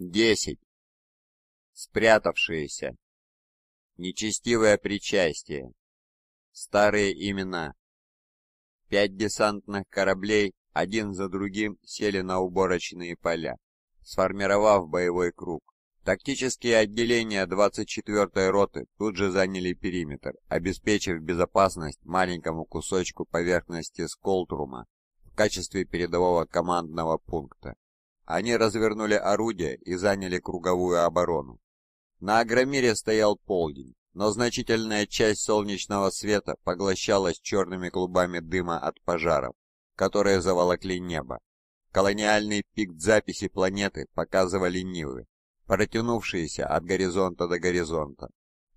10. Спрятавшиеся. Нечестивое причастие. Старые имена. Пять десантных кораблей один за другим сели на уборочные поля, сформировав боевой круг. Тактические отделения 24-й роты тут же заняли периметр, обеспечив безопасность маленькому кусочку поверхности Сколтрума в качестве передового командного пункта. Они развернули орудие и заняли круговую оборону. На Агромире стоял полдень, но значительная часть солнечного света поглощалась черными клубами дыма от пожаров, которые заволокли небо. Колониальный пик записи планеты показывали Нивы, протянувшиеся от горизонта до горизонта.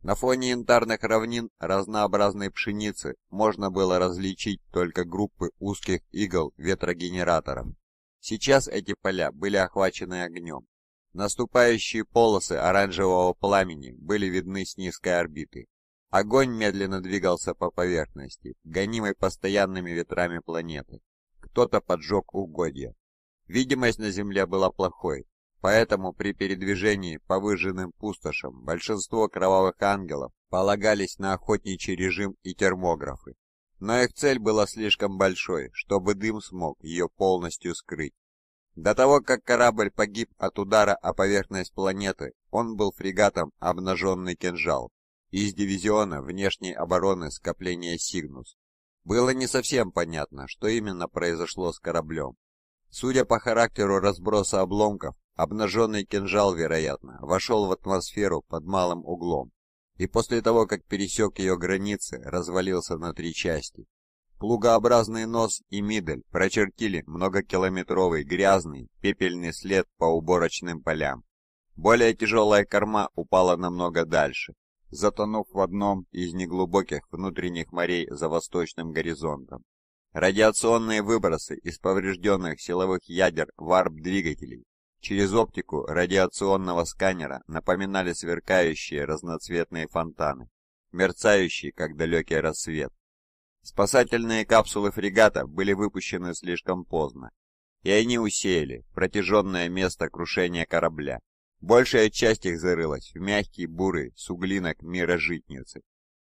На фоне янтарных равнин разнообразной пшеницы можно было различить только группы узких игл ветрогенераторов. Сейчас эти поля были охвачены огнем. Наступающие полосы оранжевого пламени были видны с низкой орбиты. Огонь медленно двигался по поверхности, гонимый постоянными ветрами планеты. Кто-то поджег угодья. Видимость на Земле была плохой, поэтому при передвижении по выжженным пустошам большинство кровавых ангелов полагались на охотничий режим и термографы но их цель была слишком большой, чтобы дым смог ее полностью скрыть. До того, как корабль погиб от удара о поверхность планеты, он был фрегатом «Обнаженный кинжал» из дивизиона внешней обороны скопления «Сигнус». Было не совсем понятно, что именно произошло с кораблем. Судя по характеру разброса обломков, обнаженный кинжал, вероятно, вошел в атмосферу под малым углом и после того, как пересек ее границы, развалился на три части. Плугообразный нос и мидель прочертили многокилометровый грязный пепельный след по уборочным полям. Более тяжелая корма упала намного дальше, затонув в одном из неглубоких внутренних морей за восточным горизонтом. Радиационные выбросы из поврежденных силовых ядер варп-двигателей Через оптику радиационного сканера напоминали сверкающие разноцветные фонтаны, мерцающие, как далекий рассвет. Спасательные капсулы фрегата были выпущены слишком поздно, и они усеяли протяженное место крушения корабля. Большая часть их зарылась в мягкий бурый суглинок мира житницы.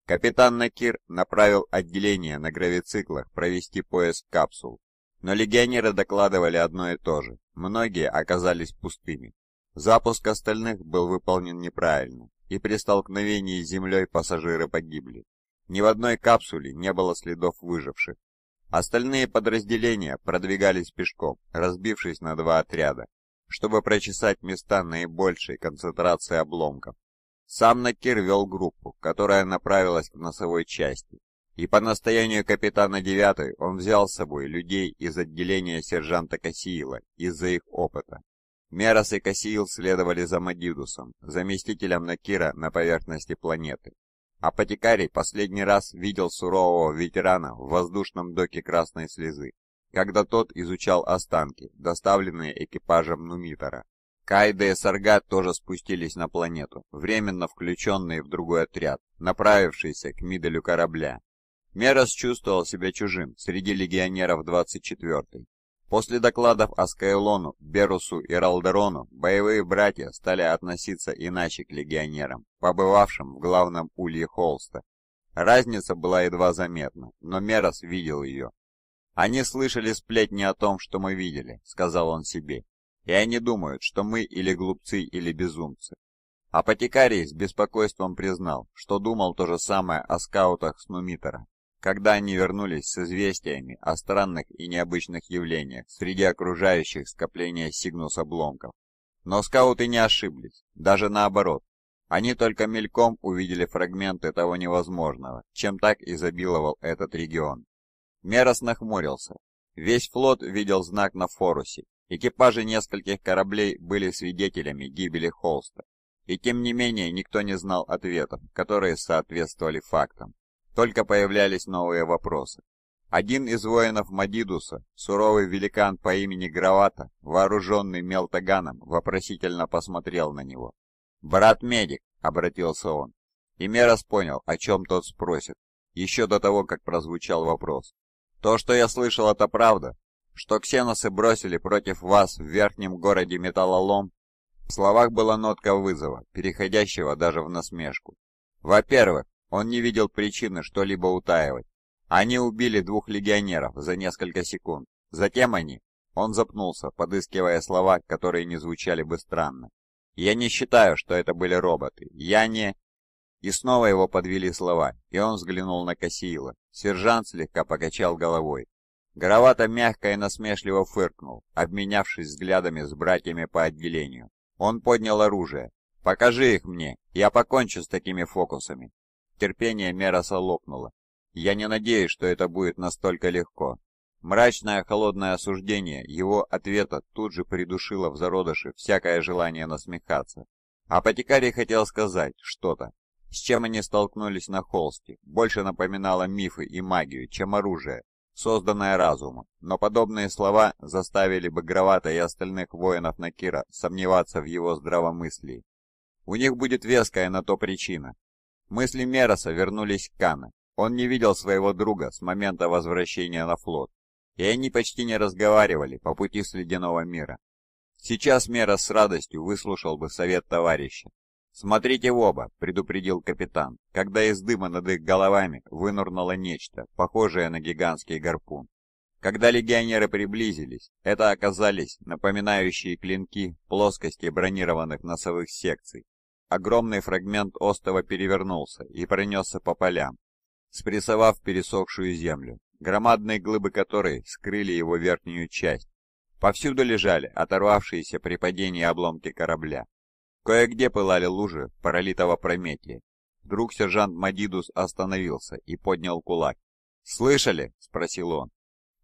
Капитан Накир направил отделение на гравициклах провести поиск капсул. Но легионеры докладывали одно и то же. Многие оказались пустыми. Запуск остальных был выполнен неправильно, и при столкновении с землей пассажиры погибли. Ни в одной капсуле не было следов выживших. Остальные подразделения продвигались пешком, разбившись на два отряда, чтобы прочесать места наибольшей концентрации обломков. Сам Накир вел группу, которая направилась к носовой части, и по настоянию капитана Девятой он взял с собой людей из отделения сержанта Кассиила из-за их опыта. Мерос и Кассиил следовали за Мадидусом, заместителем Накира на поверхности планеты. Апотекарий последний раз видел сурового ветерана в воздушном доке Красной Слезы, когда тот изучал останки, доставленные экипажем Нумитора. Кайда и Саргат тоже спустились на планету, временно включенные в другой отряд, направившийся к миделю корабля, Мерос чувствовал себя чужим среди легионеров 24-й. После докладов о Скайлону, Берусу и Ралдерону, боевые братья стали относиться иначе к легионерам, побывавшим в главном улье Холста. Разница была едва заметна, но Мерос видел ее. «Они слышали сплетни о том, что мы видели», — сказал он себе. «И они думают, что мы или глупцы, или безумцы». Апотекарий с беспокойством признал, что думал то же самое о скаутах Снумитера. Когда они вернулись с известиями о странных и необычных явлениях среди окружающих скопления сигнус-обломков. Но скауты не ошиблись, даже наоборот. Они только мельком увидели фрагменты того невозможного, чем так изобиловал этот регион. Мерос нахмурился. Весь флот видел знак на Форусе. Экипажи нескольких кораблей были свидетелями гибели Холста. И тем не менее никто не знал ответов, которые соответствовали фактам. Только появлялись новые вопросы. Один из воинов Мадидуса, суровый великан по имени Гравата, вооруженный мелтаганом, вопросительно посмотрел на него. «Брат медик», — обратился он. И Мерос понял, о чем тот спросит, еще до того, как прозвучал вопрос. «То, что я слышал, это правда? Что ксеносы бросили против вас в верхнем городе металлолом?» В словах была нотка вызова, переходящего даже в насмешку. «Во-первых, он не видел причины что-либо утаивать. Они убили двух легионеров за несколько секунд. Затем они... Он запнулся, подыскивая слова, которые не звучали бы странно. «Я не считаю, что это были роботы. Я не...» И снова его подвели слова, и он взглянул на Кассиила. Сержант слегка покачал головой. Горовато мягко и насмешливо фыркнул, обменявшись взглядами с братьями по отделению. Он поднял оружие. «Покажи их мне, я покончу с такими фокусами». Терпение Мероса лопнуло. Я не надеюсь, что это будет настолько легко. Мрачное холодное осуждение его ответа тут же придушило в зародыше всякое желание насмехаться. Апотекарий хотел сказать что-то, с чем они столкнулись на холсте, больше напоминало мифы и магию, чем оружие, созданное разумом, но подобные слова заставили бы Гравата и остальных воинов Накира сомневаться в его здравомыслии. У них будет веская на то причина, Мысли Мероса вернулись к Каме. Он не видел своего друга с момента возвращения на флот, и они почти не разговаривали по пути с ледяного мира. Сейчас Мерос с радостью выслушал бы совет товарища. «Смотрите в оба», — предупредил капитан, когда из дыма над их головами вынурнуло нечто, похожее на гигантский гарпун. Когда легионеры приблизились, это оказались напоминающие клинки плоскости бронированных носовых секций, огромный фрагмент остова перевернулся и пронесся по полям, спрессовав пересохшую землю, громадные глыбы которой скрыли его верхнюю часть. Повсюду лежали оторвавшиеся при падении обломки корабля. Кое-где пылали лужи паралитого Прометия. Вдруг сержант Мадидус остановился и поднял кулак. «Слышали?» — спросил он.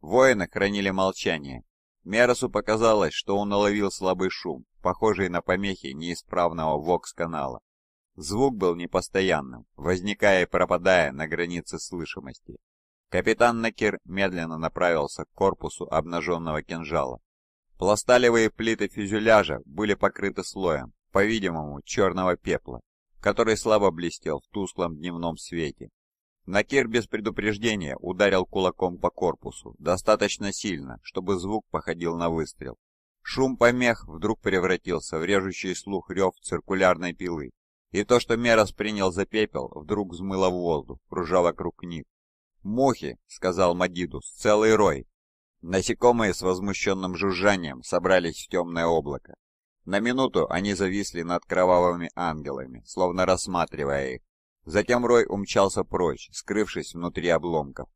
Воины хранили молчание, Меросу показалось, что он уловил слабый шум, похожий на помехи неисправного вокс-канала. Звук был непостоянным, возникая и пропадая на границе слышимости. Капитан Накир медленно направился к корпусу обнаженного кинжала. Пласталевые плиты фюзеляжа были покрыты слоем, по-видимому, черного пепла, который слабо блестел в тусклом дневном свете. Накир без предупреждения ударил кулаком по корпусу, достаточно сильно, чтобы звук походил на выстрел. Шум помех вдруг превратился в режущий слух рев циркулярной пилы, и то, что Мерос принял за пепел, вдруг взмыло в воздух, кружа вокруг книг. «Мухи!» — сказал Мадидус. «Целый рой!» Насекомые с возмущенным жужжанием собрались в темное облако. На минуту они зависли над кровавыми ангелами, словно рассматривая их. Затем Рой умчался прочь, скрывшись внутри обломков.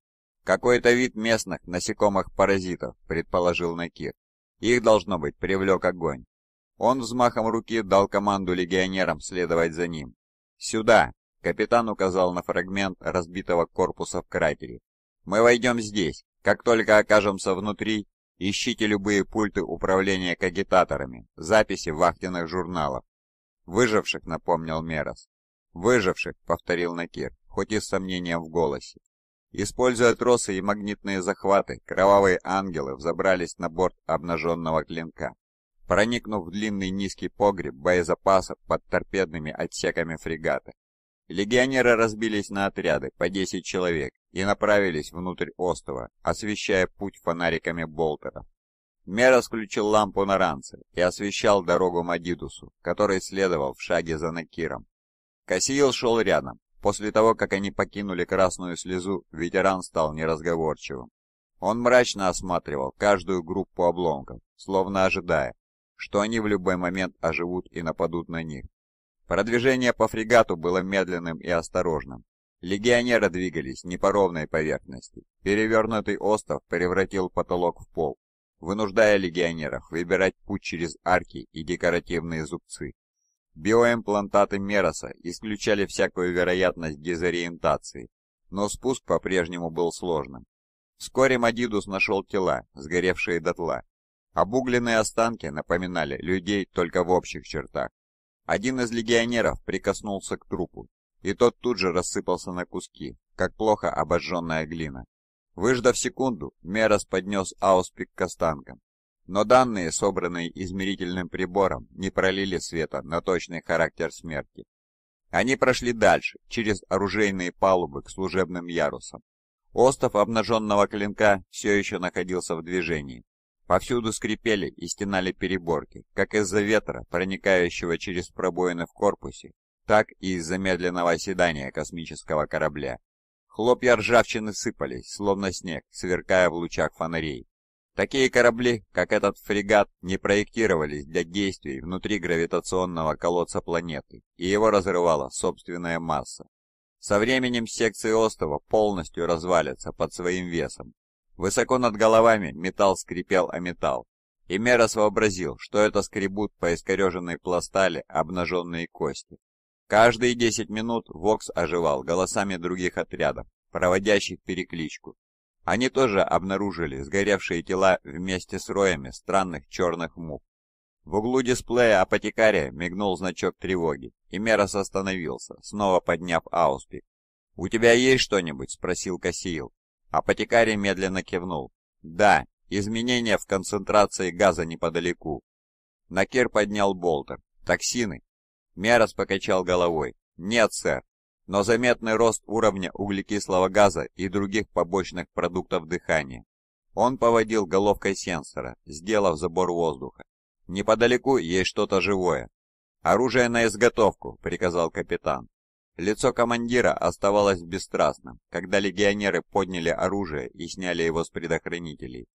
«Какой-то вид местных насекомых-паразитов», — предположил Накир. «Их, должно быть, привлек огонь». Он взмахом руки дал команду легионерам следовать за ним. «Сюда!» — капитан указал на фрагмент разбитого корпуса в кратере. «Мы войдем здесь. Как только окажемся внутри, ищите любые пульты управления кагитаторами, записи вахтенных журналов». «Выживших», — напомнил Мерос. «Выживших», — повторил Накир, хоть и с сомнением в голосе. Используя тросы и магнитные захваты, кровавые ангелы взобрались на борт обнаженного клинка. Проникнув в длинный низкий погреб боезапасов под торпедными отсеками фрегата, легионеры разбились на отряды по 10 человек и направились внутрь острова, освещая путь фонариками болтеров. Мера включил лампу на ранце и освещал дорогу Мадидусу, который следовал в шаге за Накиром. Кассиил шел рядом. После того, как они покинули красную слезу, ветеран стал неразговорчивым. Он мрачно осматривал каждую группу обломков, словно ожидая, что они в любой момент оживут и нападут на них. Продвижение по фрегату было медленным и осторожным. Легионеры двигались не по ровной поверхности. Перевернутый остров превратил потолок в пол, вынуждая легионеров выбирать путь через арки и декоративные зубцы. Биоимплантаты Мероса исключали всякую вероятность дезориентации, но спуск по-прежнему был сложным. Вскоре Мадидус нашел тела, сгоревшие дотла. Обугленные останки напоминали людей только в общих чертах. Один из легионеров прикоснулся к трупу, и тот тут же рассыпался на куски, как плохо обожженная глина. Выждав секунду, Мерос поднес ауспик к останкам но данные, собранные измерительным прибором, не пролили света на точный характер смерти. Они прошли дальше, через оружейные палубы к служебным ярусам. Остов обнаженного клинка все еще находился в движении. Повсюду скрипели и стенали переборки, как из-за ветра, проникающего через пробоины в корпусе, так и из-за медленного оседания космического корабля. Хлопья ржавчины сыпались, словно снег, сверкая в лучах фонарей. Такие корабли, как этот фрегат, не проектировались для действий внутри гравитационного колодца планеты, и его разрывала собственная масса. Со временем секции острова полностью развалятся под своим весом. Высоко над головами металл скрипел о металл, и Мерос вообразил, что это скребут по искореженной пластали обнаженные кости. Каждые 10 минут Вокс оживал голосами других отрядов, проводящих перекличку, они тоже обнаружили сгоревшие тела вместе с роями странных черных мух. В углу дисплея апотекария мигнул значок тревоги, и Мерос остановился, снова подняв ауспик. «У тебя есть что-нибудь?» — спросил Кассиил. Апотекарий медленно кивнул. «Да, изменения в концентрации газа неподалеку». Накир поднял болтер. «Токсины?» Мерос покачал головой. «Нет, сэр, но заметный рост уровня углекислого газа и других побочных продуктов дыхания. Он поводил головкой сенсора, сделав забор воздуха. Неподалеку есть что-то живое. «Оружие на изготовку», — приказал капитан. Лицо командира оставалось бесстрастным, когда легионеры подняли оружие и сняли его с предохранителей.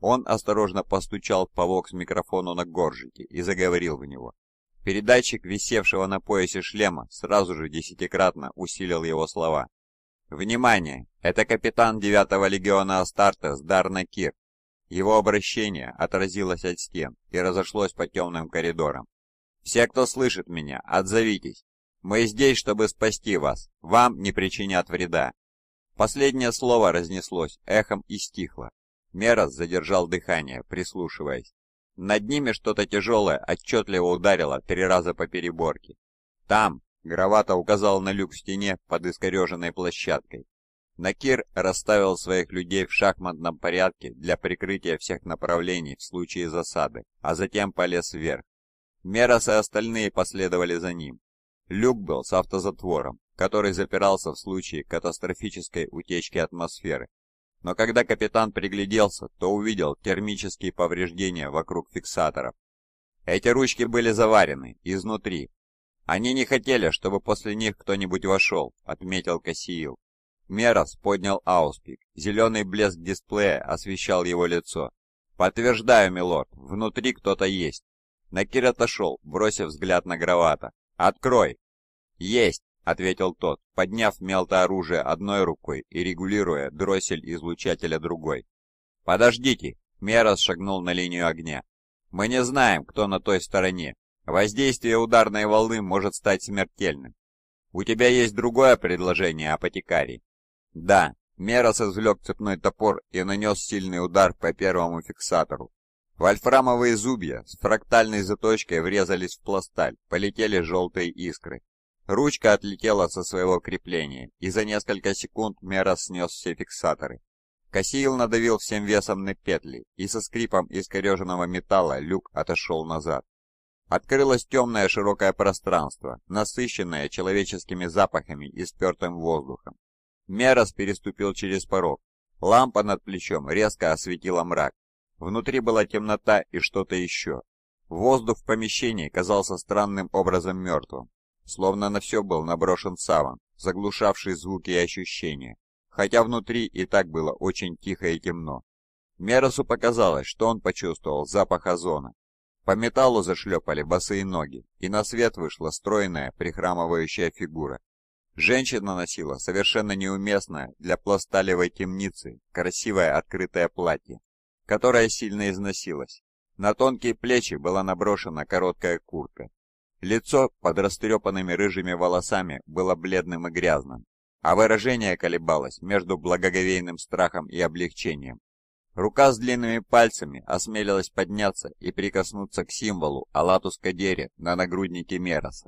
Он осторожно постучал в повок микрофону на горжике и заговорил в него. Передатчик, висевшего на поясе шлема, сразу же десятикратно усилил его слова. «Внимание! Это капитан 9-го легиона Астартес Дарна Кир. Его обращение отразилось от стен и разошлось по темным коридорам. Все, кто слышит меня, отзовитесь. Мы здесь, чтобы спасти вас. Вам не причинят вреда». Последнее слово разнеслось эхом и стихло. Мерос задержал дыхание, прислушиваясь. Над ними что-то тяжелое отчетливо ударило три раза по переборке. «Там!» — Гравата указал на люк в стене под искореженной площадкой. Накир расставил своих людей в шахматном порядке для прикрытия всех направлений в случае засады, а затем полез вверх. Мерос и остальные последовали за ним. Люк был с автозатвором, который запирался в случае катастрофической утечки атмосферы, но когда капитан пригляделся, то увидел термические повреждения вокруг фиксаторов. Эти ручки были заварены, изнутри. Они не хотели, чтобы после них кто-нибудь вошел, отметил Кассиил. Мерос поднял ауспик. Зеленый блеск дисплея освещал его лицо. «Подтверждаю, милорд, внутри кто-то есть». Накир отошел, бросив взгляд на Гравата. «Открой!» «Есть!» — ответил тот, подняв мелтооружие одной рукой и регулируя дроссель излучателя другой. «Подождите!» — Мерос шагнул на линию огня. «Мы не знаем, кто на той стороне. Воздействие ударной волны может стать смертельным. У тебя есть другое предложение, апотекарий?» «Да». Мерос извлек цепной топор и нанес сильный удар по первому фиксатору. Вольфрамовые зубья с фрактальной заточкой врезались в пласталь, полетели желтые искры. Ручка отлетела со своего крепления, и за несколько секунд Мера снес все фиксаторы. Кассиил надавил всем весом на петли, и со скрипом искореженного металла люк отошел назад. Открылось темное широкое пространство, насыщенное человеческими запахами и спертым воздухом. Мерос переступил через порог. Лампа над плечом резко осветила мрак. Внутри была темнота и что-то еще. Воздух в помещении казался странным образом мертвым словно на все был наброшен саван, заглушавший звуки и ощущения, хотя внутри и так было очень тихо и темно. Меросу показалось, что он почувствовал запах озона. По металлу зашлепали босые ноги, и на свет вышла стройная, прихрамывающая фигура. Женщина носила совершенно неуместное для пласталевой темницы красивое открытое платье, которое сильно износилось. На тонкие плечи была наброшена короткая куртка, Лицо под растрепанными рыжими волосами было бледным и грязным, а выражение колебалось между благоговейным страхом и облегчением. Рука с длинными пальцами осмелилась подняться и прикоснуться к символу Алатус Кадери на нагруднике Мероса.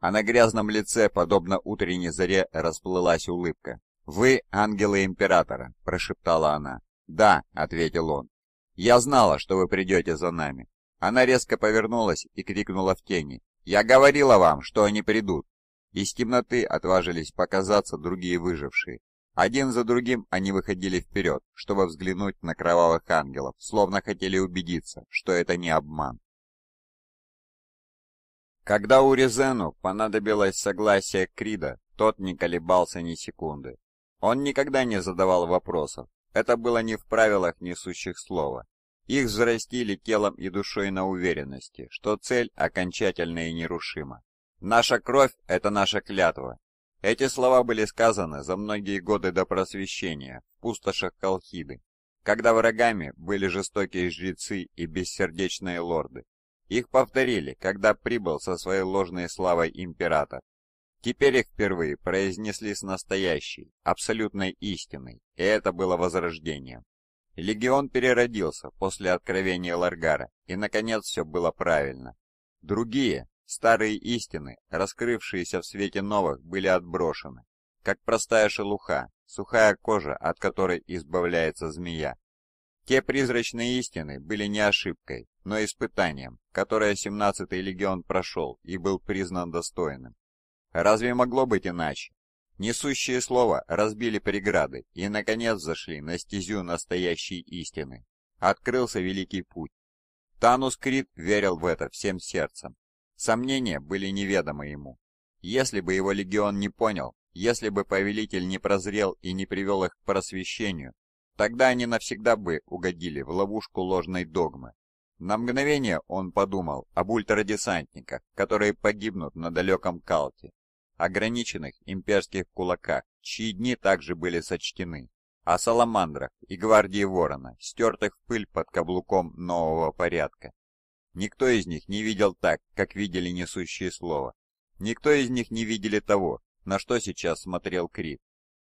А на грязном лице, подобно утренней заре, расплылась улыбка. «Вы ангелы императора», — прошептала она. «Да», — ответил он. «Я знала, что вы придете за нами». Она резко повернулась и крикнула в тени. «Я говорила вам, что они придут!» Из темноты отважились показаться другие выжившие. Один за другим они выходили вперед, чтобы взглянуть на кровавых ангелов, словно хотели убедиться, что это не обман. Когда Уризену понадобилось согласие Крида, тот не колебался ни секунды. Он никогда не задавал вопросов. Это было не в правилах несущих слова. Их взрастили телом и душой на уверенности, что цель окончательна и нерушима. «Наша кровь – это наша клятва». Эти слова были сказаны за многие годы до просвещения в пустошах Колхиды, когда врагами были жестокие жрецы и бессердечные лорды. Их повторили, когда прибыл со своей ложной славой император. Теперь их впервые произнесли с настоящей, абсолютной истиной, и это было возрождением. Легион переродился после откровения Ларгара, и, наконец, все было правильно. Другие, старые истины, раскрывшиеся в свете новых, были отброшены, как простая шелуха, сухая кожа, от которой избавляется змея. Те призрачные истины были не ошибкой, но испытанием, которое 17-й легион прошел и был признан достойным. Разве могло быть иначе? Несущие слова разбили преграды и, наконец, зашли на стезю настоящей истины. Открылся великий путь. Танус Крит верил в это всем сердцем. Сомнения были неведомы ему. Если бы его легион не понял, если бы повелитель не прозрел и не привел их к просвещению, тогда они навсегда бы угодили в ловушку ложной догмы. На мгновение он подумал об ультрадесантниках, которые погибнут на далеком Калте, ограниченных имперских кулаках, чьи дни также были сочтены, о Саламандрах и Гвардии Ворона, стертых в пыль под каблуком нового порядка. Никто из них не видел так, как видели несущие слова. Никто из них не видели того, на что сейчас смотрел Крит.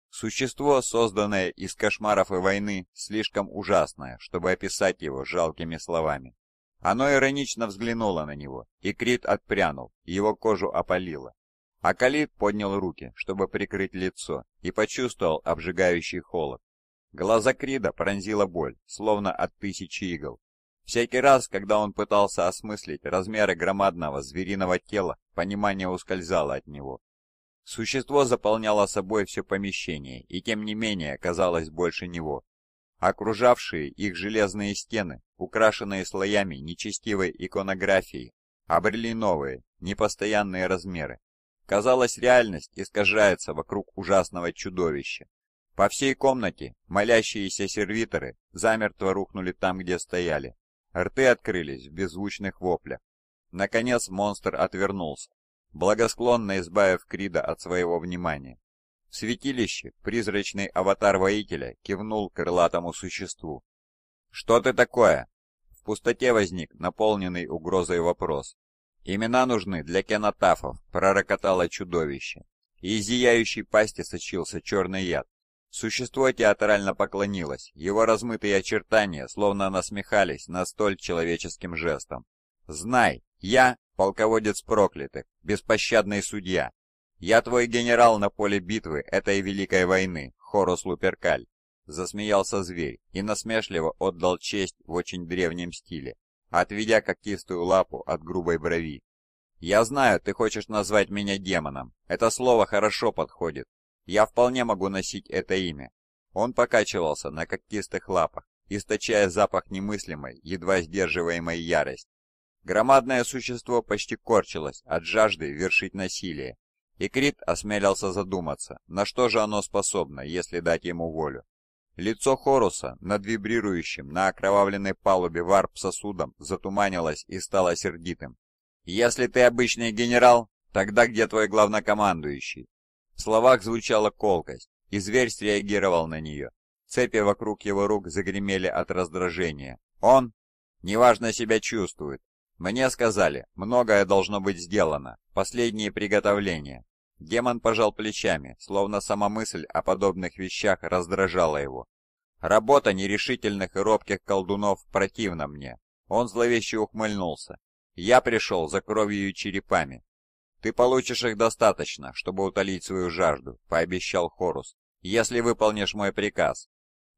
Существо, созданное из кошмаров и войны, слишком ужасное, чтобы описать его жалкими словами. Оно иронично взглянуло на него, и Крит отпрянул, его кожу опалило. Акалит поднял руки, чтобы прикрыть лицо, и почувствовал обжигающий холод. Глаза Крида пронзила боль, словно от тысячи игл. Всякий раз, когда он пытался осмыслить размеры громадного звериного тела, понимание ускользало от него. Существо заполняло собой все помещение, и тем не менее казалось больше него. Окружавшие их железные стены, украшенные слоями нечестивой иконографии, обрели новые, непостоянные размеры, Казалось, реальность искажается вокруг ужасного чудовища. По всей комнате молящиеся сервиторы замертво рухнули там, где стояли. Рты открылись в беззвучных воплях. Наконец монстр отвернулся, благосклонно избавив Крида от своего внимания. В святилище призрачный аватар воителя кивнул крылатому существу. «Что ты такое?» В пустоте возник наполненный угрозой вопрос. «Имена нужны для кенотафов», — пророкотало чудовище. И из зияющей пасти сочился черный яд. Существо театрально поклонилось, его размытые очертания словно насмехались на столь человеческим жестом. «Знай, я — полководец проклятых, беспощадный судья. Я твой генерал на поле битвы этой великой войны, Хорус Луперкаль», — засмеялся зверь и насмешливо отдал честь в очень древнем стиле отведя когтистую лапу от грубой брови. «Я знаю, ты хочешь назвать меня демоном. Это слово хорошо подходит. Я вполне могу носить это имя». Он покачивался на когтистых лапах, источая запах немыслимой, едва сдерживаемой ярости. Громадное существо почти корчилось от жажды вершить насилие, и Крит осмелился задуматься, на что же оно способно, если дать ему волю. Лицо Хоруса над вибрирующим на окровавленной палубе варп-сосудом затуманилось и стало сердитым. «Если ты обычный генерал, тогда где твой главнокомандующий?» В словах звучала колкость, и зверь среагировал на нее. Цепи вокруг его рук загремели от раздражения. «Он неважно себя чувствует. Мне сказали, многое должно быть сделано, последние приготовления. Демон пожал плечами, словно сама мысль о подобных вещах раздражала его. Работа нерешительных и робких колдунов противна мне. Он зловеще ухмыльнулся. Я пришел за кровью и черепами. Ты получишь их достаточно, чтобы утолить свою жажду, пообещал Хорус, если выполнишь мой приказ.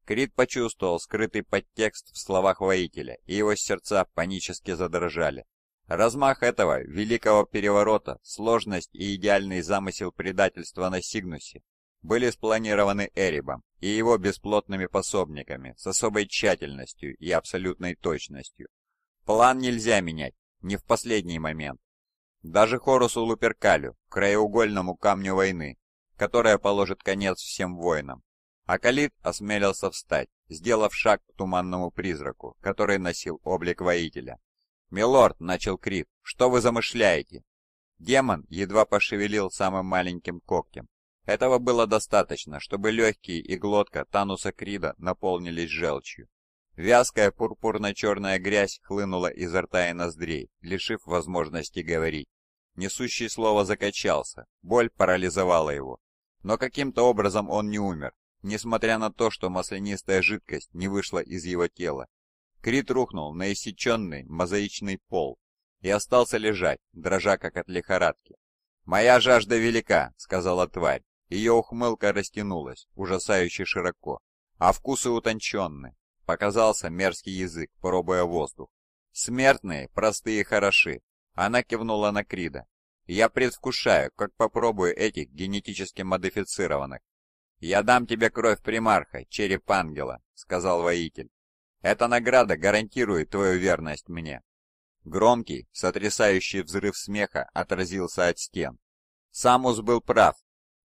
Крит почувствовал скрытый подтекст в словах воителя, и его сердца панически задрожали. Размах этого великого переворота, сложность и идеальный замысел предательства на Сигнусе были спланированы Эрибом и его бесплотными пособниками с особой тщательностью и абсолютной точностью. План нельзя менять, не в последний момент. Даже Хорусу Луперкалю, краеугольному камню войны, которая положит конец всем воинам, Акалит осмелился встать, сделав шаг к туманному призраку, который носил облик воителя. «Милорд!» — начал Крик. «Что вы замышляете?» Демон едва пошевелил самым маленьким когтем. Этого было достаточно, чтобы легкие и глотка Тануса Крида наполнились желчью. Вязкая пурпурно-черная грязь хлынула изо рта и ноздрей, лишив возможности говорить. Несущий слово закачался, боль парализовала его. Но каким-то образом он не умер, несмотря на то, что маслянистая жидкость не вышла из его тела Крит рухнул на иссеченный мозаичный пол и остался лежать, дрожа как от лихорадки. «Моя жажда велика», — сказала тварь. Ее ухмылка растянулась, ужасающе широко, а вкусы утонченны. Показался мерзкий язык, пробуя воздух. «Смертные, простые и хороши», — она кивнула на Крида. «Я предвкушаю, как попробую этих генетически модифицированных». «Я дам тебе кровь примарха, череп ангела», — сказал воитель. Эта награда гарантирует твою верность мне». Громкий, сотрясающий взрыв смеха отразился от стен. Самус был прав.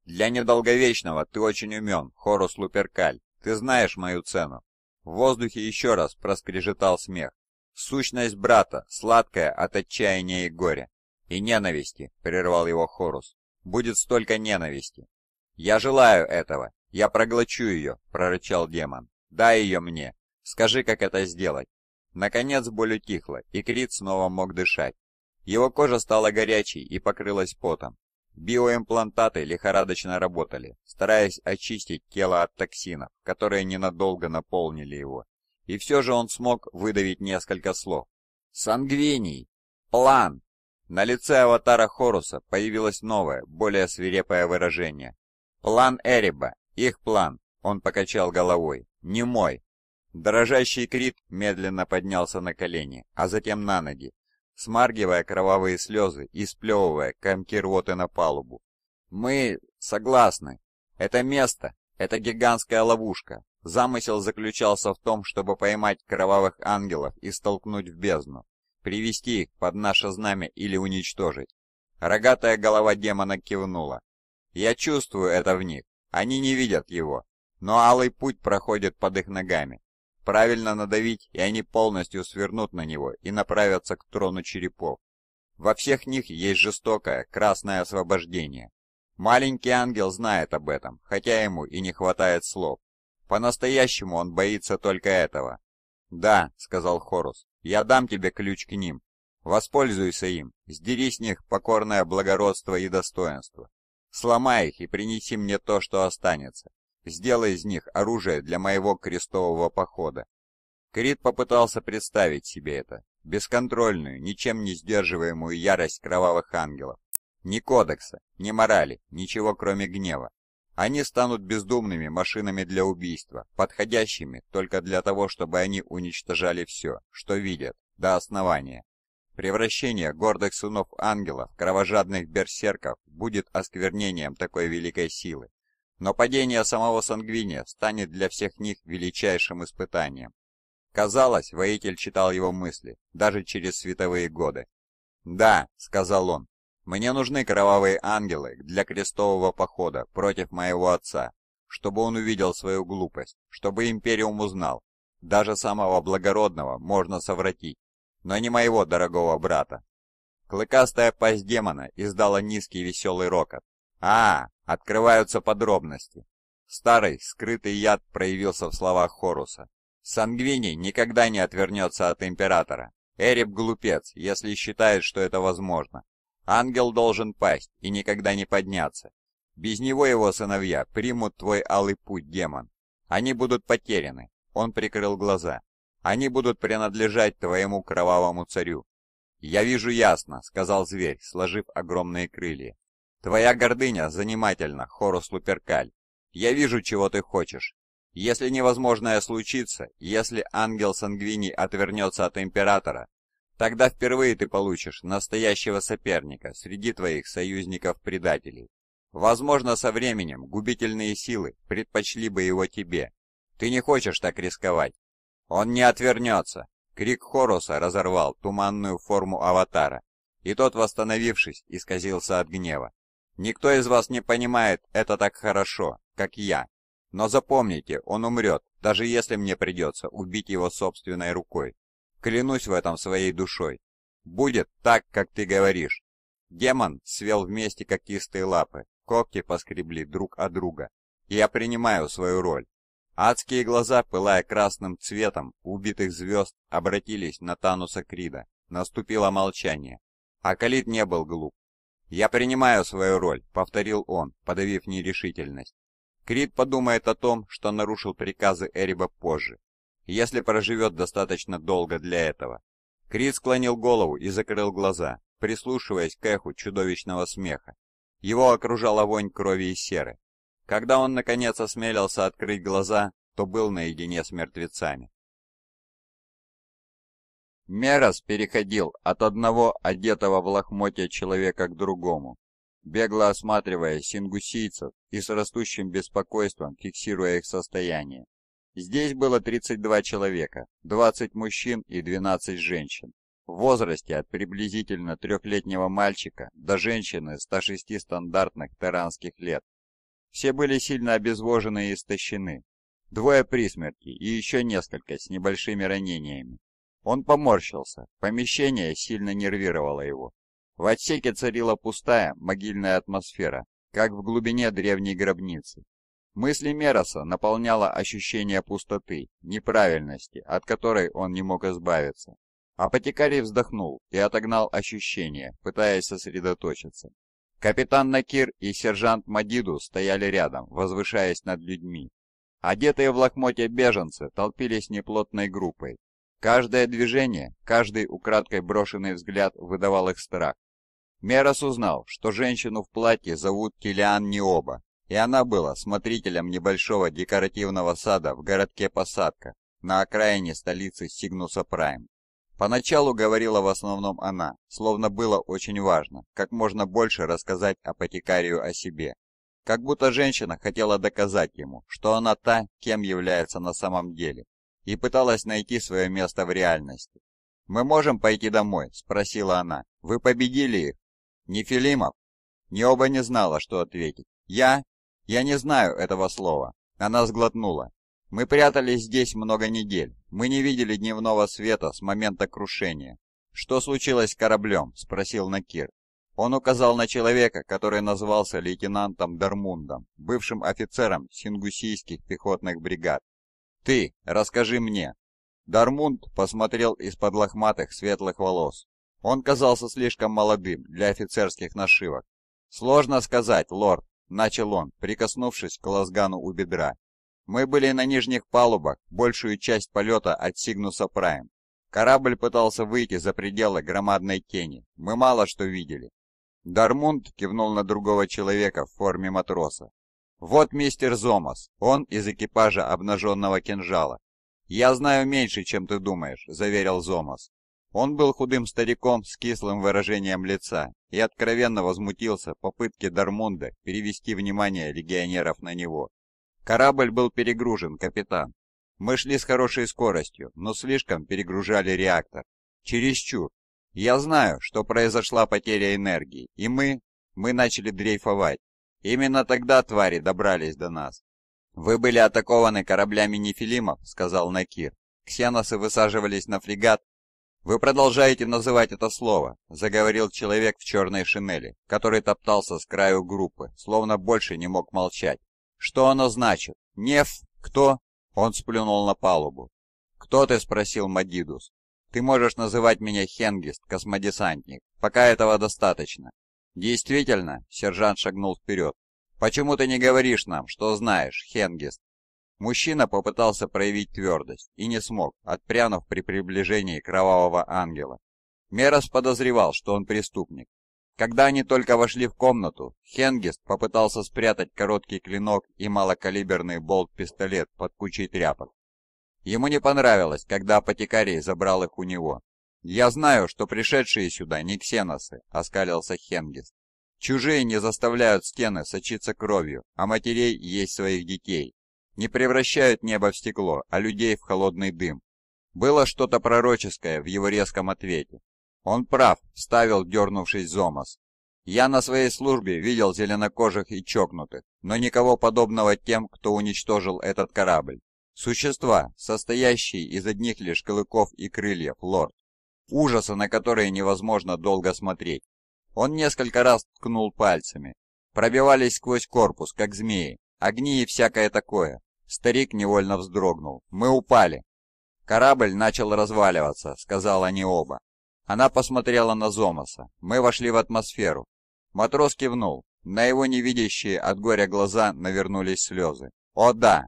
«Для недолговечного ты очень умен, Хорус Луперкаль. Ты знаешь мою цену». В воздухе еще раз проскрежетал смех. «Сущность брата, сладкая от отчаяния и горя». «И ненависти», — прервал его Хорус. «Будет столько ненависти». «Я желаю этого. Я проглочу ее», — прорычал демон. «Дай ее мне, Скажи, как это сделать». Наконец боль утихла, и Крит снова мог дышать. Его кожа стала горячей и покрылась потом. Биоимплантаты лихорадочно работали, стараясь очистить тело от токсинов, которые ненадолго наполнили его. И все же он смог выдавить несколько слов. «Сангвиний! План!» На лице аватара Хоруса появилось новое, более свирепое выражение. «План Эриба! Их план!» Он покачал головой. «Не мой! Дорожащий Крит медленно поднялся на колени, а затем на ноги, смаргивая кровавые слезы и сплевывая комки рвоты на палубу. «Мы согласны. Это место, это гигантская ловушка. Замысел заключался в том, чтобы поймать кровавых ангелов и столкнуть в бездну, привести их под наше знамя или уничтожить». Рогатая голова демона кивнула. «Я чувствую это в них. Они не видят его, но алый путь проходит под их ногами. Правильно надавить, и они полностью свернут на него и направятся к трону черепов. Во всех них есть жестокое красное освобождение. Маленький ангел знает об этом, хотя ему и не хватает слов. По-настоящему он боится только этого. «Да», — сказал Хорус, — «я дам тебе ключ к ним. Воспользуйся им, сдери с них покорное благородство и достоинство. Сломай их и принеси мне то, что останется. Сделай из них оружие для моего крестового похода». Крит попытался представить себе это. Бесконтрольную, ничем не сдерживаемую ярость кровавых ангелов. Ни кодекса, ни морали, ничего кроме гнева. Они станут бездумными машинами для убийства, подходящими только для того, чтобы они уничтожали все, что видят, до основания. Превращение гордых сынов ангелов, кровожадных берсерков, будет осквернением такой великой силы, но падение самого Сангвиния станет для всех них величайшим испытанием. Казалось, воитель читал его мысли, даже через световые годы. «Да», — сказал он, — «мне нужны кровавые ангелы для крестового похода против моего отца, чтобы он увидел свою глупость, чтобы Империум узнал. Даже самого благородного можно совратить, но не моего дорогого брата». Клыкастая пасть демона издала низкий веселый рокот, а, открываются подробности. Старый, скрытый яд проявился в словах Хоруса. Сангвини никогда не отвернется от Императора. Эреб глупец, если считает, что это возможно. Ангел должен пасть и никогда не подняться. Без него его сыновья примут твой алый путь, демон. Они будут потеряны. Он прикрыл глаза. Они будут принадлежать твоему кровавому царю. «Я вижу ясно», — сказал зверь, сложив огромные крылья. «Твоя гордыня занимательна, Хорус Луперкаль. Я вижу, чего ты хочешь. Если невозможное случится, если ангел Сангвини отвернется от Императора, тогда впервые ты получишь настоящего соперника среди твоих союзников-предателей. Возможно, со временем губительные силы предпочли бы его тебе. Ты не хочешь так рисковать. Он не отвернется!» Крик Хоруса разорвал туманную форму аватара, и тот, восстановившись, исказился от гнева. Никто из вас не понимает это так хорошо, как я. Но запомните, он умрет, даже если мне придется убить его собственной рукой. Клянусь в этом своей душой. Будет так, как ты говоришь. Демон свел вместе когтистые лапы, когти поскребли друг от друга. я принимаю свою роль. Адские глаза, пылая красным цветом убитых звезд, обратились на Тануса Крида. Наступило молчание. Акалит не был глуп. «Я принимаю свою роль», — повторил он, подавив нерешительность. Крид подумает о том, что нарушил приказы Эриба позже, если проживет достаточно долго для этого. Крид склонил голову и закрыл глаза, прислушиваясь к эху чудовищного смеха. Его окружала вонь крови и серы. Когда он наконец осмелился открыть глаза, то был наедине с мертвецами. Мерос переходил от одного одетого в лохмотья человека к другому, бегло осматривая сингусийцев и с растущим беспокойством фиксируя их состояние. Здесь было 32 человека, 20 мужчин и 12 женщин, в возрасте от приблизительно трехлетнего мальчика до женщины 106 стандартных таранских лет. Все были сильно обезвожены и истощены. Двое при смерти и еще несколько с небольшими ранениями. Он поморщился, помещение сильно нервировало его. В отсеке царила пустая могильная атмосфера, как в глубине древней гробницы. Мысли Мероса наполняло ощущение пустоты, неправильности, от которой он не мог избавиться. Апотекарий вздохнул и отогнал ощущение, пытаясь сосредоточиться. Капитан Накир и сержант Мадиду стояли рядом, возвышаясь над людьми. Одетые в лохмотья беженцы толпились неплотной группой, Каждое движение, каждый украдкой брошенный взгляд выдавал их страх. Мерос узнал, что женщину в платье зовут Килиан Необа, и она была смотрителем небольшого декоративного сада в городке Посадка на окраине столицы Сигнуса Прайм. Поначалу говорила в основном она, словно было очень важно, как можно больше рассказать апотекарию о себе. Как будто женщина хотела доказать ему, что она та, кем является на самом деле, и пыталась найти свое место в реальности. «Мы можем пойти домой?» — спросила она. «Вы победили их?» «Не Филимов?» Необа не знала, что ответить. «Я? Я не знаю этого слова». Она сглотнула. «Мы прятались здесь много недель. Мы не видели дневного света с момента крушения». «Что случилось с кораблем?» — спросил Накир. Он указал на человека, который назывался лейтенантом Дармундом, бывшим офицером сингусийских пехотных бригад. «Ты, расскажи мне!» Дармунд посмотрел из-под лохматых светлых волос. Он казался слишком молодым для офицерских нашивок. «Сложно сказать, лорд», — начал он, прикоснувшись к лазгану у бедра. «Мы были на нижних палубах большую часть полета от Сигнуса Прайм. Корабль пытался выйти за пределы громадной тени. Мы мало что видели». Дармунд кивнул на другого человека в форме матроса. «Вот мистер Зомас, он из экипажа обнаженного кинжала». «Я знаю меньше, чем ты думаешь», — заверил Зомас. Он был худым стариком с кислым выражением лица и откровенно возмутился попытке Дармунда перевести внимание легионеров на него. Корабль был перегружен, капитан. Мы шли с хорошей скоростью, но слишком перегружали реактор. Чересчур. Я знаю, что произошла потеря энергии, и мы... мы начали дрейфовать. Именно тогда твари добрались до нас. «Вы были атакованы кораблями нефилимов», — сказал Накир. «Ксеносы высаживались на фрегат». «Вы продолжаете называть это слово», — заговорил человек в черной шинели, который топтался с краю группы, словно больше не мог молчать. «Что оно значит? Неф? Кто?» Он сплюнул на палубу. «Кто ты?» — спросил Мадидус. «Ты можешь называть меня Хенгист, космодесантник. Пока этого достаточно. «Действительно?» — сержант шагнул вперед. «Почему ты не говоришь нам, что знаешь, Хенгист?» Мужчина попытался проявить твердость и не смог, отпрянув при приближении кровавого ангела. Мерос подозревал, что он преступник. Когда они только вошли в комнату, Хенгист попытался спрятать короткий клинок и малокалиберный болт-пистолет под кучей тряпок. Ему не понравилось, когда апотекарий забрал их у него. «Я знаю, что пришедшие сюда не ксеносы», — оскалился Хенгист. «Чужие не заставляют стены сочиться кровью, а матерей есть своих детей. Не превращают небо в стекло, а людей в холодный дым». Было что-то пророческое в его резком ответе. «Он прав», — вставил, дернувшись Зомас. «Я на своей службе видел зеленокожих и чокнутых, но никого подобного тем, кто уничтожил этот корабль. Существа, состоящие из одних лишь клыков и крыльев, лорд ужаса, на которые невозможно долго смотреть. Он несколько раз ткнул пальцами. Пробивались сквозь корпус, как змеи, огни и всякое такое. Старик невольно вздрогнул. «Мы упали!» «Корабль начал разваливаться», — сказала они оба. Она посмотрела на Зомаса. «Мы вошли в атмосферу». Матрос кивнул. На его невидящие от горя глаза навернулись слезы. «О да!»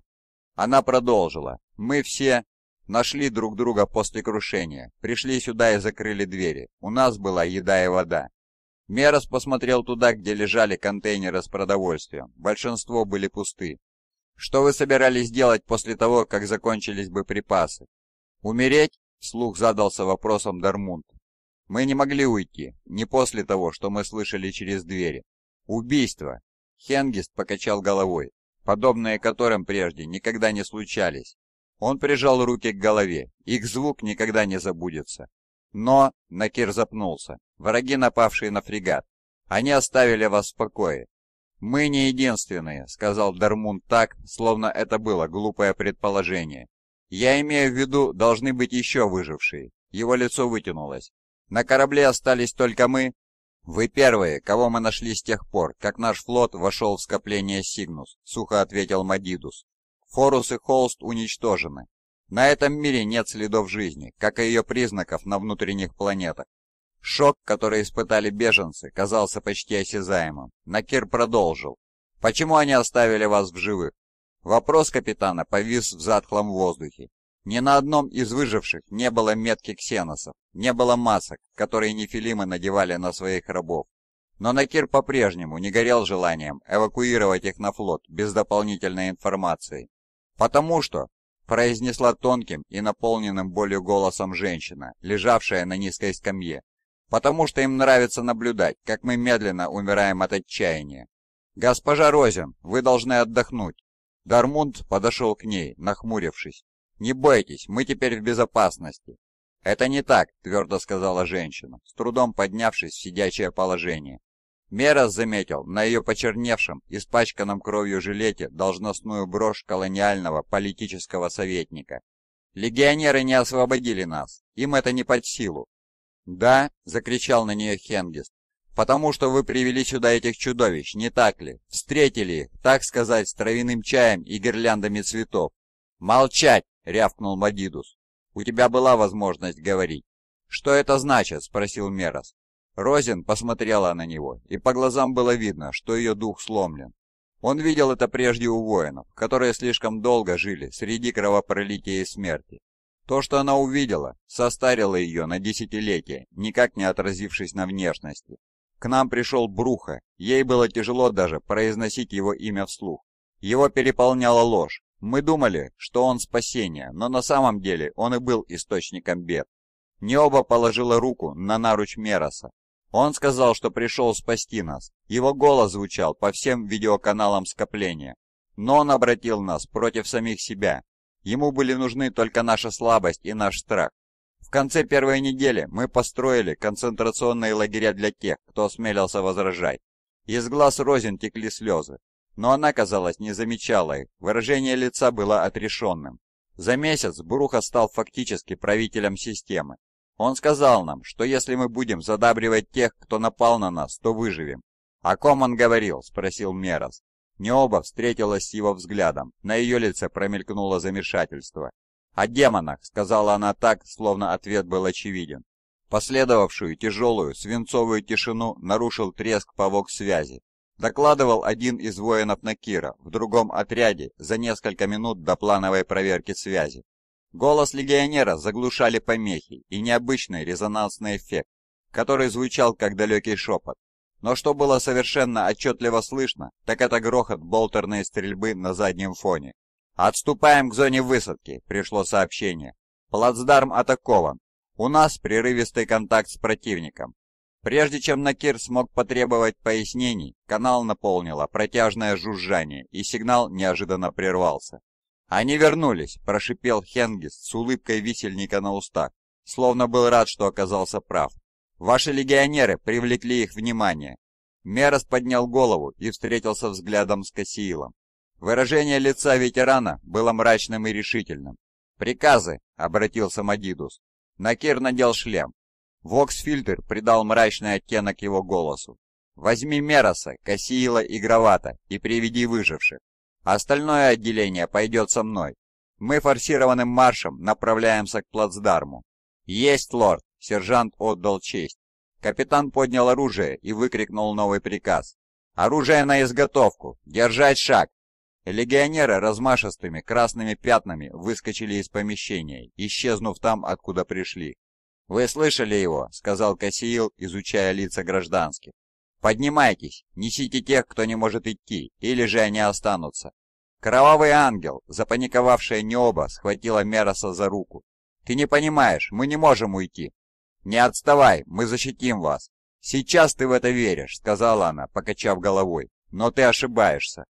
Она продолжила. «Мы все...» Нашли друг друга после крушения, пришли сюда и закрыли двери. У нас была еда и вода. Мерос посмотрел туда, где лежали контейнеры с продовольствием. Большинство были пусты. Что вы собирались делать после того, как закончились бы припасы? Умереть? Слух задался вопросом Дармунд. Мы не могли уйти, не после того, что мы слышали через двери. Убийство. Хенгист покачал головой, подобные которым прежде никогда не случались. Он прижал руки к голове. Их звук никогда не забудется. Но, Накир запнулся, враги, напавшие на фрегат, они оставили вас в покое. «Мы не единственные», — сказал Дармун так, словно это было глупое предположение. «Я имею в виду, должны быть еще выжившие». Его лицо вытянулось. «На корабле остались только мы». «Вы первые, кого мы нашли с тех пор, как наш флот вошел в скопление Сигнус», — сухо ответил Мадидус. Хорус и Холст уничтожены. На этом мире нет следов жизни, как и ее признаков на внутренних планетах. Шок, который испытали беженцы, казался почти осязаемым. Накир продолжил. «Почему они оставили вас в живых?» Вопрос капитана повис в затхлом воздухе. Ни на одном из выживших не было метки ксеносов, не было масок, которые нефилимы надевали на своих рабов. Но Накир по-прежнему не горел желанием эвакуировать их на флот без дополнительной информации. «Потому что...» — произнесла тонким и наполненным болью голосом женщина, лежавшая на низкой скамье. «Потому что им нравится наблюдать, как мы медленно умираем от отчаяния. Госпожа Розин, вы должны отдохнуть». Дармунд подошел к ней, нахмурившись. «Не бойтесь, мы теперь в безопасности». «Это не так», — твердо сказала женщина, с трудом поднявшись в сидячее положение. Мерас заметил на ее почерневшем, испачканном кровью жилете должностную брошь колониального политического советника. «Легионеры не освободили нас, им это не под силу». «Да?» — закричал на нее Хенгист. «Потому что вы привели сюда этих чудовищ, не так ли? Встретили их, так сказать, с травяным чаем и гирляндами цветов». «Молчать!» — рявкнул Мадидус. «У тебя была возможность говорить». «Что это значит?» — спросил Мерас. Розин посмотрела на него, и по глазам было видно, что ее дух сломлен. Он видел это прежде у воинов, которые слишком долго жили среди кровопролития и смерти. То, что она увидела, состарило ее на десятилетия, никак не отразившись на внешности. К нам пришел Бруха, ей было тяжело даже произносить его имя вслух. Его переполняла ложь. Мы думали, что он спасение, но на самом деле он и был источником бед. Необа положила руку на наруч Мероса, он сказал, что пришел спасти нас. Его голос звучал по всем видеоканалам скопления. Но он обратил нас против самих себя. Ему были нужны только наша слабость и наш страх. В конце первой недели мы построили концентрационные лагеря для тех, кто осмелился возражать. Из глаз Розин текли слезы, но она, казалось, не замечала их, выражение лица было отрешенным. За месяц Бруха стал фактически правителем системы. Он сказал нам, что если мы будем задабривать тех, кто напал на нас, то выживем. «О ком он говорил?» – спросил Мерос. Необа встретилась с его взглядом, на ее лице промелькнуло замешательство. «О демонах!» – сказала она так, словно ответ был очевиден. Последовавшую тяжелую свинцовую тишину нарушил треск повок связи. Докладывал один из воинов Накира в другом отряде за несколько минут до плановой проверки связи. Голос легионера заглушали помехи и необычный резонансный эффект, который звучал как далекий шепот. Но что было совершенно отчетливо слышно, так это грохот болтерной стрельбы на заднем фоне. «Отступаем к зоне высадки», — пришло сообщение. «Плацдарм атакован. У нас прерывистый контакт с противником. Прежде чем Накир смог потребовать пояснений, канал наполнило протяжное жужжание, и сигнал неожиданно прервался. «Они вернулись!» – прошипел Хенгис с улыбкой висельника на устах, словно был рад, что оказался прав. «Ваши легионеры привлекли их внимание!» Мерос поднял голову и встретился взглядом с Кассиилом. Выражение лица ветерана было мрачным и решительным. «Приказы!» — обратился Мадидус. Накир надел шлем. Воксфильтр придал мрачный оттенок его голосу. «Возьми Мероса, Кассиила и Гравата и приведи выживших. Остальное отделение пойдет со мной. Мы форсированным маршем направляемся к плацдарму. Есть, лорд! Сержант отдал честь. Капитан поднял оружие и выкрикнул новый приказ. «Оружие на изготовку! Держать шаг!» Легионеры размашистыми красными пятнами выскочили из помещения, исчезнув там, откуда пришли. «Вы слышали его?» — сказал Кассиил, изучая лица гражданских. Поднимайтесь, несите тех, кто не может идти, или же они останутся. Кровавый ангел, запаниковавшая Необа, схватила Мероса за руку. Ты не понимаешь, мы не можем уйти. Не отставай, мы защитим вас. Сейчас ты в это веришь, сказала она, покачав головой, но ты ошибаешься.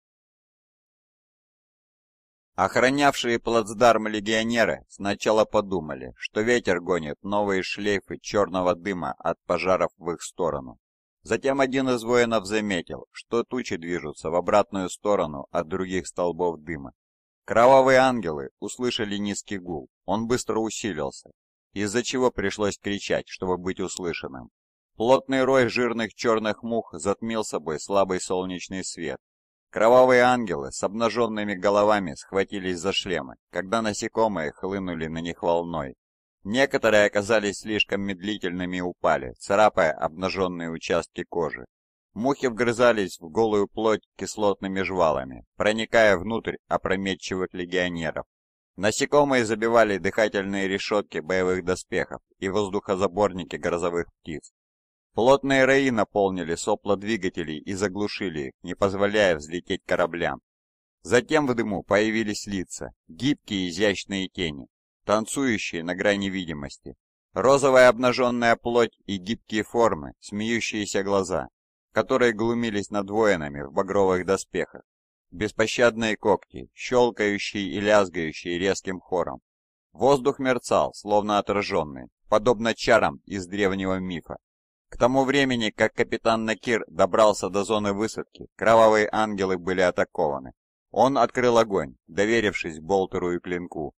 Охранявшие плацдарм легионеры сначала подумали, что ветер гонит новые шлейфы черного дыма от пожаров в их сторону. Затем один из воинов заметил, что тучи движутся в обратную сторону от других столбов дыма. Кровавые ангелы услышали низкий гул, он быстро усилился, из-за чего пришлось кричать, чтобы быть услышанным. Плотный рой жирных черных мух затмил собой слабый солнечный свет. Кровавые ангелы с обнаженными головами схватились за шлемы, когда насекомые хлынули на них волной. Некоторые оказались слишком медлительными и упали, царапая обнаженные участки кожи. Мухи вгрызались в голую плоть кислотными жвалами, проникая внутрь опрометчивых легионеров. Насекомые забивали дыхательные решетки боевых доспехов и воздухозаборники грозовых птиц. Плотные раи наполнили сопла двигателей и заглушили их, не позволяя взлететь кораблям. Затем в дыму появились лица, гибкие изящные тени, танцующие на грани видимости. Розовая обнаженная плоть и гибкие формы, смеющиеся глаза, которые глумились над воинами в багровых доспехах. Беспощадные когти, щелкающие и лязгающие резким хором. Воздух мерцал, словно отраженный, подобно чарам из древнего мифа. К тому времени, как капитан Накир добрался до зоны высадки, кровавые ангелы были атакованы. Он открыл огонь, доверившись болтеру и клинку,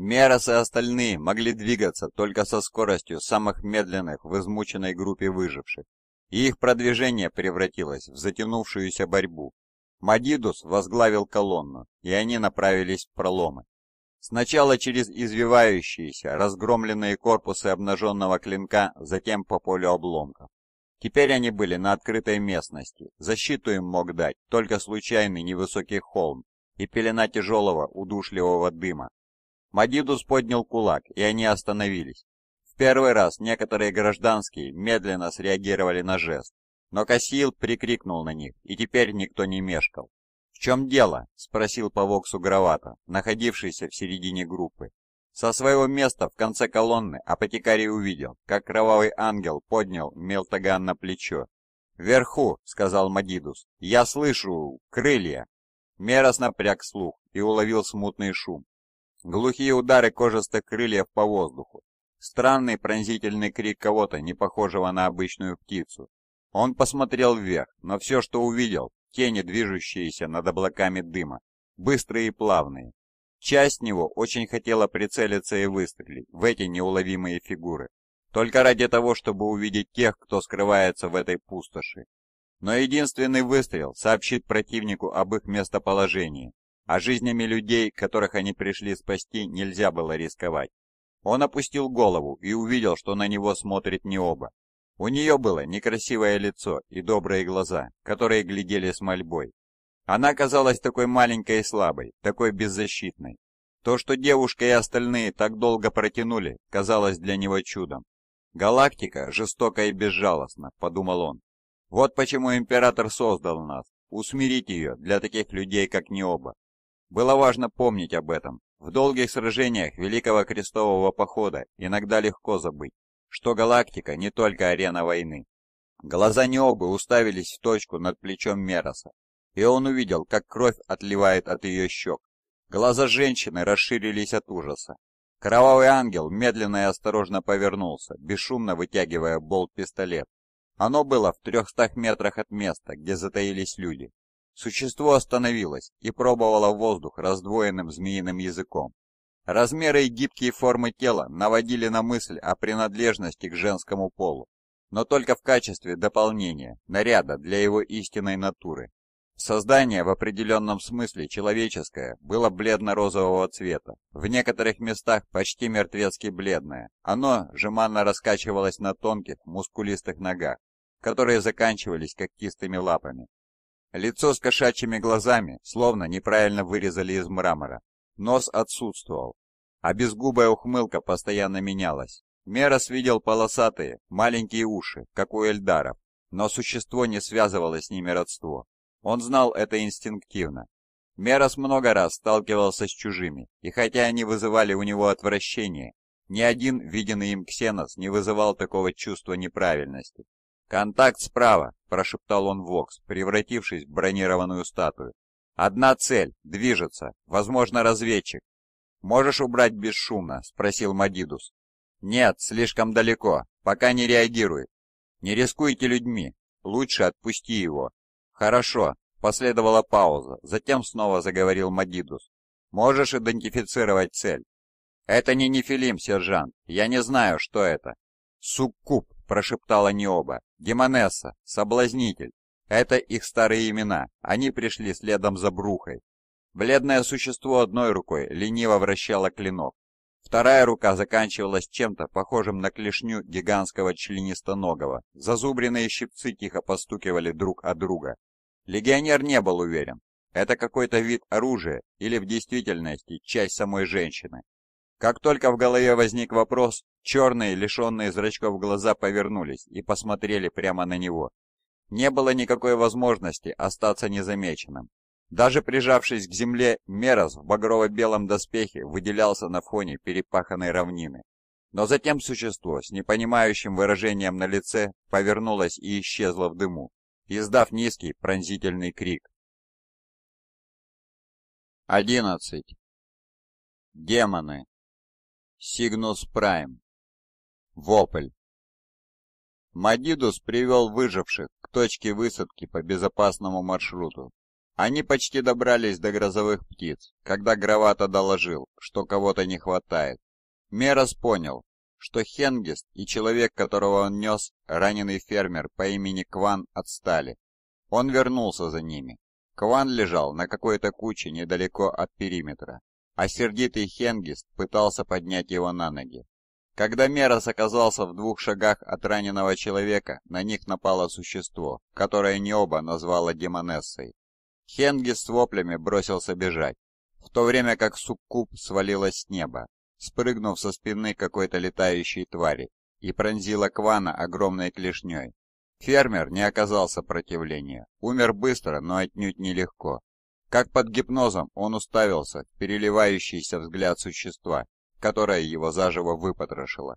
Мерос и остальные могли двигаться только со скоростью самых медленных в измученной группе выживших, и их продвижение превратилось в затянувшуюся борьбу. Мадидус возглавил колонну, и они направились в проломы. Сначала через извивающиеся, разгромленные корпусы обнаженного клинка, затем по полю обломков. Теперь они были на открытой местности, защиту им мог дать только случайный невысокий холм и пелена тяжелого удушливого дыма, Магидус поднял кулак, и они остановились. В первый раз некоторые гражданские медленно среагировали на жест, но Кассиил прикрикнул на них, и теперь никто не мешкал. «В чем дело?» — спросил по воксу Гравата, находившийся в середине группы. Со своего места в конце колонны апотекарий увидел, как кровавый ангел поднял мелтаган на плечо. «Вверху», — сказал Магидус, — «я слышу крылья». Мерос напряг слух и уловил смутный шум, глухие удары кожистых крыльев по воздуху, странный пронзительный крик кого-то, не похожего на обычную птицу. Он посмотрел вверх, но все, что увидел, тени, движущиеся над облаками дыма, быстрые и плавные. Часть него очень хотела прицелиться и выстрелить в эти неуловимые фигуры, только ради того, чтобы увидеть тех, кто скрывается в этой пустоши. Но единственный выстрел сообщит противнику об их местоположении, а жизнями людей, которых они пришли спасти, нельзя было рисковать. Он опустил голову и увидел, что на него смотрит не оба. У нее было некрасивое лицо и добрые глаза, которые глядели с мольбой. Она казалась такой маленькой и слабой, такой беззащитной. То, что девушка и остальные так долго протянули, казалось для него чудом. «Галактика жестока и безжалостна», — подумал он. «Вот почему Император создал нас, усмирить ее для таких людей, как Необа. Было важно помнить об этом. В долгих сражениях Великого Крестового Похода иногда легко забыть, что галактика не только арена войны. Глаза Необы уставились в точку над плечом Мероса, и он увидел, как кровь отливает от ее щек. Глаза женщины расширились от ужаса. Кровавый ангел медленно и осторожно повернулся, бесшумно вытягивая болт-пистолет. Оно было в трехстах метрах от места, где затаились люди. Существо остановилось и пробовало воздух раздвоенным змеиным языком. Размеры и гибкие формы тела наводили на мысль о принадлежности к женскому полу, но только в качестве дополнения, наряда для его истинной натуры. Создание в определенном смысле человеческое было бледно-розового цвета, в некоторых местах почти мертвецки бледное. Оно жеманно раскачивалось на тонких, мускулистых ногах, которые заканчивались когтистыми лапами. Лицо с кошачьими глазами словно неправильно вырезали из мрамора. Нос отсутствовал, а безгубая ухмылка постоянно менялась. Мерос видел полосатые, маленькие уши, как у Эльдаров, но существо не связывало с ними родство. Он знал это инстинктивно. Мерос много раз сталкивался с чужими, и хотя они вызывали у него отвращение, ни один виденный им ксенос не вызывал такого чувства неправильности, «Контакт справа!» – прошептал он в Вокс, превратившись в бронированную статую. «Одна цель. Движется. Возможно, разведчик». «Можешь убрать бесшумно?» – спросил Мадидус. «Нет, слишком далеко. Пока не реагирует. Не рискуйте людьми. Лучше отпусти его». «Хорошо». Последовала пауза. Затем снова заговорил Мадидус. «Можешь идентифицировать цель?» «Это не нефилим, сержант. Я не знаю, что это». «Суккуб», – прошептала Необа. Гимонесса, Соблазнитель. Это их старые имена, они пришли следом за Брухой. Бледное существо одной рукой лениво вращало клинок. Вторая рука заканчивалась чем-то похожим на клешню гигантского членистоногого. Зазубренные щипцы тихо постукивали друг от друга. Легионер не был уверен, это какой-то вид оружия или в действительности часть самой женщины. Как только в голове возник вопрос, черные, лишенные зрачков глаза повернулись и посмотрели прямо на него. Не было никакой возможности остаться незамеченным. Даже прижавшись к земле, Мерос в багрово-белом доспехе выделялся на фоне перепаханной равнины. Но затем существо с непонимающим выражением на лице повернулось и исчезло в дыму, издав низкий пронзительный крик. 11. Демоны Сигнус Прайм. Вопль. Мадидус привел выживших к точке высадки по безопасному маршруту. Они почти добрались до грозовых птиц, когда Гравата доложил, что кого-то не хватает. Мерос понял, что Хенгист и человек, которого он нес, раненый фермер по имени Кван, отстали. Он вернулся за ними. Кван лежал на какой-то куче недалеко от периметра а сердитый Хенгист пытался поднять его на ноги. Когда Мерос оказался в двух шагах от раненого человека, на них напало существо, которое Необа назвала демонессой. Хенгист с воплями бросился бежать, в то время как суккуб свалилась с неба, спрыгнув со спины какой-то летающей твари, и пронзила Квана огромной клешней. Фермер не оказал сопротивления, умер быстро, но отнюдь нелегко. Как под гипнозом он уставился в переливающийся взгляд существа, которое его заживо выпотрошило.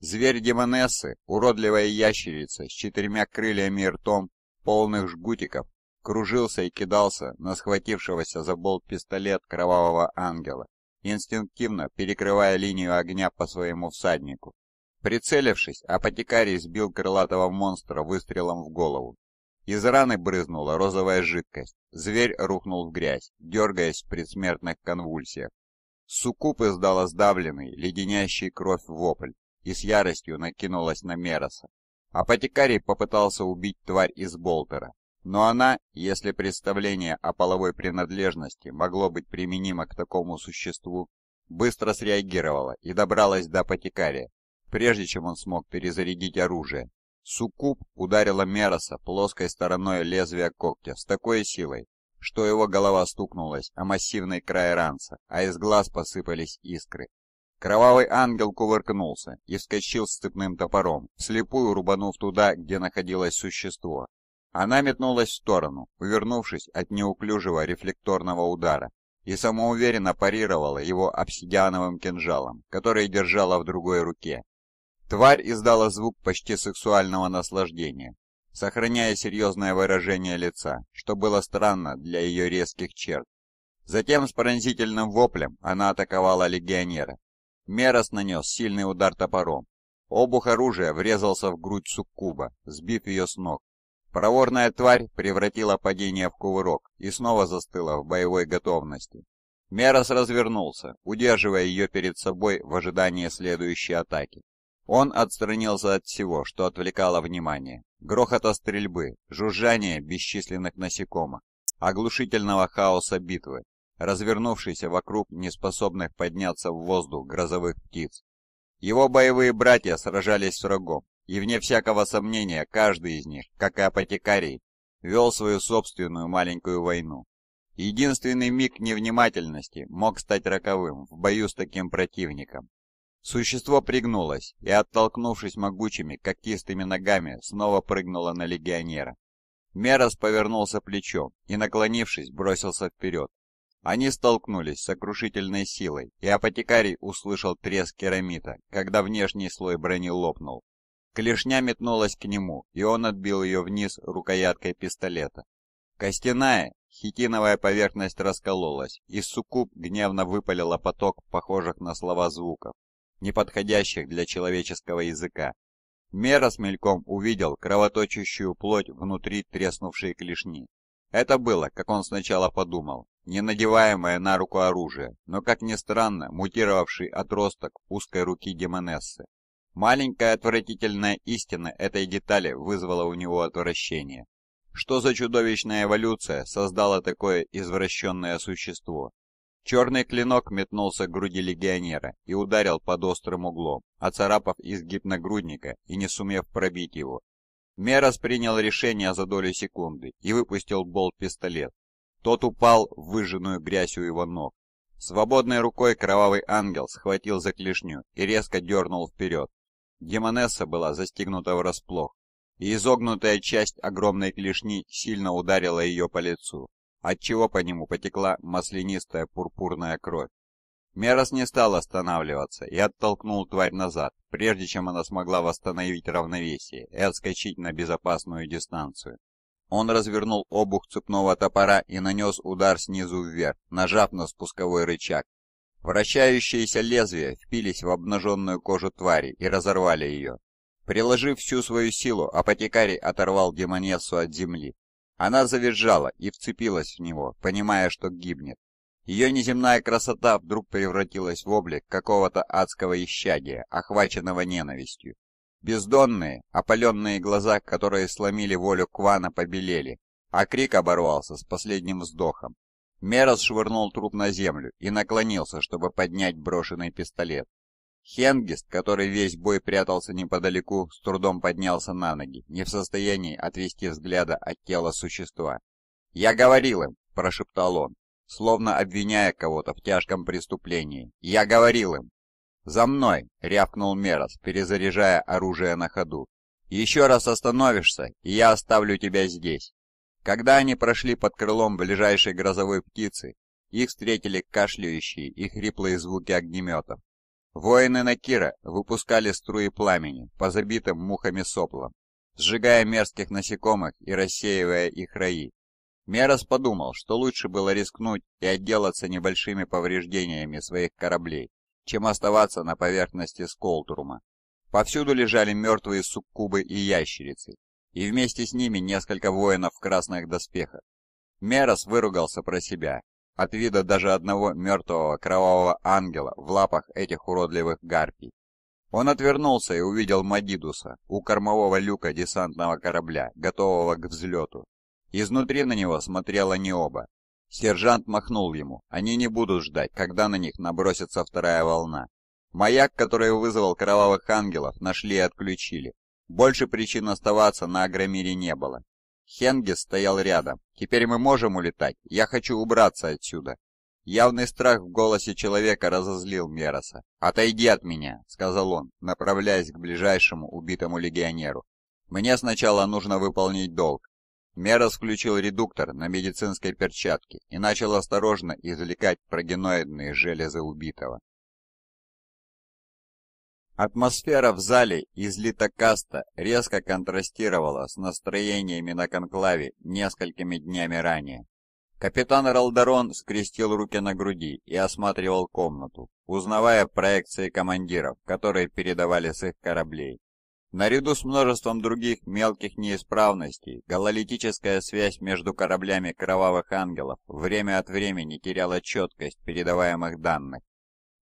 Зверь демонессы, уродливая ящерица с четырьмя крыльями и ртом, полных жгутиков, кружился и кидался на схватившегося за болт пистолет кровавого ангела, инстинктивно перекрывая линию огня по своему всаднику. Прицелившись, апотекарий сбил крылатого монстра выстрелом в голову. Из раны брызнула розовая жидкость. Зверь рухнул в грязь, дергаясь в предсмертных конвульсиях. Суккуб издала сдавленный, леденящий кровь вопль и с яростью накинулась на Мероса. Апотекарий попытался убить тварь из Болтера, но она, если представление о половой принадлежности могло быть применимо к такому существу, быстро среагировала и добралась до апотекария, прежде чем он смог перезарядить оружие. Суккуб ударила Мероса плоской стороной лезвия когтя с такой силой, что его голова стукнулась о массивный край ранца, а из глаз посыпались искры. Кровавый ангел кувыркнулся и вскочил с цепным топором, слепую рубанув туда, где находилось существо. Она метнулась в сторону, увернувшись от неуклюжего рефлекторного удара, и самоуверенно парировала его обсидиановым кинжалом, который держала в другой руке. Тварь издала звук почти сексуального наслаждения, сохраняя серьезное выражение лица, что было странно для ее резких черт. Затем с пронзительным воплем она атаковала легионера. Мерос нанес сильный удар топором. Обух оружия врезался в грудь суккуба, сбив ее с ног. Проворная тварь превратила падение в кувырок и снова застыла в боевой готовности. Мерос развернулся, удерживая ее перед собой в ожидании следующей атаки. Он отстранился от всего, что отвлекало внимание. Грохота стрельбы, жужжание бесчисленных насекомых, оглушительного хаоса битвы, развернувшейся вокруг неспособных подняться в воздух грозовых птиц. Его боевые братья сражались с врагом, и вне всякого сомнения каждый из них, как и апотекарий, вел свою собственную маленькую войну. Единственный миг невнимательности мог стать роковым в бою с таким противником, Существо пригнулось и, оттолкнувшись могучими, когтистыми ногами, снова прыгнуло на легионера. Мерос повернулся плечом и, наклонившись, бросился вперед. Они столкнулись с сокрушительной силой, и апотекарий услышал треск керамита, когда внешний слой брони лопнул. Клешня метнулась к нему, и он отбил ее вниз рукояткой пистолета. Костяная, хитиновая поверхность раскололась, и суккуб гневно выпалила поток похожих на слова звуков неподходящих для человеческого языка. Мера мельком увидел кровоточащую плоть внутри треснувшей клешни. Это было, как он сначала подумал, не надеваемое на руку оружие, но, как ни странно, мутировавший отросток узкой руки демонессы. Маленькая отвратительная истина этой детали вызвала у него отвращение. Что за чудовищная эволюция создала такое извращенное существо? Черный клинок метнулся к груди легионера и ударил под острым углом, оцарапав изгиб нагрудника и не сумев пробить его. Мерас принял решение за долю секунды и выпустил болт-пистолет. Тот упал в выжженную грязь у его ног. Свободной рукой кровавый ангел схватил за клешню и резко дернул вперед. Демонесса была застегнута врасплох, и изогнутая часть огромной клешни сильно ударила ее по лицу отчего по нему потекла маслянистая пурпурная кровь. Мерос не стал останавливаться и оттолкнул тварь назад, прежде чем она смогла восстановить равновесие и отскочить на безопасную дистанцию. Он развернул обух цепного топора и нанес удар снизу вверх, нажав на спусковой рычаг. Вращающиеся лезвия впились в обнаженную кожу твари и разорвали ее. Приложив всю свою силу, апотекарий оторвал демонессу от земли, она завизжала и вцепилась в него, понимая, что гибнет. Ее неземная красота вдруг превратилась в облик какого-то адского исчадия, охваченного ненавистью. Бездонные, опаленные глаза, которые сломили волю Квана, побелели, а крик оборвался с последним вздохом. Мерос швырнул труп на землю и наклонился, чтобы поднять брошенный пистолет. Хенгист, который весь бой прятался неподалеку, с трудом поднялся на ноги, не в состоянии отвести взгляда от тела существа. «Я говорил им!» – прошептал он, словно обвиняя кого-то в тяжком преступлении. «Я говорил им!» «За мной!» — рявкнул Мерос, перезаряжая оружие на ходу. «Еще раз остановишься, и я оставлю тебя здесь». Когда они прошли под крылом ближайшей грозовой птицы, их встретили кашляющие и хриплые звуки огнеметов. Воины Накира выпускали струи пламени по забитым мухами соплам, сжигая мерзких насекомых и рассеивая их раи. Мерос подумал, что лучше было рискнуть и отделаться небольшими повреждениями своих кораблей, чем оставаться на поверхности Сколтрума. Повсюду лежали мертвые суккубы и ящерицы, и вместе с ними несколько воинов в красных доспехах. Мерос выругался про себя от вида даже одного мертвого кровавого ангела в лапах этих уродливых гарпий. Он отвернулся и увидел Мадидуса у кормового люка десантного корабля, готового к взлету. Изнутри на него смотрела Необа. Сержант махнул ему, они не будут ждать, когда на них набросится вторая волна. Маяк, который вызвал кровавых ангелов, нашли и отключили. Больше причин оставаться на Агромире не было. Хенге стоял рядом. «Теперь мы можем улетать. Я хочу убраться отсюда». Явный страх в голосе человека разозлил Мероса. «Отойди от меня», — сказал он, направляясь к ближайшему убитому легионеру. «Мне сначала нужно выполнить долг». Мерос включил редуктор на медицинской перчатке и начал осторожно извлекать прогеноидные железы убитого. Атмосфера в зале из Литокаста резко контрастировала с настроениями на конклаве несколькими днями ранее. Капитан Ралдарон скрестил руки на груди и осматривал комнату, узнавая проекции командиров, которые передавали с их кораблей. Наряду с множеством других мелких неисправностей, гололитическая связь между кораблями кровавых ангелов время от времени теряла четкость передаваемых данных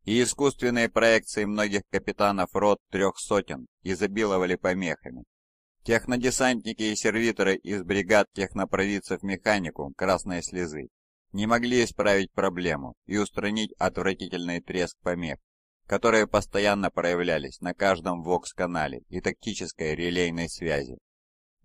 и искусственные проекции многих капитанов рот трех сотен изобиловали помехами. Технодесантники и сервиторы из бригад технопровидцев механику «Красные слезы» не могли исправить проблему и устранить отвратительный треск помех, которые постоянно проявлялись на каждом ВОКС-канале и тактической релейной связи.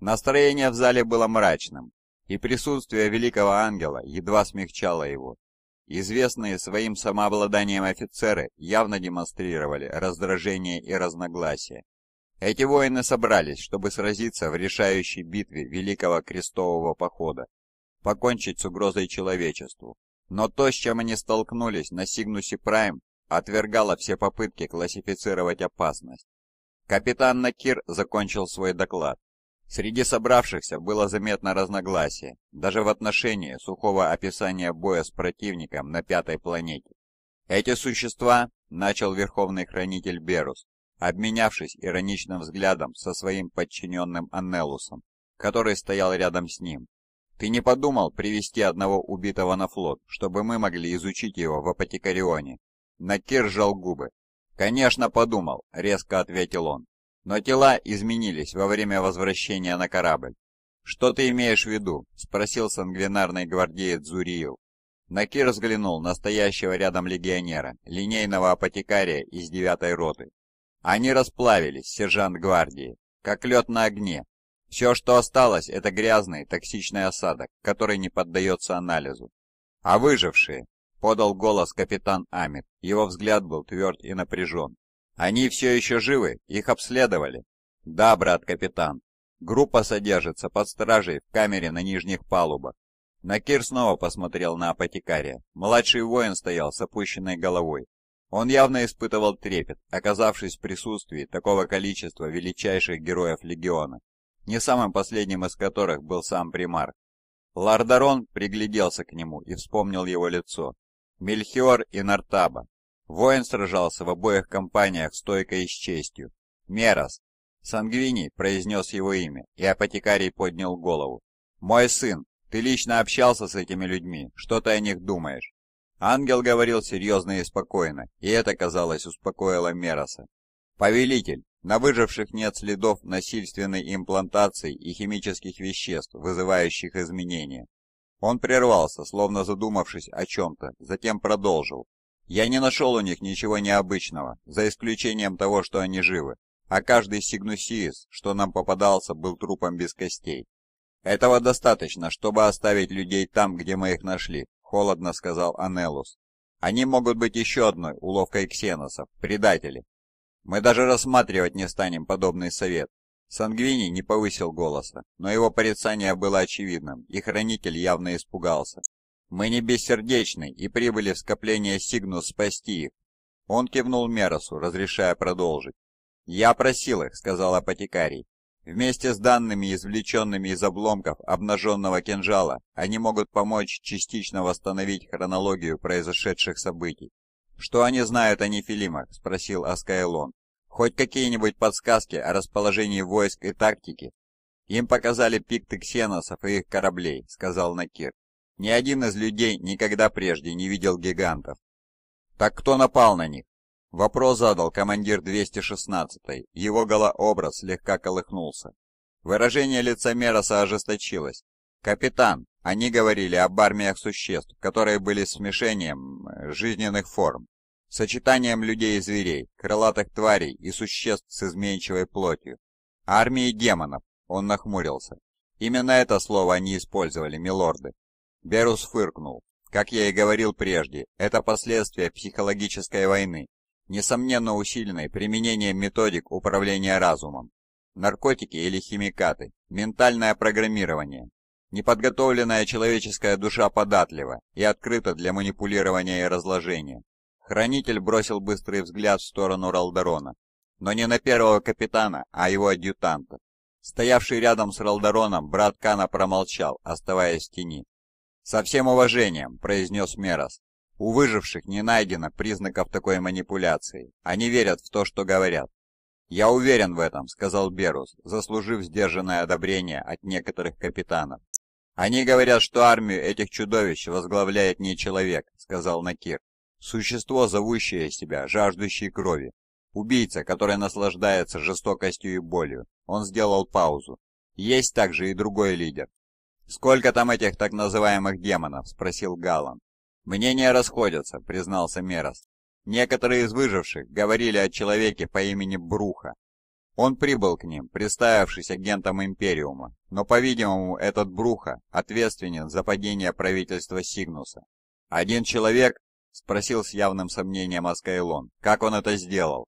Настроение в зале было мрачным, и присутствие Великого Ангела едва смягчало его. Известные своим самообладанием офицеры явно демонстрировали раздражение и разногласия. Эти воины собрались, чтобы сразиться в решающей битве Великого Крестового Похода, покончить с угрозой человечеству. Но то, с чем они столкнулись на Сигнусе Прайм, отвергало все попытки классифицировать опасность. Капитан Накир закончил свой доклад, Среди собравшихся было заметно разногласие, даже в отношении сухого описания боя с противником на пятой планете. «Эти существа», — начал Верховный Хранитель Берус, обменявшись ироничным взглядом со своим подчиненным Аннелусом, который стоял рядом с ним. «Ты не подумал привести одного убитого на флот, чтобы мы могли изучить его в Апотекарионе?» Накир сжал губы. «Конечно, подумал», — резко ответил он. Но тела изменились во время возвращения на корабль. «Что ты имеешь в виду?» — спросил сангвинарный гвардеец Зуриил. Накир взглянул на стоящего рядом легионера, линейного апотекария из девятой роты. Они расплавились, сержант гвардии, как лед на огне. Все, что осталось, это грязный, токсичный осадок, который не поддается анализу. А выжившие, подал голос капитан Амит, его взгляд был тверд и напряжен. Они все еще живы, их обследовали. Да, брат-капитан. Группа содержится под стражей в камере на нижних палубах. Накир снова посмотрел на апотекария. Младший воин стоял с опущенной головой. Он явно испытывал трепет, оказавшись в присутствии такого количества величайших героев Легиона, не самым последним из которых был сам примар. Лардарон пригляделся к нему и вспомнил его лицо. Мельхиор и Нартаба, Воин сражался в обоих компаниях стойко и с честью. Мерос. Сангвини произнес его имя, и апотекарий поднял голову. «Мой сын, ты лично общался с этими людьми, что ты о них думаешь?» Ангел говорил серьезно и спокойно, и это, казалось, успокоило Мероса. «Повелитель, на выживших нет следов насильственной имплантации и химических веществ, вызывающих изменения. Он прервался, словно задумавшись о чем-то, затем продолжил. Я не нашел у них ничего необычного, за исключением того, что они живы, а каждый сигнусиис, что нам попадался, был трупом без костей. Этого достаточно, чтобы оставить людей там, где мы их нашли, холодно сказал Анелус. Они могут быть еще одной уловкой ксеносов, предатели. Мы даже рассматривать не станем подобный совет. Сангвини не повысил голоса, но его порицание было очевидным, и хранитель явно испугался. Мы не бессердечны и прибыли в скопление Сигнус спасти их. Он кивнул Меросу, разрешая продолжить. «Я просил их», — сказал апотекарий. «Вместе с данными, извлеченными из обломков обнаженного кинжала, они могут помочь частично восстановить хронологию произошедших событий». «Что они знают о нефилимах?» — спросил Аскаэлон. «Хоть какие-нибудь подсказки о расположении войск и тактике?» «Им показали пикты ксеносов и их кораблей», — сказал Накир. Ни один из людей никогда прежде не видел гигантов. Так кто напал на них? Вопрос задал командир 216-й. Его голообраз слегка колыхнулся. Выражение лица Мероса ожесточилось. «Капитан!» Они говорили об армиях существ, которые были смешением э, жизненных форм, сочетанием людей и зверей, крылатых тварей и существ с изменчивой плотью. Армии демонов, он нахмурился. Именно это слово они использовали, милорды. Берус фыркнул. Как я и говорил прежде, это последствия психологической войны, несомненно усиленной применением методик управления разумом. Наркотики или химикаты, ментальное программирование. Неподготовленная человеческая душа податлива и открыта для манипулирования и разложения. Хранитель бросил быстрый взгляд в сторону Ралдорона, но не на первого капитана, а его адъютанта. Стоявший рядом с Ралдороном брат Кана промолчал, оставаясь в тени. «Со всем уважением», — произнес Мерос. «У выживших не найдено признаков такой манипуляции. Они верят в то, что говорят». «Я уверен в этом», — сказал Берус, заслужив сдержанное одобрение от некоторых капитанов. «Они говорят, что армию этих чудовищ возглавляет не человек», — сказал Накир. «Существо, зовущее себя, жаждущее крови. Убийца, который наслаждается жестокостью и болью». Он сделал паузу. «Есть также и другой лидер, «Сколько там этих так называемых демонов?» — спросил Галан. «Мнения расходятся», — признался Мерос. «Некоторые из выживших говорили о человеке по имени Бруха. Он прибыл к ним, представившись агентом Империума, но, по-видимому, этот Бруха ответственен за падение правительства Сигнуса. Один человек — спросил с явным сомнением Аскайлон. «Как он это сделал?»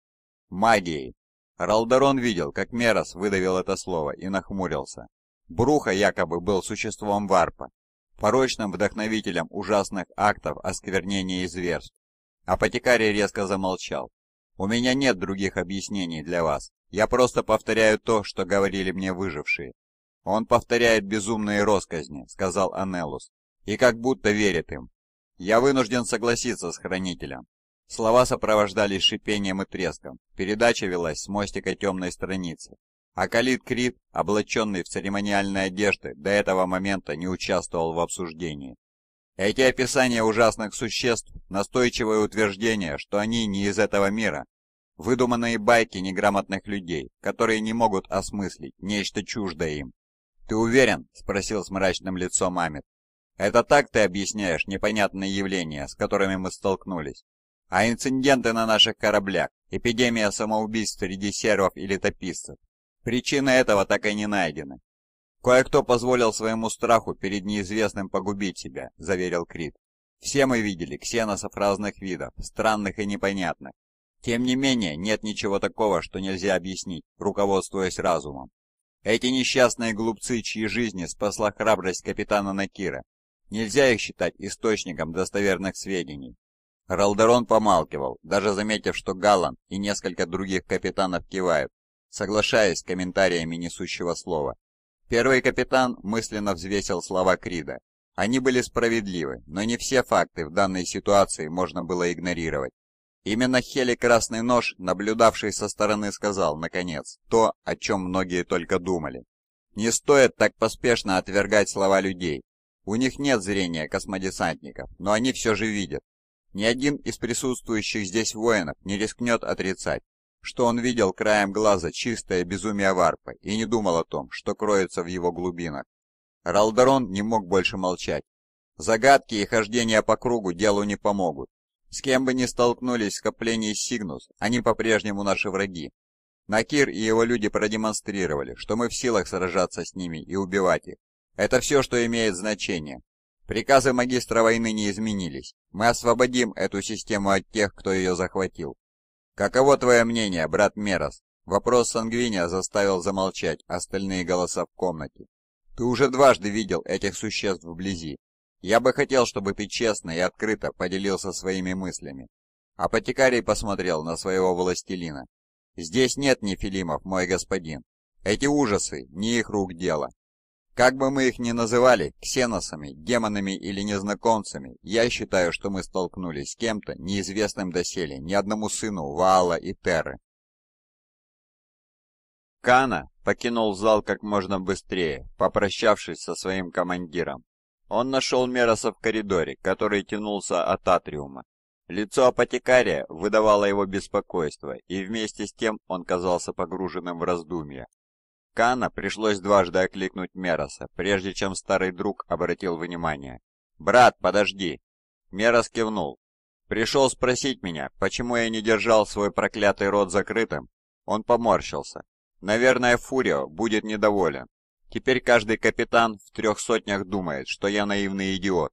«Магией». Ралдерон видел, как Мерос выдавил это слово и нахмурился. Бруха якобы был существом варпа, порочным вдохновителем ужасных актов осквернения и зверств. Апотекарий резко замолчал. «У меня нет других объяснений для вас. Я просто повторяю то, что говорили мне выжившие». «Он повторяет безумные росказни», — сказал Анелус, — «и как будто верит им. Я вынужден согласиться с Хранителем». Слова сопровождались шипением и треском. Передача велась с мостика темной страницы. А Калит Крит, облаченный в церемониальные одежды, до этого момента не участвовал в обсуждении. Эти описания ужасных существ, настойчивое утверждение, что они не из этого мира, выдуманные байки неграмотных людей, которые не могут осмыслить нечто чуждое им. «Ты уверен?» – спросил с мрачным лицом Амит. «Это так ты объясняешь непонятные явления, с которыми мы столкнулись? А инциденты на наших кораблях, эпидемия самоубийств среди сервов или летописцев, Причины этого так и не найдены. Кое-кто позволил своему страху перед неизвестным погубить себя, заверил Крит. Все мы видели ксеносов разных видов, странных и непонятных. Тем не менее, нет ничего такого, что нельзя объяснить, руководствуясь разумом. Эти несчастные глупцы, чьи жизни спасла храбрость капитана Накира, нельзя их считать источником достоверных сведений. Ралдерон помалкивал, даже заметив, что Галан и несколько других капитанов кивают, соглашаясь с комментариями несущего слова. Первый капитан мысленно взвесил слова Крида. Они были справедливы, но не все факты в данной ситуации можно было игнорировать. Именно Хели Красный Нож, наблюдавший со стороны, сказал, наконец, то, о чем многие только думали. Не стоит так поспешно отвергать слова людей. У них нет зрения космодесантников, но они все же видят. Ни один из присутствующих здесь воинов не рискнет отрицать, что он видел краем глаза чистое безумие варпа и не думал о том, что кроется в его глубинах. Ралдерон не мог больше молчать. Загадки и хождение по кругу делу не помогут. С кем бы ни столкнулись в скоплении Сигнус, они по-прежнему наши враги. Накир и его люди продемонстрировали, что мы в силах сражаться с ними и убивать их. Это все, что имеет значение. Приказы магистра войны не изменились. Мы освободим эту систему от тех, кто ее захватил. «Каково твое мнение, брат Мерос?» Вопрос Сангвиния заставил замолчать остальные голоса в комнате. «Ты уже дважды видел этих существ вблизи. Я бы хотел, чтобы ты честно и открыто поделился своими мыслями». Апотекарий посмотрел на своего властелина. «Здесь нет нефилимов, мой господин. Эти ужасы, не их рук дело. Как бы мы их ни называли, ксеносами, демонами или незнакомцами, я считаю, что мы столкнулись с кем-то, неизвестным доселе, ни одному сыну Ваала и Терры. Кана покинул зал как можно быстрее, попрощавшись со своим командиром. Он нашел Мероса в коридоре, который тянулся от атриума. Лицо апотекария выдавало его беспокойство, и вместе с тем он казался погруженным в раздумья. Кана пришлось дважды окликнуть Мероса, прежде чем старый друг обратил внимание. «Брат, подожди!» Мерос кивнул. «Пришел спросить меня, почему я не держал свой проклятый рот закрытым?» Он поморщился. «Наверное, Фурио будет недоволен. Теперь каждый капитан в трех сотнях думает, что я наивный идиот».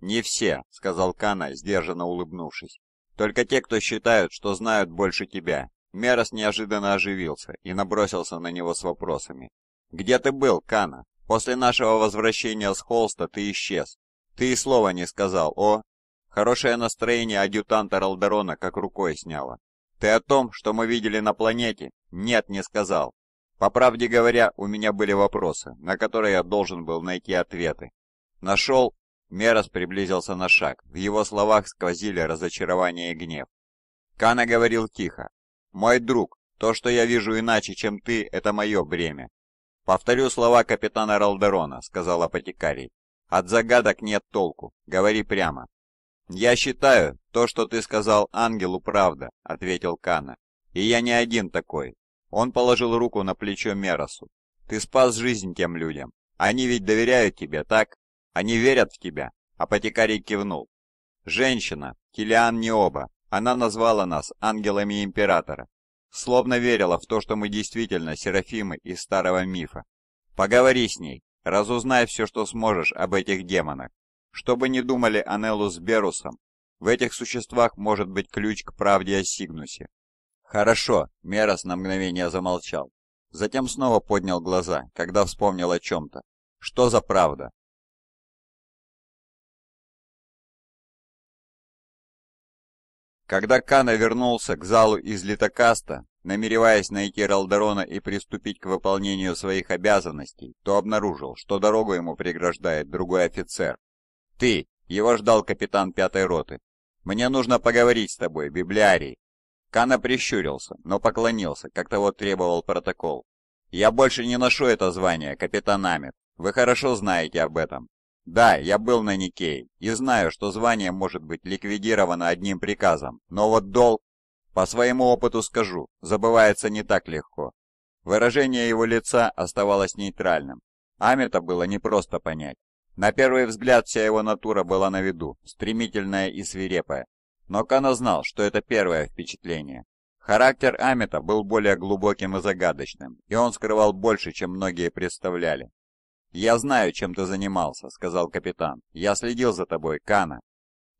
«Не все», — сказал Кана, сдержанно улыбнувшись. «Только те, кто считают, что знают больше тебя, Мерос неожиданно оживился и набросился на него с вопросами. «Где ты был, Кана? После нашего возвращения с холста ты исчез. Ты и слова не сказал, о...» Хорошее настроение адъютанта Ралдерона как рукой сняло. «Ты о том, что мы видели на планете?» «Нет, не сказал. По правде говоря, у меня были вопросы, на которые я должен был найти ответы. Нашел?» Мерос приблизился на шаг. В его словах сквозили разочарование и гнев. Кана говорил тихо, «Мой друг, то, что я вижу иначе, чем ты, это мое бремя». «Повторю слова капитана Ралдерона», — сказал апотекарий. «От загадок нет толку. Говори прямо». «Я считаю, то, что ты сказал ангелу, правда», — ответил Кана. «И я не один такой». Он положил руку на плечо Меросу. «Ты спас жизнь тем людям. Они ведь доверяют тебе, так? Они верят в тебя?» Апотекарий кивнул. «Женщина, Килиан не оба. Она назвала нас ангелами императора, словно верила в то, что мы действительно серафимы из старого мифа. Поговори с ней, разузнай все, что сможешь об этих демонах. Чтобы не ни думали Анеллу с Берусом, в этих существах может быть ключ к правде о Сигнусе. Хорошо, Мерос на мгновение замолчал. Затем снова поднял глаза, когда вспомнил о чем-то. Что за правда? Когда Кана вернулся к залу из Литокаста, намереваясь найти Ралдерона и приступить к выполнению своих обязанностей, то обнаружил, что дорогу ему преграждает другой офицер. «Ты!» — его ждал капитан пятой роты. «Мне нужно поговорить с тобой, библиарий!» Кана прищурился, но поклонился, как того требовал протокол. «Я больше не ношу это звание, капитан Амит. Вы хорошо знаете об этом. Да, я был на Никей, и знаю, что звание может быть ликвидировано одним приказом, но вот долг, по своему опыту скажу, забывается не так легко. Выражение его лица оставалось нейтральным. Амета было непросто понять. На первый взгляд вся его натура была на виду, стремительная и свирепая. Но Кана знал, что это первое впечатление. Характер Амета был более глубоким и загадочным, и он скрывал больше, чем многие представляли. «Я знаю, чем ты занимался», — сказал капитан. «Я следил за тобой, Кана».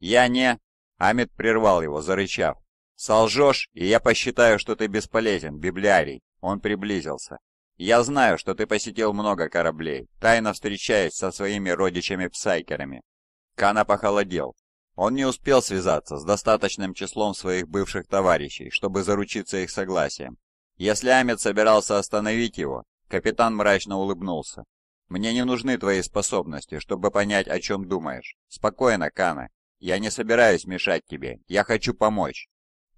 «Я не...» — Амид прервал его, зарычав. «Солжешь, и я посчитаю, что ты бесполезен, библиарий». Он приблизился. «Я знаю, что ты посетил много кораблей, тайно встречаясь со своими родичами-псайкерами». Кана похолодел. Он не успел связаться с достаточным числом своих бывших товарищей, чтобы заручиться их согласием. Если Амид собирался остановить его, капитан мрачно улыбнулся. Мне не нужны твои способности, чтобы понять, о чем думаешь. Спокойно, Кана. Я не собираюсь мешать тебе. Я хочу помочь.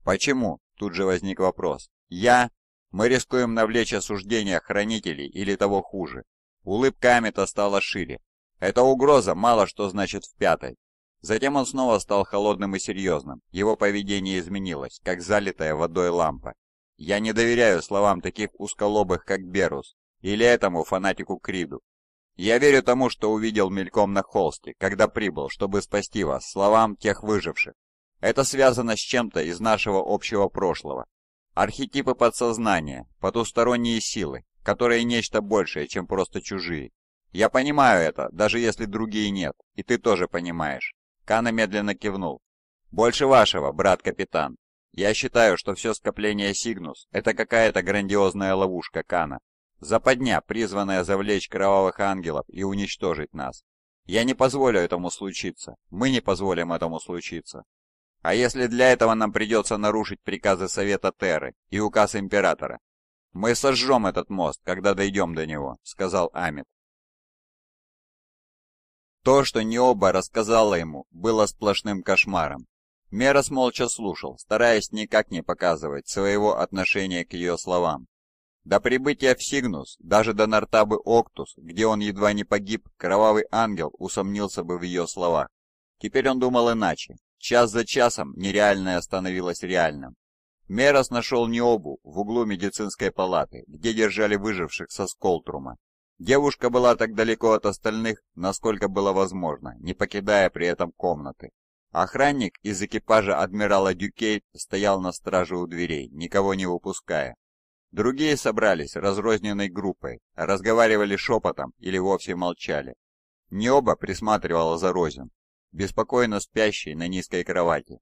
Почему? Тут же возник вопрос. Я? Мы рискуем навлечь осуждение хранителей или того хуже. Улыбка Амита стала шире. Эта угроза мало что значит в пятой. Затем он снова стал холодным и серьезным. Его поведение изменилось, как залитая водой лампа. Я не доверяю словам таких узколобых, как Берус, или этому фанатику Криду. Я верю тому, что увидел мельком на холсте, когда прибыл, чтобы спасти вас, словам тех выживших. Это связано с чем-то из нашего общего прошлого. Архетипы подсознания, потусторонние силы, которые нечто большее, чем просто чужие. Я понимаю это, даже если другие нет, и ты тоже понимаешь. Кана медленно кивнул. Больше вашего, брат-капитан. Я считаю, что все скопление Сигнус – это какая-то грандиозная ловушка Кана. Западня, призванная завлечь кровавых ангелов и уничтожить нас. Я не позволю этому случиться. Мы не позволим этому случиться. А если для этого нам придется нарушить приказы Совета Терры и указ Императора? Мы сожжем этот мост, когда дойдем до него, сказал Амит. То, что Необа рассказала ему, было сплошным кошмаром. Мерос молча слушал, стараясь никак не показывать своего отношения к ее словам. До прибытия в Сигнус, даже до Нартабы Октус, где он едва не погиб, кровавый ангел усомнился бы в ее словах. Теперь он думал иначе. Час за часом нереальное становилось реальным. Мерос нашел Необу в углу медицинской палаты, где держали выживших со Сколтрума. Девушка была так далеко от остальных, насколько было возможно, не покидая при этом комнаты. Охранник из экипажа адмирала Дюкейт стоял на страже у дверей, никого не выпуская. Другие собрались разрозненной группой, разговаривали шепотом или вовсе молчали. Необа присматривала за Розин, беспокойно спящей на низкой кровати.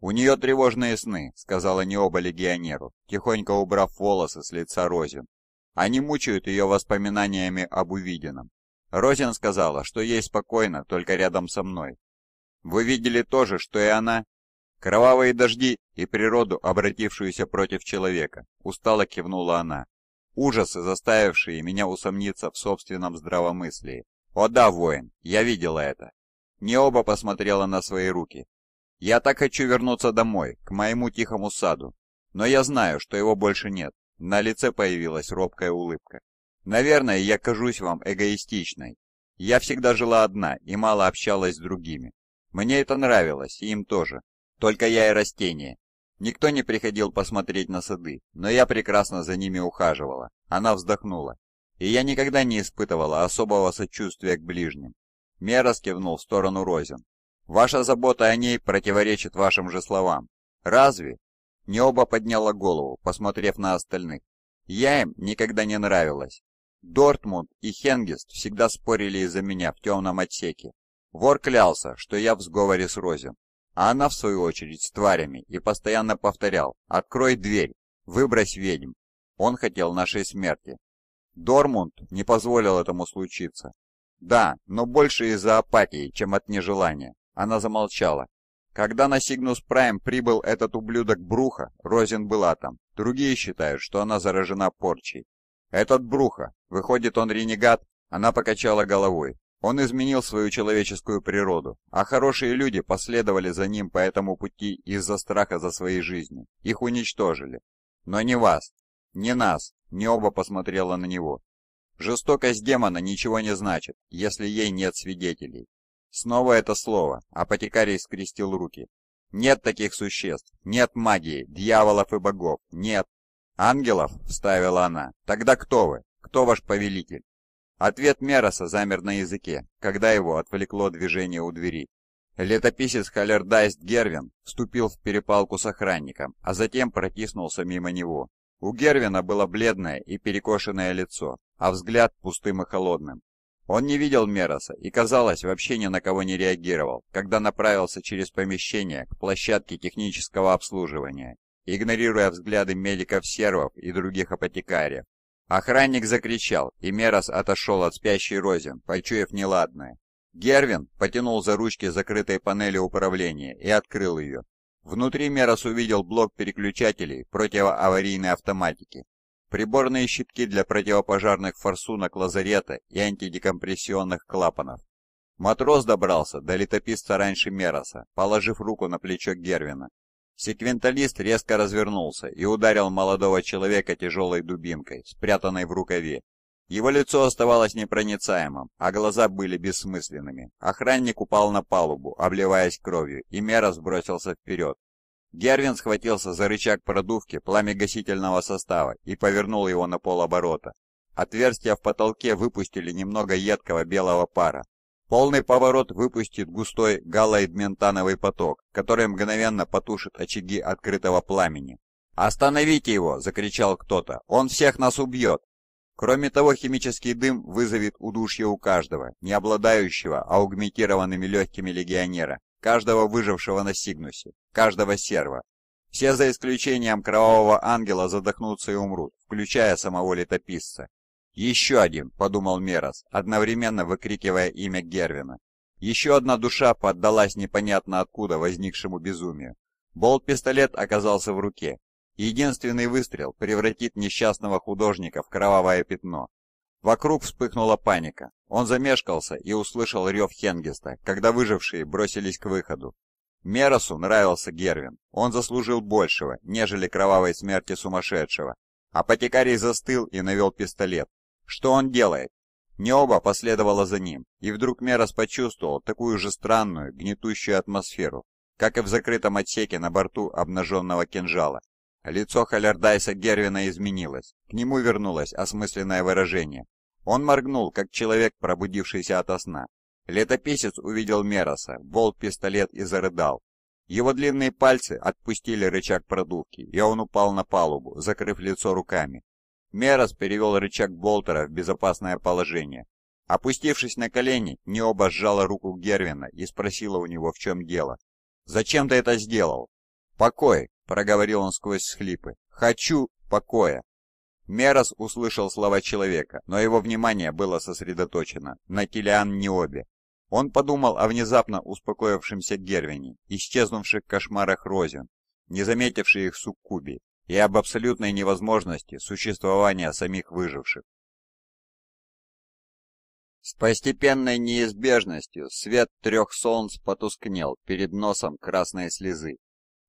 «У нее тревожные сны», — сказала Необа легионеру, тихонько убрав волосы с лица Розин. Они мучают ее воспоминаниями об увиденном. Розин сказала, что ей спокойно, только рядом со мной. «Вы видели то же, что и она?» Кровавые дожди и природу, обратившуюся против человека, устало кивнула она. Ужасы, заставившие меня усомниться в собственном здравомыслии. О да, воин, я видела это. Не оба посмотрела на свои руки. Я так хочу вернуться домой, к моему тихому саду. Но я знаю, что его больше нет. На лице появилась робкая улыбка. Наверное, я кажусь вам эгоистичной. Я всегда жила одна и мало общалась с другими. Мне это нравилось, и им тоже. Только я и растения. Никто не приходил посмотреть на сады, но я прекрасно за ними ухаживала. Она вздохнула. И я никогда не испытывала особого сочувствия к ближним. Мера скивнул в сторону Розин. Ваша забота о ней противоречит вашим же словам. Разве? Необа подняла голову, посмотрев на остальных. Я им никогда не нравилась. Дортмунд и Хенгест всегда спорили из-за меня в темном отсеке. Вор клялся, что я в сговоре с Розин. А она, в свою очередь, с тварями и постоянно повторял «Открой дверь! Выбрось ведьм!» Он хотел нашей смерти. Дормунд не позволил этому случиться. Да, но больше из-за апатии, чем от нежелания. Она замолчала. Когда на Сигнус Прайм прибыл этот ублюдок Бруха, Розин была там. Другие считают, что она заражена порчей. Этот Бруха, выходит он ренегат? Она покачала головой. Он изменил свою человеческую природу, а хорошие люди последовали за ним по этому пути из-за страха за свои жизни. Их уничтожили. Но не вас, не нас, не оба посмотрела на него. Жестокость демона ничего не значит, если ей нет свидетелей. Снова это слово, апотекарий скрестил руки. Нет таких существ, нет магии, дьяволов и богов, нет. Ангелов, вставила она, тогда кто вы, кто ваш повелитель? Ответ Мероса замер на языке, когда его отвлекло движение у двери. Летописец Халердайст Гервин вступил в перепалку с охранником, а затем протиснулся мимо него. У Гервина было бледное и перекошенное лицо, а взгляд пустым и холодным. Он не видел Мероса и, казалось, вообще ни на кого не реагировал, когда направился через помещение к площадке технического обслуживания, игнорируя взгляды медиков-сервов и других апотекариев, Охранник закричал, и Мерос отошел от спящей Розин, почуяв неладное. Гервин потянул за ручки закрытой панели управления и открыл ее. Внутри Мерос увидел блок переключателей противоаварийной автоматики, приборные щитки для противопожарных форсунок лазарета и антидекомпрессионных клапанов. Матрос добрался до летописца раньше Мероса, положив руку на плечо Гервина Секвенталист резко развернулся и ударил молодого человека тяжелой дубинкой, спрятанной в рукаве. Его лицо оставалось непроницаемым, а глаза были бессмысленными. Охранник упал на палубу, обливаясь кровью, и мера сбросился вперед. Гервин схватился за рычаг продувки пламегасительного состава и повернул его на полоборота. Отверстия в потолке выпустили немного едкого белого пара, Полный поворот выпустит густой галоэдментановый поток, который мгновенно потушит очаги открытого пламени. «Остановите его!» — закричал кто-то. «Он всех нас убьет!» Кроме того, химический дым вызовет удушье у каждого, не обладающего а аугментированными легкими легионера, каждого выжившего на Сигнусе, каждого серва. Все за исключением Кровавого Ангела задохнутся и умрут, включая самого летописца. «Еще один», — подумал Мерос, одновременно выкрикивая имя Гервина. Еще одна душа поддалась непонятно откуда возникшему безумию. Болт-пистолет оказался в руке. Единственный выстрел превратит несчастного художника в кровавое пятно. Вокруг вспыхнула паника. Он замешкался и услышал рев Хенгеста, когда выжившие бросились к выходу. Меросу нравился Гервин. Он заслужил большего, нежели кровавой смерти сумасшедшего. Апотекарий застыл и навел пистолет, что он делает? Необа последовала за ним, и вдруг Мерос почувствовал такую же странную, гнетущую атмосферу, как и в закрытом отсеке на борту обнаженного кинжала. Лицо Халярдайса Гервина изменилось, к нему вернулось осмысленное выражение. Он моргнул, как человек, пробудившийся ото сна. Летописец увидел Мероса, волк пистолет и зарыдал. Его длинные пальцы отпустили рычаг продувки, и он упал на палубу, закрыв лицо руками. Мерос перевел рычаг Болтера в безопасное положение. Опустившись на колени, Необа сжала руку Гервина и спросила у него, в чем дело. «Зачем ты это сделал?» «Покой», — проговорил он сквозь схлипы. «Хочу покоя». Мерос услышал слова человека, но его внимание было сосредоточено на Килиан Необе. Он подумал о внезапно успокоившемся Гервине, исчезнувших кошмарах Розин, не заметивших их суккуби, и об абсолютной невозможности существования самих выживших. С постепенной неизбежностью свет трех солнц потускнел перед носом красной слезы,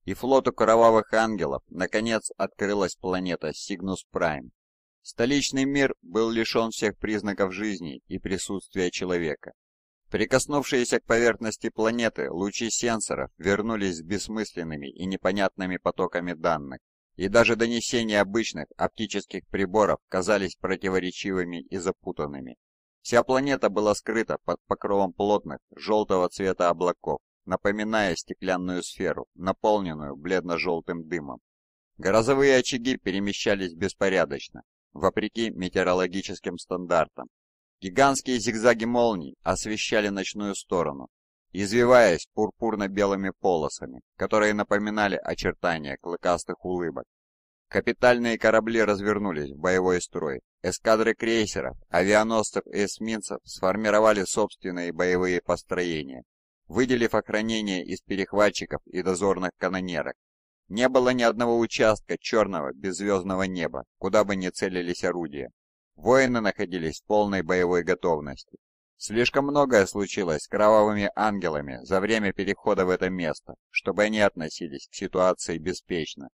и флоту кровавых ангелов наконец открылась планета Сигнус Прайм. Столичный мир был лишен всех признаков жизни и присутствия человека. Прикоснувшиеся к поверхности планеты лучи сенсоров вернулись с бессмысленными и непонятными потоками данных, и даже донесения обычных оптических приборов казались противоречивыми и запутанными. Вся планета была скрыта под покровом плотных, желтого цвета облаков, напоминая стеклянную сферу, наполненную бледно-желтым дымом. Грозовые очаги перемещались беспорядочно, вопреки метеорологическим стандартам. Гигантские зигзаги молний освещали ночную сторону, извиваясь пурпурно-белыми полосами, которые напоминали очертания клыкастых улыбок. Капитальные корабли развернулись в боевой строй. Эскадры крейсеров, авианосцев и эсминцев сформировали собственные боевые построения, выделив охранение из перехватчиков и дозорных канонерок. Не было ни одного участка черного беззвездного неба, куда бы ни целились орудия. Воины находились в полной боевой готовности, Слишком многое случилось с кровавыми ангелами за время перехода в это место, чтобы они относились к ситуации беспечно.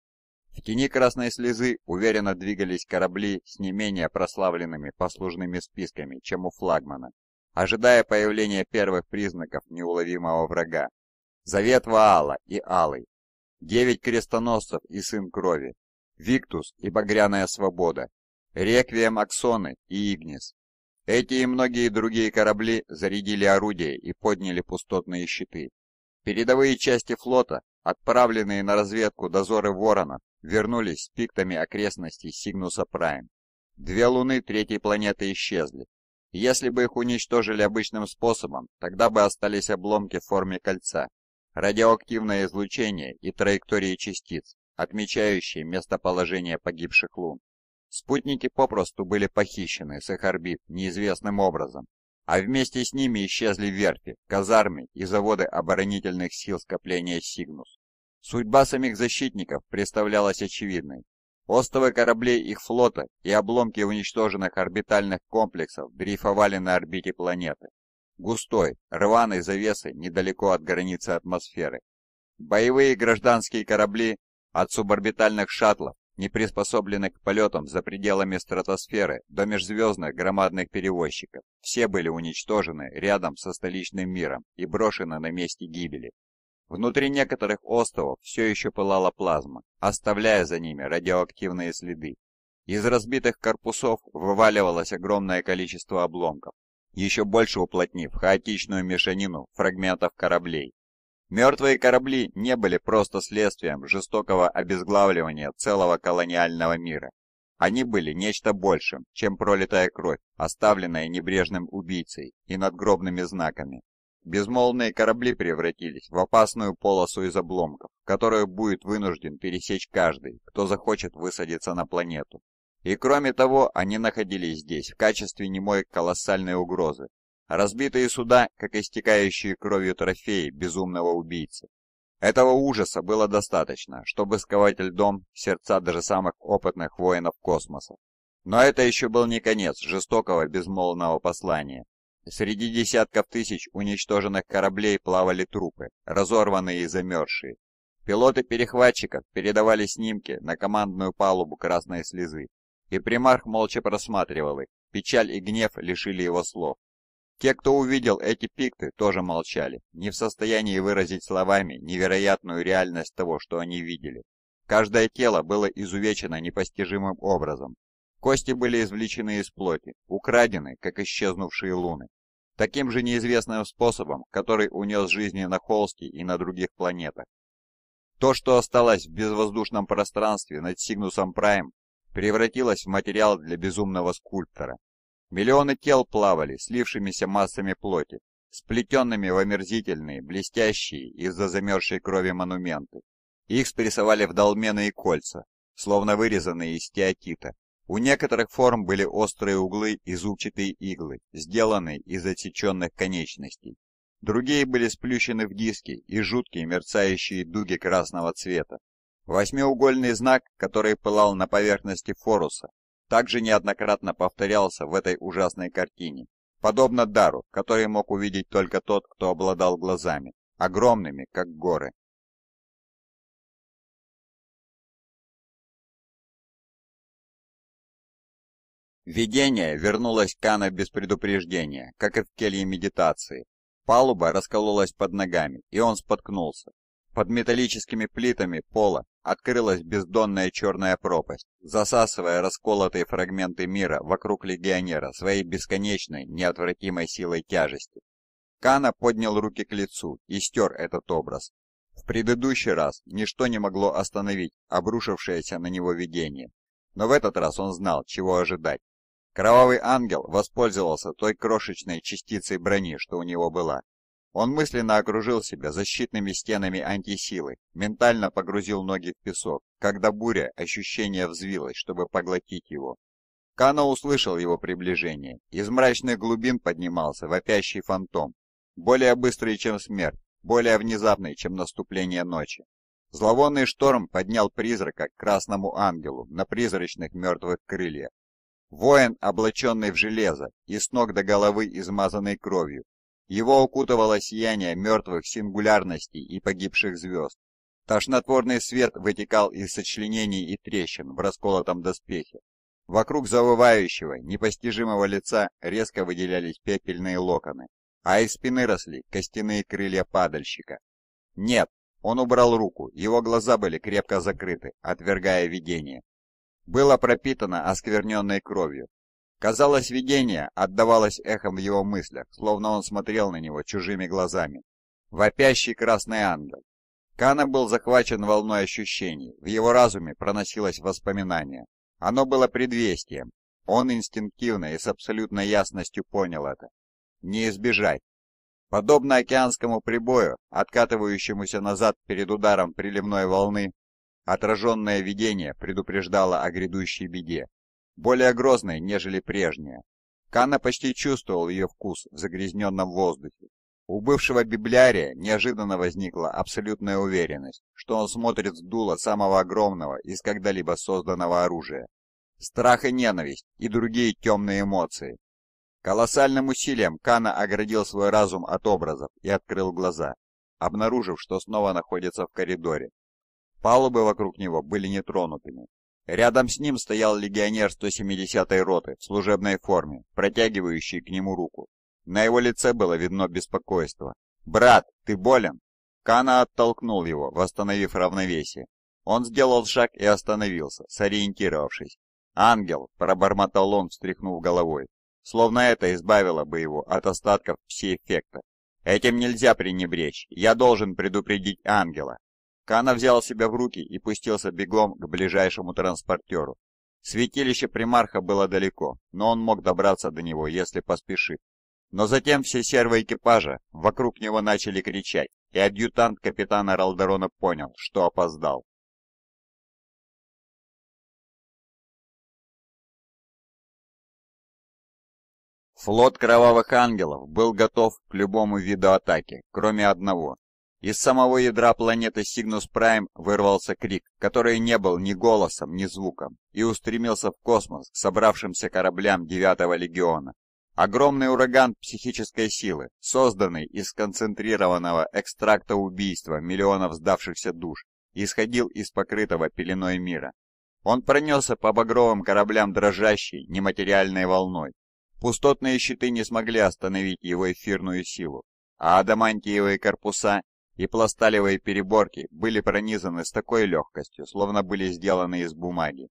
В тени красной слезы уверенно двигались корабли с не менее прославленными послужными списками, чем у флагмана, ожидая появления первых признаков неуловимого врага. Завет Ваала и Алый, девять крестоносцев и сын крови, Виктус и Багряная свобода, Реквием Аксоны и Игнис, эти и многие другие корабли зарядили орудия и подняли пустотные щиты. Передовые части флота, отправленные на разведку дозоры Ворона, вернулись с пиктами окрестностей Сигнуса Прайм. Две луны третьей планеты исчезли. Если бы их уничтожили обычным способом, тогда бы остались обломки в форме кольца, радиоактивное излучение и траектории частиц, отмечающие местоположение погибших лун. Спутники попросту были похищены с их орбит неизвестным образом, а вместе с ними исчезли верфи, казармы и заводы оборонительных сил скопления «Сигнус». Судьба самих защитников представлялась очевидной. Остовы кораблей их флота и обломки уничтоженных орбитальных комплексов дрейфовали на орбите планеты, густой, рваной завесы недалеко от границы атмосферы. Боевые гражданские корабли от суборбитальных шаттлов не приспособлены к полетам за пределами стратосферы до межзвездных громадных перевозчиков. Все были уничтожены рядом со столичным миром и брошены на месте гибели. Внутри некоторых островов все еще пылала плазма, оставляя за ними радиоактивные следы. Из разбитых корпусов вываливалось огромное количество обломков, еще больше уплотнив хаотичную мешанину фрагментов кораблей. Мертвые корабли не были просто следствием жестокого обезглавливания целого колониального мира. Они были нечто большим, чем пролитая кровь, оставленная небрежным убийцей и надгробными знаками. Безмолвные корабли превратились в опасную полосу из обломков, которую будет вынужден пересечь каждый, кто захочет высадиться на планету. И кроме того, они находились здесь в качестве немой колоссальной угрозы, Разбитые суда, как истекающие кровью трофеи безумного убийцы. Этого ужаса было достаточно, чтобы сковать льдом сердца даже самых опытных воинов космоса. Но это еще был не конец жестокого безмолвного послания. Среди десятков тысяч уничтоженных кораблей плавали трупы, разорванные и замерзшие. Пилоты перехватчиков передавали снимки на командную палубу красной слезы, и примарх молча просматривал их, печаль и гнев лишили его слов. Те, кто увидел эти пикты, тоже молчали, не в состоянии выразить словами невероятную реальность того, что они видели. Каждое тело было изувечено непостижимым образом. Кости были извлечены из плоти, украдены, как исчезнувшие луны. Таким же неизвестным способом, который унес жизни на Холсте и на других планетах. То, что осталось в безвоздушном пространстве над Сигнусом Прайм, превратилось в материал для безумного скульптора. Миллионы тел плавали слившимися массами плоти, сплетенными в омерзительные, блестящие из-за замерзшей крови монументы. Их спрессовали в долмены и кольца, словно вырезанные из теотита. У некоторых форм были острые углы и зубчатые иглы, сделанные из отсеченных конечностей. Другие были сплющены в диски и жуткие мерцающие дуги красного цвета. Восьмиугольный знак, который пылал на поверхности Форуса, также неоднократно повторялся в этой ужасной картине. Подобно дару, который мог увидеть только тот, кто обладал глазами, огромными, как горы. Видение вернулось к Кана без предупреждения, как и в келье медитации. Палуба раскололась под ногами, и он споткнулся. Под металлическими плитами пола открылась бездонная черная пропасть, засасывая расколотые фрагменты мира вокруг легионера своей бесконечной, неотвратимой силой тяжести. Кана поднял руки к лицу и стер этот образ. В предыдущий раз ничто не могло остановить обрушившееся на него видение, но в этот раз он знал, чего ожидать. Кровавый ангел воспользовался той крошечной частицей брони, что у него была, он мысленно окружил себя защитными стенами антисилы, ментально погрузил ноги в песок, когда буря ощущение взвилось, чтобы поглотить его. Кано услышал его приближение. Из мрачных глубин поднимался вопящий фантом, более быстрый, чем смерть, более внезапный, чем наступление ночи. Зловонный шторм поднял призрака к красному ангелу на призрачных мертвых крыльях. Воин, облаченный в железо и с ног до головы измазанный кровью, его окутывало сияние мертвых сингулярностей и погибших звезд. Тошнотворный свет вытекал из сочленений и трещин в расколотом доспехе. Вокруг завывающего, непостижимого лица резко выделялись пепельные локоны, а из спины росли костяные крылья падальщика. Нет, он убрал руку, его глаза были крепко закрыты, отвергая видение. Было пропитано оскверненной кровью, Казалось, видение отдавалось эхом в его мыслях, словно он смотрел на него чужими глазами. Вопящий красный ангел. Кана был захвачен волной ощущений, в его разуме проносилось воспоминание. Оно было предвестием. Он инстинктивно и с абсолютной ясностью понял это. Не избежать. Подобно океанскому прибою, откатывающемуся назад перед ударом приливной волны, отраженное видение предупреждало о грядущей беде более грозной, нежели прежняя. Канна почти чувствовал ее вкус в загрязненном воздухе. У бывшего библиария неожиданно возникла абсолютная уверенность, что он смотрит в дуло самого огромного из когда-либо созданного оружия. Страх и ненависть, и другие темные эмоции. Колоссальным усилием Кана оградил свой разум от образов и открыл глаза, обнаружив, что снова находится в коридоре. Палубы вокруг него были нетронутыми, Рядом с ним стоял легионер 170-й роты в служебной форме, протягивающий к нему руку. На его лице было видно беспокойство. «Брат, ты болен?» Кана оттолкнул его, восстановив равновесие. Он сделал шаг и остановился, сориентировавшись. «Ангел!» – пробормотал он, встряхнув головой. Словно это избавило бы его от остатков пси-эффекта. «Этим нельзя пренебречь. Я должен предупредить ангела. Кана взял себя в руки и пустился бегом к ближайшему транспортеру. Святилище примарха было далеко, но он мог добраться до него, если поспешит. Но затем все сервы экипажа вокруг него начали кричать, и адъютант капитана Ралдерона понял, что опоздал. Флот Кровавых Ангелов был готов к любому виду атаки, кроме одного из самого ядра планеты Сигнус Прайм вырвался крик, который не был ни голосом, ни звуком, и устремился в космос к собравшимся кораблям Девятого Легиона. Огромный ураган психической силы, созданный из концентрированного экстракта убийства миллионов сдавшихся душ, исходил из покрытого пеленой мира. Он пронесся по багровым кораблям дрожащей, нематериальной волной. Пустотные щиты не смогли остановить его эфирную силу, а адамантиевые корпуса и пласталевые переборки были пронизаны с такой легкостью, словно были сделаны из бумаги.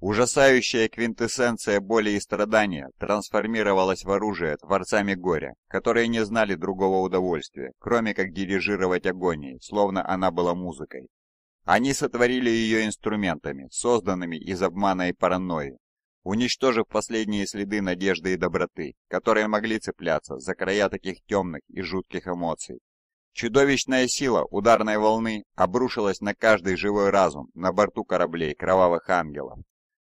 Ужасающая квинтэссенция боли и страдания трансформировалась в оружие творцами горя, которые не знали другого удовольствия, кроме как дирижировать агонией, словно она была музыкой. Они сотворили ее инструментами, созданными из обмана и паранойи, уничтожив последние следы надежды и доброты, которые могли цепляться за края таких темных и жутких эмоций. Чудовищная сила ударной волны обрушилась на каждый живой разум на борту кораблей кровавых ангелов.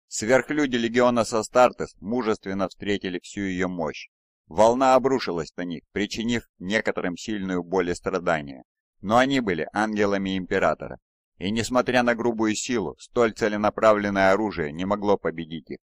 Сверхлюди легиона Састартес мужественно встретили всю ее мощь. Волна обрушилась на них, причинив некоторым сильную боль и страдания. Но они были ангелами Императора. И несмотря на грубую силу, столь целенаправленное оружие не могло победить их.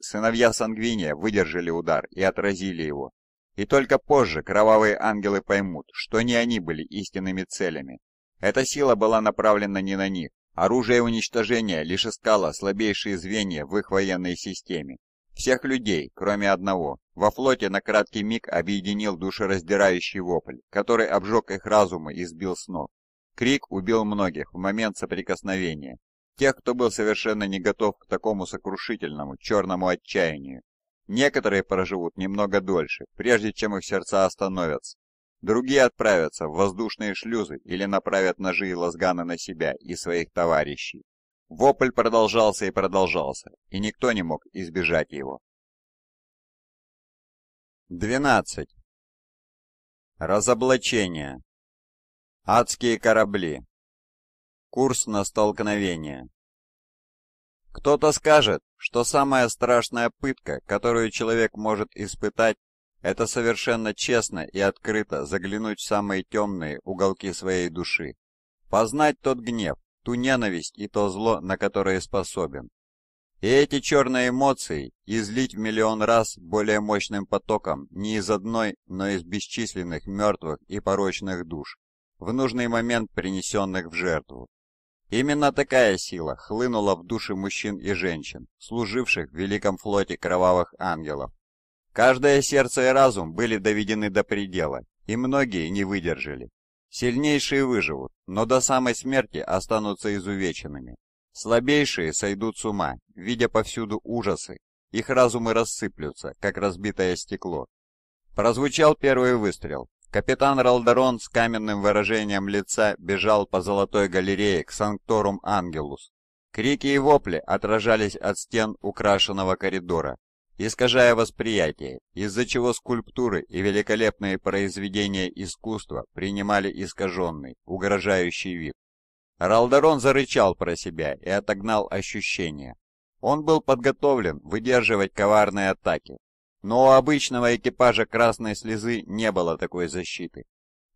Сыновья Сангвиния выдержали удар и отразили его, и только позже кровавые ангелы поймут, что не они были истинными целями. Эта сила была направлена не на них. Оружие уничтожения лишь искало слабейшие звенья в их военной системе. Всех людей, кроме одного, во флоте на краткий миг объединил душераздирающий вопль, который обжег их разумы и сбил с ног. Крик убил многих в момент соприкосновения. Тех, кто был совершенно не готов к такому сокрушительному черному отчаянию. Некоторые проживут немного дольше, прежде чем их сердца остановятся. Другие отправятся в воздушные шлюзы или направят ножи и лазганы на себя и своих товарищей. Вопль продолжался и продолжался, и никто не мог избежать его. 12. Разоблачение. Адские корабли. Курс на столкновение. Кто-то скажет, что самая страшная пытка, которую человек может испытать, это совершенно честно и открыто заглянуть в самые темные уголки своей души. Познать тот гнев, ту ненависть и то зло, на которое способен. И эти черные эмоции излить в миллион раз более мощным потоком не из одной, но из бесчисленных мертвых и порочных душ, в нужный момент принесенных в жертву. Именно такая сила хлынула в души мужчин и женщин, служивших в великом флоте кровавых ангелов. Каждое сердце и разум были доведены до предела, и многие не выдержали. Сильнейшие выживут, но до самой смерти останутся изувеченными. Слабейшие сойдут с ума, видя повсюду ужасы, их разумы рассыплются, как разбитое стекло. Прозвучал первый выстрел, Капитан Ралдерон с каменным выражением лица бежал по золотой галерее к Санкторум Ангелус. Крики и вопли отражались от стен украшенного коридора, искажая восприятие, из-за чего скульптуры и великолепные произведения искусства принимали искаженный, угрожающий вид. Ралдерон зарычал про себя и отогнал ощущения. Он был подготовлен выдерживать коварные атаки, но у обычного экипажа «Красной слезы» не было такой защиты.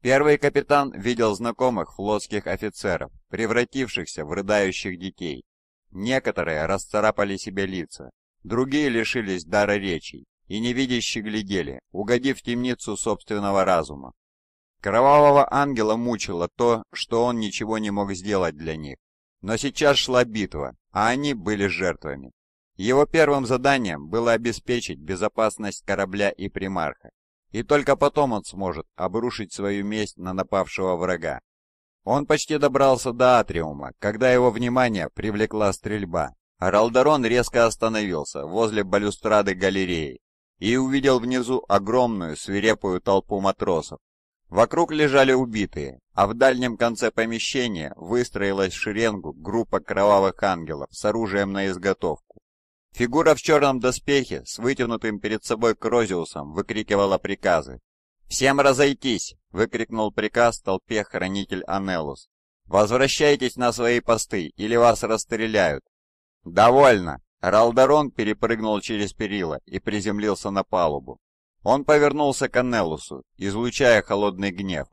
Первый капитан видел знакомых флотских офицеров, превратившихся в рыдающих детей. Некоторые расцарапали себе лица, другие лишились дара речи и невидящие глядели, угодив темницу собственного разума. Кровавого ангела мучило то, что он ничего не мог сделать для них. Но сейчас шла битва, а они были жертвами. Его первым заданием было обеспечить безопасность корабля и примарха, и только потом он сможет обрушить свою месть на напавшего врага. Он почти добрался до Атриума, когда его внимание привлекла стрельба. Ралдарон резко остановился возле балюстрады галереи и увидел внизу огромную свирепую толпу матросов. Вокруг лежали убитые, а в дальнем конце помещения выстроилась шеренгу группа кровавых ангелов с оружием на изготовку. Фигура в черном доспехе с вытянутым перед собой Крозиусом выкрикивала приказы. «Всем разойтись!» — выкрикнул приказ толпе хранитель Анелус. «Возвращайтесь на свои посты, или вас расстреляют!» «Довольно!» — Ралдарон перепрыгнул через перила и приземлился на палубу. Он повернулся к Анелусу, излучая холодный гнев.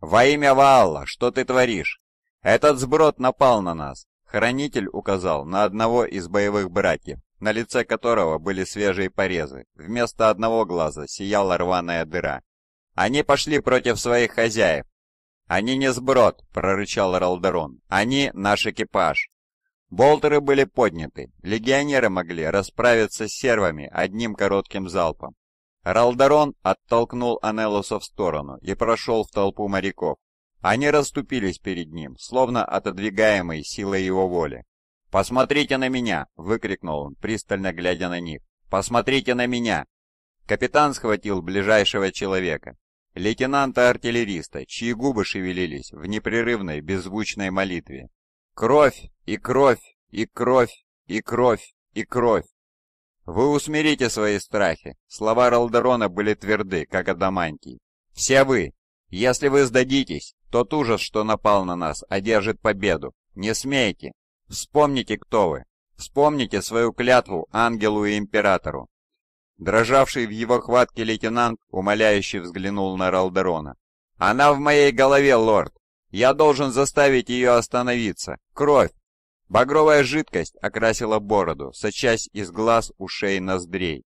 «Во имя Ваалла, что ты творишь? Этот сброд напал на нас!» Хранитель указал на одного из боевых братьев на лице которого были свежие порезы. Вместо одного глаза сияла рваная дыра. «Они пошли против своих хозяев!» «Они не сброд!» — прорычал Ралдерон. «Они наш экипаж!» Болтеры были подняты. Легионеры могли расправиться с сервами одним коротким залпом. Ралдарон оттолкнул Анелуса в сторону и прошел в толпу моряков. Они расступились перед ним, словно отодвигаемые силой его воли. «Посмотрите на меня!» — выкрикнул он, пристально глядя на них. «Посмотрите на меня!» Капитан схватил ближайшего человека, лейтенанта-артиллериста, чьи губы шевелились в непрерывной беззвучной молитве. «Кровь! И кровь! И кровь! И кровь! И кровь!» «Вы усмирите свои страхи!» Слова Ралдерона были тверды, как адамантий. «Все вы! Если вы сдадитесь, тот ужас, что напал на нас, одержит победу! Не смейте! Вспомните, кто вы. Вспомните свою клятву ангелу и императору. Дрожавший в его хватке лейтенант умоляюще взглянул на Ралдерона. «Она в моей голове, лорд! Я должен заставить ее остановиться! Кровь!» Багровая жидкость окрасила бороду, сочась из глаз, ушей, ноздрей.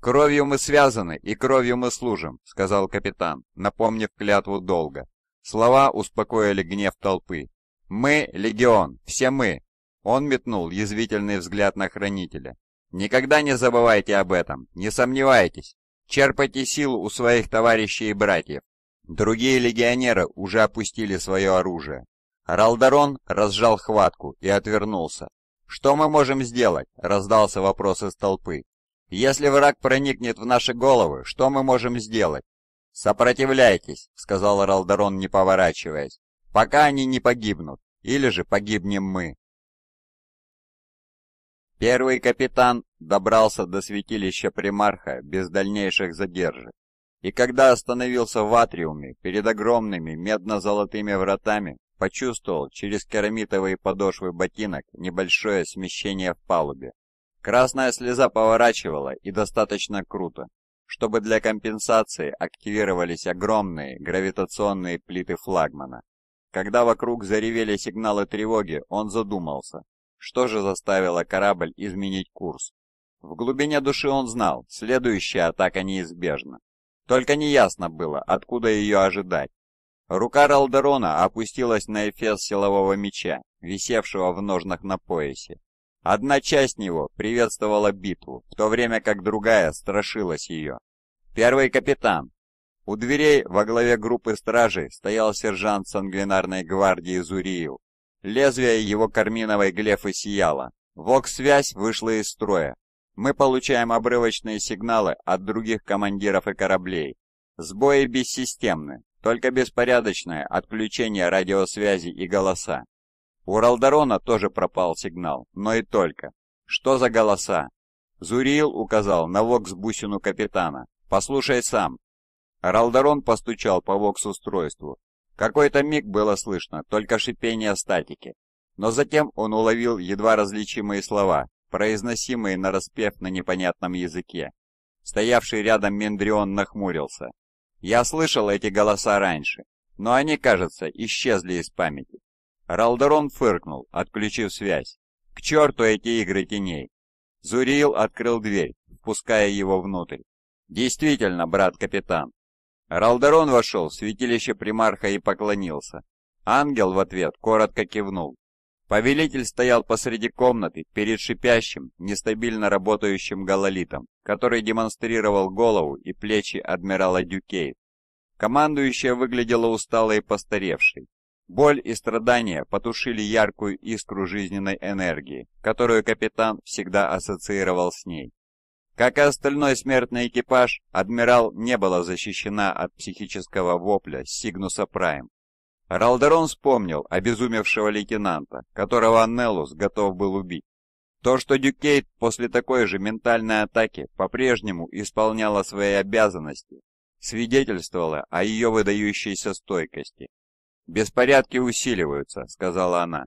«Кровью мы связаны и кровью мы служим», — сказал капитан, напомнив клятву долго. Слова успокоили гнев толпы. «Мы — легион, все мы, он метнул язвительный взгляд на хранителя. «Никогда не забывайте об этом, не сомневайтесь. Черпайте силу у своих товарищей и братьев». Другие легионеры уже опустили свое оружие. Ралдарон разжал хватку и отвернулся. «Что мы можем сделать?» — раздался вопрос из толпы. «Если враг проникнет в наши головы, что мы можем сделать?» «Сопротивляйтесь», — сказал Ралдарон, не поворачиваясь, «пока они не погибнут, или же погибнем мы». Первый капитан добрался до святилища примарха без дальнейших задержек, и когда остановился в атриуме перед огромными медно-золотыми вратами, почувствовал через керамитовые подошвы ботинок небольшое смещение в палубе. Красная слеза поворачивала и достаточно круто, чтобы для компенсации активировались огромные гравитационные плиты флагмана. Когда вокруг заревели сигналы тревоги, он задумался, что же заставило корабль изменить курс? В глубине души он знал, следующая атака неизбежна. Только неясно было, откуда ее ожидать. Рука Ралдерона опустилась на эфес силового меча, висевшего в ножнах на поясе. Одна часть него приветствовала битву, в то время как другая страшилась ее. «Первый капитан!» У дверей во главе группы стражей стоял сержант сангвинарной гвардии Зуриев Лезвие его карминовой глефы сияло. Вокс-связь вышла из строя. Мы получаем обрывочные сигналы от других командиров и кораблей. Сбои бессистемны, только беспорядочное отключение радиосвязи и голоса. У Ралдарона тоже пропал сигнал, но и только. Что за голоса? Зуриил указал на вокс-бусину капитана. «Послушай сам». Ралдарон постучал по вокс-устройству. Какой-то миг было слышно, только шипение статики. Но затем он уловил едва различимые слова, произносимые нараспев на непонятном языке. Стоявший рядом Мендрион нахмурился. «Я слышал эти голоса раньше, но они, кажется, исчезли из памяти». Ралдерон фыркнул, отключив связь. «К черту эти игры теней!» Зуриил открыл дверь, впуская его внутрь. «Действительно, брат-капитан, Ралдерон вошел в святилище примарха и поклонился. Ангел в ответ коротко кивнул. Повелитель стоял посреди комнаты перед шипящим, нестабильно работающим гололитом, который демонстрировал голову и плечи адмирала Дюкей. Командующая выглядела усталой и постаревшей. Боль и страдания потушили яркую искру жизненной энергии, которую капитан всегда ассоциировал с ней. Как и остальной смертный экипаж, адмирал не была защищена от психического вопля Сигнуса Прайм. Ралдерон вспомнил обезумевшего лейтенанта, которого Аннелус готов был убить. То, что Дюкейт после такой же ментальной атаки по-прежнему исполняла свои обязанности, свидетельствовало о ее выдающейся стойкости. «Беспорядки усиливаются», — сказала она.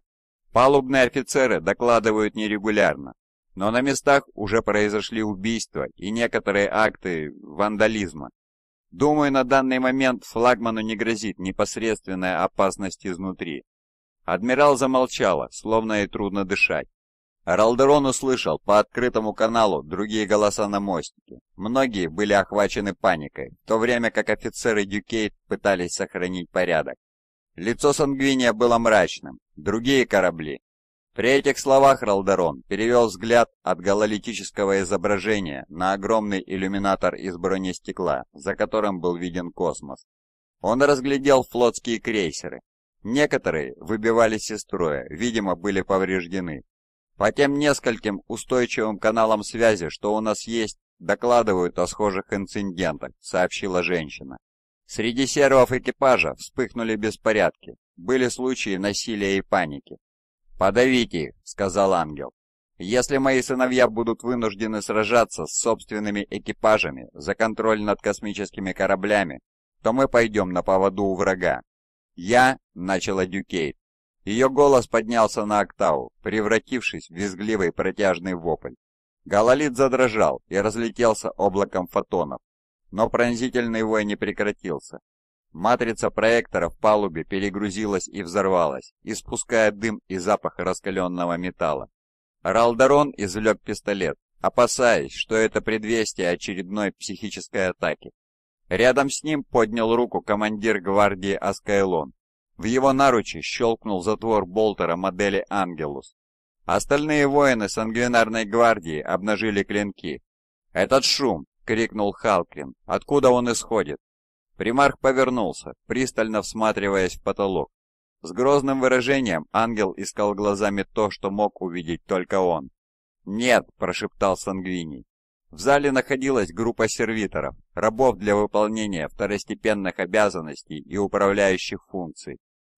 «Палубные офицеры докладывают нерегулярно, но на местах уже произошли убийства и некоторые акты вандализма. Думаю, на данный момент флагману не грозит непосредственная опасность изнутри. Адмирал замолчала, словно и трудно дышать. Ралдерон услышал по открытому каналу другие голоса на мостике. Многие были охвачены паникой, в то время как офицеры Дюкейт пытались сохранить порядок. Лицо Сангвиния было мрачным. Другие корабли, при этих словах Ралдарон перевел взгляд от гололитического изображения на огромный иллюминатор из бронестекла, за которым был виден космос. Он разглядел флотские крейсеры. Некоторые выбивались из строя, видимо, были повреждены. По тем нескольким устойчивым каналам связи, что у нас есть, докладывают о схожих инцидентах, сообщила женщина. Среди сервов экипажа вспыхнули беспорядки, были случаи насилия и паники. «Подавите их», — сказал ангел. «Если мои сыновья будут вынуждены сражаться с собственными экипажами за контроль над космическими кораблями, то мы пойдем на поводу у врага». «Я», — начала Дюкейт. Ее голос поднялся на октаву, превратившись в визгливый протяжный вопль. Гололит задрожал и разлетелся облаком фотонов, но пронзительный вой не прекратился. Матрица проектора в палубе перегрузилась и взорвалась, испуская дым и запах раскаленного металла. Ралдарон извлек пистолет, опасаясь, что это предвестие очередной психической атаки. Рядом с ним поднял руку командир гвардии Аскайлон. В его наручи щелкнул затвор болтера модели «Ангелус». Остальные воины сангвинарной гвардии обнажили клинки. «Этот шум!» — крикнул Халклин. «Откуда он исходит?» Примарх повернулся, пристально всматриваясь в потолок. С грозным выражением ангел искал глазами то, что мог увидеть только он. «Нет!» – прошептал Сангвини. В зале находилась группа сервиторов, рабов для выполнения второстепенных обязанностей и управляющих функций.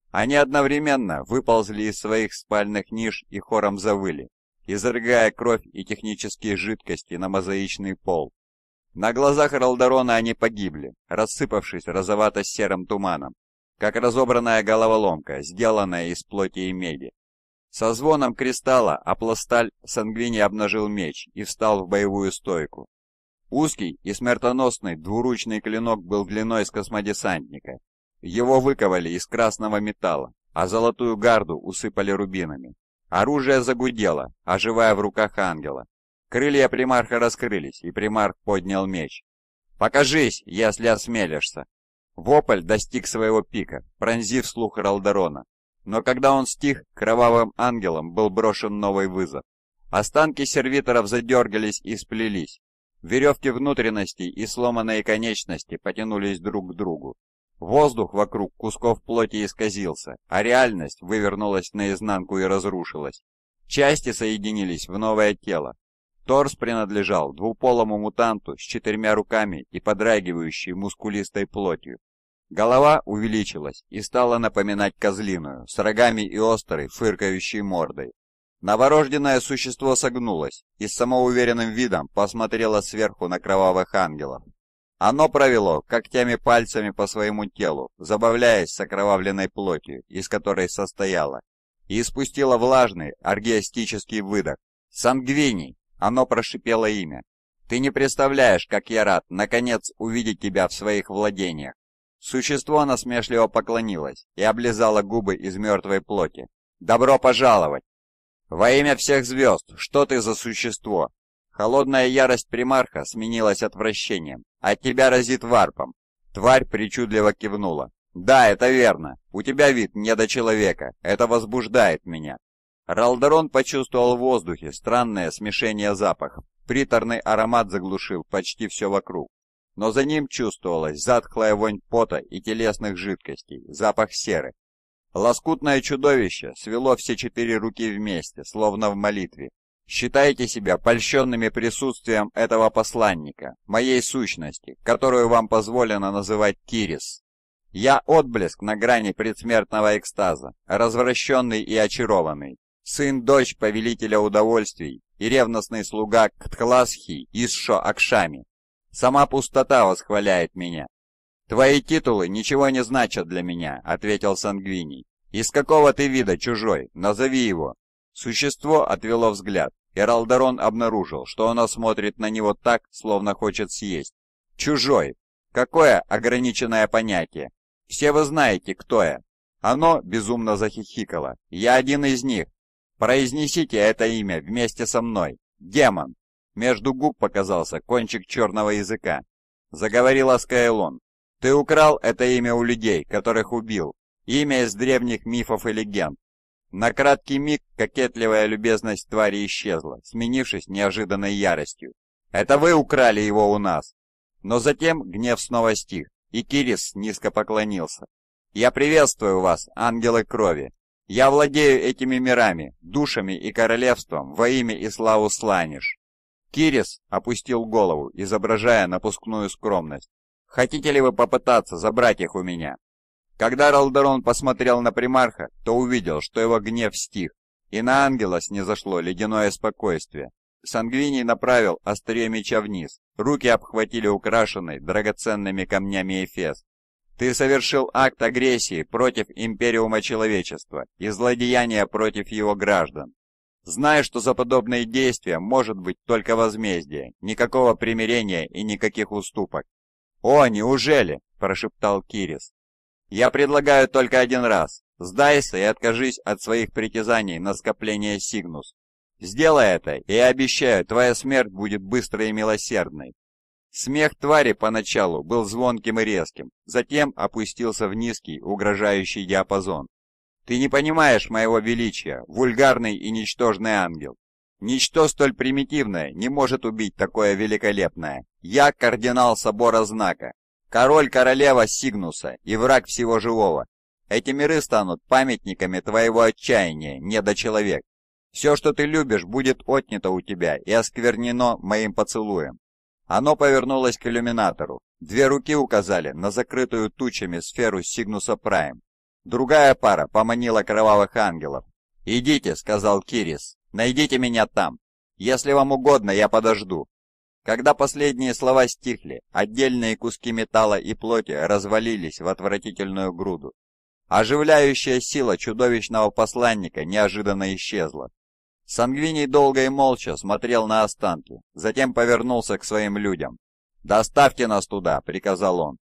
Они одновременно выползли из своих спальных ниш и хором завыли, изрыгая кровь и технические жидкости на мозаичный пол. На глазах Ралдерона они погибли, рассыпавшись розовато-серым туманом, как разобранная головоломка, сделанная из плоти и меди. Со звоном кристалла Апласталь Сангвини обнажил меч и встал в боевую стойку. Узкий и смертоносный двуручный клинок был длиной с космодесантника. Его выковали из красного металла, а золотую гарду усыпали рубинами. Оружие загудело, оживая в руках ангела. Крылья примарха раскрылись, и примарх поднял меч. «Покажись, если осмелишься!» Вопль достиг своего пика, пронзив слух Ралдарона. Но когда он стих, кровавым ангелом был брошен новый вызов. Останки сервиторов задергались и сплелись. Веревки внутренности и сломанные конечности потянулись друг к другу. Воздух вокруг кусков плоти исказился, а реальность вывернулась наизнанку и разрушилась. Части соединились в новое тело, Торс принадлежал двуполому мутанту с четырьмя руками и подрагивающей мускулистой плотью. Голова увеличилась и стала напоминать козлиную, с рогами и острой, фыркающей мордой. Новорожденное существо согнулось и с самоуверенным видом посмотрело сверху на кровавых ангелов. Оно провело когтями пальцами по своему телу, забавляясь с окровавленной плотью, из которой состояло, и испустило влажный оргиастический выдох. «Сангвини!» Оно прошипело имя. «Ты не представляешь, как я рад, наконец, увидеть тебя в своих владениях!» Существо насмешливо поклонилось и облизало губы из мертвой плоти. «Добро пожаловать!» «Во имя всех звезд, что ты за существо?» Холодная ярость примарха сменилась отвращением. «От а тебя разит варпом!» Тварь причудливо кивнула. «Да, это верно. У тебя вид не до человека. Это возбуждает меня. Ралдерон почувствовал в воздухе странное смешение запахов. Приторный аромат заглушил почти все вокруг. Но за ним чувствовалась затхлая вонь пота и телесных жидкостей, запах серы. Лоскутное чудовище свело все четыре руки вместе, словно в молитве. «Считайте себя польщенными присутствием этого посланника, моей сущности, которую вам позволено называть Кирис. Я отблеск на грани предсмертного экстаза, развращенный и очарованный сын-дочь повелителя удовольствий и ревностный слуга Ктхласхи Исшо Акшами. Сама пустота восхваляет меня. Твои титулы ничего не значат для меня, ответил Сангвини. Из какого ты вида чужой? Назови его. Существо отвело взгляд, и Ралдарон обнаружил, что оно смотрит на него так, словно хочет съесть. Чужой. Какое ограниченное понятие. Все вы знаете, кто я. Оно безумно захихикало. Я один из них, Произнесите это имя вместе со мной. Демон!» Между губ показался кончик черного языка. Заговорил Скайлон. «Ты украл это имя у людей, которых убил. Имя из древних мифов и легенд. На краткий миг кокетливая любезность твари исчезла, сменившись неожиданной яростью. «Это вы украли его у нас!» Но затем гнев снова стих, и Кирис низко поклонился. «Я приветствую вас, ангелы крови! Я владею этими мирами, душами и королевством во имя и славу Сланиш». Кирис опустил голову, изображая напускную скромность. «Хотите ли вы попытаться забрать их у меня?» Когда Ралдерон посмотрел на примарха, то увидел, что его гнев стих, и на не зашло ледяное спокойствие. Сангвиний направил острие меча вниз, руки обхватили украшенный драгоценными камнями эфес, ты совершил акт агрессии против Империума Человечества и злодеяния против его граждан. Знай, что за подобные действия может быть только возмездие, никакого примирения и никаких уступок. «О, неужели?» – прошептал Кирис. «Я предлагаю только один раз. Сдайся и откажись от своих притязаний на скопление Сигнус. Сделай это, и обещаю, твоя смерть будет быстрой и милосердной. Смех твари поначалу был звонким и резким, затем опустился в низкий, угрожающий диапазон. «Ты не понимаешь моего величия, вульгарный и ничтожный ангел. Ничто столь примитивное не может убить такое великолепное. Я кардинал собора знака, король королева Сигнуса и враг всего живого. Эти миры станут памятниками твоего отчаяния, недочеловек. Все, что ты любишь, будет отнято у тебя и осквернено моим поцелуем. Оно повернулось к иллюминатору. Две руки указали на закрытую тучами сферу Сигнуса Прайм. Другая пара поманила кровавых ангелов. «Идите», — сказал Кирис, — «найдите меня там. Если вам угодно, я подожду». Когда последние слова стихли, отдельные куски металла и плоти развалились в отвратительную груду. Оживляющая сила чудовищного посланника неожиданно исчезла. Сангвиний долго и молча смотрел на останки, затем повернулся к своим людям. «Доставьте нас туда!» — приказал он.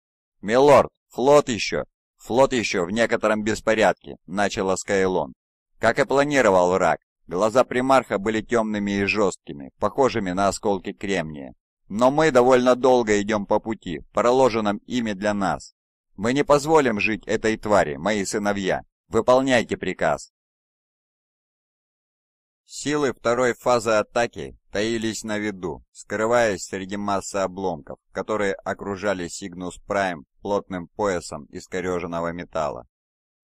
«Милорд, флот еще!» «Флот еще в некотором беспорядке», — начал Скайлон. Как и планировал Рак, глаза примарха были темными и жесткими, похожими на осколки кремния. «Но мы довольно долго идем по пути, проложенном ими для нас. Мы не позволим жить этой твари, мои сыновья. Выполняйте приказ». Силы второй фазы атаки таились на виду, скрываясь среди массы обломков, которые окружали Сигнус Прайм плотным поясом искореженного металла.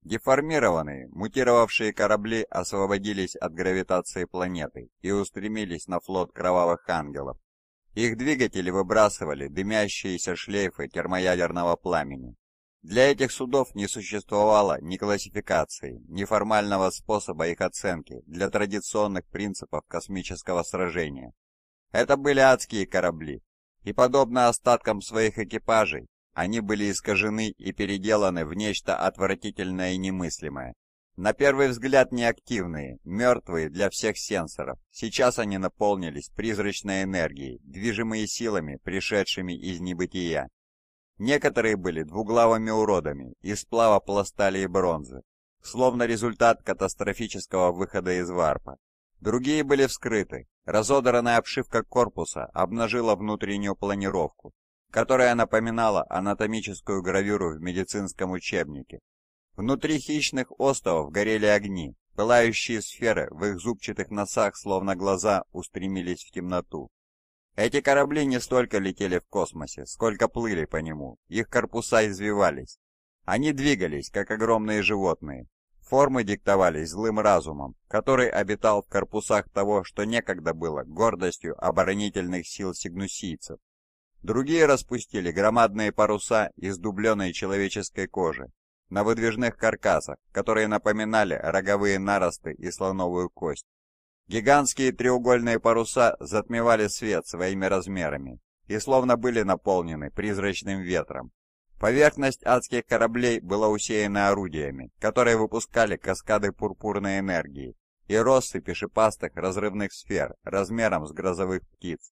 Деформированные, мутировавшие корабли освободились от гравитации планеты и устремились на флот кровавых ангелов. Их двигатели выбрасывали дымящиеся шлейфы термоядерного пламени, для этих судов не существовало ни классификации, ни формального способа их оценки для традиционных принципов космического сражения. Это были адские корабли, и, подобно остаткам своих экипажей, они были искажены и переделаны в нечто отвратительное и немыслимое. На первый взгляд неактивные, мертвые для всех сенсоров, сейчас они наполнились призрачной энергией, движимые силами, пришедшими из небытия. Некоторые были двуглавыми уродами из сплава пластали и бронзы, словно результат катастрофического выхода из варпа. Другие были вскрыты. Разодранная обшивка корпуса обнажила внутреннюю планировку, которая напоминала анатомическую гравюру в медицинском учебнике. Внутри хищных остовов горели огни, пылающие сферы в их зубчатых носах, словно глаза, устремились в темноту. Эти корабли не столько летели в космосе, сколько плыли по нему, их корпуса извивались. Они двигались, как огромные животные. Формы диктовались злым разумом, который обитал в корпусах того, что некогда было гордостью оборонительных сил сигнусийцев. Другие распустили громадные паруса из дубленной человеческой кожи на выдвижных каркасах, которые напоминали роговые наросты и слоновую кость. Гигантские треугольные паруса затмевали свет своими размерами и словно были наполнены призрачным ветром. Поверхность адских кораблей была усеяна орудиями, которые выпускали каскады пурпурной энергии и росты шипастых разрывных сфер размером с грозовых птиц.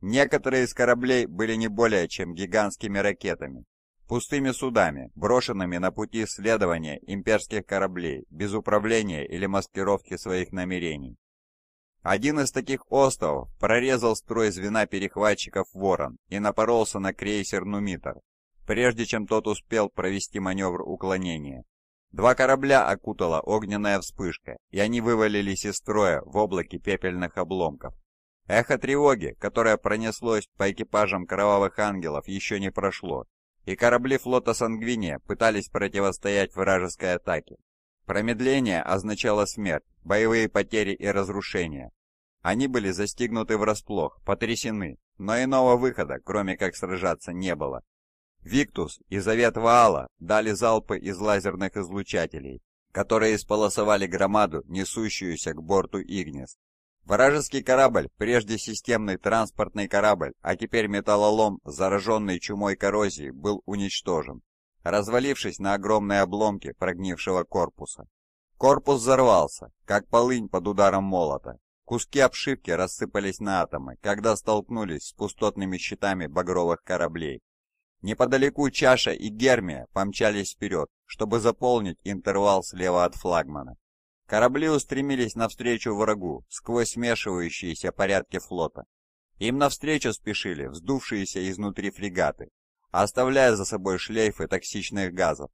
Некоторые из кораблей были не более чем гигантскими ракетами, пустыми судами, брошенными на пути следования имперских кораблей без управления или маскировки своих намерений. Один из таких островов прорезал строй звена перехватчиков «Ворон» и напоролся на крейсер «Нумитр», прежде чем тот успел провести маневр уклонения. Два корабля окутала огненная вспышка, и они вывалились из строя в облаке пепельных обломков. Эхо тревоги, которое пронеслось по экипажам кровавых ангелов, еще не прошло, и корабли флота «Сангвиния» пытались противостоять вражеской атаке. Промедление означало смерть, боевые потери и разрушения. Они были застигнуты врасплох, потрясены, но иного выхода, кроме как сражаться, не было. Виктус и Завет Ваала дали залпы из лазерных излучателей, которые исполосовали громаду, несущуюся к борту Игнис. Вражеский корабль, прежде системный транспортный корабль, а теперь металлолом, зараженный чумой коррозии, был уничтожен развалившись на огромные обломки прогнившего корпуса. Корпус взорвался, как полынь под ударом молота. Куски обшивки рассыпались на атомы, когда столкнулись с пустотными щитами багровых кораблей. Неподалеку Чаша и Гермия помчались вперед, чтобы заполнить интервал слева от флагмана. Корабли устремились навстречу врагу сквозь смешивающиеся порядки флота. Им навстречу спешили вздувшиеся изнутри фрегаты, оставляя за собой шлейфы токсичных газов.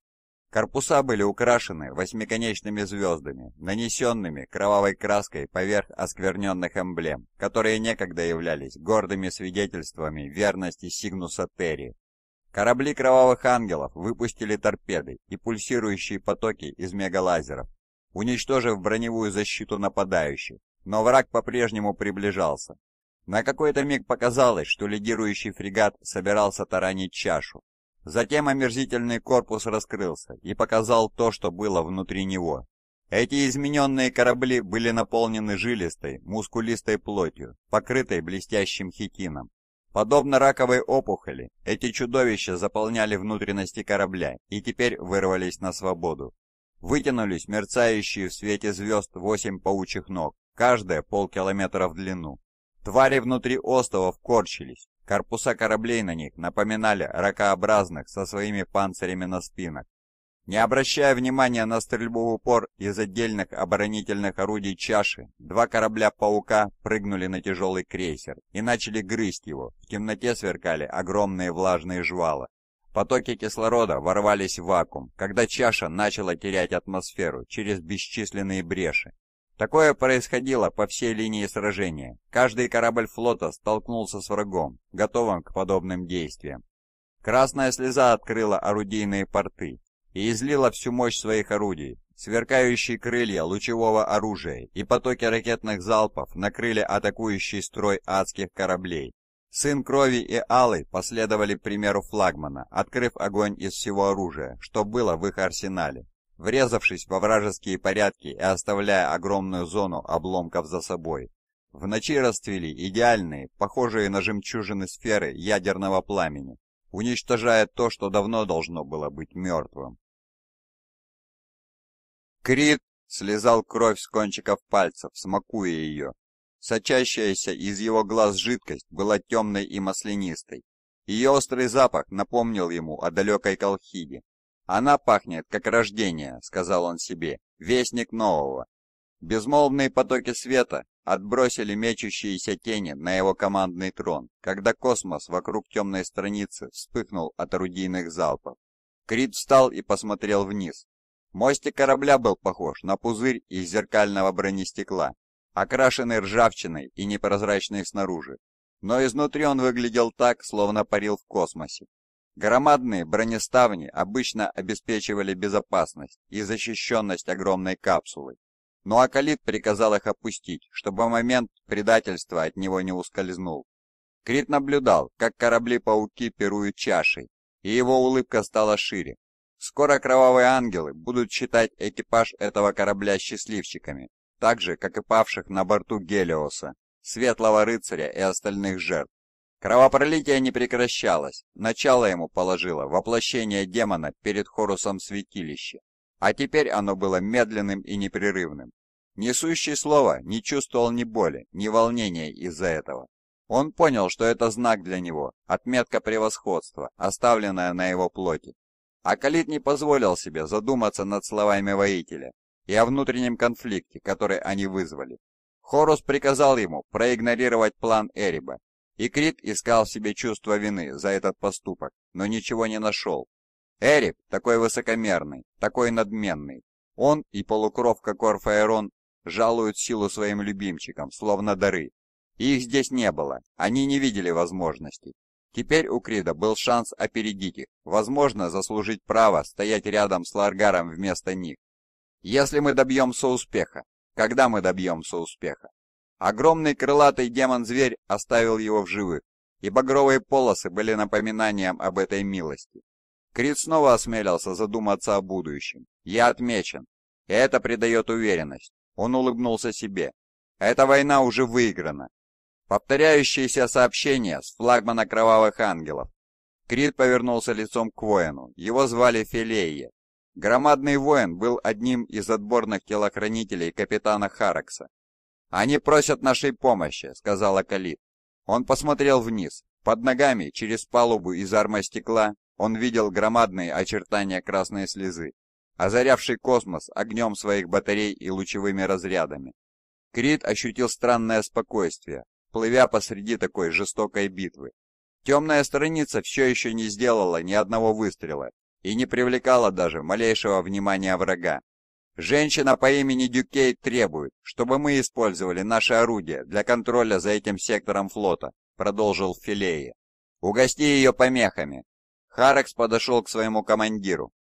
Корпуса были украшены восьмиконечными звездами, нанесенными кровавой краской поверх оскверненных эмблем, которые некогда являлись гордыми свидетельствами верности Сигнуса Терри. Корабли кровавых ангелов выпустили торпеды и пульсирующие потоки из мегалазеров, уничтожив броневую защиту нападающих, но враг по-прежнему приближался. На какой-то миг показалось, что лидирующий фрегат собирался таранить чашу. Затем омерзительный корпус раскрылся и показал то, что было внутри него. Эти измененные корабли были наполнены жилистой, мускулистой плотью, покрытой блестящим хитином. Подобно раковой опухоли, эти чудовища заполняли внутренности корабля и теперь вырвались на свободу. Вытянулись мерцающие в свете звезд восемь паучих ног, каждая полкилометра в длину. Твари внутри островов корчились, корпуса кораблей на них напоминали ракообразных со своими панцирями на спинах. Не обращая внимания на стрельбу в упор из отдельных оборонительных орудий чаши, два корабля «Паука» прыгнули на тяжелый крейсер и начали грызть его. В темноте сверкали огромные влажные жвала. Потоки кислорода ворвались в вакуум, когда чаша начала терять атмосферу через бесчисленные бреши. Такое происходило по всей линии сражения. Каждый корабль флота столкнулся с врагом, готовым к подобным действиям. Красная слеза открыла орудийные порты и излила всю мощь своих орудий. Сверкающие крылья лучевого оружия и потоки ракетных залпов накрыли атакующий строй адских кораблей. Сын Крови и Алый последовали примеру флагмана, открыв огонь из всего оружия, что было в их арсенале врезавшись во вражеские порядки и оставляя огромную зону обломков за собой. В ночи расцвели идеальные, похожие на жемчужины сферы ядерного пламени, уничтожая то, что давно должно было быть мертвым. Крит слезал кровь с кончиков пальцев, смакуя ее. Сочащаяся из его глаз жидкость была темной и маслянистой. Ее острый запах напомнил ему о далекой колхиде, «Она пахнет, как рождение», — сказал он себе, — «вестник нового». Безмолвные потоки света отбросили мечущиеся тени на его командный трон, когда космос вокруг темной страницы вспыхнул от орудийных залпов. Крид встал и посмотрел вниз. Мостик корабля был похож на пузырь из зеркального бронестекла, окрашенный ржавчиной и непрозрачный снаружи. Но изнутри он выглядел так, словно парил в космосе. Громадные бронеставни обычно обеспечивали безопасность и защищенность огромной капсулы, но ну Акалит приказал их опустить, чтобы момент предательства от него не ускользнул. Крит наблюдал, как корабли-пауки пируют чашей, и его улыбка стала шире. Скоро кровавые ангелы будут считать экипаж этого корабля счастливчиками, так же, как и павших на борту Гелиоса, Светлого Рыцаря и остальных жертв. Кровопролитие не прекращалось, начало ему положило воплощение демона перед хорусом святилища, а теперь оно было медленным и непрерывным. Несущий слово не чувствовал ни боли, ни волнения из-за этого. Он понял, что это знак для него, отметка превосходства, оставленная на его плоти. Акалит не позволил себе задуматься над словами воителя и о внутреннем конфликте, который они вызвали. Хорус приказал ему проигнорировать план Эриба и Крит искал в себе чувство вины за этот поступок, но ничего не нашел. Эрик такой высокомерный, такой надменный. Он и полукровка Корфаэрон жалуют силу своим любимчикам, словно дары. их здесь не было, они не видели возможностей. Теперь у Крида был шанс опередить их, возможно, заслужить право стоять рядом с Ларгаром вместо них. Если мы добьемся успеха, когда мы добьемся успеха? Огромный крылатый демон-зверь оставил его в живых, и багровые полосы были напоминанием об этой милости. Крит снова осмелился задуматься о будущем. «Я отмечен, и это придает уверенность». Он улыбнулся себе. «Эта война уже выиграна». Повторяющиеся сообщения с флагмана Кровавых Ангелов. Крит повернулся лицом к воину. Его звали Филея. Громадный воин был одним из отборных телохранителей капитана Харакса «Они просят нашей помощи», — сказала Калит. Он посмотрел вниз. Под ногами, через палубу из армостекла, он видел громадные очертания красной слезы, озарявший космос огнем своих батарей и лучевыми разрядами. Крит ощутил странное спокойствие, плывя посреди такой жестокой битвы. Темная страница все еще не сделала ни одного выстрела и не привлекала даже малейшего внимания врага. Женщина по имени Дюкей требует, чтобы мы использовали наши орудия для контроля за этим сектором флота, продолжил Филея. Угости ее помехами. Харекс подошел к своему командиру.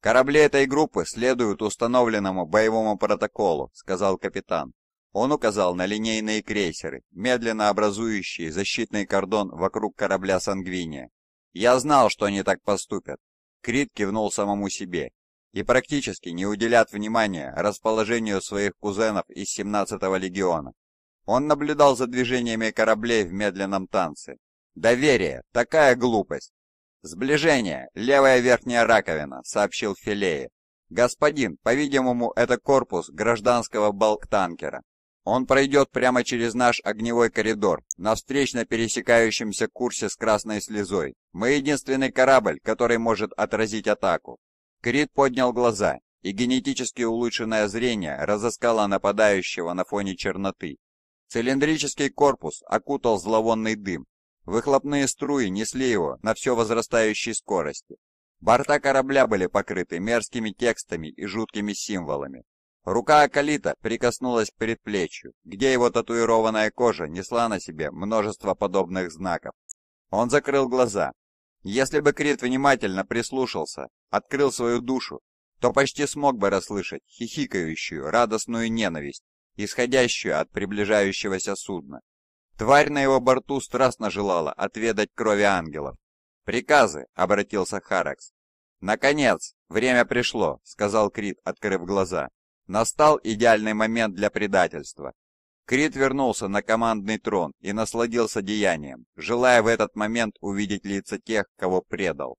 «Корабли этой группы следуют установленному боевому протоколу», — сказал капитан. Он указал на линейные крейсеры, медленно образующие защитный кордон вокруг корабля «Сангвиния». «Я знал, что они так поступят». Крит кивнул самому себе и практически не уделят внимания расположению своих кузенов из 17-го легиона. Он наблюдал за движениями кораблей в медленном танце. «Доверие! Такая глупость!» «Сближение! Левая верхняя раковина!» — сообщил Филея. «Господин, по-видимому, это корпус гражданского балктанкера. Он пройдет прямо через наш огневой коридор, на встречно пересекающемся курсе с красной слезой. Мы единственный корабль, который может отразить атаку. Крит поднял глаза, и генетически улучшенное зрение разыскало нападающего на фоне черноты. Цилиндрический корпус окутал зловонный дым. Выхлопные струи несли его на все возрастающей скорости. Борта корабля были покрыты мерзкими текстами и жуткими символами. Рука Акалита прикоснулась к предплечью, где его татуированная кожа несла на себе множество подобных знаков. Он закрыл глаза, если бы Крит внимательно прислушался, открыл свою душу, то почти смог бы расслышать хихикающую, радостную ненависть, исходящую от приближающегося судна. Тварь на его борту страстно желала отведать крови ангелов. «Приказы!» — обратился Харакс. «Наконец! Время пришло!» — сказал Крит, открыв глаза. Настал идеальный момент для предательства. Крит вернулся на командный трон и насладился деянием, желая в этот момент увидеть лица тех, кого предал.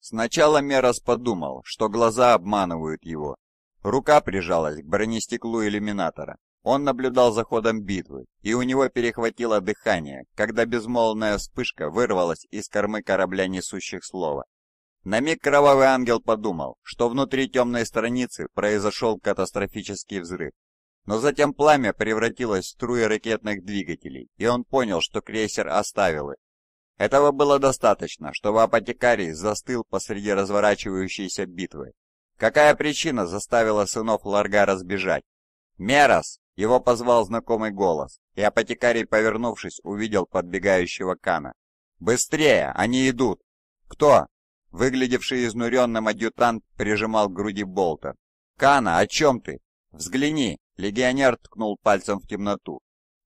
Сначала Мерас подумал, что глаза обманывают его. Рука прижалась к бронестеклу иллюминатора. Он наблюдал за ходом битвы, и у него перехватило дыхание, когда безмолвная вспышка вырвалась из кормы корабля несущих слова. На миг Кровавый Ангел подумал, что внутри темной страницы произошел катастрофический взрыв, но затем пламя превратилось в струи ракетных двигателей, и он понял, что крейсер оставил их. Этого было достаточно, чтобы апотекарий застыл посреди разворачивающейся битвы. Какая причина заставила сынов Ларга разбежать? «Мерос!» — его позвал знакомый голос, и апотекарий, повернувшись, увидел подбегающего Кана. «Быстрее! Они идут!» «Кто?» Выглядевший изнуренным адъютант прижимал к груди болта. «Кана, о чем ты? Взгляни!» Легионер ткнул пальцем в темноту.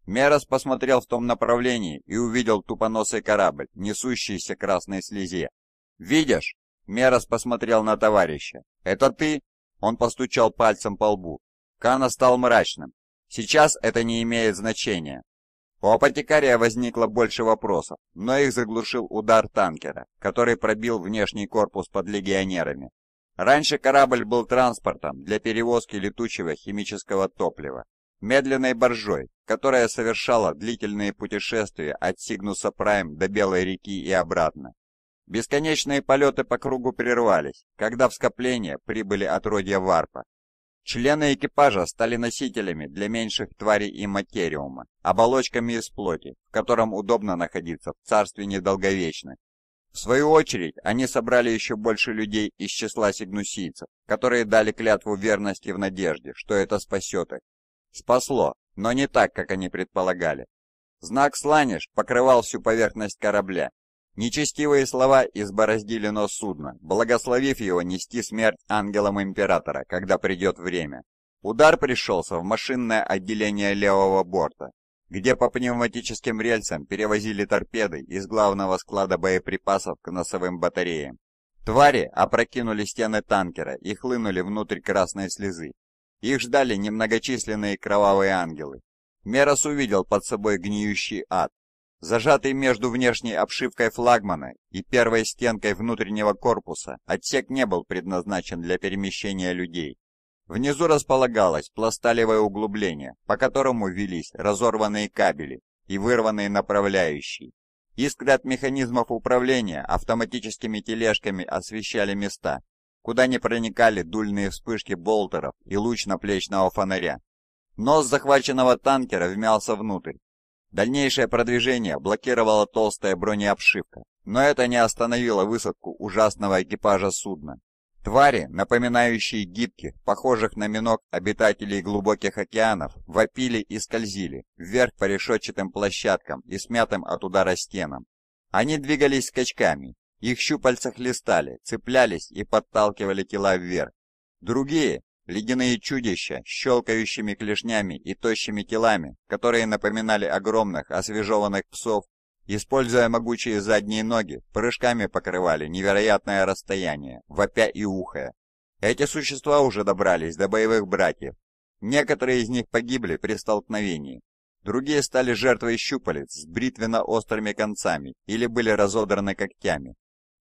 Мерос посмотрел в том направлении и увидел тупоносый корабль, несущийся красной слезе. «Видишь?» Мерос посмотрел на товарища. «Это ты?» Он постучал пальцем по лбу. Кана стал мрачным. «Сейчас это не имеет значения». У апотекария возникло больше вопросов, но их заглушил удар танкера, который пробил внешний корпус под легионерами. Раньше корабль был транспортом для перевозки летучего химического топлива, медленной боржой, которая совершала длительные путешествия от Сигнуса Прайм до Белой реки и обратно. Бесконечные полеты по кругу прервались, когда в скопление прибыли отродья варпа. Члены экипажа стали носителями для меньших тварей и материума, оболочками из плоти, в котором удобно находиться в царстве недолговечных. В свою очередь, они собрали еще больше людей из числа сигнусийцев, которые дали клятву верности в надежде, что это спасет их. Спасло, но не так, как они предполагали. Знак «Сланиш» покрывал всю поверхность корабля. Нечестивые слова избороздили нос судна, благословив его нести смерть ангелам Императора, когда придет время. Удар пришелся в машинное отделение левого борта, где по пневматическим рельсам перевозили торпеды из главного склада боеприпасов к носовым батареям. Твари опрокинули стены танкера и хлынули внутрь красной слезы. Их ждали немногочисленные кровавые ангелы. Мерос увидел под собой гниющий ад. Зажатый между внешней обшивкой флагмана и первой стенкой внутреннего корпуса, отсек не был предназначен для перемещения людей. Внизу располагалось пласталевое углубление, по которому велись разорванные кабели и вырванные направляющие. Искры от механизмов управления автоматическими тележками освещали места, куда не проникали дульные вспышки болтеров и луч наплечного фонаря. Нос захваченного танкера вмялся внутрь. Дальнейшее продвижение блокировала толстая бронеобшивка, но это не остановило высадку ужасного экипажа судна. Твари, напоминающие гибки, похожих на минок обитателей глубоких океанов, вопили и скользили вверх по решетчатым площадкам и смятым от удара стенам. Они двигались скачками, их щупальца хлестали, цеплялись и подталкивали тела вверх. Другие, ледяные чудища, щелкающими клешнями и тощими телами, которые напоминали огромных освежеванных псов, Используя могучие задние ноги, прыжками покрывали невероятное расстояние, вопя и ухая. Эти существа уже добрались до боевых братьев. Некоторые из них погибли при столкновении. Другие стали жертвой щупалец с бритвенно-острыми концами или были разодраны когтями.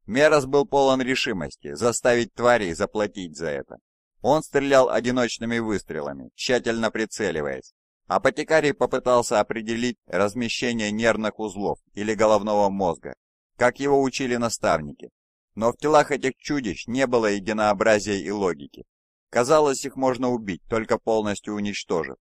Мерос был полон решимости заставить тварей заплатить за это. Он стрелял одиночными выстрелами, тщательно прицеливаясь, Апотекарий попытался определить размещение нервных узлов или головного мозга, как его учили наставники. Но в телах этих чудищ не было единообразия и логики. Казалось, их можно убить, только полностью уничтожив.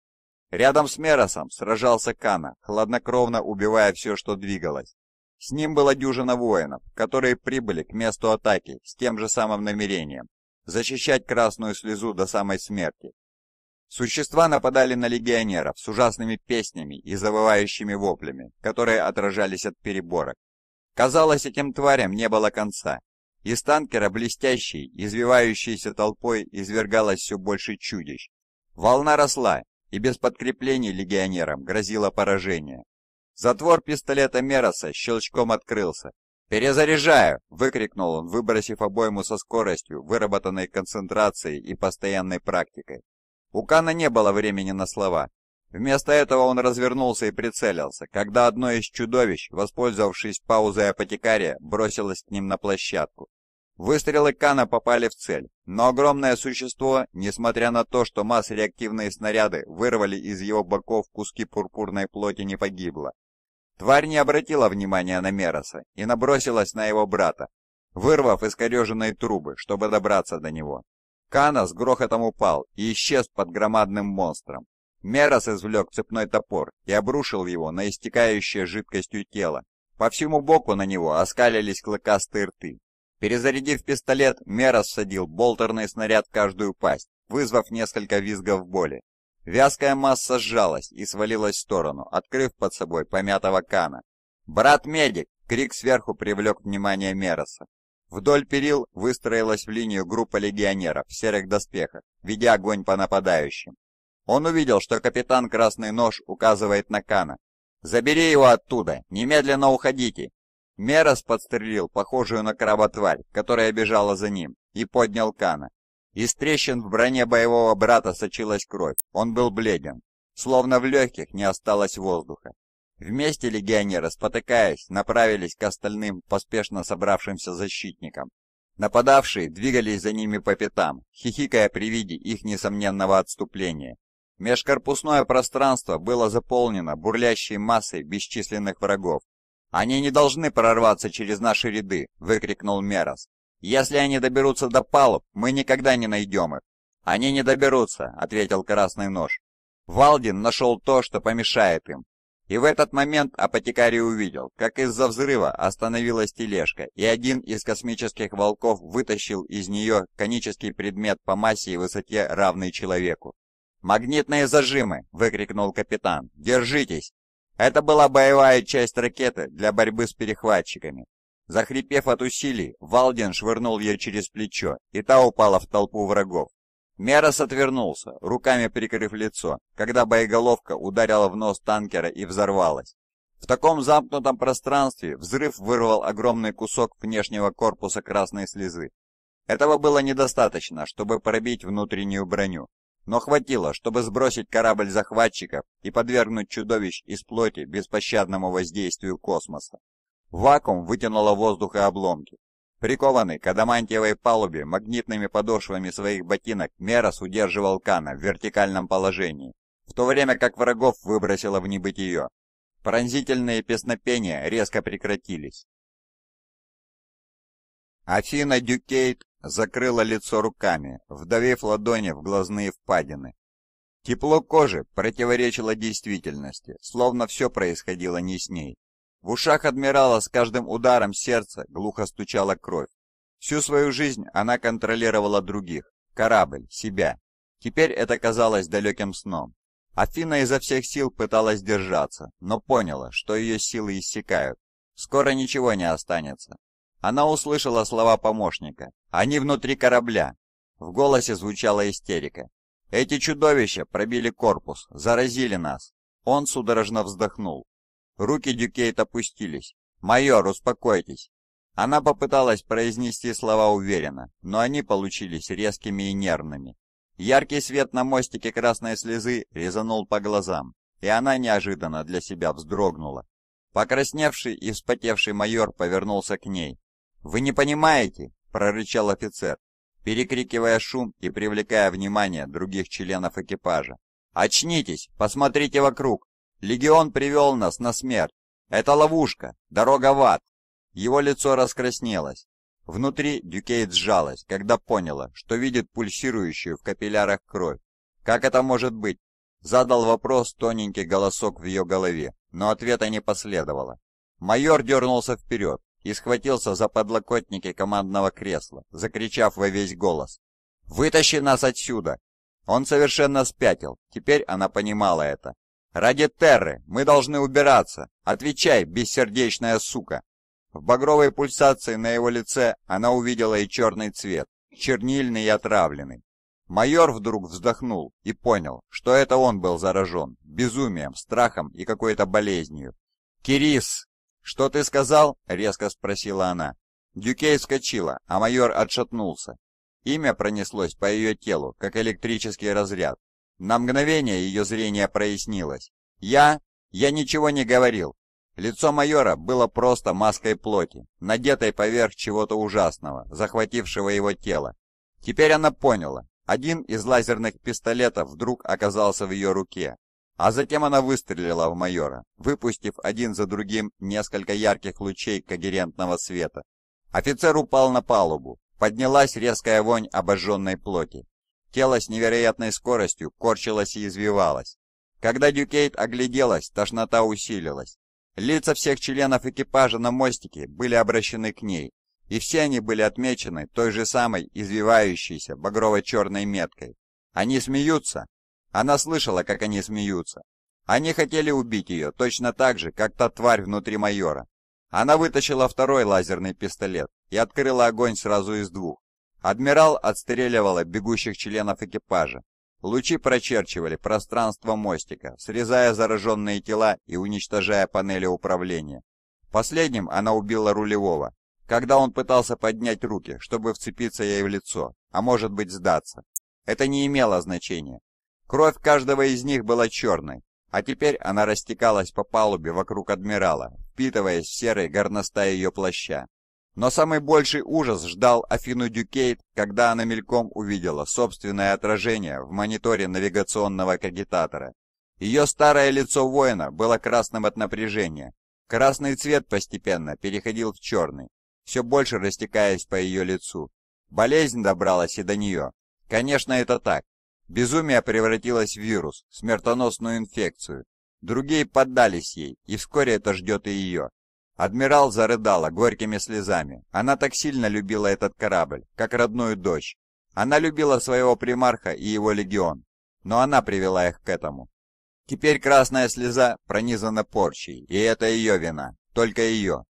Рядом с Меросом сражался Кана, хладнокровно убивая все, что двигалось. С ним была дюжина воинов, которые прибыли к месту атаки с тем же самым намерением – защищать красную слезу до самой смерти Существа нападали на легионеров с ужасными песнями и завывающими воплями, которые отражались от переборок. Казалось, этим тварям не было конца. Из танкера блестящей, извивающейся толпой извергалось все больше чудищ. Волна росла, и без подкреплений легионерам грозило поражение. Затвор пистолета Мероса щелчком открылся. «Перезаряжаю!» — выкрикнул он, выбросив обойму со скоростью, выработанной концентрацией и постоянной практикой. У Кана не было времени на слова. Вместо этого он развернулся и прицелился, когда одно из чудовищ, воспользовавшись паузой апотекария, бросилось к ним на площадку. Выстрелы Кана попали в цель, но огромное существо, несмотря на то, что массы реактивные снаряды вырвали из его боков куски пурпурной плоти, не погибло. Тварь не обратила внимания на Мероса и набросилась на его брата, вырвав искореженные трубы, чтобы добраться до него. Кана с грохотом упал и исчез под громадным монстром. Мерос извлек цепной топор и обрушил его на истекающее жидкостью тело. По всему боку на него оскалились клыкастые рты. Перезарядив пистолет, Мерос всадил болтерный снаряд в каждую пасть, вызвав несколько визгов боли. Вязкая масса сжалась и свалилась в сторону, открыв под собой помятого Кана. «Брат-медик!» — крик сверху привлек внимание Мероса. Вдоль перил выстроилась в линию группа легионеров в серых доспехах, ведя огонь по нападающим. Он увидел, что капитан Красный Нож указывает на Кана. «Забери его оттуда! Немедленно уходите!» Мерос подстрелил похожую на краба тварь, которая бежала за ним, и поднял Кана. Из трещин в броне боевого брата сочилась кровь, он был бледен, словно в легких не осталось воздуха. Вместе легионеры, спотыкаясь, направились к остальным поспешно собравшимся защитникам. Нападавшие двигались за ними по пятам, хихикая при виде их несомненного отступления. Межкорпусное пространство было заполнено бурлящей массой бесчисленных врагов. «Они не должны прорваться через наши ряды!» — выкрикнул Мерос. «Если они доберутся до палуб, мы никогда не найдем их!» «Они не доберутся!» — ответил Красный Нож. Валдин нашел то, что помешает им. И в этот момент апотекарий увидел, как из-за взрыва остановилась тележка, и один из космических волков вытащил из нее конический предмет по массе и высоте, равный человеку. «Магнитные зажимы!» – выкрикнул капитан. «Держитесь!» Это была боевая часть ракеты для борьбы с перехватчиками. Захрипев от усилий, Валдин швырнул ее через плечо, и та упала в толпу врагов. Мерос отвернулся, руками прикрыв лицо, когда боеголовка ударила в нос танкера и взорвалась. В таком замкнутом пространстве взрыв вырвал огромный кусок внешнего корпуса красной слезы. Этого было недостаточно, чтобы пробить внутреннюю броню, но хватило, чтобы сбросить корабль захватчиков и подвергнуть чудовищ из плоти беспощадному воздействию космоса. Вакуум вытянуло воздух и обломки, Прикованный к адамантиевой палубе магнитными подошвами своих ботинок, Мерос удерживал Кана в вертикальном положении, в то время как врагов выбросило в небытие. Пронзительные песнопения резко прекратились. Афина Дюкейт закрыла лицо руками, вдавив ладони в глазные впадины. Тепло кожи противоречило действительности, словно все происходило не с ней. В ушах адмирала с каждым ударом сердца глухо стучала кровь. Всю свою жизнь она контролировала других, корабль, себя. Теперь это казалось далеким сном. Афина изо всех сил пыталась держаться, но поняла, что ее силы иссякают. Скоро ничего не останется. Она услышала слова помощника. «Они внутри корабля!» В голосе звучала истерика. «Эти чудовища пробили корпус, заразили нас!» Он судорожно вздохнул. Руки Дюкейт опустились. «Майор, успокойтесь!» Она попыталась произнести слова уверенно, но они получились резкими и нервными. Яркий свет на мостике красной слезы резанул по глазам, и она неожиданно для себя вздрогнула. Покрасневший и вспотевший майор повернулся к ней. «Вы не понимаете!» — прорычал офицер, перекрикивая шум и привлекая внимание других членов экипажа. «Очнитесь! Посмотрите вокруг! Легион привел нас на смерть. Это ловушка, дорога в ад. Его лицо раскраснелось. Внутри Дюкейт сжалась, когда поняла, что видит пульсирующую в капиллярах кровь. «Как это может быть?» Задал вопрос тоненький голосок в ее голове, но ответа не последовало. Майор дернулся вперед и схватился за подлокотники командного кресла, закричав во весь голос. «Вытащи нас отсюда!» Он совершенно спятил, теперь она понимала это. «Ради Терры мы должны убираться! Отвечай, бессердечная сука!» В багровой пульсации на его лице она увидела и черный цвет, чернильный и отравленный. Майор вдруг вздохнул и понял, что это он был заражен безумием, страхом и какой-то болезнью. «Кирис!» «Что ты сказал?» — резко спросила она. Дюкей вскочила, а майор отшатнулся. Имя пронеслось по ее телу, как электрический разряд, на мгновение ее зрение прояснилось. «Я? Я ничего не говорил. Лицо майора было просто маской плоти, надетой поверх чего-то ужасного, захватившего его тело. Теперь она поняла. Один из лазерных пистолетов вдруг оказался в ее руке, а затем она выстрелила в майора, выпустив один за другим несколько ярких лучей когерентного света. Офицер упал на палубу. Поднялась резкая вонь обожженной плоти. Тело с невероятной скоростью корчилось и извивалось. Когда Дюкейт огляделась, тошнота усилилась. Лица всех членов экипажа на мостике были обращены к ней, и все они были отмечены той же самой извивающейся багрово-черной меткой. Они смеются? Она слышала, как они смеются. Они хотели убить ее точно так же, как та тварь внутри майора. Она вытащила второй лазерный пистолет и открыла огонь сразу из двух. Адмирал отстреливала бегущих членов экипажа. Лучи прочерчивали пространство мостика, срезая зараженные тела и уничтожая панели управления. Последним она убила рулевого, когда он пытался поднять руки, чтобы вцепиться ей в лицо, а может быть сдаться. Это не имело значения. Кровь каждого из них была черной, а теперь она растекалась по палубе вокруг адмирала, впитываясь в серый горностай ее плаща. Но самый больший ужас ждал Афину Дюкейт, когда она мельком увидела собственное отражение в мониторе навигационного кагитатора. Ее старое лицо воина было красным от напряжения. Красный цвет постепенно переходил в черный, все больше растекаясь по ее лицу. Болезнь добралась и до нее. Конечно, это так. Безумие превратилось в вирус, смертоносную инфекцию. Другие поддались ей, и вскоре это ждет и ее. Адмирал зарыдала горькими слезами. Она так сильно любила этот корабль, как родную дочь. Она любила своего примарха и его легион, но она привела их к этому. Теперь красная слеза пронизана порчей, и это ее вина, только ее.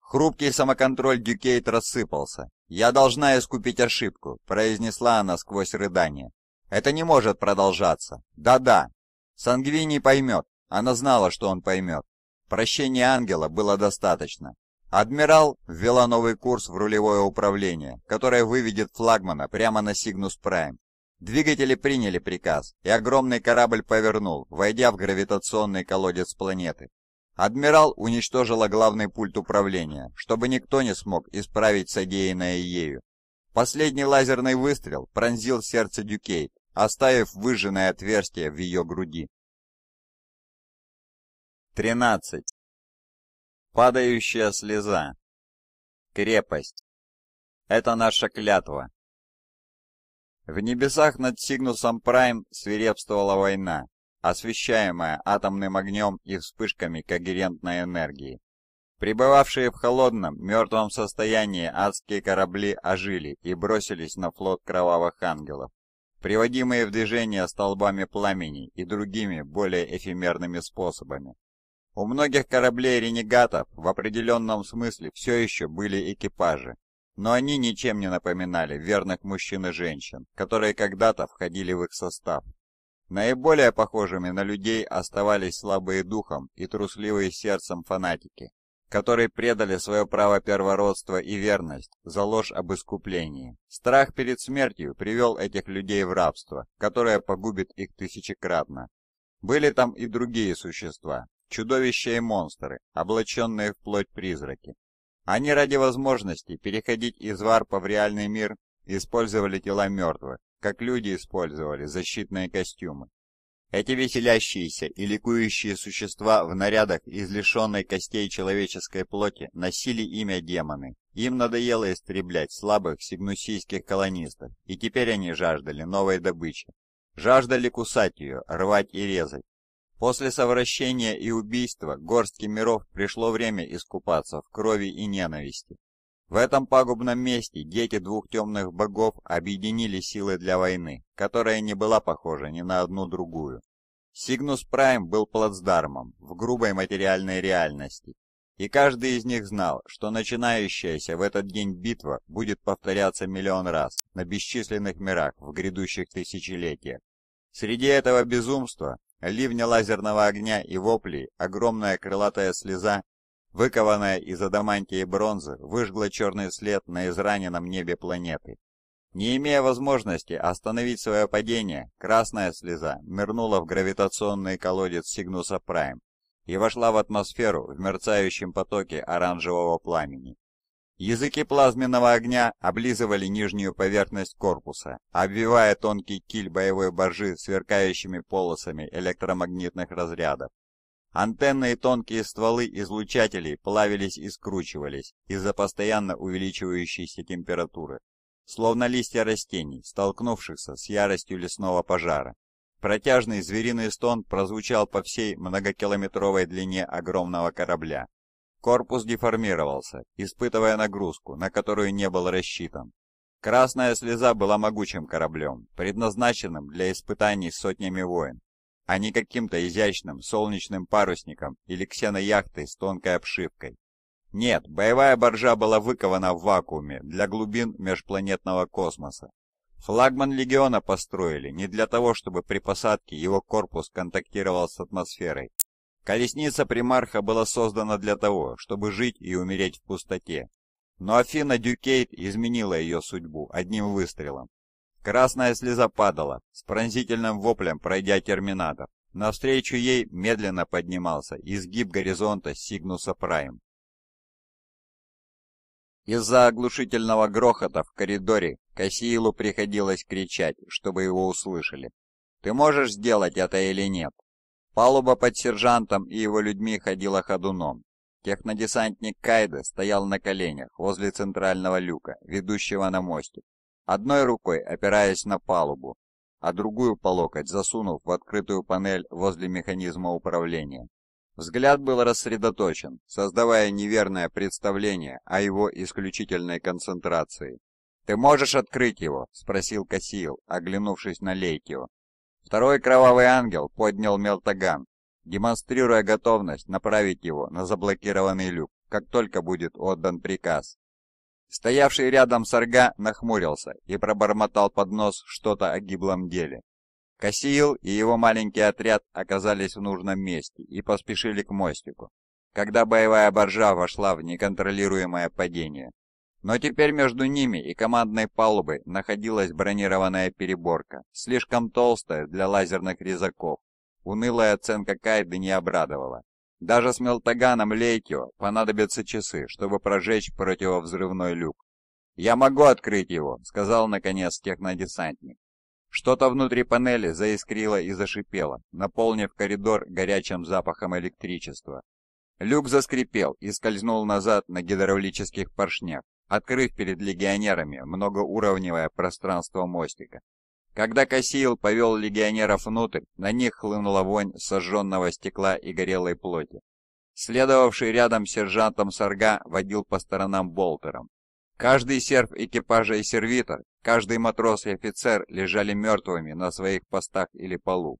Хрупкий самоконтроль Дюкейт рассыпался. «Я должна искупить ошибку», — произнесла она сквозь рыдание. «Это не может продолжаться. Да-да. Сангвини поймет. Она знала, что он поймет. Прощения ангела было достаточно. Адмирал ввела новый курс в рулевое управление, которое выведет флагмана прямо на Сигнус Прайм. Двигатели приняли приказ, и огромный корабль повернул, войдя в гравитационный колодец планеты. Адмирал уничтожила главный пульт управления, чтобы никто не смог исправить содеянное ею. Последний лазерный выстрел пронзил сердце Дюкей, оставив выжженное отверстие в ее груди. 13. Падающая слеза. Крепость. Это наша клятва. В небесах над Сигнусом Прайм свирепствовала война, освещаемая атомным огнем и вспышками когерентной энергии. Прибывавшие в холодном, мертвом состоянии адские корабли ожили и бросились на флот кровавых ангелов, приводимые в движение столбами пламени и другими более эфемерными способами. У многих кораблей «Ренегатов» в определенном смысле все еще были экипажи, но они ничем не напоминали верных мужчин и женщин, которые когда-то входили в их состав. Наиболее похожими на людей оставались слабые духом и трусливые сердцем фанатики, которые предали свое право первородства и верность за ложь об искуплении. Страх перед смертью привел этих людей в рабство, которое погубит их тысячекратно. Были там и другие существа, чудовища и монстры, облаченные в плоть призраки. Они ради возможности переходить из варпа в реальный мир использовали тела мертвых, как люди использовали защитные костюмы. Эти веселящиеся и ликующие существа в нарядах из лишенной костей человеческой плоти носили имя демоны. Им надоело истреблять слабых сигнусийских колонистов, и теперь они жаждали новой добычи. Жаждали кусать ее, рвать и резать, После совращения и убийства горстки миров пришло время искупаться в крови и ненависти. В этом пагубном месте дети двух темных богов объединили силы для войны, которая не была похожа ни на одну другую. Сигнус Прайм был плацдармом в грубой материальной реальности, и каждый из них знал, что начинающаяся в этот день битва будет повторяться миллион раз на бесчисленных мирах в грядущих тысячелетиях. Среди этого безумства Ливня лазерного огня и вопли. огромная крылатая слеза, выкованная из адамантии бронзы, выжгла черный след на израненном небе планеты. Не имея возможности остановить свое падение, красная слеза нырнула в гравитационный колодец Сигнуса Прайм и вошла в атмосферу в мерцающем потоке оранжевого пламени. Языки плазменного огня облизывали нижнюю поверхность корпуса, обвивая тонкий киль боевой боржи сверкающими полосами электромагнитных разрядов. Антенны и тонкие стволы излучателей плавились и скручивались из-за постоянно увеличивающейся температуры, словно листья растений, столкнувшихся с яростью лесного пожара. Протяжный звериный стон прозвучал по всей многокилометровой длине огромного корабля. Корпус деформировался, испытывая нагрузку, на которую не был рассчитан. Красная слеза была могучим кораблем, предназначенным для испытаний сотнями воин, а не каким-то изящным солнечным парусником или ксенояхтой с тонкой обшивкой. Нет, боевая боржа была выкована в вакууме для глубин межпланетного космоса. Флагман Легиона построили не для того, чтобы при посадке его корпус контактировал с атмосферой, Колесница примарха была создана для того, чтобы жить и умереть в пустоте. Но Афина Дюкейт изменила ее судьбу одним выстрелом. Красная слеза падала, с пронзительным воплем пройдя терминатор. Навстречу ей медленно поднимался изгиб горизонта Сигнуса Прайм. Из-за оглушительного грохота в коридоре Кассиилу приходилось кричать, чтобы его услышали. «Ты можешь сделать это или нет?» Палуба под сержантом и его людьми ходила ходуном. Технодесантник Кайда стоял на коленях возле центрального люка, ведущего на мостик, одной рукой опираясь на палубу, а другую по локоть засунув в открытую панель возле механизма управления. Взгляд был рассредоточен, создавая неверное представление о его исключительной концентрации. «Ты можешь открыть его?» — спросил Кассиил, оглянувшись на Лейкио. Второй кровавый ангел поднял Мелтаган, демонстрируя готовность направить его на заблокированный люк, как только будет отдан приказ. Стоявший рядом Сарга нахмурился и пробормотал под нос что-то о гиблом деле. Кассиил и его маленький отряд оказались в нужном месте и поспешили к мостику, когда боевая боржа вошла в неконтролируемое падение. Но теперь между ними и командной палубой находилась бронированная переборка, слишком толстая для лазерных резаков. Унылая оценка Кайды не обрадовала. Даже с Мелтаганом Лейкио понадобятся часы, чтобы прожечь противовзрывной люк. «Я могу открыть его», — сказал наконец технодесантник. Что-то внутри панели заискрило и зашипело, наполнив коридор горячим запахом электричества. Люк заскрипел и скользнул назад на гидравлических поршнях открыв перед легионерами многоуровневое пространство мостика. Когда Кассиил повел легионеров внутрь, на них хлынула вонь сожженного стекла и горелой плоти. Следовавший рядом сержантом Сарга водил по сторонам болтером. Каждый серф экипажа и сервитор, каждый матрос и офицер лежали мертвыми на своих постах или полу.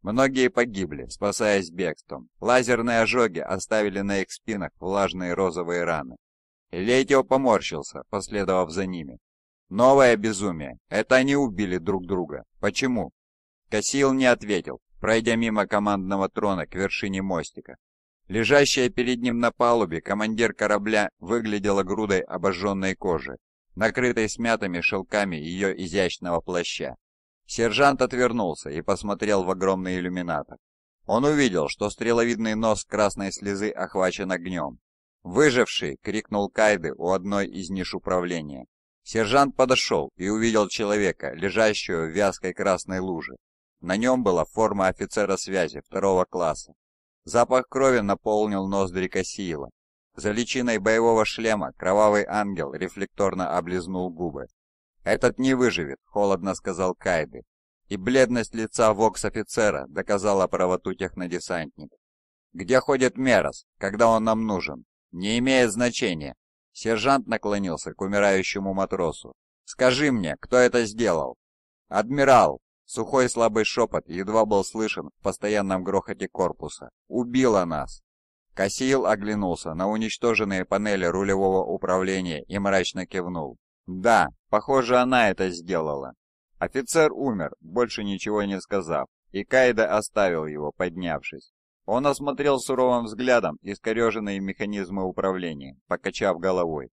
Многие погибли, спасаясь бегством. Лазерные ожоги оставили на их спинах влажные розовые раны. Летио поморщился, последовав за ними. Новое безумие. Это они убили друг друга. Почему? Косил не ответил, пройдя мимо командного трона к вершине мостика. Лежащая перед ним на палубе командир корабля выглядела грудой обожженной кожи, накрытой смятыми шелками ее изящного плаща. Сержант отвернулся и посмотрел в огромный иллюминатор. Он увидел, что стреловидный нос красной слезы охвачен огнем, «Выживший!» — крикнул Кайды у одной из ниш управления. Сержант подошел и увидел человека, лежащего в вязкой красной луже. На нем была форма офицера связи второго класса. Запах крови наполнил ноздри Кассиила. За личиной боевого шлема кровавый ангел рефлекторно облизнул губы. «Этот не выживет», — холодно сказал Кайды. И бледность лица вокс-офицера доказала правоту технодесантника. «Где ходит Мерос, когда он нам нужен?» «Не имеет значения». Сержант наклонился к умирающему матросу. «Скажи мне, кто это сделал?» «Адмирал!» Сухой слабый шепот едва был слышен в постоянном грохоте корпуса. «Убила нас!» Кассиил оглянулся на уничтоженные панели рулевого управления и мрачно кивнул. «Да, похоже, она это сделала». Офицер умер, больше ничего не сказав, и Кайда оставил его, поднявшись. Он осмотрел суровым взглядом искореженные механизмы управления, покачав головой.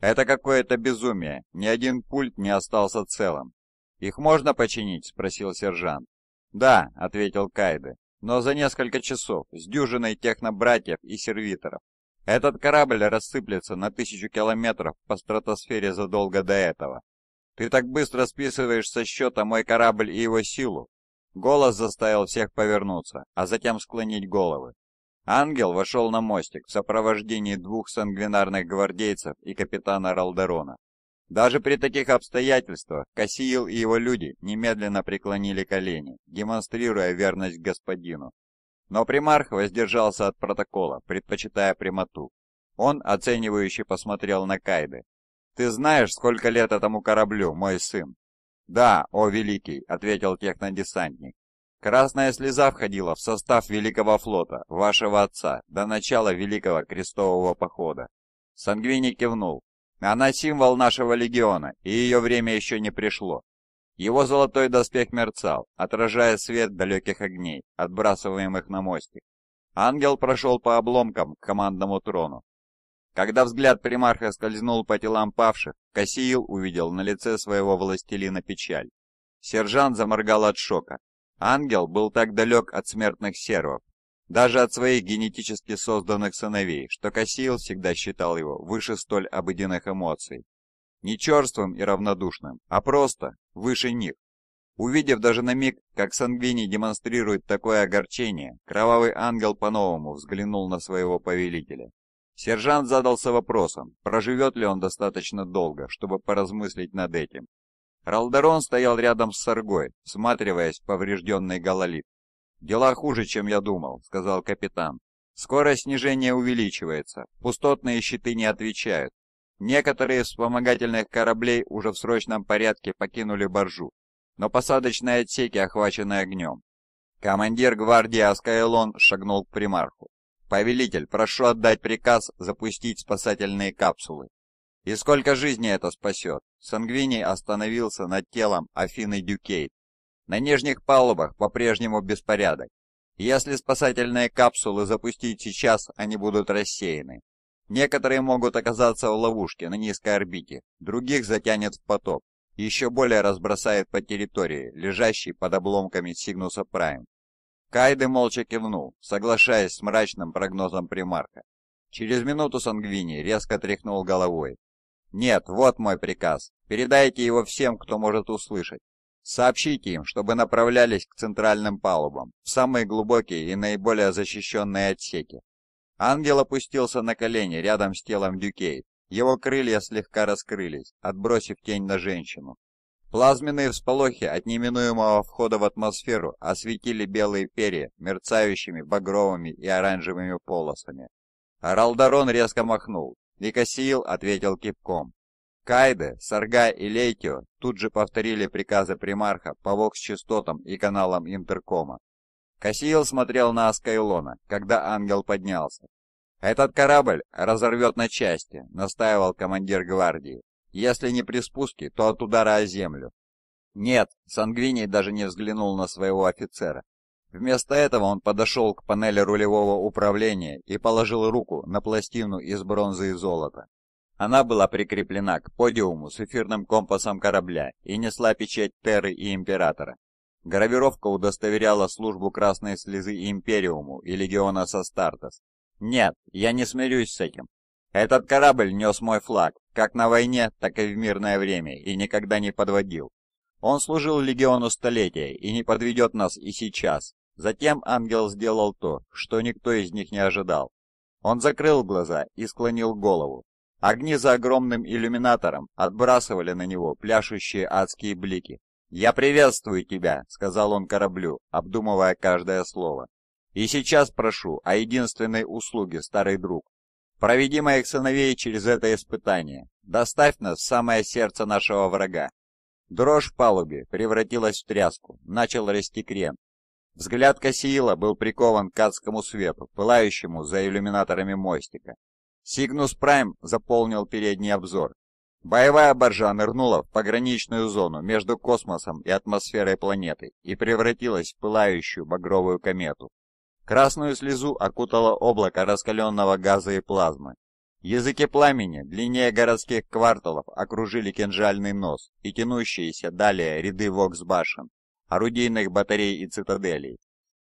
«Это какое-то безумие, ни один пульт не остался целым». «Их можно починить?» – спросил сержант. «Да», – ответил Кайды. – «но за несколько часов, с дюжиной технобратьев и сервиторов. Этот корабль рассыплется на тысячу километров по стратосфере задолго до этого. Ты так быстро списываешь со счета мой корабль и его силу, Голос заставил всех повернуться, а затем склонить головы. Ангел вошел на мостик в сопровождении двух сангвинарных гвардейцев и капитана Ралдерона. Даже при таких обстоятельствах Кассиил и его люди немедленно преклонили колени, демонстрируя верность господину. Но примарх воздержался от протокола, предпочитая прямоту. Он оценивающе посмотрел на Кайды. «Ты знаешь, сколько лет этому кораблю, мой сын?» «Да, о Великий», — ответил технодесантник. «Красная слеза входила в состав Великого флота, вашего отца, до начала Великого крестового похода». Сангвини кивнул. «Она символ нашего легиона, и ее время еще не пришло. Его золотой доспех мерцал, отражая свет далеких огней, отбрасываемых на мостик. Ангел прошел по обломкам к командному трону, когда взгляд примарха скользнул по телам павших, Кассиил увидел на лице своего властелина печаль. Сержант заморгал от шока. Ангел был так далек от смертных сервов, даже от своих генетически созданных сыновей, что Кассиил всегда считал его выше столь обыденных эмоций. Не черствым и равнодушным, а просто выше них. Увидев даже на миг, как Сангвини демонстрирует такое огорчение, кровавый ангел по-новому взглянул на своего повелителя. Сержант задался вопросом, проживет ли он достаточно долго, чтобы поразмыслить над этим. Ралдерон стоял рядом с Саргой, всматриваясь в поврежденный гололит. «Дела хуже, чем я думал», — сказал капитан. «Скорость снижения увеличивается, пустотные щиты не отвечают. Некоторые из вспомогательных кораблей уже в срочном порядке покинули боржу, но посадочные отсеки охвачены огнем. Командир гвардии Аскайлон шагнул к примарху. «Повелитель, прошу отдать приказ запустить спасательные капсулы». «И сколько жизни это спасет?» Сангвини остановился над телом Афины Дюкейт. На нижних палубах по-прежнему беспорядок. Если спасательные капсулы запустить сейчас, они будут рассеяны. Некоторые могут оказаться в ловушке на низкой орбите, других затянет в поток, еще более разбросает по территории, лежащей под обломками Сигнуса Прайм. Кайде молча кивнул, соглашаясь с мрачным прогнозом Примарка. Через минуту Сангвини резко тряхнул головой. «Нет, вот мой приказ. Передайте его всем, кто может услышать. Сообщите им, чтобы направлялись к центральным палубам, в самые глубокие и наиболее защищенные отсеки». Ангел опустился на колени рядом с телом Дюкей. Его крылья слегка раскрылись, отбросив тень на женщину, Плазменные всполохи от неминуемого входа в атмосферу осветили белые перья мерцающими багровыми и оранжевыми полосами. Ралдарон резко махнул, и Кассиил ответил кипком. Кайде, Сарга и Лейтио тут же повторили приказы примарха по вокс-частотам и каналам интеркома. Кассиил смотрел на Аскайлона, когда ангел поднялся. «Этот корабль разорвет на части», — настаивал командир гвардии. Если не при спуске, то от удара о землю. Нет, Сангвиний даже не взглянул на своего офицера. Вместо этого он подошел к панели рулевого управления и положил руку на пластину из бронзы и золота. Она была прикреплена к подиуму с эфирным компасом корабля и несла печать Терры и Императора. Гравировка удостоверяла службу Красной Слезы Империуму и Легиона Састартес. Нет, я не смирюсь с этим. Этот корабль нес мой флаг, как на войне, так и в мирное время, и никогда не подводил. Он служил легиону столетия и не подведет нас и сейчас. Затем ангел сделал то, что никто из них не ожидал. Он закрыл глаза и склонил голову. Огни за огромным иллюминатором отбрасывали на него пляшущие адские блики. «Я приветствую тебя», — сказал он кораблю, обдумывая каждое слово. «И сейчас прошу о единственной услуге, старый друг. Проведи моих сыновей через это испытание. Доставь нас в самое сердце нашего врага». Дрожь в палубе превратилась в тряску, начал расти крен. Взгляд Кассиила был прикован к адскому свету, пылающему за иллюминаторами мостика. Сигнус Прайм заполнил передний обзор. Боевая боржа нырнула в пограничную зону между космосом и атмосферой планеты и превратилась в пылающую багровую комету. Красную слезу окутало облако раскаленного газа и плазмы. Языки пламени длиннее городских кварталов окружили кинжальный нос и тянущиеся далее ряды воксбашен, орудийных батарей и цитаделей.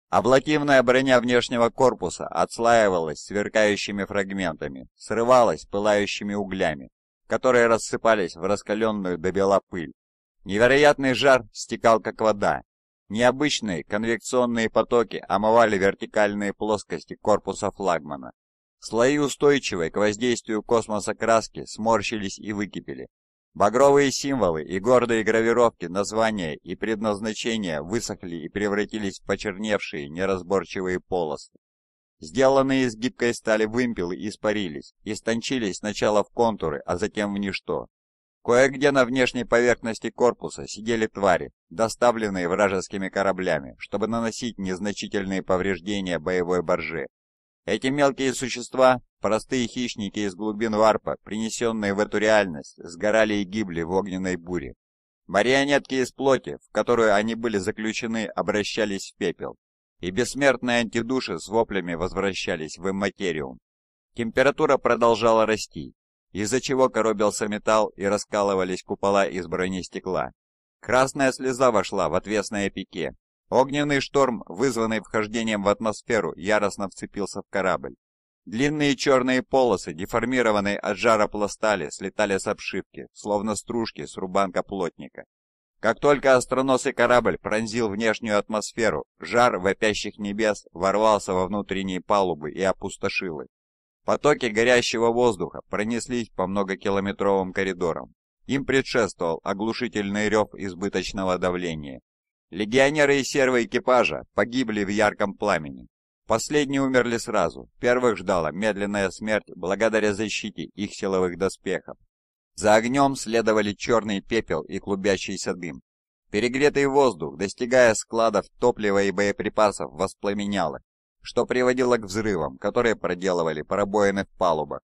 Аблативная броня внешнего корпуса отслаивалась сверкающими фрагментами, срывалась пылающими углями, которые рассыпались в раскаленную до бела пыль. Невероятный жар стекал как вода, Необычные конвекционные потоки омывали вертикальные плоскости корпуса флагмана. Слои устойчивой к воздействию космоса краски сморщились и выкипели. Багровые символы и гордые гравировки, названия и предназначения высохли и превратились в почерневшие неразборчивые полосы. Сделанные из гибкой стали вымпелы испарились, истончились сначала в контуры, а затем в ничто. Кое-где на внешней поверхности корпуса сидели твари, доставленные вражескими кораблями, чтобы наносить незначительные повреждения боевой боржи. Эти мелкие существа, простые хищники из глубин варпа, принесенные в эту реальность, сгорали и гибли в огненной буре. Марионетки из плоти, в которую они были заключены, обращались в пепел, и бессмертные антидуши с воплями возвращались в имматериум. Температура продолжала расти, из-за чего коробился металл и раскалывались купола из бронестекла. Красная слеза вошла в отвесное пике. Огненный шторм, вызванный вхождением в атмосферу, яростно вцепился в корабль. Длинные черные полосы, деформированные от жара пластали, слетали с обшивки, словно стружки с рубанка плотника. Как только остроносый корабль пронзил внешнюю атмосферу, жар вопящих небес ворвался во внутренние палубы и опустошил их. Потоки горящего воздуха пронеслись по многокилометровым коридорам. Им предшествовал оглушительный рев избыточного давления. Легионеры и сервы экипажа погибли в ярком пламени. Последние умерли сразу, первых ждала медленная смерть благодаря защите их силовых доспехов. За огнем следовали черный пепел и клубящийся дым. Перегретый воздух, достигая складов топлива и боеприпасов, воспламенял их что приводило к взрывам, которые проделывали пробоины в палубах.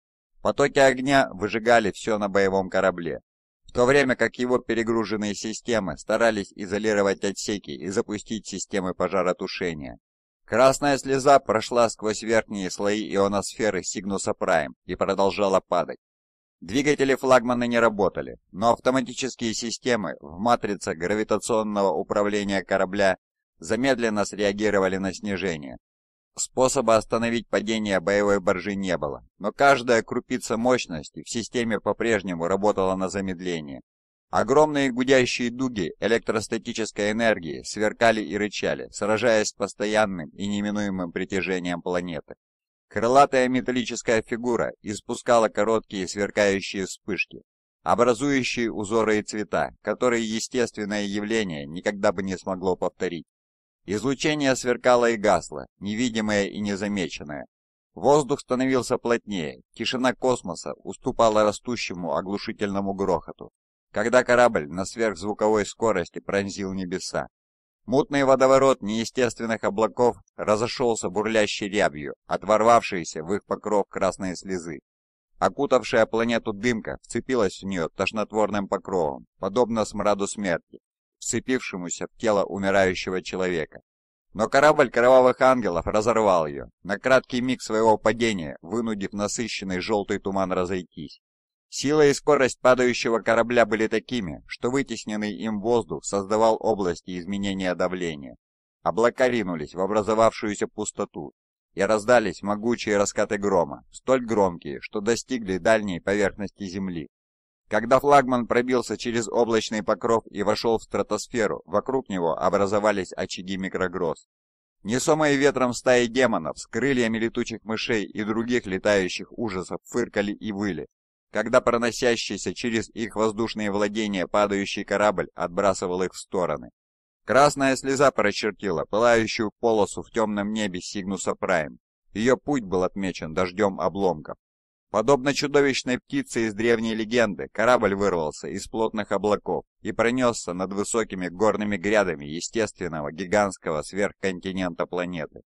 Потоки огня выжигали все на боевом корабле, в то время как его перегруженные системы старались изолировать отсеки и запустить системы пожаротушения. Красная слеза прошла сквозь верхние слои ионосферы Сигнуса Прайм и продолжала падать. Двигатели флагмана не работали, но автоматические системы в матрице гравитационного управления корабля замедленно среагировали на снижение, Способа остановить падение боевой баржи не было, но каждая крупица мощности в системе по-прежнему работала на замедление. Огромные гудящие дуги электростатической энергии сверкали и рычали, сражаясь с постоянным и неминуемым притяжением планеты. Крылатая металлическая фигура испускала короткие сверкающие вспышки, образующие узоры и цвета, которые естественное явление никогда бы не смогло повторить. Излучение сверкало и гасло, невидимое и незамеченное. Воздух становился плотнее, тишина космоса уступала растущему оглушительному грохоту, когда корабль на сверхзвуковой скорости пронзил небеса. Мутный водоворот неестественных облаков разошелся бурлящей рябью отворвавшейся в их покров красные слезы. Окутавшая планету дымка вцепилась в нее тошнотворным покровом, подобно смраду смерти, вцепившемуся в тело умирающего человека. Но корабль кровавых ангелов разорвал ее, на краткий миг своего падения, вынудив насыщенный желтый туман разойтись. Сила и скорость падающего корабля были такими, что вытесненный им воздух создавал области изменения давления. Облака ринулись в образовавшуюся пустоту, и раздались могучие раскаты грома, столь громкие, что достигли дальней поверхности земли. Когда флагман пробился через облачный покров и вошел в стратосферу, вокруг него образовались очаги микрогроз. Несомые ветром стаи демонов с крыльями летучих мышей и других летающих ужасов фыркали и выли, когда проносящийся через их воздушные владения падающий корабль отбрасывал их в стороны. Красная слеза прочертила пылающую полосу в темном небе Сигнуса Прайм. Ее путь был отмечен дождем обломков. Подобно чудовищной птице из древней легенды, корабль вырвался из плотных облаков и пронесся над высокими горными грядами естественного гигантского сверхконтинента планеты.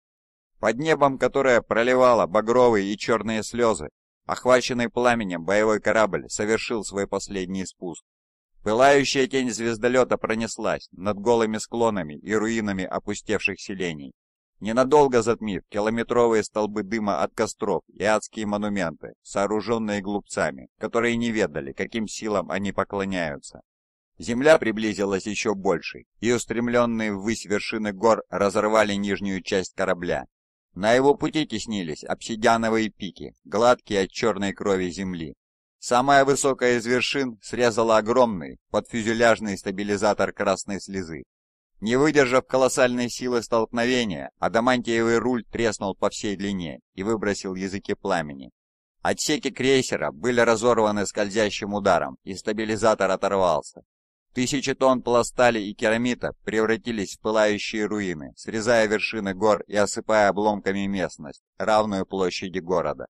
Под небом, которое проливало багровые и черные слезы, охваченный пламенем боевой корабль совершил свой последний спуск. Пылающая тень звездолета пронеслась над голыми склонами и руинами опустевших селений, Ненадолго затмив километровые столбы дыма от костров и адские монументы, сооруженные глупцами, которые не ведали, каким силам они поклоняются. Земля приблизилась еще больше, и устремленные ввысь вершины гор разорвали нижнюю часть корабля. На его пути теснились обсидиановые пики, гладкие от черной крови земли. Самая высокая из вершин срезала огромный подфюзеляжный стабилизатор красной слезы, не выдержав колоссальной силы столкновения, адамантиевый руль треснул по всей длине и выбросил языки пламени. Отсеки крейсера были разорваны скользящим ударом, и стабилизатор оторвался. Тысячи тонн пластали и керамита превратились в пылающие руины, срезая вершины гор и осыпая обломками местность, равную площади города.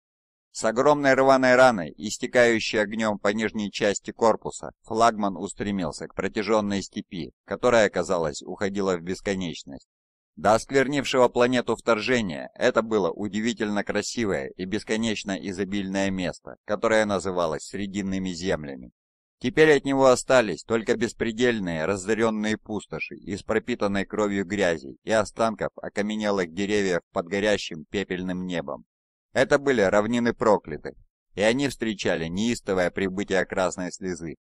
С огромной рваной раной, истекающей огнем по нижней части корпуса, флагман устремился к протяженной степи, которая, казалось, уходила в бесконечность. До осквернившего планету вторжения это было удивительно красивое и бесконечно изобильное место, которое называлось Срединными землями. Теперь от него остались только беспредельные разоренные пустоши из пропитанной кровью грязи и останков окаменелых деревьев под горящим пепельным небом. Это были равнины проклятых, и они встречали неистовое прибытие красной слезы.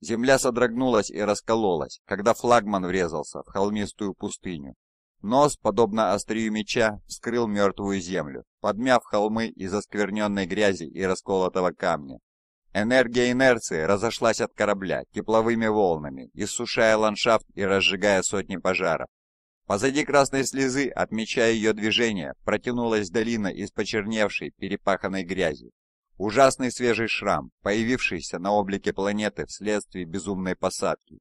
Земля содрогнулась и раскололась, когда флагман врезался в холмистую пустыню. Нос, подобно острию меча, вскрыл мертвую землю, подмяв холмы из оскверненной грязи и расколотого камня. Энергия инерции разошлась от корабля тепловыми волнами, иссушая ландшафт и разжигая сотни пожаров. Позади красной слезы, отмечая ее движение, протянулась долина из почерневшей, перепаханной грязи. Ужасный свежий шрам, появившийся на облике планеты вследствие безумной посадки.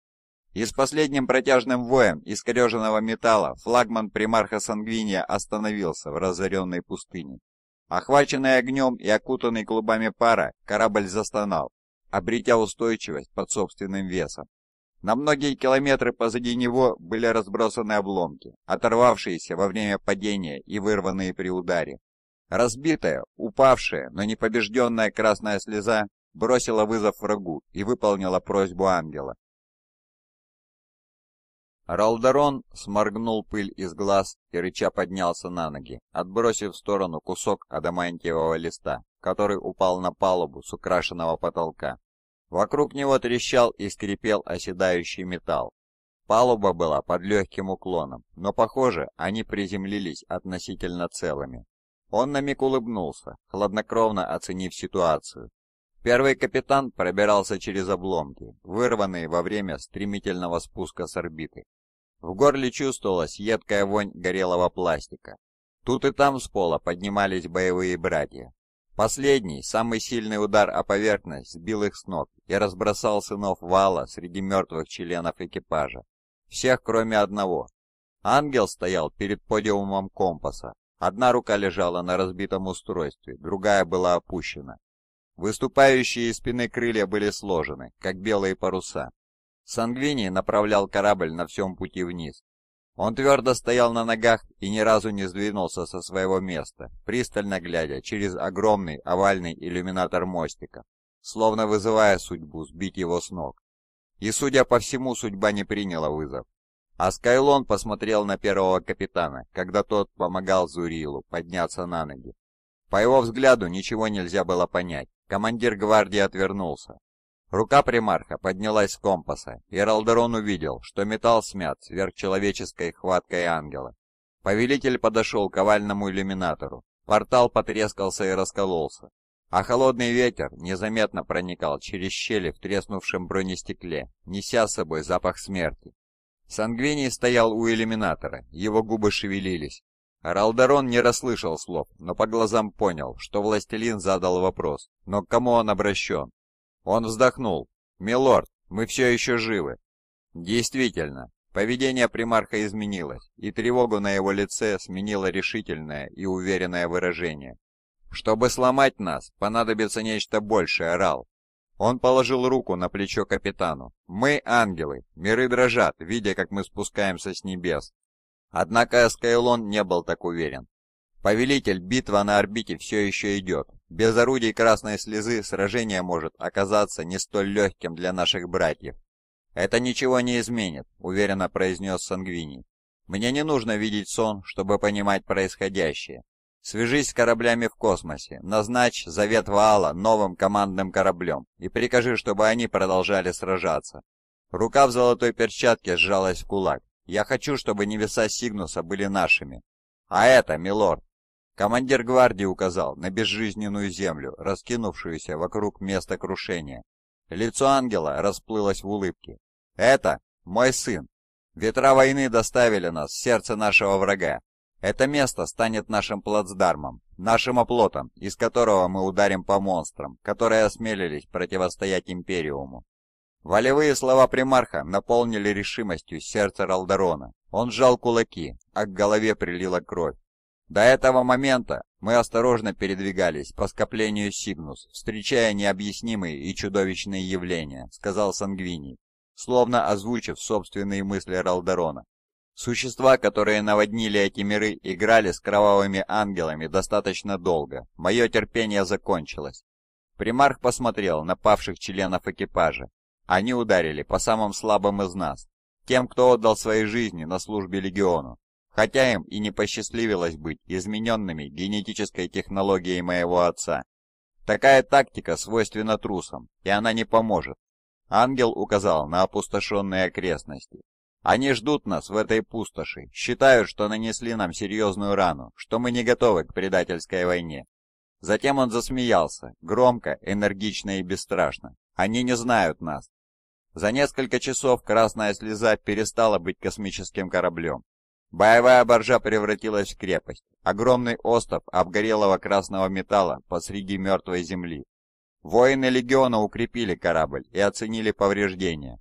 И с последним протяжным воем искореженного металла флагман примарха Сангвиния остановился в разоренной пустыне. Охваченный огнем и окутанный клубами пара, корабль застонал, обретя устойчивость под собственным весом. На многие километры позади него были разбросаны обломки, оторвавшиеся во время падения и вырванные при ударе. Разбитая, упавшая, но непобежденная красная слеза бросила вызов врагу и выполнила просьбу ангела. Ралдарон сморгнул пыль из глаз и рыча поднялся на ноги, отбросив в сторону кусок адамантиевого листа, который упал на палубу с украшенного потолка. Вокруг него трещал и скрипел оседающий металл. Палуба была под легким уклоном, но, похоже, они приземлились относительно целыми. Он на миг улыбнулся, хладнокровно оценив ситуацию. Первый капитан пробирался через обломки, вырванные во время стремительного спуска с орбиты. В горле чувствовалась едкая вонь горелого пластика. Тут и там с пола поднимались боевые братья, Последний, самый сильный удар о поверхность сбил их с ног и разбросал сынов вала среди мертвых членов экипажа. Всех, кроме одного. Ангел стоял перед подиумом компаса. Одна рука лежала на разбитом устройстве, другая была опущена. Выступающие из спины крылья были сложены, как белые паруса. Сангвини направлял корабль на всем пути вниз, он твердо стоял на ногах и ни разу не сдвинулся со своего места, пристально глядя через огромный овальный иллюминатор мостика, словно вызывая судьбу сбить его с ног. И, судя по всему, судьба не приняла вызов. А Скайлон посмотрел на первого капитана, когда тот помогал Зурилу подняться на ноги. По его взгляду ничего нельзя было понять. Командир гвардии отвернулся, Рука примарха поднялась с компаса, и Ралдерон увидел, что металл смят сверхчеловеческой хваткой ангела. Повелитель подошел к овальному иллюминатору. Портал потрескался и раскололся, а холодный ветер незаметно проникал через щели в треснувшем бронестекле, неся с собой запах смерти. Сангвиний стоял у иллюминатора, его губы шевелились. Ралдарон не расслышал слов, но по глазам понял, что властелин задал вопрос, но к кому он обращен. Он вздохнул. «Милорд, мы все еще живы». Действительно, поведение примарха изменилось, и тревогу на его лице сменило решительное и уверенное выражение. «Чтобы сломать нас, понадобится нечто большее, Рал. Он положил руку на плечо капитану. «Мы ангелы, миры дрожат, видя, как мы спускаемся с небес». Однако Эскайлон не был так уверен. Повелитель, битва на орбите все еще идет. Без орудий красной слезы сражение может оказаться не столь легким для наших братьев. «Это ничего не изменит», — уверенно произнес Сангвини. «Мне не нужно видеть сон, чтобы понимать происходящее. Свяжись с кораблями в космосе, назначь завет Ваала новым командным кораблем и прикажи, чтобы они продолжали сражаться. Рука в золотой перчатке сжалась в кулак. «Я хочу, чтобы небеса Сигнуса были нашими». «А это, милорд, Командир гвардии указал на безжизненную землю, раскинувшуюся вокруг места крушения. Лицо ангела расплылось в улыбке. «Это мой сын. Ветра войны доставили нас в сердце нашего врага. Это место станет нашим плацдармом, нашим оплотом, из которого мы ударим по монстрам, которые осмелились противостоять Империуму». Волевые слова примарха наполнили решимостью сердце Ралдарона. Он сжал кулаки, а к голове прилила кровь. До этого момента мы осторожно передвигались по скоплению Сигнус, встречая необъяснимые и чудовищные явления, сказал Сангвини, словно озвучив собственные мысли Ралдерона. Существа, которые наводнили эти миры, играли с кровавыми ангелами достаточно долго. Мое терпение закончилось. Примарх посмотрел на павших членов экипажа. Они ударили по самым слабым из нас, тем, кто отдал свои жизни на службе легиону хотя им и не посчастливилось быть измененными генетической технологией моего отца. Такая тактика свойственна трусам, и она не поможет. Ангел указал на опустошенные окрестности. Они ждут нас в этой пустоши, считают, что нанесли нам серьезную рану, что мы не готовы к предательской войне. Затем он засмеялся, громко, энергично и бесстрашно. Они не знают нас. За несколько часов «Красная слеза» перестала быть космическим кораблем Боевая боржа превратилась в крепость. Огромный остов обгорелого красного металла посреди мертвой земли. Воины легиона укрепили корабль и оценили повреждения.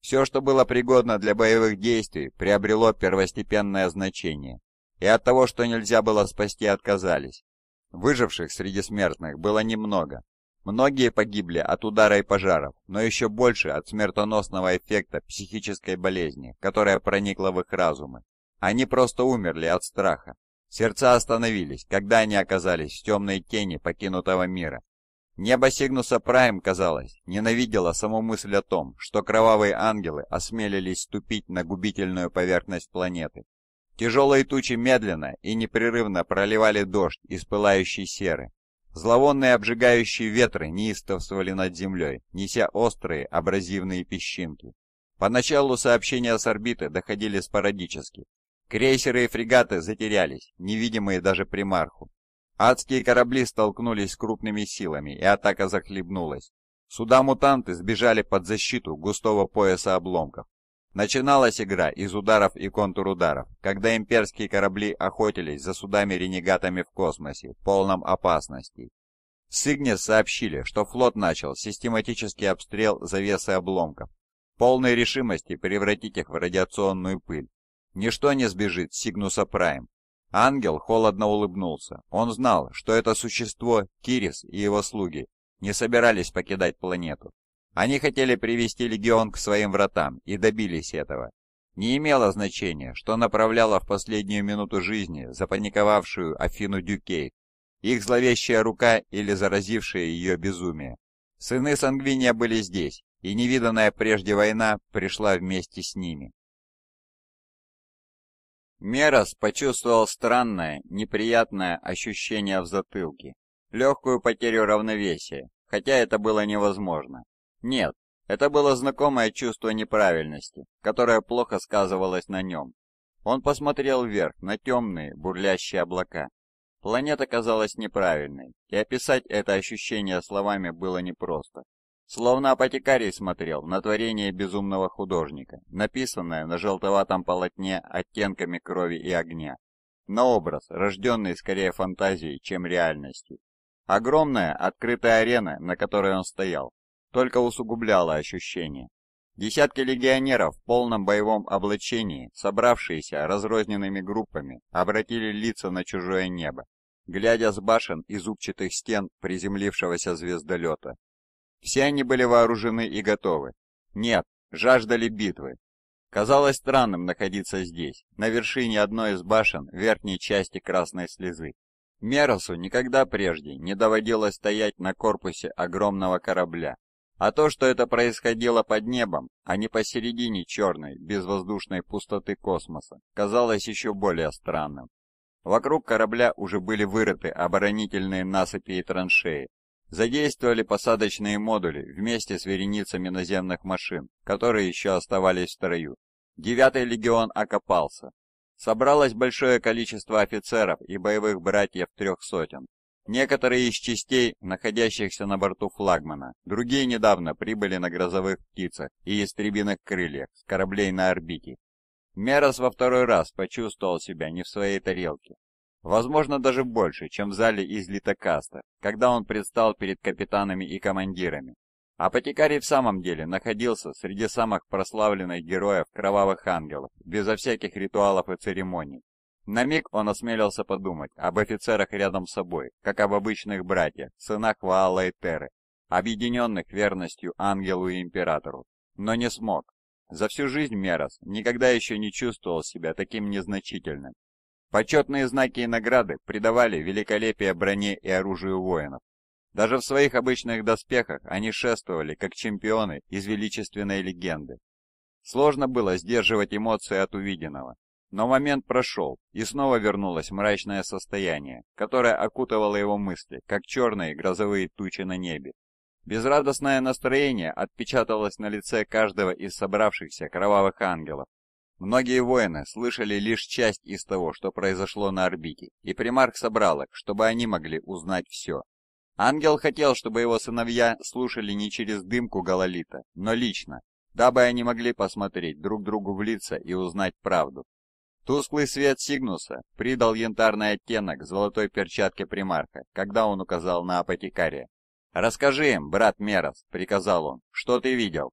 Все, что было пригодно для боевых действий, приобрело первостепенное значение. И от того, что нельзя было спасти, отказались. Выживших среди смертных было немного. Многие погибли от удара и пожаров, но еще больше от смертоносного эффекта психической болезни, которая проникла в их разумы. Они просто умерли от страха. Сердца остановились, когда они оказались в темной тени покинутого мира. Небо Сигнуса Прайм, казалось, ненавидело саму мысль о том, что кровавые ангелы осмелились ступить на губительную поверхность планеты. Тяжелые тучи медленно и непрерывно проливали дождь из пылающей серы. Зловонные обжигающие ветры неистовствовали над землей, неся острые абразивные песчинки. Поначалу сообщения с орбиты доходили спорадически, Крейсеры и фрегаты затерялись, невидимые даже примарху. Адские корабли столкнулись с крупными силами, и атака захлебнулась. Суда-мутанты сбежали под защиту густого пояса обломков. Начиналась игра из ударов и контрударов, когда имперские корабли охотились за судами-ренегатами в космосе, полном опасностей. Сигнес сообщили, что флот начал систематический обстрел завесы обломков, полной решимости превратить их в радиационную пыль. Ничто не сбежит Сигнуса Прайм. Ангел холодно улыбнулся. Он знал, что это существо, Кирис и его слуги, не собирались покидать планету. Они хотели привести легион к своим вратам и добились этого. Не имело значения, что направляло в последнюю минуту жизни запаниковавшую Афину Дюкей, их зловещая рука или заразившее ее безумие. Сыны Сангвиния были здесь, и невиданная прежде война пришла вместе с ними. Мерос почувствовал странное, неприятное ощущение в затылке, легкую потерю равновесия, хотя это было невозможно. Нет, это было знакомое чувство неправильности, которое плохо сказывалось на нем. Он посмотрел вверх, на темные, бурлящие облака. Планета казалась неправильной, и описать это ощущение словами было непросто. Словно апотекарий смотрел на творение безумного художника, написанное на желтоватом полотне оттенками крови и огня. На образ, рожденный скорее фантазией, чем реальностью. Огромная открытая арена, на которой он стоял, только усугубляла ощущение. Десятки легионеров в полном боевом облачении, собравшиеся разрозненными группами, обратили лица на чужое небо, глядя с башен и зубчатых стен приземлившегося звездолета. Все они были вооружены и готовы. Нет, жаждали битвы. Казалось странным находиться здесь, на вершине одной из башен верхней части Красной Слезы. Меросу никогда прежде не доводилось стоять на корпусе огромного корабля, а то, что это происходило под небом, а не посередине черной, безвоздушной пустоты космоса, казалось еще более странным. Вокруг корабля уже были вырыты оборонительные насыпи и траншеи, Задействовали посадочные модули вместе с вереницами наземных машин, которые еще оставались в строю. Девятый легион окопался. Собралось большое количество офицеров и боевых братьев трех сотен. Некоторые из частей, находящихся на борту флагмана, другие недавно прибыли на грозовых птицах и истребиных крыльях с кораблей на орбите. Мерос во второй раз почувствовал себя не в своей тарелке. Возможно, даже больше, чем в зале из Литокаста, когда он предстал перед капитанами и командирами. Апотекарий в самом деле находился среди самых прославленных героев Кровавых Ангелов, безо всяких ритуалов и церемоний. На миг он осмелился подумать об офицерах рядом с собой, как об обычных братьях, сынах Ваала и Теры, объединенных верностью ангелу и императору, но не смог. За всю жизнь Мерос никогда еще не чувствовал себя таким незначительным, Почетные знаки и награды придавали великолепие броне и оружию воинов. Даже в своих обычных доспехах они шествовали, как чемпионы из величественной легенды. Сложно было сдерживать эмоции от увиденного, но момент прошел, и снова вернулось мрачное состояние, которое окутывало его мысли, как черные грозовые тучи на небе. Безрадостное настроение отпечаталось на лице каждого из собравшихся кровавых ангелов, Многие воины слышали лишь часть из того, что произошло на орбите, и Примарк собрал их, чтобы они могли узнать все. Ангел хотел, чтобы его сыновья слушали не через дымку гололита, но лично, дабы они могли посмотреть друг другу в лица и узнать правду. Тусклый свет Сигнуса придал янтарный оттенок золотой перчатке Примарка, когда он указал на апотекария. «Расскажи им, брат Мерос», — приказал он, — «что ты видел?»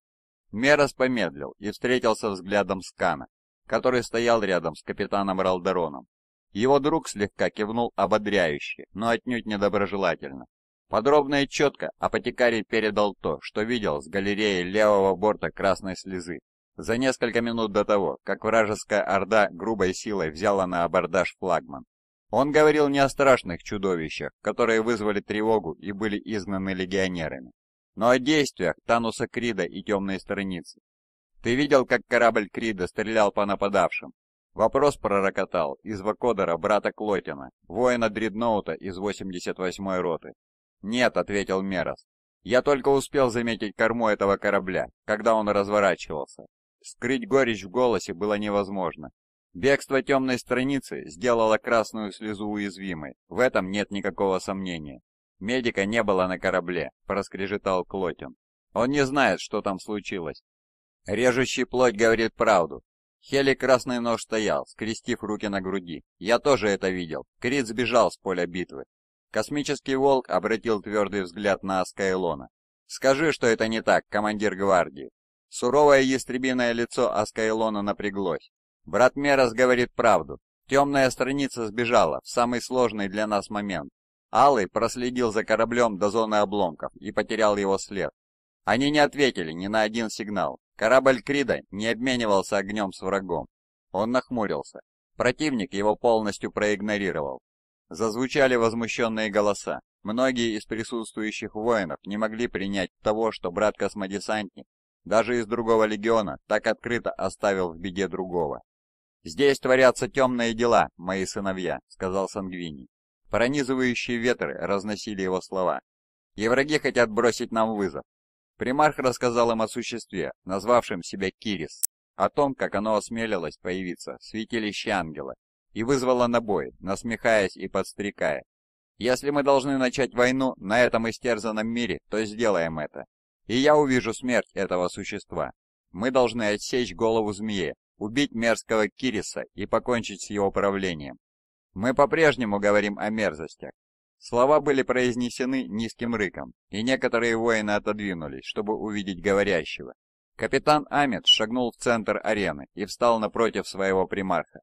Мерос помедлил и встретился взглядом с Кана который стоял рядом с капитаном Ралдероном. Его друг слегка кивнул ободряюще, но отнюдь недоброжелательно. Подробно и четко апотекарий передал то, что видел с галереи левого борта красной слезы. За несколько минут до того, как вражеская орда грубой силой взяла на абордаж флагман. Он говорил не о страшных чудовищах, которые вызвали тревогу и были изгнаны легионерами, но о действиях Тануса Крида и Темной Страницы, «Ты видел, как корабль Крида стрелял по нападавшим?» Вопрос пророкотал из Вакодера брата Клотина, воина Дредноута из 88-й роты. «Нет», — ответил Мерос. «Я только успел заметить корму этого корабля, когда он разворачивался. Скрыть горечь в голосе было невозможно. Бегство темной страницы сделало красную слезу уязвимой, в этом нет никакого сомнения. Медика не было на корабле, проскрежетал Клотин. Он не знает, что там случилось, Режущий плоть говорит правду. Хели красный нож стоял, скрестив руки на груди. Я тоже это видел. Крит сбежал с поля битвы. Космический волк обратил твердый взгляд на Аскайлона. «Скажи, что это не так, командир гвардии». Суровое ястребиное лицо Аскайлона напряглось. «Брат Мерас говорит правду. Темная страница сбежала в самый сложный для нас момент. Алый проследил за кораблем до зоны обломков и потерял его след. Они не ответили ни на один сигнал. Корабль Крида не обменивался огнем с врагом. Он нахмурился. Противник его полностью проигнорировал. Зазвучали возмущенные голоса. Многие из присутствующих воинов не могли принять того, что брат-космодесантник, даже из другого легиона, так открыто оставил в беде другого. «Здесь творятся темные дела, мои сыновья», — сказал Сангвини. Пронизывающие ветры разносили его слова. «И враги хотят бросить нам вызов, Примарх рассказал им о существе, назвавшем себя Кирис, о том, как оно осмелилось появиться в святилище ангела, и вызвало на бой, насмехаясь и подстрекая. «Если мы должны начать войну на этом истерзанном мире, то сделаем это. И я увижу смерть этого существа. Мы должны отсечь голову змее, убить мерзкого Кириса и покончить с его правлением. Мы по-прежнему говорим о мерзостях, Слова были произнесены низким рыком, и некоторые воины отодвинулись, чтобы увидеть говорящего. Капитан Амет шагнул в центр арены и встал напротив своего примарха.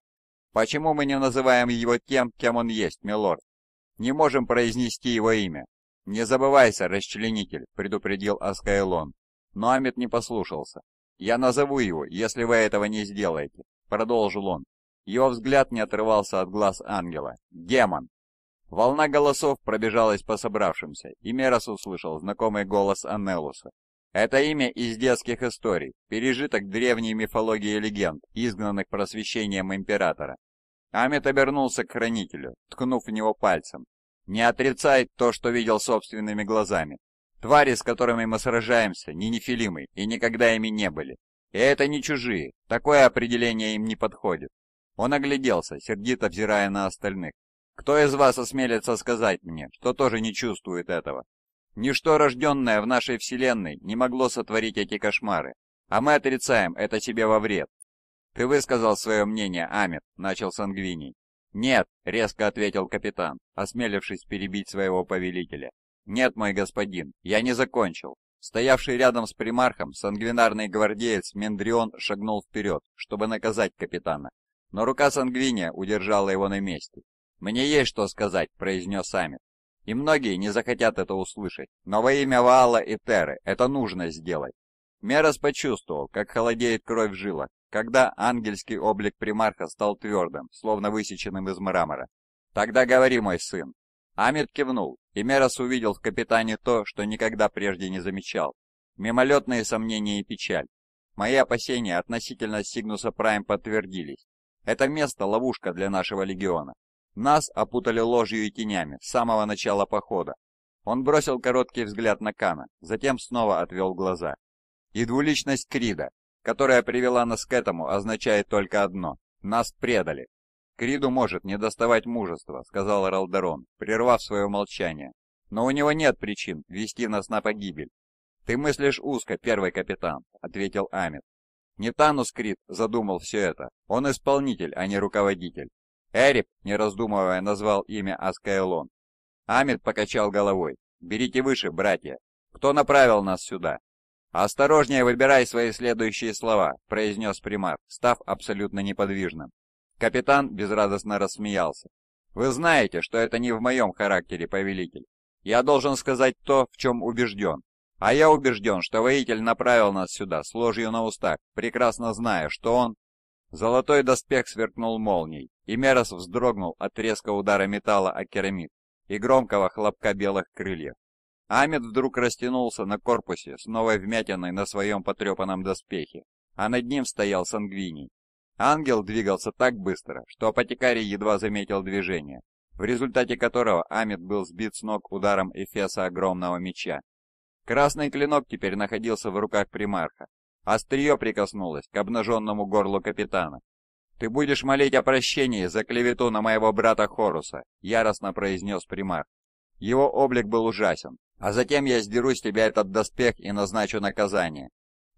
«Почему мы не называем его тем, кем он есть, милорд? Не можем произнести его имя». «Не забывайся, расчленитель», — предупредил Аскайлон. Но Амет не послушался. «Я назову его, если вы этого не сделаете», — продолжил он. Его взгляд не отрывался от глаз ангела. «Демон!» Волна голосов пробежалась по собравшимся, и Мерос услышал знакомый голос Анелуса. Это имя из детских историй, пережиток древней мифологии легенд, изгнанных просвещением императора. Амит обернулся к хранителю, ткнув в него пальцем. «Не отрицай то, что видел собственными глазами. Твари, с которыми мы сражаемся, не нефилимы и никогда ими не были. И это не чужие, такое определение им не подходит». Он огляделся, сердито взирая на остальных. Кто из вас осмелится сказать мне, что тоже не чувствует этого? Ничто, рожденное в нашей Вселенной, не могло сотворить эти кошмары, а мы отрицаем это себе во вред. Ты высказал свое мнение, Амит, начал Сангвиний. Нет, резко ответил капитан, осмелившись перебить своего повелителя. Нет, мой господин, я не закончил. Стоявший рядом с примархом, сангвинарный гвардеец Мендрион шагнул вперед, чтобы наказать капитана. Но рука сангвиния удержала его на месте. «Мне есть что сказать», — произнес Саммит. «И многие не захотят это услышать, но во имя Ваала и Теры, это нужно сделать». Мерос почувствовал, как холодеет кровь в жилах, когда ангельский облик примарха стал твердым, словно высеченным из мрамора. «Тогда говори, мой сын». Амит кивнул, и Мерос увидел в капитане то, что никогда прежде не замечал. Мимолетные сомнения и печаль. Мои опасения относительно Сигнуса Прайм подтвердились. Это место – ловушка для нашего легиона. Нас опутали ложью и тенями с самого начала похода. Он бросил короткий взгляд на Кана, затем снова отвел глаза. И двуличность Крида, которая привела нас к этому, означает только одно – нас предали. Криду может не доставать мужества, сказал Ралдарон, прервав свое молчание. Но у него нет причин вести нас на погибель. Ты мыслишь узко, первый капитан, ответил Амит. Не Танус Крид задумал все это. Он исполнитель, а не руководитель. Эрип, не раздумывая, назвал имя Аскаэлон. Амид покачал головой. «Берите выше, братья. Кто направил нас сюда?» «Осторожнее выбирай свои следующие слова», — произнес примар, став абсолютно неподвижным. Капитан безрадостно рассмеялся. «Вы знаете, что это не в моем характере, повелитель. Я должен сказать то, в чем убежден. А я убежден, что воитель направил нас сюда с ложью на устах, прекрасно зная, что он Золотой доспех сверкнул молнией, и Мерос вздрогнул от резкого удара металла о керамид и громкого хлопка белых крыльев. Амид вдруг растянулся на корпусе с новой вмятиной на своем потрепанном доспехе, а над ним стоял сангвиний. Ангел двигался так быстро, что апотекарий едва заметил движение, в результате которого Амид был сбит с ног ударом эфеса огромного меча. Красный клинок теперь находился в руках примарха, Острие прикоснулось к обнаженному горлу капитана. «Ты будешь молить о прощении за клевету на моего брата Хоруса», — яростно произнес примар. Его облик был ужасен. «А затем я сдеру с тебя этот доспех и назначу наказание».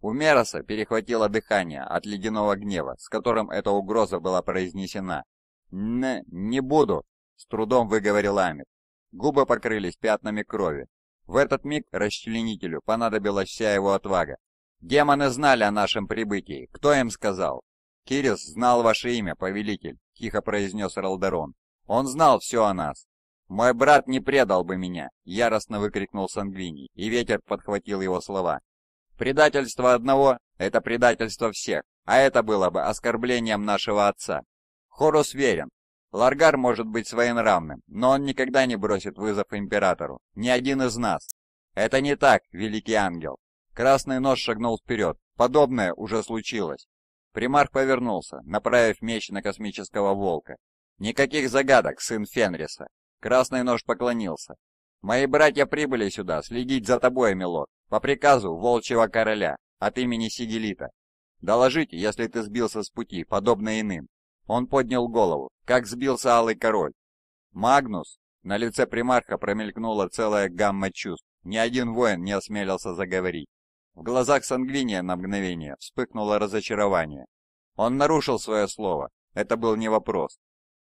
У Мероса перехватило дыхание от ледяного гнева, с которым эта угроза была произнесена. «Н... не буду», — с трудом выговорил Амир. Губы покрылись пятнами крови. В этот миг расчленителю понадобилась вся его отвага. Демоны знали о нашем прибытии. Кто им сказал? Кирис знал ваше имя, повелитель, тихо произнес Ралдерон. Он знал все о нас. Мой брат не предал бы меня, яростно выкрикнул Сангвини, и ветер подхватил его слова. Предательство одного — это предательство всех, а это было бы оскорблением нашего отца. Хорус верен. Ларгар может быть своенравным, но он никогда не бросит вызов императору. Ни один из нас. Это не так, великий ангел. Красный нож шагнул вперед. Подобное уже случилось. Примарх повернулся, направив меч на космического волка. «Никаких загадок, сын Фенриса!» Красный нож поклонился. «Мои братья прибыли сюда следить за тобой, милорд, по приказу волчьего короля от имени Сигелита. Доложите, если ты сбился с пути, подобно иным». Он поднял голову, как сбился Алый Король. «Магнус!» На лице примарха промелькнула целая гамма чувств. Ни один воин не осмелился заговорить. В глазах Сангвиния на мгновение вспыхнуло разочарование. Он нарушил свое слово, это был не вопрос.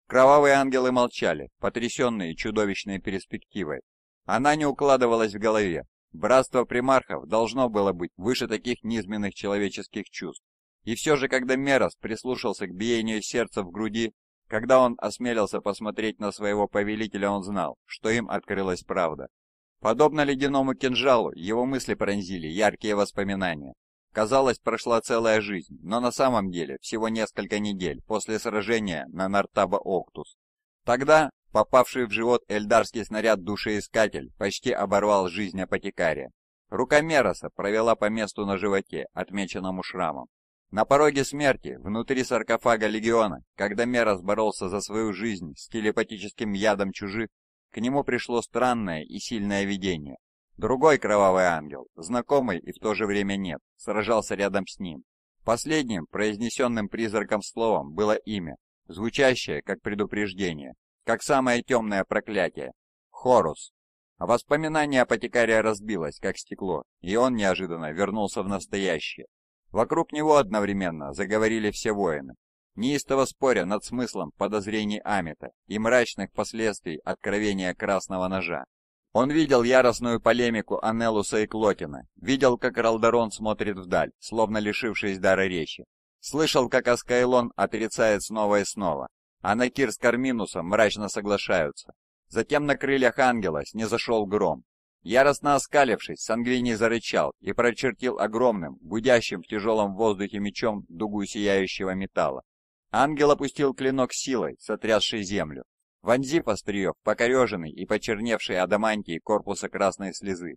Кровавые ангелы молчали, потрясенные чудовищной перспективой. Она не укладывалась в голове. Братство примархов должно было быть выше таких низменных человеческих чувств. И все же, когда Мерос прислушался к биению сердца в груди, когда он осмелился посмотреть на своего повелителя, он знал, что им открылась правда. Подобно ледяному кинжалу, его мысли пронзили яркие воспоминания. Казалось, прошла целая жизнь, но на самом деле всего несколько недель после сражения на Нартаба-Октус. Тогда попавший в живот эльдарский снаряд-душеискатель почти оборвал жизнь апотекария. Рука Мероса провела по месту на животе, отмеченному шрамом. На пороге смерти, внутри саркофага легиона, когда Мерос боролся за свою жизнь с телепатическим ядом чужих, к нему пришло странное и сильное видение. Другой кровавый ангел, знакомый и в то же время нет, сражался рядом с ним. Последним произнесенным призраком словом было имя, звучащее как предупреждение, как самое темное проклятие – Хорус. Воспоминание о апотекария разбилось, как стекло, и он неожиданно вернулся в настоящее. Вокруг него одновременно заговорили все воины, неистово споря над смыслом подозрений Амита и мрачных последствий откровения красного ножа. Он видел яростную полемику Анелуса и Клотина, видел, как Ралдарон смотрит вдаль, словно лишившись дара речи, слышал, как Аскайлон отрицает снова и снова, а Накир с Карминусом мрачно соглашаются. Затем на крыльях ангела снизошел гром. Яростно оскалившись, Сангвини зарычал и прочертил огромным, гудящим в тяжелом воздухе мечом дугу сияющего металла. Ангел опустил клинок силой, сотрясший землю, вонзив острие покореженный и почерневший адамантий корпуса красной слезы.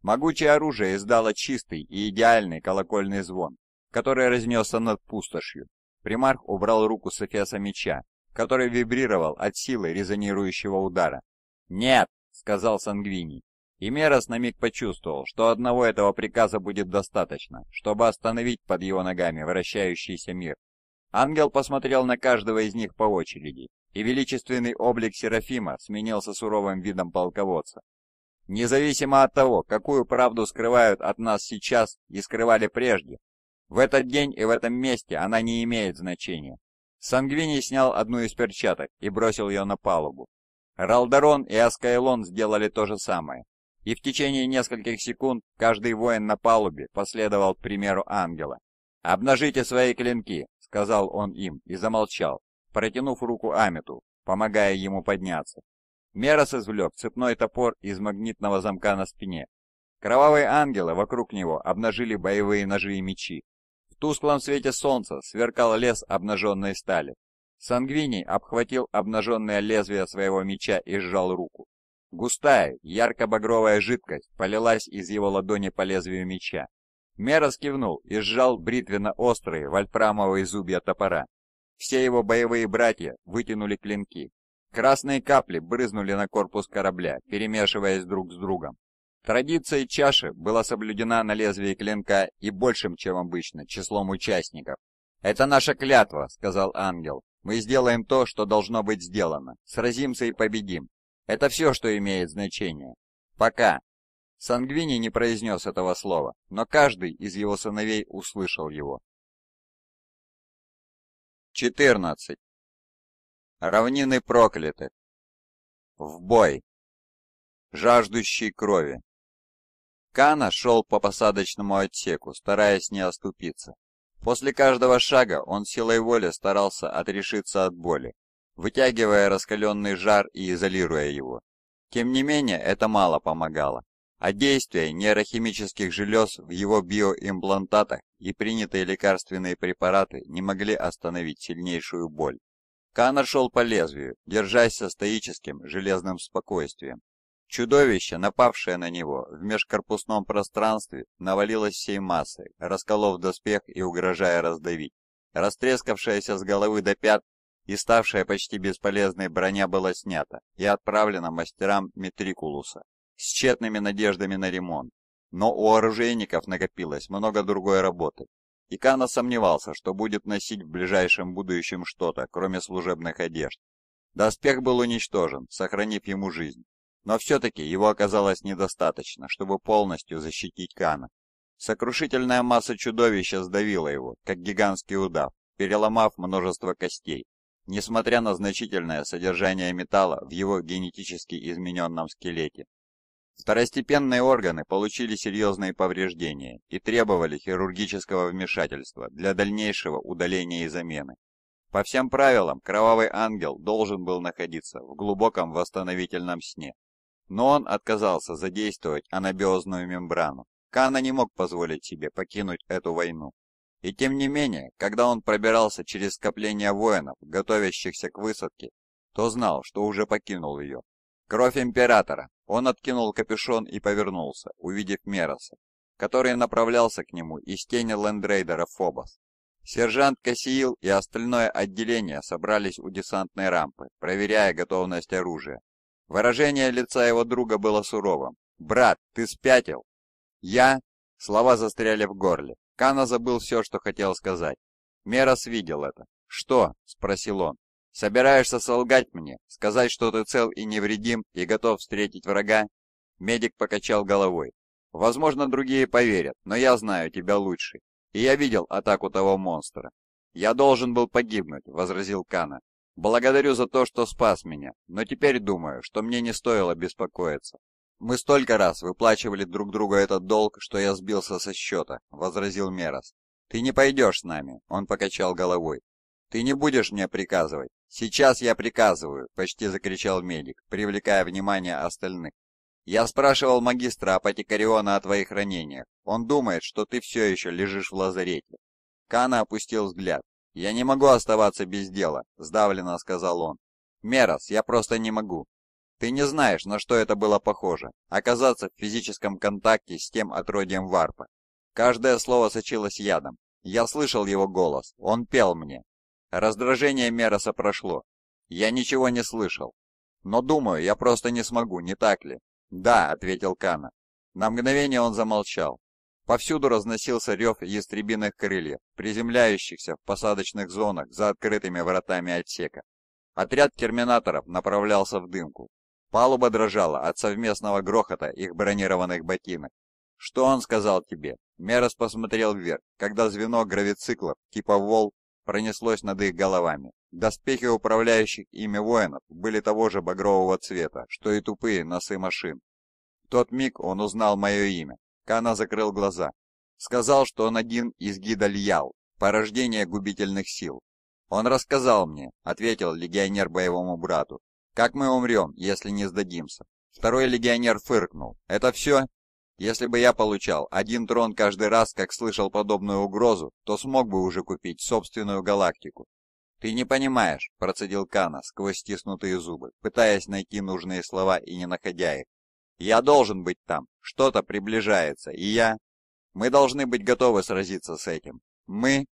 Могучее оружие издало чистый и идеальный колокольный звон, который разнесся над пустошью. Примарх убрал руку с эфеса меча, который вибрировал от силы резонирующего удара. «Нет!» — сказал Сангвини. И Мерос на миг почувствовал, что одного этого приказа будет достаточно, чтобы остановить под его ногами вращающийся мир. Ангел посмотрел на каждого из них по очереди, и величественный облик Серафима сменился суровым видом полководца. Независимо от того, какую правду скрывают от нас сейчас и скрывали прежде, в этот день и в этом месте она не имеет значения. Сангвини снял одну из перчаток и бросил ее на палубу. Ралдарон и Аскайлон сделали то же самое, и в течение нескольких секунд каждый воин на палубе последовал примеру ангела. «Обнажите свои клинки!» сказал он им и замолчал, протянув руку Амиту, помогая ему подняться. Мерос извлек цепной топор из магнитного замка на спине. Кровавые ангелы вокруг него обнажили боевые ножи и мечи. В тусклом свете солнца сверкал лес обнаженной стали. Сангвиний обхватил обнаженное лезвие своего меча и сжал руку. Густая, ярко-багровая жидкость полилась из его ладони по лезвию меча. Мерос кивнул и сжал бритвенно-острые вольфрамовые зубья топора. Все его боевые братья вытянули клинки. Красные капли брызнули на корпус корабля, перемешиваясь друг с другом. Традиция чаши была соблюдена на лезвии клинка и большим, чем обычно, числом участников. «Это наша клятва», — сказал ангел. «Мы сделаем то, что должно быть сделано. Сразимся и победим. Это все, что имеет значение. Пока». Сангвини не произнес этого слова, но каждый из его сыновей услышал его. 14. Равнины прокляты. В бой. Жаждущий крови. Кана шел по посадочному отсеку, стараясь не оступиться. После каждого шага он силой воли старался отрешиться от боли, вытягивая раскаленный жар и изолируя его. Тем не менее, это мало помогало а действие нейрохимических желез в его биоимплантатах и принятые лекарственные препараты не могли остановить сильнейшую боль. Каннер шел по лезвию, держась со стоическим железным спокойствием. Чудовище, напавшее на него в межкорпусном пространстве, навалилось всей массой, расколов доспех и угрожая раздавить. Растрескавшаяся с головы до пят и ставшая почти бесполезной броня была снята и отправлена мастерам Метрикулуса с тщетными надеждами на ремонт, но у оружейников накопилось много другой работы, и Кана сомневался, что будет носить в ближайшем будущем что-то, кроме служебных одежд. Доспех был уничтожен, сохранив ему жизнь, но все-таки его оказалось недостаточно, чтобы полностью защитить Кана. Сокрушительная масса чудовища сдавила его, как гигантский удав, переломав множество костей, несмотря на значительное содержание металла в его генетически измененном скелете. Второстепенные органы получили серьезные повреждения и требовали хирургического вмешательства для дальнейшего удаления и замены. По всем правилам, Кровавый Ангел должен был находиться в глубоком восстановительном сне, но он отказался задействовать анабиозную мембрану. Кана не мог позволить себе покинуть эту войну. И тем не менее, когда он пробирался через скопление воинов, готовящихся к высадке, то знал, что уже покинул ее. «Кровь Императора!» Он откинул капюшон и повернулся, увидев Мероса, который направлялся к нему из тени лендрейдера Фобос. Сержант Кассиил и остальное отделение собрались у десантной рампы, проверяя готовность оружия. Выражение лица его друга было суровым. «Брат, ты спятил?» «Я...» Слова застряли в горле. Кана забыл все, что хотел сказать. Мерос видел это. «Что?» — спросил он. Собираешься солгать мне, сказать, что ты цел и невредим и готов встретить врага?» Медик покачал головой. «Возможно, другие поверят, но я знаю тебя лучше, и я видел атаку того монстра». «Я должен был погибнуть», — возразил Кана. «Благодарю за то, что спас меня, но теперь думаю, что мне не стоило беспокоиться». «Мы столько раз выплачивали друг другу этот долг, что я сбился со счета», — возразил Мерас. «Ты не пойдешь с нами», — он покачал головой. «Ты не будешь мне приказывать, «Сейчас я приказываю!» — почти закричал медик, привлекая внимание остальных. «Я спрашивал магистра Апотекариона о твоих ранениях. Он думает, что ты все еще лежишь в лазарете». Кана опустил взгляд. «Я не могу оставаться без дела», — сдавленно сказал он. «Мерос, я просто не могу. Ты не знаешь, на что это было похоже — оказаться в физическом контакте с тем отродьем варпа. Каждое слово сочилось ядом. Я слышал его голос, он пел мне, Раздражение Мероса прошло. Я ничего не слышал. Но думаю, я просто не смогу, не так ли? Да, ответил Кана. На мгновение он замолчал. Повсюду разносился рев ястребиных крыльев, приземляющихся в посадочных зонах за открытыми вратами отсека. Отряд терминаторов направлялся в дымку. Палуба дрожала от совместного грохота их бронированных ботинок. «Что он сказал тебе?» Мерос посмотрел вверх, когда звено гравициклов типа «Вол» пронеслось над их головами. Доспехи управляющих ими воинов были того же багрового цвета, что и тупые носы машин. В тот миг он узнал мое имя. Кана закрыл глаза. Сказал, что он один из гидальял, Льял, порождение губительных сил. «Он рассказал мне», — ответил легионер боевому брату. «Как мы умрем, если не сдадимся?» Второй легионер фыркнул. «Это все?» Если бы я получал один трон каждый раз, как слышал подобную угрозу, то смог бы уже купить собственную галактику. «Ты не понимаешь», — процедил Кана сквозь стиснутые зубы, пытаясь найти нужные слова и не находя их. «Я должен быть там. Что-то приближается, и я...» «Мы должны быть готовы сразиться с этим. Мы...»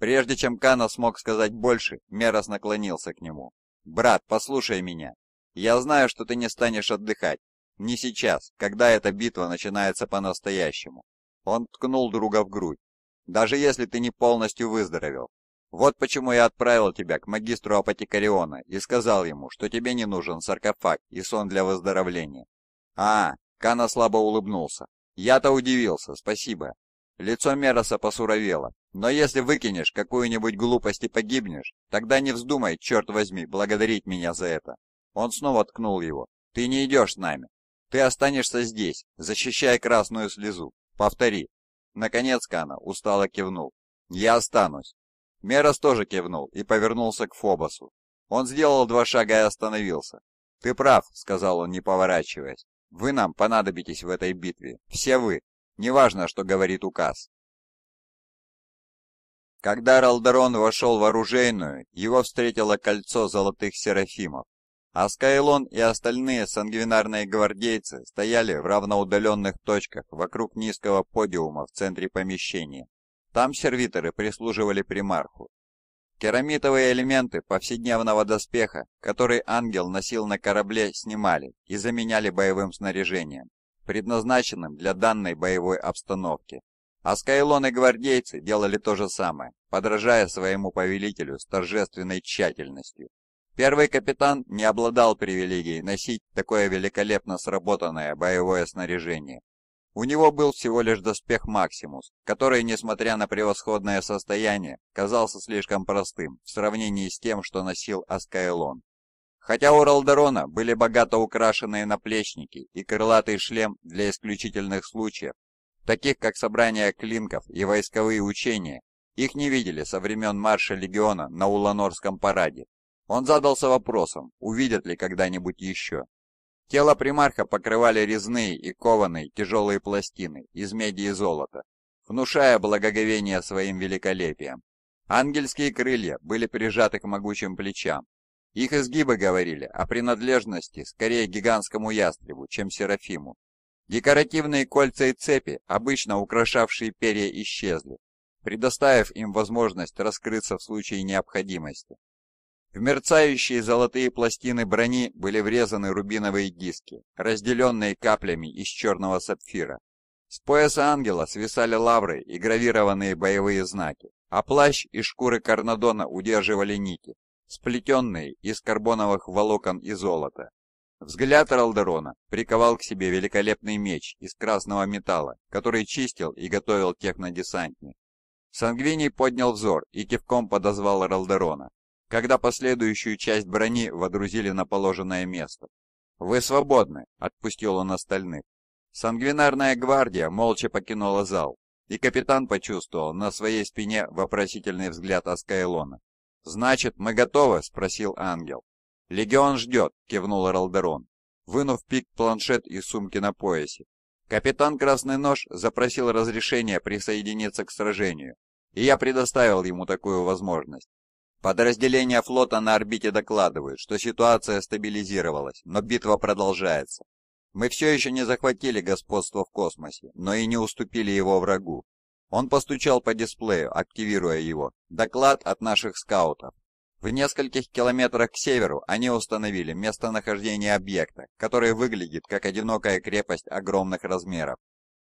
Прежде чем Кана смог сказать больше, Мерос наклонился к нему. «Брат, послушай меня. Я знаю, что ты не станешь отдыхать, не сейчас, когда эта битва начинается по-настоящему. Он ткнул друга в грудь. Даже если ты не полностью выздоровел. Вот почему я отправил тебя к магистру Апотекариона и сказал ему, что тебе не нужен саркофаг и сон для выздоровления. А, Кана слабо улыбнулся. Я-то удивился, спасибо. Лицо Мероса посуровело. Но если выкинешь какую-нибудь глупость и погибнешь, тогда не вздумай, черт возьми, благодарить меня за это. Он снова ткнул его. Ты не идешь с нами. Ты останешься здесь, защищай красную слезу. Повтори. Наконец Кана устало кивнул. Я останусь. Мерос тоже кивнул и повернулся к Фобосу. Он сделал два шага и остановился. «Ты прав», — сказал он, не поворачиваясь. «Вы нам понадобитесь в этой битве. Все вы. Неважно, что говорит указ». Когда Ралдерон вошел в оружейную, его встретило кольцо золотых серафимов а Скайлон и остальные сангвинарные гвардейцы стояли в равноудаленных точках вокруг низкого подиума в центре помещения. Там сервиторы прислуживали примарху. Керамитовые элементы повседневного доспеха, который ангел носил на корабле, снимали и заменяли боевым снаряжением, предназначенным для данной боевой обстановки. А Скайлон и гвардейцы делали то же самое, подражая своему повелителю с торжественной тщательностью. Первый капитан не обладал привилегией носить такое великолепно сработанное боевое снаряжение. У него был всего лишь доспех «Максимус», который, несмотря на превосходное состояние, казался слишком простым в сравнении с тем, что носил Аскайлон. Хотя у Ралдарона были богато украшенные наплечники и крылатый шлем для исключительных случаев, таких как собрание клинков и войсковые учения, их не видели со времен марша легиона на Уланорском параде. Он задался вопросом, увидят ли когда-нибудь еще. Тело примарха покрывали резные и кованые тяжелые пластины из меди и золота, внушая благоговение своим великолепием. Ангельские крылья были прижаты к могучим плечам. Их изгибы говорили о принадлежности скорее гигантскому ястребу, чем серафиму. Декоративные кольца и цепи, обычно украшавшие перья, исчезли, предоставив им возможность раскрыться в случае необходимости. В мерцающие золотые пластины брони были врезаны рубиновые диски, разделенные каплями из черного сапфира. С пояса ангела свисали лавры и гравированные боевые знаки, а плащ и шкуры карнадона удерживали нити, сплетенные из карбоновых волокон и золота. Взгляд Ралдерона приковал к себе великолепный меч из красного металла, который чистил и готовил технодесантник. Сангвини поднял взор и кивком подозвал Ралдерона когда последующую часть брони водрузили на положенное место. «Вы свободны», — отпустил он остальных. Сангвинарная гвардия молча покинула зал, и капитан почувствовал на своей спине вопросительный взгляд Аскайлона. «Значит, мы готовы?» — спросил ангел. «Легион ждет», — кивнул Ралдерон, вынув пик планшет из сумки на поясе. Капитан Красный Нож запросил разрешение присоединиться к сражению, и я предоставил ему такую возможность. Подразделения флота на орбите докладывают, что ситуация стабилизировалась, но битва продолжается. Мы все еще не захватили господство в космосе, но и не уступили его врагу. Он постучал по дисплею, активируя его. Доклад от наших скаутов. В нескольких километрах к северу они установили местонахождение объекта, который выглядит как одинокая крепость огромных размеров.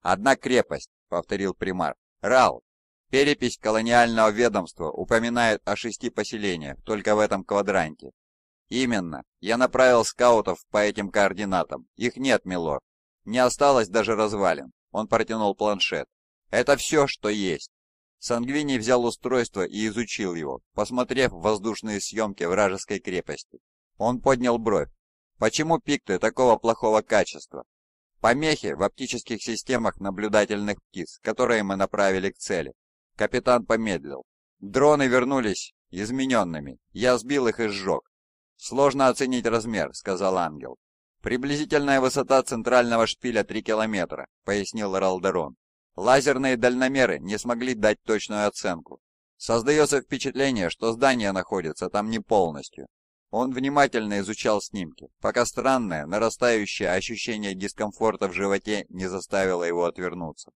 «Одна крепость», — повторил примар. «Рал, Перепись колониального ведомства упоминает о шести поселениях только в этом квадранте. Именно. Я направил скаутов по этим координатам. Их нет, Милор. Не осталось даже развалин. Он протянул планшет. Это все, что есть. Сангвини взял устройство и изучил его, посмотрев воздушные съемки вражеской крепости. Он поднял бровь. Почему пикты такого плохого качества? Помехи в оптических системах наблюдательных птиц, которые мы направили к цели. Капитан помедлил. Дроны вернулись измененными. Я сбил их и сжег. Сложно оценить размер, сказал ангел. Приблизительная высота центрального шпиля 3 километра, пояснил Ралдерон. Лазерные дальномеры не смогли дать точную оценку. Создается впечатление, что здание находится там не полностью. Он внимательно изучал снимки, пока странное, нарастающее ощущение дискомфорта в животе не заставило его отвернуться.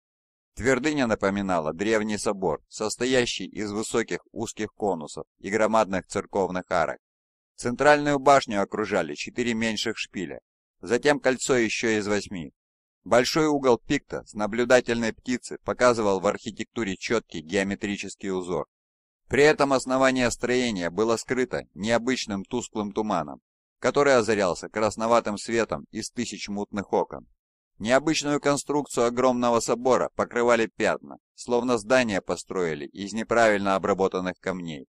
Твердыня напоминала древний собор, состоящий из высоких узких конусов и громадных церковных арок. Центральную башню окружали четыре меньших шпиля, затем кольцо еще из восьми. Большой угол пикта с наблюдательной птицы показывал в архитектуре четкий геометрический узор. При этом основание строения было скрыто необычным тусклым туманом, который озарялся красноватым светом из тысяч мутных окон. Необычную конструкцию огромного собора покрывали пятна, словно здание построили из неправильно обработанных камней.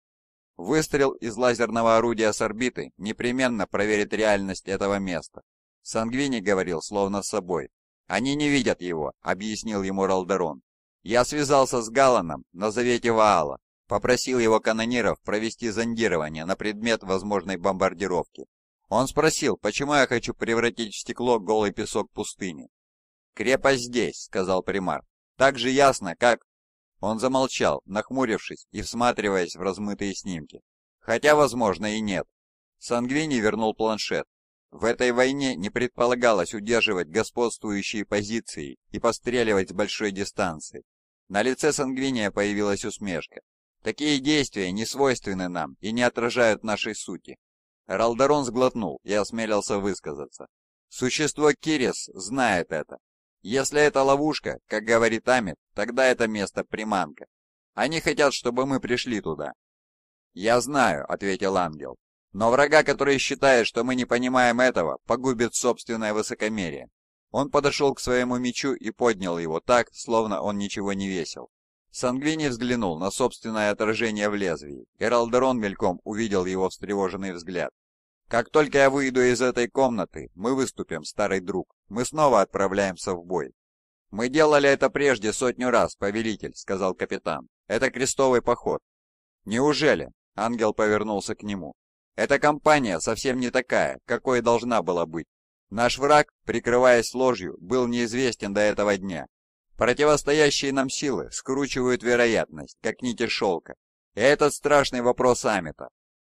Выстрел из лазерного орудия с орбиты непременно проверит реальность этого места. Сангвини говорил словно с собой. «Они не видят его», — объяснил ему Ралдерон. «Я связался с Галаном на завете Ваала, попросил его канониров провести зондирование на предмет возможной бомбардировки. Он спросил, почему я хочу превратить в стекло голый песок пустыни. «Крепость здесь», — сказал примар. «Так же ясно, как...» Он замолчал, нахмурившись и всматриваясь в размытые снимки. «Хотя, возможно, и нет». Сангвини вернул планшет. В этой войне не предполагалось удерживать господствующие позиции и постреливать с большой дистанции. На лице Сангвиния появилась усмешка. «Такие действия не свойственны нам и не отражают нашей сути». Ралдарон сглотнул и осмелился высказаться. «Существо Кирис знает это. Если это ловушка, как говорит Амит, тогда это место приманка. Они хотят, чтобы мы пришли туда». «Я знаю», — ответил ангел. «Но врага, который считает, что мы не понимаем этого, погубит собственное высокомерие». Он подошел к своему мечу и поднял его так, словно он ничего не весил. Сангвини взглянул на собственное отражение в лезвии, и Ралдерон мельком увидел его встревоженный взгляд. Как только я выйду из этой комнаты, мы выступим, старый друг. Мы снова отправляемся в бой. Мы делали это прежде сотню раз, повелитель, сказал капитан. Это крестовый поход. Неужели? Ангел повернулся к нему. Эта компания совсем не такая, какой должна была быть. Наш враг, прикрываясь ложью, был неизвестен до этого дня. Противостоящие нам силы скручивают вероятность, как нити шелка. И этот страшный вопрос Амита.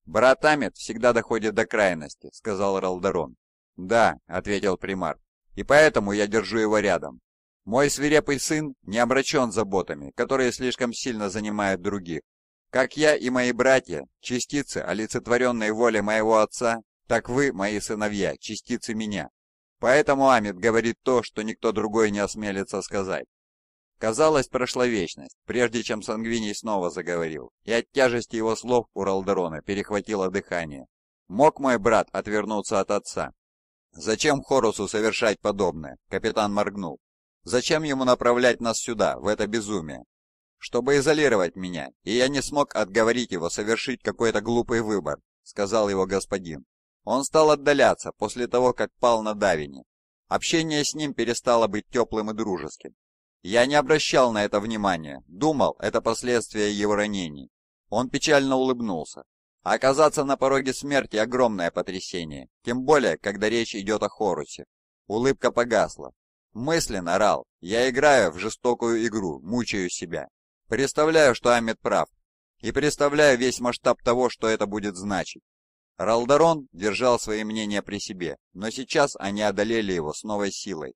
«Брат Амит всегда доходит до крайности», — сказал Ралдерон. «Да», — ответил примар, — «и поэтому я держу его рядом. Мой свирепый сын не обращен заботами, которые слишком сильно занимают других. Как я и мои братья, частицы, олицетворенные волей моего отца, так вы, мои сыновья, частицы меня. Поэтому Амит говорит то, что никто другой не осмелится сказать. Казалось, прошла вечность, прежде чем Сангвини снова заговорил, и от тяжести его слов у Ралдерона перехватило дыхание. «Мог мой брат отвернуться от отца?» «Зачем Хорусу совершать подобное?» — капитан моргнул. «Зачем ему направлять нас сюда, в это безумие? чтобы изолировать меня, и я не смог отговорить его совершить какой-то глупый выбор», — сказал его господин. Он стал отдаляться после того, как пал на давине. Общение с ним перестало быть теплым и дружеским. Я не обращал на это внимания, думал, это последствия его ранений. Он печально улыбнулся. А оказаться на пороге смерти – огромное потрясение, тем более, когда речь идет о Хорусе. Улыбка погасла. Мысленно орал, я играю в жестокую игру, мучаю себя. Представляю, что Амид прав. И представляю весь масштаб того, что это будет значить. Ралдарон держал свои мнения при себе, но сейчас они одолели его с новой силой.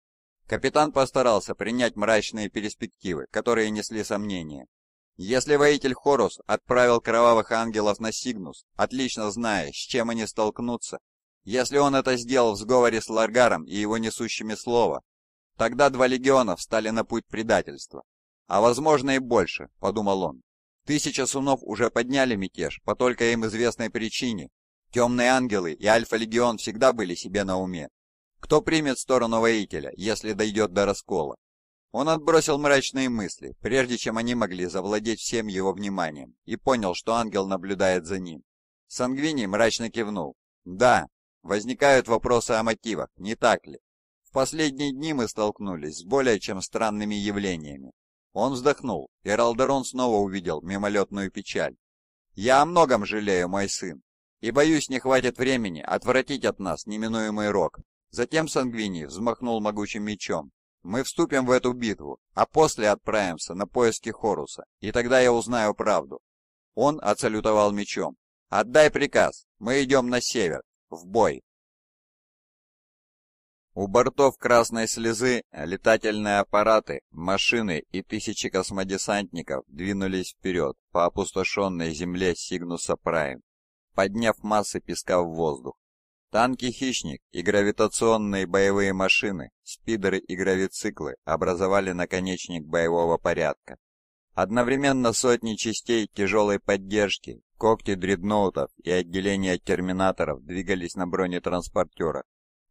Капитан постарался принять мрачные перспективы, которые несли сомнения. Если воитель Хорус отправил кровавых ангелов на Сигнус, отлично зная, с чем они столкнутся, если он это сделал в сговоре с Ларгаром и его несущими слова, тогда два легиона встали на путь предательства. А возможно и больше, подумал он. Тысяча сунов уже подняли мятеж по только им известной причине. Темные ангелы и Альфа-легион всегда были себе на уме, кто примет сторону воителя, если дойдет до раскола? Он отбросил мрачные мысли, прежде чем они могли завладеть всем его вниманием, и понял, что ангел наблюдает за ним. Сангвини мрачно кивнул. «Да, возникают вопросы о мотивах, не так ли? В последние дни мы столкнулись с более чем странными явлениями». Он вздохнул, и Ралдерон снова увидел мимолетную печаль. «Я о многом жалею, мой сын, и, боюсь, не хватит времени отвратить от нас неминуемый рок, Затем Сангвини взмахнул могучим мечом. «Мы вступим в эту битву, а после отправимся на поиски Хоруса, и тогда я узнаю правду». Он отсалютовал мечом. «Отдай приказ, мы идем на север, в бой!» У бортов красной слезы летательные аппараты, машины и тысячи космодесантников двинулись вперед по опустошенной земле Сигнуса Прайм, подняв массы песка в воздух. Танки «Хищник» и гравитационные боевые машины, спидеры и гравициклы образовали наконечник боевого порядка. Одновременно сотни частей тяжелой поддержки, когти дредноутов и отделения терминаторов двигались на бронетранспортерах.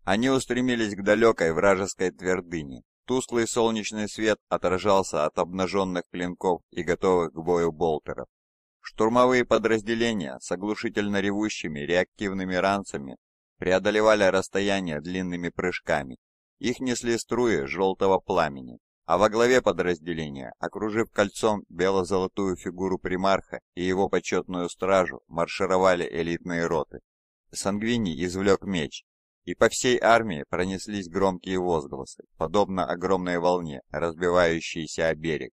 Они устремились к далекой вражеской твердыне. Тусклый солнечный свет отражался от обнаженных клинков и готовых к бою болтеров. Штурмовые подразделения с оглушительно ревущими реактивными ранцами преодолевали расстояние длинными прыжками. Их несли струи желтого пламени, а во главе подразделения, окружив кольцом бело-золотую фигуру примарха и его почетную стражу, маршировали элитные роты. Сангвини извлек меч, и по всей армии пронеслись громкие возгласы, подобно огромной волне, разбивающейся о берег.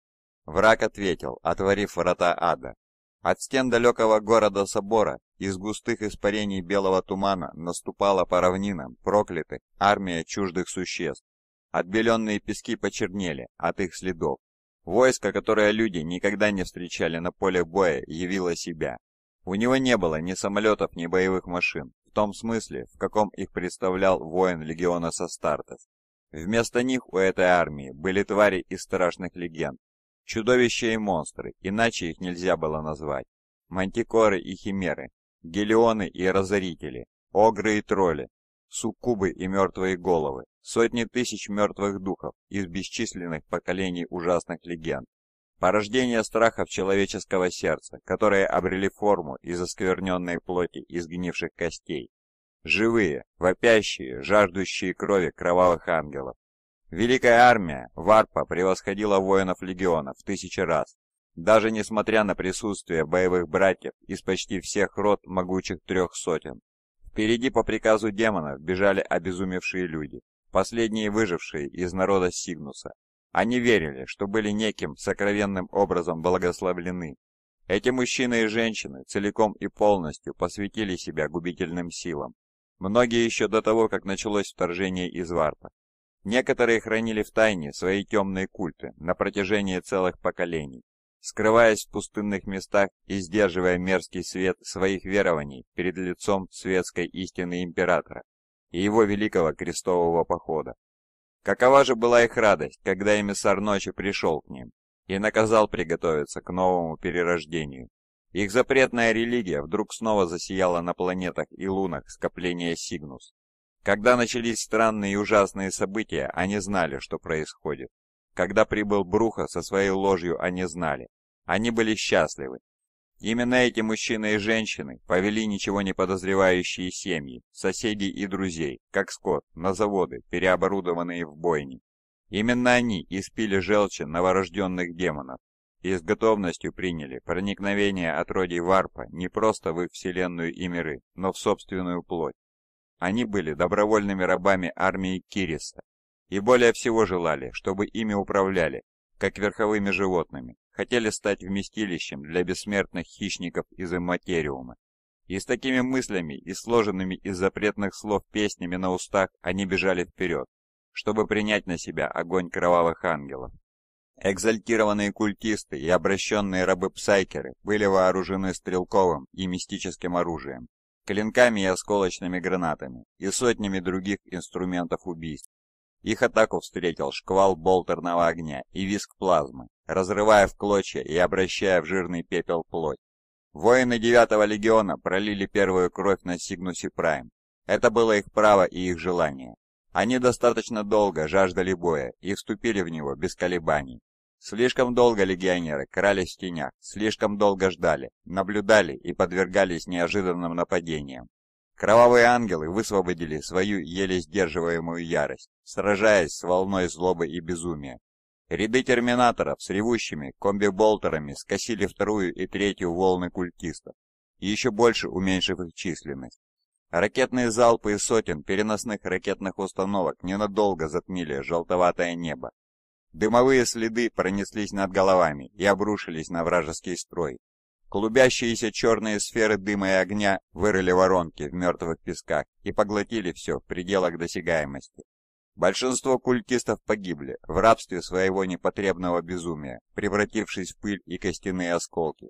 Враг ответил, отворив врата ада. От стен далекого города-собора из густых испарений белого тумана наступала по равнинам, прокляты, армия чуждых существ. Отбеленные пески почернели от их следов. Войско, которое люди никогда не встречали на поле боя, явило себя. У него не было ни самолетов, ни боевых машин, в том смысле, в каком их представлял воин легиона Састартес. Вместо них у этой армии были твари из страшных легенд, чудовища и монстры, иначе их нельзя было назвать мантикоры и химеры, гелионы и разорители, огры и тролли, суккубы и мертвые головы, сотни тысяч мертвых духов из бесчисленных поколений ужасных легенд, порождение страхов человеческого сердца, которые обрели форму из оскверненной плоти и сгнивших костей, живые, вопящие, жаждущие крови кровавых ангелов. Великая армия Варпа превосходила воинов легиона в тысячи раз, даже несмотря на присутствие боевых братьев из почти всех род могучих трех сотен. Впереди по приказу демонов бежали обезумевшие люди, последние выжившие из народа Сигнуса. Они верили, что были неким сокровенным образом благословлены. Эти мужчины и женщины целиком и полностью посвятили себя губительным силам. Многие еще до того, как началось вторжение из Варта. Некоторые хранили в тайне свои темные культы на протяжении целых поколений скрываясь в пустынных местах и сдерживая мерзкий свет своих верований перед лицом светской истины императора и его великого крестового похода. Какова же была их радость, когда эмиссар ночи пришел к ним и наказал приготовиться к новому перерождению. Их запретная религия вдруг снова засияла на планетах и лунах скопления Сигнус. Когда начались странные и ужасные события, они знали, что происходит. Когда прибыл Бруха со своей ложью, они знали. Они были счастливы. Именно эти мужчины и женщины повели ничего не подозревающие семьи, соседей и друзей, как скот, на заводы, переоборудованные в бойни. Именно они испили желчи новорожденных демонов и с готовностью приняли проникновение отродий варпа не просто в их вселенную и миры, но в собственную плоть. Они были добровольными рабами армии Кириса, и более всего желали, чтобы ими управляли, как верховыми животными, хотели стать вместилищем для бессмертных хищников из имматериума. И с такими мыслями и сложенными из запретных слов песнями на устах они бежали вперед, чтобы принять на себя огонь кровавых ангелов. Экзальтированные культисты и обращенные рабы-псайкеры были вооружены стрелковым и мистическим оружием, клинками и осколочными гранатами и сотнями других инструментов убийств, их атаку встретил шквал болтерного огня и виск плазмы, разрывая в клочья и обращая в жирный пепел плоть. Воины 9-го легиона пролили первую кровь на Сигнусе Прайм. Это было их право и их желание. Они достаточно долго жаждали боя и вступили в него без колебаний. Слишком долго легионеры крались в тенях, слишком долго ждали, наблюдали и подвергались неожиданным нападениям. Кровавые ангелы высвободили свою еле сдерживаемую ярость, сражаясь с волной злобы и безумия. Ряды терминаторов с ревущими комби-болтерами скосили вторую и третью волны культистов, еще больше уменьшив их численность. Ракетные залпы из сотен переносных ракетных установок ненадолго затмили желтоватое небо. Дымовые следы пронеслись над головами и обрушились на вражеский строй, Клубящиеся черные сферы дыма и огня вырыли воронки в мертвых песках и поглотили все в пределах досягаемости. Большинство культистов погибли в рабстве своего непотребного безумия, превратившись в пыль и костяные осколки.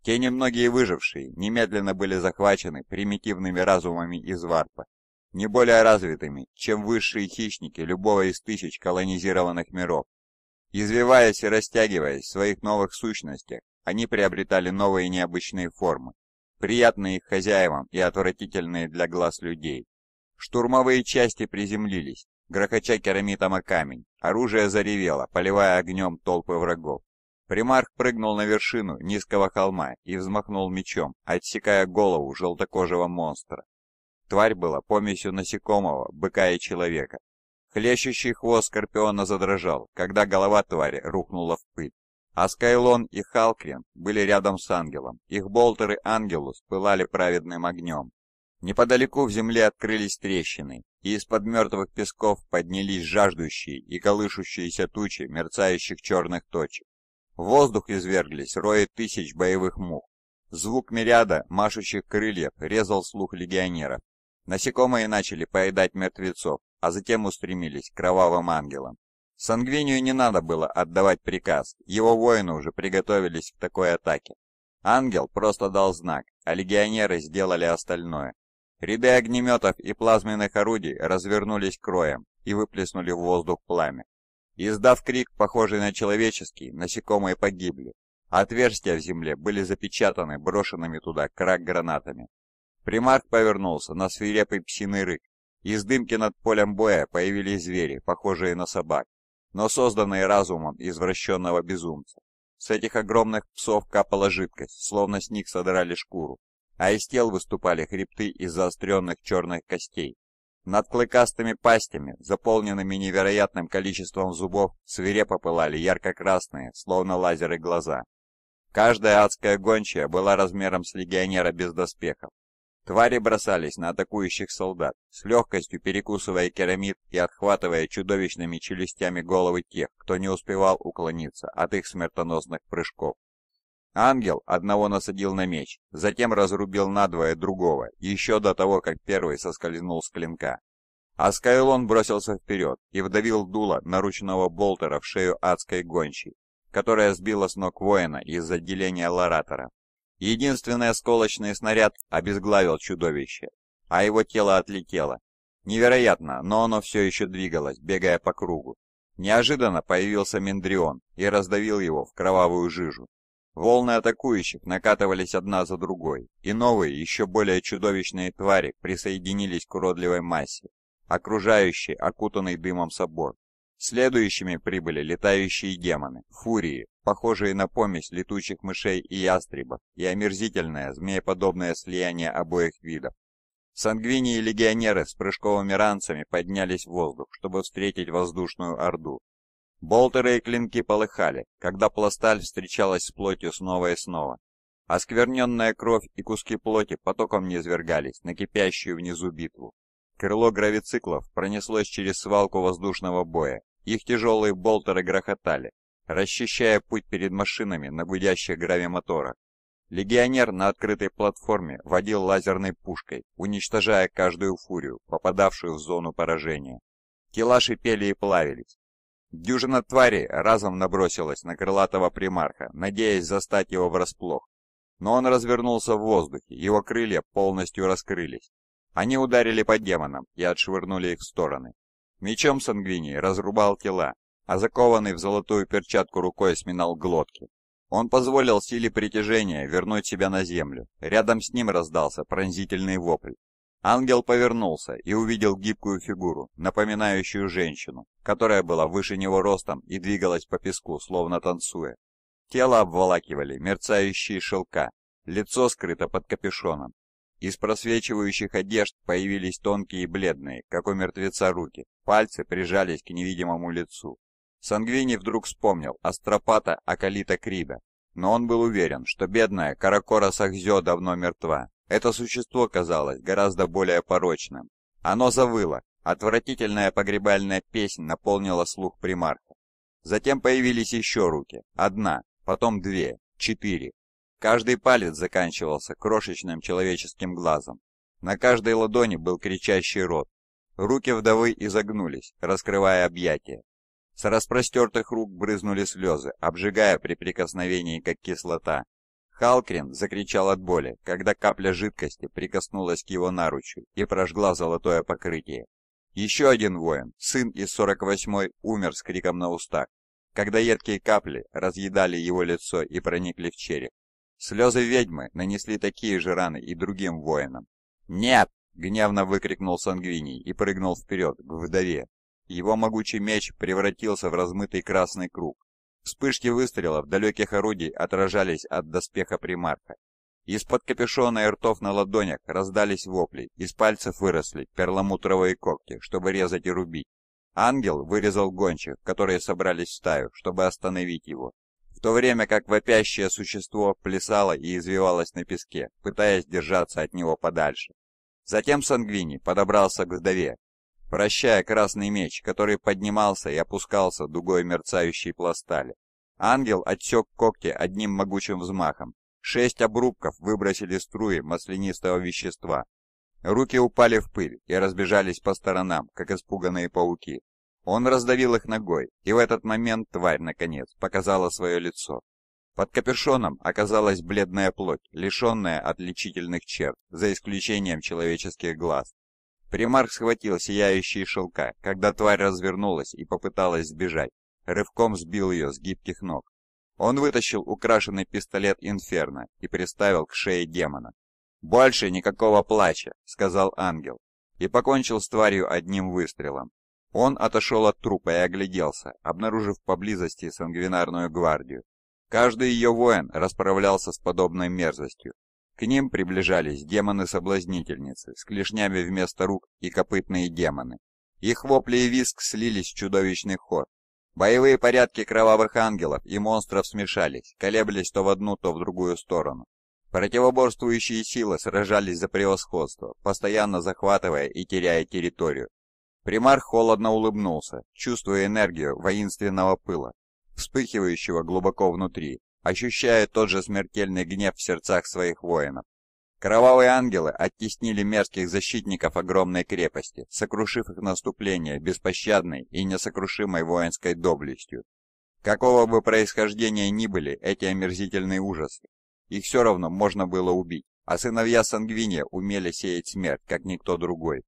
Те немногие выжившие немедленно были захвачены примитивными разумами из варпа, не более развитыми, чем высшие хищники любого из тысяч колонизированных миров. Извиваясь и растягиваясь в своих новых сущностях, они приобретали новые необычные формы, приятные их хозяевам и отвратительные для глаз людей. Штурмовые части приземлились, грохоча керамитом о камень, оружие заревело, поливая огнем толпы врагов. Примарх прыгнул на вершину низкого холма и взмахнул мечом, отсекая голову желтокожего монстра. Тварь была помесью насекомого, быка и человека. Хлещущий хвост скорпиона задрожал, когда голова твари рухнула в пыль. А Скайлон и Халкрин были рядом с Ангелом. Их болтеры Ангелус пылали праведным огнем. Неподалеку в земле открылись трещины, и из-под мертвых песков поднялись жаждущие и колышущиеся тучи мерцающих черных точек. В воздух изверглись рои тысяч боевых мух. Звук мириада машущих крыльев резал слух легионера. Насекомые начали поедать мертвецов, а затем устремились к кровавым ангелам. Сангвинию не надо было отдавать приказ, его воины уже приготовились к такой атаке. Ангел просто дал знак, а легионеры сделали остальное. Ряды огнеметов и плазменных орудий развернулись кроем и выплеснули в воздух пламя. Издав крик, похожий на человеческий, насекомые погибли. Отверстия в земле были запечатаны брошенными туда крак-гранатами. Примарк повернулся на свирепый псиный рык. Из дымки над полем боя появились звери, похожие на собак но созданные разумом извращенного безумца. С этих огромных псов капала жидкость, словно с них содрали шкуру, а из тел выступали хребты из заостренных черных костей. Над клыкастыми пастями, заполненными невероятным количеством зубов, свирепо пылали ярко-красные, словно лазеры, глаза. Каждая адская гончая была размером с легионера без доспехов, Твари бросались на атакующих солдат, с легкостью перекусывая керамид и отхватывая чудовищными челюстями головы тех, кто не успевал уклониться от их смертоносных прыжков. Ангел одного насадил на меч, затем разрубил надвое другого, еще до того, как первый соскользнул с клинка. А Скайлон бросился вперед и вдавил дуло наручного болтера в шею адской гончей, которая сбила с ног воина из отделения лоратора. Единственный осколочный снаряд обезглавил чудовище, а его тело отлетело. Невероятно, но оно все еще двигалось, бегая по кругу. Неожиданно появился Мендрион и раздавил его в кровавую жижу. Волны атакующих накатывались одна за другой, и новые, еще более чудовищные твари присоединились к уродливой массе, окружающей окутанный дымом собор. Следующими прибыли летающие демоны, фурии, похожие на помесь летучих мышей и ястребов, и омерзительное, змееподобное слияние обоих видов. Сангвини и легионеры с прыжковыми ранцами поднялись в воздух, чтобы встретить воздушную орду. Болтеры и клинки полыхали, когда пласталь встречалась с плотью снова и снова. Оскверненная кровь и куски плоти потоком низвергались на кипящую внизу битву. Крыло гравициклов пронеслось через свалку воздушного боя. Их тяжелые болтеры грохотали, расчищая путь перед машинами на гудящих гравимоторах. Легионер на открытой платформе водил лазерной пушкой, уничтожая каждую фурию, попадавшую в зону поражения. Тела шипели и плавились. Дюжина тварей разом набросилась на крылатого примарха, надеясь застать его врасплох. Но он развернулся в воздухе, его крылья полностью раскрылись. Они ударили по демонам и отшвырнули их в стороны. Мечом Сангвини разрубал тела, а закованный в золотую перчатку рукой сминал глотки. Он позволил силе притяжения вернуть себя на землю. Рядом с ним раздался пронзительный вопль. Ангел повернулся и увидел гибкую фигуру, напоминающую женщину, которая была выше него ростом и двигалась по песку, словно танцуя. Тело обволакивали мерцающие шелка, лицо скрыто под капюшоном. Из просвечивающих одежд появились тонкие и бледные, как у мертвеца руки, пальцы прижались к невидимому лицу, Сангвини вдруг вспомнил астропата Акалита Криба, но он был уверен, что бедная Каракора Сахзё давно мертва. Это существо казалось гораздо более порочным. Оно завыло, отвратительная погребальная песнь наполнила слух примарха. Затем появились еще руки, одна, потом две, четыре. Каждый палец заканчивался крошечным человеческим глазом. На каждой ладони был кричащий рот. Руки вдовы изогнулись, раскрывая объятия. С распростертых рук брызнули слезы, обжигая при прикосновении как кислота. Халкрин закричал от боли, когда капля жидкости прикоснулась к его наручу и прожгла золотое покрытие. Еще один воин, сын из 48-й, умер с криком на устах, когда едкие капли разъедали его лицо и проникли в череп. Слезы ведьмы нанесли такие же раны и другим воинам. «Нет!» — гневно выкрикнул Сангвиний и прыгнул вперед, к вдове, его могучий меч превратился в размытый красный круг. Вспышки выстрелов далеких орудий отражались от доспеха Примарка. Из-под капюшона и ртов на ладонях раздались вопли, из пальцев выросли перламутровые когти, чтобы резать и рубить. Ангел вырезал гончих, которые собрались в стаю, чтобы остановить его, в то время как вопящее существо плясало и извивалось на песке, пытаясь держаться от него подальше. Затем Сангвини подобрался к вдове, прощая красный меч, который поднимался и опускался дугой мерцающей пластали. Ангел отсек когти одним могучим взмахом. Шесть обрубков выбросили струи маслянистого вещества. Руки упали в пыль и разбежались по сторонам, как испуганные пауки. Он раздавил их ногой, и в этот момент тварь, наконец, показала свое лицо. Под капюшоном оказалась бледная плоть, лишенная отличительных черт, за исключением человеческих глаз. Примарх схватил сияющие шелка, когда тварь развернулась и попыталась сбежать. Рывком сбил ее с гибких ног. Он вытащил украшенный пистолет Инферно и приставил к шее демона. «Больше никакого плача», — сказал ангел, и покончил с тварью одним выстрелом. Он отошел от трупа и огляделся, обнаружив поблизости сангвинарную гвардию. Каждый ее воин расправлялся с подобной мерзостью, к ним приближались демоны-соблазнительницы с клешнями вместо рук и копытные демоны. Их вопли и визг слились в чудовищный хор. Боевые порядки кровавых ангелов и монстров смешались, колеблись то в одну, то в другую сторону. Противоборствующие силы сражались за превосходство, постоянно захватывая и теряя территорию. Примар холодно улыбнулся, чувствуя энергию воинственного пыла, вспыхивающего глубоко внутри, ощущая тот же смертельный гнев в сердцах своих воинов. Кровавые ангелы оттеснили мерзких защитников огромной крепости, сокрушив их наступление беспощадной и несокрушимой воинской доблестью. Какого бы происхождения ни были эти омерзительные ужасы, их все равно можно было убить, а сыновья Сангвиния умели сеять смерть, как никто другой.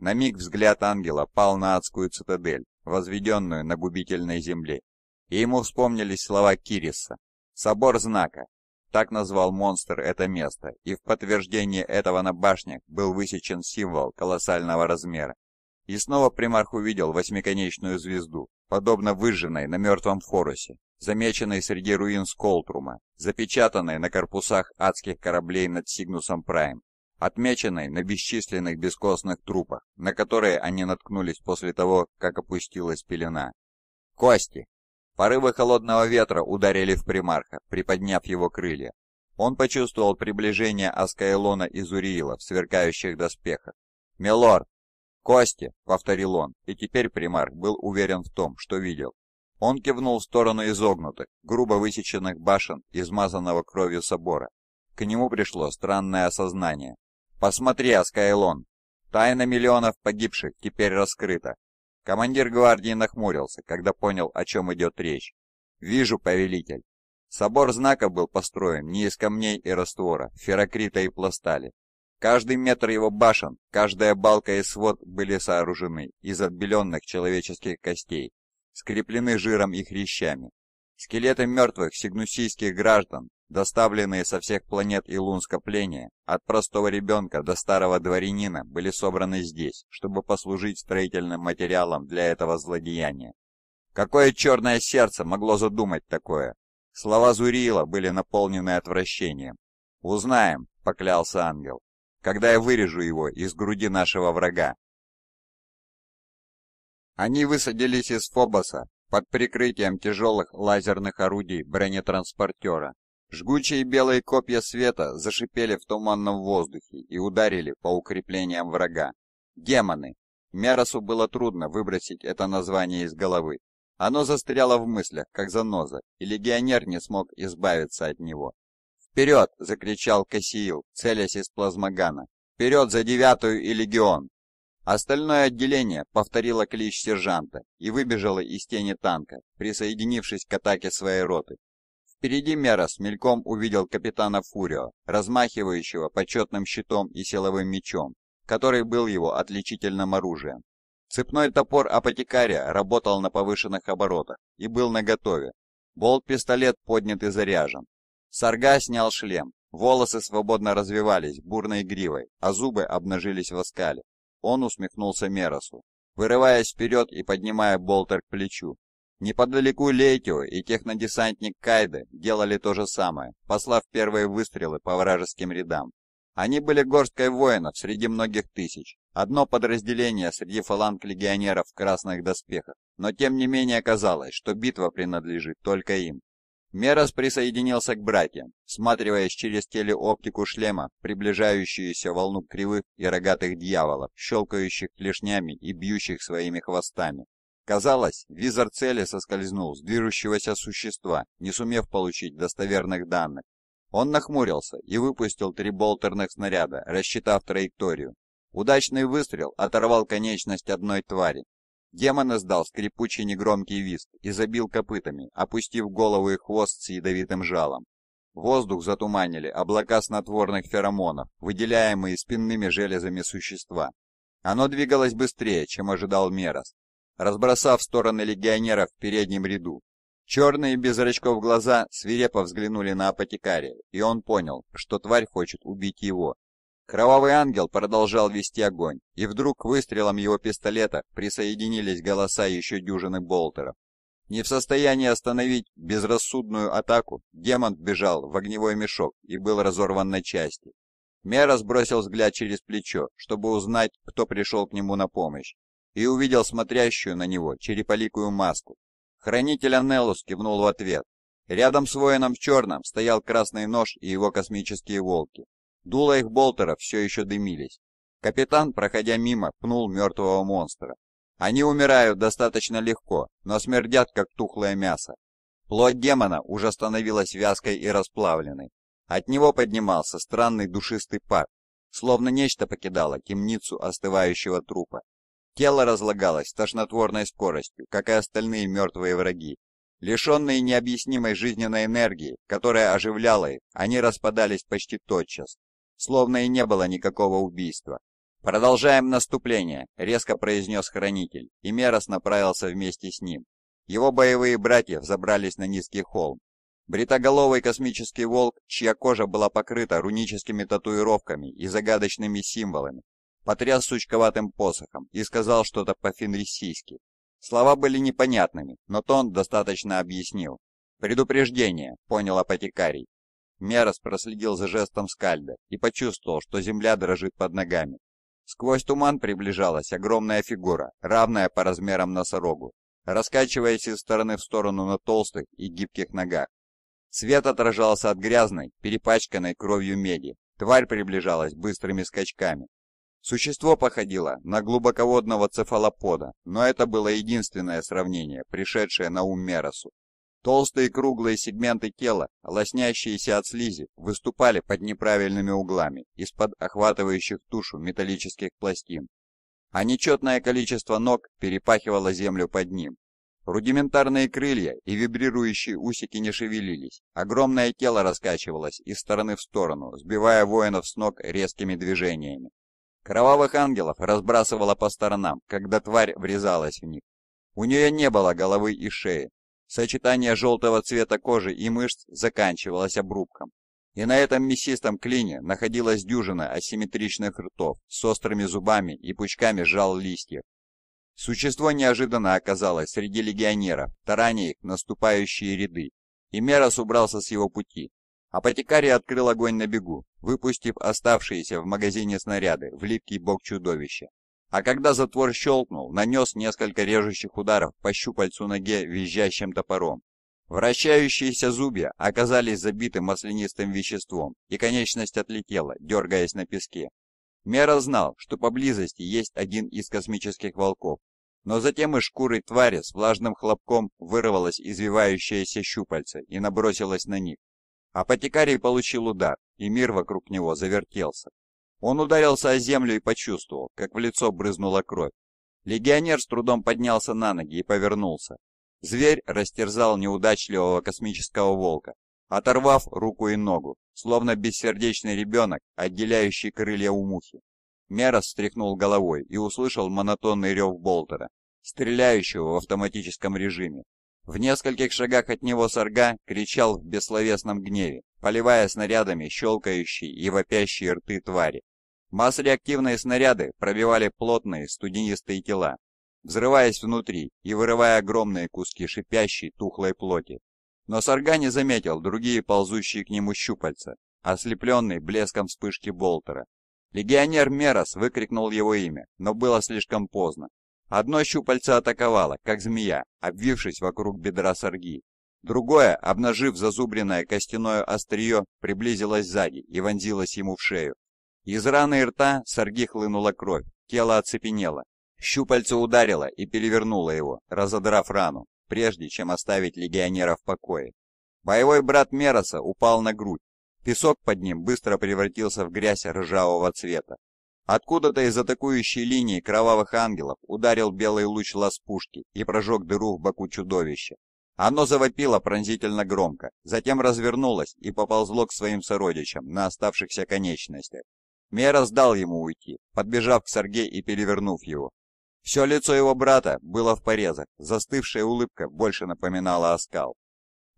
На миг взгляд ангела пал на адскую цитадель, возведенную на губительной земле, и ему вспомнились слова Кириса «Собор знака». Так назвал монстр это место, и в подтверждение этого на башнях был высечен символ колоссального размера. И снова примарх увидел восьмиконечную звезду, подобно выжженной на мертвом форусе, замеченной среди руин Сколтрума, запечатанной на корпусах адских кораблей над Сигнусом Прайм, отмеченной на бесчисленных бескостных трупах, на которые они наткнулись после того, как опустилась пелена. Кости! Порывы холодного ветра ударили в примарха, приподняв его крылья. Он почувствовал приближение Аскаэлона и Зуриила в сверкающих доспехах. «Милорд!» «Кости!» — повторил он, и теперь примарх был уверен в том, что видел. Он кивнул в сторону изогнутых, грубо высеченных башен, измазанного кровью собора. К нему пришло странное осознание. «Посмотри, Аскайлон! Тайна миллионов погибших теперь раскрыта. Командир гвардии нахмурился, когда понял, о чем идет речь. «Вижу, повелитель!» Собор знаков был построен не из камней и раствора, ферокрита и пластали. Каждый метр его башен, каждая балка и свод были сооружены из отбеленных человеческих костей, скреплены жиром и хрящами. Скелеты мертвых сигнусийских граждан Доставленные со всех планет и лун скопления, от простого ребенка до старого дворянина, были собраны здесь, чтобы послужить строительным материалом для этого злодеяния. Какое черное сердце могло задумать такое? Слова Зуриила были наполнены отвращением. «Узнаем», — поклялся ангел, — «когда я вырежу его из груди нашего врага». Они высадились из Фобоса под прикрытием тяжелых лазерных орудий бронетранспортера Жгучие белые копья света зашипели в туманном воздухе и ударили по укреплениям врага. Демоны! Меросу было трудно выбросить это название из головы. Оно застряло в мыслях, как заноза, и легионер не смог избавиться от него. «Вперед!» — закричал Кассиил, целясь из плазмогана. «Вперед за девятую и легион!» Остальное отделение повторило клич сержанта и выбежало из тени танка, присоединившись к атаке своей роты. Впереди Мерос мельком увидел капитана Фурио, размахивающего почетным щитом и силовым мечом, который был его отличительным оружием. Цепной топор апотекаря работал на повышенных оборотах и был наготове. Болт-пистолет поднят и заряжен. Сарга снял шлем, волосы свободно развивались бурной гривой, а зубы обнажились в оскале. Он усмехнулся Меросу, вырываясь вперед и поднимая болтер к плечу. Неподалеку Лейтио и технодесантник Кайда делали то же самое, послав первые выстрелы по вражеским рядам. Они были горсткой воинов среди многих тысяч, одно подразделение среди фаланг легионеров в красных доспехах, но тем не менее казалось, что битва принадлежит только им. Мерос присоединился к братьям, всматриваясь через телеоптику шлема приближающуюся волну кривых и рогатых дьяволов, щелкающих клешнями и бьющих своими хвостами. Казалось, визор цели соскользнул с движущегося существа, не сумев получить достоверных данных. Он нахмурился и выпустил три болтерных снаряда, рассчитав траекторию. Удачный выстрел оторвал конечность одной твари. Демон издал скрипучий негромкий вист и забил копытами, опустив голову и хвост с ядовитым жалом. Воздух затуманили облака снотворных феромонов, выделяемые спинными железами существа. Оно двигалось быстрее, чем ожидал Мерос, разбросав в стороны легионеров в переднем ряду. Черные без зрачков глаза свирепо взглянули на апотекария, и он понял, что тварь хочет убить его. Кровавый ангел продолжал вести огонь, и вдруг к выстрелам его пистолета присоединились голоса еще дюжины болтеров. Не в состоянии остановить безрассудную атаку, демон бежал в огневой мешок и был разорван на части. Мера сбросил взгляд через плечо, чтобы узнать, кто пришел к нему на помощь, и увидел смотрящую на него череполикую маску. Хранитель Анеллус кивнул в ответ. Рядом с воином в черном стоял красный нож и его космические волки. Дула их болтеров все еще дымились. Капитан, проходя мимо, пнул мертвого монстра. Они умирают достаточно легко, но смердят, как тухлое мясо. Плоть демона уже становилась вязкой и расплавленной. От него поднимался странный душистый пар, словно нечто покидало темницу остывающего трупа. Тело разлагалось с тошнотворной скоростью, как и остальные мертвые враги. Лишенные необъяснимой жизненной энергии, которая оживляла их, они распадались почти тотчас, словно и не было никакого убийства. «Продолжаем наступление», — резко произнес Хранитель, и Мерос направился вместе с ним. Его боевые братья взобрались на низкий холм. Бритоголовый космический волк, чья кожа была покрыта руническими татуировками и загадочными символами, потряс сучковатым посохом и сказал что-то по-фенрисийски. Слова были непонятными, но тон достаточно объяснил. «Предупреждение», — понял апотекарий. Мерос проследил за жестом Скальда и почувствовал, что земля дрожит под ногами. Сквозь туман приближалась огромная фигура, равная по размерам носорогу, раскачиваясь из стороны в сторону на толстых и гибких ногах. Свет отражался от грязной, перепачканной кровью меди. Тварь приближалась быстрыми скачками, Существо походило на глубоководного цефалопода, но это было единственное сравнение, пришедшее на ум Мерасу. Толстые круглые сегменты тела, лоснящиеся от слизи, выступали под неправильными углами, из-под охватывающих тушу металлических пластин. А нечетное количество ног перепахивало землю под ним. Рудиментарные крылья и вибрирующие усики не шевелились. Огромное тело раскачивалось из стороны в сторону, сбивая воинов с ног резкими движениями. Кровавых ангелов разбрасывала по сторонам, когда тварь врезалась в них. У нее не было головы и шеи. Сочетание желтого цвета кожи и мышц заканчивалось обрубком. И на этом мясистом клине находилась дюжина асимметричных ртов с острыми зубами и пучками жал листьев. Существо неожиданно оказалось среди легионеров, тараня их наступающие ряды, и Мерос убрался с его пути, Апотекарий открыл огонь на бегу, выпустив оставшиеся в магазине снаряды в липкий бок чудовища. А когда затвор щелкнул, нанес несколько режущих ударов по щупальцу ноге визжащим топором. Вращающиеся зубья оказались забиты маслянистым веществом, и конечность отлетела, дергаясь на песке. Мера знал, что поблизости есть один из космических волков, но затем из шкуры твари с влажным хлопком вырвалось извивающееся щупальце и набросилось на них, Апотекарий получил удар, и мир вокруг него завертелся. Он ударился о землю и почувствовал, как в лицо брызнула кровь. Легионер с трудом поднялся на ноги и повернулся. Зверь растерзал неудачливого космического волка, оторвав руку и ногу, словно бессердечный ребенок, отделяющий крылья у мухи. Мерос встряхнул головой и услышал монотонный рев Болтера, стреляющего в автоматическом режиме, в нескольких шагах от него сарга кричал в бессловесном гневе, поливая снарядами щелкающие и вопящие рты твари. Масс-реактивные снаряды пробивали плотные студенистые тела, взрываясь внутри и вырывая огромные куски шипящей тухлой плоти. Но Сарга не заметил другие ползущие к нему щупальца, ослепленные блеском вспышки Болтера. Легионер Мерос выкрикнул его имя, но было слишком поздно. Одно щупальце атаковало, как змея, обвившись вокруг бедра Сарги; Другое, обнажив зазубренное костяное острие, приблизилось сзади и вонзилось ему в шею. Из раны и рта Сарги хлынула кровь, тело оцепенело. Щупальце ударило и перевернуло его, разодрав рану, прежде чем оставить легионера в покое. Боевой брат Мероса упал на грудь. Песок под ним быстро превратился в грязь ржавого цвета. Откуда-то из атакующей линии кровавых ангелов ударил белый луч лаз-пушки и прожег дыру в боку чудовища. Оно завопило пронзительно громко, затем развернулось и поползло к своим сородичам на оставшихся конечностях. Мерос дал ему уйти, подбежав к Сарге и перевернув его. Все лицо его брата было в порезах, застывшая улыбка больше напоминала оскал.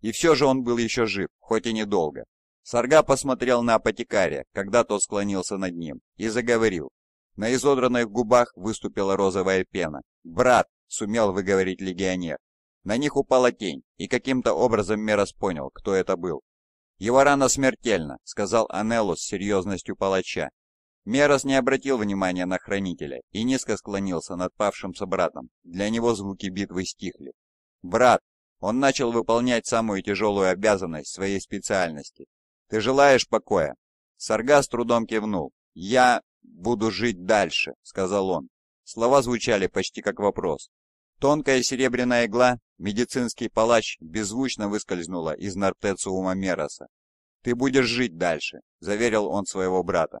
И все же он был еще жив, хоть и недолго. Сарга посмотрел на апотекаря, когда тот склонился над ним, и заговорил. На изодранных губах выступила розовая пена. «Брат!» — сумел выговорить легионер. На них упала тень, и каким-то образом Мерос понял, кто это был. «Его рана смертельна», — сказал Анеллус с серьезностью палача. Мерос не обратил внимания на хранителя и низко склонился над павшим собратом. Для него звуки битвы стихли. «Брат!» Он начал выполнять самую тяжелую обязанность своей специальности ты желаешь покоя?» Сарга с трудом кивнул. «Я буду жить дальше», — сказал он. Слова звучали почти как вопрос. Тонкая серебряная игла, медицинский палач, беззвучно выскользнула из нортециума Мероса. «Ты будешь жить дальше», — заверил он своего брата.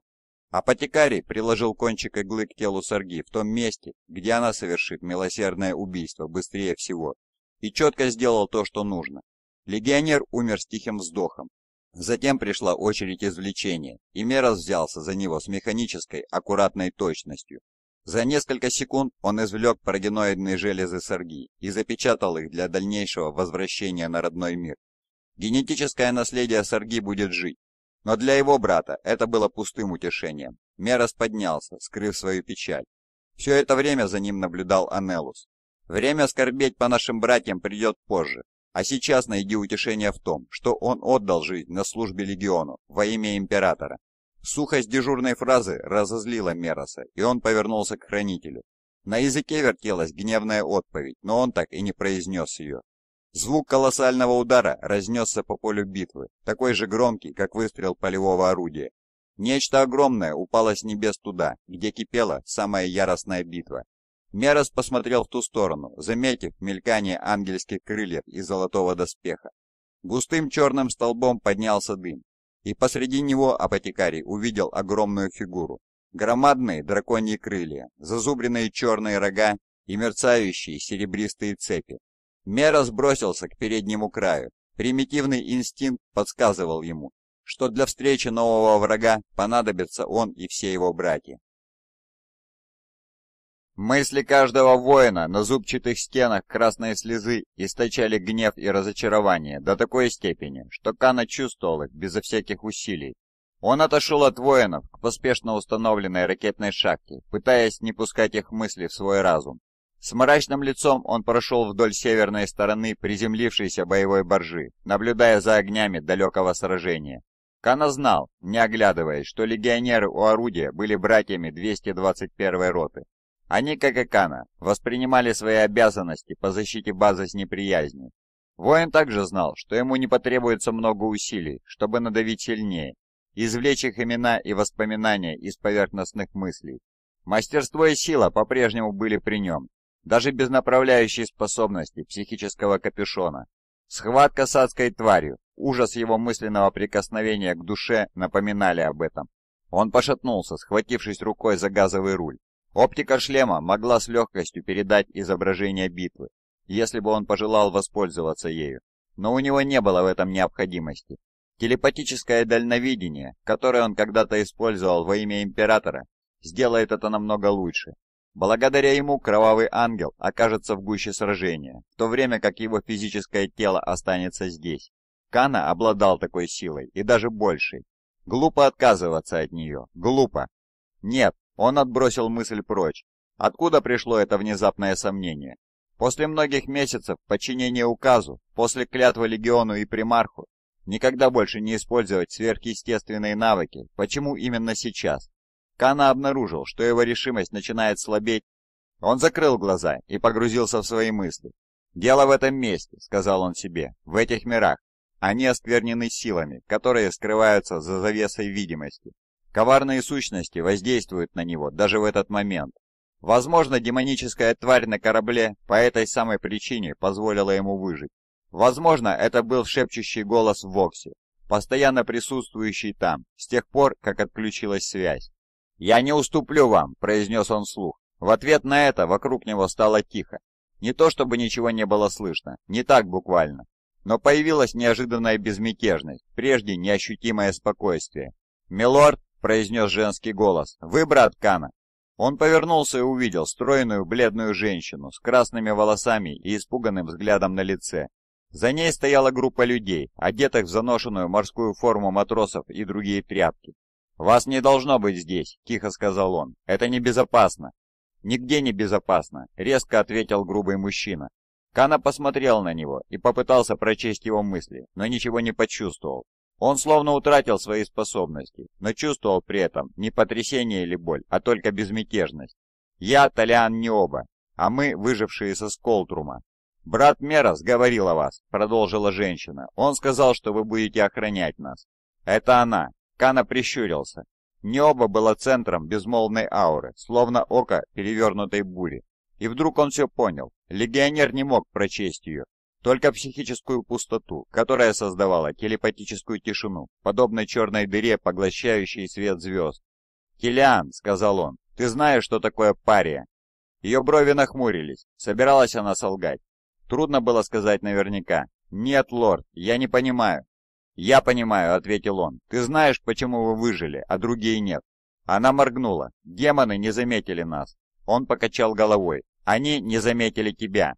Апотекарий приложил кончик иглы к телу Сарги в том месте, где она совершит милосердное убийство быстрее всего, и четко сделал то, что нужно. Легионер умер с тихим вздохом, Затем пришла очередь извлечения, и Мерос взялся за него с механической, аккуратной точностью. За несколько секунд он извлек парагеноидные железы сорги и запечатал их для дальнейшего возвращения на родной мир. Генетическое наследие сорги будет жить, но для его брата это было пустым утешением. Мерос поднялся, скрыв свою печаль. Все это время за ним наблюдал Анелус. Время скорбеть по нашим братьям придет позже, а сейчас найди утешение в том, что он отдал жизнь на службе легиону во имя императора. Сухость дежурной фразы разозлила Мероса, и он повернулся к хранителю. На языке вертелась гневная отповедь, но он так и не произнес ее. Звук колоссального удара разнесся по полю битвы, такой же громкий, как выстрел полевого орудия. Нечто огромное упало с небес туда, где кипела самая яростная битва, Мерос посмотрел в ту сторону, заметив мелькание ангельских крыльев и золотого доспеха. Густым черным столбом поднялся дым, и посреди него апотекарий увидел огромную фигуру. Громадные драконьи крылья, зазубренные черные рога и мерцающие серебристые цепи. Мерос бросился к переднему краю. Примитивный инстинкт подсказывал ему, что для встречи нового врага понадобятся он и все его братья. Мысли каждого воина на зубчатых стенах красные слезы источали гнев и разочарование до такой степени, что Кана чувствовал их безо всяких усилий. Он отошел от воинов к поспешно установленной ракетной шахте, пытаясь не пускать их мысли в свой разум. С мрачным лицом он прошел вдоль северной стороны приземлившейся боевой боржи, наблюдая за огнями далекого сражения. Кана знал, не оглядываясь, что легионеры у орудия были братьями 221-й роты, они, как и Кана, воспринимали свои обязанности по защите базы с неприязнью. Воин также знал, что ему не потребуется много усилий, чтобы надавить сильнее, извлечь их имена и воспоминания из поверхностных мыслей. Мастерство и сила по-прежнему были при нем, даже без направляющей способности психического капюшона. Схватка с адской тварью, ужас его мысленного прикосновения к душе напоминали об этом. Он пошатнулся, схватившись рукой за газовый руль. Оптика шлема могла с легкостью передать изображение битвы, если бы он пожелал воспользоваться ею, но у него не было в этом необходимости. Телепатическое дальновидение, которое он когда-то использовал во имя Императора, сделает это намного лучше. Благодаря ему Кровавый Ангел окажется в гуще сражения, в то время как его физическое тело останется здесь. Кана обладал такой силой, и даже большей. Глупо отказываться от нее, глупо. Нет, он отбросил мысль прочь. Откуда пришло это внезапное сомнение? После многих месяцев подчинения указу, после клятвы легиону и примарху, никогда больше не использовать сверхъестественные навыки, почему именно сейчас? Кана обнаружил, что его решимость начинает слабеть. Он закрыл глаза и погрузился в свои мысли. «Дело в этом месте», — сказал он себе, — «в этих мирах. Они осквернены силами, которые скрываются за завесой видимости. Коварные сущности воздействуют на него даже в этот момент. Возможно, демоническая тварь на корабле по этой самой причине позволила ему выжить. Возможно, это был шепчущий голос в Воксе, постоянно присутствующий там, с тех пор, как отключилась связь. «Я не уступлю вам», — произнес он слух. В ответ на это вокруг него стало тихо. Не то чтобы ничего не было слышно, не так буквально. Но появилась неожиданная безмятежность, прежде неощутимое спокойствие. «Милорд!» произнес женский голос. «Вы брат Кана?» Он повернулся и увидел стройную бледную женщину с красными волосами и испуганным взглядом на лице. За ней стояла группа людей, одетых в заношенную морскую форму матросов и другие тряпки. «Вас не должно быть здесь», — тихо сказал он. «Это небезопасно». «Нигде не безопасно», — резко ответил грубый мужчина. Кана посмотрел на него и попытался прочесть его мысли, но ничего не почувствовал. Он словно утратил свои способности, но чувствовал при этом не потрясение или боль, а только безмятежность. «Я Толян Необа, а мы выжившие со Сколтрума». «Брат Мерос говорил о вас», — продолжила женщина. «Он сказал, что вы будете охранять нас». «Это она». Кана прищурился. Необа была центром безмолвной ауры, словно око перевернутой бури. И вдруг он все понял. Легионер не мог прочесть ее, только психическую пустоту, которая создавала телепатическую тишину, подобно черной дыре, поглощающей свет звезд. Келиан сказал он, — «ты знаешь, что такое пария?» Ее брови нахмурились, собиралась она солгать. Трудно было сказать наверняка. «Нет, лорд, я не понимаю». «Я понимаю», — ответил он. «Ты знаешь, почему вы выжили, а другие нет?» Она моргнула. «Демоны не заметили нас». Он покачал головой. «Они не заметили тебя.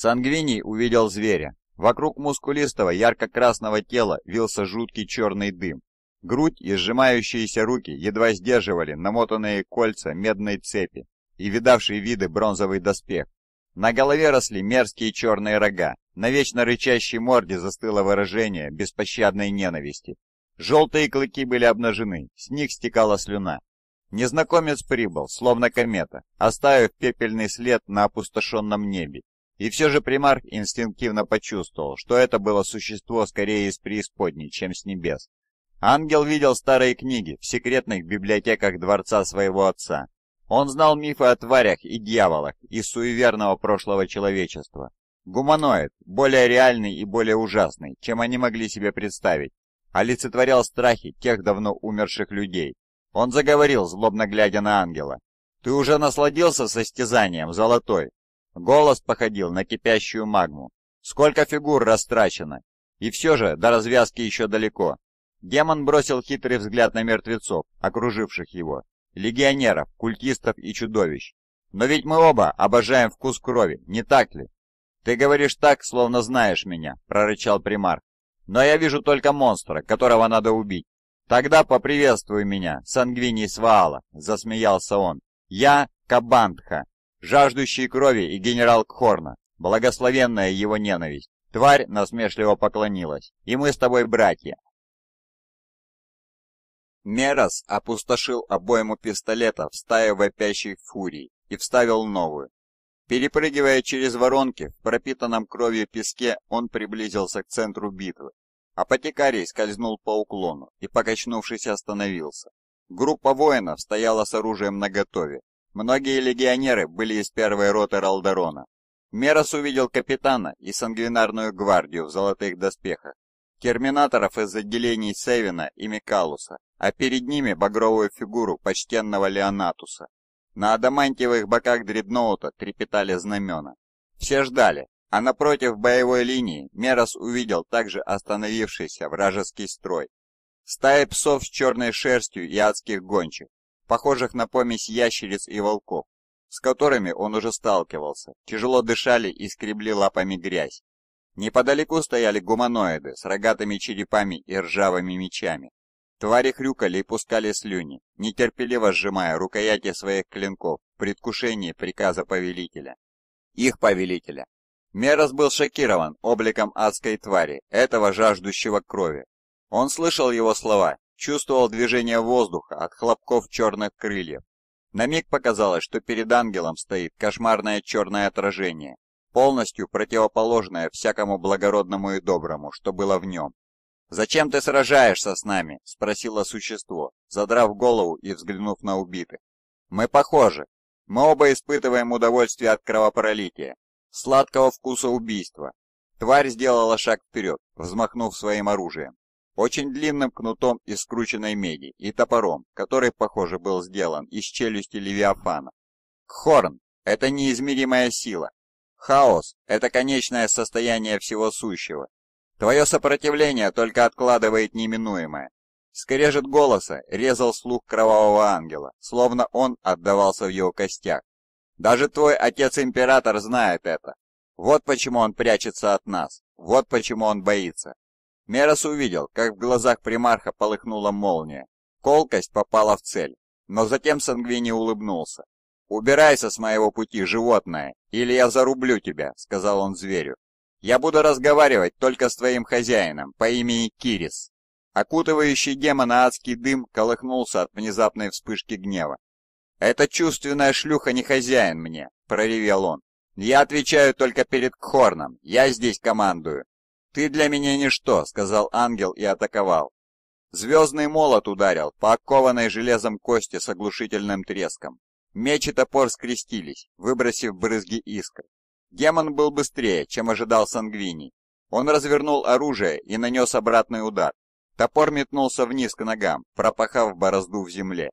Сангвини увидел зверя. Вокруг мускулистого ярко-красного тела вился жуткий черный дым. Грудь и сжимающиеся руки едва сдерживали намотанные кольца медной цепи и видавший виды бронзовый доспех. На голове росли мерзкие черные рога, на вечно рычащей морде застыло выражение беспощадной ненависти. Желтые клыки были обнажены, с них стекала слюна. Незнакомец прибыл, словно комета, оставив пепельный след на опустошенном небе и все же примарх инстинктивно почувствовал, что это было существо скорее из преисподней, чем с небес. Ангел видел старые книги в секретных библиотеках дворца своего отца. Он знал мифы о тварях и дьяволах из суеверного прошлого человечества. Гуманоид, более реальный и более ужасный, чем они могли себе представить, олицетворял страхи тех давно умерших людей. Он заговорил, злобно глядя на ангела. «Ты уже насладился состязанием, Золотой, Голос походил на кипящую магму. Сколько фигур растрачено. И все же до развязки еще далеко. Демон бросил хитрый взгляд на мертвецов, окруживших его. Легионеров, культистов и чудовищ. Но ведь мы оба обожаем вкус крови, не так ли? Ты говоришь так, словно знаешь меня, прорычал примар. Но я вижу только монстра, которого надо убить. Тогда поприветствуй меня, Сангвини Сваала, засмеялся он. Я Кабандха, жаждущий крови и генерал Кхорна, благословенная его ненависть. Тварь насмешливо поклонилась. И мы с тобой братья. Мерос опустошил обойму пистолета в стае вопящей фурии и вставил новую. Перепрыгивая через воронки в пропитанном кровью песке, он приблизился к центру битвы. Апотекарий скользнул по уклону и, покачнувшись, остановился. Группа воинов стояла с оружием наготове, Многие легионеры были из первой роты Ралдерона. Мерос увидел капитана и сангвинарную гвардию в золотых доспехах, терминаторов из отделений Севина и Микалуса, а перед ними багровую фигуру почтенного Леонатуса. На адамантиевых боках дредноута трепетали знамена. Все ждали, а напротив боевой линии Мерос увидел также остановившийся вражеский строй. Стая псов с черной шерстью и адских гончих, похожих на помесь ящериц и волков, с которыми он уже сталкивался, тяжело дышали и скребли лапами грязь. Неподалеку стояли гуманоиды с рогатыми черепами и ржавыми мечами. Твари хрюкали и пускали слюни, нетерпеливо сжимая рукояти своих клинков в предвкушении приказа повелителя. Их повелителя. Мерос был шокирован обликом адской твари, этого жаждущего крови. Он слышал его слова чувствовал движение воздуха от хлопков черных крыльев. На миг показалось, что перед ангелом стоит кошмарное черное отражение, полностью противоположное всякому благородному и доброму, что было в нем. «Зачем ты сражаешься с нами?» – спросило существо, задрав голову и взглянув на убитых. «Мы похожи. Мы оба испытываем удовольствие от кровопролития, сладкого вкуса убийства». Тварь сделала шаг вперед, взмахнув своим оружием, очень длинным кнутом из скрученной меди и топором, который, похоже, был сделан из челюсти Левиафана. Хорн — это неизмеримая сила. Хаос — это конечное состояние всего сущего. Твое сопротивление только откладывает неминуемое. Скрежет голоса резал слух кровавого ангела, словно он отдавался в его костях. Даже твой отец-император знает это. Вот почему он прячется от нас, вот почему он боится. Мерос увидел, как в глазах примарха полыхнула молния. Колкость попала в цель, но затем Сангвини улыбнулся. «Убирайся с моего пути, животное, или я зарублю тебя», — сказал он зверю. «Я буду разговаривать только с твоим хозяином по имени Кирис». Окутывающий демона адский дым колыхнулся от внезапной вспышки гнева. «Эта чувственная шлюха не хозяин мне», — проревел он. «Я отвечаю только перед Кхорном, я здесь командую, «Ты для меня ничто», — сказал ангел и атаковал. Звездный молот ударил по окованной железом кости с оглушительным треском. Меч и топор скрестились, выбросив брызги искр. Демон был быстрее, чем ожидал Сангвини. Он развернул оружие и нанес обратный удар. Топор метнулся вниз к ногам, пропахав борозду в земле.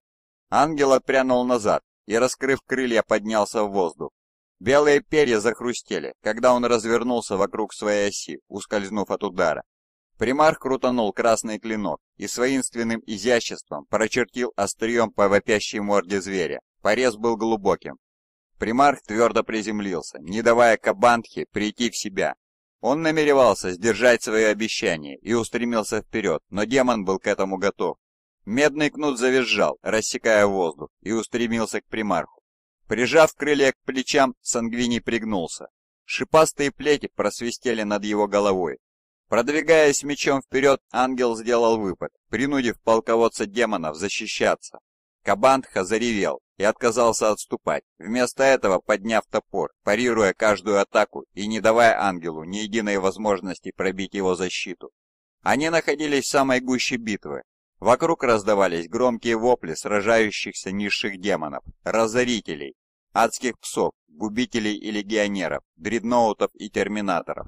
Ангел отпрянул назад и, раскрыв крылья, поднялся в воздух. Белые перья захрустели, когда он развернулся вокруг своей оси, ускользнув от удара. Примар крутанул красный клинок и с воинственным изяществом прочертил острием по вопящей морде зверя. Порез был глубоким. Примарх твердо приземлился, не давая Кабанхе прийти в себя. Он намеревался сдержать свои обещания и устремился вперед, но демон был к этому готов. Медный кнут завизжал, рассекая воздух, и устремился к примарху. Прижав крылья к плечам, Сангвини пригнулся. Шипастые плети просвистели над его головой. Продвигаясь мечом вперед, ангел сделал выпад, принудив полководца демонов защищаться. Кабандха заревел и отказался отступать, вместо этого подняв топор, парируя каждую атаку и не давая ангелу ни единой возможности пробить его защиту. Они находились в самой гуще битвы, Вокруг раздавались громкие вопли сражающихся низших демонов, разорителей, адских псов, губителей и легионеров, дредноутов и терминаторов.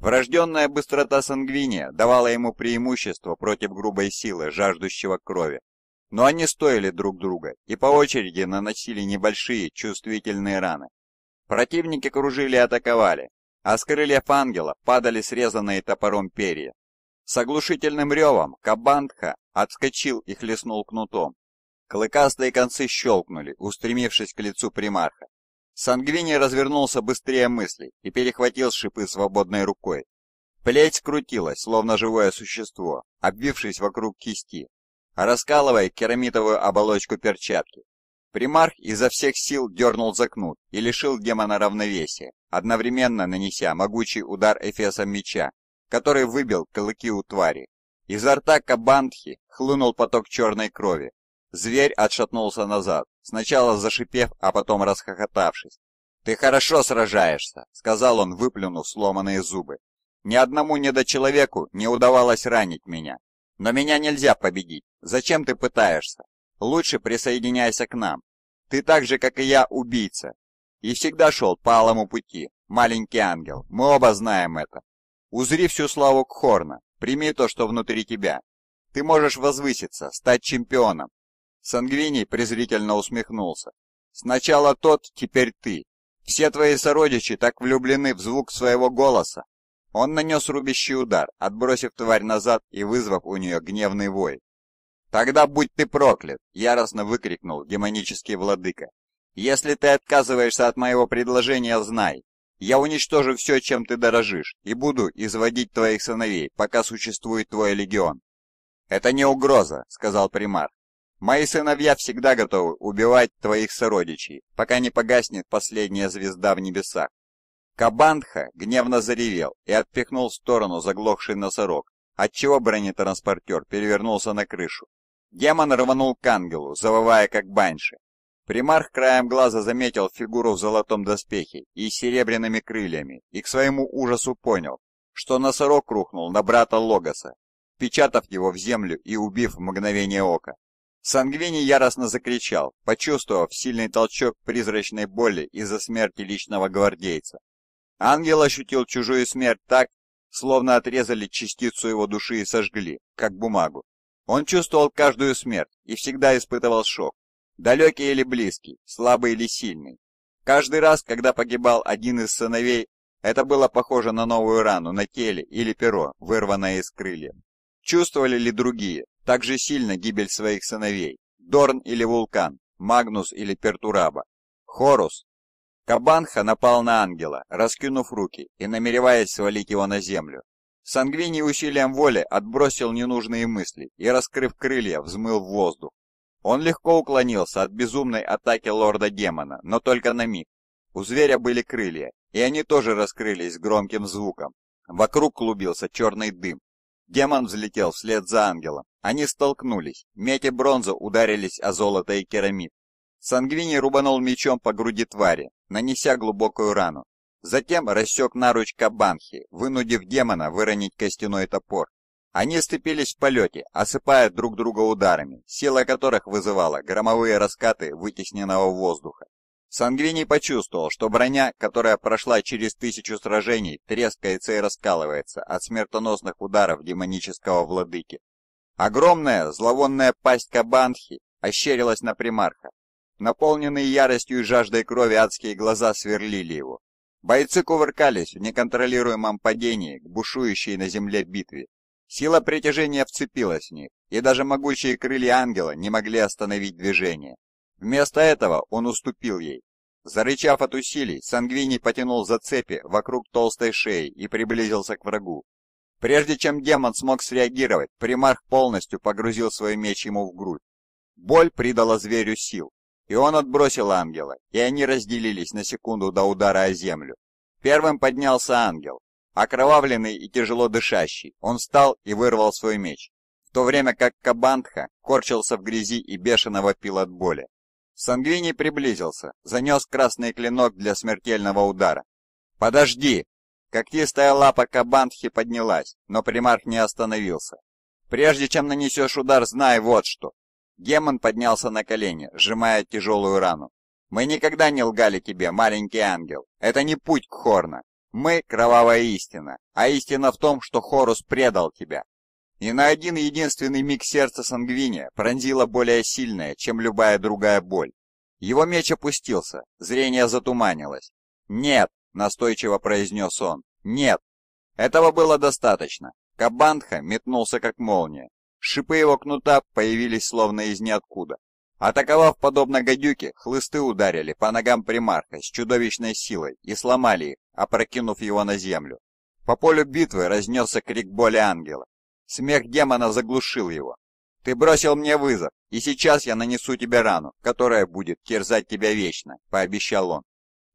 Врожденная быстрота сангвиния давала ему преимущество против грубой силы, жаждущего крови. Но они стоили друг друга и по очереди наносили небольшие чувствительные раны. Противники кружили и атаковали, а с крыльев ангела падали срезанные топором перья. С оглушительным ревом Кабандха Отскочил и хлестнул кнутом. Клыкастые концы щелкнули, устремившись к лицу примарха. Сангвини развернулся быстрее мысли и перехватил шипы свободной рукой. Плеть скрутилась, словно живое существо, обвившись вокруг кисти, раскалывая керамитовую оболочку перчатки. Примарх изо всех сил дернул за кнут и лишил демона равновесия, одновременно нанеся могучий удар эфесом меча, который выбил клыки у твари. Изо рта Кабандхи хлынул поток черной крови. Зверь отшатнулся назад, сначала зашипев, а потом расхохотавшись. «Ты хорошо сражаешься», — сказал он, выплюнув сломанные зубы. «Ни одному недочеловеку не удавалось ранить меня. Но меня нельзя победить. Зачем ты пытаешься? Лучше присоединяйся к нам. Ты так же, как и я, убийца. И всегда шел по алому пути, маленький ангел. Мы оба знаем это. Узри всю славу Кхорна, Прими то, что внутри тебя. Ты можешь возвыситься, стать чемпионом. Сангвиний презрительно усмехнулся. Сначала тот, теперь ты. Все твои сородичи так влюблены в звук своего голоса. Он нанес рубящий удар, отбросив тварь назад и вызвав у нее гневный вой. «Тогда будь ты проклят!» — яростно выкрикнул демонический владыка. «Если ты отказываешься от моего предложения, знай, я уничтожу все, чем ты дорожишь, и буду изводить твоих сыновей, пока существует твой легион». «Это не угроза», — сказал примар. «Мои сыновья всегда готовы убивать твоих сородичей, пока не погаснет последняя звезда в небесах». Кабандха гневно заревел и отпихнул в сторону заглохший носорог, отчего бронетранспортер перевернулся на крышу. Демон рванул к ангелу, завывая как банши, Примарх краем глаза заметил фигуру в золотом доспехе и с серебряными крыльями, и к своему ужасу понял, что носорог рухнул на брата Логоса, печатав его в землю и убив в мгновение ока. Сангвини яростно закричал, почувствовав сильный толчок призрачной боли из-за смерти личного гвардейца. Ангел ощутил чужую смерть так, словно отрезали частицу его души и сожгли, как бумагу. Он чувствовал каждую смерть и всегда испытывал шок, далекий или близкий, слабый или сильный. Каждый раз, когда погибал один из сыновей, это было похоже на новую рану на теле или перо, вырванное из крылья. Чувствовали ли другие, так же сильно гибель своих сыновей, Дорн или Вулкан, Магнус или Пертураба, Хорус? Кабанха напал на ангела, раскинув руки и намереваясь свалить его на землю. Сангвини усилием воли отбросил ненужные мысли и, раскрыв крылья, взмыл в воздух. Он легко уклонился от безумной атаки лорда-демона, но только на миг. У зверя были крылья, и они тоже раскрылись громким звуком. Вокруг клубился черный дым. Демон взлетел вслед за ангелом. Они столкнулись. Медь и бронза ударились о золото и керамид. Сангвини рубанул мечом по груди твари, нанеся глубокую рану. Затем рассек наруч Кабанхи, вынудив демона выронить костяной топор. Они сцепились в полете, осыпая друг друга ударами, сила которых вызывала громовые раскаты вытесненного воздуха. Сангвини почувствовал, что броня, которая прошла через тысячу сражений, трескается и раскалывается от смертоносных ударов демонического владыки. Огромная зловонная пасть Кабанхи ощерилась на примарха. Наполненные яростью и жаждой крови адские глаза сверлили его. Бойцы кувыркались в неконтролируемом падении к бушующей на земле битве, Сила притяжения вцепилась в них, и даже могучие крылья ангела не могли остановить движение. Вместо этого он уступил ей. Зарычав от усилий, Сангвини потянул за цепи вокруг толстой шеи и приблизился к врагу. Прежде чем демон смог среагировать, примарх полностью погрузил свой меч ему в грудь. Боль придала зверю сил, и он отбросил ангела, и они разделились на секунду до удара о землю. Первым поднялся ангел, Окровавленный и тяжело дышащий, он встал и вырвал свой меч, в то время как Кабантха корчился в грязи и бешено вопил от боли. Сангвини приблизился, занес красный клинок для смертельного удара. «Подожди!» Когтистая лапа Кабантхи поднялась, но примарх не остановился. «Прежде чем нанесешь удар, знай вот что!» Демон поднялся на колени, сжимая тяжелую рану. «Мы никогда не лгали тебе, маленький ангел. Это не путь к Хорна. Мы — кровавая истина, а истина в том, что Хорус предал тебя. И на один единственный миг сердце Сангвиния пронзила более сильная, чем любая другая боль. Его меч опустился, зрение затуманилось. «Нет!» — настойчиво произнес он. «Нет!» Этого было достаточно. Кабанха метнулся как молния. Шипы его кнута появились словно из ниоткуда, Атаковав подобно гадюке, хлысты ударили по ногам примарха с чудовищной силой и сломали их, опрокинув его на землю. По полю битвы разнесся крик боли ангела. Смех демона заглушил его. «Ты бросил мне вызов, и сейчас я нанесу тебе рану, которая будет терзать тебя вечно», — пообещал он.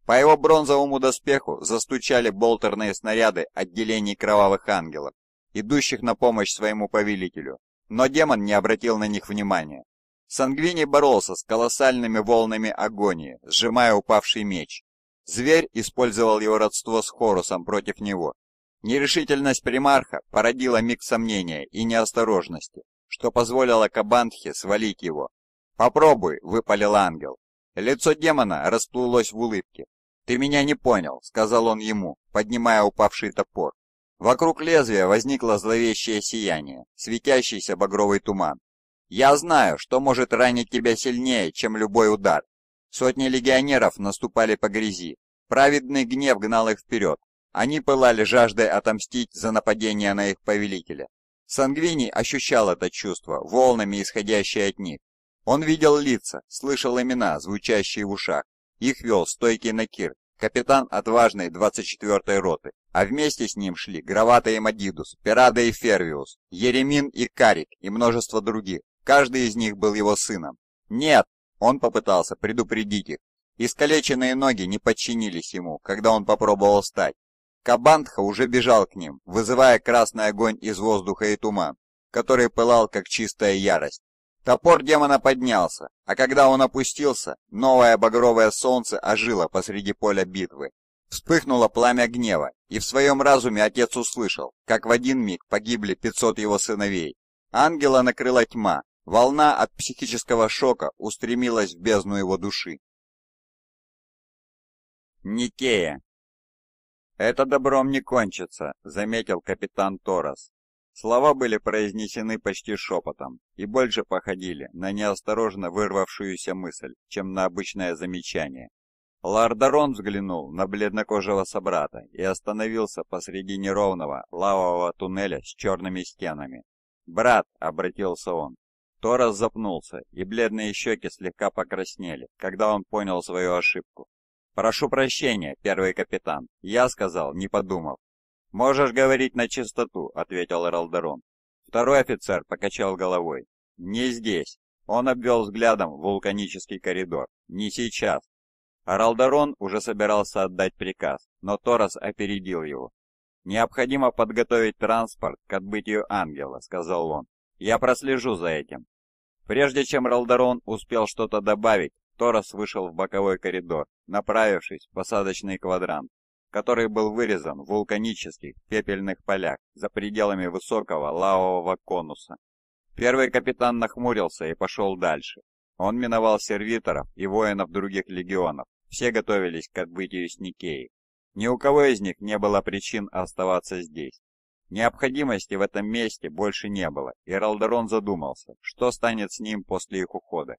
По его бронзовому доспеху застучали болтерные снаряды отделений кровавых ангелов, идущих на помощь своему повелителю, но демон не обратил на них внимания. Сангвини боролся с колоссальными волнами агонии, сжимая упавший меч. Зверь использовал его родство с Хорусом против него. Нерешительность примарха породила миг сомнения и неосторожности, что позволило Кабанхе свалить его. «Попробуй», — выпалил ангел. Лицо демона расплылось в улыбке. «Ты меня не понял», — сказал он ему, поднимая упавший топор. Вокруг лезвия возникло зловещее сияние, светящийся багровый туман. Я знаю, что может ранить тебя сильнее, чем любой удар. Сотни легионеров наступали по грязи. Праведный гнев гнал их вперед. Они пылали жаждой отомстить за нападение на их повелителя. Сангвини ощущал это чувство, волнами исходящее от них. Он видел лица, слышал имена, звучащие в ушах. Их вел стойкий Накир, капитан отважной 24-й роты, а вместе с ним шли Гравата и Мадидус, Пирада и Фервиус, Еремин и Карик и множество других. Каждый из них был его сыном. «Нет!» – он попытался предупредить их. Искалеченные ноги не подчинились ему, когда он попробовал встать. Кабандха уже бежал к ним, вызывая красный огонь из воздуха и туман, который пылал, как чистая ярость. Топор демона поднялся, а когда он опустился, новое багровое солнце ожило посреди поля битвы. Вспыхнуло пламя гнева, и в своем разуме отец услышал, как в один миг погибли 500 его сыновей. Ангела накрыла тьма, Волна от психического шока устремилась в бездну его души. Никея. «Это добром не кончится», — заметил капитан Торос. Слова были произнесены почти шепотом и больше походили на неосторожно вырвавшуюся мысль, чем на обычное замечание. Лардарон взглянул на бледнокожего собрата и остановился посреди неровного лавового туннеля с черными стенами. «Брат», — обратился он, Торос запнулся, и бледные щеки слегка покраснели, когда он понял свою ошибку. «Прошу прощения, первый капитан. Я сказал, не подумав. «Можешь говорить на чистоту», — ответил Ралдерон. Второй офицер покачал головой. «Не здесь». Он обвел взглядом вулканический коридор. «Не сейчас». Ралдерон уже собирался отдать приказ, но Торос опередил его. «Необходимо подготовить транспорт к отбытию Ангела», — сказал он. Я прослежу за этим. Прежде чем Ралдарон успел что-то добавить, Торос вышел в боковой коридор, направившись в посадочный квадрант, который был вырезан в вулканических пепельных полях за пределами высокого лавового конуса. Первый капитан нахмурился и пошел дальше. Он миновал сервиторов и воинов других легионов. Все готовились к отбытию с Никеи. Ни у кого из них не было причин оставаться здесь. Необходимости в этом месте больше не было, и Ралдерон задумался, что станет с ним после их ухода.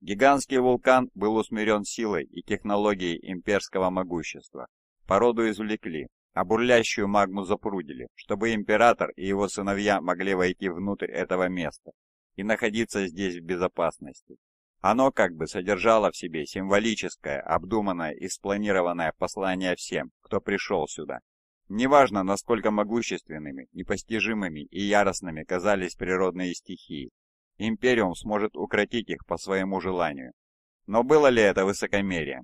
Гигантский вулкан был усмирен силой и технологией имперского могущества. Породу извлекли, а бурлящую магму запрудили, чтобы император и его сыновья могли войти внутрь этого места и находиться здесь в безопасности. Оно как бы содержало в себе символическое, обдуманное и спланированное послание всем, кто пришел сюда. Неважно, насколько могущественными, непостижимыми и яростными казались природные стихии, Империум сможет укротить их по своему желанию. Но было ли это высокомерие?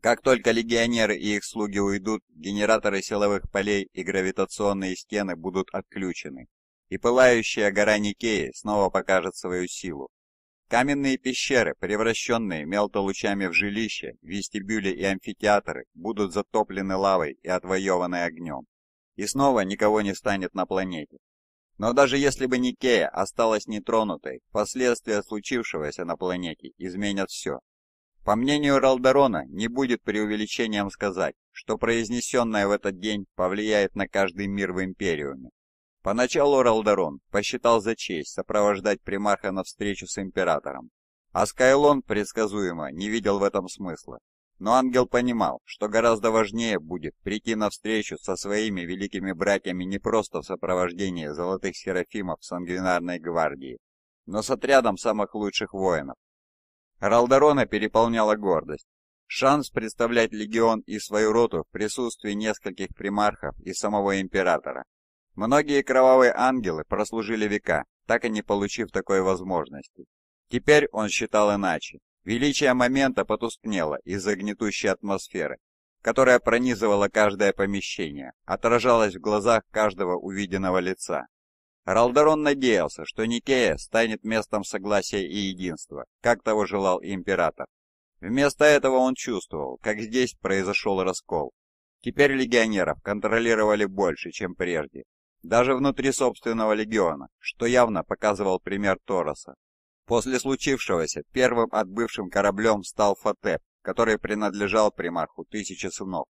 Как только легионеры и их слуги уйдут, генераторы силовых полей и гравитационные стены будут отключены, и пылающая гора Никеи снова покажет свою силу. Каменные пещеры, превращенные мелтолучами в жилища, вестибюли и амфитеатры, будут затоплены лавой и отвоеваны огнем. И снова никого не станет на планете. Но даже если бы Никея осталась нетронутой, последствия случившегося на планете изменят все. По мнению Ралдерона, не будет преувеличением сказать, что произнесенное в этот день повлияет на каждый мир в Империуме. Поначалу Ралдарон посчитал за честь сопровождать примарха на встречу с императором, а Скайлон, предсказуемо, не видел в этом смысла. Но ангел понимал, что гораздо важнее будет прийти на встречу со своими великими братьями не просто в сопровождении золотых серафимов сангвинарной гвардии, но с отрядом самых лучших воинов. Ралдарона переполняла гордость. Шанс представлять легион и свою роту в присутствии нескольких примархов и самого императора. Многие кровавые ангелы прослужили века, так и не получив такой возможности. Теперь он считал иначе. Величие момента потускнело из-за гнетущей атмосферы, которая пронизывала каждое помещение, отражалась в глазах каждого увиденного лица. Ралдарон надеялся, что Никея станет местом согласия и единства, как того желал император. Вместо этого он чувствовал, как здесь произошел раскол. Теперь легионеров контролировали больше, чем прежде, даже внутри собственного легиона, что явно показывал пример Тороса. После случившегося первым отбывшим кораблем стал Фатеп, который принадлежал примарху Тысячи Сынов.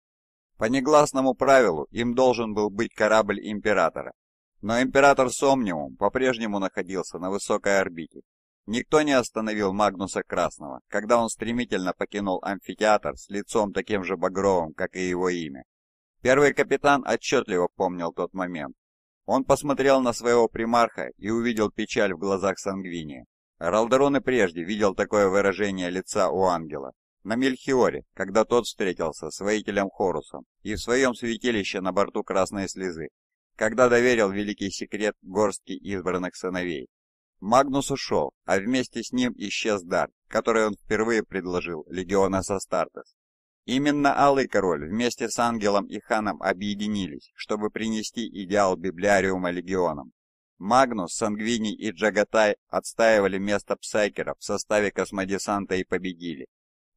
По негласному правилу им должен был быть корабль Императора, но Император Сомниум по-прежнему находился на высокой орбите. Никто не остановил Магнуса Красного, когда он стремительно покинул амфитеатр с лицом таким же багровым, как и его имя. Первый капитан отчетливо помнил тот момент, он посмотрел на своего примарха и увидел печаль в глазах Сангвини. Ралдерон и прежде видел такое выражение лица у ангела. На Мельхиоре, когда тот встретился с воителем Хорусом и в своем святилище на борту Красной Слезы, когда доверил великий секрет горстки избранных сыновей. Магнус ушел, а вместе с ним исчез дар, который он впервые предложил Легиона Састартес. Именно Алый Король вместе с Ангелом и Ханом объединились, чтобы принести идеал Библиариума легионам. Магнус, Сангвини и Джагатай отстаивали место Псайкера в составе космодесанта и победили.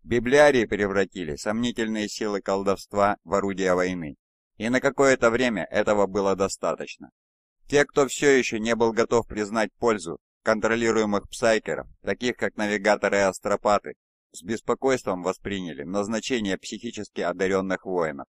Библиарии превратили сомнительные силы колдовства в орудия войны. И на какое-то время этого было достаточно. Те, кто все еще не был готов признать пользу контролируемых псайкеров, таких как навигаторы и астропаты, с беспокойством восприняли назначение психически одаренных воинов.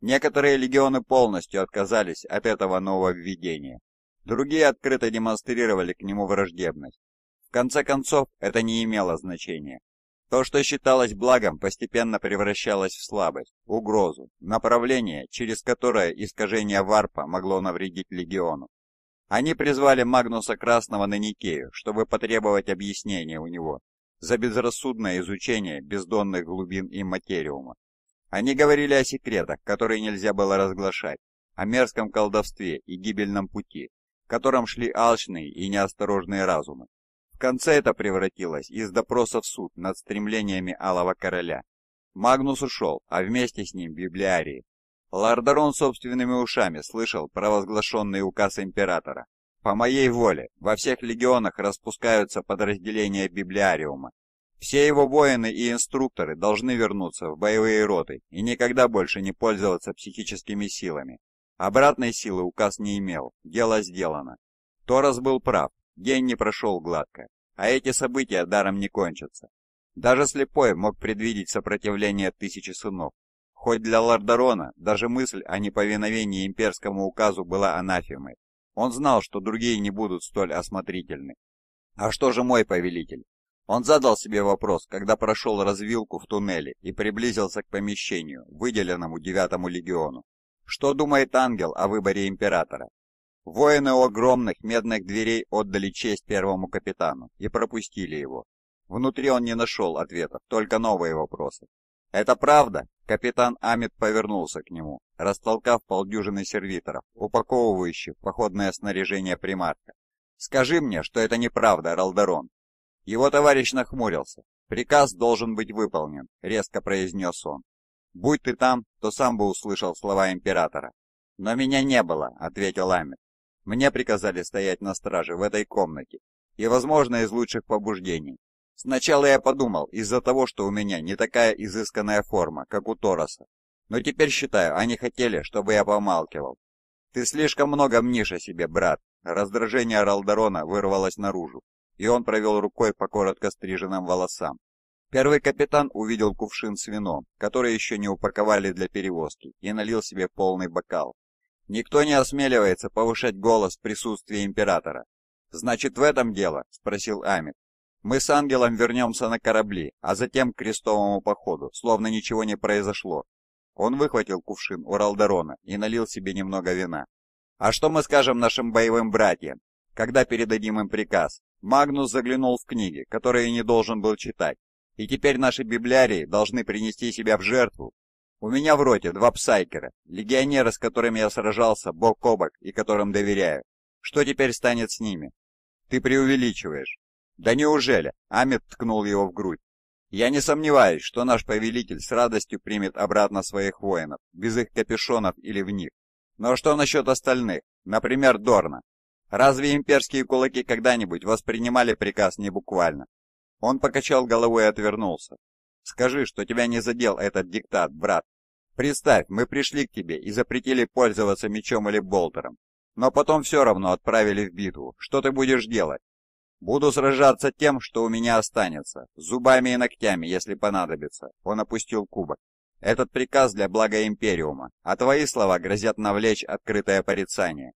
Некоторые легионы полностью отказались от этого нововведения. Другие открыто демонстрировали к нему враждебность. В конце концов, это не имело значения. То, что считалось благом, постепенно превращалось в слабость, угрозу, направление, через которое искажение варпа могло навредить легиону. Они призвали Магнуса Красного на Никею, чтобы потребовать объяснения у него за безрассудное изучение бездонных глубин и имматериума. Они говорили о секретах, которые нельзя было разглашать, о мерзком колдовстве и гибельном пути, которым шли алчные и неосторожные разумы. В конце это превратилось из допроса в суд над стремлениями Алого Короля. Магнус ушел, а вместе с ним библиарии. Лардарон собственными ушами слышал провозглашенный указ императора по моей воле во всех легионах распускаются подразделения библиариума. Все его воины и инструкторы должны вернуться в боевые роты и никогда больше не пользоваться психическими силами. Обратной силы указ не имел, дело сделано. Торос был прав, день не прошел гладко, а эти события даром не кончатся. Даже слепой мог предвидеть сопротивление тысячи сынов. Хоть для Лардарона даже мысль о неповиновении имперскому указу была анафемой. Он знал, что другие не будут столь осмотрительны. А что же мой повелитель? Он задал себе вопрос, когда прошел развилку в туннеле и приблизился к помещению, выделенному девятому легиону. Что думает ангел о выборе императора? Воины у огромных медных дверей отдали честь первому капитану и пропустили его. Внутри он не нашел ответов, только новые вопросы. «Это правда?» Капитан Амит повернулся к нему, растолкав полдюжины сервиторов, упаковывающих походное снаряжение примарка. «Скажи мне, что это неправда, Ралдарон!» Его товарищ нахмурился. «Приказ должен быть выполнен», — резко произнес он. «Будь ты там, то сам бы услышал слова императора». «Но меня не было», — ответил Амит. «Мне приказали стоять на страже в этой комнате, и, возможно, из лучших побуждений. Сначала я подумал, из-за того, что у меня не такая изысканная форма, как у Тороса. Но теперь считаю, они хотели, чтобы я помалкивал. Ты слишком много мнишь о себе, брат. Раздражение Ралдарона вырвалось наружу, и он провел рукой по коротко стриженным волосам. Первый капитан увидел кувшин с вином, который еще не упаковали для перевозки, и налил себе полный бокал. Никто не осмеливается повышать голос в присутствии императора. «Значит, в этом дело?» – спросил Амит, мы с ангелом вернемся на корабли, а затем к крестовому походу, словно ничего не произошло. Он выхватил кувшин у Ралдарона и налил себе немного вина. А что мы скажем нашим боевым братьям, когда передадим им приказ? Магнус заглянул в книги, которые не должен был читать, и теперь наши библиарии должны принести себя в жертву. У меня в роте два псайкера, легионера, с которыми я сражался бок о бок и которым доверяю. Что теперь станет с ними? Ты преувеличиваешь. «Да неужели?» — Амит ткнул его в грудь. «Я не сомневаюсь, что наш повелитель с радостью примет обратно своих воинов, без их капюшонов или в них. Но что насчет остальных, например, Дорна? Разве имперские кулаки когда-нибудь воспринимали приказ не буквально?» Он покачал головой и отвернулся. «Скажи, что тебя не задел этот диктат, брат. Представь, мы пришли к тебе и запретили пользоваться мечом или болтером, но потом все равно отправили в битву. Что ты будешь делать?» «Буду сражаться тем, что у меня останется, зубами и ногтями, если понадобится», — он опустил кубок. «Этот приказ для блага Империума, а твои слова грозят навлечь открытое порицание».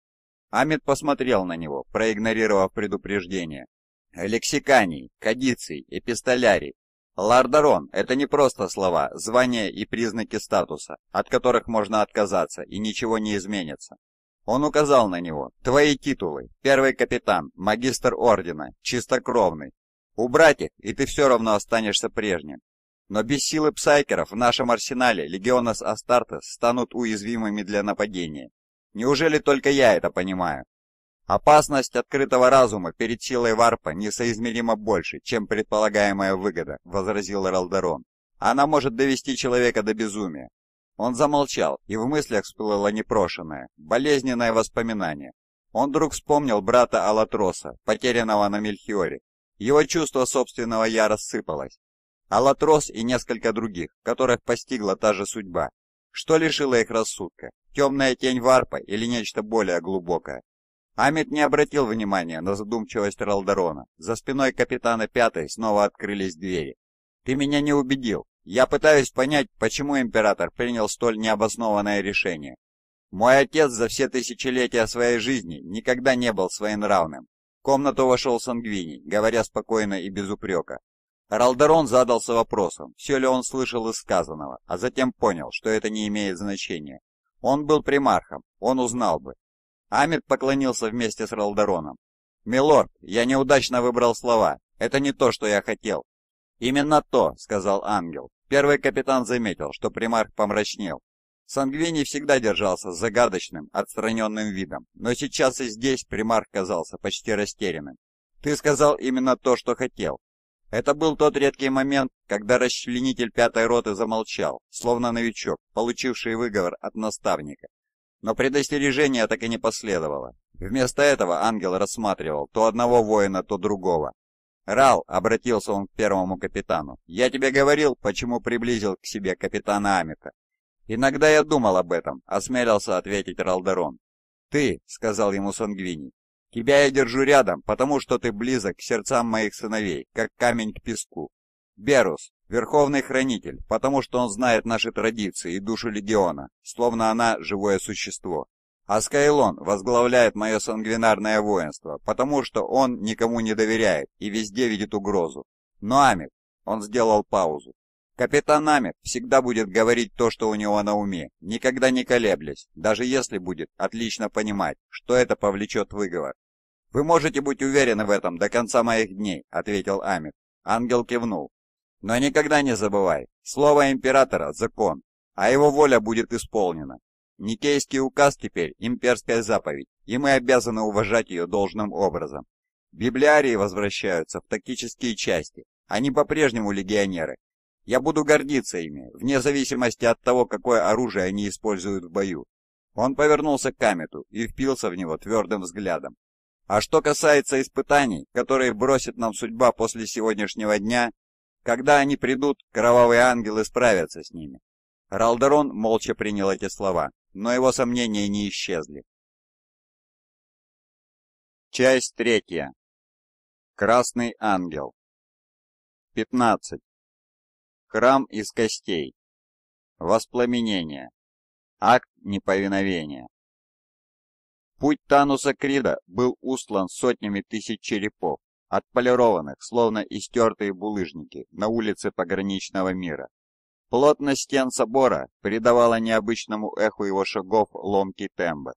Амид посмотрел на него, проигнорировав предупреждение. «Лексиканий, кадиций, эпистолярий. Лардарон — это не просто слова, звания и признаки статуса, от которых можно отказаться и ничего не изменится. Он указал на него. «Твои титулы. Первый капитан, магистр ордена, чистокровный. Убрать их, и ты все равно останешься прежним. Но без силы псайкеров в нашем арсенале легионас Астартес станут уязвимыми для нападения. Неужели только я это понимаю?» Опасность открытого разума перед силой варпа несоизмеримо больше, чем предполагаемая выгода, возразил Ралдерон. Она может довести человека до безумия. Он замолчал, и в мыслях всплыло непрошенное, болезненное воспоминание. Он вдруг вспомнил брата Алатроса, потерянного на Мельхиоре. Его чувство собственного я рассыпалось. Алатрос и несколько других, которых постигла та же судьба. Что лишило их рассудка? Темная тень варпа или нечто более глубокое? Амит не обратил внимания на задумчивость Ралдорона. За спиной капитана Пятой снова открылись двери. «Ты меня не убедил», я пытаюсь понять, почему император принял столь необоснованное решение. Мой отец за все тысячелетия своей жизни никогда не был своенравным. В комнату вошел Сангвини, говоря спокойно и без упрека. Ралдерон задался вопросом, все ли он слышал из сказанного, а затем понял, что это не имеет значения. Он был примархом, он узнал бы. Амит поклонился вместе с Ралдероном. «Милорд, я неудачно выбрал слова. Это не то, что я хотел. «Именно то», — сказал ангел. Первый капитан заметил, что примарх помрачнел. Сангвини всегда держался с загадочным, отстраненным видом, но сейчас и здесь примарх казался почти растерянным. «Ты сказал именно то, что хотел». Это был тот редкий момент, когда расчленитель пятой роты замолчал, словно новичок, получивший выговор от наставника. Но предостережения так и не последовало. Вместо этого ангел рассматривал то одного воина, то другого, «Рал», — обратился он к первому капитану, — «я тебе говорил, почему приблизил к себе капитана Амика». «Иногда я думал об этом», — осмелился ответить Ралдерон. «Ты», — сказал ему Сангвини, — «тебя я держу рядом, потому что ты близок к сердцам моих сыновей, как камень к песку. Берус, верховный хранитель, потому что он знает наши традиции и душу легиона, словно она живое существо. А Скайлон возглавляет мое сангвинарное воинство, потому что он никому не доверяет и везде видит угрозу. Но Амик, он сделал паузу. Капитан Амик всегда будет говорить то, что у него на уме, никогда не колеблясь, даже если будет отлично понимать, что это повлечет выговор. «Вы можете быть уверены в этом до конца моих дней», — ответил Амик. Ангел кивнул. «Но никогда не забывай, слово императора — закон, а его воля будет исполнена. Никейский указ теперь имперская заповедь, и мы обязаны уважать ее должным образом. Библиарии возвращаются в тактические части, они по-прежнему легионеры. Я буду гордиться ими, вне зависимости от того, какое оружие они используют в бою. Он повернулся к Камету и впился в него твердым взглядом. А что касается испытаний, которые бросит нам судьба после сегодняшнего дня, когда они придут, кровавые ангелы справятся с ними. Ралдерон молча принял эти слова но его сомнения не исчезли. Часть третья. Красный ангел. 15. Храм из костей. Воспламенение. Акт неповиновения. Путь Тануса Крида был устлан сотнями тысяч черепов, отполированных, словно истертые булыжники, на улице пограничного мира. Плотность стен собора придавала необычному эху его шагов ломкий тембр.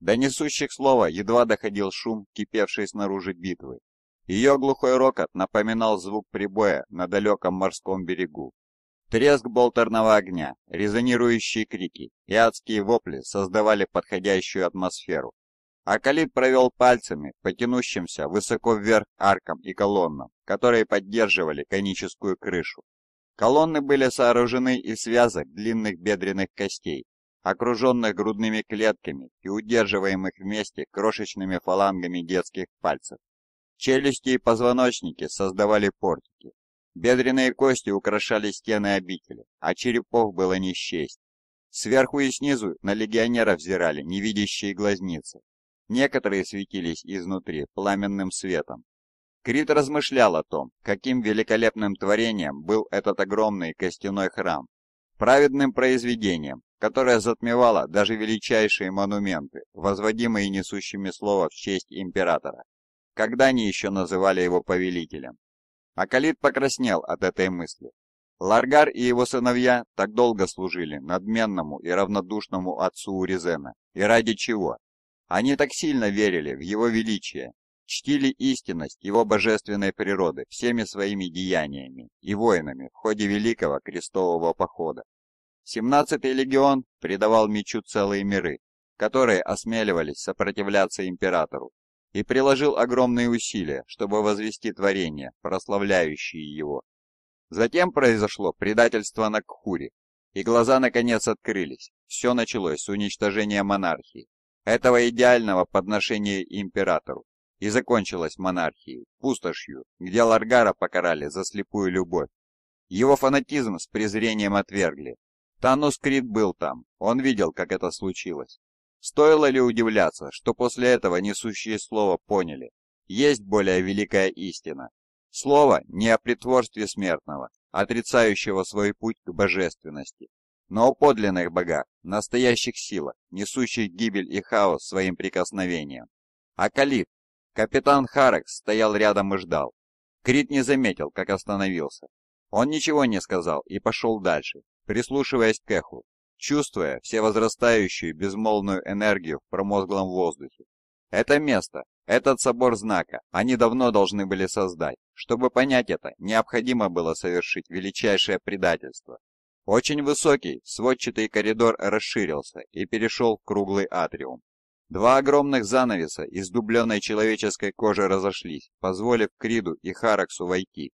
До несущих слова едва доходил шум, кипевший снаружи битвы. Ее глухой рокот напоминал звук прибоя на далеком морском берегу. Треск болтерного огня, резонирующие крики и адские вопли создавали подходящую атмосферу. Акалит провел пальцами по высоко вверх аркам и колоннам, которые поддерживали коническую крышу. Колонны были сооружены из связок длинных бедренных костей, окруженных грудными клетками и удерживаемых вместе крошечными фалангами детских пальцев. Челюсти и позвоночники создавали портики. Бедренные кости украшали стены обители, а черепов было не счесть. Сверху и снизу на легионеров взирали невидящие глазницы. Некоторые светились изнутри пламенным светом, Крит размышлял о том, каким великолепным творением был этот огромный костяной храм, праведным произведением, которое затмевало даже величайшие монументы, возводимые несущими слово в честь императора, когда они еще называли его повелителем. А Акалит покраснел от этой мысли. Ларгар и его сыновья так долго служили надменному и равнодушному отцу Уризена, и ради чего? Они так сильно верили в его величие чтили истинность его божественной природы всеми своими деяниями и воинами в ходе Великого Крестового Похода. 17-й легион предавал мечу целые миры, которые осмеливались сопротивляться императору, и приложил огромные усилия, чтобы возвести творения, прославляющие его. Затем произошло предательство на Кхуре, и глаза наконец открылись. Все началось с уничтожения монархии, этого идеального подношения императору, и закончилась монархией, пустошью, где Ларгара покарали за слепую любовь. Его фанатизм с презрением отвергли. Танус Крит был там, он видел, как это случилось. Стоило ли удивляться, что после этого несущие слово поняли? Есть более великая истина. Слово не о притворстве смертного, отрицающего свой путь к божественности, но о подлинных богах, настоящих силах, несущих гибель и хаос своим прикосновением. А Калит Капитан Харекс стоял рядом и ждал. Крит не заметил, как остановился. Он ничего не сказал и пошел дальше, прислушиваясь к эху, чувствуя всевозрастающую безмолвную энергию в промозглом воздухе. Это место, этот собор знака они давно должны были создать. Чтобы понять это, необходимо было совершить величайшее предательство. Очень высокий, сводчатый коридор расширился и перешел в круглый атриум, Два огромных занавеса из дубленной человеческой кожи разошлись, позволив Криду и Хараксу войти.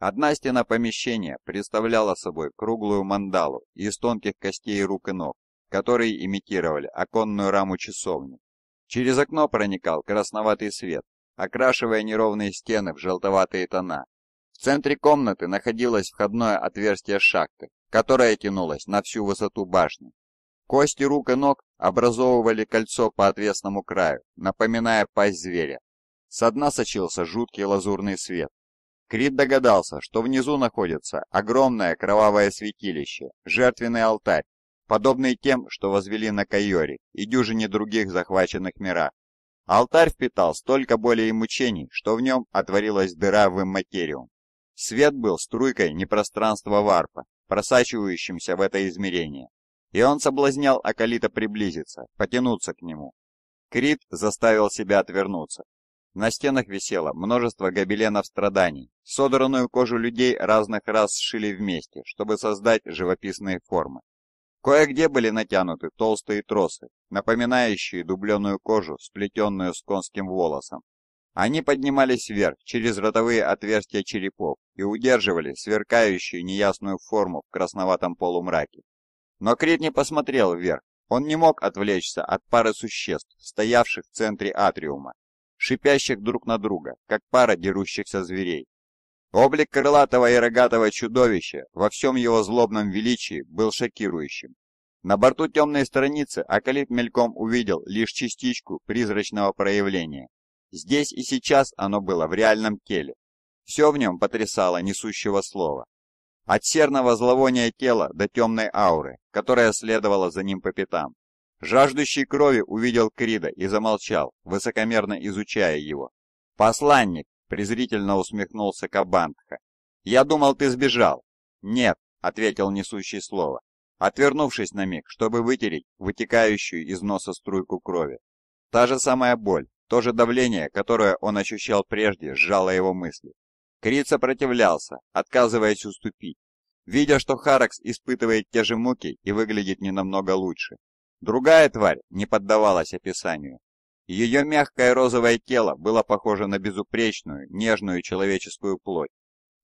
Одна стена помещения представляла собой круглую мандалу из тонких костей рук и ног, которые имитировали оконную раму часовни. Через окно проникал красноватый свет, окрашивая неровные стены в желтоватые тона. В центре комнаты находилось входное отверстие шахты, которое тянулось на всю высоту башни. Кости рук и ног образовывали кольцо по отвесному краю, напоминая пасть зверя. Со дна сочился жуткий лазурный свет. Крит догадался, что внизу находится огромное кровавое святилище, жертвенный алтарь, подобный тем, что возвели на Кайоре и дюжине других захваченных мирах. Алтарь впитал столько боли и мучений, что в нем отворилась дыра в имматериум. Свет был струйкой непространства варпа, просачивающимся в это измерение и он соблазнял Акалита приблизиться, потянуться к нему. Крит заставил себя отвернуться. На стенах висело множество гобеленов страданий. Содранную кожу людей разных рас сшили вместе, чтобы создать живописные формы. Кое-где были натянуты толстые тросы, напоминающие дубленую кожу, сплетенную с конским волосом. Они поднимались вверх через ротовые отверстия черепов и удерживали сверкающую неясную форму в красноватом полумраке. Но Крит не посмотрел вверх. Он не мог отвлечься от пары существ, стоявших в центре атриума, шипящих друг на друга, как пара дерущихся зверей. Облик крылатого и рогатого чудовища во всем его злобном величии был шокирующим. На борту темной страницы Акалит мельком увидел лишь частичку призрачного проявления. Здесь и сейчас оно было в реальном теле. Все в нем потрясало несущего слова. От серного зловония тела до темной ауры, которая следовала за ним по пятам. Жаждущий крови увидел Крида и замолчал, высокомерно изучая его. «Посланник!» — презрительно усмехнулся Кабанха. «Я думал, ты сбежал!» «Нет!» — ответил несущий слово, отвернувшись на миг, чтобы вытереть вытекающую из носа струйку крови. Та же самая боль, то же давление, которое он ощущал прежде, сжало его мысли. Крит сопротивлялся, отказываясь уступить, видя, что Харакс испытывает те же муки и выглядит не намного лучше. Другая тварь не поддавалась описанию. Ее мягкое розовое тело было похоже на безупречную, нежную человеческую плоть.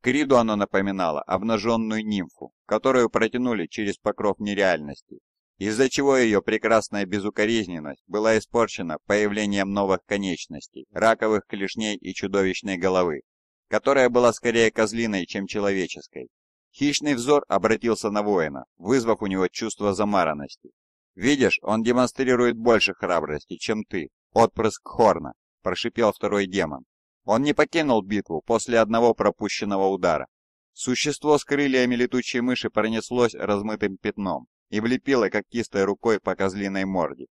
Криду оно напоминало обнаженную нимфу, которую протянули через покров нереальности, из-за чего ее прекрасная безукоризненность была испорчена появлением новых конечностей, раковых клешней и чудовищной головы которая была скорее козлиной, чем человеческой. Хищный взор обратился на воина, вызвав у него чувство замаранности. «Видишь, он демонстрирует больше храбрости, чем ты, отпрыск Хорна», – прошипел второй демон. Он не покинул битву после одного пропущенного удара. Существо с крыльями летучей мыши пронеслось размытым пятном и влепило когтистой рукой по козлиной морде.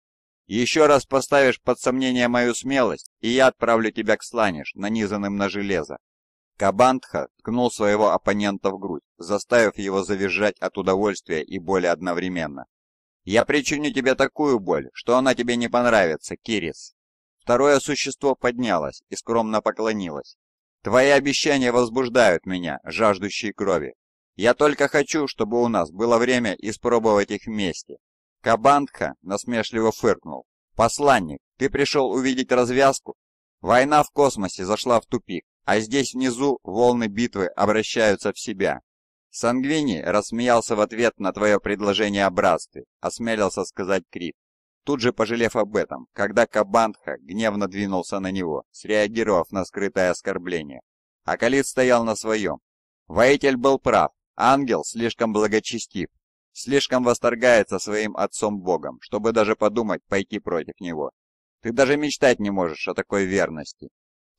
«Еще раз поставишь под сомнение мою смелость, и я отправлю тебя к сланеж, нанизанным на железо», Кабантха ткнул своего оппонента в грудь, заставив его завизжать от удовольствия и боли одновременно. «Я причиню тебе такую боль, что она тебе не понравится, Кирис!» Второе существо поднялось и скромно поклонилось. «Твои обещания возбуждают меня, жаждущие крови. Я только хочу, чтобы у нас было время испробовать их вместе». Кабантха насмешливо фыркнул. «Посланник, ты пришел увидеть развязку?» Война в космосе зашла в тупик, а здесь внизу волны битвы обращаются в себя. Сангвини рассмеялся в ответ на твое предложение о братстве, осмелился сказать Крит, тут же пожалев об этом, когда Кабандха гневно двинулся на него, среагировав на скрытое оскорбление. А Калит стоял на своем. Воитель был прав, ангел слишком благочестив, слишком восторгается своим отцом-богом, чтобы даже подумать пойти против него. Ты даже мечтать не можешь о такой верности.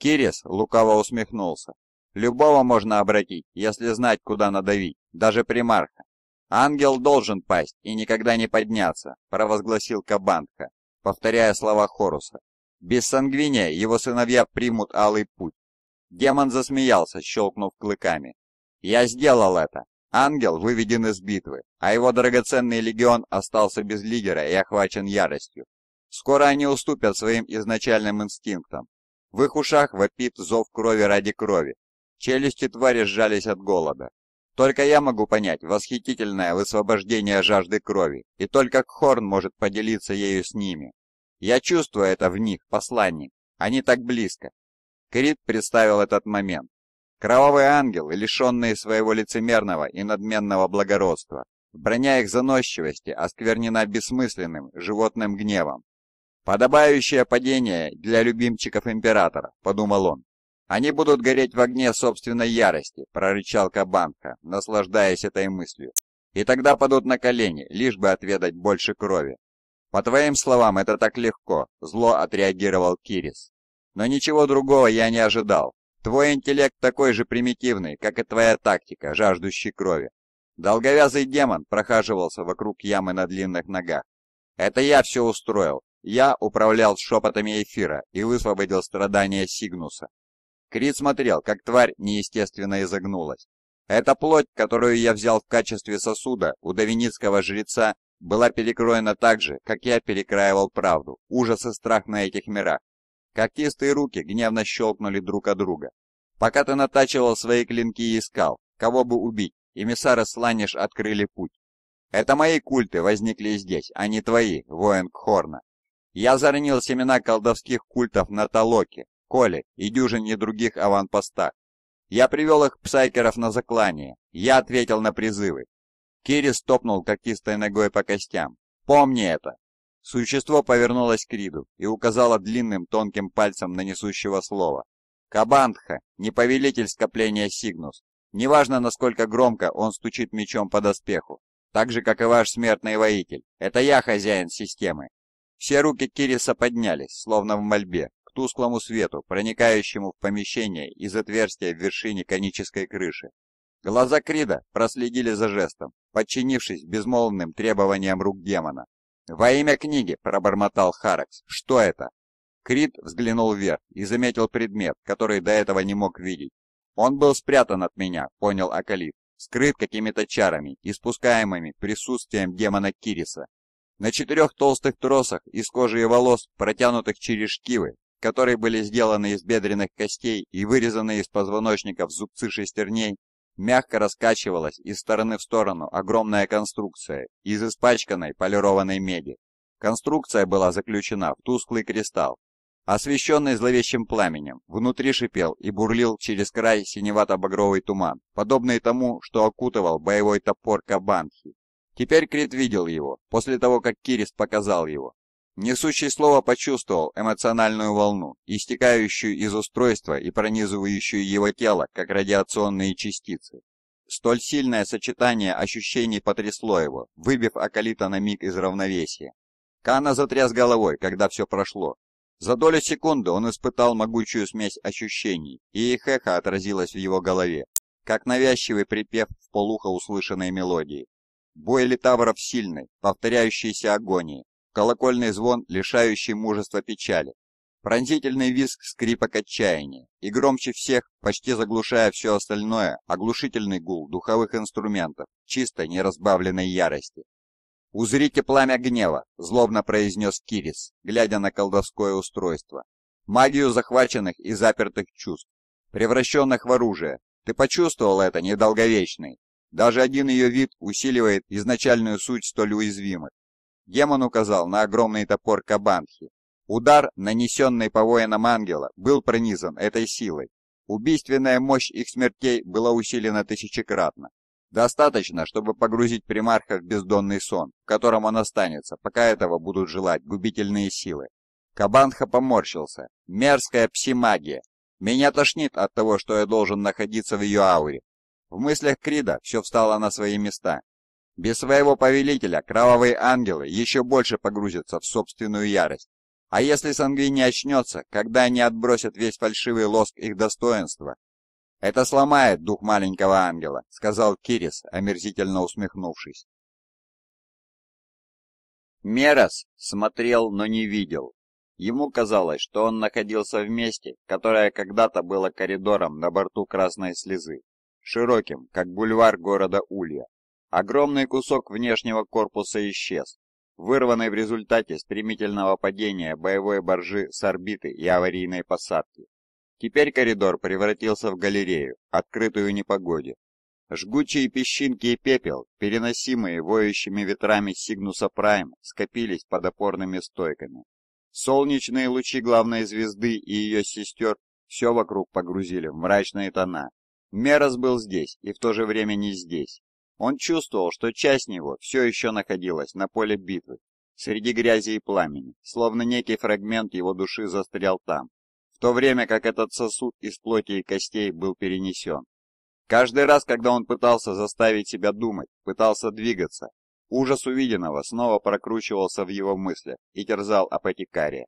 Кирис лукаво усмехнулся. «Любого можно обратить, если знать, куда надавить, даже примарха. Ангел должен пасть и никогда не подняться», — провозгласил Кабанка, повторяя слова Хоруса. «Без сангвиния его сыновья примут алый путь». Демон засмеялся, щелкнув клыками. «Я сделал это. Ангел выведен из битвы, а его драгоценный легион остался без лидера и охвачен яростью. Скоро они уступят своим изначальным инстинктам в их ушах вопит зов крови ради крови. Челюсти твари сжались от голода. Только я могу понять восхитительное высвобождение жажды крови, и только Хорн может поделиться ею с ними. Я чувствую это в них, посланник. Они так близко. Крит представил этот момент. Кровавый ангел, лишенные своего лицемерного и надменного благородства. Броня их заносчивости осквернена бессмысленным животным гневом. «Подобающее падение для любимчиков императора», — подумал он. «Они будут гореть в огне собственной ярости», — прорычал Кабанка, наслаждаясь этой мыслью. «И тогда падут на колени, лишь бы отведать больше крови». «По твоим словам, это так легко», — зло отреагировал Кирис. «Но ничего другого я не ожидал. Твой интеллект такой же примитивный, как и твоя тактика, жаждущий крови. Долговязый демон прохаживался вокруг ямы на длинных ногах. Это я все устроил, я управлял шепотами эфира и высвободил страдания Сигнуса. Крит смотрел, как тварь неестественно изогнулась. Эта плоть, которую я взял в качестве сосуда у давиницкого жреца, была перекроена так же, как я перекраивал правду, ужас и страх на этих мирах. Когтистые руки гневно щелкнули друг от друга. Пока ты натачивал свои клинки и искал, кого бы убить, эмиссары Сланиш открыли путь. Это мои культы возникли здесь, а не твои, воин Кхорна. Я заронил семена колдовских культов на Талоке, Коле и дюжине других аванпостах. Я привел их псайкеров на заклание. Я ответил на призывы. Кирис топнул когтистой ногой по костям. «Помни это!» Существо повернулось к Риду и указало длинным тонким пальцем на несущего слова. «Кабандха, неповелитель скопления Сигнус. Неважно, насколько громко он стучит мечом по доспеху. Так же, как и ваш смертный воитель. Это я хозяин системы. Все руки Кириса поднялись, словно в мольбе, к тусклому свету, проникающему в помещение из отверстия в вершине конической крыши. Глаза Крида проследили за жестом, подчинившись безмолвным требованиям рук демона. «Во имя книги!» – пробормотал Харакс. «Что это?» Крид взглянул вверх и заметил предмет, который до этого не мог видеть. «Он был спрятан от меня», — понял Акалит, «скрыт какими-то чарами, испускаемыми присутствием демона Кириса. На четырех толстых тросах из кожи и волос, протянутых через шкивы, которые были сделаны из бедренных костей и вырезаны из позвоночников зубцы шестерней, мягко раскачивалась из стороны в сторону огромная конструкция из испачканной полированной меди. Конструкция была заключена в тусклый кристалл. Освещенный зловещим пламенем, внутри шипел и бурлил через край синевато-багровый туман, подобный тому, что окутывал боевой топор Кабанхи. Теперь Крит видел его, после того, как Кирис показал его. Несущий слово почувствовал эмоциональную волну, истекающую из устройства и пронизывающую его тело, как радиационные частицы. Столь сильное сочетание ощущений потрясло его, выбив Акалита на миг из равновесия. Кана затряс головой, когда все прошло. За долю секунды он испытал могучую смесь ощущений, и их эхо отразилось в его голове, как навязчивый припев в полухо услышанной мелодии. Бой литавров сильный, повторяющийся агонии, колокольный звон, лишающий мужества печали, пронзительный визг скрипок отчаяния и громче всех, почти заглушая все остальное, оглушительный гул духовых инструментов, чисто неразбавленной ярости. «Узрите пламя гнева», — злобно произнес Кирис, глядя на колдовское устройство. «Магию захваченных и запертых чувств, превращенных в оружие. Ты почувствовал это, недолговечный?» Даже один ее вид усиливает изначальную суть столь уязвимых. Демон указал на огромный топор Кабанхи. Удар, нанесенный по воинам ангела, был пронизан этой силой. Убийственная мощь их смертей была усилена тысячекратно. Достаточно, чтобы погрузить примарха в бездонный сон, в котором он останется, пока этого будут желать губительные силы. Кабанха поморщился. «Мерзкая пси магия. Меня тошнит от того, что я должен находиться в ее ауре. В мыслях Крида все встало на свои места. Без своего повелителя кровавые ангелы еще больше погрузятся в собственную ярость. А если не очнется, когда они отбросят весь фальшивый лоск их достоинства? «Это сломает дух маленького ангела», — сказал Кирис, омерзительно усмехнувшись. Мерас смотрел, но не видел. Ему казалось, что он находился в месте, которое когда-то было коридором на борту красной слезы широким, как бульвар города Улья. Огромный кусок внешнего корпуса исчез, вырванный в результате стремительного падения боевой боржи с орбиты и аварийной посадки. Теперь коридор превратился в галерею, открытую непогоде. Жгучие песчинки и пепел, переносимые воющими ветрами Сигнуса Прайм, скопились под опорными стойками. Солнечные лучи главной звезды и ее сестер все вокруг погрузили в мрачные тона, Мерос был здесь и в то же время не здесь. Он чувствовал, что часть него все еще находилась на поле битвы, среди грязи и пламени, словно некий фрагмент его души застрял там, в то время как этот сосуд из плоти и костей был перенесен. Каждый раз, когда он пытался заставить себя думать, пытался двигаться, ужас увиденного снова прокручивался в его мыслях и терзал апотекария.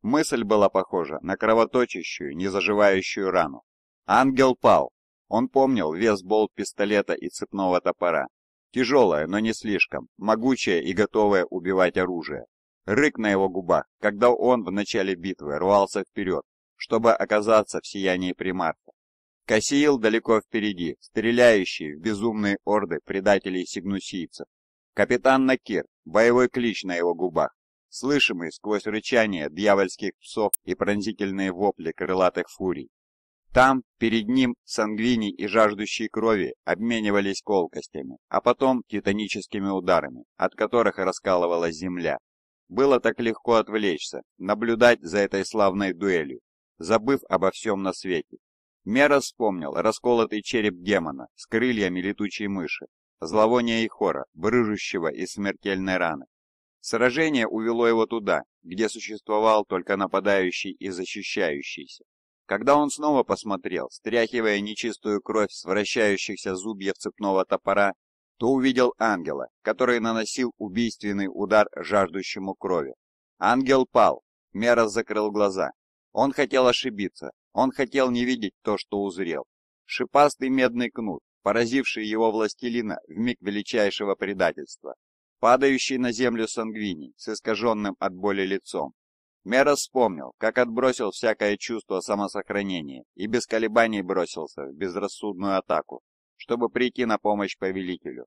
Мысль была похожа на кровоточащую, незаживающую рану. Ангел пал, он помнил вес болт пистолета и цепного топора. Тяжелое, но не слишком, могучее и готовое убивать оружие. Рык на его губах, когда он в начале битвы рвался вперед, чтобы оказаться в сиянии примарха. Кассиил далеко впереди, стреляющий в безумные орды предателей-сигнусийцев. Капитан Накир, боевой клич на его губах, слышимый сквозь рычание дьявольских псов и пронзительные вопли крылатых фурий. Там перед ним сангвини и жаждущие крови обменивались колкостями, а потом титаническими ударами, от которых раскалывалась земля. Было так легко отвлечься, наблюдать за этой славной дуэлью, забыв обо всем на свете. Мера вспомнил расколотый череп демона с крыльями летучей мыши, зловоние Ихора, брыжущего из смертельной раны. Сражение увело его туда, где существовал только нападающий и защищающийся. Когда он снова посмотрел, стряхивая нечистую кровь с вращающихся зубьев цепного топора, то увидел ангела, который наносил убийственный удар жаждущему крови. Ангел пал. Мерос закрыл глаза. Он хотел ошибиться. Он хотел не видеть то, что узрел. Шипастый медный кнут, поразивший его властелина в миг величайшего предательства. Падающий на землю сангвиний с искаженным от боли лицом. Мера вспомнил, как отбросил всякое чувство самосохранения и без колебаний бросился в безрассудную атаку, чтобы прийти на помощь повелителю.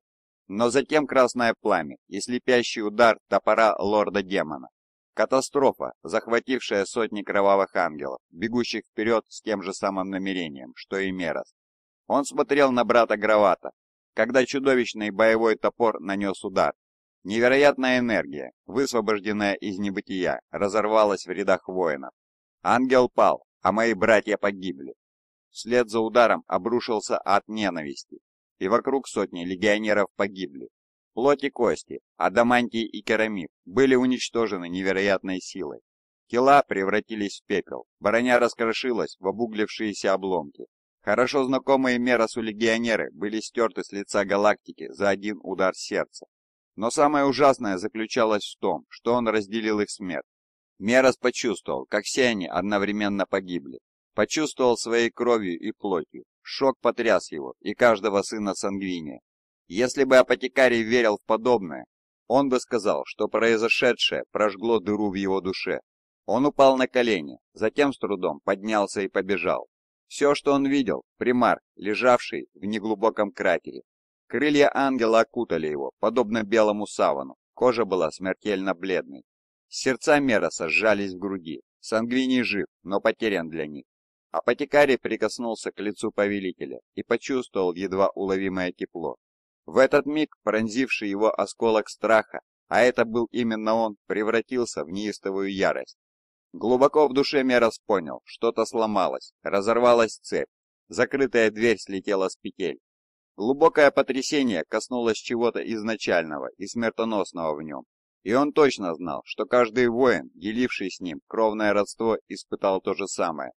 Но затем красное пламя и слепящий удар топора лорда-демона. Катастрофа, захватившая сотни кровавых ангелов, бегущих вперед с тем же самым намерением, что и Мерас. Он смотрел на брата Гравата, когда чудовищный боевой топор нанес удар, Невероятная энергия, высвобожденная из небытия, разорвалась в рядах воинов. Ангел пал, а мои братья погибли. Вслед за ударом обрушился ад ненависти, и вокруг сотни легионеров погибли. Плоть и кости, адамантии и керамид были уничтожены невероятной силой. Тела превратились в пепел, броня раскрошилась в обуглившиеся обломки. Хорошо знакомые Мерасу легионеры были стерты с лица галактики за один удар сердца. Но самое ужасное заключалось в том, что он разделил их смерть. Мерос почувствовал, как все они одновременно погибли. Почувствовал своей кровью и плотью. Шок потряс его и каждого сына Сангвиния. Если бы апотекарий верил в подобное, он бы сказал, что произошедшее прожгло дыру в его душе. Он упал на колени, затем с трудом поднялся и побежал. Все, что он видел, примар, лежавший в неглубоком кратере, Крылья ангела окутали его, подобно белому савану, кожа была смертельно бледной. Сердца Мероса сжались в груди, Сангвини жив, но потерян для них. Апотекарий прикоснулся к лицу повелителя и почувствовал едва уловимое тепло. В этот миг пронзивший его осколок страха, а это был именно он, превратился в неистовую ярость. Глубоко в душе Мерос понял, что-то сломалось, разорвалась цепь, закрытая дверь слетела с петель, Глубокое потрясение коснулось чего-то изначального и смертоносного в нем, и он точно знал, что каждый воин, деливший с ним кровное родство, испытал то же самое.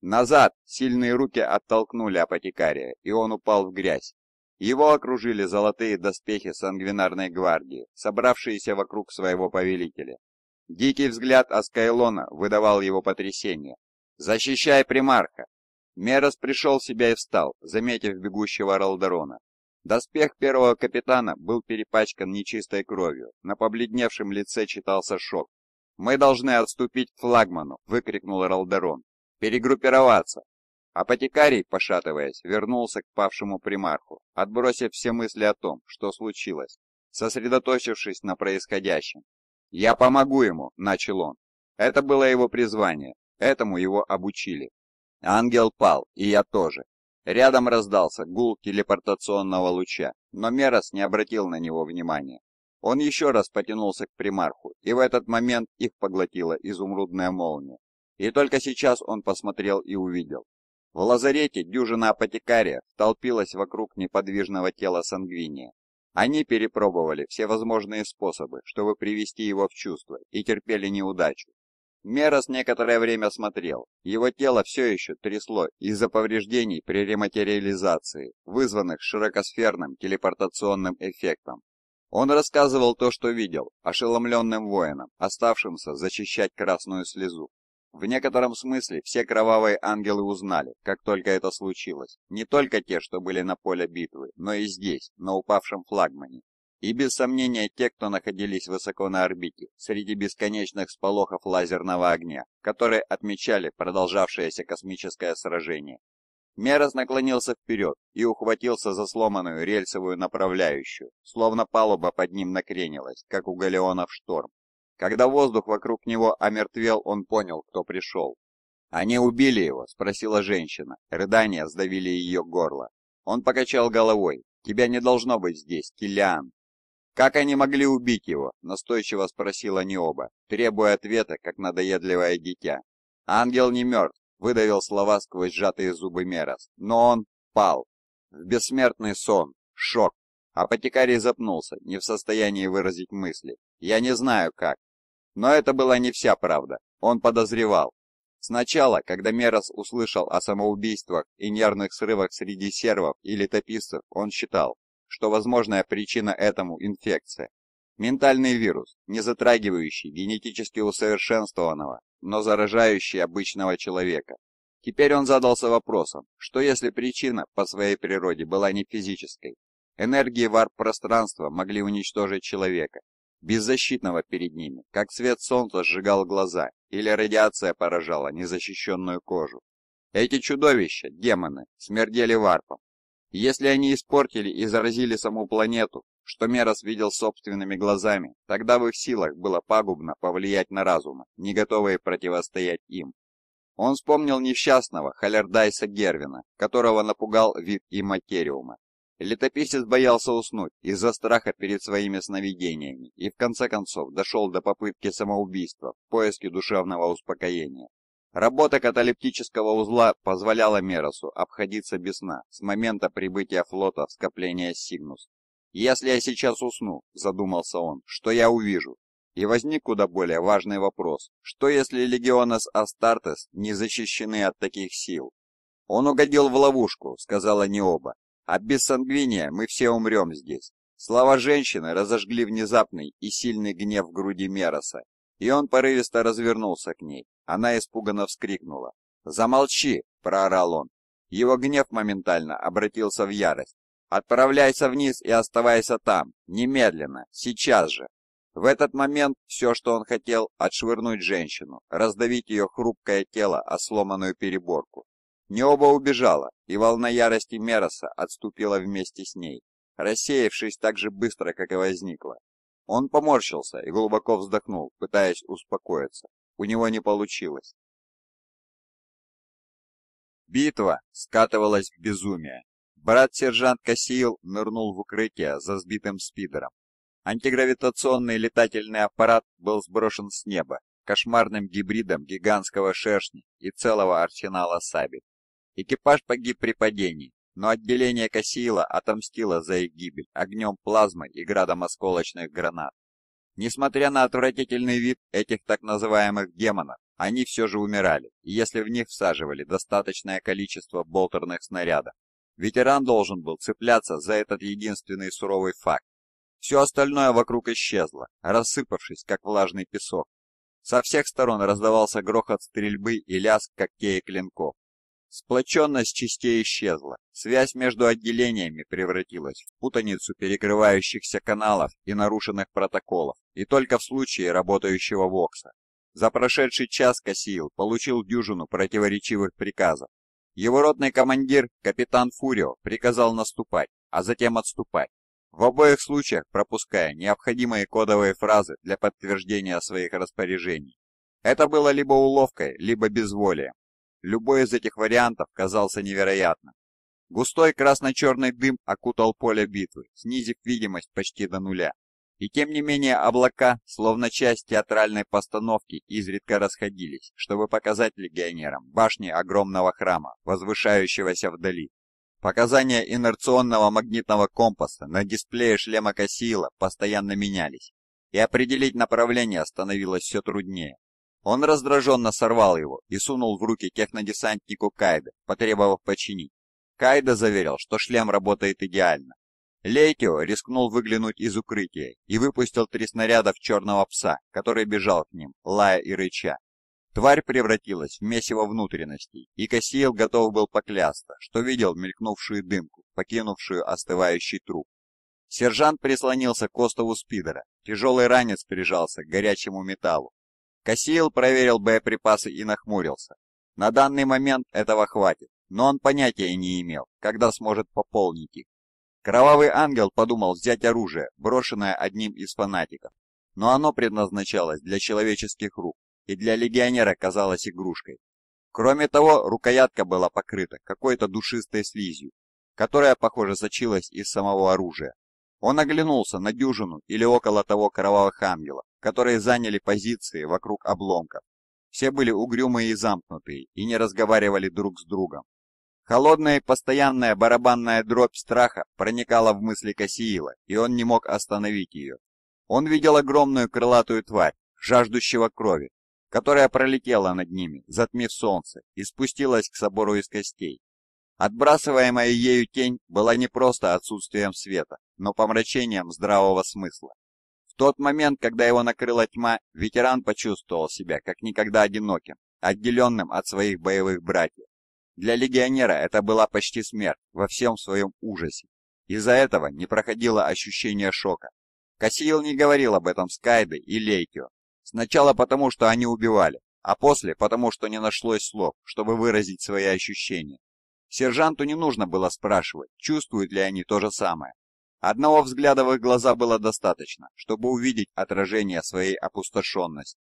Назад сильные руки оттолкнули апотекария, и он упал в грязь. Его окружили золотые доспехи сангвинарной гвардии, собравшиеся вокруг своего повелителя. Дикий взгляд Аскайлона выдавал его потрясение. «Защищай примарха! Мерос пришел в себя и встал, заметив бегущего Ралдерона. Доспех первого капитана был перепачкан нечистой кровью, на побледневшем лице читался шок. «Мы должны отступить к флагману!» — выкрикнул Ралдерон. «Перегруппироваться!» Апотекарий, пошатываясь, вернулся к павшему примарху, отбросив все мысли о том, что случилось, сосредоточившись на происходящем. «Я помогу ему!» — начал он. Это было его призвание, этому его обучили. Ангел пал, и я тоже. Рядом раздался гул телепортационного луча, но Мерос не обратил на него внимания. Он еще раз потянулся к примарху, и в этот момент их поглотила изумрудная молния. И только сейчас он посмотрел и увидел. В лазарете дюжина апотекария толпилась вокруг неподвижного тела сангвиния. Они перепробовали все возможные способы, чтобы привести его в чувство, и терпели неудачу. Мерос некоторое время смотрел. Его тело все еще трясло из-за повреждений при рематериализации, вызванных широкосферным телепортационным эффектом. Он рассказывал то, что видел, ошеломленным воинам, оставшимся защищать красную слезу. В некотором смысле все кровавые ангелы узнали, как только это случилось, не только те, что были на поле битвы, но и здесь, на упавшем флагмане, и без сомнения те, кто находились высоко на орбите, среди бесконечных сполохов лазерного огня, которые отмечали продолжавшееся космическое сражение. Мерос наклонился вперед и ухватился за сломанную рельсовую направляющую, словно палуба под ним накренилась, как у галеона в шторм. Когда воздух вокруг него омертвел, он понял, кто пришел. «Они убили его?» – спросила женщина. Рыдания сдавили ее горло. Он покачал головой. «Тебя не должно быть здесь, Киллиан. «Как они могли убить его?» – настойчиво спросила они требуя ответа, как надоедливое дитя. «Ангел не мертв», – выдавил слова сквозь сжатые зубы Мерос, но он пал. В бессмертный сон, шок. Апотекарий запнулся, не в состоянии выразить мысли. «Я не знаю, как». Но это была не вся правда. Он подозревал. Сначала, когда Мерос услышал о самоубийствах и нервных срывах среди сервов и летописцев, он считал, что возможная причина этому инфекция. Ментальный вирус, не затрагивающий генетически усовершенствованного, но заражающий обычного человека. Теперь он задался вопросом, что если причина по своей природе была не физической? Энергии варп-пространства могли уничтожить человека, беззащитного перед ними, как свет солнца сжигал глаза или радиация поражала незащищенную кожу. Эти чудовища, демоны, смердели варпом, если они испортили и заразили саму планету, что Мерос видел собственными глазами, тогда в их силах было пагубно повлиять на разумы, не готовые противостоять им. Он вспомнил несчастного Халердайса Гервина, которого напугал вид и Летописец боялся уснуть из-за страха перед своими сновидениями и в конце концов дошел до попытки самоубийства в поиске душевного успокоения. Работа каталептического узла позволяла Меросу обходиться без сна с момента прибытия флота в скопление Сигнус. «Если я сейчас усну», — задумался он, — «что я увижу?» И возник куда более важный вопрос, что если легионы с Астартес не защищены от таких сил? «Он угодил в ловушку», — сказала Необа, — «а без сангвиния мы все умрем здесь». Слова женщины разожгли внезапный и сильный гнев в груди Мероса, и он порывисто развернулся к ней. Она испуганно вскрикнула. «Замолчи!» – проорал он. Его гнев моментально обратился в ярость. «Отправляйся вниз и оставайся там! Немедленно! Сейчас же!» В этот момент все, что он хотел, отшвырнуть женщину, раздавить ее хрупкое тело о сломанную переборку. Необа убежала, и волна ярости Мероса отступила вместе с ней, рассеявшись так же быстро, как и возникла. Он поморщился и глубоко вздохнул, пытаясь успокоиться у него не получилось. Битва скатывалась в безумие. Брат-сержант Кассиил нырнул в укрытие за сбитым спидером. Антигравитационный летательный аппарат был сброшен с неба кошмарным гибридом гигантского шершня и целого арсенала сабель. Экипаж погиб при падении, но отделение Кассиила отомстило за их гибель огнем плазмы и градом осколочных гранат. Несмотря на отвратительный вид этих так называемых демонов, они все же умирали, если в них всаживали достаточное количество болтерных снарядов. Ветеран должен был цепляться за этот единственный суровый факт. Все остальное вокруг исчезло, рассыпавшись, как влажный песок. Со всех сторон раздавался грохот стрельбы и лязг когтей и клинков. Сплоченность частей исчезла, связь между отделениями превратилась в путаницу перекрывающихся каналов и нарушенных протоколов, и только в случае работающего Вокса. За прошедший час Кассиил получил дюжину противоречивых приказов. Его ротный командир, капитан Фурио, приказал наступать, а затем отступать, в обоих случаях пропуская необходимые кодовые фразы для подтверждения своих распоряжений. Это было либо уловкой, либо безволием, Любой из этих вариантов казался невероятным. Густой красно-черный дым окутал поле битвы, снизив видимость почти до нуля. И тем не менее облака, словно часть театральной постановки, изредка расходились, чтобы показать легионерам башни огромного храма, возвышающегося вдали. Показания инерционного магнитного компаса на дисплее шлема Кассиила постоянно менялись, и определить направление становилось все труднее. Он раздраженно сорвал его и сунул в руки технодесантнику Кайда, потребовав починить. Кайда заверил, что шлем работает идеально. Лейтио рискнул выглянуть из укрытия и выпустил три снаряда в черного пса, который бежал к ним, лая и рыча. Тварь превратилась в месиво внутренностей, и Кассиил готов был поклясться, что видел мелькнувшую дымку, покинувшую остывающий труп. Сержант прислонился к остову спидера, тяжелый ранец прижался к горячему металлу, Кассиил проверил боеприпасы и нахмурился. На данный момент этого хватит, но он понятия не имел, когда сможет пополнить их. Кровавый ангел подумал взять оружие, брошенное одним из фанатиков, но оно предназначалось для человеческих рук и для легионера казалось игрушкой. Кроме того, рукоятка была покрыта какой-то душистой слизью, которая, похоже, сочилась из самого оружия. Он оглянулся на дюжину или около того кровавых ангелов, которые заняли позиции вокруг обломков. Все были угрюмые и замкнутые, и не разговаривали друг с другом. Холодная и постоянная барабанная дробь страха проникала в мысли Кассиила, и он не мог остановить ее. Он видел огромную крылатую тварь, жаждущего крови, которая пролетела над ними, затмив солнце, и спустилась к собору из костей, Отбрасываемая ею тень была не просто отсутствием света, но помрачением здравого смысла. В тот момент, когда его накрыла тьма, ветеран почувствовал себя как никогда одиноким, отделенным от своих боевых братьев. Для легионера это была почти смерть во всем своем ужасе. Из-за этого не проходило ощущение шока. Кассиил не говорил об этом Скайде и Лейкио. Сначала потому, что они убивали, а после потому, что не нашлось слов, чтобы выразить свои ощущения. Сержанту не нужно было спрашивать, чувствуют ли они то же самое. Одного взгляда в их глаза было достаточно, чтобы увидеть отражение своей опустошенности.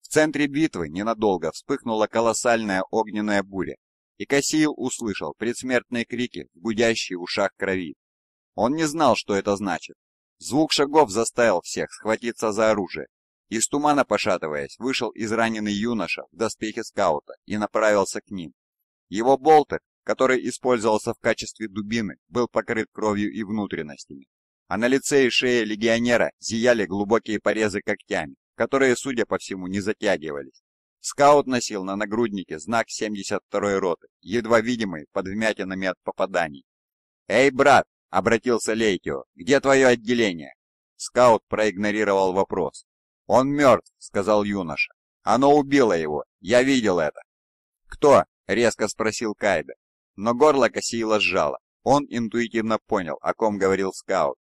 В центре битвы ненадолго вспыхнула колоссальная огненная буря, и Кассиил услышал предсмертные крики в гудящей ушах крови. Он не знал, что это значит. Звук шагов заставил всех схватиться за оружие. Из тумана, пошатываясь, вышел израненный юноша в доспехе скаута и направился к ним. Его болтер который использовался в качестве дубины, был покрыт кровью и внутренностями, а на лице и шее легионера зияли глубокие порезы когтями, которые, судя по всему, не затягивались. Скаут носил на нагруднике знак 72-й роты, едва видимый под вмятинами от попаданий. «Эй, брат!» — обратился Лейтио. «Где твое отделение?» Скаут проигнорировал вопрос. «Он мертв», — сказал юноша. «Оно убило его. Я видел это». «Кто?» — резко спросил Кайда но горло Кассиила сжало. Он интуитивно понял, о ком говорил скаут.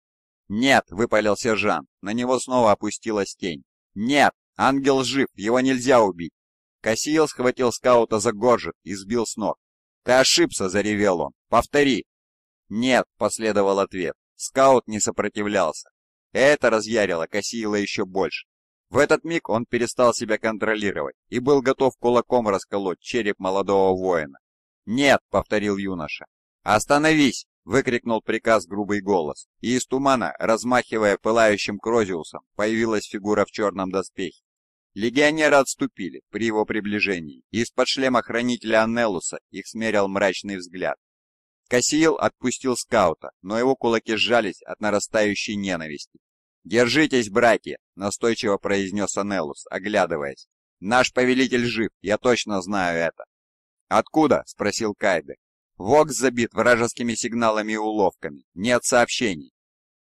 «Нет!» — выпалил сержант. На него снова опустилась тень. «Нет! Ангел жив! Его нельзя убить!» Кассиил схватил скаута за горжет и сбил с ног. «Ты ошибся!» — заревел он. «Повтори!» «Нет!» — последовал ответ. Скаут не сопротивлялся. Это разъярило Кассиила еще больше. В этот миг он перестал себя контролировать и был готов кулаком расколоть череп молодого воина. «Нет!» — повторил юноша. «Остановись!» — выкрикнул приказ грубый голос, и из тумана, размахивая пылающим крозиусом, появилась фигура в черном доспехе. Легионеры отступили при его приближении, и из-под шлема хранителя Аннелуса их смерил мрачный взгляд. Кассиил отпустил скаута, но его кулаки сжались от нарастающей ненависти. «Держитесь, братья!» — настойчиво произнес Аннелус, оглядываясь. «Наш повелитель жив, я точно знаю это!» «Откуда?» – спросил Кайбе. «Вокс забит вражескими сигналами и уловками. Нет сообщений».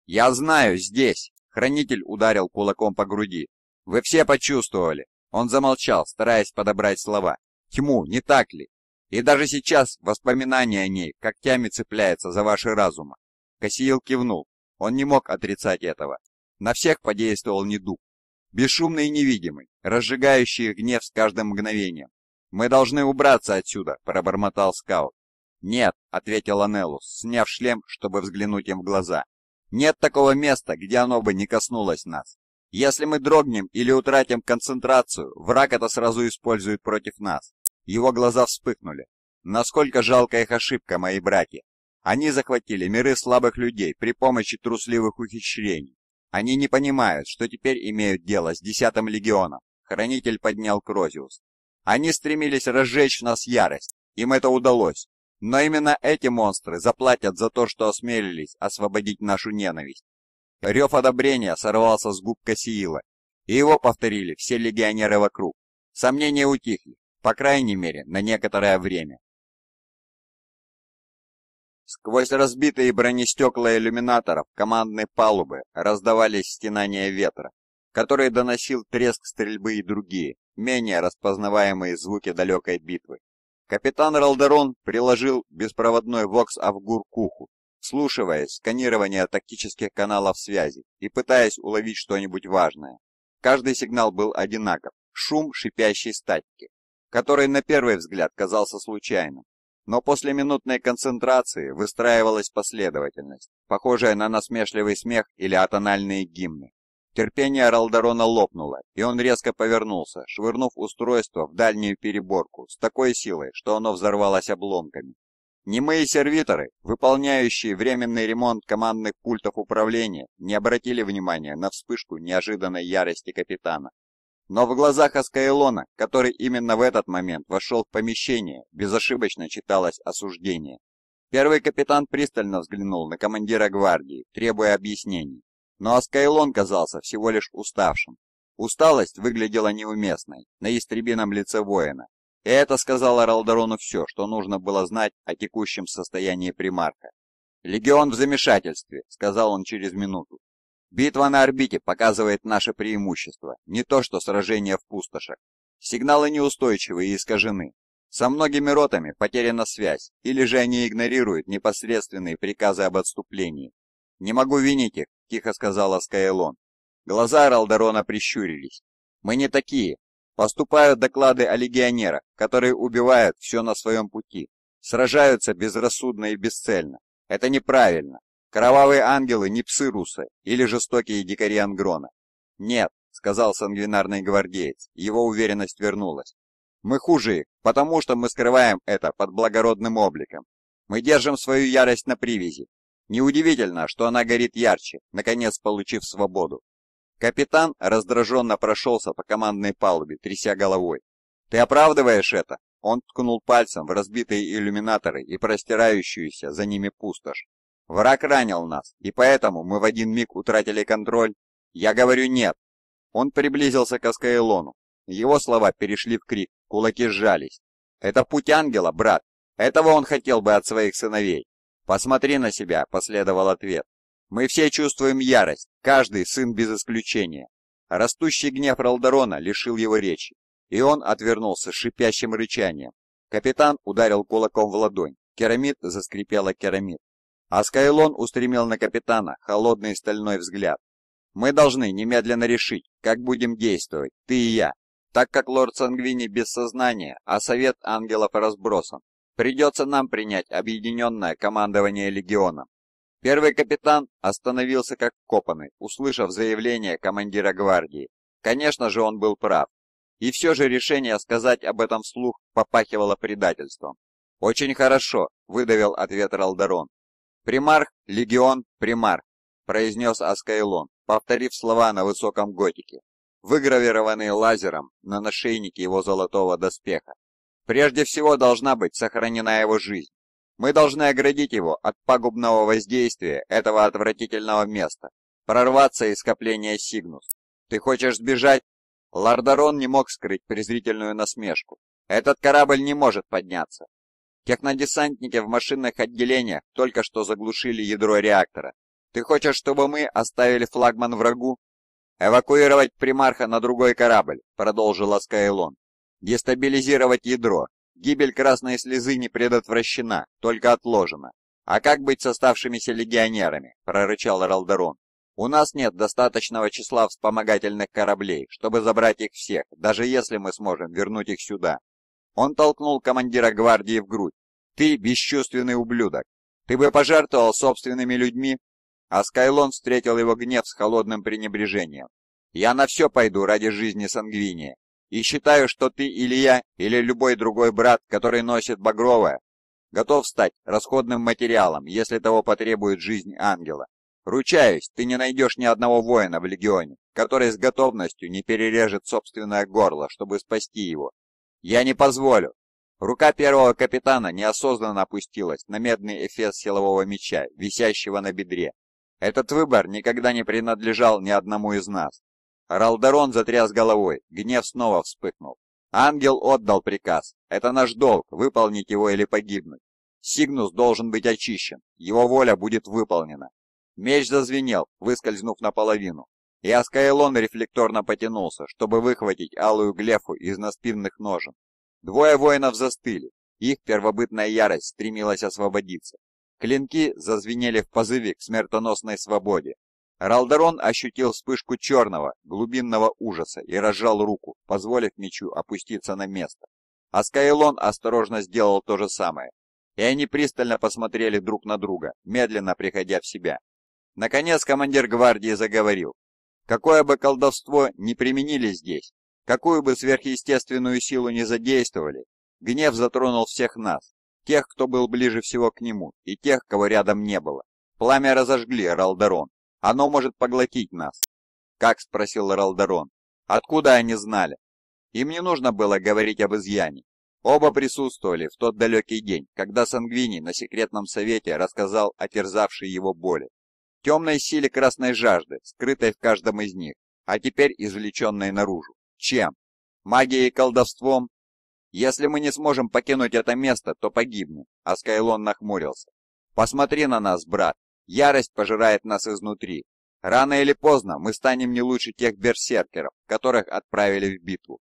«Я знаю, здесь!» – хранитель ударил кулаком по груди. «Вы все почувствовали!» Он замолчал, стараясь подобрать слова. «Тьму, не так ли?» «И даже сейчас воспоминания о ней когтями цепляется за ваши разумы». Кассиил кивнул. Он не мог отрицать этого. На всех подействовал недуг. Бесшумный и невидимый, разжигающий гнев с каждым мгновением, «Мы должны убраться отсюда», — пробормотал скаут. «Нет», — ответил Анелус, сняв шлем, чтобы взглянуть им в глаза. «Нет такого места, где оно бы не коснулось нас. Если мы дрогнем или утратим концентрацию, враг это сразу использует против нас». Его глаза вспыхнули. «Насколько жалкая их ошибка, мои братья! Они захватили миры слабых людей при помощи трусливых ухищрений. Они не понимают, что теперь имеют дело с десятым легионом. Хранитель поднял Крозиус. Они стремились разжечь в нас ярость, им это удалось. Но именно эти монстры заплатят за то, что осмелились освободить нашу ненависть. Рев одобрения сорвался с губ Кассиила, и его повторили все легионеры вокруг. Сомнения утихли, по крайней мере, на некоторое время. Сквозь разбитые бронестекла иллюминаторов командной палубы раздавались стенания ветра, который доносил треск стрельбы и другие, менее распознаваемые звуки далекой битвы. Капитан Ралдерон приложил беспроводной вокс-авгур к уху, вслушиваясь сканирование тактических каналов связи и пытаясь уловить что-нибудь важное. Каждый сигнал был одинаков – шум шипящей статики, который на первый взгляд казался случайным. Но после минутной концентрации выстраивалась последовательность, похожая на насмешливый смех или атональные гимны. Терпение Ралдарона лопнуло, и он резко повернулся, швырнув устройство в дальнюю переборку с такой силой, что оно взорвалось обломками. Немые сервиторы, выполняющие временный ремонт командных пультов управления, не обратили внимания на вспышку неожиданной ярости капитана. Но в глазах Аскаэлона, который именно в этот момент вошел в помещение, безошибочно читалось осуждение. Первый капитан пристально взглянул на командира гвардии, требуя объяснений. Но Аскайлон казался всего лишь уставшим. Усталость выглядела неуместной на истребином лице воина, и это сказало Ралдарону все, что нужно было знать о текущем состоянии примарка. «Легион в замешательстве», — сказал он через минуту. «Битва на орбите показывает наше преимущество, не то что сражение в пустошах. Сигналы неустойчивы и искажены. Со многими ротами потеряна связь, или же они игнорируют непосредственные приказы об отступлении. Не могу винить их, — тихо сказала Скайлон. Глаза Ралдерона прищурились. «Мы не такие. Поступают доклады о легионерах, которые убивают все на своем пути, сражаются безрассудно и бесцельно. Это неправильно. Кровавые ангелы не псы русы или жестокие дикари Ангрона. Нет, — сказал сангвинарный гвардеец. Его уверенность вернулась. «Мы хуже их, потому что мы скрываем это под благородным обликом. Мы держим свою ярость на привязи, Неудивительно, что она горит ярче, наконец получив свободу. Капитан раздраженно прошелся по командной палубе, тряся головой. «Ты оправдываешь это?» Он ткнул пальцем в разбитые иллюминаторы и простирающуюся за ними пустошь. «Враг ранил нас, и поэтому мы в один миг утратили контроль?» «Я говорю нет». Он приблизился к Аскаэлону. Его слова перешли в крик, кулаки сжались. «Это путь ангела, брат. Этого он хотел бы от своих сыновей. «Посмотри на себя», — последовал ответ. «Мы все чувствуем ярость, каждый сын без исключения». Растущий гнев Ралдерона лишил его речи, и он отвернулся шипящим рычанием. Капитан ударил кулаком в ладонь, керамид заскрипела керамид. А Скайлон устремил на капитана холодный стальной взгляд. «Мы должны немедленно решить, как будем действовать, ты и я, так как лорд Сангвини без сознания, а совет ангелов разбросан. Придется нам принять объединенное командование легионом. Первый капитан остановился как копанный, услышав заявление командира гвардии. Конечно же, он был прав. И все же решение сказать об этом вслух попахивало предательством. «Очень хорошо», — выдавил ответ Ралдарон. «Примарх, легион, примарх», — произнес Аскайлон, повторив слова на высоком готике, выгравированные лазером на нашейнике его золотого доспеха. Прежде всего должна быть сохранена его жизнь. Мы должны оградить его от пагубного воздействия этого отвратительного места, прорваться из скопления Сигнус. Ты хочешь сбежать? Лардарон не мог скрыть презрительную насмешку. Этот корабль не может подняться. Технодесантники в машинных отделениях только что заглушили ядро реактора. Ты хочешь, чтобы мы оставили флагман врагу? Эвакуировать примарха на другой корабль, продолжила Скайлон. Дестабилизировать ядро. Гибель красной слезы не предотвращена, только отложена. «А как быть с оставшимися легионерами?» – прорычал Ралдерон. «У нас нет достаточного числа вспомогательных кораблей, чтобы забрать их всех, даже если мы сможем вернуть их сюда». Он толкнул командира гвардии в грудь. «Ты бесчувственный ублюдок! Ты бы пожертвовал собственными людьми?» А Скайлон встретил его гнев с холодным пренебрежением. «Я на все пойду ради жизни Сангвиния, и считаю, что ты или я, или любой другой брат, который носит багровое, готов стать расходным материалом, если того потребует жизнь ангела. Ручаюсь, ты не найдешь ни одного воина в легионе, который с готовностью не перережет собственное горло, чтобы спасти его. Я не позволю. Рука первого капитана неосознанно опустилась на медный эфес силового меча, висящего на бедре. Этот выбор никогда не принадлежал ни одному из нас. Ралдерон затряс головой, гнев снова вспыхнул. Ангел отдал приказ. Это наш долг, выполнить его или погибнуть. Сигнус должен быть очищен, его воля будет выполнена. Меч зазвенел, выскользнув наполовину, и Аскаэлон рефлекторно потянулся, чтобы выхватить алую глефу из наспинных ножен. Двое воинов застыли, их первобытная ярость стремилась освободиться. Клинки зазвенели в позыве к смертоносной свободе. Ралдерон ощутил вспышку черного, глубинного ужаса и разжал руку, позволив мечу опуститься на место. А Скайлон осторожно сделал то же самое. И они пристально посмотрели друг на друга, медленно приходя в себя. Наконец командир гвардии заговорил. Какое бы колдовство ни применили здесь, какую бы сверхъестественную силу ни задействовали, гнев затронул всех нас, тех, кто был ближе всего к нему, и тех, кого рядом не было. Пламя разожгли Ралдерон, оно может поглотить нас. Как спросил Ралдарон. Откуда они знали? Им не нужно было говорить об изъяне. Оба присутствовали в тот далекий день, когда Сангвини на секретном совете рассказал о терзавшей его боли. Темной силе красной жажды, скрытой в каждом из них, а теперь извлеченной наружу. Чем? Магией и колдовством? Если мы не сможем покинуть это место, то погибнем, а Скайлон нахмурился. Посмотри на нас, брат, Ярость пожирает нас изнутри. Рано или поздно мы станем не лучше тех берсеркеров, которых отправили в битву.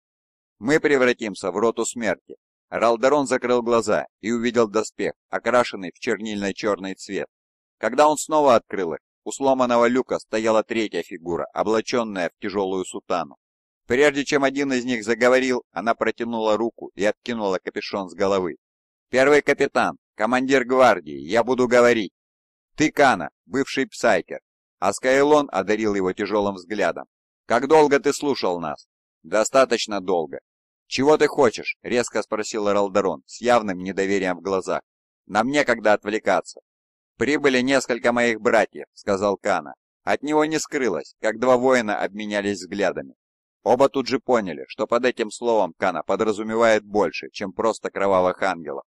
Мы превратимся в роту смерти. Ралдерон закрыл глаза и увидел доспех, окрашенный в чернильно-черный цвет. Когда он снова открыл их, у сломанного люка стояла третья фигура, облаченная в тяжелую сутану. Прежде чем один из них заговорил, она протянула руку и откинула капюшон с головы. «Первый капитан, командир гвардии, я буду говорить!» «Ты Кана, бывший псайкер!» Скайлон одарил его тяжелым взглядом. «Как долго ты слушал нас?» «Достаточно долго». «Чего ты хочешь?» — резко спросил Ралдарон с явным недоверием в глазах. «Нам некогда отвлекаться». «Прибыли несколько моих братьев», — сказал Кана. От него не скрылось, как два воина обменялись взглядами. Оба тут же поняли, что под этим словом Кана подразумевает больше, чем просто кровавых ангелов.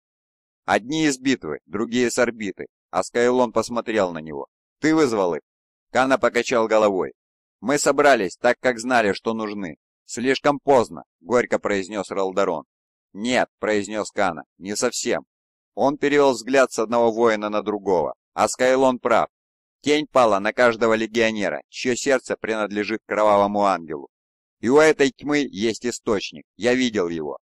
Одни из битвы, другие с орбиты, а Скайлон посмотрел на него. «Ты вызвал их?» Кана покачал головой. «Мы собрались, так как знали, что нужны. Слишком поздно», — горько произнес Ралдарон. «Нет», — произнес Кана, — «не совсем». Он перевел взгляд с одного воина на другого. А Скайлон прав. Тень пала на каждого легионера, чье сердце принадлежит кровавому ангелу. И у этой тьмы есть источник, я видел его.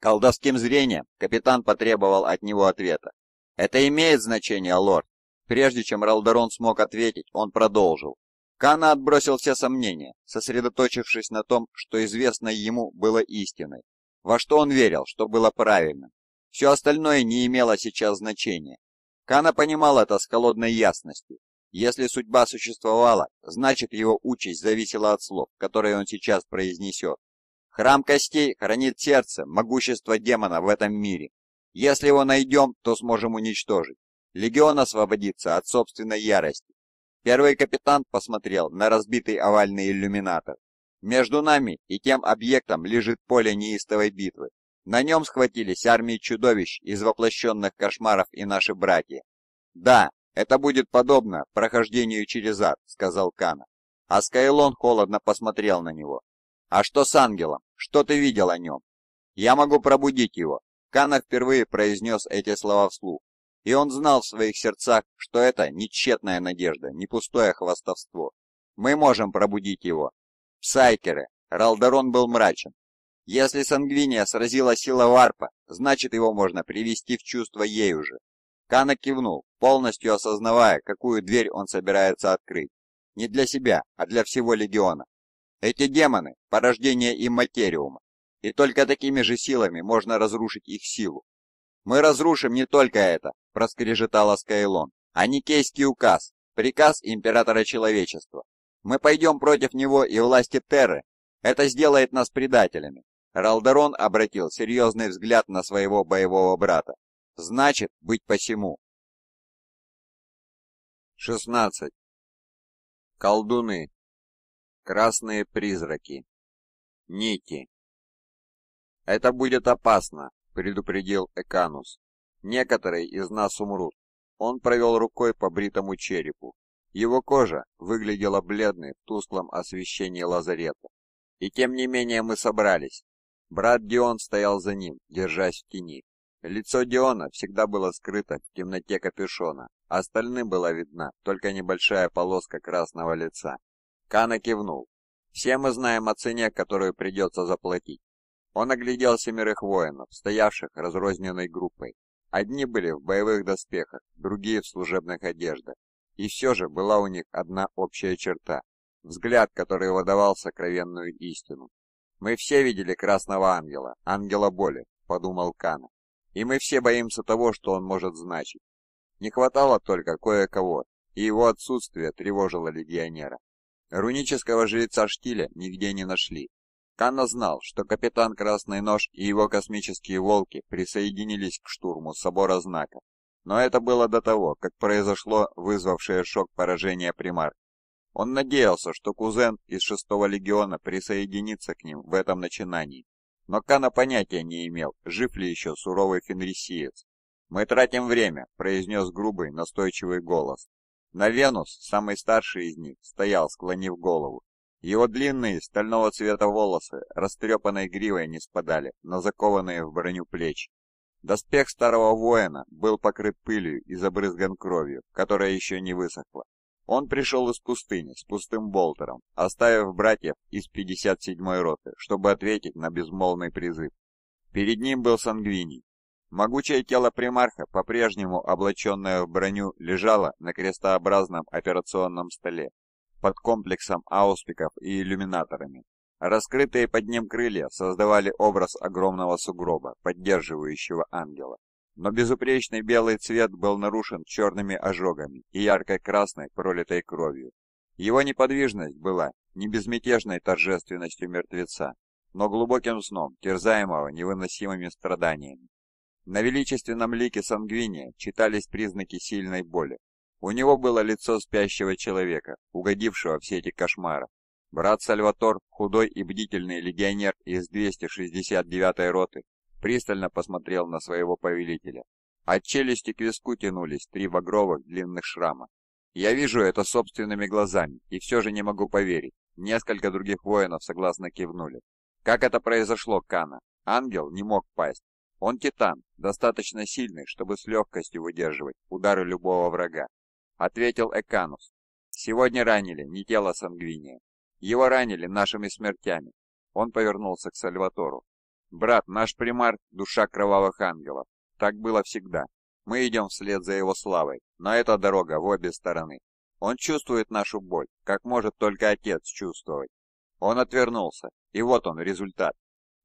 Колдовским зрением капитан потребовал от него ответа. «Это имеет значение, лорд!» Прежде чем Ралдерон смог ответить, он продолжил. Кана отбросил все сомнения, сосредоточившись на том, что известно ему было истиной, во что он верил, что было правильным. Все остальное не имело сейчас значения. Кана понимал это с холодной ясностью. Если судьба существовала, значит его участь зависела от слов, которые он сейчас произнесет. Храм костей хранит сердце, могущество демона в этом мире. Если его найдем, то сможем уничтожить. Легион освободится от собственной ярости. Первый капитан посмотрел на разбитый овальный иллюминатор. Между нами и тем объектом лежит поле неистовой битвы. На нем схватились армии чудовищ из воплощенных кошмаров и наши братья. «Да, это будет подобно прохождению через ад», — сказал Кана. А Скайлон холодно посмотрел на него. «А что с ангелом? Что ты видел о нем?» «Я могу пробудить его, Кана впервые произнес эти слова вслух, и он знал в своих сердцах, что это не тщетная надежда, не пустое хвастовство. Мы можем пробудить его. Псайкеры. Ралдарон был мрачен. Если Сангвиния сразила сила варпа, значит его можно привести в чувство ей уже. Кана кивнул, полностью осознавая, какую дверь он собирается открыть. Не для себя, а для всего легиона. Эти демоны – порождение имматериума, и только такими же силами можно разрушить их силу. «Мы разрушим не только это», — проскрежетала Скайлон, — «а Никейский указ, приказ императора человечества. Мы пойдем против него и власти Терры. Это сделает нас предателями». Ралдерон обратил серьезный взгляд на своего боевого брата. «Значит, быть посему». 16. Колдуны. Красные призраки. Ники. «Это будет опасно», — предупредил Эканус. «Некоторые из нас умрут». Он провел рукой по бритому черепу. Его кожа выглядела бледной в тусклом освещении лазарета. И тем не менее мы собрались. Брат Дион стоял за ним, держась в тени. Лицо Диона всегда было скрыто в темноте капюшона, остальным была видна только небольшая полоска красного лица. Кана кивнул. «Все мы знаем о цене, которую придется заплатить. Он оглядел семерых воинов, стоявших разрозненной группой. Одни были в боевых доспехах, другие в служебных одеждах. И все же была у них одна общая черта – взгляд, который выдавал сокровенную истину. «Мы все видели Красного Ангела, Ангела Боли», – подумал Кана. «И мы все боимся того, что он может значить. Не хватало только кое-кого, и его отсутствие тревожило легионера. Рунического жреца Штиля нигде не нашли, Кана знал, что капитан Красный Нож и его космические волки присоединились к штурму собора знаков, но это было до того, как произошло вызвавшее шок поражение примар. Он надеялся, что кузен из шестого легиона присоединится к ним в этом начинании, но Кана понятия не имел, жив ли еще суровый фенрисиец. «Мы тратим время», — произнес грубый, настойчивый голос. На Венус, самый старший из них, стоял, склонив голову. Его длинные, стального цвета волосы, растрепанной гривой не спадали, но закованные в броню плечи. Доспех старого воина был покрыт пылью и забрызган кровью, которая еще не высохла. Он пришел из пустыни с пустым болтером, оставив братьев из 57-й роты, чтобы ответить на безмолвный призыв. Перед ним был Сангвиний. Могучее тело примарха, по-прежнему облаченное в броню, лежало на крестообразном операционном столе, под комплексом ауспиков и иллюминаторами. Раскрытые под ним крылья создавали образ огромного сугроба, поддерживающего ангела. Но безупречный белый цвет был нарушен черными ожогами и яркой красной пролитой кровью. Его неподвижность была не безмятежной торжественностью мертвеца, но глубоким сном, терзаемого невыносимыми страданиями. На величественном лике сангвиния читались признаки сильной боли, у него было лицо спящего человека, угодившего в сети кошмара. Брат Сальватор, худой и бдительный легионер из 269-й роты, пристально посмотрел на своего повелителя. От челюсти к виску тянулись три багровых длинных шрама. Я вижу это собственными глазами и все же не могу поверить. Несколько других воинов согласно кивнули. Как это произошло, Кана? Ангел не мог пасть. Он титан, достаточно сильный, чтобы с легкостью выдерживать удары любого врага ответил Эканус. Сегодня ранили не тело Сангвиния. Его ранили нашими смертями. Он повернулся к Сальватору. Брат, наш примар — душа кровавых ангелов. Так было всегда. Мы идем вслед за его славой, но эта дорога в обе стороны. Он чувствует нашу боль, как может только отец чувствовать. Он отвернулся, и вот он, результат.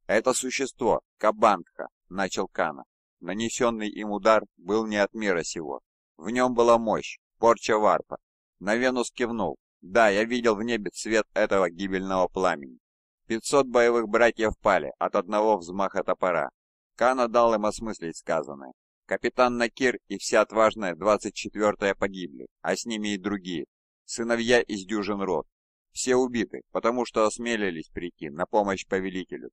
Это существо, Кабанка, начал Кана. Нанесенный им удар был не от мира сего. В нем была мощь, Корча варпа. Навенус кивнул. Да, я видел в небе цвет этого гибельного пламени. Пятьсот боевых братьев пали от одного взмаха топора. Кана дал им осмыслить сказанное. Капитан Накир и вся отважная двадцать четвертая погибли, а с ними и другие. Сыновья из дюжин род. Все убиты, потому что осмелились прийти на помощь повелителю.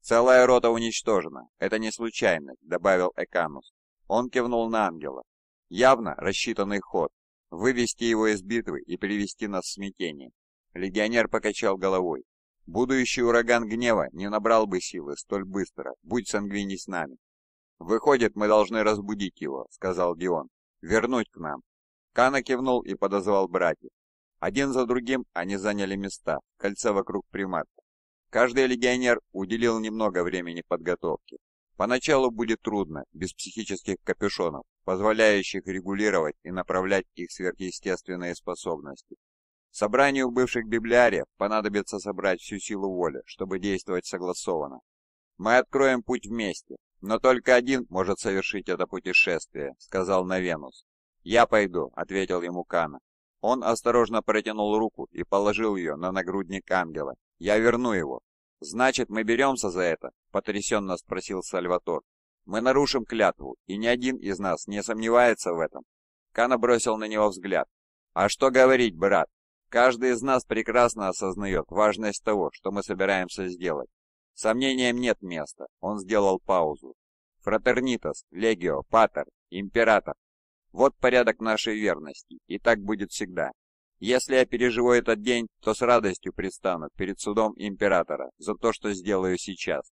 Целая рота уничтожена. Это не случайно, добавил Эканус. Он кивнул на ангела. Явно рассчитанный ход. Вывести его из битвы и привести нас в смятение. Легионер покачал головой. Будущий ураган гнева не набрал бы силы столь быстро, будь Сангвини с нами. «Выходит, мы должны разбудить его», — сказал Дион. «Вернуть к нам». Кана кивнул и подозвал братьев. Один за другим они заняли места, кольца вокруг примата. Каждый легионер уделил немного времени подготовке. Поначалу будет трудно, без психических капюшонов, позволяющих регулировать и направлять их сверхъестественные способности. Собранию бывших библиариев понадобится собрать всю силу воли, чтобы действовать согласованно. «Мы откроем путь вместе, но только один может совершить это путешествие», — сказал Навенус. «Я пойду», — ответил ему Кана. Он осторожно протянул руку и положил ее на нагрудник ангела. «Я верну его». «Значит, мы беремся за это?» — потрясенно спросил Сальватор. «Мы нарушим клятву, и ни один из нас не сомневается в этом». Кана бросил на него взгляд. «А что говорить, брат? Каждый из нас прекрасно осознает важность того, что мы собираемся сделать. Сомнениям нет места». Он сделал паузу. «Фратернитас, легио, патер, император. Вот порядок нашей верности, и так будет всегда. Если я переживу этот день, то с радостью предстану перед судом императора за то, что сделаю сейчас.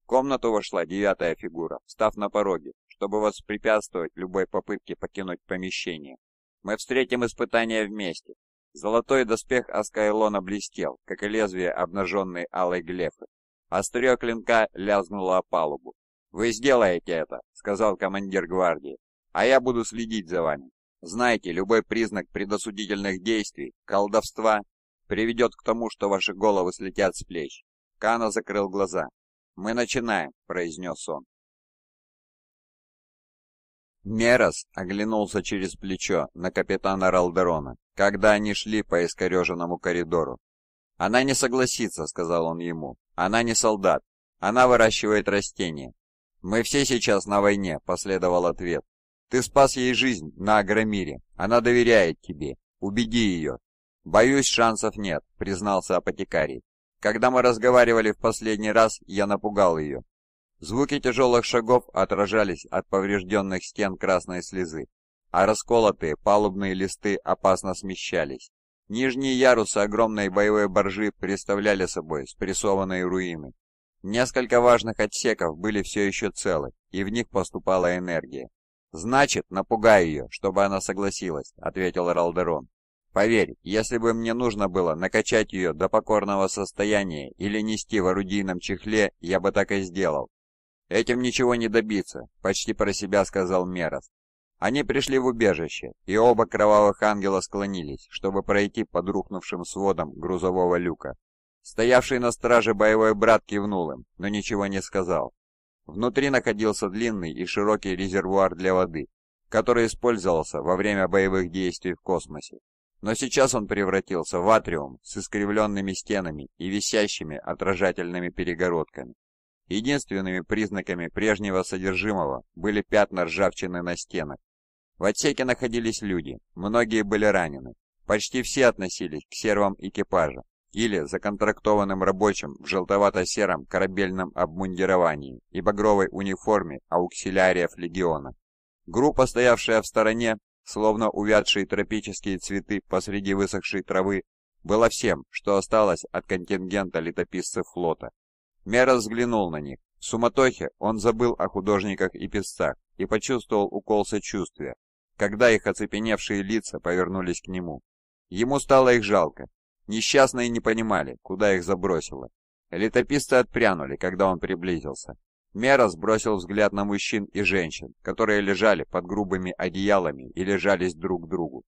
В комнату вошла девятая фигура, став на пороге, чтобы воспрепятствовать любой попытке покинуть помещение. Мы встретим испытание вместе. Золотой доспех Аскайлона блестел, как и лезвие обнаженной алой глефы. Острие клинка лязгнуло о палубу. «Вы сделаете это», — сказал командир гвардии, — «а я буду следить за вами». Знаете, любой признак предосудительных действий, колдовства, приведет к тому, что ваши головы слетят с плеч. Кана закрыл глаза. «Мы начинаем», — произнес он. Мерос оглянулся через плечо на капитана Ралдерона, когда они шли по искореженному коридору. «Она не согласится», — сказал он ему. «Она не солдат. Она выращивает растения». «Мы все сейчас на войне», — последовал ответ. Ты спас ей жизнь на Агромире. Она доверяет тебе. Убеди ее». «Боюсь, шансов нет», — признался апотекарий. «Когда мы разговаривали в последний раз, я напугал ее». Звуки тяжелых шагов отражались от поврежденных стен красной слезы, а расколотые палубные листы опасно смещались. Нижние ярусы огромной боевой боржи представляли собой спрессованные руины. Несколько важных отсеков были все еще целы, и в них поступала энергия. «Значит, напугай ее, чтобы она согласилась», — ответил Ралдерон. «Поверь, если бы мне нужно было накачать ее до покорного состояния или нести в орудийном чехле, я бы так и сделал». «Этим ничего не добиться», — почти про себя сказал Мерос. Они пришли в убежище, и оба кровавых ангела склонились, чтобы пройти под рухнувшим сводом грузового люка. Стоявший на страже боевой брат кивнул им, но ничего не сказал. Внутри находился длинный и широкий резервуар для воды, который использовался во время боевых действий в космосе. Но сейчас он превратился в атриум с искривленными стенами и висящими отражательными перегородками. Единственными признаками прежнего содержимого были пятна ржавчины на стенах. В отсеке находились люди, многие были ранены. Почти все относились к сервам экипажа, или законтрактованным рабочим в желтовато-сером корабельном обмундировании и багровой униформе ауксилиариев легиона. Группа, стоявшая в стороне, словно увядшие тропические цветы посреди высохшей травы, была всем, что осталось от контингента летописцев флота. Мера взглянул на них. В суматохе он забыл о художниках и песцах и почувствовал укол сочувствия, когда их оцепеневшие лица повернулись к нему. Ему стало их жалко, Несчастные не понимали, куда их забросило. Летописцы отпрянули, когда он приблизился. Мера сбросил взгляд на мужчин и женщин, которые лежали под грубыми одеялами и лежались друг к другу.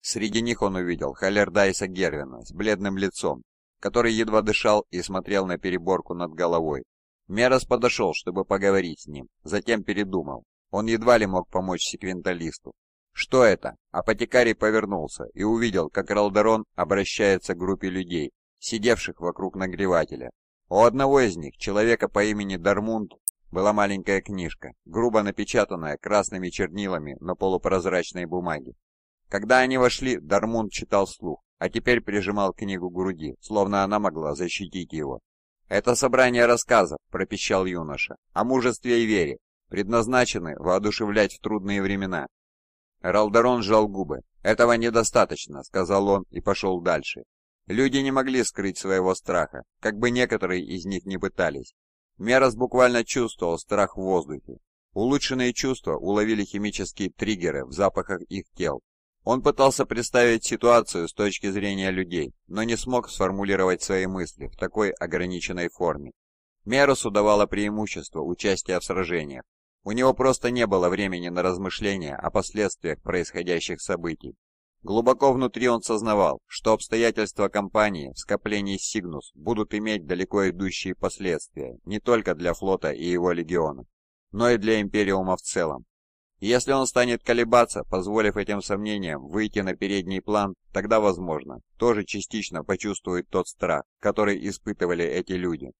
Среди них он увидел Халердайса Гервина с бледным лицом, который едва дышал и смотрел на переборку над головой. Мерос подошел, чтобы поговорить с ним, затем передумал. Он едва ли мог помочь секвенталисту, «Что это?» Апотекарий повернулся и увидел, как Ралдерон обращается к группе людей, сидевших вокруг нагревателя. У одного из них, человека по имени Дармунд, была маленькая книжка, грубо напечатанная красными чернилами на полупрозрачной бумаге. Когда они вошли, Дармунд читал слух, а теперь прижимал книгу к груди, словно она могла защитить его. «Это собрание рассказов», — пропищал юноша, — «о мужестве и вере, предназначены воодушевлять в трудные времена, Ралдерон сжал губы. «Этого недостаточно», — сказал он и пошел дальше. Люди не могли скрыть своего страха, как бы некоторые из них не пытались. Мерос буквально чувствовал страх в воздухе. Улучшенные чувства уловили химические триггеры в запахах их тел. Он пытался представить ситуацию с точки зрения людей, но не смог сформулировать свои мысли в такой ограниченной форме. Меросу давало преимущество участия в сражениях. У него просто не было времени на размышления о последствиях происходящих событий. Глубоко внутри он сознавал, что обстоятельства компании в скоплении «Сигнус» будут иметь далеко идущие последствия не только для флота и его легиона, но и для Империума в целом. если он станет колебаться, позволив этим сомнениям выйти на передний план, тогда, возможно, тоже частично почувствует тот страх, который испытывали эти люди,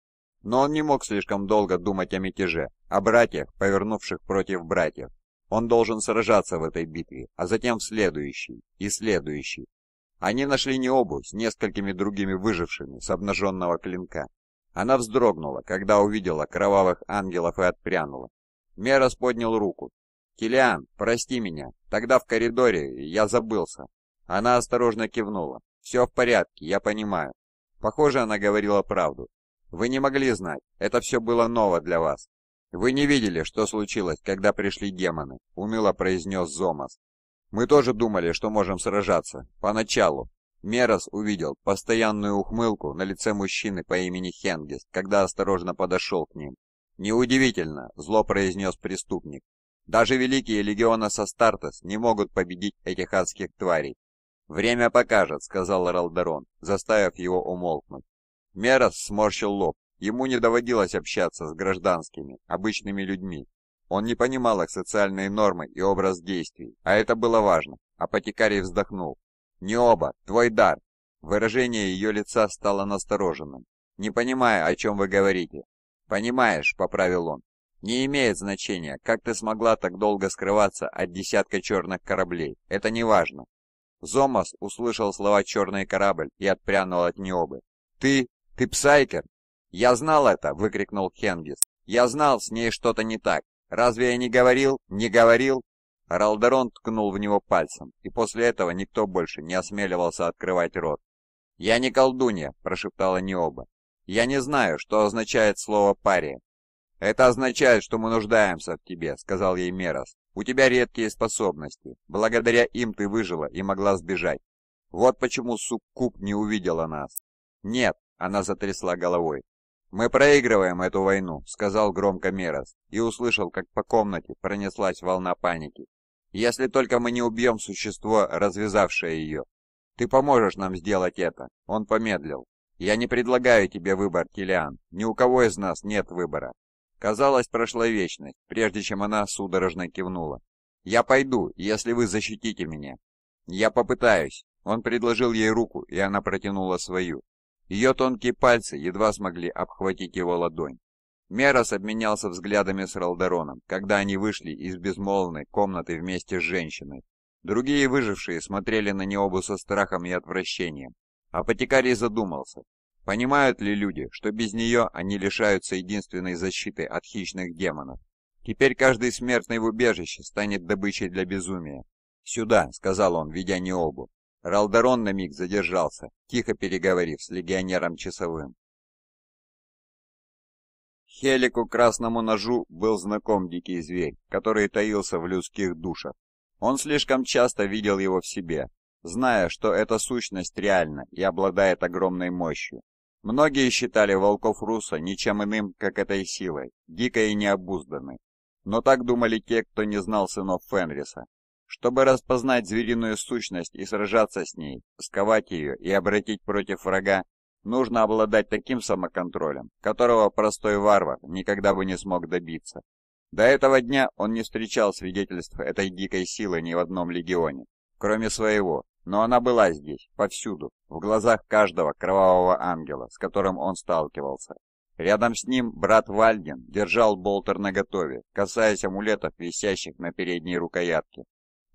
но он не мог слишком долго думать о мятеже, о братьях, повернувших против братьев. Он должен сражаться в этой битве, а затем в следующей и следующей. Они нашли Необу с несколькими другими выжившими с обнаженного клинка. Она вздрогнула, когда увидела кровавых ангелов и отпрянула. Мерос поднял руку. «Килиан, прости меня, тогда в коридоре я забылся». Она осторожно кивнула. «Все в порядке, я понимаю». Похоже, она говорила правду. Вы не могли знать, это все было ново для вас. Вы не видели, что случилось, когда пришли демоны, уныло произнес Зомас. Мы тоже думали, что можем сражаться, поначалу. Мерос увидел постоянную ухмылку на лице мужчины по имени Хенгис, когда осторожно подошел к ним. «Неудивительно», — зло произнес преступник. «Даже великие легионы Састартес не могут победить этих адских тварей. «Время покажет», — сказал Ралдерон, заставив его умолкнуть. Мерос сморщил лоб. Ему не доводилось общаться с гражданскими, обычными людьми. Он не понимал их социальные нормы и образ действий, а это было важно. Апотекарий вздохнул. «Не оба, твой дар!» Выражение ее лица стало настороженным. «Не понимаю, о чем вы говорите». «Понимаешь», — поправил он. «Не имеет значения, как ты смогла так долго скрываться от десятка черных кораблей. Это не важно». Зомас услышал слова «черный корабль» и отпрянул от необы. «Ты...» «Ты псайкер?» «Я знал это!» — выкрикнул Хенгис. «Я знал, с ней что-то не так. Разве я не говорил? Не говорил?» Ралдерон ткнул в него пальцем, и после этого никто больше не осмеливался открывать рот. «Я не колдунья», — прошептала Необа. «Я не знаю, что означает слово «пария». «Это означает, что мы нуждаемся в тебе», — сказал ей Мерос. «У тебя редкие способности. Благодаря им ты выжила и могла сбежать. Вот почему суккуб не увидела нас». «Нет, она затрясла головой. «Мы проигрываем эту войну», — сказал громко Мерос, и услышал, как по комнате пронеслась волна паники. «Если только мы не убьем существо, развязавшее ее. Ты поможешь нам сделать это», — он помедлил. «Я не предлагаю тебе выбор, Килиан. Ни у кого из нас нет выбора». Казалось, прошла вечность, прежде чем она судорожно кивнула. «Я пойду, если вы защитите меня». «Я попытаюсь». Он предложил ей руку, и она протянула свою. Ее тонкие пальцы едва смогли обхватить его ладонь. Мерос обменялся взглядами с Ралдароном, когда они вышли из безмолвной комнаты вместе с женщиной. Другие выжившие смотрели на Необу со страхом и отвращением. Апотекарий задумался, понимают ли люди, что без нее они лишаются единственной защиты от хищных демонов. Теперь каждый смертный в убежище станет добычей для безумия. «Сюда», — сказал он, ведя Необу. Ралдерон на миг задержался, тихо переговорив с легионером-часовым. Хелику Красному Ножу был знаком дикий зверь, который таился в людских душах. Он слишком часто видел его в себе, зная, что эта сущность реальна и обладает огромной мощью. Многие считали волков Руса ничем иным, как этой силой, дикой и необузданной. Но так думали те, кто не знал сынов Фенриса, чтобы распознать звериную сущность и сражаться с ней, сковать ее и обратить против врага, нужно обладать таким самоконтролем, которого простой варвар никогда бы не смог добиться. До этого дня он не встречал свидетельств этой дикой силы ни в одном легионе, кроме своего, но она была здесь, повсюду, в глазах каждого кровавого ангела, с которым он сталкивался. Рядом с ним брат Вальдин держал болтер наготове, касаясь амулетов, висящих на передней рукоятке.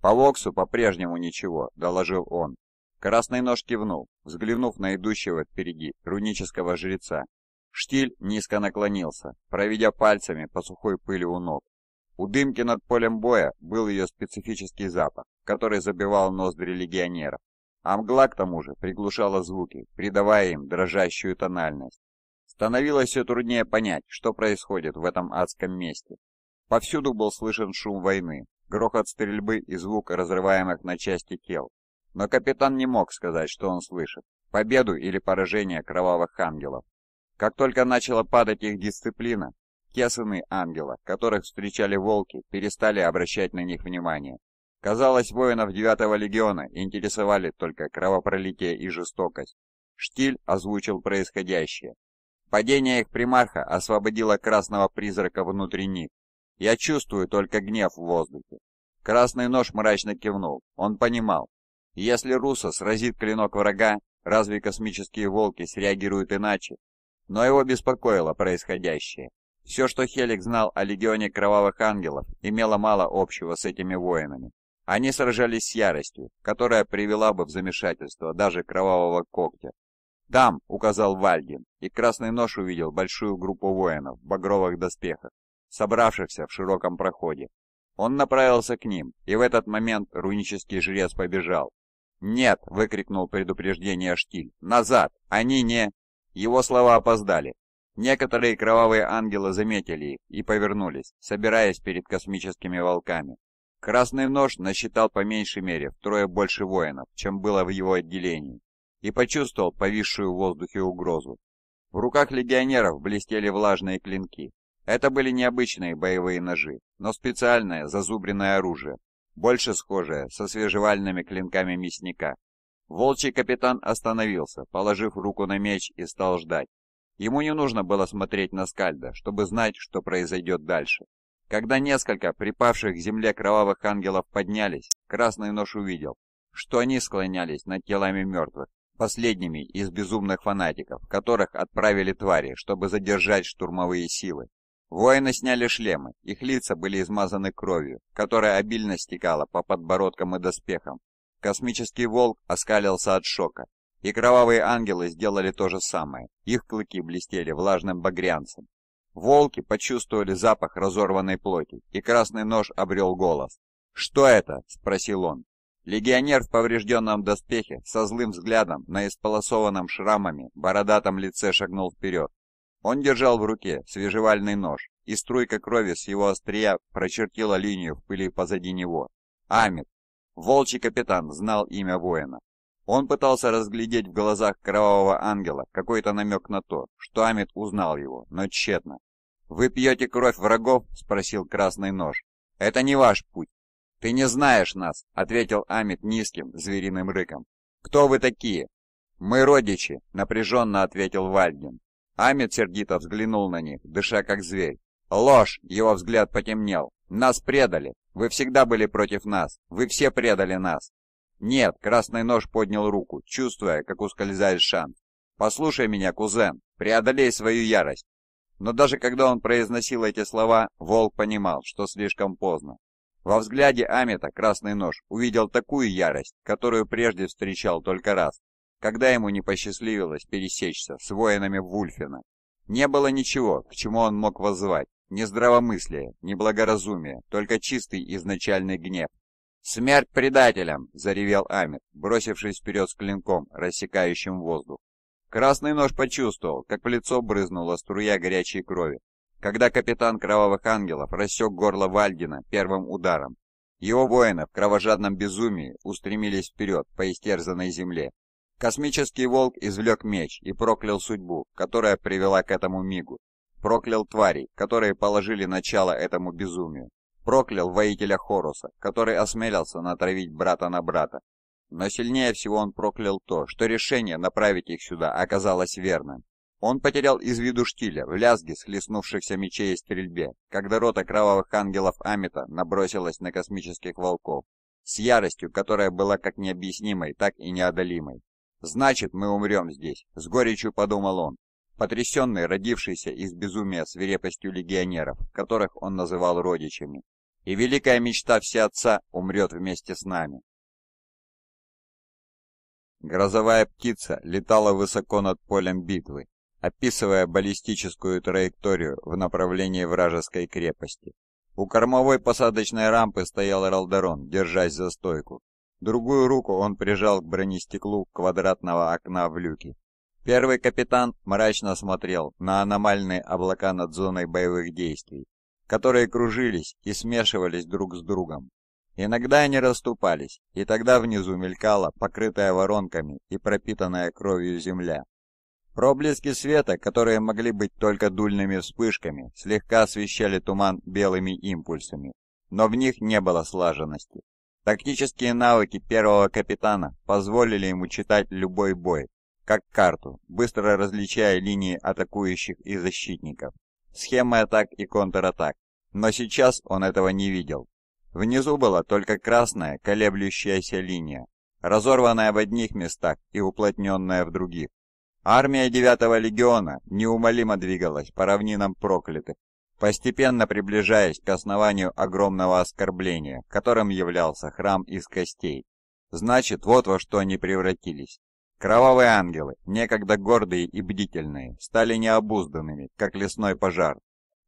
«По Воксу по-прежнему ничего», — доложил он. Красный нож кивнул, взглянув на идущего впереди рунического жреца. Штиль низко наклонился, проведя пальцами по сухой пыли у ног. У дымки над полем боя был ее специфический запах, который забивал ноздри легионера. А мгла, к тому же, приглушала звуки, придавая им дрожащую тональность. Становилось все труднее понять, что происходит в этом адском месте. Повсюду был слышен шум войны, грохот стрельбы и звук разрываемых на части тел. Но капитан не мог сказать, что он слышит – победу или поражение кровавых ангелов. Как только начала падать их дисциплина, те сыны ангела, которых встречали волки, перестали обращать на них внимание. Казалось, воинов 9-го легиона интересовали только кровопролитие и жестокость. Штиль озвучил происходящее. Падение их примарха освободило красного призрака внутри них, я чувствую только гнев в воздухе». Красный нож мрачно кивнул. Он понимал. Если Руссо сразит клинок врага, разве космические волки среагируют иначе? Но его беспокоило происходящее. Все, что Хелик знал о легионе кровавых ангелов, имело мало общего с этими воинами. Они сражались с яростью, которая привела бы в замешательство даже кровавого когтя. «Там!» — указал Вальгин, и красный нож увидел большую группу воинов в багровых доспехах, собравшихся в широком проходе. Он направился к ним, и в этот момент рунический жрец побежал. «Нет!» — выкрикнул предупреждение Штиль. «Назад! Они не...» Его слова опоздали. Некоторые кровавые ангелы заметили их и повернулись, собираясь перед космическими волками. Красный нож насчитал по меньшей мере втрое больше воинов, чем было в его отделении, и почувствовал повисшую в воздухе угрозу. В руках легионеров блестели влажные клинки, это были необычные боевые ножи, но специальное зазубренное оружие, больше схожее со свежевальными клинками мясника. Волчий капитан остановился, положив руку на меч и стал ждать. Ему не нужно было смотреть на Скальда, чтобы знать, что произойдет дальше. Когда несколько припавших к земле кровавых ангелов поднялись, Красный Нож увидел, что они склонялись над телами мертвых, последними из безумных фанатиков, которых отправили твари, чтобы задержать штурмовые силы. Воины сняли шлемы, их лица были измазаны кровью, которая обильно стекала по подбородкам и доспехам. Космический волк оскалился от шока, и кровавые ангелы сделали то же самое, их клыки блестели влажным багрянцем. Волки почувствовали запах разорванной плоти, и красный нож обрел голос. «Что это?» – спросил он. Легионер в поврежденном доспехе со злым взглядом на исполосованном шрамами бородатом лице шагнул вперед он держал в руке свежевальный нож, и струйка крови с его острия прочертила линию в пыли позади него. Амит! Волчий капитан знал имя воина. Он пытался разглядеть в глазах кровавого ангела какой-то намек на то, что Амит узнал его, но тщетно. «Вы пьете кровь врагов?» – спросил красный нож. «Это не ваш путь». «Ты не знаешь нас», – ответил Амит низким звериным рыком. «Кто вы такие?» «Мы родичи», – напряженно ответил Вальдин. Амит сердито взглянул на них, дыша как зверь. «Ложь!» — его взгляд потемнел. «Нас предали! Вы всегда были против нас! Вы все предали нас!» «Нет!» — Красный Нож поднял руку, чувствуя, как ускользает шанс. «Послушай меня, кузен! Преодолей свою ярость!» Но даже когда он произносил эти слова, Волк понимал, что слишком поздно. Во взгляде Амита Красный Нож увидел такую ярость, которую прежде встречал только раз когда ему не посчастливилось пересечься с воинами Вульфина. Не было ничего, к чему он мог воззвать, ни здравомыслия, ни благоразумия, только чистый изначальный гнев. «Смерть предателям!» — заревел Амит, бросившись вперед с клинком, рассекающим воздух. Красный нож почувствовал, как в лицо брызнула струя горячей крови, когда капитан Кровавых Ангелов рассек горло Вальдина первым ударом. Его воины в кровожадном безумии устремились вперед по истерзанной земле, Космический волк извлек меч и проклял судьбу, которая привела к этому мигу. Проклял тварей, которые положили начало этому безумию. Проклял воителя Хоруса, который осмелился натравить брата на брата. Но сильнее всего он проклял то, что решение направить их сюда оказалось верным. Он потерял из виду штиля в лязге схлестнувшихся мечей и стрельбе, когда рота кровавых ангелов Амита набросилась на космических волков, с яростью, которая была как необъяснимой, так и неодолимой. «Значит, мы умрем здесь», — с горечью подумал он, потрясенный родившийся из безумия свирепостью легионеров, которых он называл родичами. «И великая мечта всеотца умрет вместе с нами». Грозовая птица летала высоко над полем битвы, описывая баллистическую траекторию в направлении вражеской крепости. У кормовой посадочной рампы стоял Ралдерон, держась за стойку. Другую руку он прижал к бронестеклу квадратного окна в люке. Первый капитан мрачно смотрел на аномальные облака над зоной боевых действий, которые кружились и смешивались друг с другом. Иногда они расступались, и тогда внизу мелькала, покрытая воронками и пропитанная кровью земля. Проблески света, которые могли быть только дульными вспышками, слегка освещали туман белыми импульсами, но в них не было слаженности. Тактические навыки первого капитана позволили ему читать любой бой, как карту, быстро различая линии атакующих и защитников, схемы атак и контратак. Но сейчас он этого не видел. Внизу была только красная колеблющаяся линия, разорванная в одних местах и уплотненная в других. Армия 9-го легиона неумолимо двигалась по равнинам проклятых, постепенно приближаясь к основанию огромного оскорбления, которым являлся храм из костей. Значит, вот во что они превратились. Кровавые ангелы, некогда гордые и бдительные, стали необузданными, как лесной пожар.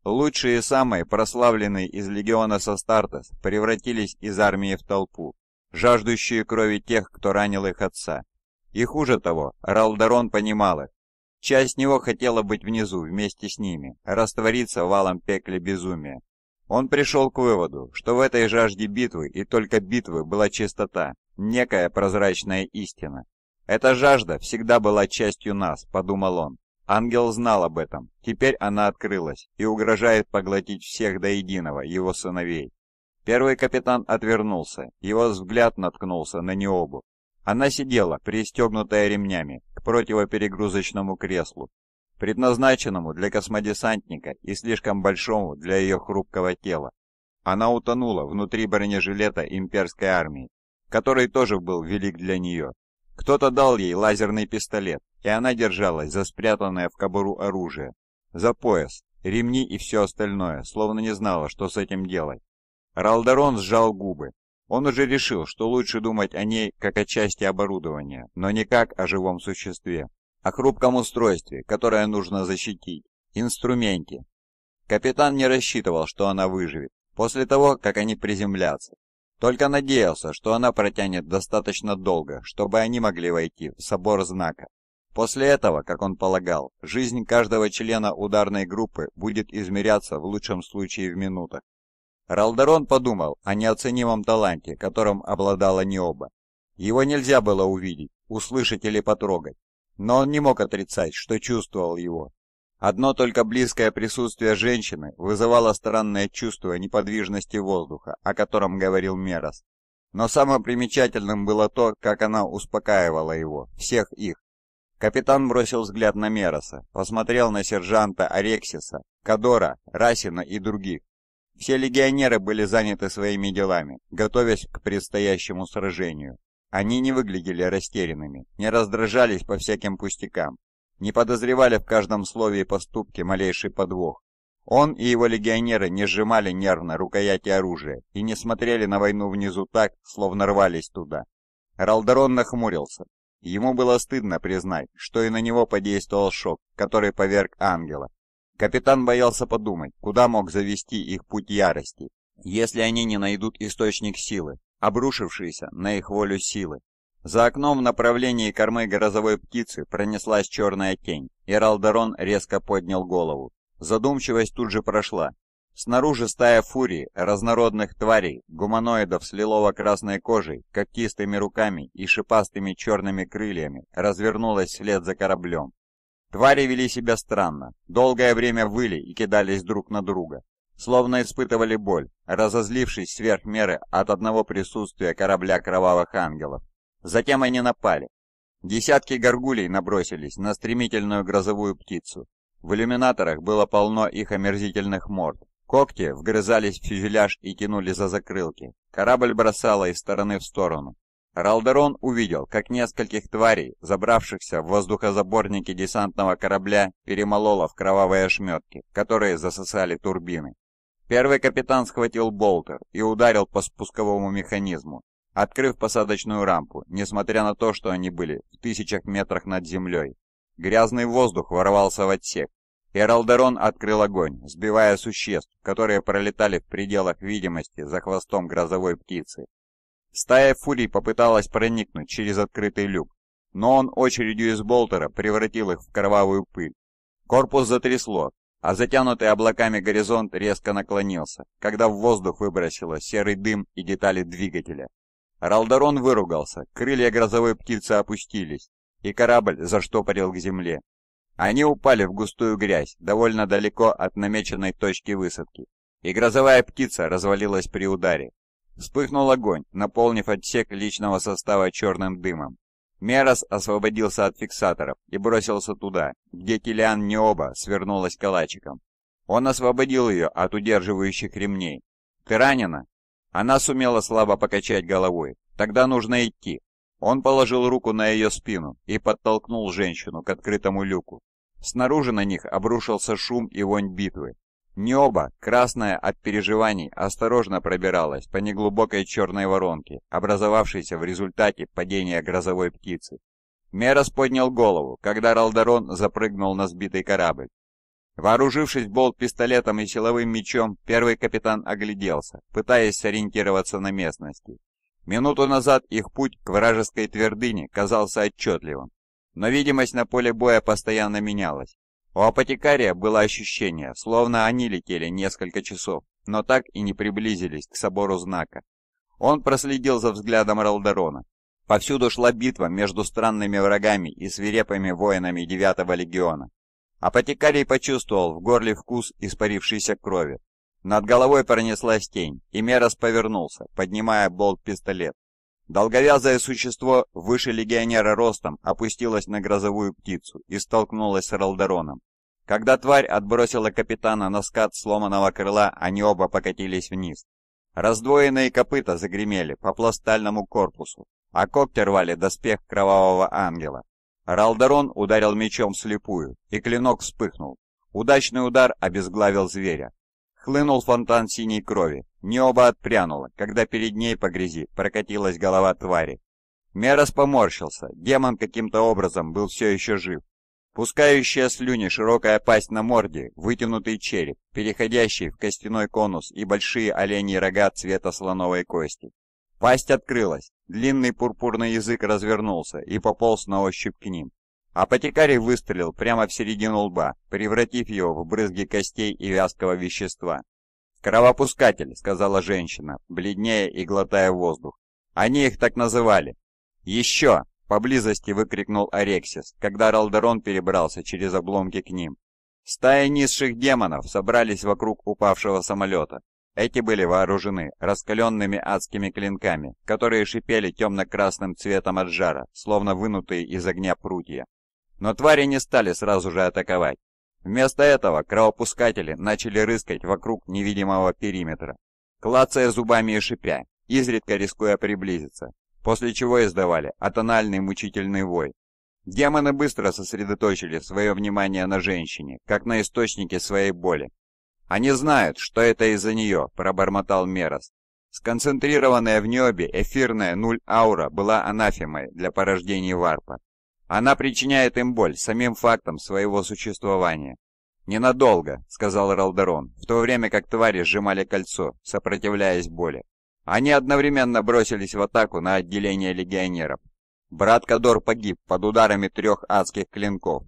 Лучшие и самые прославленные из легиона Састартес превратились из армии в толпу, жаждущие крови тех, кто ранил их отца. И хуже того, Ралдарон понимал их, Часть него хотела быть внизу вместе с ними, раствориться валом пекля безумия. Он пришел к выводу, что в этой жажде битвы и только битвы была чистота, некая прозрачная истина. «Эта жажда всегда была частью нас», — подумал он. Ангел знал об этом, теперь она открылась и угрожает поглотить всех до единого, его сыновей. Первый капитан отвернулся, его взгляд наткнулся на Необу. Она сидела, пристегнутая ремнями, к противоперегрузочному креслу, предназначенному для космодесантника и слишком большому для ее хрупкого тела. Она утонула внутри бронежилета имперской армии, который тоже был велик для нее. Кто-то дал ей лазерный пистолет, и она держалась за спрятанное в кобуру оружие, за пояс, ремни и все остальное, словно не знала, что с этим делать. Ралдерон сжал губы, он уже решил, что лучше думать о ней как о части оборудования, но не как о живом существе, о хрупком устройстве, которое нужно защитить, инструменте. Капитан не рассчитывал, что она выживет после того, как они приземлятся. Только надеялся, что она протянет достаточно долго, чтобы они могли войти в собор знака. После этого, как он полагал, жизнь каждого члена ударной группы будет измеряться в лучшем случае в минутах, Ралдерон подумал о неоценимом таланте, которым обладала Необа. Его нельзя было увидеть, услышать или потрогать, но он не мог отрицать, что чувствовал его. Одно только близкое присутствие женщины вызывало странное чувство неподвижности воздуха, о котором говорил Мерос. Но самым примечательным было то, как она успокаивала его, всех их. Капитан бросил взгляд на Мероса, посмотрел на сержанта Арексиса, Кадора, Расина и других. Все легионеры были заняты своими делами, готовясь к предстоящему сражению. Они не выглядели растерянными, не раздражались по всяким пустякам, не подозревали в каждом слове и поступке малейший подвох. Он и его легионеры не сжимали нервно рукояти оружия и не смотрели на войну внизу так, словно рвались туда. Ралдерон нахмурился. Ему было стыдно признать, что и на него подействовал шок, который поверг ангела, Капитан боялся подумать, куда мог завести их путь ярости, если они не найдут источник силы, обрушившийся на их волю силы. За окном в направлении кормы грозовой птицы пронеслась черная тень, и Ралдерон резко поднял голову. Задумчивость тут же прошла. Снаружи стая фурии, разнородных тварей, гуманоидов с лилово-красной кожей, когтистыми руками и шипастыми черными крыльями развернулась вслед за кораблем. Твари вели себя странно, долгое время выли и кидались друг на друга, словно испытывали боль, разозлившись сверх меры от одного присутствия корабля кровавых ангелов. Затем они напали. Десятки горгулей набросились на стремительную грозовую птицу. В иллюминаторах было полно их омерзительных морд. Когти вгрызались в фюзеляж и тянули за закрылки. Корабль бросало из стороны в сторону. Ралдерон увидел, как нескольких тварей, забравшихся в воздухозаборники десантного корабля, перемололо в кровавые ошметки, которые засосали турбины. Первый капитан схватил болтер и ударил по спусковому механизму, открыв посадочную рампу, несмотря на то, что они были в тысячах метрах над землей. Грязный воздух ворвался в отсек, и Ралдерон открыл огонь, сбивая существ, которые пролетали в пределах видимости за хвостом грозовой птицы. Стая фурий попыталась проникнуть через открытый люк, но он очередью из болтера превратил их в кровавую пыль. Корпус затрясло, а затянутый облаками горизонт резко наклонился, когда в воздух выбросило серый дым и детали двигателя. Ралдарон выругался, крылья грозовой птицы опустились, и корабль заштопорил к земле. Они упали в густую грязь, довольно далеко от намеченной точки высадки, и грозовая птица развалилась при ударе. Вспыхнул огонь, наполнив отсек личного состава черным дымом. Мерос освободился от фиксаторов и бросился туда, где Килиан Необа свернулась калачиком. Он освободил ее от удерживающих ремней. «Ты ранена?» Она сумела слабо покачать головой. «Тогда нужно идти». Он положил руку на ее спину и подтолкнул женщину к открытому люку. Снаружи на них обрушился шум и вонь битвы. Небо, красное от переживаний, осторожно пробиралось по неглубокой черной воронке, образовавшейся в результате падения грозовой птицы. Мерос поднял голову, когда Ралдарон запрыгнул на сбитый корабль. Вооружившись болт-пистолетом и силовым мечом, первый капитан огляделся, пытаясь сориентироваться на местности. Минуту назад их путь к вражеской твердыне казался отчетливым, но видимость на поле боя постоянно менялась, у апотекария было ощущение, словно они летели несколько часов, но так и не приблизились к собору знака. Он проследил за взглядом Ралдерона. Повсюду шла битва между странными врагами и свирепыми воинами девятого легиона. Апотекарий почувствовал в горле вкус испарившейся крови. Над головой пронеслась тень, и Мерос повернулся, поднимая болт-пистолет. Долговязое существо выше легионера ростом опустилось на грозовую птицу и столкнулось с Ралдероном. Когда тварь отбросила капитана на скат сломанного крыла, они оба покатились вниз. Раздвоенные копыта загремели по пластальному корпусу, а когти рвали доспех кровавого ангела. Ралдерон ударил мечом слепую, и клинок вспыхнул. Удачный удар обезглавил зверя. Хлынул фонтан синей крови. Необа отпрянула, когда перед ней по грязи прокатилась голова твари. Мерос поморщился. Демон каким-то образом был все еще жив. Пускающая слюни широкая пасть на морде, вытянутый череп, переходящий в костяной конус и большие оленьи рога цвета слоновой кости. Пасть открылась, длинный пурпурный язык развернулся и пополз на ощупь к ним. Апотекарий выстрелил прямо в середину лба, превратив его в брызги костей и вязкого вещества. «Кровопускатель», — сказала женщина, бледнее и глотая воздух. «Они их так называли». «Еще!» — поблизости выкрикнул Орексис, когда Ралдерон перебрался через обломки к ним. Стая низших демонов собрались вокруг упавшего самолета. Эти были вооружены раскаленными адскими клинками, которые шипели темно-красным цветом от жара, словно вынутые из огня прутья. Но твари не стали сразу же атаковать. Вместо этого кровопускатели начали рыскать вокруг невидимого периметра, клацая зубами и шипя, изредка рискуя приблизиться, после чего издавали атональный мучительный вой. Демоны быстро сосредоточили свое внимание на женщине, как на источнике своей боли. «Они знают, что это из-за нее», – пробормотал Мерос. Сконцентрированная в небе эфирная нуль-аура была анафемой для порождений варпа. Она причиняет им боль самим фактом своего существования. «Ненадолго», — сказал Ралдерон, в то время как твари сжимали кольцо, сопротивляясь боли. Они одновременно бросились в атаку на отделение легионеров. Брат Кадор погиб под ударами трех адских клинков.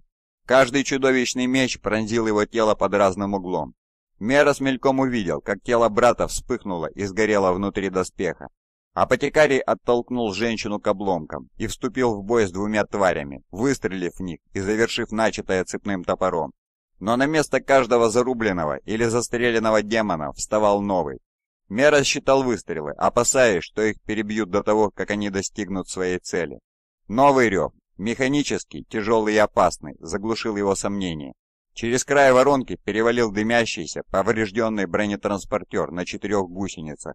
Каждый чудовищный меч пронзил его тело под разным углом. Мерос мельком увидел, как тело брата вспыхнуло и сгорело внутри доспеха. Апотекарий оттолкнул женщину к обломкам и вступил в бой с двумя тварями, выстрелив в них и завершив начатое цепным топором. Но на место каждого зарубленного или застреленного демона вставал новый. Мера считал выстрелы, опасаясь, что их перебьют до того, как они достигнут своей цели. Новый рев, механический, тяжелый и опасный, заглушил его сомнения. Через край воронки перевалил дымящийся, поврежденный бронетранспортер на четырех гусеницах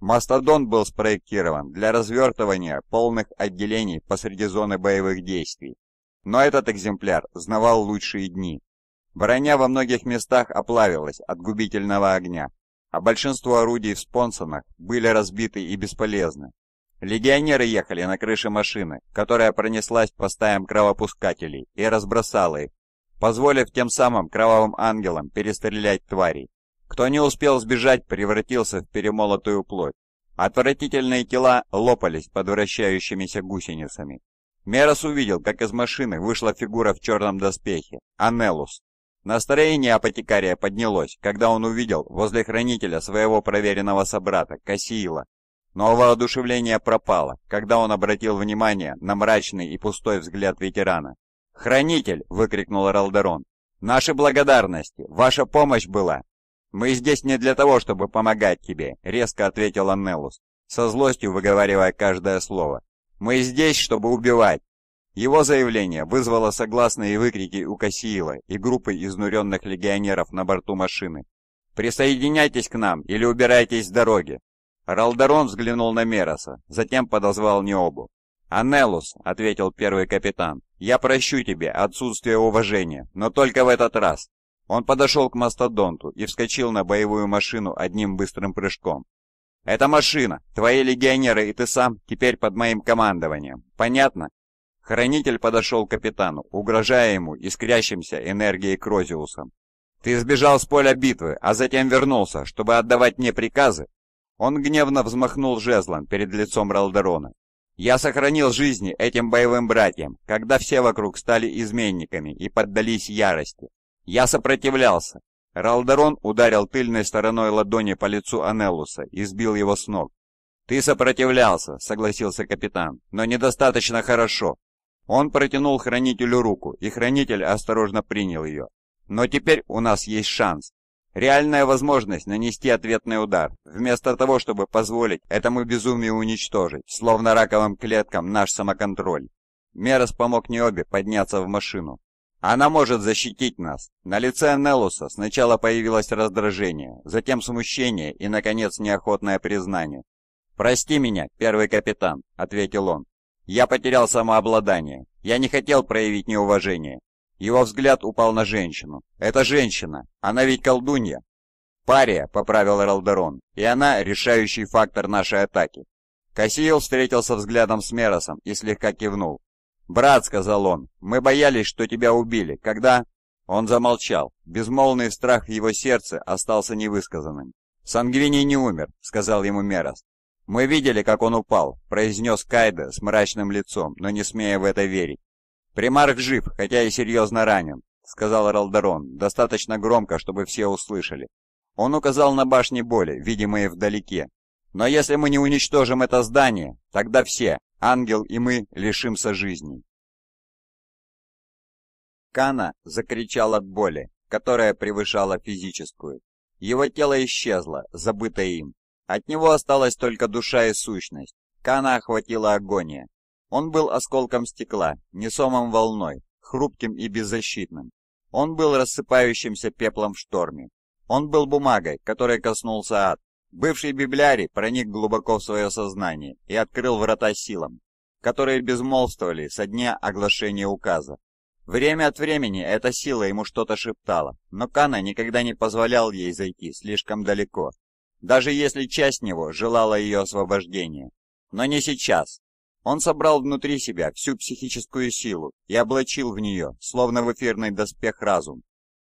Мастодон был спроектирован для развертывания полных отделений посреди зоны боевых действий, но этот экземпляр знавал лучшие дни. Броня во многих местах оплавилась от губительного огня, а большинство орудий в спонсонах были разбиты и бесполезны. Легионеры ехали на крыше машины, которая пронеслась по стаям кровопускателей и разбросала их, позволив тем самым кровавым ангелам перестрелять тварей. Кто не успел сбежать, превратился в перемолотую плоть. Отвратительные тела лопались под вращающимися гусеницами. Мерос увидел, как из машины вышла фигура в черном доспехе – Анелус. Настроение апотекария поднялось, когда он увидел возле хранителя своего проверенного собрата – Кассиила. Но воодушевление пропало, когда он обратил внимание на мрачный и пустой взгляд ветерана. «Хранитель!» – выкрикнул Ралдерон. «Наши благодарности! Ваша помощь была «Мы здесь не для того, чтобы помогать тебе», — резко ответил Неллус, со злостью выговаривая каждое слово. «Мы здесь, чтобы убивать». Его заявление вызвало согласные выкрики у Кассиила и группы изнуренных легионеров на борту машины. «Присоединяйтесь к нам или убирайтесь с дороги!» Ралдарон взглянул на Мероса, затем подозвал Необу. «Анелус», — ответил первый капитан, — «я прощу тебе отсутствие уважения, но только в этот раз. Он подошел к мастодонту и вскочил на боевую машину одним быстрым прыжком. «Это машина! Твои легионеры и ты сам теперь под моим командованием. Понятно?» Хранитель подошел к капитану, угрожая ему искрящимся энергией Крозиусом. «Ты сбежал с поля битвы, а затем вернулся, чтобы отдавать мне приказы?» Он гневно взмахнул жезлом перед лицом Ралдерона. «Я сохранил жизни этим боевым братьям, когда все вокруг стали изменниками и поддались ярости. Я сопротивлялся. Ралдерон ударил тыльной стороной ладони по лицу Анеллуса и сбил его с ног. «Ты сопротивлялся», — согласился капитан, — «но недостаточно хорошо». Он протянул хранителю руку, и хранитель осторожно принял ее. «Но теперь у нас есть шанс. Реальная возможность нанести ответный удар, вместо того, чтобы позволить этому безумию уничтожить, словно раковым клеткам, наш самоконтроль». Мерос помог Необе подняться в машину. «Она может защитить нас!» На лице Неллуса сначала появилось раздражение, затем смущение и, наконец, неохотное признание. «Прости меня, первый капитан», — ответил он. «Я потерял самообладание. Я не хотел проявить неуважение». Его взгляд упал на женщину. «Это женщина! Она ведь колдунья!» «Пария», — поправил Ралдерон, — «и она решающий фактор нашей атаки». Кассиил встретился взглядом с Меросом и слегка кивнул. «Брат», — сказал он, — «мы боялись, что тебя убили, когда...» Он замолчал. Безмолвный страх в его сердце остался невысказанным. «Сангвини не умер», — сказал ему Мерас. «Мы видели, как он упал», — произнес Кайда с мрачным лицом, но не смея в это верить. «Примарх жив, хотя и серьезно ранен», — сказал Ралдерон, достаточно громко, чтобы все услышали. Он указал на башни боли, видимые вдалеке. «Но если мы не уничтожим это здание, тогда все, Ангел и мы лишимся жизни. Кана закричал от боли, которая превышала физическую. Его тело исчезло, забытое им. От него осталась только душа и сущность. Кана охватила агония. Он был осколком стекла, несомым волной, хрупким и беззащитным. Он был рассыпающимся пеплом в шторме. Он был бумагой, которой коснулся ад, Бывший библиарий проник глубоко в свое сознание и открыл врата силам, которые безмолвствовали со дня оглашения указа. Время от времени эта сила ему что-то шептала, но Кана никогда не позволял ей зайти слишком далеко, даже если часть него желала ее освобождения. Но не сейчас. Он собрал внутри себя всю психическую силу и облачил в нее, словно в эфирный доспех разум.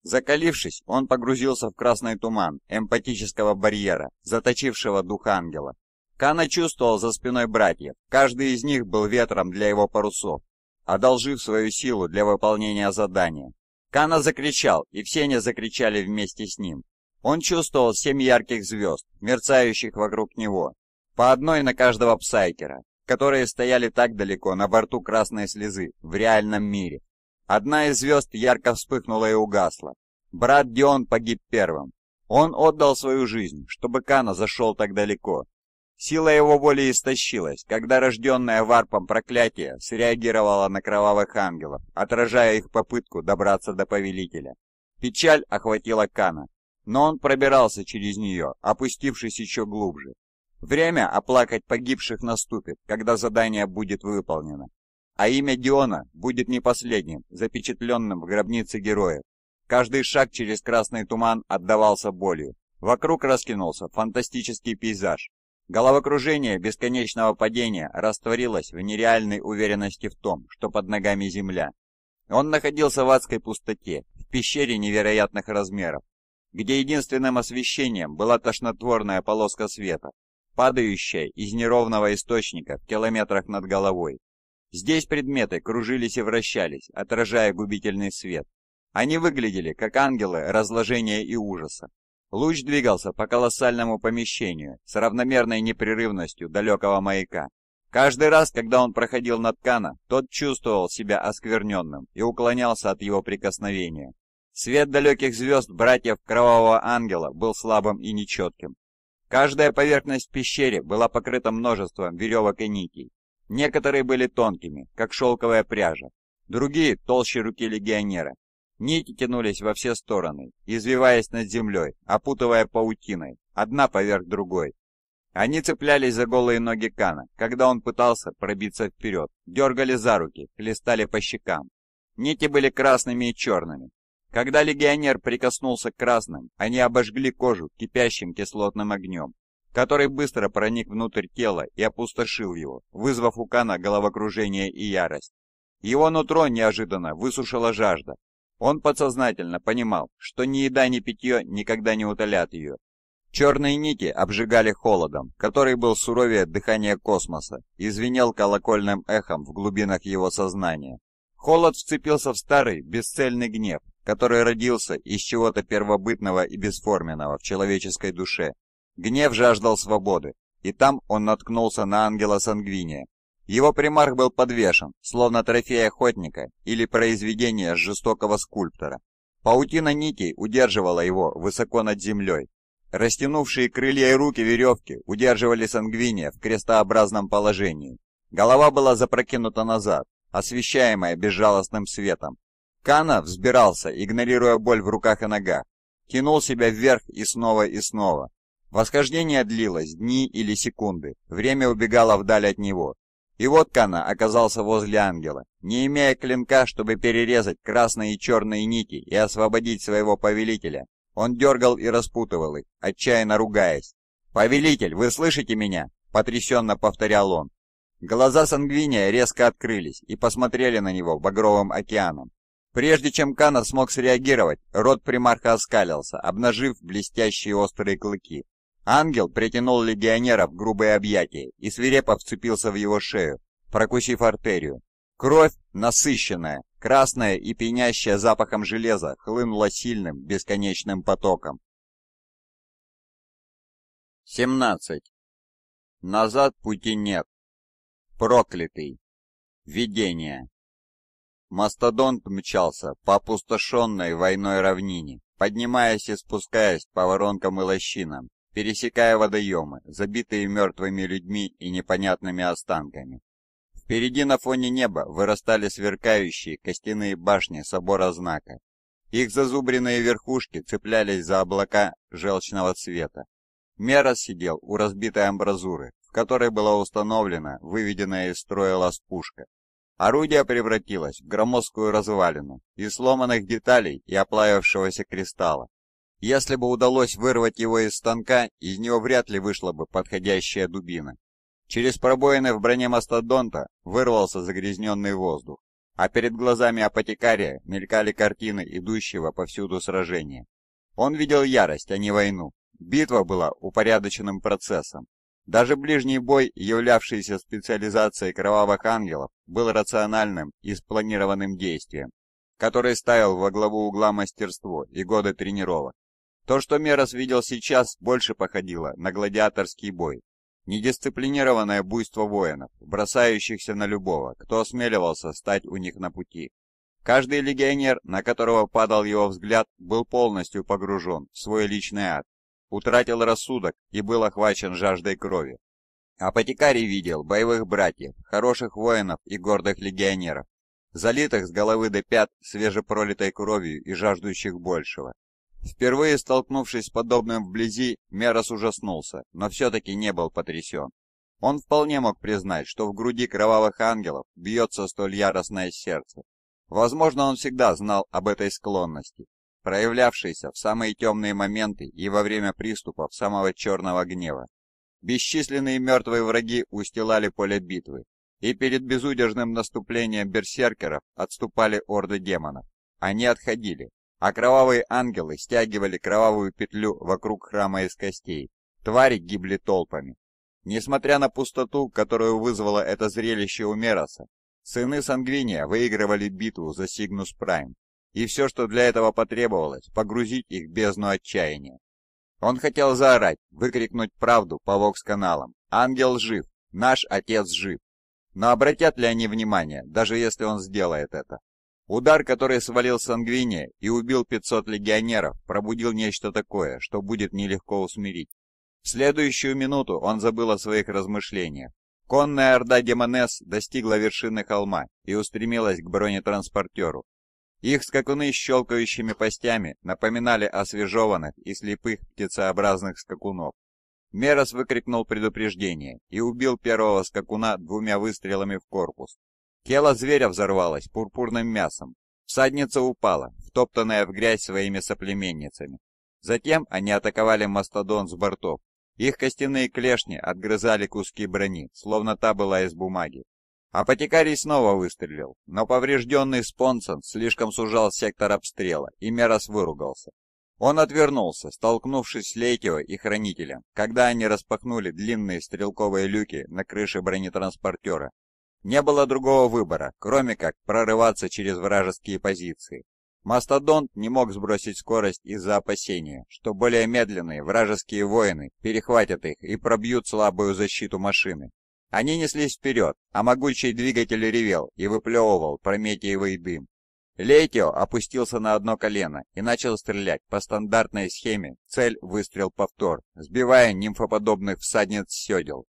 Закалившись, он погрузился в красный туман эмпатического барьера, заточившего дух ангела. Кана чувствовал за спиной братьев, каждый из них был ветром для его парусов, одолжив свою силу для выполнения задания. Кана закричал, и все они закричали вместе с ним. Он чувствовал семь ярких звезд, мерцающих вокруг него, по одной на каждого псайкера, которые стояли так далеко на борту красной слезы в реальном мире, Одна из звезд ярко вспыхнула и угасла. Брат Дион погиб первым. Он отдал свою жизнь, чтобы Кана зашел так далеко. Сила его воли истощилась, когда рожденное варпом проклятие среагировало на кровавых ангелов, отражая их попытку добраться до повелителя. Печаль охватила Кана, но он пробирался через нее, опустившись еще глубже. Время оплакать погибших наступит, когда задание будет выполнено. А имя Диона будет не последним, запечатленным в гробнице героя. Каждый шаг через красный туман отдавался болью. Вокруг раскинулся фантастический пейзаж. Головокружение бесконечного падения растворилось в нереальной уверенности в том, что под ногами земля. Он находился в адской пустоте, в пещере невероятных размеров, где единственным освещением была тошнотворная полоска света, падающая из неровного источника в километрах над головой. Здесь предметы кружились и вращались, отражая губительный свет. Они выглядели как ангелы разложения и ужаса. Луч двигался по колоссальному помещению с равномерной непрерывностью далекого маяка. Каждый раз, когда он проходил над Кана, тот чувствовал себя оскверненным и уклонялся от его прикосновения. Свет далеких звезд братьев Кровавого Ангела был слабым и нечетким. Каждая поверхность пещеры была покрыта множеством веревок и нитей, Некоторые были тонкими, как шелковая пряжа, другие – толще руки легионера. Нити тянулись во все стороны, извиваясь над землей, опутывая паутиной, одна поверх другой. Они цеплялись за голые ноги Кана, когда он пытался пробиться вперед, дергали за руки, хлестали по щекам. Нити были красными и черными. Когда легионер прикоснулся к красным, они обожгли кожу кипящим кислотным огнем который быстро проник внутрь тела и опустошил его, вызвав у Кана головокружение и ярость. Его нутро неожиданно высушила жажда. Он подсознательно понимал, что ни еда, ни питье никогда не утолят ее. Черные нити обжигали холодом, который был суровее дыхания космоса, и звенел колокольным эхом в глубинах его сознания. Холод вцепился в старый, бесцельный гнев, который родился из чего-то первобытного и бесформенного в человеческой душе Гнев жаждал свободы, и там он наткнулся на ангела Сангвиния. Его примарх был подвешен, словно трофей охотника или произведение жестокого скульптора. Паутина нитей удерживала его высоко над землей. Растянувшие крылья и руки веревки удерживали Сангвиния в крестообразном положении. Голова была запрокинута назад, освещаемая безжалостным светом. Кана взбирался, игнорируя боль в руках и ногах, тянул себя вверх и снова и снова, Восхождение длилось дни или секунды, время убегало вдаль от него. И вот Кана оказался возле ангела, не имея клинка, чтобы перерезать красные и черные нити и освободить своего повелителя. Он дергал и распутывал их, отчаянно ругаясь. «Повелитель, вы слышите меня?» — потрясенно повторял он. Глаза Сангвиния резко открылись и посмотрели на него багровым океаном. Прежде чем Кана смог среагировать, рот примарха оскалился, обнажив блестящие острые клыки. Ангел притянул легионера в грубые объятия и свирепо вцепился в его шею, прокусив артерию. Кровь, насыщенная, красная и пенящая запахом железа, хлынула сильным, бесконечным потоком. 17. Назад пути нет. Проклятый. Видение. Мастодонт мчался по опустошенной войной равнине, поднимаясь и спускаясь по воронкам и лощинам, пересекая водоемы, забитые мертвыми людьми и непонятными останками. Впереди на фоне неба вырастали сверкающие костяные башни собора знака. Их зазубренные верхушки цеплялись за облака желчного цвета. Мера сидел у разбитой амбразуры, в которой была установлена выведенная из строя лаз-пушка. Орудие превратилось в громоздкую развалину из сломанных деталей и оплавившегося кристалла, если бы удалось вырвать его из станка, из него вряд ли вышла бы подходящая дубина. Через пробоины в броне мастодонта вырвался загрязненный воздух, а перед глазами апотекария мелькали картины идущего повсюду сражения. Он видел ярость, а не войну. Битва была упорядоченным процессом. Даже ближний бой, являвшийся специализацией кровавых ангелов, был рациональным и спланированным действием, который ставил во главу угла мастерство и годы тренировок. То, что Мерос видел сейчас, больше походило на гладиаторский бой. Недисциплинированное буйство воинов, бросающихся на любого, кто осмеливался стать у них на пути. Каждый легионер, на которого падал его взгляд, был полностью погружен в свой личный ад, утратил рассудок и был охвачен жаждой крови. Апотекарий видел боевых братьев, хороших воинов и гордых легионеров, залитых с головы до пят свежепролитой кровью и жаждущих большего. Впервые столкнувшись с подобным вблизи, Мерос ужаснулся, но все-таки не был потрясен. Он вполне мог признать, что в груди кровавых ангелов бьется столь яростное сердце. Возможно, он всегда знал об этой склонности, проявлявшейся в самые темные моменты и во время приступов самого черного гнева. Бесчисленные мертвые враги устилали поле битвы, и перед безудержным наступлением берсеркеров отступали орды демонов. Они отходили, а кровавые ангелы стягивали кровавую петлю вокруг храма из костей. Твари гибли толпами. Несмотря на пустоту, которую вызвало это зрелище у Мероса, сыны Сангвиния выигрывали битву за Сигнус Прайм, и все, что для этого потребовалось, погрузить их в бездну отчаяния. Он хотел заорать, выкрикнуть правду по вокс-каналам. «Ангел жив! Наш отец жив!» Но обратят ли они внимание, даже если он сделает это? Удар, который свалил Сангвини и убил 500 легионеров, пробудил нечто такое, что будет нелегко усмирить. В следующую минуту он забыл о своих размышлениях. Конная орда демонес достигла вершины холма и устремилась к бронетранспортеру. Их скакуны с щелкающими постями напоминали освежеванных и слепых птицеобразных скакунов. Мерос выкрикнул предупреждение и убил первого скакуна двумя выстрелами в корпус, Тело зверя взорвалось пурпурным мясом. Всадница упала, втоптанная в грязь своими соплеменницами. Затем они атаковали мастодон с бортов. Их костяные клешни отгрызали куски брони, словно та была из бумаги. Апотекарий снова выстрелил, но поврежденный спонсон слишком сужал сектор обстрела, и Мерос выругался. Он отвернулся, столкнувшись с Лейтио и Хранителем, когда они распахнули длинные стрелковые люки на крыше бронетранспортера не было другого выбора, кроме как прорываться через вражеские позиции. Мастодонт не мог сбросить скорость из-за опасения, что более медленные вражеские воины перехватят их и пробьют слабую защиту машины. Они неслись вперед, а могучий двигатель ревел и выплевывал прометеевый дым. Лейтио опустился на одно колено и начал стрелять по стандартной схеме цель выстрел-повтор, сбивая нимфоподобных всадниц с седел.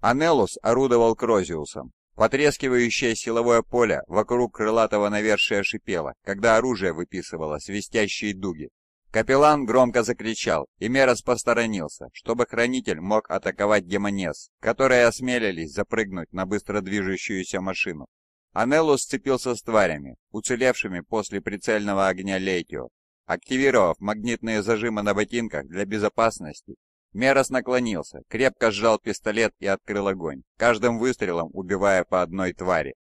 Анелус орудовал Крозиусом, Потрескивающее силовое поле вокруг крылатого навершия шипело, когда оружие выписывало свистящие дуги. Капеллан громко закричал, и Мерос посторонился, чтобы хранитель мог атаковать демонес, которые осмелились запрыгнуть на быстро движущуюся машину. Анеллус сцепился с тварями, уцелевшими после прицельного огня Лейтио. Активировав магнитные зажимы на ботинках для безопасности, Мерос наклонился, крепко сжал пистолет и открыл огонь, каждым выстрелом убивая по одной твари.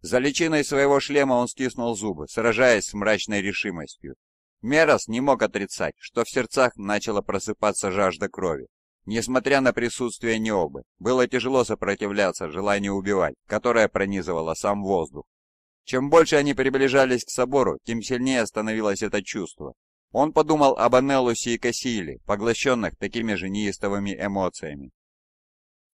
За личиной своего шлема он стиснул зубы, сражаясь с мрачной решимостью. Мерос не мог отрицать, что в сердцах начала просыпаться жажда крови. Несмотря на присутствие необы, было тяжело сопротивляться желанию убивать, которое пронизывало сам воздух. Чем больше они приближались к собору, тем сильнее становилось это чувство, он подумал об Анеллусе и Кассиле, поглощенных такими же неистовыми эмоциями.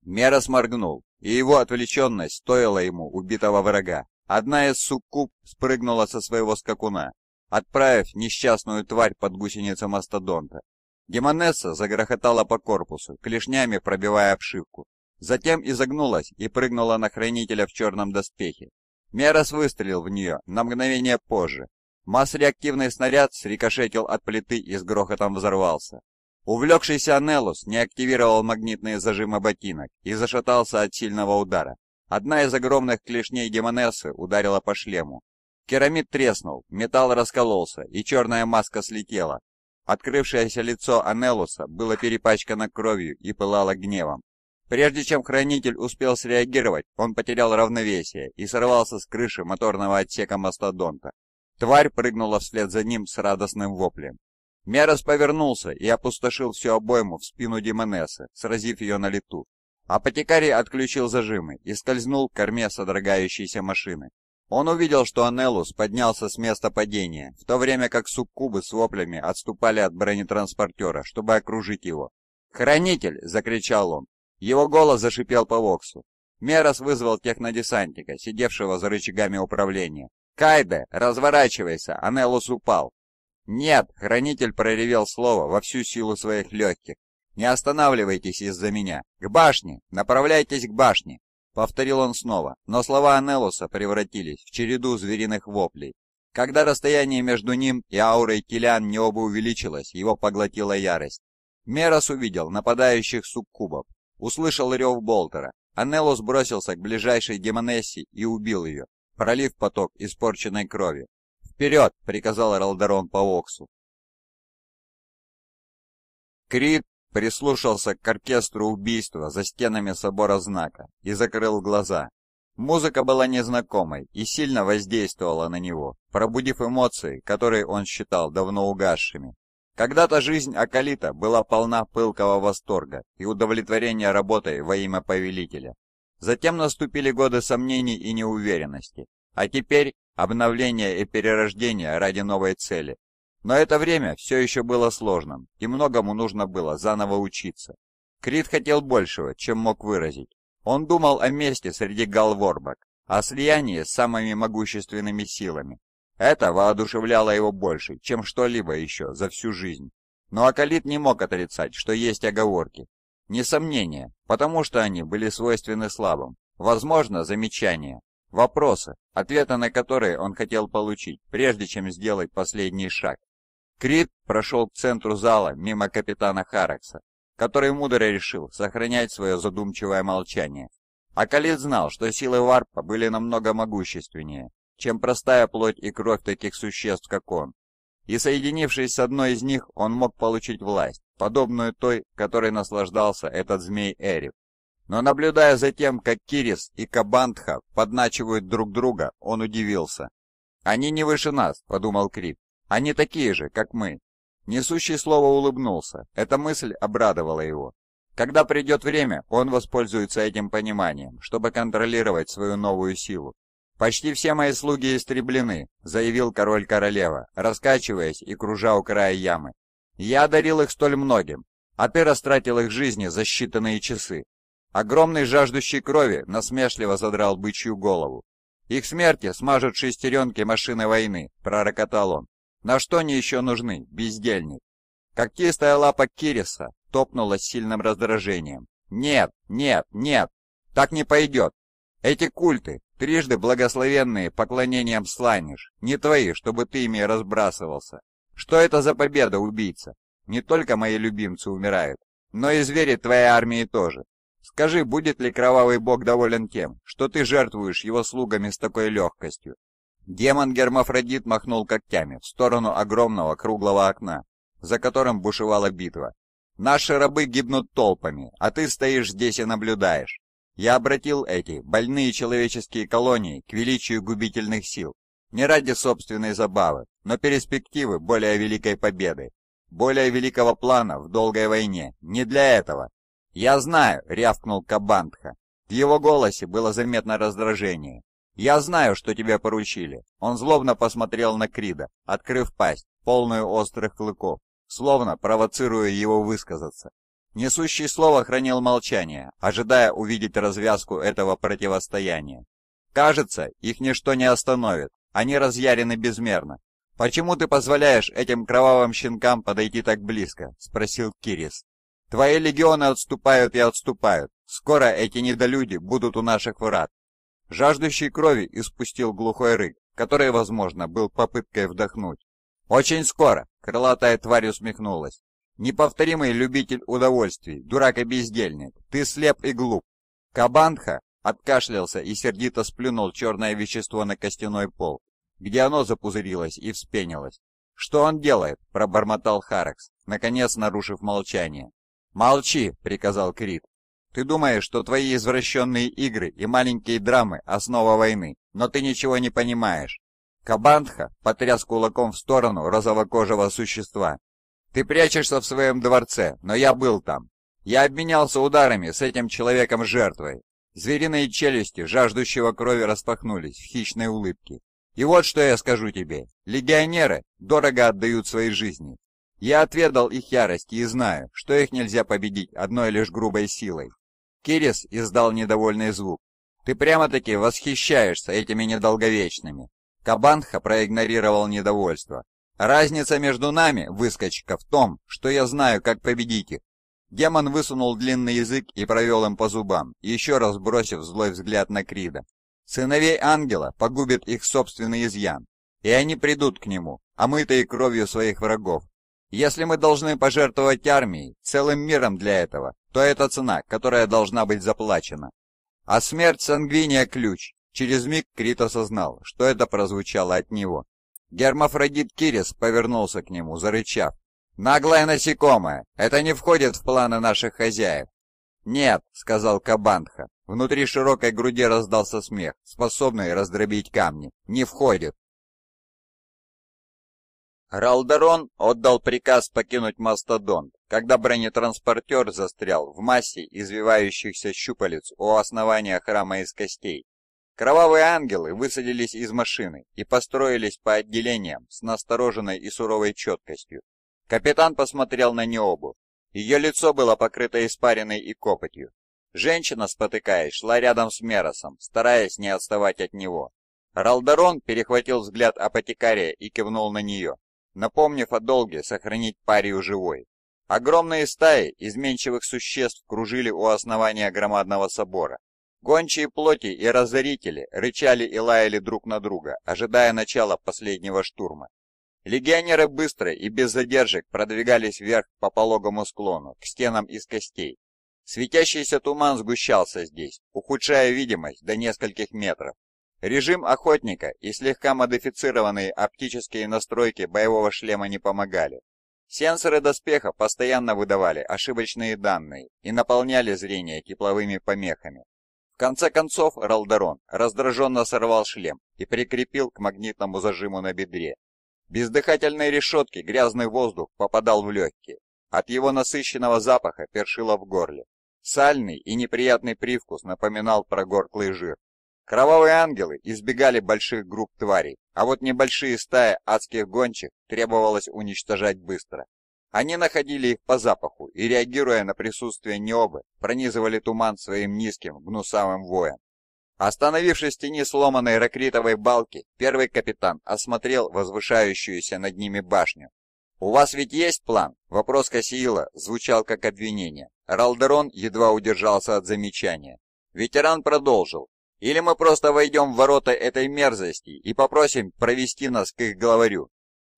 Мера сморгнул, и его отвлеченность стоила ему убитого врага. Одна из суккуб спрыгнула со своего скакуна, отправив несчастную тварь под гусеницу мастодонта. Демонесса загрохотала по корпусу, клешнями пробивая обшивку. Затем изогнулась и прыгнула на хранителя в черном доспехе. Мерос выстрелил в нее на мгновение позже, Масс-реактивный снаряд срикошетил от плиты и с грохотом взорвался. Увлекшийся Анелус не активировал магнитные зажимы ботинок и зашатался от сильного удара. Одна из огромных клешней демонессы ударила по шлему. Керамид треснул, металл раскололся, и черная маска слетела. Открывшееся лицо Анелуса было перепачкано кровью и пылало гневом. Прежде чем хранитель успел среагировать, он потерял равновесие и сорвался с крыши моторного отсека мастодонта. Тварь прыгнула вслед за ним с радостным воплем. Мерос повернулся и опустошил всю обойму в спину Демонессы, сразив ее на лету. Апотекарий отключил зажимы и скользнул к корме содрогающейся машины. Он увидел, что Анелус поднялся с места падения, в то время как субкубы с воплями отступали от бронетранспортера, чтобы окружить его. «Хранитель!» — закричал он. Его голос зашипел по воксу. Мерос вызвал технодесантика, сидевшего за рычагами управления. «Кайде, разворачивайся!» Анелос упал. «Нет!» — хранитель проревел слово во всю силу своих легких. «Не останавливайтесь из-за меня! К башне! Направляйтесь к башне!» Повторил он снова, но слова Анелоса превратились в череду звериных воплей. Когда расстояние между ним и аурой Килиан необа увеличилось, его поглотила ярость. Мерос увидел нападающих суккубов, услышал рев Болтера. Анелос бросился к ближайшей демонессе и убил ее пролив поток испорченной крови. «Вперед!» — приказал Ралдерон по Оксу. Крит прислушался к оркестру убийства за стенами собора знака и закрыл глаза. Музыка была незнакомой и сильно воздействовала на него, пробудив эмоции, которые он считал давно угасшими. Когда-то жизнь Акалита была полна пылкого восторга и удовлетворения работой во имя Повелителя. Затем наступили годы сомнений и неуверенности, а теперь обновление и перерождение ради новой цели. Но это время все еще было сложным, и многому нужно было заново учиться. Крит хотел большего, чем мог выразить. Он думал о месте среди галворбок, о слиянии с самыми могущественными силами. Это воодушевляло его больше, чем что-либо еще за всю жизнь. Но Акалит не мог отрицать, что есть оговорки, Несомнения, потому что они были свойственны слабым. Возможно, замечания, вопросы, ответы на которые он хотел получить, прежде чем сделать последний шаг. Крит прошел к центру зала мимо капитана Харакса, который мудро решил сохранять свое задумчивое молчание. А Калит знал, что силы варпа были намного могущественнее, чем простая плоть и кровь таких существ, как он. И соединившись с одной из них, он мог получить власть, подобную той, которой наслаждался этот змей Эрив. Но наблюдая за тем, как Кирис и Кабандха подначивают друг друга, он удивился. «Они не выше нас», — подумал Крип. «Они такие же, как мы». Несущий слово улыбнулся. Эта мысль обрадовала его. Когда придет время, он воспользуется этим пониманием, чтобы контролировать свою новую силу. «Почти все мои слуги истреблены», — заявил король-королева, раскачиваясь и кружа у края ямы. Я дарил их столь многим, а ты растратил их жизни за считанные часы. Огромный жаждущий крови насмешливо задрал бычью голову. Их смерти смажут шестеренки машины войны, пророкотал он. На что они еще нужны, бездельник? Когтистая лапа Кириса топнула с сильным раздражением. Нет, нет, нет, так не пойдет. Эти культы, трижды благословенные поклонением сланиш, не твои, чтобы ты ими разбрасывался. Что это за победа, убийца? Не только мои любимцы умирают, но и звери твоей армии тоже. Скажи, будет ли кровавый бог доволен тем, что ты жертвуешь его слугами с такой легкостью?» Демон Гермафродит махнул когтями в сторону огромного круглого окна, за которым бушевала битва. «Наши рабы гибнут толпами, а ты стоишь здесь и наблюдаешь. Я обратил эти больные человеческие колонии к величию губительных сил, не ради собственной забавы, но перспективы более великой победы, более великого плана в долгой войне. Не для этого. «Я знаю», — рявкнул Кабантха. В его голосе было заметно раздражение. «Я знаю, что тебе поручили». Он злобно посмотрел на Крида, открыв пасть, полную острых клыков, словно провоцируя его высказаться. Несущий слово хранил молчание, ожидая увидеть развязку этого противостояния. Кажется, их ничто не остановит, они разъярены безмерно. «Почему ты позволяешь этим кровавым щенкам подойти так близко?» — спросил Кирис. «Твои легионы отступают и отступают. Скоро эти недолюди будут у наших врат». Жаждущий крови испустил глухой рык, который, возможно, был попыткой вдохнуть. «Очень скоро!» — крылатая тварь усмехнулась. «Неповторимый любитель удовольствий, дурак и бездельник, ты слеп и глуп!» Кабанха откашлялся и сердито сплюнул черное вещество на костяной пол где оно запузырилось и вспенилось. «Что он делает?» — пробормотал Харекс, наконец нарушив молчание. «Молчи!» — приказал Крит. «Ты думаешь, что твои извращенные игры и маленькие драмы — основа войны, но ты ничего не понимаешь». Кабандха потряс кулаком в сторону розовокожего существа. «Ты прячешься в своем дворце, но я был там. Я обменялся ударами с этим человеком-жертвой». Звериные челюсти жаждущего крови распахнулись в хищной улыбке. И вот что я скажу тебе. Легионеры дорого отдают свои жизни. Я отведал их ярости и знаю, что их нельзя победить одной лишь грубой силой. Кирис издал недовольный звук. Ты прямо-таки восхищаешься этими недолговечными. Кабанха проигнорировал недовольство. Разница между нами, выскочка, в том, что я знаю, как победить их. Демон высунул длинный язык и провел им по зубам, еще раз бросив злой взгляд на Крида. Сыновей ангела погубит их собственный изъян, и они придут к нему, омытые кровью своих врагов. Если мы должны пожертвовать армией, целым миром для этого, то это цена, которая должна быть заплачена. А смерть Сангвиния – ключ. Через миг Крит осознал, что это прозвучало от него. Гермафродит Кирис повернулся к нему, зарычав. «Наглое насекомое! Это не входит в планы наших хозяев!» «Нет», — сказал Кабанха, Внутри широкой груди раздался смех, способный раздробить камни. «Не входит!» Ралдерон отдал приказ покинуть Мастодон, когда бронетранспортер застрял в массе извивающихся щупалец у основания храма из костей. Кровавые ангелы высадились из машины и построились по отделениям с настороженной и суровой четкостью. Капитан посмотрел на Необу. Ее лицо было покрыто испариной и копотью. Женщина, спотыкаясь, шла рядом с Меросом, стараясь не отставать от него. Ралдарон перехватил взгляд апотекария и кивнул на нее, напомнив о долге сохранить парию живой. Огромные стаи изменчивых существ кружили у основания громадного собора. Гончие плоти и разорители рычали и лаяли друг на друга, ожидая начала последнего штурма. Легионеры быстро и без задержек продвигались вверх по пологому склону, к стенам из костей, Светящийся туман сгущался здесь, ухудшая видимость до нескольких метров. Режим охотника и слегка модифицированные оптические настройки боевого шлема не помогали. Сенсоры доспеха постоянно выдавали ошибочные данные и наполняли зрение тепловыми помехами. В конце концов Ралдарон раздраженно сорвал шлем и прикрепил к магнитному зажиму на бедре. Без дыхательной решетки грязный воздух попадал в легкие. От его насыщенного запаха першило в горле. Сальный и неприятный привкус напоминал про прогорклый жир. Кровавые ангелы избегали больших групп тварей, а вот небольшие стаи адских гончих требовалось уничтожать быстро. Они находили их по запаху и, реагируя на присутствие необы, пронизывали туман своим низким, гнусавым воем. Остановившись в тени сломанной ракритовой балки, первый капитан осмотрел возвышающуюся над ними башню. «У вас ведь есть план?» Вопрос Кассиила звучал как обвинение. Ралдерон едва удержался от замечания. Ветеран продолжил. «Или мы просто войдем в ворота этой мерзости и попросим провести нас к их главарю».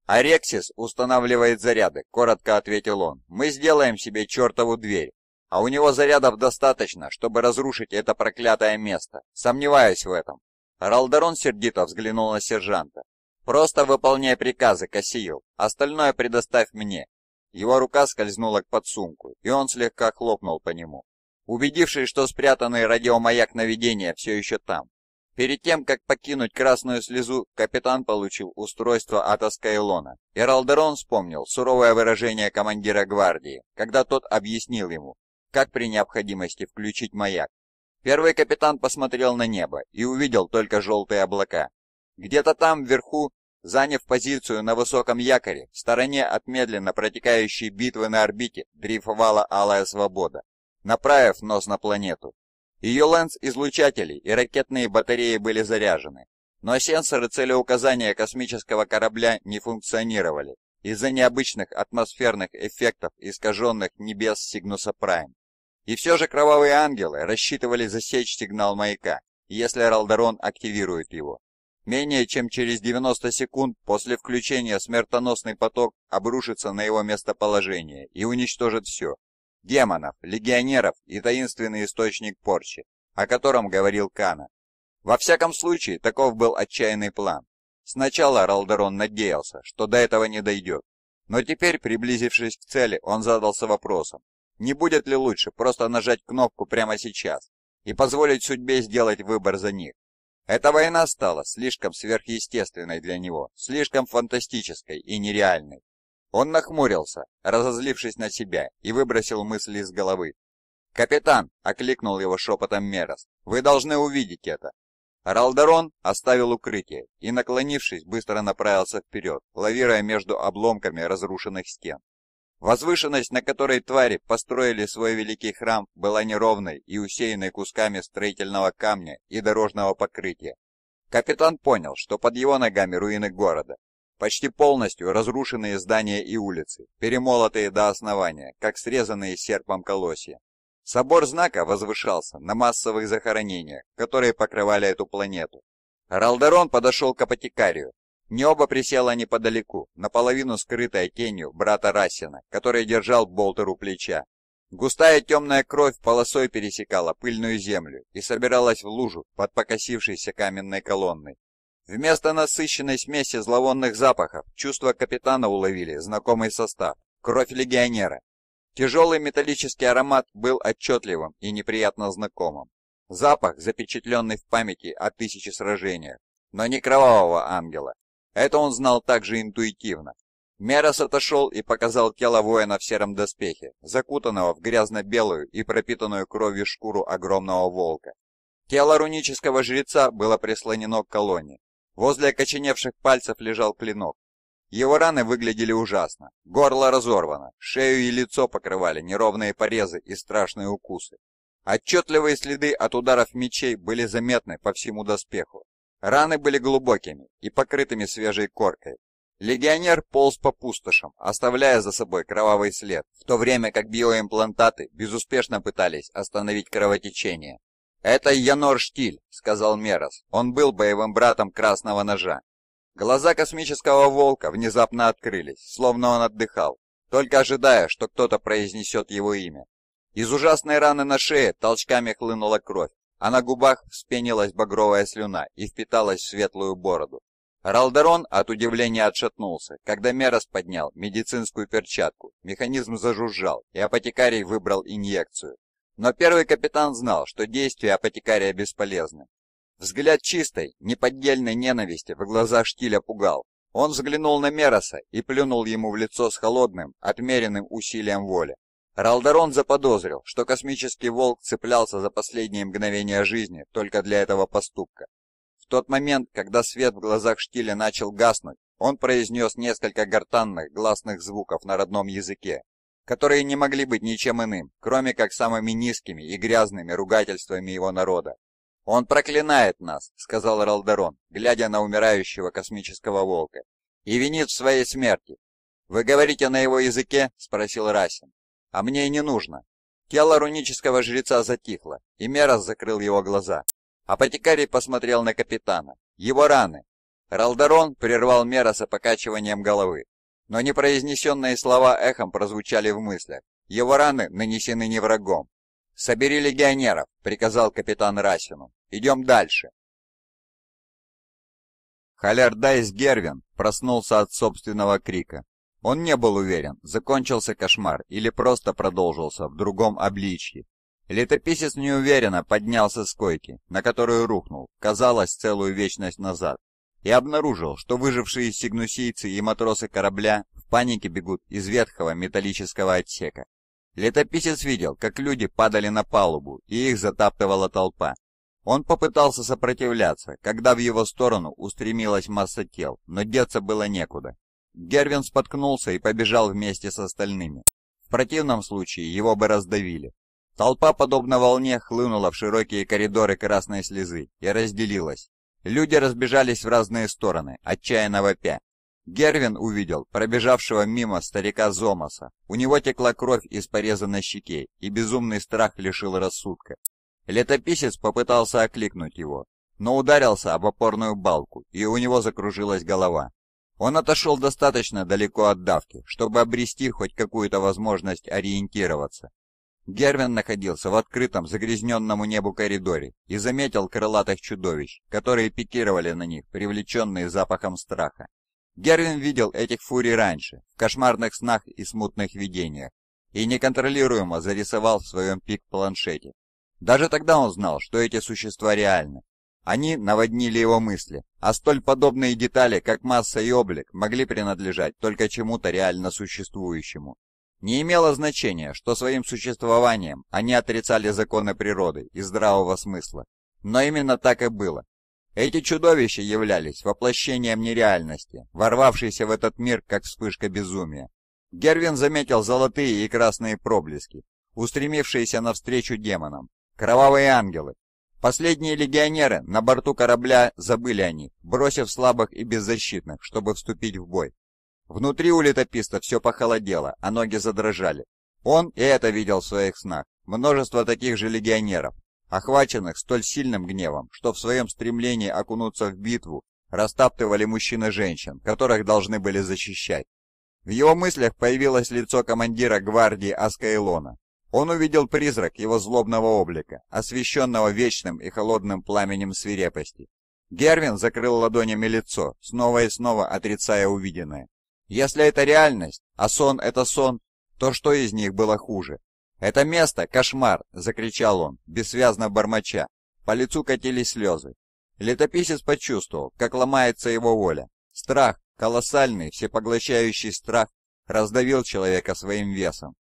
«Арексис устанавливает заряды», — коротко ответил он. «Мы сделаем себе чертову дверь, а у него зарядов достаточно, чтобы разрушить это проклятое место. Сомневаюсь в этом». Ралдерон сердито взглянул на сержанта. «Просто выполняй приказы, Кассиил. Остальное предоставь мне. Его рука скользнула к подсумку, и он слегка хлопнул по нему. Убедившись, что спрятанный радиомаяк наведения все еще там. Перед тем, как покинуть красную слезу, капитан получил устройство от Аскайлона. И Ралдерон вспомнил суровое выражение командира гвардии, когда тот объяснил ему, как при необходимости включить маяк. Первый капитан посмотрел на небо и увидел только желтые облака. Где-то там, вверху, Заняв позицию на высоком якоре, в стороне от медленно протекающей битвы на орбите, дрейфовала Алая Свобода, направив нос на планету. Ее ленс излучатели и ракетные батареи были заряжены, но сенсоры целеуказания космического корабля не функционировали из-за необычных атмосферных эффектов искаженных небес Сигнуса Прайм. И все же кровавые ангелы рассчитывали засечь сигнал маяка, если Ралдерон активирует его. Менее чем через 90 секунд после включения смертоносный поток обрушится на его местоположение и уничтожит все. Демонов, легионеров и таинственный источник порчи, о котором говорил Кана. Во всяком случае, таков был отчаянный план. Сначала Ралдерон надеялся, что до этого не дойдет. Но теперь, приблизившись к цели, он задался вопросом, не будет ли лучше просто нажать кнопку прямо сейчас и позволить судьбе сделать выбор за них. Эта война стала слишком сверхъестественной для него, слишком фантастической и нереальной. Он нахмурился, разозлившись на себя, и выбросил мысли из головы. «Капитан!» — окликнул его шепотом Мерос. «Вы должны увидеть это!» Ралдарон оставил укрытие и, наклонившись, быстро направился вперед, лавируя между обломками разрушенных стен. Возвышенность, на которой твари построили свой великий храм, была неровной и усеянной кусками строительного камня и дорожного покрытия. Капитан понял, что под его ногами руины города, почти полностью разрушенные здания и улицы, перемолотые до основания, как срезанные серпом колосья. Собор знака возвышался на массовых захоронениях, которые покрывали эту планету. Ралдерон подошел к апотекарию, Необа присела неподалеку, наполовину скрытая тенью брата Расина, который держал болтер у плеча. Густая темная кровь полосой пересекала пыльную землю и собиралась в лужу под покосившейся каменной колонной. Вместо насыщенной смеси зловонных запахов чувства капитана уловили знакомый состав – кровь легионера. Тяжелый металлический аромат был отчетливым и неприятно знакомым. Запах, запечатленный в памяти о тысяче сражениях, но не кровавого ангела, это он знал также интуитивно. Мерос отошел и показал тело воина в сером доспехе, закутанного в грязно-белую и пропитанную кровью шкуру огромного волка. Тело рунического жреца было прислонено к колонне. Возле окоченевших пальцев лежал клинок. Его раны выглядели ужасно. Горло разорвано, шею и лицо покрывали неровные порезы и страшные укусы. Отчетливые следы от ударов мечей были заметны по всему доспеху. Раны были глубокими и покрытыми свежей коркой. Легионер полз по пустошам, оставляя за собой кровавый след, в то время как биоимплантаты безуспешно пытались остановить кровотечение. «Это Янор Штиль», — сказал Мерос. Он был боевым братом Красного Ножа. Глаза космического волка внезапно открылись, словно он отдыхал, только ожидая, что кто-то произнесет его имя. Из ужасной раны на шее толчками хлынула кровь, а на губах вспенилась багровая слюна и впиталась в светлую бороду. Ралдерон от удивления отшатнулся, когда Мерос поднял медицинскую перчатку, механизм зажужжал, и апотекарий выбрал инъекцию. Но первый капитан знал, что действия апотекария бесполезны. Взгляд чистой, неподдельной ненависти в глазах Штиля пугал. Он взглянул на Мероса и плюнул ему в лицо с холодным, отмеренным усилием воли. Ралдерон заподозрил, что космический волк цеплялся за последние мгновения жизни только для этого поступка. В тот момент, когда свет в глазах Штиля начал гаснуть, он произнес несколько гортанных гласных звуков на родном языке, которые не могли быть ничем иным, кроме как самыми низкими и грязными ругательствами его народа. «Он проклинает нас», — сказал Ралдерон, глядя на умирающего космического волка, — «и винит в своей смерти». «Вы говорите на его языке?» — спросил Расин а мне и не нужно. Тело рунического жреца затихло, и Мерас закрыл его глаза. Апотекарий посмотрел на капитана. Его раны. Ралдарон прервал Мераса покачиванием головы. Но непроизнесенные слова эхом прозвучали в мыслях. Его раны нанесены не врагом. «Собери легионеров», — приказал капитан Расину. «Идем дальше». Халярдайс Гервин проснулся от собственного крика. Он не был уверен, закончился кошмар или просто продолжился в другом обличье. Летописец неуверенно поднялся с койки, на которую рухнул, казалось, целую вечность назад, и обнаружил, что выжившие сигнусийцы и матросы корабля в панике бегут из ветхого металлического отсека. Летописец видел, как люди падали на палубу, и их затаптывала толпа. Он попытался сопротивляться, когда в его сторону устремилась масса тел, но деться было некуда. Гервин споткнулся и побежал вместе с остальными. В противном случае его бы раздавили. Толпа, подобно волне, хлынула в широкие коридоры красной слезы и разделилась. Люди разбежались в разные стороны, отчаянно вопя. Гервин увидел пробежавшего мимо старика Зомаса. У него текла кровь из порезанной щеки, и безумный страх лишил рассудка. Летописец попытался окликнуть его, но ударился об опорную балку, и у него закружилась голова. Он отошел достаточно далеко от давки, чтобы обрести хоть какую-то возможность ориентироваться. Гервин находился в открытом, загрязненному небу коридоре и заметил крылатых чудовищ, которые пикировали на них, привлеченные запахом страха. Гервин видел этих фурий раньше, в кошмарных снах и смутных видениях, и неконтролируемо зарисовал в своем пик-планшете. Даже тогда он знал, что эти существа реальны, они наводнили его мысли, а столь подобные детали, как масса и облик, могли принадлежать только чему-то реально существующему. Не имело значения, что своим существованием они отрицали законы природы и здравого смысла. Но именно так и было. Эти чудовища являлись воплощением нереальности, ворвавшейся в этот мир как вспышка безумия. Гервин заметил золотые и красные проблески, устремившиеся навстречу демонам, кровавые ангелы, Последние легионеры на борту корабля забыли о них, бросив слабых и беззащитных, чтобы вступить в бой. Внутри у летописта все похолодело, а ноги задрожали. Он и это видел в своих снах. Множество таких же легионеров, охваченных столь сильным гневом, что в своем стремлении окунуться в битву растаптывали мужчин и женщин, которых должны были защищать. В его мыслях появилось лицо командира гвардии Аскаэлона, он увидел призрак его злобного облика, освещенного вечным и холодным пламенем свирепости. Гервин закрыл ладонями лицо, снова и снова отрицая увиденное. Если это реальность, а сон — это сон, то что из них было хуже? «Это место — кошмар!» — закричал он, бессвязно бормоча. По лицу катились слезы. Летописец почувствовал, как ломается его воля. Страх, колоссальный, всепоглощающий страх, раздавил человека своим весом.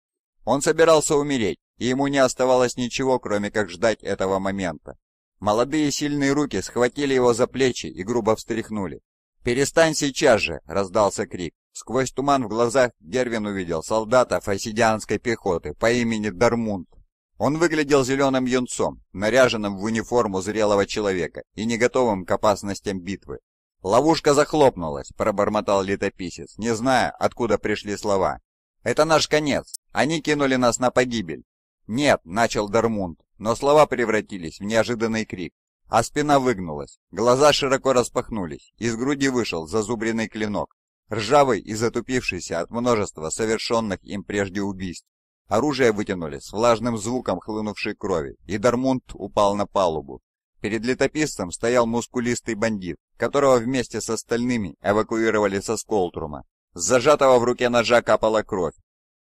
Он собирался умереть, и ему не оставалось ничего, кроме как ждать этого момента. Молодые сильные руки схватили его за плечи и грубо встряхнули. «Перестань сейчас же!» — раздался крик. Сквозь туман в глазах Гервин увидел солдата фасидианской пехоты по имени Дармунд. Он выглядел зеленым юнцом, наряженным в униформу зрелого человека и не готовым к опасностям битвы. «Ловушка захлопнулась», — пробормотал летописец, не зная, откуда пришли слова. «Это наш конец. Они кинули нас на погибель. «Нет», — начал Дермунд, но слова превратились в неожиданный крик. А спина выгнулась, глаза широко распахнулись, из груди вышел зазубренный клинок, ржавый и затупившийся от множества совершенных им прежде убийств. Оружие вытянули с влажным звуком хлынувшей крови, и Дармунд упал на палубу. Перед летописцем стоял мускулистый бандит, которого вместе с остальными эвакуировали со Сколтрума. С зажатого в руке ножа капала кровь,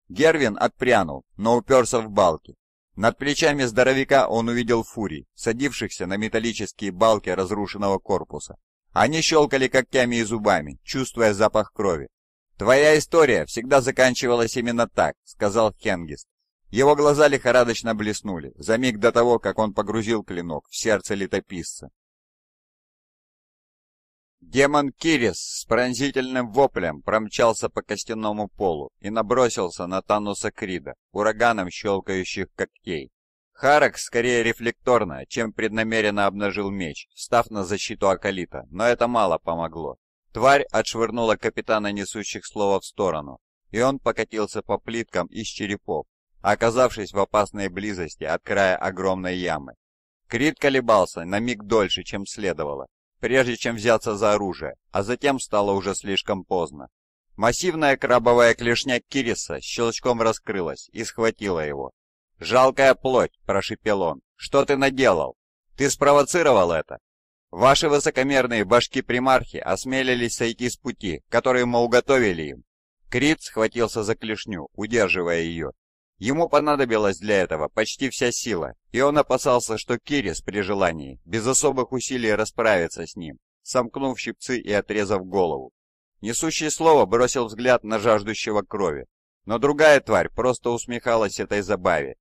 Гервин отпрянул, но уперся в балки. Над плечами здоровяка он увидел Фури, садившихся на металлические балки разрушенного корпуса. Они щелкали когтями и зубами, чувствуя запах крови. «Твоя история всегда заканчивалась именно так», — сказал Хенгист. Его глаза лихорадочно блеснули, за миг до того, как он погрузил клинок в сердце летописца. Демон Кирис с пронзительным воплем промчался по костяному полу и набросился на Тануса Крида, ураганом щелкающих когтей. Харак скорее рефлекторно, чем преднамеренно обнажил меч, встав на защиту Акалита, но это мало помогло. Тварь отшвырнула капитана несущих слова в сторону, и он покатился по плиткам из черепов, оказавшись в опасной близости от края огромной ямы. Крид колебался на миг дольше, чем следовало, прежде чем взяться за оружие, а затем стало уже слишком поздно. Массивная крабовая клешня Кириса щелчком раскрылась и схватила его. «Жалкая плоть!» – прошипел он. «Что ты наделал? Ты спровоцировал это?» «Ваши высокомерные башки-примархи осмелились сойти с пути, который мы уготовили им». Крит схватился за клешню, удерживая ее, Ему понадобилась для этого почти вся сила, и он опасался, что Кирис при желании без особых усилий расправится с ним, сомкнув щипцы и отрезав голову. Несущий слово бросил взгляд на жаждущего крови, но другая тварь просто усмехалась этой забаве.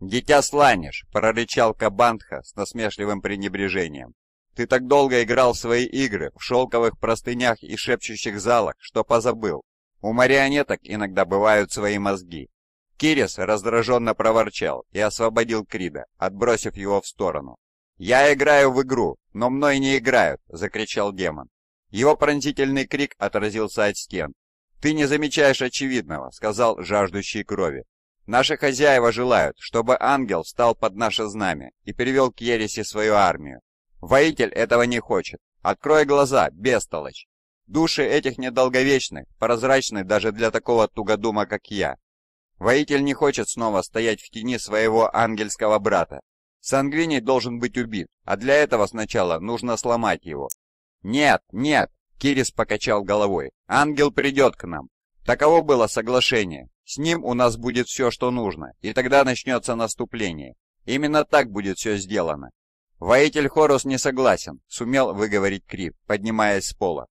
«Дитя сланишь!» — прорычал Кабандха с насмешливым пренебрежением. «Ты так долго играл в свои игры в шелковых простынях и шепчущих залах, что позабыл. У марионеток иногда бывают свои мозги, Кирис раздраженно проворчал и освободил Крида, отбросив его в сторону. «Я играю в игру, но мной не играют!» — закричал демон. Его пронзительный крик отразился от стен. «Ты не замечаешь очевидного», — сказал жаждущий крови. «Наши хозяева желают, чтобы ангел встал под наше знамя и перевел к ереси свою армию. Воитель этого не хочет. Открой глаза, бестолочь! Души этих недолговечных прозрачны даже для такого тугодума, как я. Воитель не хочет снова стоять в тени своего ангельского брата. Сангвини должен быть убит, а для этого сначала нужно сломать его. «Нет, нет!» — Кирис покачал головой. «Ангел придет к нам. Таково было соглашение. С ним у нас будет все, что нужно, и тогда начнется наступление. Именно так будет все сделано». «Воитель Хорус не согласен», — сумел выговорить крип, поднимаясь с пола.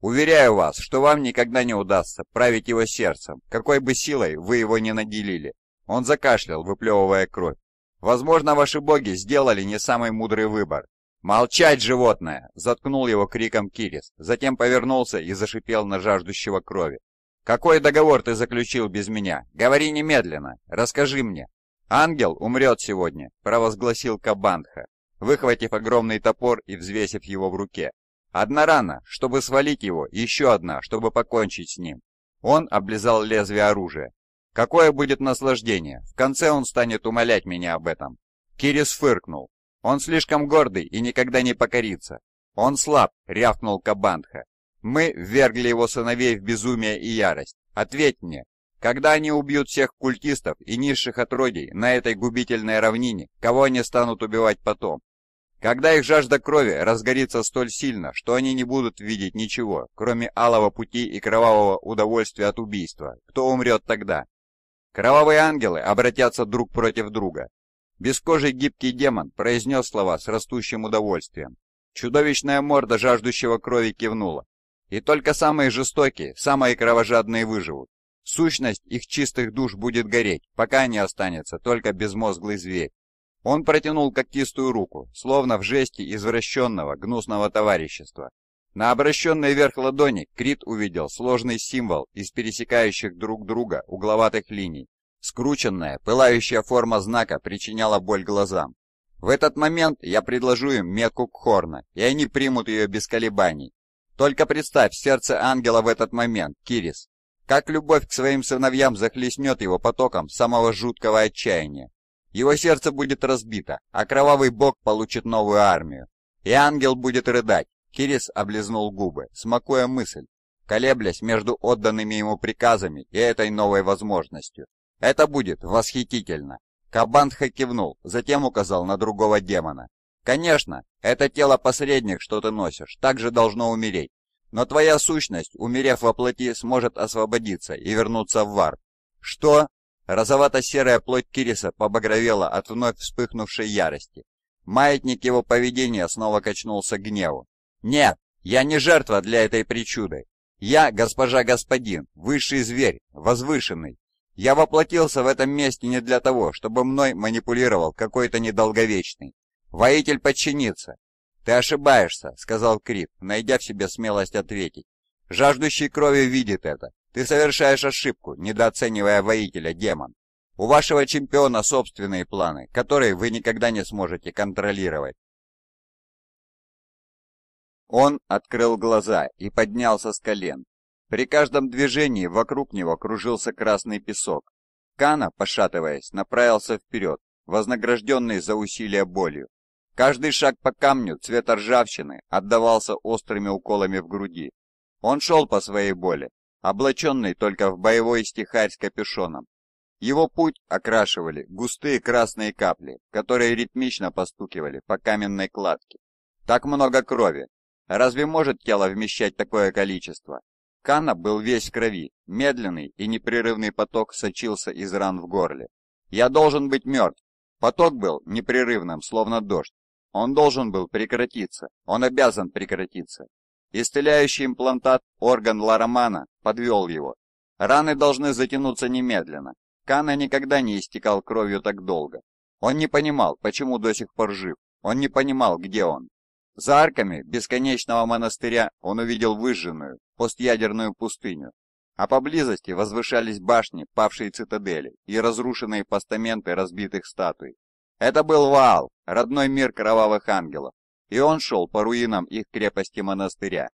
Уверяю вас, что вам никогда не удастся править его сердцем, какой бы силой вы его не наделили. Он закашлял, выплевывая кровь. Возможно, ваши боги сделали не самый мудрый выбор. «Молчать, животное!» — заткнул его криком Кирис, затем повернулся и зашипел на жаждущего крови. «Какой договор ты заключил без меня? Говори немедленно! Расскажи мне!» «Ангел умрет сегодня!» — провозгласил Кабанха, выхватив огромный топор и взвесив его в руке. Одна рана, чтобы свалить его, еще одна, чтобы покончить с ним. Он облизал лезвие оружия. Какое будет наслаждение, в конце он станет умолять меня об этом. Кирис фыркнул. Он слишком гордый и никогда не покорится. Он слаб, рявкнул Кабанха. Мы ввергли его сыновей в безумие и ярость. Ответь мне, когда они убьют всех культистов и низших отродий на этой губительной равнине, кого они станут убивать потом? Когда их жажда крови разгорится столь сильно, что они не будут видеть ничего, кроме алого пути и кровавого удовольствия от убийства, кто умрет тогда? Кровавые ангелы обратятся друг против друга. Бескожий гибкий демон произнес слова с растущим удовольствием. Чудовищная морда жаждущего крови кивнула. И только самые жестокие, самые кровожадные выживут. Сущность их чистых душ будет гореть, пока не останется только безмозглый зверь. Он протянул когтистую руку, словно в жесте извращенного, гнусного товарищества. На обращенной вверх ладони Крит увидел сложный символ из пересекающих друг друга угловатых линий. Скрученная, пылающая форма знака причиняла боль глазам. В этот момент я предложу им метку Кхорна, и они примут ее без колебаний. Только представь сердце ангела в этот момент, Кирис. Как любовь к своим сыновьям захлестнет его потоком самого жуткого отчаяния. Его сердце будет разбито, а кровавый бог получит новую армию. И ангел будет рыдать. Кирис облизнул губы, смакуя мысль, колеблясь между отданными ему приказами и этой новой возможностью. Это будет восхитительно. Кабандха кивнул, затем указал на другого демона. «Конечно, это тело-посредник, что ты носишь, также должно умереть. Но твоя сущность, умерев во плоти, сможет освободиться и вернуться в вар. «Что?» Розовато-серая плоть Кириса побагровела от вновь вспыхнувшей ярости. Маятник его поведения снова качнулся к гневу. «Нет, я не жертва для этой причуды. Я, госпожа-господин, высший зверь, возвышенный. Я воплотился в этом месте не для того, чтобы мной манипулировал какой-то недолговечный. Воитель подчинится». «Ты ошибаешься», — сказал Крип, найдя в себе смелость ответить. «Жаждущий крови видит это. Ты совершаешь ошибку, недооценивая воителя, демон. У вашего чемпиона собственные планы, которые вы никогда не сможете контролировать. Он открыл глаза и поднялся с колен. При каждом движении вокруг него кружился красный песок. Кана, пошатываясь, направился вперед, вознагражденный за усилия болью. Каждый шаг по камню цвета ржавчины отдавался острыми уколами в груди. Он шел по своей боли, облаченный только в боевой стихарь с капюшоном. Его путь окрашивали густые красные капли, которые ритмично постукивали по каменной кладке. Так много крови. Разве может тело вмещать такое количество? Кана был весь в крови, медленный и непрерывный поток сочился из ран в горле. «Я должен быть мертв!» Поток был непрерывным, словно дождь. Он должен был прекратиться, он обязан прекратиться, Исцеляющий имплантат орган Ларомана подвел его. Раны должны затянуться немедленно. Кана никогда не истекал кровью так долго. Он не понимал, почему до сих пор жив. Он не понимал, где он. За арками бесконечного монастыря он увидел выжженную, постъядерную пустыню, а поблизости возвышались башни, павшие цитадели и разрушенные постаменты разбитых статуй. Это был Ваал, родной мир кровавых ангелов, и он шел по руинам их крепости-монастыря.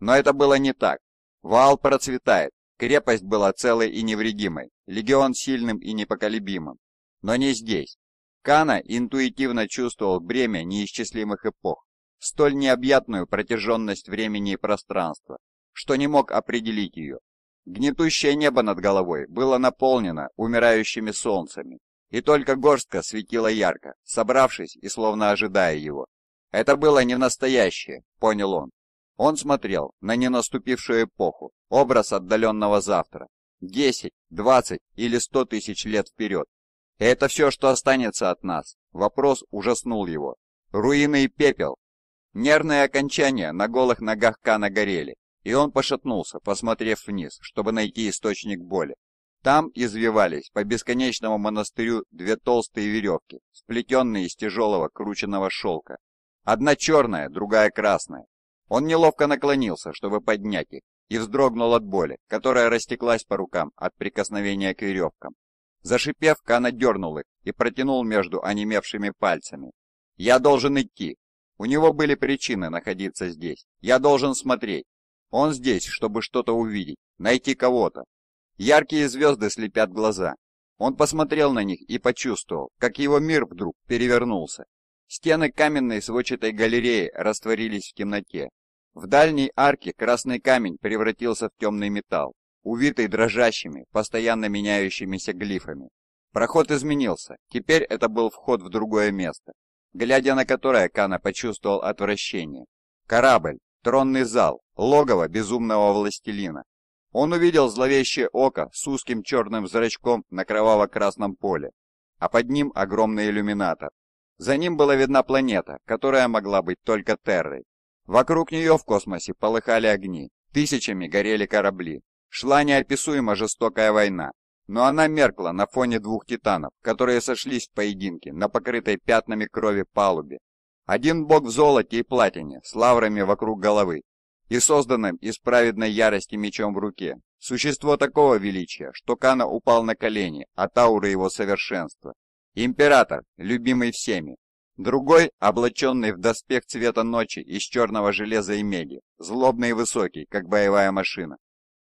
Но это было не так. Ваал процветает, крепость была целой и невредимой, легион сильным и непоколебимым. Но не здесь. Кана интуитивно чувствовал бремя неисчислимых эпох, столь необъятную протяженность времени и пространства, что не мог определить ее. Гнетущее небо над головой было наполнено умирающими солнцами, и только горстка светила ярко, собравшись и словно ожидая его. Это было не настоящее, понял он. Он смотрел на ненаступившую эпоху, образ отдаленного завтра. десять, двадцать или сто тысяч лет вперед. это все, что останется от нас. Вопрос ужаснул его. Руины и пепел. Нервные окончания на голых ногах Кана горели, и он пошатнулся, посмотрев вниз, чтобы найти источник боли. Там извивались по бесконечному монастырю две толстые веревки, сплетенные из тяжелого крученного шелка. Одна черная, другая красная. Он неловко наклонился, чтобы поднять их, и вздрогнул от боли, которая растеклась по рукам от прикосновения к веревкам. Зашипев, Кана дернул их и протянул между онемевшими пальцами. «Я должен идти. У него были причины находиться здесь. Я должен смотреть. Он здесь, чтобы что-то увидеть, найти кого-то. Яркие звезды слепят глаза». Он посмотрел на них и почувствовал, как его мир вдруг перевернулся. Стены каменной сводчатой галереи растворились в темноте. В дальней арке красный камень превратился в темный металл, увитый дрожащими, постоянно меняющимися глифами. Проход изменился, теперь это был вход в другое место, глядя на которое Кана почувствовал отвращение. Корабль, тронный зал, логово безумного властелина. Он увидел зловещее око с узким черным зрачком на кроваво-красном поле, а под ним огромный иллюминатор, за ним была видна планета, которая могла быть только Террой. Вокруг нее в космосе полыхали огни, тысячами горели корабли. Шла неописуемо жестокая война, но она меркла на фоне двух титанов, которые сошлись в поединке на покрытой пятнами крови палубе. Один бог в золоте и платине, с лаврами вокруг головы, и созданным из праведной ярости мечом в руке. Существо такого величия, что Кана упал на колени от ауры его совершенства Император, любимый всеми. Другой, облаченный в доспех цвета ночи из черного железа и меди, злобный и высокий, как боевая машина.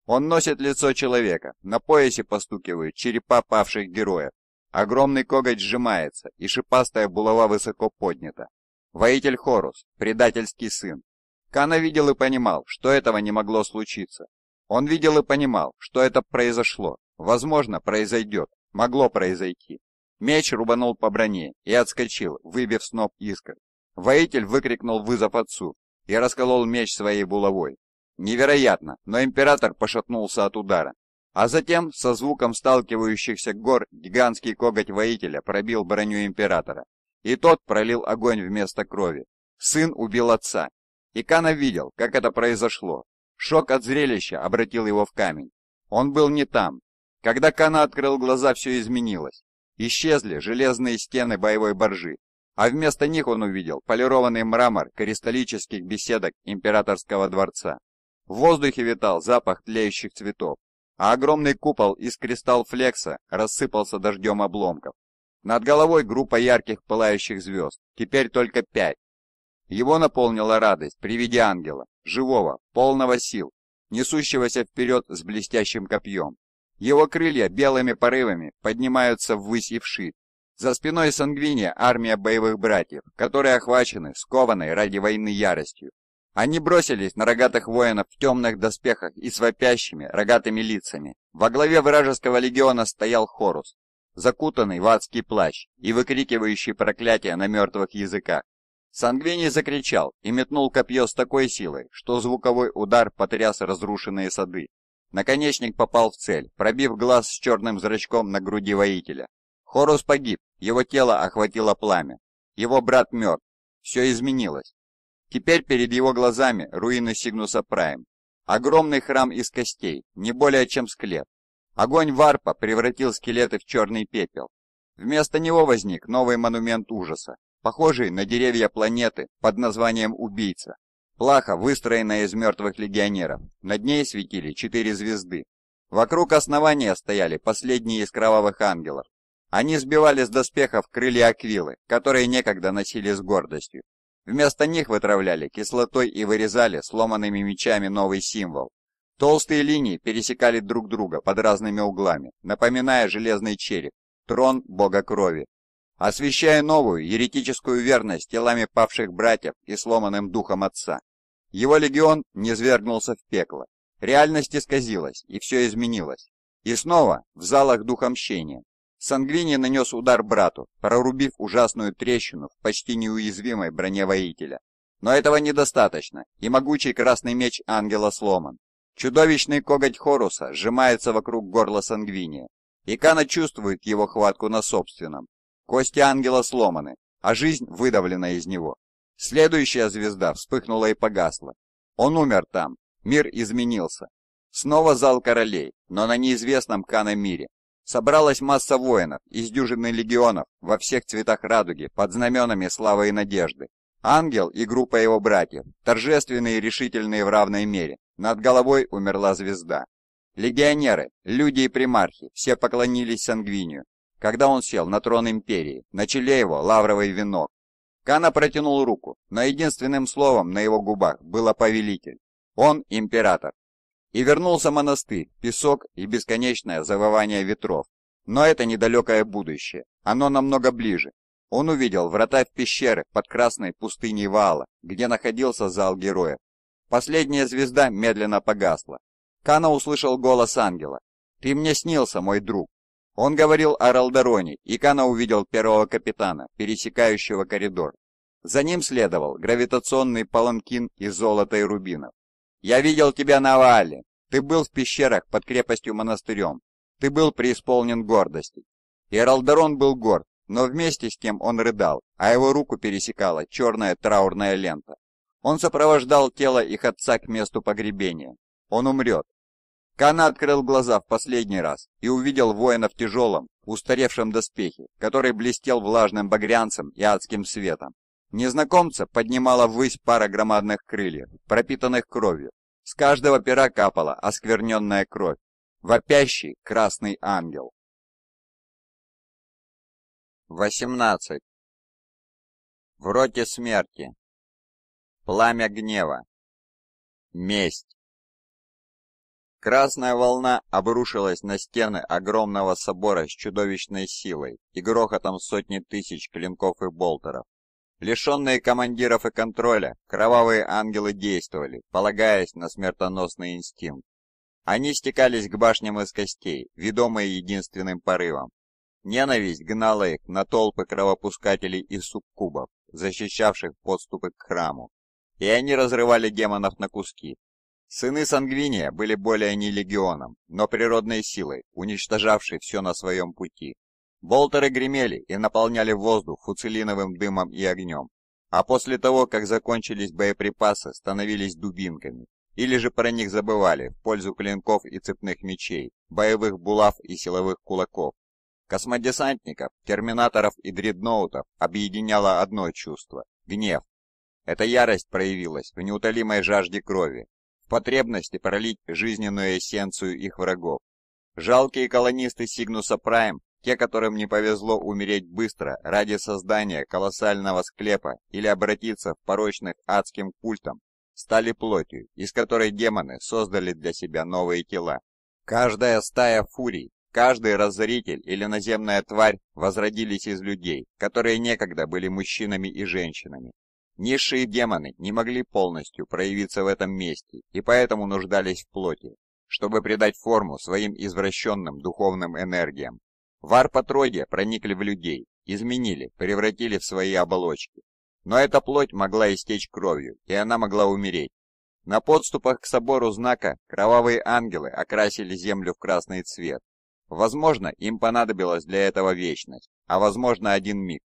Он носит лицо человека, на поясе постукивают черепа павших героев. Огромный коготь сжимается, и шипастая булава высоко поднята. Воитель Хорус, предательский сын. Кана видел и понимал, что этого не могло случиться. Он видел и понимал, что это произошло, возможно, произойдет, могло произойти. Меч рубанул по броне и отскочил, выбив сноп искр. Воитель выкрикнул вызов отцу и расколол меч своей булавой. Невероятно, но император пошатнулся от удара. А затем, со звуком сталкивающихся гор, гигантский коготь воителя пробил броню императора. И тот пролил огонь вместо крови. Сын убил отца. И Кана видел, как это произошло. Шок от зрелища обратил его в камень. Он был не там. Когда Кана открыл глаза, все изменилось. Исчезли железные стены боевой боржи, а вместо них он увидел полированный мрамор кристаллических беседок императорского дворца. В воздухе витал запах тлеющих цветов, а огромный купол из кристалл флекса рассыпался дождем обломков. Над головой группа ярких пылающих звезд, теперь только пять. Его наполнила радость при виде ангела, живого, полного сил, несущегося вперед с блестящим копьем. Его крылья белыми порывами поднимаются ввысь и вширь. За спиной Сангвиния армия боевых братьев, которые охвачены, скованной ради войны яростью. Они бросились на рогатых воинов в темных доспехах и с вопящими, рогатыми лицами. Во главе вражеского легиона стоял Хорус, закутанный в адский плащ и выкрикивающий проклятия на мертвых языках. Сангвини закричал и метнул копье с такой силой, что звуковой удар потряс разрушенные сады. Наконечник попал в цель, пробив глаз с черным зрачком на груди воителя. Хорус погиб, его тело охватило пламя. Его брат мертв. Все изменилось. Теперь перед его глазами руины Сигнуса Прайм. Огромный храм из костей, не более чем склеп. Огонь варпа превратил скелеты в черный пепел. Вместо него возник новый монумент ужаса, похожий на деревья планеты под названием «Убийца», Плаха, выстроенная из мертвых легионеров. Над ней светили четыре звезды. Вокруг основания стояли последние из кровавых ангелов. Они сбивали с доспехов крылья аквилы, которые некогда носили с гордостью. Вместо них вытравляли кислотой и вырезали сломанными мечами новый символ. Толстые линии пересекали друг друга под разными углами, напоминая железный череп, трон бога крови. Освещая новую еретическую верность телами павших братьев и сломанным духом отца, его легион не свергнулся в пекло. Реальность исказилась, и все изменилось. И снова в залах духомщения. Сангвини нанес удар брату, прорубив ужасную трещину в почти неуязвимой броне воителя. Но этого недостаточно, и могучий красный меч ангела сломан. Чудовищный коготь Хоруса сжимается вокруг горла Сангвиния. Икана чувствует его хватку на собственном. Кости ангела сломаны, а жизнь выдавлена из него. Следующая звезда вспыхнула и погасла. Он умер там. Мир изменился. Снова зал королей, но на неизвестном Кана мире. Собралась масса воинов из дюжины легионов во всех цветах радуги под знаменами славы и надежды. Ангел и группа его братьев, торжественные и решительные в равной мере. Над головой умерла звезда. Легионеры, люди и примархи, все поклонились Сангвинию, когда он сел на трон империи, на челе его лавровый венок, Кана протянул руку, но единственным словом на его губах было «повелитель». Он император. И вернулся монастырь, песок и бесконечное завывание ветров. Но это недалекое будущее, оно намного ближе. Он увидел врата в пещеры под красной пустыней Вала, где находился зал героев. Последняя звезда медленно погасла. Кана услышал голос ангела. «Ты мне снился, мой друг, он говорил о Ралдароне, и Кана увидел первого капитана, пересекающего коридор. За ним следовал гравитационный паланкин из золота и рубинов. «Я видел тебя на Ваале. Ты был в пещерах под крепостью-монастырем. Ты был преисполнен гордости». И Ралдарон был горд, но вместе с тем он рыдал, а его руку пересекала черная траурная лента. Он сопровождал тело их отца к месту погребения. Он умрет, Кана открыл глаза в последний раз и увидел воина в тяжелом, устаревшем доспехе, который блестел влажным багрянцем и адским светом. Незнакомца поднимала ввысь пара громадных крыльев, пропитанных кровью. С каждого пера капала оскверненная кровь. Вопящий красный ангел. 18. В роте смерти. Пламя гнева. Месть. Красная волна обрушилась на стены огромного собора с чудовищной силой и грохотом сотни тысяч клинков и болтеров. Лишенные командиров и контроля, кровавые ангелы действовали, полагаясь на смертоносный инстинкт. Они стекались к башням из костей, ведомые единственным порывом. Ненависть гнала их на толпы кровопускателей и суккубов, защищавших подступы к храму. И они разрывали демонов на куски, Сыны Сангвиния были более не легионом, но природной силой, уничтожавшей все на своем пути. Болтеры гремели и наполняли воздух фуцелиновым дымом и огнем, а после того, как закончились боеприпасы, становились дубинками, или же про них забывали в пользу клинков и цепных мечей, боевых булав и силовых кулаков. Космодесантников, терминаторов и дредноутов объединяло одно чувство – гнев. Эта ярость проявилась в неутолимой жажде крови, потребности пролить жизненную эссенцию их врагов. Жалкие колонисты Сигнуса Прайм, те, которым не повезло умереть быстро ради создания колоссального склепа или обратиться в порочных адским культом, стали плотью, из которой демоны создали для себя новые тела. Каждая стая фурий, каждый разоритель или наземная тварь возродились из людей, которые некогда были мужчинами и женщинами, Низшие демоны не могли полностью проявиться в этом месте и поэтому нуждались в плоти, чтобы придать форму своим извращенным духовным энергиям. Варпатроги проникли в людей, изменили, превратили в свои оболочки. Но эта плоть могла истечь кровью, и она могла умереть. На подступах к собору знака кровавые ангелы окрасили землю в красный цвет. Возможно, им понадобилась для этого вечность, а возможно один миг.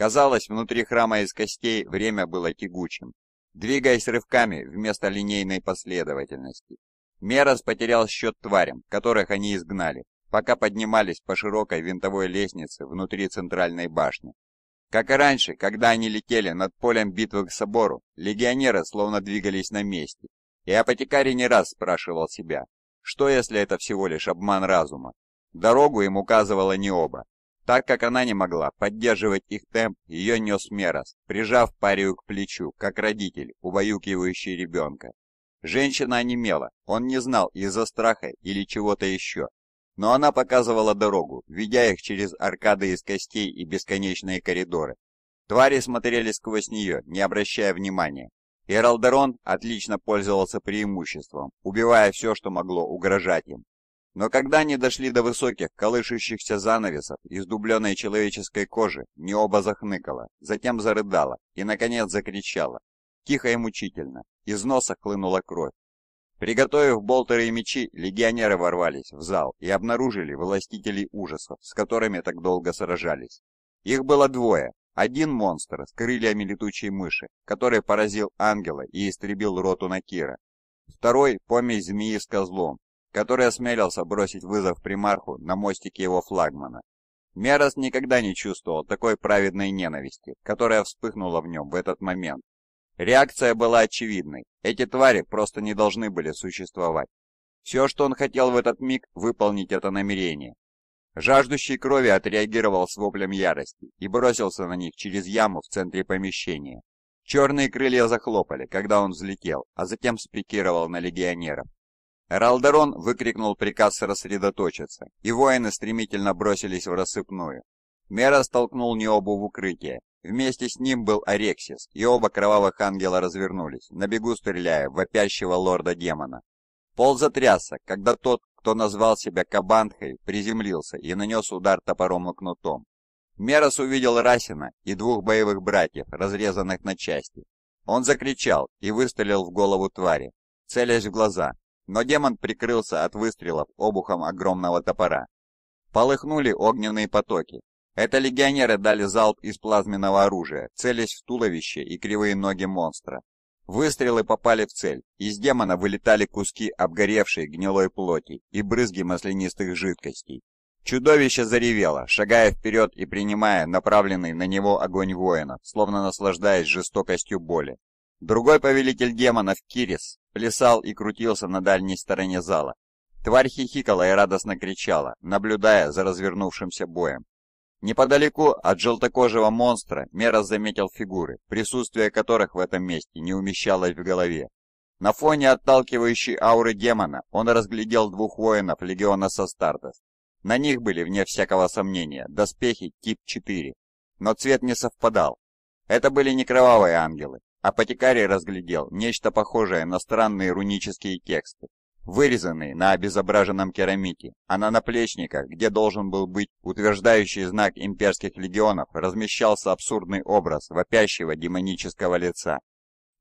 Казалось, внутри храма из костей время было тягучим, двигаясь рывками вместо линейной последовательности. Мерос потерял счет тварям, которых они изгнали, пока поднимались по широкой винтовой лестнице внутри центральной башни. Как и раньше, когда они летели над полем битвы к собору, легионеры словно двигались на месте, и апотекарий не раз спрашивал себя, что если это всего лишь обман разума? Дорогу им указывало не оба, так как она не могла поддерживать их темп, ее нес Мерос, прижав парию к плечу, как родитель, убаюкивающий ребенка. Женщина онемела, он не знал из-за страха или чего-то еще, но она показывала дорогу, ведя их через аркады из костей и бесконечные коридоры. Твари смотрели сквозь нее, не обращая внимания. Иралдерон отлично пользовался преимуществом, убивая все, что могло угрожать им. Но когда они дошли до высоких, колышущихся занавесов из дубленной человеческой кожи, не оба захныкала, затем зарыдала и, наконец, закричала. Тихо и мучительно. Из носа хлынула кровь. Приготовив болтеры и мечи, легионеры ворвались в зал и обнаружили властителей ужасов, с которыми так долго сражались. Их было двое. Один монстр с крыльями летучей мыши, который поразил ангела и истребил роту Накира. Второй — помесь змеи с козлом, который осмелился бросить вызов примарху на мостике его флагмана. Мерос никогда не чувствовал такой праведной ненависти, которая вспыхнула в нем в этот момент. Реакция была очевидной, эти твари просто не должны были существовать. Все, что он хотел в этот миг, выполнить это намерение. Жаждущий крови отреагировал с воплем ярости и бросился на них через яму в центре помещения. Черные крылья захлопали, когда он взлетел, а затем спикировал на легионеров. Ралдерон выкрикнул приказ сосредоточиться, и воины стремительно бросились в рассыпную. Мера столкнул Необу в укрытие. Вместе с ним был Орексис, и оба кровавых ангела развернулись, на бегу стреляя в вопящего лорда-демона. Пол затрясся, когда тот, кто назвал себя Кабанхой, приземлился и нанес удар топором и кнутом. Мерос увидел Расина и двух боевых братьев, разрезанных на части. Он закричал и выстрелил в голову твари, целясь в глаза, но демон прикрылся от выстрелов обухом огромного топора. Полыхнули огненные потоки. Это легионеры дали залп из плазменного оружия, целясь в туловище и кривые ноги монстра. Выстрелы попали в цель, из демона вылетали куски обгоревшей гнилой плоти и брызги маслянистых жидкостей. Чудовище заревело, шагая вперед и принимая направленный на него огонь воина, словно наслаждаясь жестокостью боли. Другой повелитель демонов, Кирис, плясал и крутился на дальней стороне зала. Тварь хихикала и радостно кричала, наблюдая за развернувшимся боем. Неподалеку от желтокожего монстра Мерас заметил фигуры, присутствие которых в этом месте не умещалось в голове. На фоне отталкивающей ауры демона он разглядел двух воинов легиона Састартес. На них были, вне всякого сомнения, доспехи тип 4, но цвет не совпадал. Это были не кровавые ангелы, Апотекарий разглядел нечто похожее на странные рунические тексты, вырезанные на обезображенном керамике. а на наплечниках, где должен был быть утверждающий знак имперских легионов, размещался абсурдный образ вопящего демонического лица.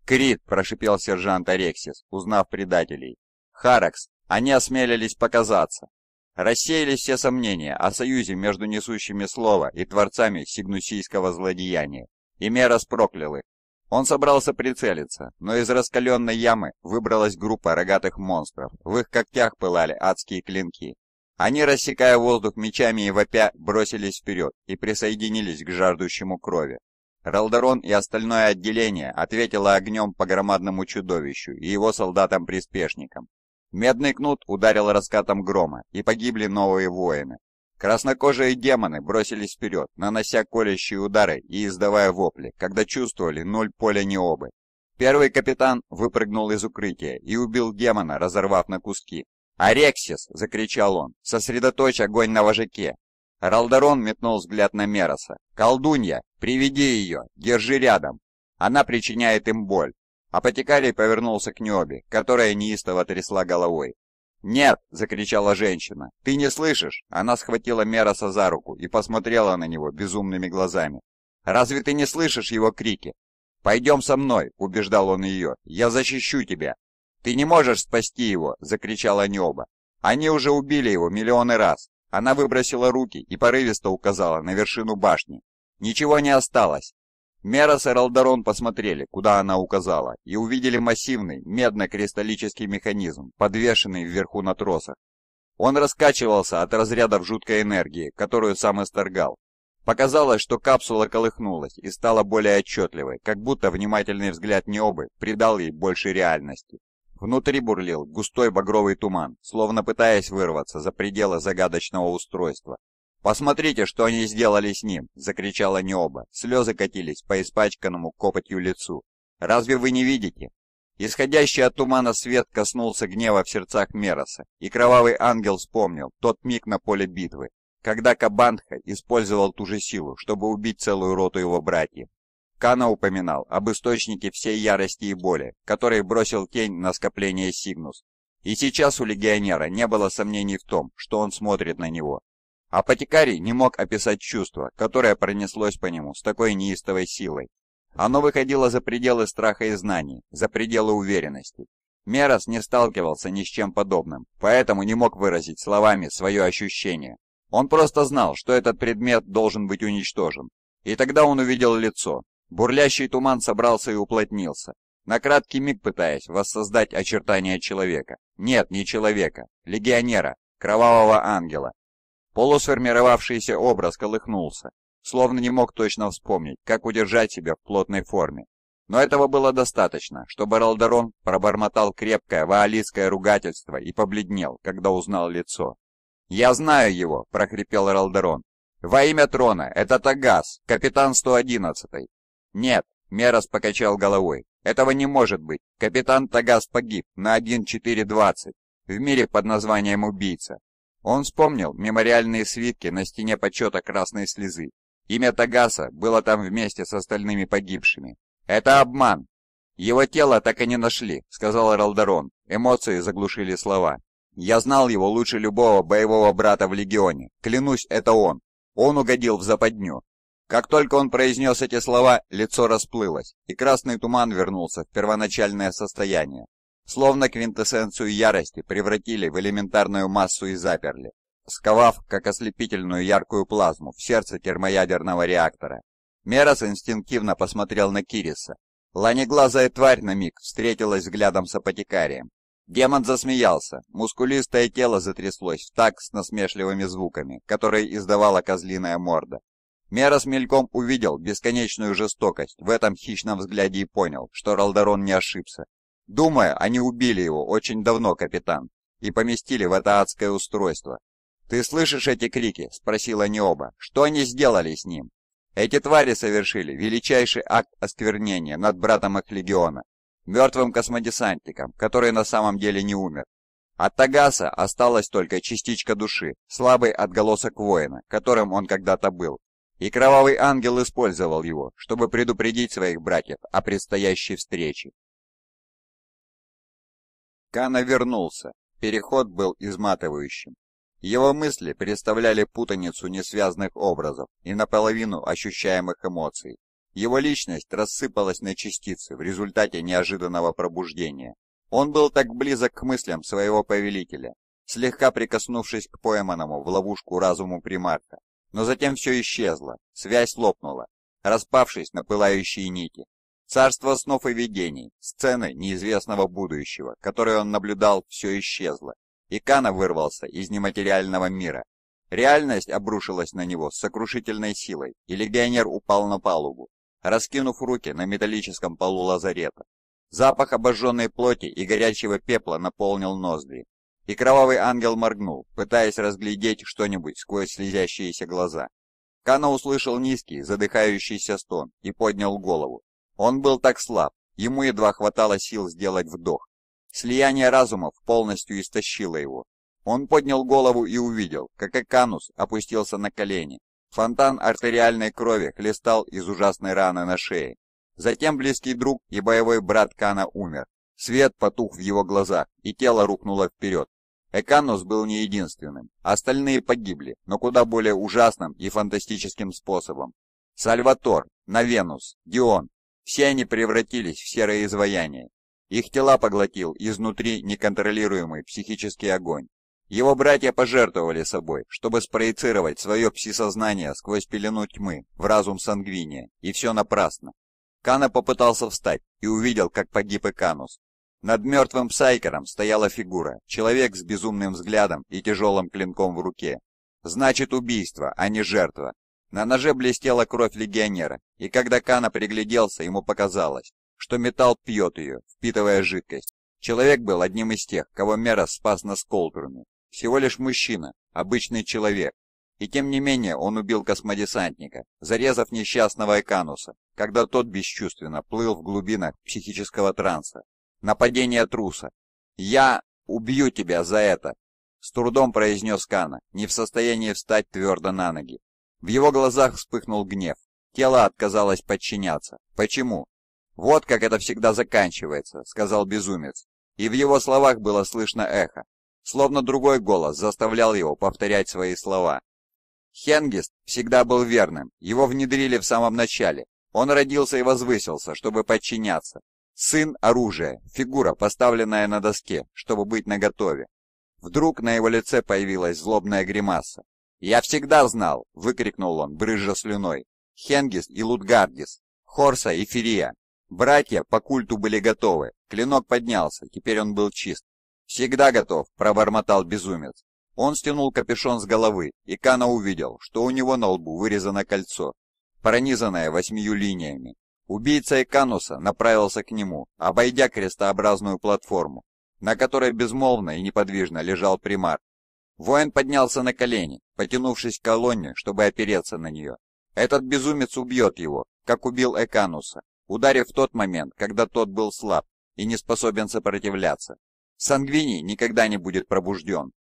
«Крит!» – прошипел сержант Арексис, узнав предателей. «Харакс! Они осмелились показаться!» Рассеялись все сомнения о союзе между несущими слово и творцами сигнусийского злодеяния, и Мерос проклял их, он собрался прицелиться, но из раскаленной ямы выбралась группа рогатых монстров. В их когтях пылали адские клинки. Они, рассекая воздух мечами и вопя, бросились вперед и присоединились к жаждущему крови. Ралдерон и остальное отделение ответило огнем по громадному чудовищу и его солдатам-приспешникам. Медный кнут ударил раскатом грома, и погибли новые воины, Краснокожие демоны бросились вперед, нанося колющие удары и издавая вопли, когда чувствовали ноль поля необы. Первый капитан выпрыгнул из укрытия и убил демона, разорвав на куски. «Арексис!» — закричал он. «Сосредоточь огонь на вожаке!» Ралдарон метнул взгляд на Мероса. «Колдунья! Приведи ее! Держи рядом! Она причиняет им боль!» Апотекарий повернулся к Необе, которая неистово трясла головой. «Нет!» – закричала женщина. «Ты не слышишь?» Она схватила Мероса за руку и посмотрела на него безумными глазами. «Разве ты не слышишь его крики?» «Пойдем со мной!» – убеждал он ее. «Я защищу тебя!» «Ты не можешь спасти его!» – закричала Необа. «Они уже убили его миллионы раз!» Она выбросила руки и порывисто указала на вершину башни. «Ничего не осталось. Мерос и Ралдарон посмотрели, куда она указала, и увидели массивный медно-кристаллический механизм, подвешенный вверху на тросах. Он раскачивался от разрядов жуткой энергии, которую сам исторгал. Показалось, что капсула колыхнулась и стала более отчетливой, как будто внимательный взгляд Необы придал ей больше реальности. Внутри бурлил густой багровый туман, словно пытаясь вырваться за пределы загадочного устройства, «Посмотрите, что они сделали с ним!» — закричала Необа. Слезы катились по испачканному копотью лицу. «Разве вы не видите?» Исходящий от тумана свет коснулся гнева в сердцах Мероса, и кровавый ангел вспомнил тот миг на поле битвы, когда Кабанха использовал ту же силу, чтобы убить целую роту его братьев. Кана упоминал об источнике всей ярости и боли, который бросил тень на скопление Сигнус. И сейчас у легионера не было сомнений в том, что он смотрит на него, Апотекарий не мог описать чувство, которое пронеслось по нему с такой неистовой силой. Оно выходило за пределы страха и знаний, за пределы уверенности. Мерос не сталкивался ни с чем подобным, поэтому не мог выразить словами свое ощущение. Он просто знал, что этот предмет должен быть уничтожен. И тогда он увидел лицо. Бурлящий туман собрался и уплотнился, на краткий миг пытаясь воссоздать очертания человека. Нет, не человека, легионера, кровавого ангела, Полусформировавшийся образ колыхнулся, словно не мог точно вспомнить, как удержать себя в плотной форме. Но этого было достаточно, чтобы Ралдарон пробормотал крепкое ваалийское ругательство и побледнел, когда узнал лицо. «Я знаю его!» – прохрипел Ралдарон. «Во имя трона! Это Тагас, капитан 111-й!» «Нет!» – Мерос покачал головой. «Этого не может быть! Капитан Тагас погиб на 1.4.20 в мире под названием «Убийца». Он вспомнил мемориальные свитки на стене почета красной слезы. Имя Тагаса было там вместе с остальными погибшими. «Это обман!» «Его тело так и не нашли», — сказал Ралдарон. Эмоции заглушили слова. «Я знал его лучше любого боевого брата в Легионе. Клянусь, это он. Он угодил в западню». Как только он произнес эти слова, лицо расплылось, и красный туман вернулся в первоначальное состояние словно квинтэссенцию ярости превратили в элементарную массу и заперли, сковав, как ослепительную яркую плазму, в сердце термоядерного реактора. Мерос инстинктивно посмотрел на Кириса. Ланеглазая тварь на миг встретилась взглядом с апотекарием. Демон засмеялся, мускулистое тело затряслось в так с насмешливыми звуками, которые издавала козлиная морда. Мерос мельком увидел бесконечную жестокость в этом хищном взгляде и понял, что Ралдарон не ошибся. Думаю, они убили его очень давно, капитан, и поместили в это адское устройство. «Ты слышишь эти крики?» – спросила Необа. «Что они сделали с ним?» Эти твари совершили величайший акт осквернения над братом их легиона, мертвым космодесантником, который на самом деле не умер. От Тагаса осталась только частичка души, слабый отголосок воина, которым он когда-то был. И кровавый ангел использовал его, чтобы предупредить своих братьев о предстоящей встрече. Кана вернулся. Переход был изматывающим. Его мысли представляли путаницу несвязных образов и наполовину ощущаемых эмоций. Его личность рассыпалась на частицы в результате неожиданного пробуждения. Он был так близок к мыслям своего повелителя, слегка прикоснувшись к пойманному в ловушку разуму примарка. Но затем все исчезло, связь лопнула, распавшись на пылающие нити, Царство снов и видений, сцены неизвестного будущего, которые он наблюдал, все исчезло, и Кана вырвался из нематериального мира. Реальность обрушилась на него с сокрушительной силой, и легионер упал на палубу, раскинув руки на металлическом полу лазарета. Запах обожженной плоти и горячего пепла наполнил ноздри, и кровавый ангел моргнул, пытаясь разглядеть что-нибудь сквозь слезящиеся глаза. Кана услышал низкий, задыхающийся стон и поднял голову. Он был так слаб, ему едва хватало сил сделать вдох. Слияние разумов полностью истощило его. Он поднял голову и увидел, как Эканус опустился на колени. Фонтан артериальной крови хлестал из ужасной раны на шее. Затем близкий друг и боевой брат Кана умер. Свет потух в его глазах, и тело рухнуло вперед. Эканус был не единственным. Остальные погибли, но куда более ужасным и фантастическим способом. Сальватор, Навенус, Дион, все они превратились в серое изваяние. Их тела поглотил изнутри неконтролируемый психический огонь. Его братья пожертвовали собой, чтобы спроецировать свое псисознание сквозь пелену тьмы в разум Сангвиния, и все напрасно. Кана попытался встать и увидел, как погиб Эканус. Над мертвым Псайкером стояла фигура, человек с безумным взглядом и тяжелым клинком в руке. Значит убийство, а не жертва. На ноже блестела кровь легионера, и когда Кана пригляделся, ему показалось, что металл пьет ее, впитывая жидкость. Человек был одним из тех, кого Мера спас на сколтруме. Всего лишь мужчина, обычный человек. И тем не менее он убил космодесантника, зарезав несчастного Экануса, когда тот бесчувственно плыл в глубинах психического транса. Нападение труса. «Я убью тебя за это!» С трудом произнес Кана, не в состоянии встать твердо на ноги. В его глазах вспыхнул гнев. Тело отказалось подчиняться. Почему? «Вот как это всегда заканчивается», — сказал безумец. И в его словах было слышно эхо. Словно другой голос заставлял его повторять свои слова. Хенгист всегда был верным, его внедрили в самом начале. Он родился и возвысился, чтобы подчиняться. Сын – оружие, фигура, поставленная на доске, чтобы быть наготове. Вдруг на его лице появилась злобная гримаса. «Я всегда знал!» — выкрикнул он, брызжа слюной. «Хенгис и Лутгардис, Хорса и Ферия. Братья по культу были готовы. Клинок поднялся, теперь он был чист. «Всегда готов!» — пробормотал безумец. Он стянул капюшон с головы, и Кана увидел, что у него на лбу вырезано кольцо, пронизанное восьмию линиями. Убийца Экануса направился к нему, обойдя крестообразную платформу, на которой безмолвно и неподвижно лежал примар. Воин поднялся на колени, потянувшись к колонне, чтобы опереться на нее. Этот безумец убьет его, как убил Экануса, ударив в тот момент, когда тот был слаб и не способен сопротивляться. Сангвини никогда не будет пробужден.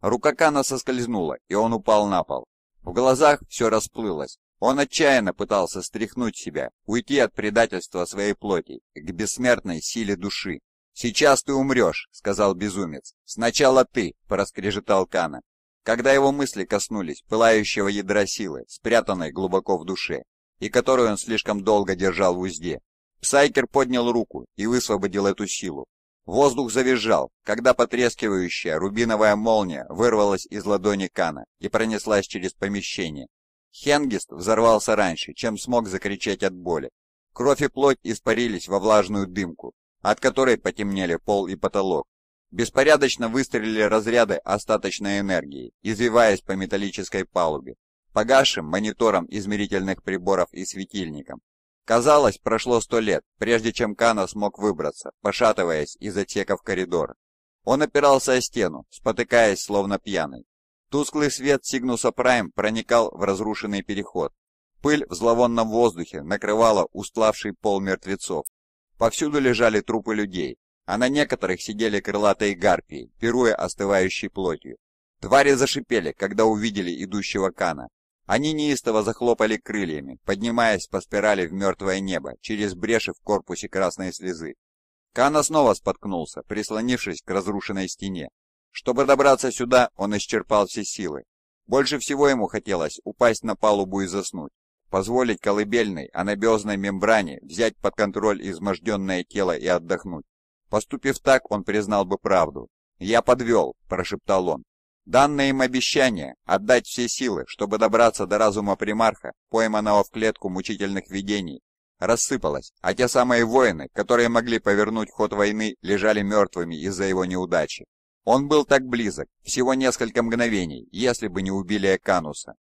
Рука Кана соскользнула, и он упал на пол. В глазах все расплылось. Он отчаянно пытался стряхнуть себя, уйти от предательства своей плоти к бессмертной силе души. «Сейчас ты умрешь», — сказал безумец. «Сначала ты», — проскрежетал Кана. Когда его мысли коснулись пылающего ядра силы, спрятанной глубоко в душе, и которую он слишком долго держал в узде, Псайкер поднял руку и высвободил эту силу. Воздух завизжал, когда потрескивающая рубиновая молния вырвалась из ладони Кана и пронеслась через помещение. Хенгист взорвался раньше, чем смог закричать от боли. Кровь и плоть испарились во влажную дымку, от которой потемнели пол и потолок. Беспорядочно выстрелили разряды остаточной энергии, извиваясь по металлической палубе, погашим монитором измерительных приборов и светильником. Казалось, прошло сто лет, прежде чем Кана смог выбраться, пошатываясь из отсека в коридор. Он опирался о стену, спотыкаясь, словно пьяный. Тусклый свет Сигнуса Прайм проникал в разрушенный переход. Пыль в зловонном воздухе накрывала устлавший пол мертвецов. Повсюду лежали трупы людей, а на некоторых сидели крылатые гарпии, пируя остывающей плотью. Твари зашипели, когда увидели идущего Кана. Они неистово захлопали крыльями, поднимаясь по спирали в мертвое небо, через бреши в корпусе красной слезы. Кана снова споткнулся, прислонившись к разрушенной стене. Чтобы добраться сюда, он исчерпал все силы. Больше всего ему хотелось упасть на палубу и заснуть, позволить колыбельной анабиозной мембране взять под контроль изможденное тело и отдохнуть. Поступив так, он признал бы правду. «Я подвел», — прошептал он. Данное им обещание – отдать все силы, чтобы добраться до разума примарха, пойманного в клетку мучительных видений, рассыпалось, а те самые воины, которые могли повернуть ход войны, лежали мертвыми из-за его неудачи. Он был так близок, всего несколько мгновений, если бы не убили Экануса.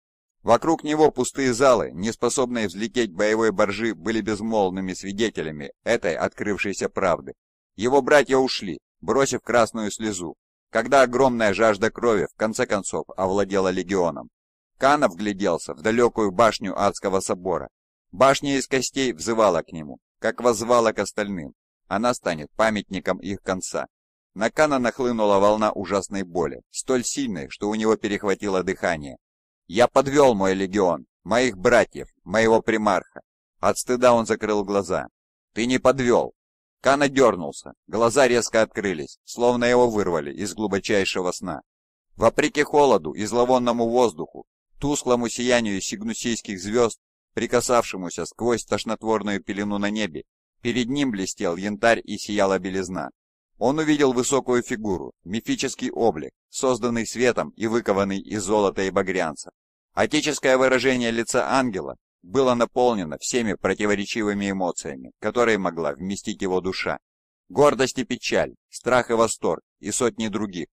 Вокруг него пустые залы, не способные взлететь боевой боржи, были безмолвными свидетелями этой открывшейся правды. Его братья ушли, бросив красную слезу, когда огромная жажда крови в конце концов овладела легионом. Кана вгляделся в далекую башню адского собора. Башня из костей взывала к нему, как воззвала к остальным. Она станет памятником их конца. На Кана нахлынула волна ужасной боли, столь сильной, что у него перехватило дыхание. «Я подвел мой легион, моих братьев, моего примарха». От стыда он закрыл глаза. «Ты не подвел, Кана дернулся, глаза резко открылись, словно его вырвали из глубочайшего сна. Вопреки холоду и зловонному воздуху, тусклому сиянию сигнусийских звезд, прикасавшемуся сквозь тошнотворную пелену на небе, перед ним блестел янтарь и сияла белизна. Он увидел высокую фигуру, мифический облик, созданный светом и выкованный из золота и багрянца. Отеческое выражение лица ангела было наполнено всеми противоречивыми эмоциями, которые могла вместить его душа. Гордость и печаль, страх и восторг, и сотни других.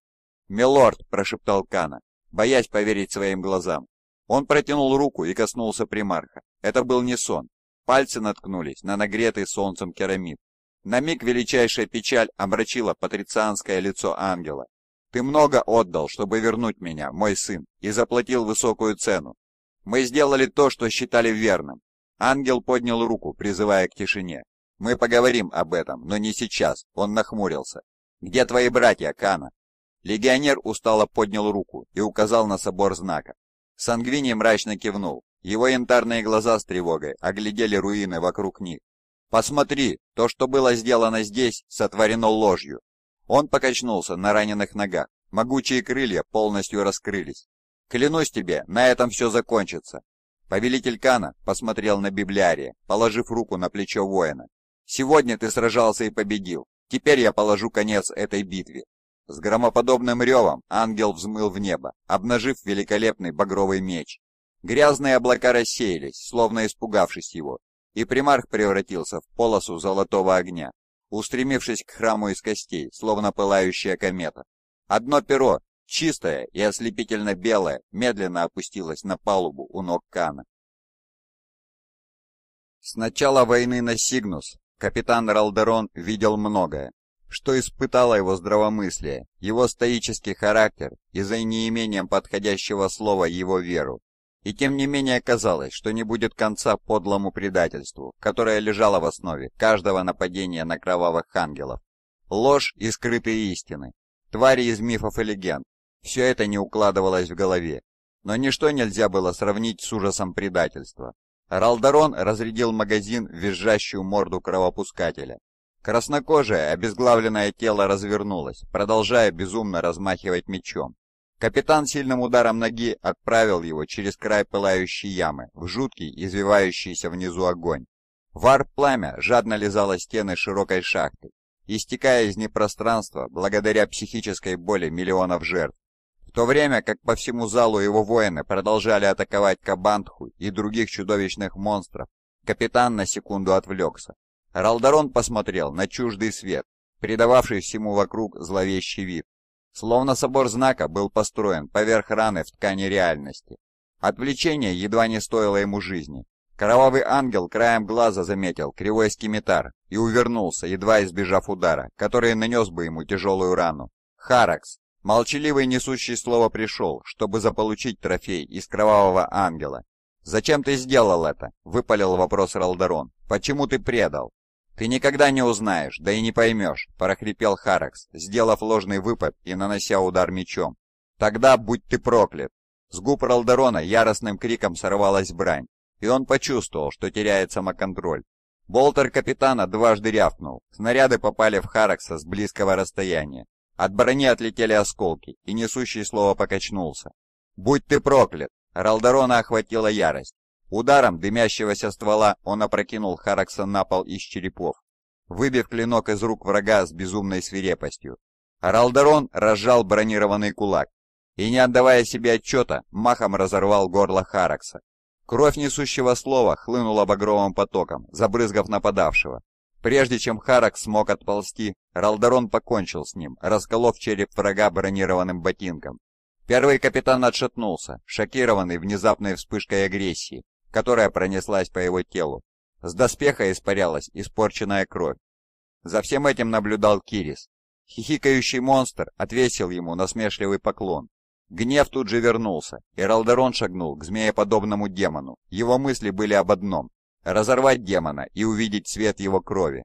«Милорд!» – прошептал Кана, боясь поверить своим глазам. Он протянул руку и коснулся примарха. Это был не сон. Пальцы наткнулись на нагретый солнцем керамид. На миг величайшая печаль омрачила патрицианское лицо ангела. «Ты много отдал, чтобы вернуть меня, мой сын, и заплатил высокую цену. Мы сделали то, что считали верным. Ангел поднял руку, призывая к тишине. Мы поговорим об этом, но не сейчас. Он нахмурился. Где твои братья, Кана? Легионер устало поднял руку и указал на собор знака. Сангвини мрачно кивнул. Его янтарные глаза с тревогой оглядели руины вокруг них. «Посмотри, то, что было сделано здесь, сотворено ложью». Он покачнулся на раненых ногах. Могучие крылья полностью раскрылись. Клянусь тебе, на этом все закончится. Повелитель Кана посмотрел на библиария, положив руку на плечо воина. Сегодня ты сражался и победил. Теперь я положу конец этой битве. С громоподобным ревом ангел взмыл в небо, обнажив великолепный багровый меч. Грязные облака рассеялись, словно испугавшись его, и примарх превратился в полосу золотого огня, устремившись к храму из костей, словно пылающая комета. Одно перо чистая и ослепительно белая, медленно опустилась на палубу у ног Кана. С начала войны на Сигнус капитан Ралдерон видел многое, что испытало его здравомыслие, его стоический характер и за неимением подходящего слова его веру. И тем не менее казалось, что не будет конца подлому предательству, которое лежало в основе каждого нападения на кровавых ангелов. Ложь и скрытые истины, твари из мифов и легенд, все это не укладывалось в голове, но ничто нельзя было сравнить с ужасом предательства. Ралдарон разрядил магазин в визжащую морду кровопускателя. Краснокожее, обезглавленное тело развернулось, продолжая безумно размахивать мечом. Капитан сильным ударом ноги отправил его через край пылающей ямы, в жуткий, извивающийся внизу огонь. Вар-пламя жадно лизало стены широкой шахты, истекая из непространства благодаря психической боли миллионов жертв. В то время как по всему залу его воины продолжали атаковать Кабантху и других чудовищных монстров, капитан на секунду отвлекся. Ралдарон посмотрел на чуждый свет, придававший всему вокруг зловещий вид. Словно собор знака был построен поверх раны в ткани реальности. Отвлечение едва не стоило ему жизни. Кровавый ангел краем глаза заметил кривой скимитар и увернулся, едва избежав удара, который нанес бы ему тяжелую рану. Харакс, Молчаливый несущий слово пришел, чтобы заполучить трофей из кровавого ангела. «Зачем ты сделал это?» — выпалил вопрос Ралдарон. «Почему ты предал?» «Ты никогда не узнаешь, да и не поймешь», — прохрипел Харакс, сделав ложный выпад и нанося удар мечом. «Тогда будь ты проклят!» С губ Ралдарона яростным криком сорвалась брань, и он почувствовал, что теряет самоконтроль. Болтер капитана дважды рявкнул. Снаряды попали в Харакса с близкого расстояния. От брони отлетели осколки, и несущий слово покачнулся. «Будь ты проклят!» Ралдарона охватила ярость. Ударом дымящегося ствола он опрокинул Харакса на пол из черепов, выбив клинок из рук врага с безумной свирепостью. Ралдарон разжал бронированный кулак и, не отдавая себе отчета, махом разорвал горло Харакса. Кровь несущего слова хлынула багровым потоком, забрызгав нападавшего, Прежде чем Харак смог отползти, Ралдарон покончил с ним, расколов череп врага бронированным ботинком. Первый капитан отшатнулся, шокированный внезапной вспышкой агрессии, которая пронеслась по его телу. С доспеха испарялась испорченная кровь. За всем этим наблюдал Кирис. Хихикающий монстр отвесил ему насмешливый поклон. Гнев тут же вернулся, и Ралдерон шагнул к змееподобному демону. Его мысли были об одном разорвать демона и увидеть цвет его крови.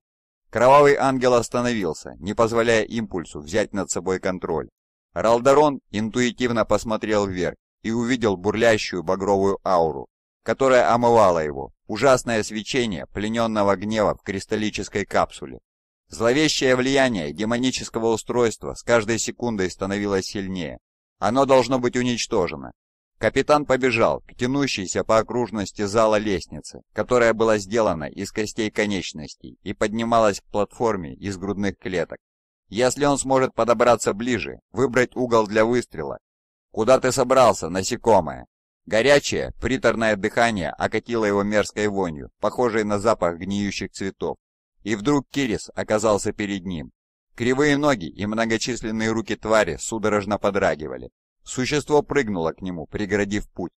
Кровавый ангел остановился, не позволяя импульсу взять над собой контроль. Ралдарон интуитивно посмотрел вверх и увидел бурлящую багровую ауру, которая омывала его, ужасное свечение плененного гнева в кристаллической капсуле. Зловещее влияние демонического устройства с каждой секундой становилось сильнее. Оно должно быть уничтожено, Капитан побежал к тянущейся по окружности зала лестницы, которая была сделана из костей конечностей и поднималась к платформе из грудных клеток. Если он сможет подобраться ближе, выбрать угол для выстрела. «Куда ты собрался, насекомое?» Горячее, приторное дыхание окатило его мерзкой вонью, похожей на запах гниющих цветов. И вдруг Кирис оказался перед ним. Кривые ноги и многочисленные руки твари судорожно подрагивали. Существо прыгнуло к нему, преградив путь.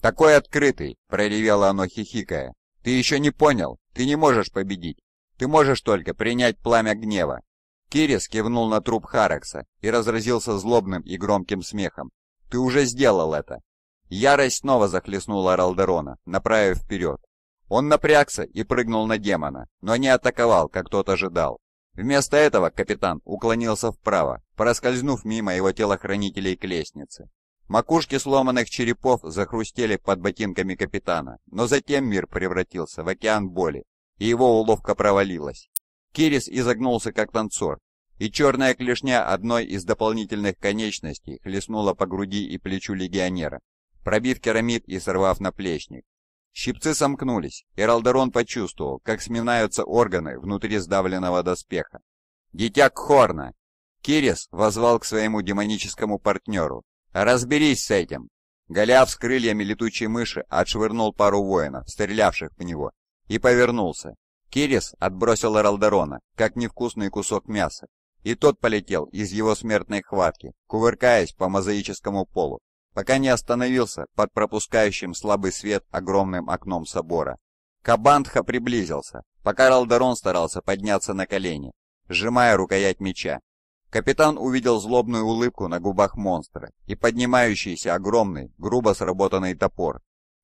«Такой открытый!» — проревело оно, хихикая. «Ты еще не понял! Ты не можешь победить! Ты можешь только принять пламя гнева!» Кирис кивнул на труп Харакса и разразился злобным и громким смехом. «Ты уже сделал это!» Ярость снова захлестнула Ралдерона, направив вперед. Он напрягся и прыгнул на демона, но не атаковал, как тот ожидал. Вместо этого капитан уклонился вправо, проскользнув мимо его телохранителей к лестнице. Макушки сломанных черепов захрустели под ботинками капитана, но затем мир превратился в океан боли, и его уловка провалилась. Кирис изогнулся как танцор, и черная клешня одной из дополнительных конечностей хлестнула по груди и плечу легионера, пробив керамид и сорвав наплечник. Щипцы сомкнулись, и Ралдерон почувствовал, как сминаются органы внутри сдавленного доспеха. «Дитя Кхорна!» Кирис возвал к своему демоническому партнеру. «Разберись с этим!» Голиаф с крыльями летучей мыши отшвырнул пару воинов, стрелявших в него, и повернулся. Кирис отбросил Ралдерона, как невкусный кусок мяса, и тот полетел из его смертной хватки, кувыркаясь по мозаическому полу, пока не остановился под пропускающим слабый свет огромным окном собора. Кабандха приблизился, пока Ралдерон старался подняться на колени, сжимая рукоять меча. Капитан увидел злобную улыбку на губах монстра и поднимающийся огромный, грубо сработанный топор.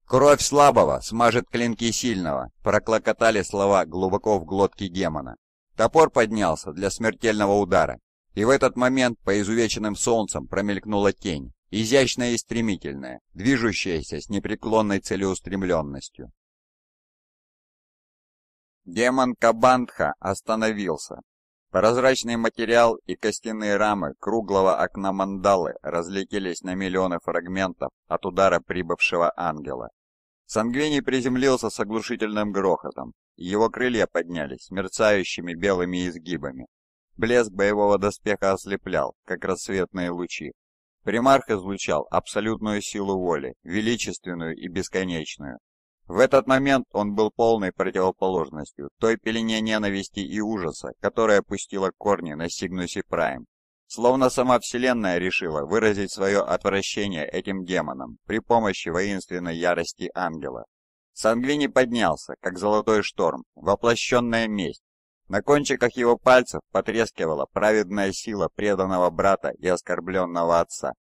«Кровь слабого смажет клинки сильного», — проклокотали слова глубоко в глотке демона. Топор поднялся для смертельного удара, и в этот момент по изувеченным солнцем промелькнула тень, изящная и стремительная, движущаяся с непреклонной целеустремленностью. Демон Кабандха остановился. Прозрачный материал и костяные рамы круглого окна мандалы разлетелись на миллионы фрагментов от удара прибывшего ангела. Сангвений приземлился с оглушительным грохотом, его крылья поднялись мерцающими белыми изгибами. Блеск боевого доспеха ослеплял, как рассветные лучи, Примарх излучал абсолютную силу воли, величественную и бесконечную. В этот момент он был полной противоположностью той пелене ненависти и ужаса, которая пустила корни на Сигнусе Прайм. Словно сама Вселенная решила выразить свое отвращение этим демонам при помощи воинственной ярости ангела. Сангвини поднялся, как золотой шторм, воплощенная месть, на кончиках его пальцев потрескивала праведная сила преданного брата и оскорбленного отца.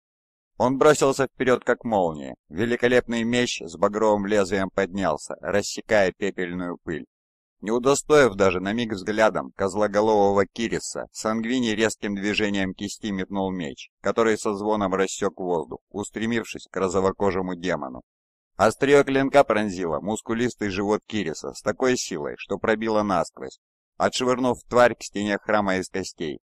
Он бросился вперед, как молния. Великолепный меч с багровым лезвием поднялся, рассекая пепельную пыль. Не удостоив даже на миг взглядом козлоголового Кириса, Сангвини резким движением кисти метнул меч, который со звоном рассек воздух, устремившись к розовокожему демону. Острие клинка пронзило мускулистый живот Кириса с такой силой, что пробило насквозь, отшвырнув тварь к стене храма из костей.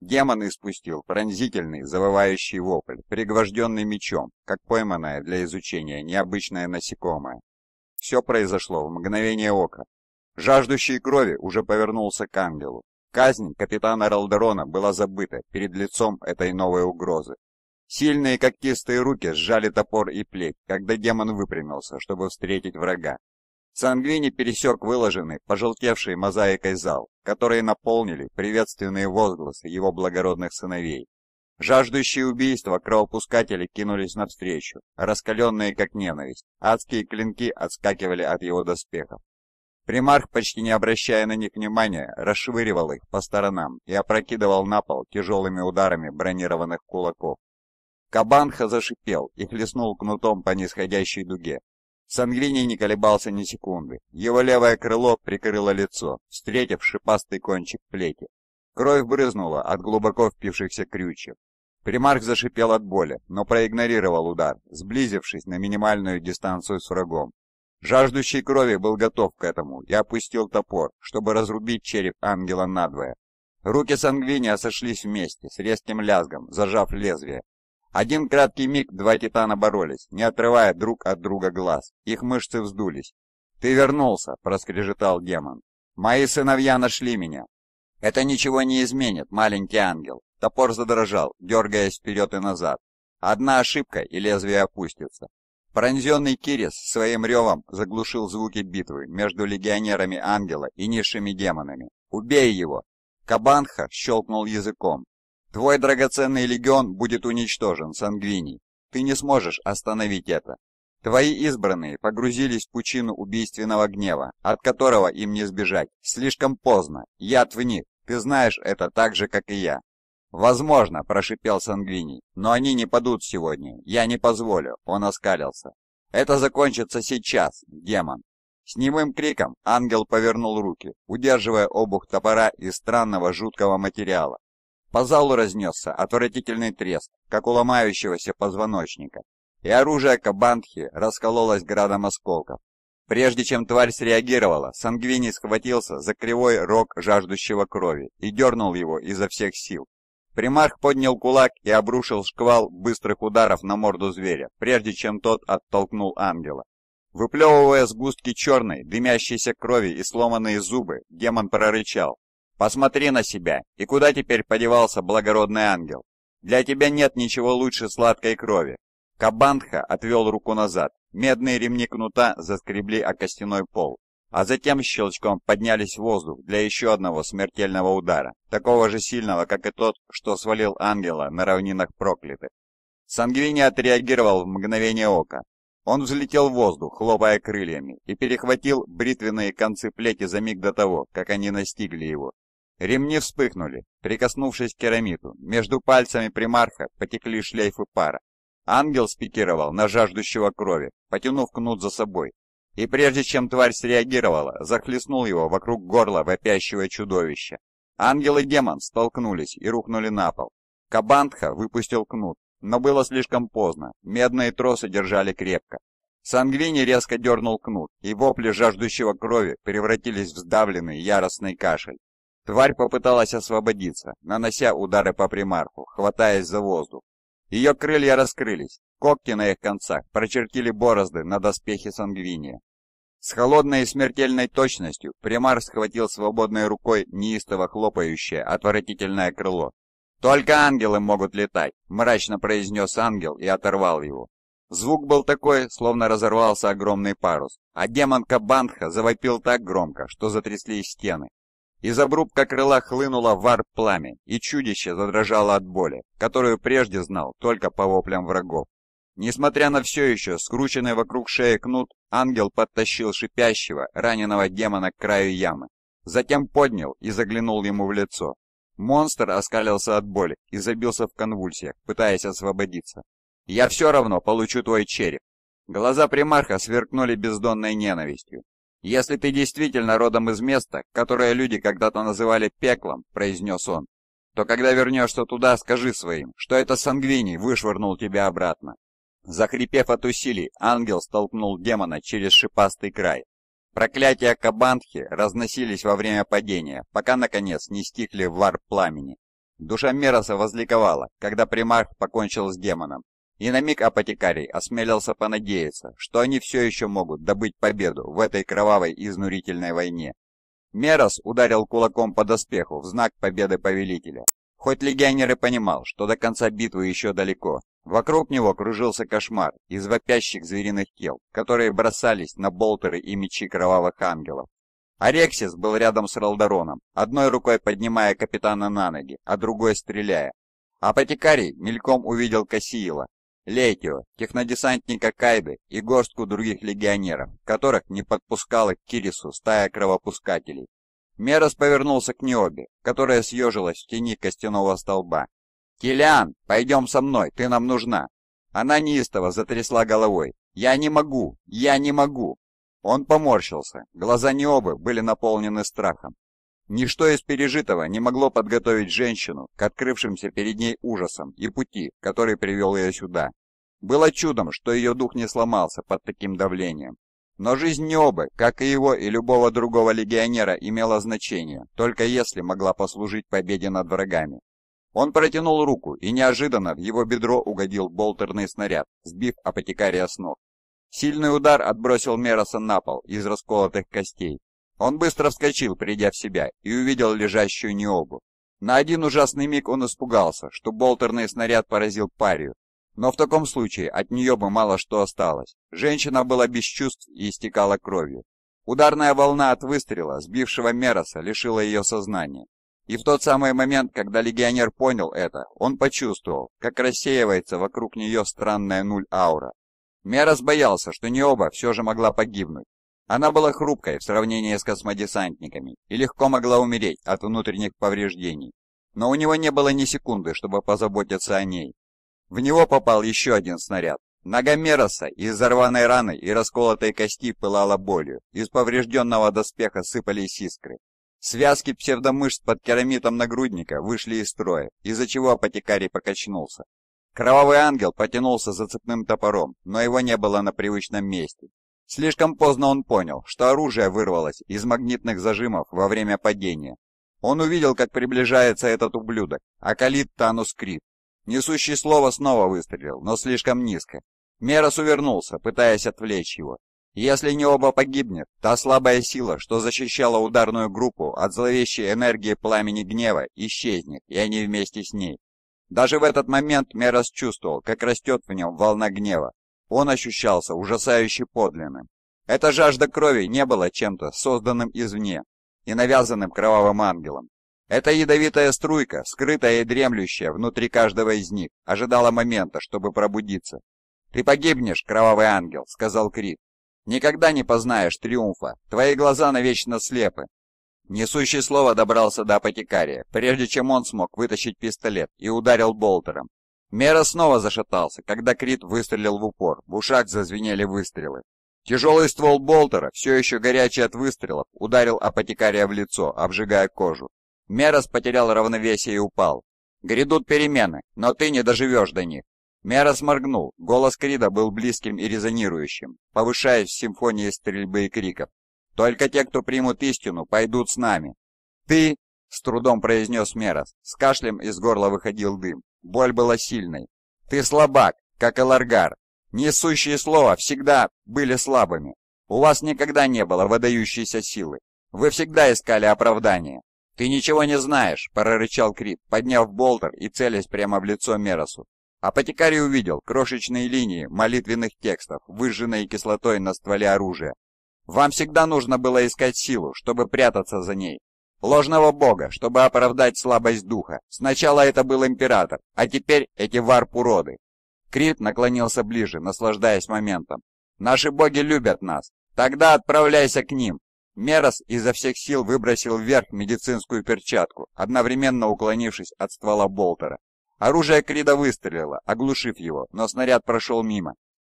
Демон испустил пронзительный, завывающий вопль, пригвожденный мечом, как пойманное для изучения необычное насекомое. Все произошло в мгновение ока. Жаждущий крови уже повернулся к ангелу. Казнь капитана Ралдерона была забыта перед лицом этой новой угрозы. Сильные когтистые руки сжали топор и плеть, когда демон выпрямился, чтобы встретить врага. Сангвини пересек выложенный, пожелтевший мозаикой зал, который наполнили приветственные возгласы его благородных сыновей. Жаждущие убийства кровопускатели кинулись навстречу, раскаленные как ненависть, адские клинки отскакивали от его доспехов. Примарх, почти не обращая на них внимания, расшвыривал их по сторонам и опрокидывал на пол тяжелыми ударами бронированных кулаков. Кабанха зашипел и хлестнул кнутом по нисходящей дуге, Сангвини не колебался ни секунды. Его левое крыло прикрыло лицо, встретив шипастый кончик плети. Кровь брызнула от глубоко впившихся крючев. Примарх зашипел от боли, но проигнорировал удар, сблизившись на минимальную дистанцию с врагом. Жаждущий крови был готов к этому и опустил топор, чтобы разрубить череп ангела надвое. Руки Сангвиния сошлись вместе с резким лязгом, зажав лезвие, один краткий миг два титана боролись, не отрывая друг от друга глаз. Их мышцы вздулись. «Ты вернулся!» — проскрежетал демон. «Мои сыновья нашли меня!» «Это ничего не изменит, маленький ангел!» Топор задрожал, дергаясь вперед и назад. Одна ошибка, и лезвие опустится. Пронзенный Кирис своим ревом заглушил звуки битвы между легионерами ангела и низшими демонами. «Убей его!» Кабанха щелкнул языком, Твой драгоценный легион будет уничтожен, Сангвини. Ты не сможешь остановить это. Твои избранные погрузились в пучину убийственного гнева, от которого им не сбежать. Слишком поздно. Яд в них. Ты знаешь это так же, как и я. «Возможно», – прошипел Сангвини, – «но они не падут сегодня. Я не позволю». Он оскалился. «Это закончится сейчас, демон». С немым криком ангел повернул руки, удерживая обух топора из странного жуткого материала, по залу разнесся отвратительный треск, как у ломающегося позвоночника, и оружие Кабанхи раскололось градом осколков. Прежде чем тварь среагировала, Сангвини схватился за кривой рог жаждущего крови и дернул его изо всех сил. Примарх поднял кулак и обрушил шквал быстрых ударов на морду зверя, прежде чем тот оттолкнул ангела. Выплевывая сгустки черной, дымящейся крови и сломанные зубы, демон прорычал Посмотри на себя, и куда теперь подевался благородный ангел? Для тебя нет ничего лучше сладкой крови». Кабандха отвел руку назад, медные ремни кнута заскребли о костяной пол, а затем щелчком поднялись в воздух для еще одного смертельного удара, такого же сильного, как и тот, что свалил ангела на равнинах проклятых. Сангвини отреагировал в мгновение ока. Он взлетел в воздух, хлопая крыльями, и перехватил бритвенные концы плети за миг до того, как они настигли его. Ремни вспыхнули, прикоснувшись к керамиту. Между пальцами примарха потекли шлейфы пара. Ангел спикировал на жаждущего крови, потянув кнут за собой. И прежде чем тварь среагировала, захлестнул его вокруг горла вопящего чудовища. Ангел и демон столкнулись и рухнули на пол. Кабантха выпустил кнут, но было слишком поздно, медные тросы держали крепко. Сангвини резко дернул кнут, и вопли жаждущего крови превратились в сдавленный яростный кашель. Тварь попыталась освободиться, нанося удары по примарку, хватаясь за воздух. Ее крылья раскрылись, когти на их концах прочертили борозды на доспехе сангвиния. С холодной и смертельной точностью примар схватил свободной рукой неистово хлопающее отвратительное крыло. «Только ангелы могут летать», — мрачно произнес ангел и оторвал его. Звук был такой, словно разорвался огромный парус, а демон Кабанха завопил так громко, что затряслись стены. Из обрубка крыла хлынуло вар пламя, и чудище задрожало от боли, которую прежде знал только по воплям врагов. Несмотря на все еще скрученный вокруг шеи кнут, ангел подтащил шипящего, раненого демона к краю ямы. Затем поднял и заглянул ему в лицо. Монстр оскалился от боли и забился в конвульсиях, пытаясь освободиться. «Я все равно получу твой череп!» Глаза примарха сверкнули бездонной ненавистью, «Если ты действительно родом из места, которое люди когда-то называли пеклом», — произнес он, «то когда вернешься туда, скажи своим, что это Сангвини вышвырнул тебя обратно». Захрипев от усилий, ангел столкнул демона через шипастый край. Проклятия Кабанхи разносились во время падения, пока, наконец, не стихли в вар пламени. Душа Мероса возликовала, когда примарх покончил с демоном, и на миг апотекарий осмелился понадеяться, что они все еще могут добыть победу в этой кровавой и изнурительной войне. Мерос ударил кулаком по доспеху в знак победы повелителя. Хоть легионер и понимал, что до конца битвы еще далеко, вокруг него кружился кошмар из вопящих звериных тел, которые бросались на болтеры и мечи кровавых ангелов. Арексис был рядом с Ралдароном, одной рукой поднимая капитана на ноги, а другой стреляя. Апотекарий мельком увидел Кассиила, Лейтио, технодесантника Кайбы и горстку других легионеров, которых не подпускала к Кирису стая кровопускателей. Мерос повернулся к Необе, которая съежилась в тени костяного столба. «Килиан, пойдем со мной, ты нам нужна!» Она неистово затрясла головой. «Я не могу! Я не могу!» Он поморщился. Глаза Необы были наполнены страхом. Ничто из пережитого не могло подготовить женщину к открывшимся перед ней ужасам и пути, который привел ее сюда. Было чудом, что ее дух не сломался под таким давлением. Но жизнь Необы, как и его и любого другого легионера, имела значение, только если могла послужить победе над врагами. Он протянул руку, и неожиданно в его бедро угодил болтерный снаряд, сбив апотекария с ног. Сильный удар отбросил Мероса на пол из расколотых костей, он быстро вскочил, придя в себя, и увидел лежащую Необу. На один ужасный миг он испугался, что болтерный снаряд поразил парию, но в таком случае от нее бы мало что осталось. Женщина была без чувств и истекала кровью. Ударная волна от выстрела, сбившего Мероса, лишила ее сознания. И в тот самый момент, когда легионер понял это, он почувствовал, как рассеивается вокруг нее странная нуль аура. Мерос боялся, что Необа все же могла погибнуть, она была хрупкой в сравнении с космодесантниками и легко могла умереть от внутренних повреждений. Но у него не было ни секунды, чтобы позаботиться о ней. В него попал еще один снаряд. Нога Мероса из взорванной раны и расколотой кости пылала болью. Из поврежденного доспеха сыпались искры. Связки псевдомышц под керамитом нагрудника вышли из строя, из-за чего апотекарий покачнулся. Кровавый ангел потянулся за цепным топором, но его не было на привычном месте, Слишком поздно он понял, что оружие вырвалось из магнитных зажимов во время падения. Он увидел, как приближается этот ублюдок, Акалит Танус Крит. Несущий слово снова выстрелил, но слишком низко. Мерос увернулся, пытаясь отвлечь его. Если не оба погибнет, та слабая сила, что защищала ударную группу от зловещей энергии пламени гнева, исчезнет, и они вместе с ней. Даже в этот момент Мерос чувствовал, как растет в нем волна гнева, он ощущался ужасающе подлинным. Эта жажда крови не была чем-то созданным извне и навязанным кровавым ангелом. Эта ядовитая струйка, скрытая и дремлющая внутри каждого из них, ожидала момента, чтобы пробудиться. «Ты погибнешь, кровавый ангел», — сказал Крит. «Никогда не познаешь триумфа. Твои глаза навечно слепы». Несущий слово добрался до апотекария, прежде чем он смог вытащить пистолет и ударил болтером. Мера снова зашатался, когда Крит выстрелил в упор, в ушах зазвенели выстрелы. Тяжелый ствол болтера, все еще горячий от выстрелов, ударил апотекария в лицо, обжигая кожу. Мерос потерял равновесие и упал. «Грядут перемены, но ты не доживешь до них». Мерос моргнул, голос Крида был близким и резонирующим, повышаясь в симфонии стрельбы и криков. «Только те, кто примут истину, пойдут с нами». «Ты...» — с трудом произнес Мерос, с кашлем из горла выходил дым. Боль была сильной. «Ты слабак, как и Ларгар. Несущие слова всегда были слабыми. У вас никогда не было выдающейся силы. Вы всегда искали оправдания». «Ты ничего не знаешь», — прорычал Крит, подняв болтер и целясь прямо в лицо Меросу. Апотекарий увидел крошечные линии молитвенных текстов, выжженные кислотой на стволе оружия. «Вам всегда нужно было искать силу, чтобы прятаться за ней. Ложного бога, чтобы оправдать слабость духа. Сначала это был император, а теперь эти варп-уроды. Крит наклонился ближе, наслаждаясь моментом. «Наши боги любят нас. Тогда отправляйся к ним!» Мерос изо всех сил выбросил вверх медицинскую перчатку, одновременно уклонившись от ствола болтера. Оружие Крида выстрелило, оглушив его, но снаряд прошел мимо.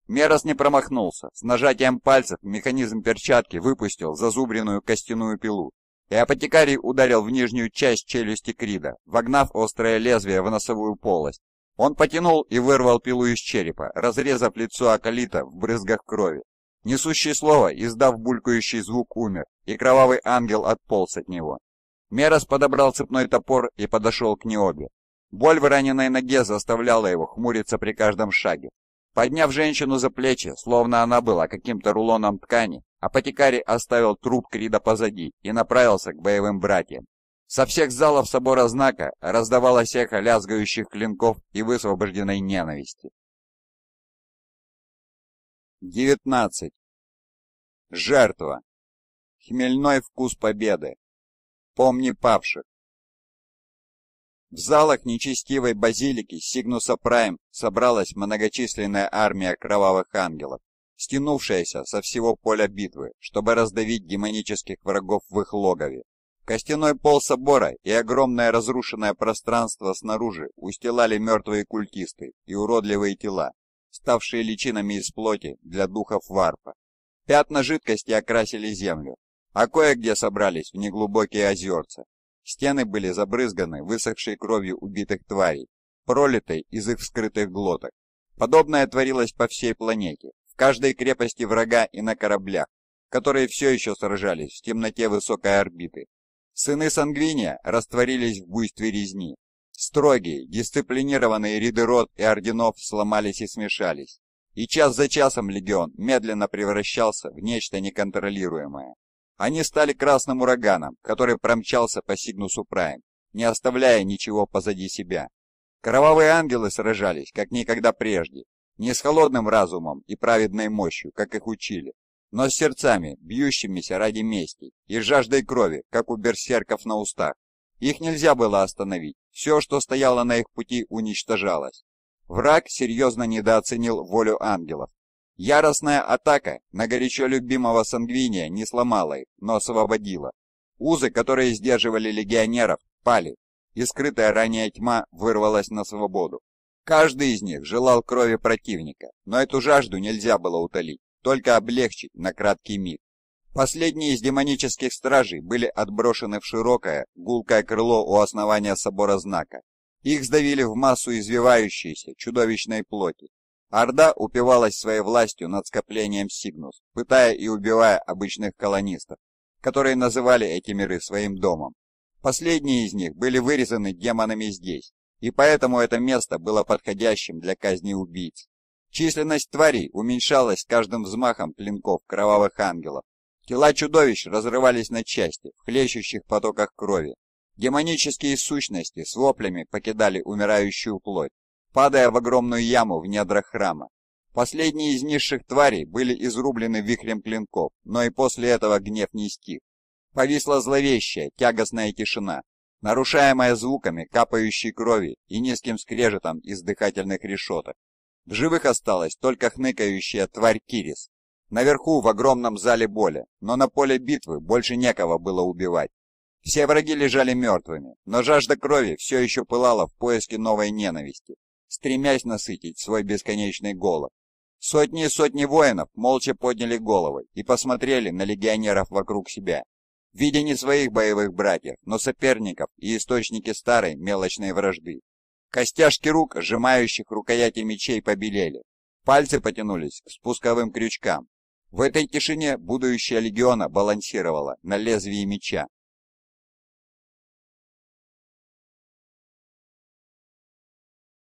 Мерос не промахнулся. С нажатием пальцев механизм перчатки выпустил зазубренную костяную пилу и апотекарий ударил в нижнюю часть челюсти Крида, вогнав острое лезвие в носовую полость. Он потянул и вырвал пилу из черепа, разрезав лицо Акалита в брызгах крови. Несущий слово, издав булькающий звук, умер, и кровавый ангел отполз от него. Мерас подобрал цепной топор и подошел к Необе. Боль в раненой ноге заставляла его хмуриться при каждом шаге. Подняв женщину за плечи, словно она была каким-то рулоном ткани, Апотекарий оставил труп Крида позади и направился к боевым братьям. Со всех залов собора знака раздавалось эхо лязгающих клинков и высвобожденной ненависти. 19. Жертва. Хмельной вкус победы. Помни павших. В залах нечестивой базилики Сигнуса Прайм собралась многочисленная армия кровавых ангелов стянувшаяся со всего поля битвы, чтобы раздавить демонических врагов в их логове. Костяной пол собора и огромное разрушенное пространство снаружи устилали мертвые культисты и уродливые тела, ставшие личинами из плоти для духов варпа. Пятна жидкости окрасили землю, а кое-где собрались в неглубокие озерца. Стены были забрызганы высохшей кровью убитых тварей, пролитой из их вскрытых глоток. Подобное творилось по всей планете, каждой крепости врага и на кораблях, которые все еще сражались в темноте высокой орбиты. Сыны Сангвиния растворились в буйстве резни. Строгие, дисциплинированные ряды рот и орденов сломались и смешались. И час за часом легион медленно превращался в нечто неконтролируемое. Они стали красным ураганом, который промчался по Сигнусу Прайм, не оставляя ничего позади себя. Кровавые ангелы сражались, как никогда прежде, не с холодным разумом и праведной мощью, как их учили, но с сердцами, бьющимися ради мести, и жаждой крови, как у берсерков на устах. Их нельзя было остановить, все, что стояло на их пути, уничтожалось. Враг серьезно недооценил волю ангелов. Яростная атака на горячо любимого сангвиния не сломала их, но освободила. Узы, которые сдерживали легионеров, пали, и скрытая ранее тьма вырвалась на свободу. Каждый из них желал крови противника, но эту жажду нельзя было утолить, только облегчить на краткий миг. Последние из демонических стражей были отброшены в широкое, гулкое крыло у основания собора знака. Их сдавили в массу извивающейся, чудовищной плоти. Орда упивалась своей властью над скоплением Сигнус, пытая и убивая обычных колонистов, которые называли эти миры своим домом. Последние из них были вырезаны демонами здесь, и поэтому это место было подходящим для казни убийц. Численность тварей уменьшалась с каждым взмахом клинков кровавых ангелов. Тела чудовищ разрывались на части в хлещущих потоках крови. Демонические сущности с воплями покидали умирающую плоть, падая в огромную яму в недрах храма. Последние из низших тварей были изрублены вихрем клинков, но и после этого гнев не стих. Повисла зловещая, тягостная тишина, нарушаемая звуками капающей крови и низким скрежетом из дыхательных решеток. В живых осталась только хныкающая тварь Кирис. Наверху в огромном зале боли, но на поле битвы больше некого было убивать. Все враги лежали мертвыми, но жажда крови все еще пылала в поиске новой ненависти, стремясь насытить свой бесконечный голод. Сотни и сотни воинов молча подняли головы и посмотрели на легионеров вокруг себя, видя не своих боевых братьев, но соперников и источники старой мелочной вражды. Костяшки рук, сжимающих рукояти мечей, побелели. Пальцы потянулись к спусковым крючкам. В этой тишине будущее легиона балансировало на лезвии меча.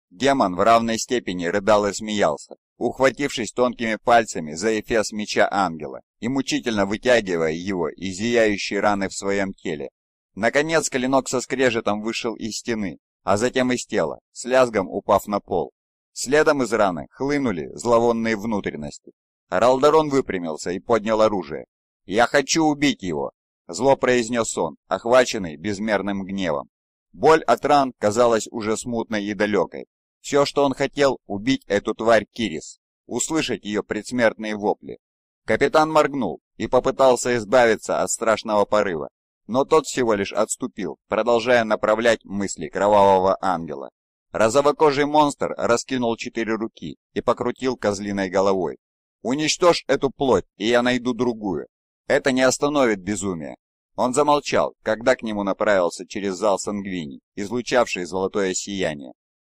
Демон в равной степени рыдал и смеялся ухватившись тонкими пальцами за эфес меча ангела и мучительно вытягивая его из зияющей раны в своем теле. Наконец клинок со скрежетом вышел из стены, а затем из тела, с лязгом упав на пол. Следом из раны хлынули зловонные внутренности. Ралдарон выпрямился и поднял оружие. «Я хочу убить его!» – зло произнес он, охваченный безмерным гневом. Боль от ран казалась уже смутной и далекой, все, что он хотел, убить эту тварь Кирис, услышать ее предсмертные вопли. Капитан моргнул и попытался избавиться от страшного порыва, но тот всего лишь отступил, продолжая направлять мысли кровавого ангела. Розовокожий монстр раскинул четыре руки и покрутил козлиной головой. «Уничтожь эту плоть, и я найду другую. Это не остановит безумие». Он замолчал, когда к нему направился через зал Сангвини, излучавший золотое сияние.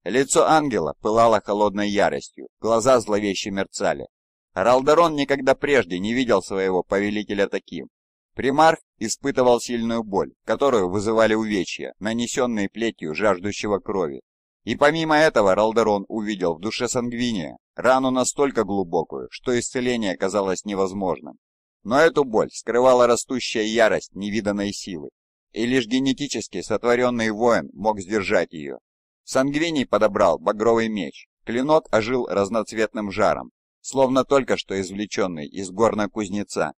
Лицо ангела пылало холодной яростью, глаза зловеще мерцали. Ралдерон никогда прежде не видел своего повелителя таким. Примарх испытывал сильную боль, которую вызывали увечья, нанесенные плетью жаждущего крови. И помимо этого Ралдерон увидел в душе Сангвиния рану настолько глубокую, что исцеление казалось невозможным. Но эту боль скрывала растущая ярость невиданной силы, и лишь генетически сотворенный воин мог сдержать ее. Сангвини подобрал багровый меч. Клинок ожил разноцветным жаром, словно только что извлеченный из горна кузнеца.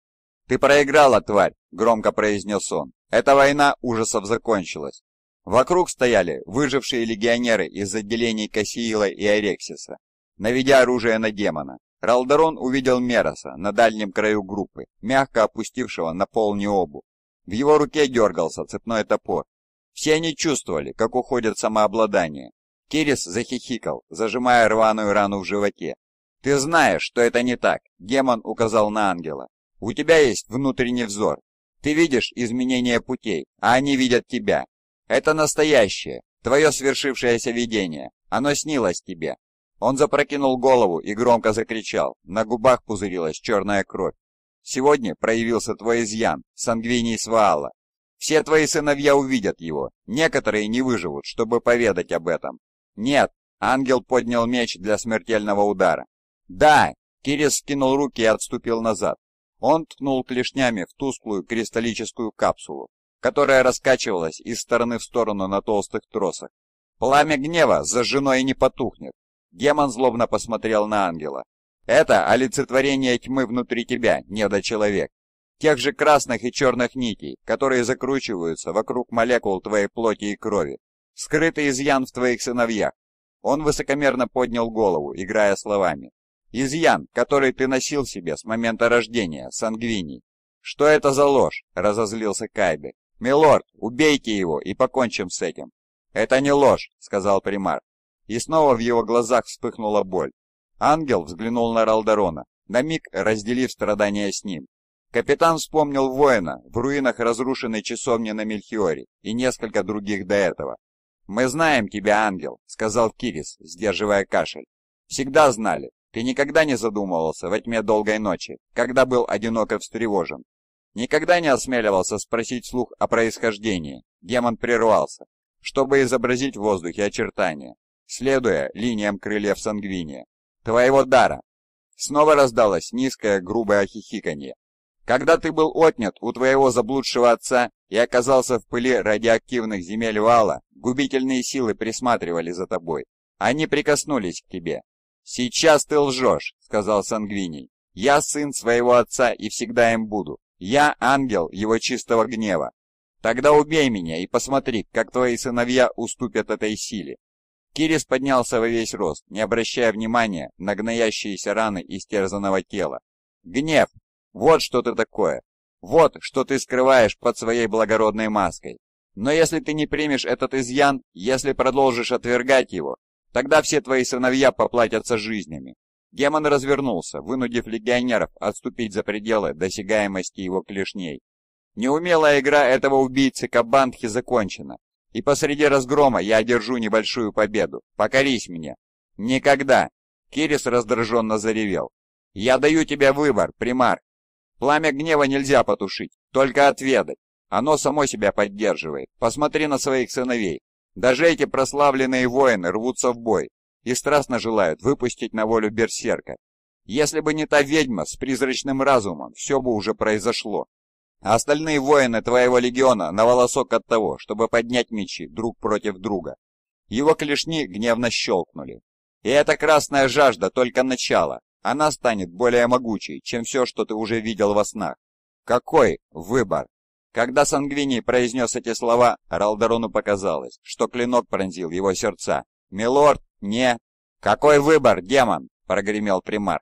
«Ты проиграла, тварь!» — громко произнес он. «Эта война ужасов закончилась!» Вокруг стояли выжившие легионеры из отделений Кассиила и Орексиса, наведя оружие на демона. Ралдерон увидел Мероса на дальнем краю группы, мягко опустившего на пол Необу. В его руке дергался цепной топор, все они чувствовали, как уходит самообладание. Кирис захихикал, зажимая рваную рану в животе. «Ты знаешь, что это не так», — демон указал на ангела. «У тебя есть внутренний взор. Ты видишь изменения путей, а они видят тебя. Это настоящее, твое свершившееся видение. Оно снилось тебе». Он запрокинул голову и громко закричал. На губах пузырилась черная кровь. «Сегодня проявился твой изъян, сангвиний сваала, все твои сыновья увидят его, некоторые не выживут, чтобы поведать об этом». «Нет!» — ангел поднял меч для смертельного удара. «Да!» — Кирис скинул руки и отступил назад. Он ткнул клешнями в тусклую кристаллическую капсулу, которая раскачивалась из стороны в сторону на толстых тросах. «Пламя гнева зажжено и не потухнет!» Демон злобно посмотрел на ангела. «Это олицетворение тьмы внутри тебя, недочеловек тех же красных и черных нитей, которые закручиваются вокруг молекул твоей плоти и крови. Скрытый изъян в твоих сыновьях. Он высокомерно поднял голову, играя словами. «Изъян, который ты носил в себе с момента рождения, сангвиний». «Что это за ложь?» — разозлился Кайбе. «Милорд, убейте его и покончим с этим». «Это не ложь», — сказал примар. И снова в его глазах вспыхнула боль. Ангел взглянул на Ралдарона, на миг разделив страдания с ним. Капитан вспомнил воина в руинах разрушенной часовни на Мельхиоре и несколько других до этого. «Мы знаем тебя, ангел», — сказал Кирис, сдерживая кашель. «Всегда знали. Ты никогда не задумывался во тьме долгой ночи, когда был одиноко встревожен. Никогда не осмеливался спросить слух о происхождении». Демон прервался, чтобы изобразить в воздухе очертания, следуя линиям крыльев сангвиния. «Твоего дара!» Снова раздалось низкое грубое хихиканье, когда ты был отнят у твоего заблудшего отца и оказался в пыли радиоактивных земель Вала, губительные силы присматривали за тобой. Они прикоснулись к тебе. «Сейчас ты лжешь», — сказал Сангвиний. «Я сын своего отца и всегда им буду. Я ангел его чистого гнева. Тогда убей меня и посмотри, как твои сыновья уступят этой силе». Кирис поднялся во весь рост, не обращая внимания на гноящиеся раны истерзанного тела. Гнев, вот что ты такое. Вот что ты скрываешь под своей благородной маской. Но если ты не примешь этот изъян, если продолжишь отвергать его, тогда все твои сыновья поплатятся жизнями. Гемон развернулся, вынудив легионеров отступить за пределы досягаемости его клешней. Неумелая игра этого убийцы Кабанхи закончена, и посреди разгрома я одержу небольшую победу. Покорись мне. Никогда. Кирис раздраженно заревел. Я даю тебе выбор, примар. Пламя гнева нельзя потушить, только отведать. Оно само себя поддерживает. Посмотри на своих сыновей. Даже эти прославленные воины рвутся в бой и страстно желают выпустить на волю берсерка. Если бы не та ведьма с призрачным разумом, все бы уже произошло. А остальные воины твоего легиона на волосок от того, чтобы поднять мечи друг против друга. Его клешни гневно щелкнули. И эта красная жажда только начало. Она станет более могучей, чем все, что ты уже видел во снах. Какой выбор? Когда Сангвини произнес эти слова, Ралдарону показалось, что клинок пронзил его сердца. «Милорд, не...» «Какой выбор, демон?» — прогремел примар.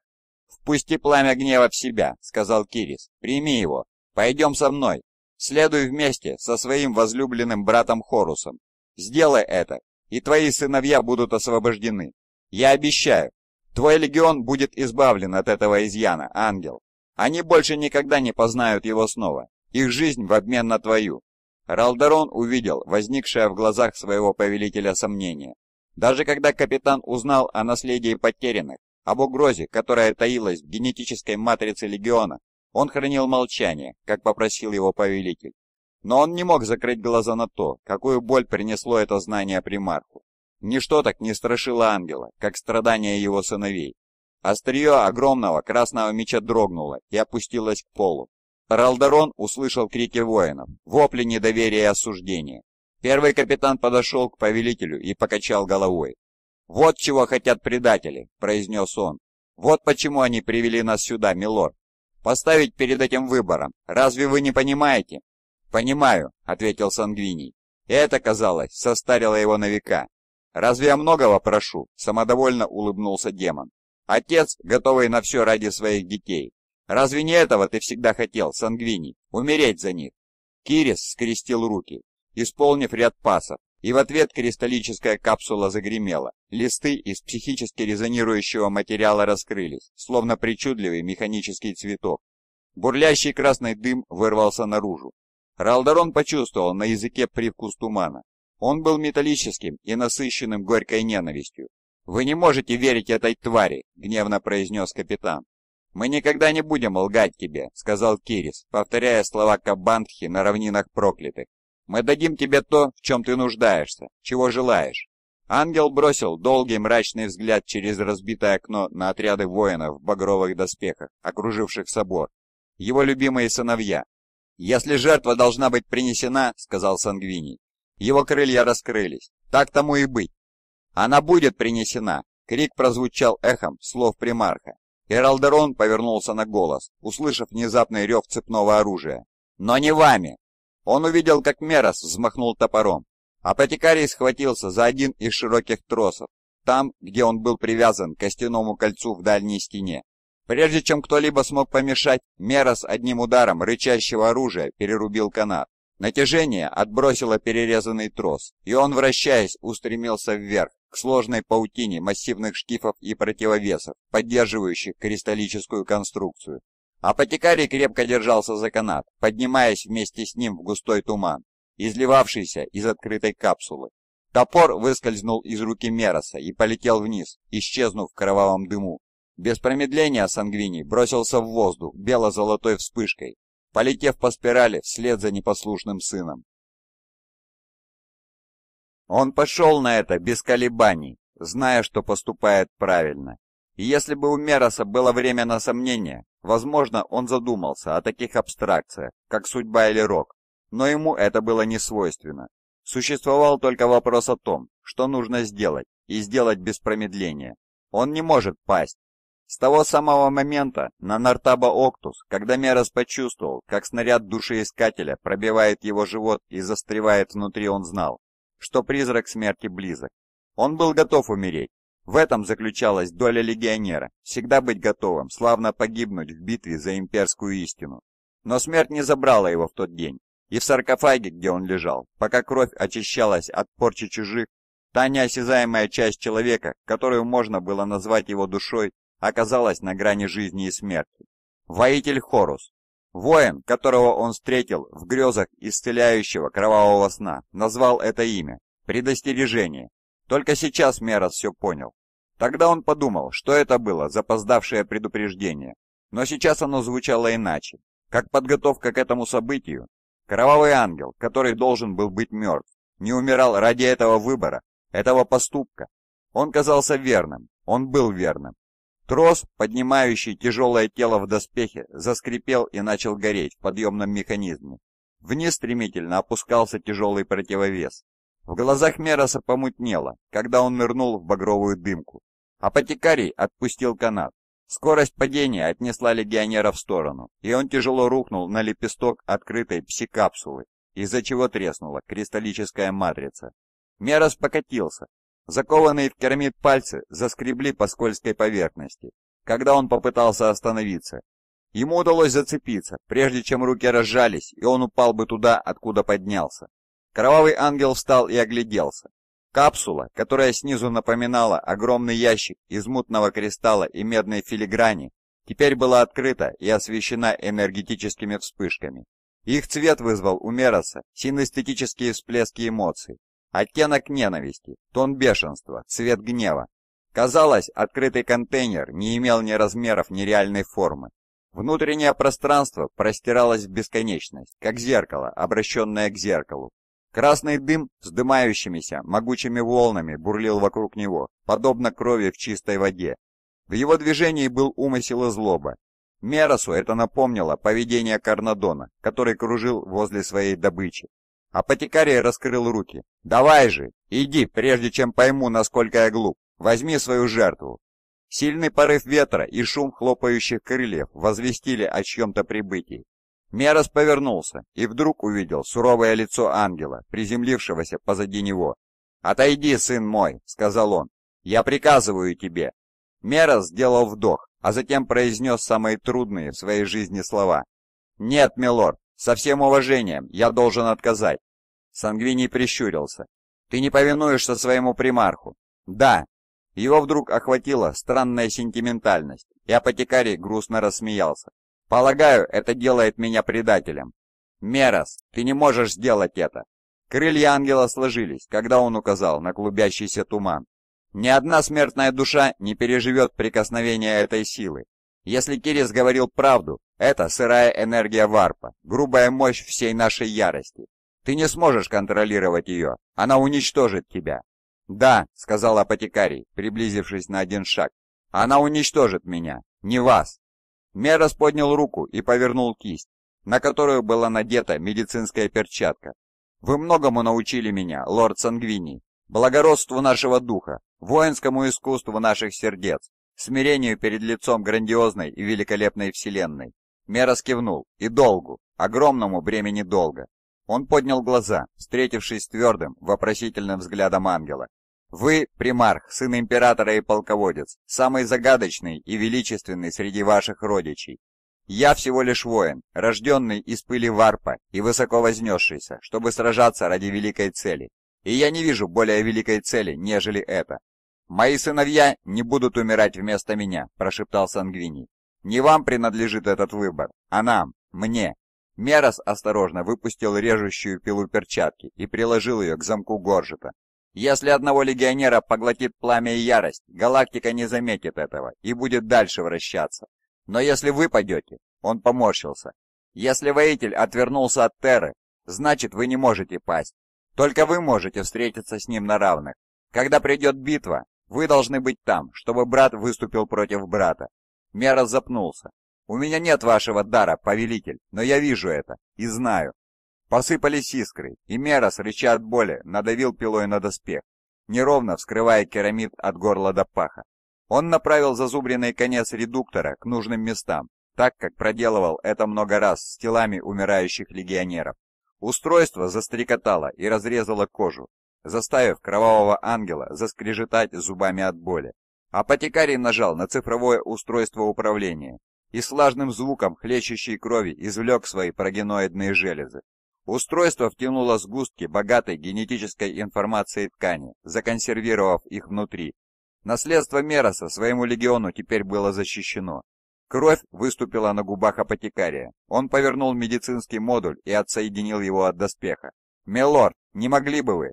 «Впусти пламя гнева в себя», — сказал Кирис. «Прими его. Пойдем со мной. Следуй вместе со своим возлюбленным братом Хорусом. Сделай это, и твои сыновья будут освобождены. Я обещаю, Твой легион будет избавлен от этого изъяна, ангел. Они больше никогда не познают его снова. Их жизнь в обмен на твою». Ралдарон увидел возникшее в глазах своего повелителя сомнение. Даже когда капитан узнал о наследии потерянных, об угрозе, которая таилась в генетической матрице легиона, он хранил молчание, как попросил его повелитель. Но он не мог закрыть глаза на то, какую боль принесло это знание примарху. Ничто так не страшило ангела, как страдания его сыновей. Острие огромного красного меча дрогнуло и опустилось к полу. Ралдарон услышал крики воинов, вопли недоверия и осуждения. Первый капитан подошел к повелителю и покачал головой. «Вот чего хотят предатели», — произнес он. «Вот почему они привели нас сюда, милорд. Поставить перед этим выбором. Разве вы не понимаете?» «Понимаю», — ответил Сангвиний. это, казалось, состарило его на века. «Разве я многого прошу?» – самодовольно улыбнулся демон. «Отец, готовый на все ради своих детей. Разве не этого ты всегда хотел, Сангвини, умереть за них?» Кирис скрестил руки, исполнив ряд пасов, и в ответ кристаллическая капсула загремела. Листы из психически резонирующего материала раскрылись, словно причудливый механический цветок. Бурлящий красный дым вырвался наружу. Ралдорон почувствовал на языке привкус тумана он был металлическим и насыщенным горькой ненавистью. «Вы не можете верить этой твари!» — гневно произнес капитан. «Мы никогда не будем лгать тебе», — сказал Кирис, повторяя слова Кабанхи на равнинах проклятых. «Мы дадим тебе то, в чем ты нуждаешься, чего желаешь». Ангел бросил долгий мрачный взгляд через разбитое окно на отряды воинов в багровых доспехах, окруживших собор. Его любимые сыновья. «Если жертва должна быть принесена», — сказал Сангвини, его крылья раскрылись. Так тому и быть. Она будет принесена. Крик прозвучал эхом слов примарха. И повернулся на голос, услышав внезапный рев цепного оружия. «Но не вами!» Он увидел, как Мерос взмахнул топором. Апотекарий схватился за один из широких тросов, там, где он был привязан к костяному кольцу в дальней стене. Прежде чем кто-либо смог помешать, Мерос одним ударом рычащего оружия перерубил канат. Натяжение отбросило перерезанный трос, и он, вращаясь, устремился вверх, к сложной паутине массивных шкифов и противовесов, поддерживающих кристаллическую конструкцию. Апотекарий крепко держался за канат, поднимаясь вместе с ним в густой туман, изливавшийся из открытой капсулы. Топор выскользнул из руки Мероса и полетел вниз, исчезнув в кровавом дыму. Без промедления Сангвини бросился в воздух бело-золотой вспышкой, полетев по спирали вслед за непослушным сыном. Он пошел на это без колебаний, зная, что поступает правильно. И если бы у Мероса было время на сомнения, возможно, он задумался о таких абстракциях, как судьба или рок, но ему это было не свойственно. Существовал только вопрос о том, что нужно сделать, и сделать без промедления. Он не может пасть, с того самого момента на Нартаба Октус, когда Мерос почувствовал, как снаряд душеискателя пробивает его живот и застревает внутри, он знал, что призрак смерти близок. Он был готов умереть. В этом заключалась доля легионера – всегда быть готовым, славно погибнуть в битве за имперскую истину. Но смерть не забрала его в тот день. И в саркофаге, где он лежал, пока кровь очищалась от порчи чужих, та неосязаемая часть человека, которую можно было назвать его душой, оказалась на грани жизни и смерти. Воитель Хорус, воин, которого он встретил в грезах исцеляющего кровавого сна, назвал это имя «Предостережение». Только сейчас Мерос все понял. Тогда он подумал, что это было запоздавшее предупреждение, но сейчас оно звучало иначе, как подготовка к этому событию. Кровавый ангел, который должен был быть мертв, не умирал ради этого выбора, этого поступка. Он казался верным, он был верным. Трос, поднимающий тяжелое тело в доспехе, заскрипел и начал гореть в подъемном механизме. Вниз стремительно опускался тяжелый противовес. В глазах Мераса помутнело, когда он нырнул в багровую дымку. Апотекарий отпустил канат. Скорость падения отнесла легионера в сторону, и он тяжело рухнул на лепесток открытой псикапсулы, из-за чего треснула кристаллическая матрица. Мерас покатился, Закованные в керамид пальцы заскребли по скользкой поверхности, когда он попытался остановиться. Ему удалось зацепиться, прежде чем руки разжались, и он упал бы туда, откуда поднялся. Кровавый ангел встал и огляделся. Капсула, которая снизу напоминала огромный ящик из мутного кристалла и медной филиграни, теперь была открыта и освещена энергетическими вспышками. Их цвет вызвал у Мероса синестетические всплески эмоций, Оттенок ненависти, тон бешенства, цвет гнева. Казалось, открытый контейнер не имел ни размеров, ни реальной формы. Внутреннее пространство простиралось в бесконечность, как зеркало, обращенное к зеркалу. Красный дым с дымающимися, могучими волнами бурлил вокруг него, подобно крови в чистой воде. В его движении был умысел и злоба. Меросу это напомнило поведение Карнадона, который кружил возле своей добычи, Апотекарий раскрыл руки. «Давай же, иди, прежде чем пойму, насколько я глуп. Возьми свою жертву». Сильный порыв ветра и шум хлопающих крыльев возвестили о чьем-то прибытии. Мерос повернулся и вдруг увидел суровое лицо ангела, приземлившегося позади него. «Отойди, сын мой», — сказал он, — «я приказываю тебе». Мерос сделал вдох, а затем произнес самые трудные в своей жизни слова. «Нет, милорд, «Со всем уважением я должен отказать». Сангвини прищурился. «Ты не повинуешься своему примарху». «Да». Его вдруг охватила странная сентиментальность, и апотекарий грустно рассмеялся. «Полагаю, это делает меня предателем». «Мерос, ты не можешь сделать это!» Крылья ангела сложились, когда он указал на клубящийся туман. Ни одна смертная душа не переживет прикосновения этой силы, если Кирис говорил правду, это сырая энергия варпа, грубая мощь всей нашей ярости. Ты не сможешь контролировать ее, она уничтожит тебя». «Да», — сказал апотекарий, приблизившись на один шаг, — «она уничтожит меня, не вас». Мерос поднял руку и повернул кисть, на которую была надета медицинская перчатка. «Вы многому научили меня, лорд Сангвини, благородству нашего духа, воинскому искусству наших сердец, смирению перед лицом грандиозной и великолепной вселенной. Мера скивнул и долгу, огромному бремени долга. Он поднял глаза, встретившись твердым, вопросительным взглядом ангела. «Вы, примарх, сын императора и полководец, самый загадочный и величественный среди ваших родичей. Я всего лишь воин, рожденный из пыли варпа и высоко вознесшийся, чтобы сражаться ради великой цели. И я не вижу более великой цели, нежели это. «Мои сыновья не будут умирать вместо меня», – прошептал Сангвини. «Не вам принадлежит этот выбор, а нам, мне». Мерос осторожно выпустил режущую пилу перчатки и приложил ее к замку Горжета. «Если одного легионера поглотит пламя и ярость, галактика не заметит этого и будет дальше вращаться. Но если вы падете...» – он поморщился. «Если воитель отвернулся от Терры, значит вы не можете пасть. Только вы можете встретиться с ним на равных. Когда придет битва, вы должны быть там, чтобы брат выступил против брата». Мера запнулся. «У меня нет вашего дара, повелитель, но я вижу это и знаю». Посыпались искры, и Мерос, рыча от боли, надавил пилой на доспех, неровно вскрывая керамид от горла до паха. Он направил зазубренный конец редуктора к нужным местам, так как проделывал это много раз с телами умирающих легионеров. Устройство застрекотало и разрезало кожу, заставив кровавого ангела заскрежетать зубами от боли. А Апотекарий нажал на цифровое устройство управления и слажным звуком хлещущей крови извлек свои прогеноидные железы. Устройство втянуло сгустки богатой генетической информации ткани, законсервировав их внутри. Наследство Мероса своему легиону теперь было защищено. Кровь выступила на губах апотекария. Он повернул медицинский модуль и отсоединил его от доспеха. «Милорд, не могли бы вы?»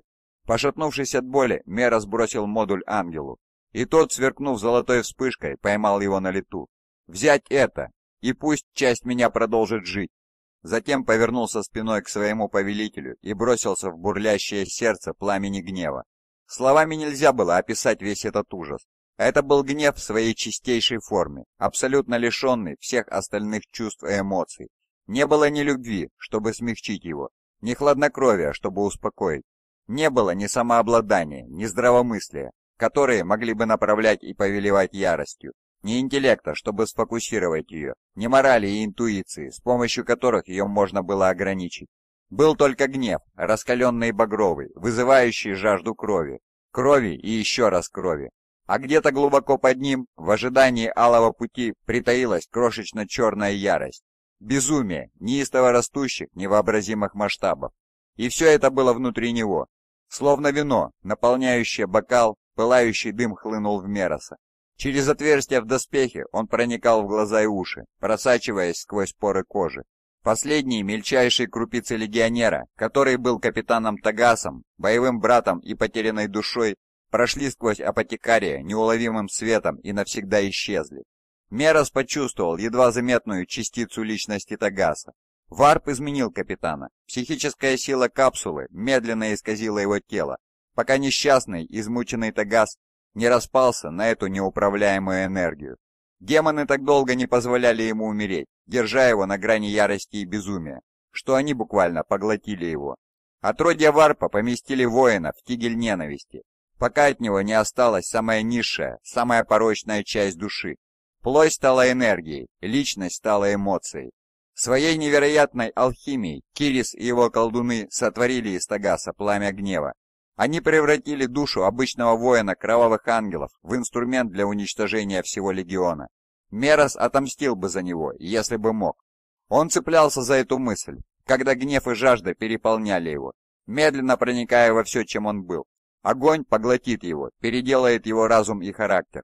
Пошатнувшись от боли, Мера сбросил модуль ангелу, и тот, сверкнув золотой вспышкой, поймал его на лету. «Взять это! И пусть часть меня продолжит жить!» Затем повернулся спиной к своему повелителю и бросился в бурлящее сердце пламени гнева. Словами нельзя было описать весь этот ужас. Это был гнев в своей чистейшей форме, абсолютно лишенный всех остальных чувств и эмоций. Не было ни любви, чтобы смягчить его, ни хладнокровия, чтобы успокоить, не было ни самообладания, ни здравомыслия, которые могли бы направлять и повелевать яростью, ни интеллекта, чтобы сфокусировать ее, ни морали и интуиции, с помощью которых ее можно было ограничить. Был только гнев, раскаленный багровый, вызывающий жажду крови, крови и еще раз крови. А где-то глубоко под ним, в ожидании алого пути, притаилась крошечно-черная ярость. Безумие, неистово растущих, невообразимых масштабов. И все это было внутри него, Словно вино, наполняющее бокал, пылающий дым хлынул в Мероса. Через отверстие в доспехе он проникал в глаза и уши, просачиваясь сквозь поры кожи. Последние мельчайшие крупицы легионера, который был капитаном Тагасом, боевым братом и потерянной душой, прошли сквозь апотекария неуловимым светом и навсегда исчезли. Мерос почувствовал едва заметную частицу личности Тагаса, Варп изменил капитана. Психическая сила капсулы медленно исказила его тело, пока несчастный, измученный Тагас не распался на эту неуправляемую энергию. Демоны так долго не позволяли ему умереть, держа его на грани ярости и безумия, что они буквально поглотили его. Отродья варпа поместили воина в тигель ненависти, пока от него не осталась самая низшая, самая порочная часть души. Плоть стала энергией, личность стала эмоцией, Своей невероятной алхимией Кирис и его колдуны сотворили из Тагаса пламя гнева. Они превратили душу обычного воина кровавых ангелов в инструмент для уничтожения всего легиона. Мерос отомстил бы за него, если бы мог. Он цеплялся за эту мысль, когда гнев и жажда переполняли его, медленно проникая во все, чем он был. Огонь поглотит его, переделает его разум и характер.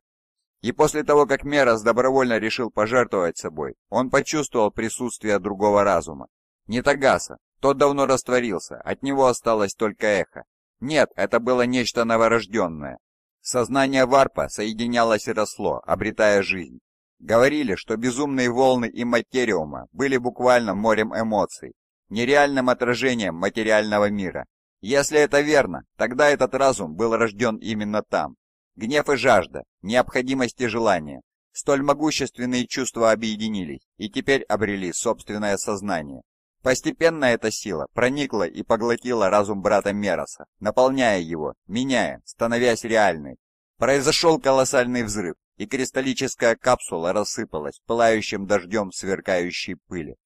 И после того, как Мерас добровольно решил пожертвовать собой, он почувствовал присутствие другого разума. Не Тагаса, тот давно растворился, от него осталось только эхо. Нет, это было нечто новорожденное. Сознание варпа соединялось и росло, обретая жизнь. Говорили, что безумные волны и материума были буквально морем эмоций, нереальным отражением материального мира. Если это верно, тогда этот разум был рожден именно там, Гнев и жажда, необходимость и желание. Столь могущественные чувства объединились и теперь обрели собственное сознание. Постепенно эта сила проникла и поглотила разум брата Мероса, наполняя его, меняя, становясь реальной. Произошел колоссальный взрыв, и кристаллическая капсула рассыпалась пылающим дождем сверкающей пыли.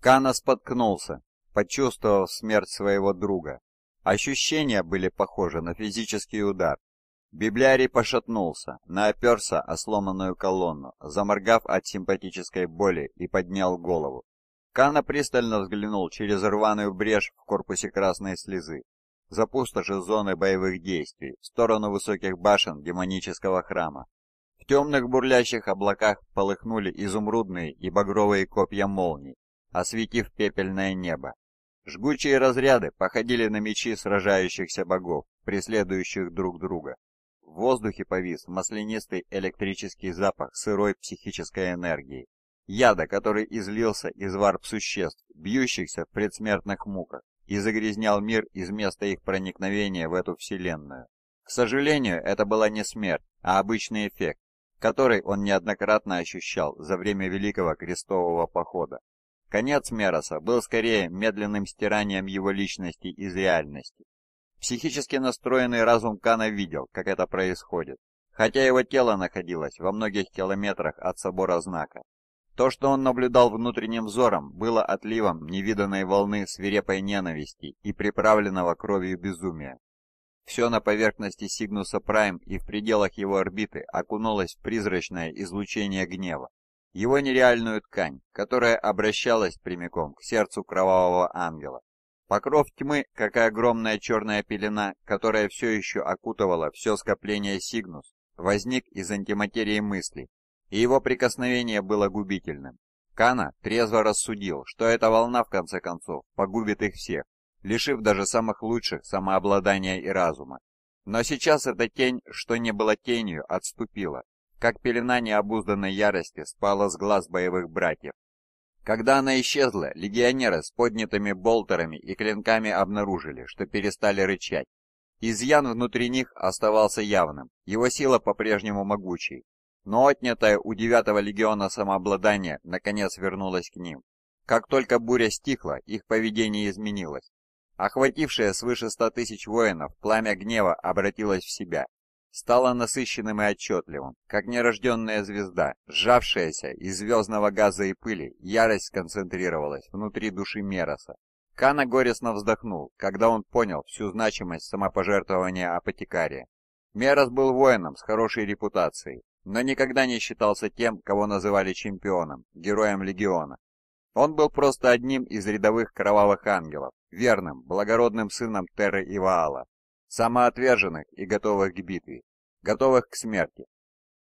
Кана споткнулся, почувствовав смерть своего друга, Ощущения были похожи на физический удар. Библиарий пошатнулся, наоперся о сломанную колонну, заморгав от симпатической боли и поднял голову. Кана пристально взглянул через рваную брешь в корпусе красной слезы, за пустоши зоны боевых действий, в сторону высоких башен демонического храма. В темных бурлящих облаках полыхнули изумрудные и багровые копья молний, осветив пепельное небо. Жгучие разряды походили на мечи сражающихся богов, преследующих друг друга. В воздухе повис маслянистый электрический запах сырой психической энергии, яда, который излился из варп существ, бьющихся в предсмертных муках, и загрязнял мир из места их проникновения в эту вселенную. К сожалению, это была не смерть, а обычный эффект, который он неоднократно ощущал за время Великого Крестового Похода. Конец Мероса был скорее медленным стиранием его личности из реальности. Психически настроенный разум Кана видел, как это происходит, хотя его тело находилось во многих километрах от собора знака. То, что он наблюдал внутренним взором, было отливом невиданной волны свирепой ненависти и приправленного кровью безумия. Все на поверхности Сигнуса Прайм и в пределах его орбиты окунулось в призрачное излучение гнева, его нереальную ткань, которая обращалась прямиком к сердцу кровавого ангела. Покров тьмы, как и огромная черная пелена, которая все еще окутывала все скопление Сигнус, возник из антиматерии мысли, и его прикосновение было губительным. Кана трезво рассудил, что эта волна, в конце концов, погубит их всех, лишив даже самых лучших самообладания и разума. Но сейчас эта тень, что не была тенью, отступила, как пелена необузданной ярости спала с глаз боевых братьев. Когда она исчезла, легионеры с поднятыми болтерами и клинками обнаружили, что перестали рычать. Изъян внутри них оставался явным, его сила по-прежнему могучей, но отнятое у девятого легиона самообладание наконец вернулось к ним. Как только буря стихла, их поведение изменилось. Охватившее свыше ста тысяч воинов, пламя гнева обратилось в себя стало насыщенным и отчетливым, как нерожденная звезда, сжавшаяся из звездного газа и пыли, ярость сконцентрировалась внутри души Мероса. Кана горестно вздохнул, когда он понял всю значимость самопожертвования апотекария. Мерос был воином с хорошей репутацией, но никогда не считался тем, кого называли чемпионом, героем легиона. Он был просто одним из рядовых кровавых ангелов, верным, благородным сыном Терры и Ваала, самоотверженных и готовых к битве, готовых к смерти.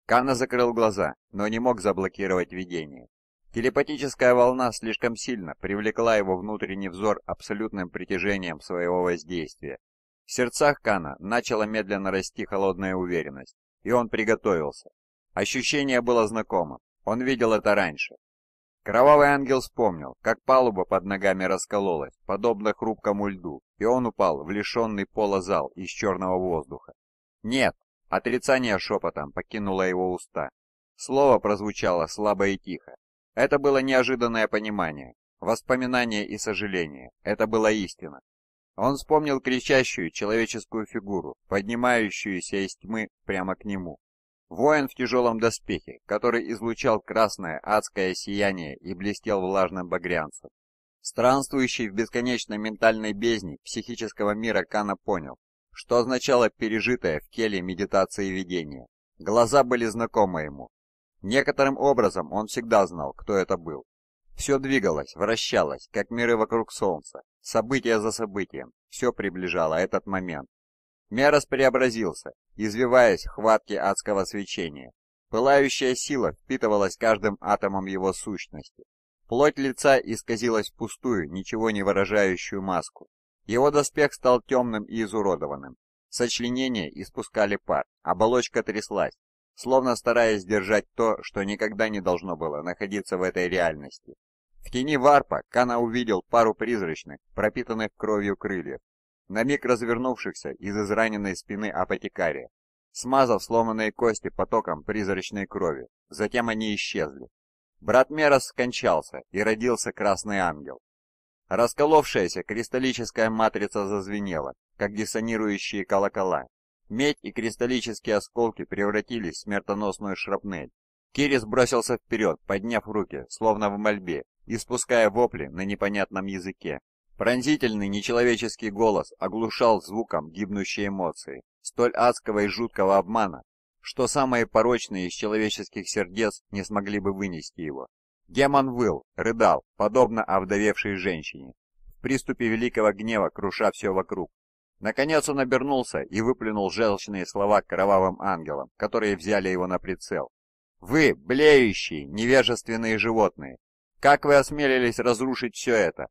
Кана закрыл глаза, но не мог заблокировать видение. Телепатическая волна слишком сильно привлекла его внутренний взор абсолютным притяжением своего воздействия. В сердцах Кана начала медленно расти холодная уверенность, и он приготовился. Ощущение было знакомым. он видел это раньше, Кровавый ангел вспомнил, как палуба под ногами раскололась, подобно хрупкому льду, и он упал в лишенный пола зал из черного воздуха. «Нет!» — отрицание шепотом покинуло его уста. Слово прозвучало слабо и тихо. Это было неожиданное понимание, воспоминание и сожаление. Это была истина. Он вспомнил кричащую человеческую фигуру, поднимающуюся из тьмы прямо к нему. Воин в тяжелом доспехе, который излучал красное адское сияние и блестел влажным багрянцем. Странствующий в бесконечной ментальной бездне психического мира Кана понял, что означало пережитое в келе медитации видение. Глаза были знакомы ему. Некоторым образом он всегда знал, кто это был. Все двигалось, вращалось, как миры вокруг Солнца, события за событием, все приближало этот момент. Мерос преобразился, извиваясь в хватке адского свечения. Пылающая сила впитывалась каждым атомом его сущности. Плоть лица исказилась в пустую, ничего не выражающую маску. Его доспех стал темным и изуродованным. Сочленения испускали пар, оболочка тряслась, словно стараясь держать то, что никогда не должно было находиться в этой реальности. В тени варпа Кана увидел пару призрачных, пропитанных кровью крыльев, на миг развернувшихся из израненной спины апотекария, смазав сломанные кости потоком призрачной крови. Затем они исчезли. Брат Мерос скончался, и родился Красный Ангел. Расколовшаяся кристаллическая матрица зазвенела, как диссонирующие колокола. Медь и кристаллические осколки превратились в смертоносную шрапнель. Кирис бросился вперед, подняв руки, словно в мольбе, и спуская вопли на непонятном языке. Пронзительный нечеловеческий голос оглушал звуком гибнущие эмоции, столь адского и жуткого обмана, что самые порочные из человеческих сердец не смогли бы вынести его. Демон выл, рыдал, подобно овдовевшей женщине, в приступе великого гнева круша все вокруг. Наконец он обернулся и выплюнул желчные слова кровавым ангелам, которые взяли его на прицел. «Вы, блеющие, невежественные животные! Как вы осмелились разрушить все это?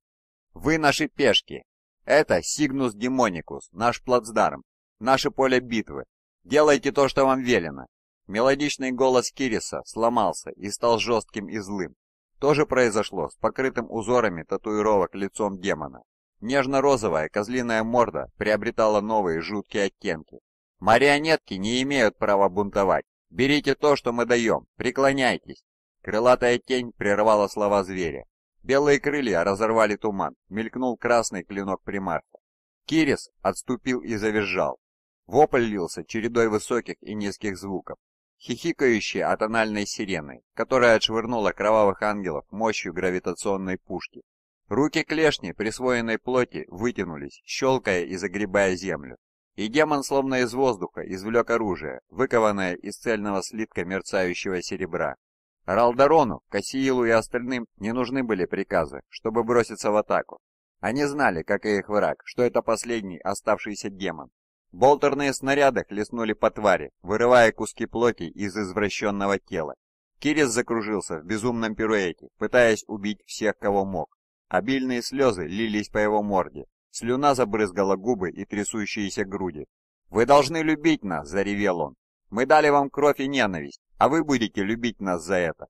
Вы наши пешки. Это Сигнус Демоникус, наш плацдарм, наше поле битвы. Делайте то, что вам велено. Мелодичный голос Кириса сломался и стал жестким и злым. То же произошло с покрытым узорами татуировок лицом демона. Нежно-розовая козлиная морда приобретала новые жуткие оттенки. Марионетки не имеют права бунтовать. Берите то, что мы даем, преклоняйтесь. Крылатая тень прервала слова зверя Белые крылья разорвали туман, мелькнул красный клинок примарха. Кирис отступил и завизжал. Вопль лился чередой высоких и низких звуков, хихикающие от анальной сирены, которая отшвырнула кровавых ангелов мощью гравитационной пушки. Руки клешни присвоенной плоти вытянулись, щелкая и загребая землю. И демон словно из воздуха извлек оружие, выкованное из цельного слитка мерцающего серебра. Ралдарону, Кассиилу и остальным не нужны были приказы, чтобы броситься в атаку. Они знали, как и их враг, что это последний оставшийся демон. Болтерные снаряды хлестнули по твари, вырывая куски плоти из извращенного тела. Кирис закружился в безумном пируэте, пытаясь убить всех, кого мог. Обильные слезы лились по его морде, слюна забрызгала губы и трясущиеся груди. «Вы должны любить нас!» – заревел он. «Мы дали вам кровь и ненависть, а вы будете любить нас за это».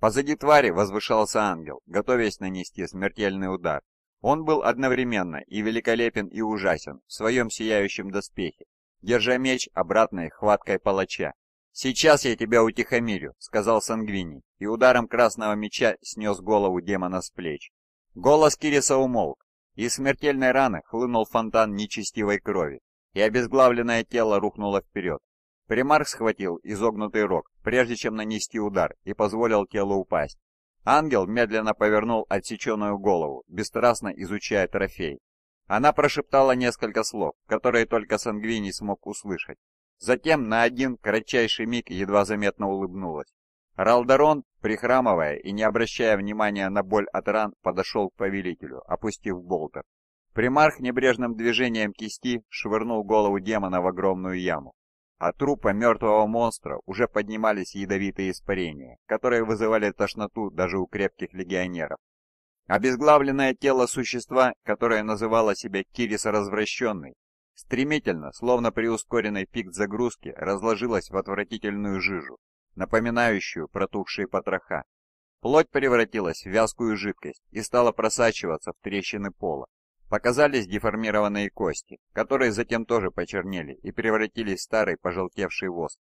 Позади твари возвышался ангел, готовясь нанести смертельный удар. Он был одновременно и великолепен, и ужасен в своем сияющем доспехе, держа меч обратной хваткой палача. «Сейчас я тебя утихомирю», — сказал Сангвини, и ударом красного меча снес голову демона с плеч. Голос Кириса умолк, и из смертельной раны хлынул фонтан нечестивой крови, и обезглавленное тело рухнуло вперед, Примар схватил изогнутый рог, прежде чем нанести удар, и позволил телу упасть. Ангел медленно повернул отсеченную голову, бесстрастно изучая трофей. Она прошептала несколько слов, которые только Сангвини смог услышать. Затем на один кратчайший миг едва заметно улыбнулась. Ралдарон, прихрамывая и не обращая внимания на боль от ран, подошел к повелителю, опустив болтер. Примарх небрежным движением кисти швырнул голову демона в огромную яму. От а трупа мертвого монстра уже поднимались ядовитые испарения, которые вызывали тошноту даже у крепких легионеров. Обезглавленное тело существа, которое называло себя Кирис Развращенный, стремительно, словно при ускоренной пик загрузки, разложилось в отвратительную жижу, напоминающую протухшие потроха. Плоть превратилась в вязкую жидкость и стала просачиваться в трещины пола, Показались деформированные кости, которые затем тоже почернели и превратились в старый пожелтевший воск.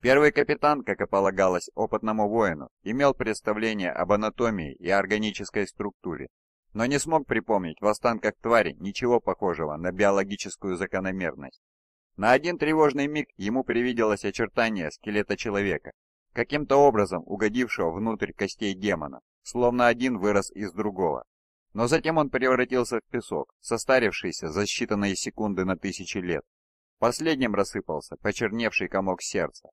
Первый капитан, как и полагалось опытному воину, имел представление об анатомии и органической структуре, но не смог припомнить в останках твари ничего похожего на биологическую закономерность. На один тревожный миг ему привиделось очертание скелета человека, каким-то образом угодившего внутрь костей демона, словно один вырос из другого. Но затем он превратился в песок, состарившийся за считанные секунды на тысячи лет. Последним рассыпался почерневший комок сердца.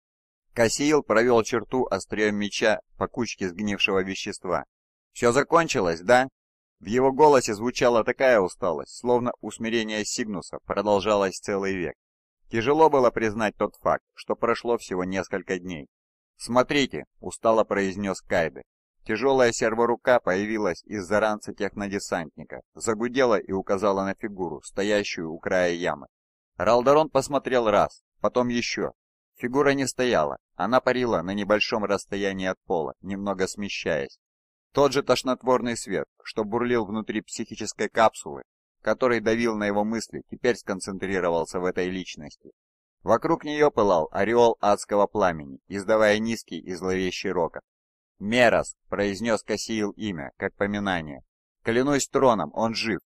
Кассиил провел черту острием меча по кучке сгнившего вещества. «Все закончилось, да?» В его голосе звучала такая усталость, словно усмирение Сигнуса продолжалось целый век. Тяжело было признать тот факт, что прошло всего несколько дней. «Смотрите», — устало произнес Кайде. Тяжелая серворука появилась из-за ранца технодесантника, загудела и указала на фигуру, стоящую у края ямы. Ралдорон посмотрел раз, потом еще. Фигура не стояла, она парила на небольшом расстоянии от пола, немного смещаясь. Тот же тошнотворный свет, что бурлил внутри психической капсулы, который давил на его мысли, теперь сконцентрировался в этой личности. Вокруг нее пылал ореол адского пламени, издавая низкий и зловещий рокот. «Мерос!» — произнес Кассиил имя, как поминание. «Клянусь троном, он жив!»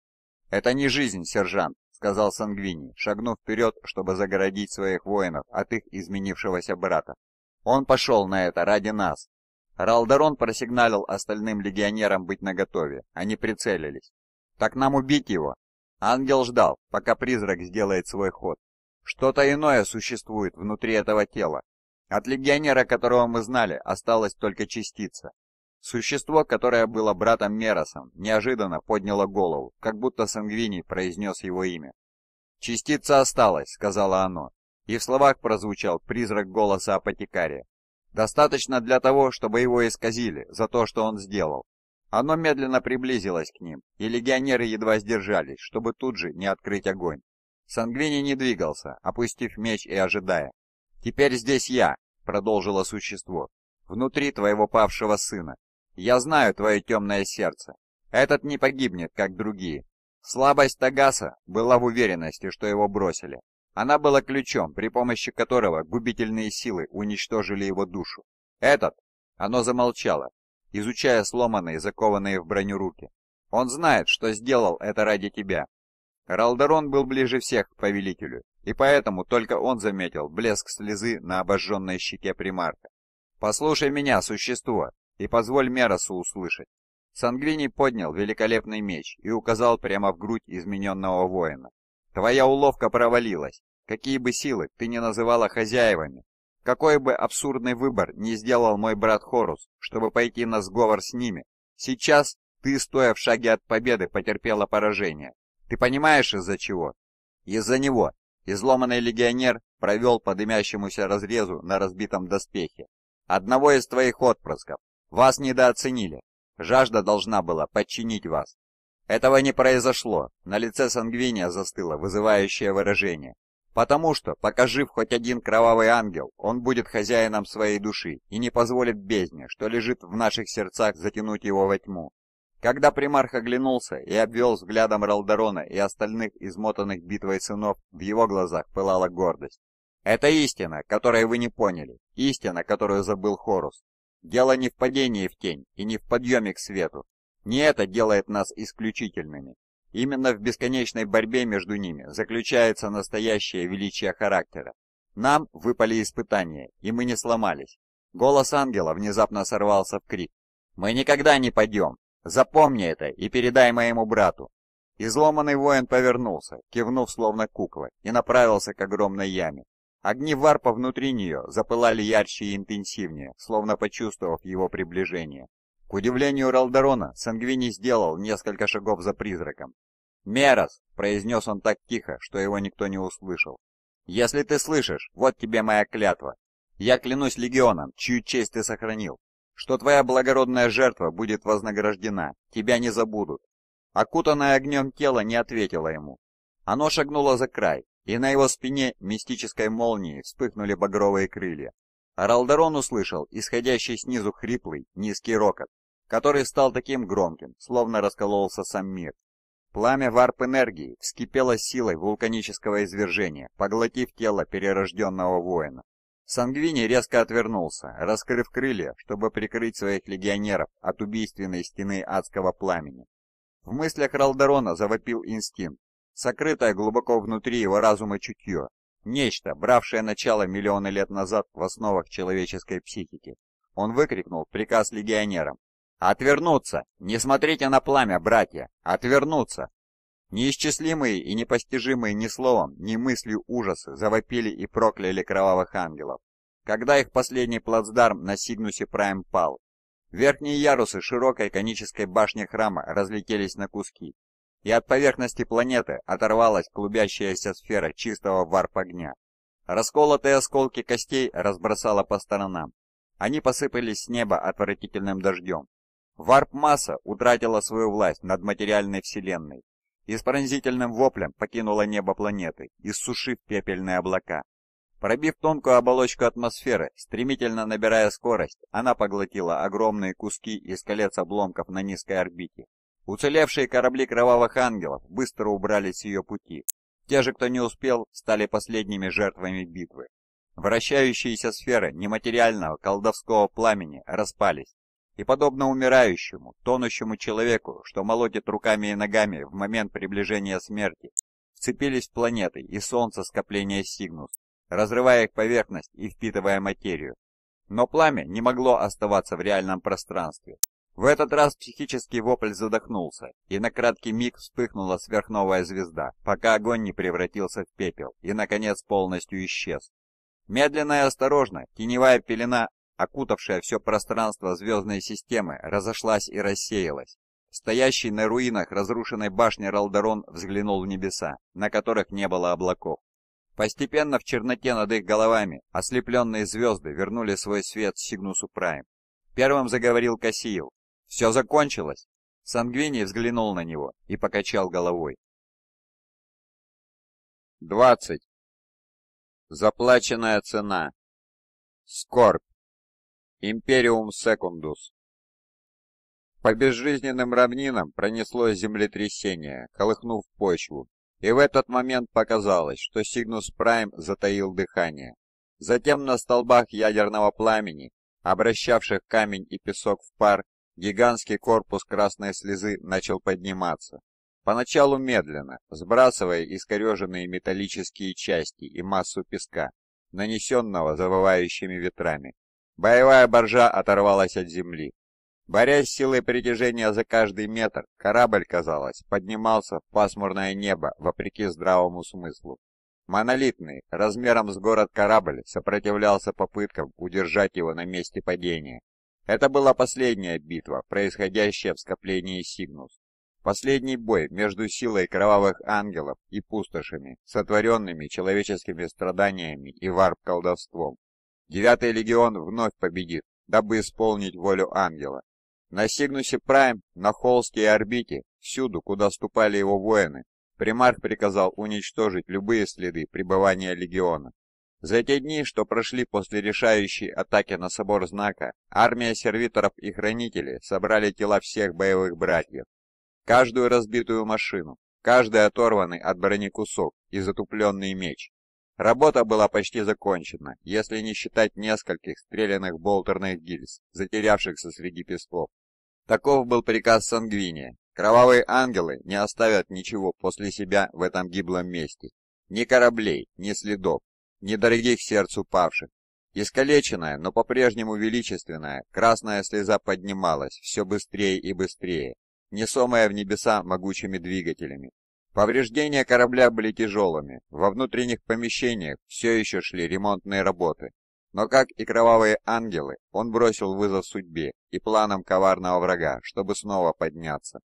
«Это не жизнь, сержант!» — сказал Сангвини, шагнув вперед, чтобы загородить своих воинов от их изменившегося брата. «Он пошел на это ради нас!» Ралдарон просигналил остальным легионерам быть наготове. Они прицелились. «Так нам убить его!» Ангел ждал, пока призрак сделает свой ход. Что-то иное существует внутри этого тела, от легионера, которого мы знали, осталась только частица. Существо, которое было братом Меросом, неожиданно подняло голову, как будто Сангвини произнес его имя. «Частица осталась», — сказала оно, и в словах прозвучал призрак голоса апотекария. «Достаточно для того, чтобы его исказили за то, что он сделал». Оно медленно приблизилось к ним, и легионеры едва сдержались, чтобы тут же не открыть огонь. Сангвини не двигался, опустив меч и ожидая. «Теперь здесь я», — продолжило существо, — «внутри твоего павшего сына. Я знаю твое темное сердце. Этот не погибнет, как другие». Слабость Тагаса была в уверенности, что его бросили. Она была ключом, при помощи которого губительные силы уничтожили его душу. Этот... Оно замолчало, изучая сломанные, закованные в броню руки. Он знает, что сделал это ради тебя. Ралдерон был ближе всех к повелителю и поэтому только он заметил блеск слезы на обожженной щеке примарка. «Послушай меня, существо, и позволь Меросу услышать». Сангвини поднял великолепный меч и указал прямо в грудь измененного воина. «Твоя уловка провалилась. Какие бы силы ты ни называла хозяевами, какой бы абсурдный выбор ни сделал мой брат Хорус, чтобы пойти на сговор с ними, сейчас ты, стоя в шаге от победы, потерпела поражение. Ты понимаешь, из-за чего?» «Из-за него. Изломанный легионер провел по дымящемуся разрезу на разбитом доспехе. «Одного из твоих отпрысков. Вас недооценили. Жажда должна была подчинить вас. Этого не произошло, на лице Сангвиния застыло вызывающее выражение. Потому что, пока жив хоть один кровавый ангел, он будет хозяином своей души и не позволит бездне, что лежит в наших сердцах, затянуть его во тьму. Когда примарх оглянулся и обвел взглядом Ралдерона и остальных измотанных битвой сынов, в его глазах пылала гордость. «Это истина, которую вы не поняли, истина, которую забыл Хорус. Дело не в падении в тень и не в подъеме к свету. Не это делает нас исключительными. Именно в бесконечной борьбе между ними заключается настоящее величие характера. Нам выпали испытания, и мы не сломались». Голос ангела внезапно сорвался в крик. «Мы никогда не пойдем! Запомни это и передай моему брату». Изломанный воин повернулся, кивнув словно кукла, и направился к огромной яме. Огни варпа внутри нее запылали ярче и интенсивнее, словно почувствовав его приближение. К удивлению Ралдарона, Сангвини сделал несколько шагов за призраком. «Мерос!» — произнес он так тихо, что его никто не услышал. «Если ты слышишь, вот тебе моя клятва. Я клянусь легионом, чью честь ты сохранил, что твоя благородная жертва будет вознаграждена, тебя не забудут. Окутанное огнем тело не ответило ему. Оно шагнуло за край, и на его спине мистической молнии вспыхнули багровые крылья. Ралдерон услышал исходящий снизу хриплый, низкий рокот, который стал таким громким, словно раскололся сам мир. Пламя варп энергии вскипело силой вулканического извержения, поглотив тело перерожденного воина. Сангвини резко отвернулся, раскрыв крылья, чтобы прикрыть своих легионеров от убийственной стены адского пламени. В мыслях Ралдерона завопил инстинкт, сокрытое глубоко внутри его разума чутье, нечто, бравшее начало миллионы лет назад в основах человеческой психики. Он выкрикнул приказ легионерам. «Отвернуться! Не смотрите на пламя, братья! Отвернуться!» Неисчислимые и непостижимые ни словом, ни мыслью ужасы завопили и прокляли кровавых ангелов, когда их последний плацдарм на Сигнусе Прайм пал. Верхние ярусы широкой конической башни храма разлетелись на куски, и от поверхности планеты оторвалась клубящаяся сфера чистого варп-огня. Расколотые осколки костей разбросало по сторонам. Они посыпались с неба отвратительным дождем. Варп-масса утратила свою власть над материальной вселенной, и с пронзительным воплем покинула небо планеты, иссушив пепельные облака. Пробив тонкую оболочку атмосферы, стремительно набирая скорость, она поглотила огромные куски из колец обломков на низкой орбите. Уцелевшие корабли кровавых ангелов быстро убрались с ее пути. Те же, кто не успел, стали последними жертвами битвы. Вращающиеся сферы нематериального колдовского пламени распались, и, подобно умирающему, тонущему человеку, что молотит руками и ногами в момент приближения смерти, вцепились в планеты и солнце скопления Сигнус, разрывая их поверхность и впитывая материю. Но пламя не могло оставаться в реальном пространстве. В этот раз психический вопль задохнулся, и на краткий миг вспыхнула сверхновая звезда, пока огонь не превратился в пепел и, наконец, полностью исчез. Медленно и осторожно теневая пелена окутавшая все пространство звездной системы, разошлась и рассеялась. Стоящий на руинах разрушенной башни Ралдарон взглянул в небеса, на которых не было облаков. Постепенно в черноте над их головами ослепленные звезды вернули свой свет Сигнусу Прайм. Первым заговорил Кассиил. «Все закончилось!» Сангвини взглянул на него и покачал головой. 20. Заплаченная цена. Скорбь. Империум Секундус. По безжизненным равнинам пронеслось землетрясение, колыхнув почву, и в этот момент показалось, что Сигнус Прайм затаил дыхание. Затем на столбах ядерного пламени, обращавших камень и песок в пар, гигантский корпус красной слезы начал подниматься. Поначалу медленно, сбрасывая искореженные металлические части и массу песка, нанесенного завывающими ветрами. Боевая боржа оторвалась от земли. Борясь с силой притяжения за каждый метр, корабль, казалось, поднимался в пасмурное небо вопреки здравому смыслу. Монолитный, размером с город корабль, сопротивлялся попыткам удержать его на месте падения. Это была последняя битва, происходящая в скоплении Сигнус. Последний бой между силой кровавых ангелов и пустошами, сотворенными человеческими страданиями и варп-колдовством. Девятый легион вновь победит, дабы исполнить волю ангела. На Сигнусе Прайм, на Холске и орбите, всюду, куда ступали его воины, примарх приказал уничтожить любые следы пребывания легиона. За те дни, что прошли после решающей атаки на собор знака, армия сервиторов и хранителей собрали тела всех боевых братьев. Каждую разбитую машину, каждый оторванный от брони кусок и затупленный меч, Работа была почти закончена, если не считать нескольких стрелянных болтерных гильз, затерявшихся среди песков. Таков был приказ Сангвиния. Кровавые ангелы не оставят ничего после себя в этом гиблом месте. Ни кораблей, ни следов, ни дорогих сердцу павших. Искалеченная, но по-прежнему величественная, красная слеза поднималась все быстрее и быстрее, несомая в небеса могучими двигателями, Повреждения корабля были тяжелыми, во внутренних помещениях все еще шли ремонтные работы. Но как и кровавые ангелы, он бросил вызов судьбе и планам коварного врага, чтобы снова подняться.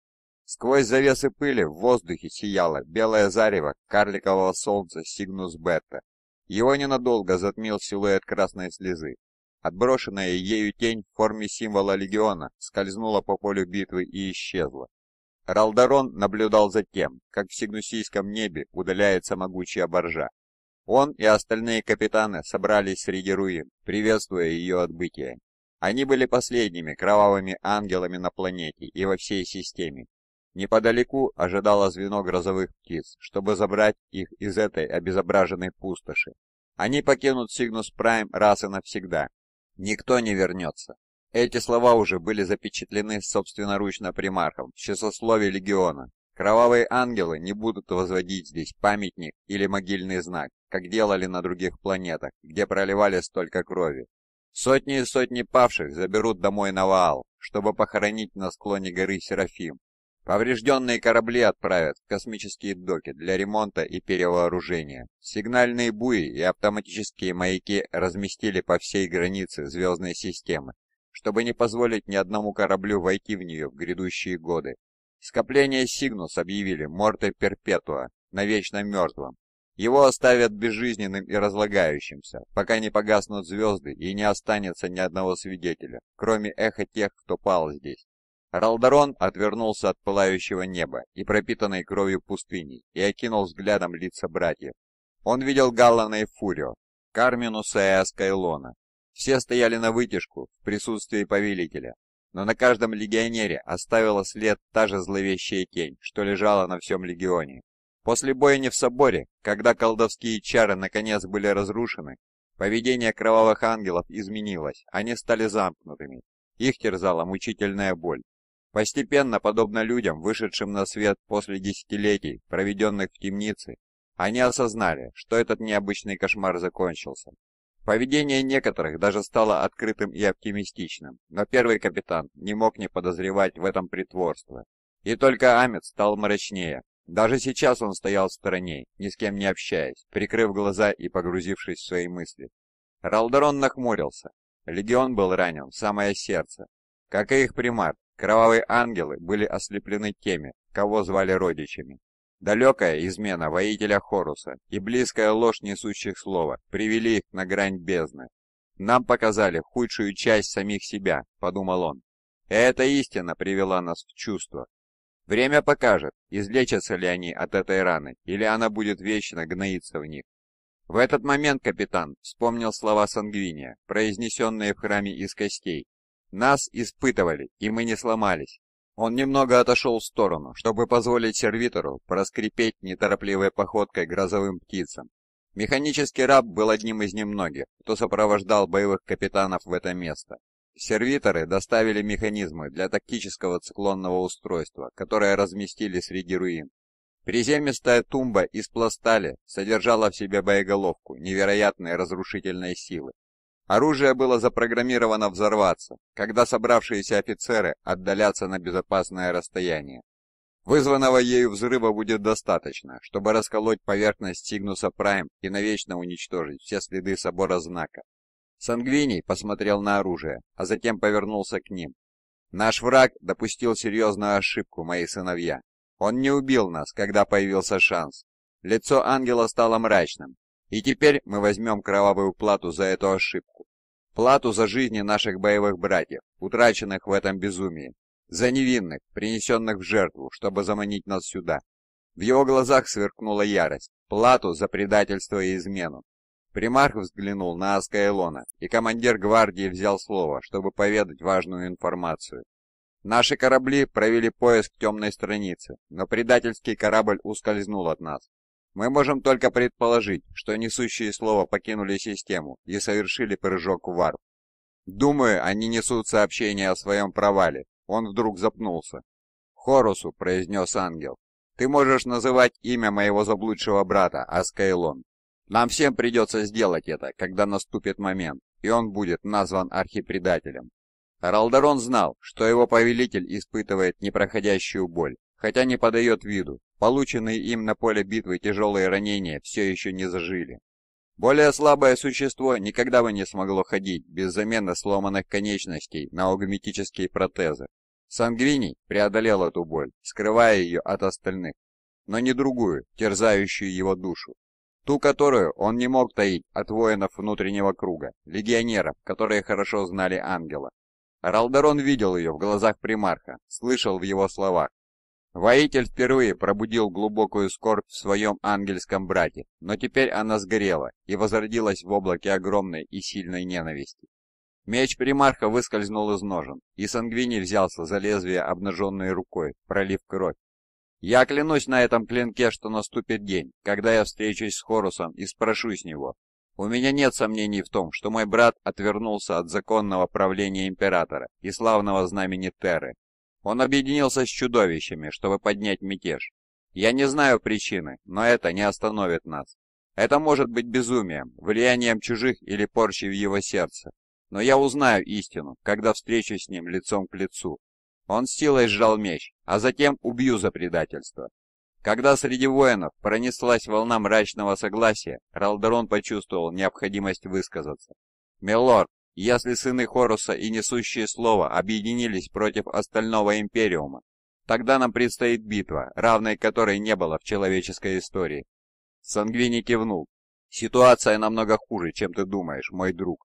Сквозь завесы пыли в воздухе сияло белое зарево карликового солнца Сигнус Бетта. Его ненадолго затмил силуэт красной слезы. Отброшенная ею тень в форме символа легиона скользнула по полю битвы и исчезла. Ралдарон наблюдал за тем, как в сигнусийском небе удаляется могучая боржа. Он и остальные капитаны собрались среди руин, приветствуя ее отбытие. Они были последними кровавыми ангелами на планете и во всей системе. Неподалеку ожидало звено грозовых птиц, чтобы забрать их из этой обезображенной пустоши. Они покинут Сигнус Прайм раз и навсегда. Никто не вернется. Эти слова уже были запечатлены собственноручно примархом в часослове легиона. Кровавые ангелы не будут возводить здесь памятник или могильный знак, как делали на других планетах, где проливали столько крови. Сотни и сотни павших заберут домой на Ваал, чтобы похоронить на склоне горы Серафим. Поврежденные корабли отправят в космические доки для ремонта и перевооружения. Сигнальные буи и автоматические маяки разместили по всей границе звездной системы, чтобы не позволить ни одному кораблю войти в нее в грядущие годы. Скопление Сигнус объявили морте перпетуа, навечно мертвым. Его оставят безжизненным и разлагающимся, пока не погаснут звезды и не останется ни одного свидетеля, кроме эха тех, кто пал здесь. Ралдарон отвернулся от пылающего неба и пропитанной кровью пустыни и окинул взглядом лица братьев. Он видел Галлана и Фурио, Карминуса и Аскайлона, все стояли на вытяжку в присутствии повелителя, но на каждом легионере оставила след та же зловещая тень, что лежала на всем легионе. После бойни в соборе, когда колдовские чары наконец были разрушены, поведение кровавых ангелов изменилось, они стали замкнутыми. Их терзала мучительная боль. Постепенно, подобно людям, вышедшим на свет после десятилетий, проведенных в темнице, они осознали, что этот необычный кошмар закончился. Поведение некоторых даже стало открытым и оптимистичным, но первый капитан не мог не подозревать в этом притворство. И только Амец стал мрачнее. Даже сейчас он стоял в стороне, ни с кем не общаясь, прикрыв глаза и погрузившись в свои мысли. Ралдерон нахмурился. Легион был ранен в самое сердце. Как и их примар, кровавые ангелы были ослеплены теми, кого звали родичами. Далекая измена воителя Хоруса и близкая ложь несущих слова привели их на грань бездны. «Нам показали худшую часть самих себя», — подумал он. И эта истина привела нас в чувство. Время покажет, излечатся ли они от этой раны, или она будет вечно гноиться в них. В этот момент капитан вспомнил слова Сангвиния, произнесенные в храме из костей. «Нас испытывали, и мы не сломались». Он немного отошел в сторону, чтобы позволить сервитору проскрипеть неторопливой походкой грозовым птицам. Механический раб был одним из немногих, кто сопровождал боевых капитанов в это место. Сервиторы доставили механизмы для тактического циклонного устройства, которое разместили среди руин. Приземистая тумба из пластали содержала в себе боеголовку невероятной разрушительной силы, Оружие было запрограммировано взорваться, когда собравшиеся офицеры отдалятся на безопасное расстояние. Вызванного ею взрыва будет достаточно, чтобы расколоть поверхность Сигнуса Прайм и навечно уничтожить все следы собора знака. Сангвиний посмотрел на оружие, а затем повернулся к ним. «Наш враг допустил серьезную ошибку, мои сыновья. Он не убил нас, когда появился шанс. Лицо ангела стало мрачным, и теперь мы возьмем кровавую плату за эту ошибку плату за жизни наших боевых братьев, утраченных в этом безумии, за невинных, принесенных в жертву, чтобы заманить нас сюда. В его глазах сверкнула ярость, плату за предательство и измену. Примарх взглянул на Аскаэлона, и командир гвардии взял слово, чтобы поведать важную информацию. Наши корабли провели поиск темной страницы, но предательский корабль ускользнул от нас. Мы можем только предположить, что несущие слова покинули систему и совершили прыжок в варп. Думаю, они несут сообщение о своем провале. Он вдруг запнулся. Хорусу, произнес ангел, ты можешь называть имя моего заблудшего брата Аскайлон. Нам всем придется сделать это, когда наступит момент, и он будет назван архипредателем. Ралдарон знал, что его повелитель испытывает непроходящую боль, хотя не подает виду, полученные им на поле битвы тяжелые ранения все еще не зажили. Более слабое существо никогда бы не смогло ходить без замены сломанных конечностей на аугметические протезы. Сангвини преодолел эту боль, скрывая ее от остальных, но не другую, терзающую его душу. Ту, которую он не мог таить от воинов внутреннего круга, легионеров, которые хорошо знали ангела. Ралдерон видел ее в глазах примарха, слышал в его словах, Воитель впервые пробудил глубокую скорбь в своем ангельском брате, но теперь она сгорела и возродилась в облаке огромной и сильной ненависти. Меч примарха выскользнул из ножен, и Сангвини взялся за лезвие обнаженной рукой, пролив кровь. «Я клянусь на этом клинке, что наступит день, когда я встречусь с Хорусом и спрошу с него. У меня нет сомнений в том, что мой брат отвернулся от законного правления императора и славного знамени Терры, он объединился с чудовищами, чтобы поднять мятеж. Я не знаю причины, но это не остановит нас. Это может быть безумием, влиянием чужих или порчей в его сердце. Но я узнаю истину, когда встречусь с ним лицом к лицу. Он силой сжал меч, а затем убью за предательство. Когда среди воинов пронеслась волна мрачного согласия, Ралдерон почувствовал необходимость высказаться. «Милорд, если сыны Хоруса и Несущие Слово объединились против остального Империума, тогда нам предстоит битва, равной которой не было в человеческой истории. Сангвини кивнул. Ситуация намного хуже, чем ты думаешь, мой друг.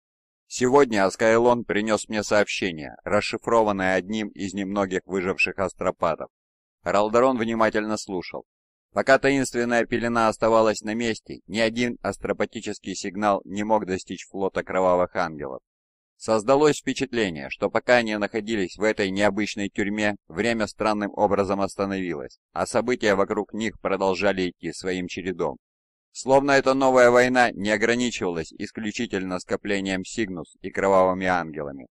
Сегодня Аскайлон принес мне сообщение, расшифрованное одним из немногих выживших астропатов. Ралдерон внимательно слушал. Пока таинственная пелена оставалась на месте, ни один астропатический сигнал не мог достичь флота Кровавых Ангелов. Создалось впечатление, что пока они находились в этой необычной тюрьме, время странным образом остановилось, а события вокруг них продолжали идти своим чередом. Словно эта новая война не ограничивалась исключительно скоплением Сигнус и кровавыми ангелами.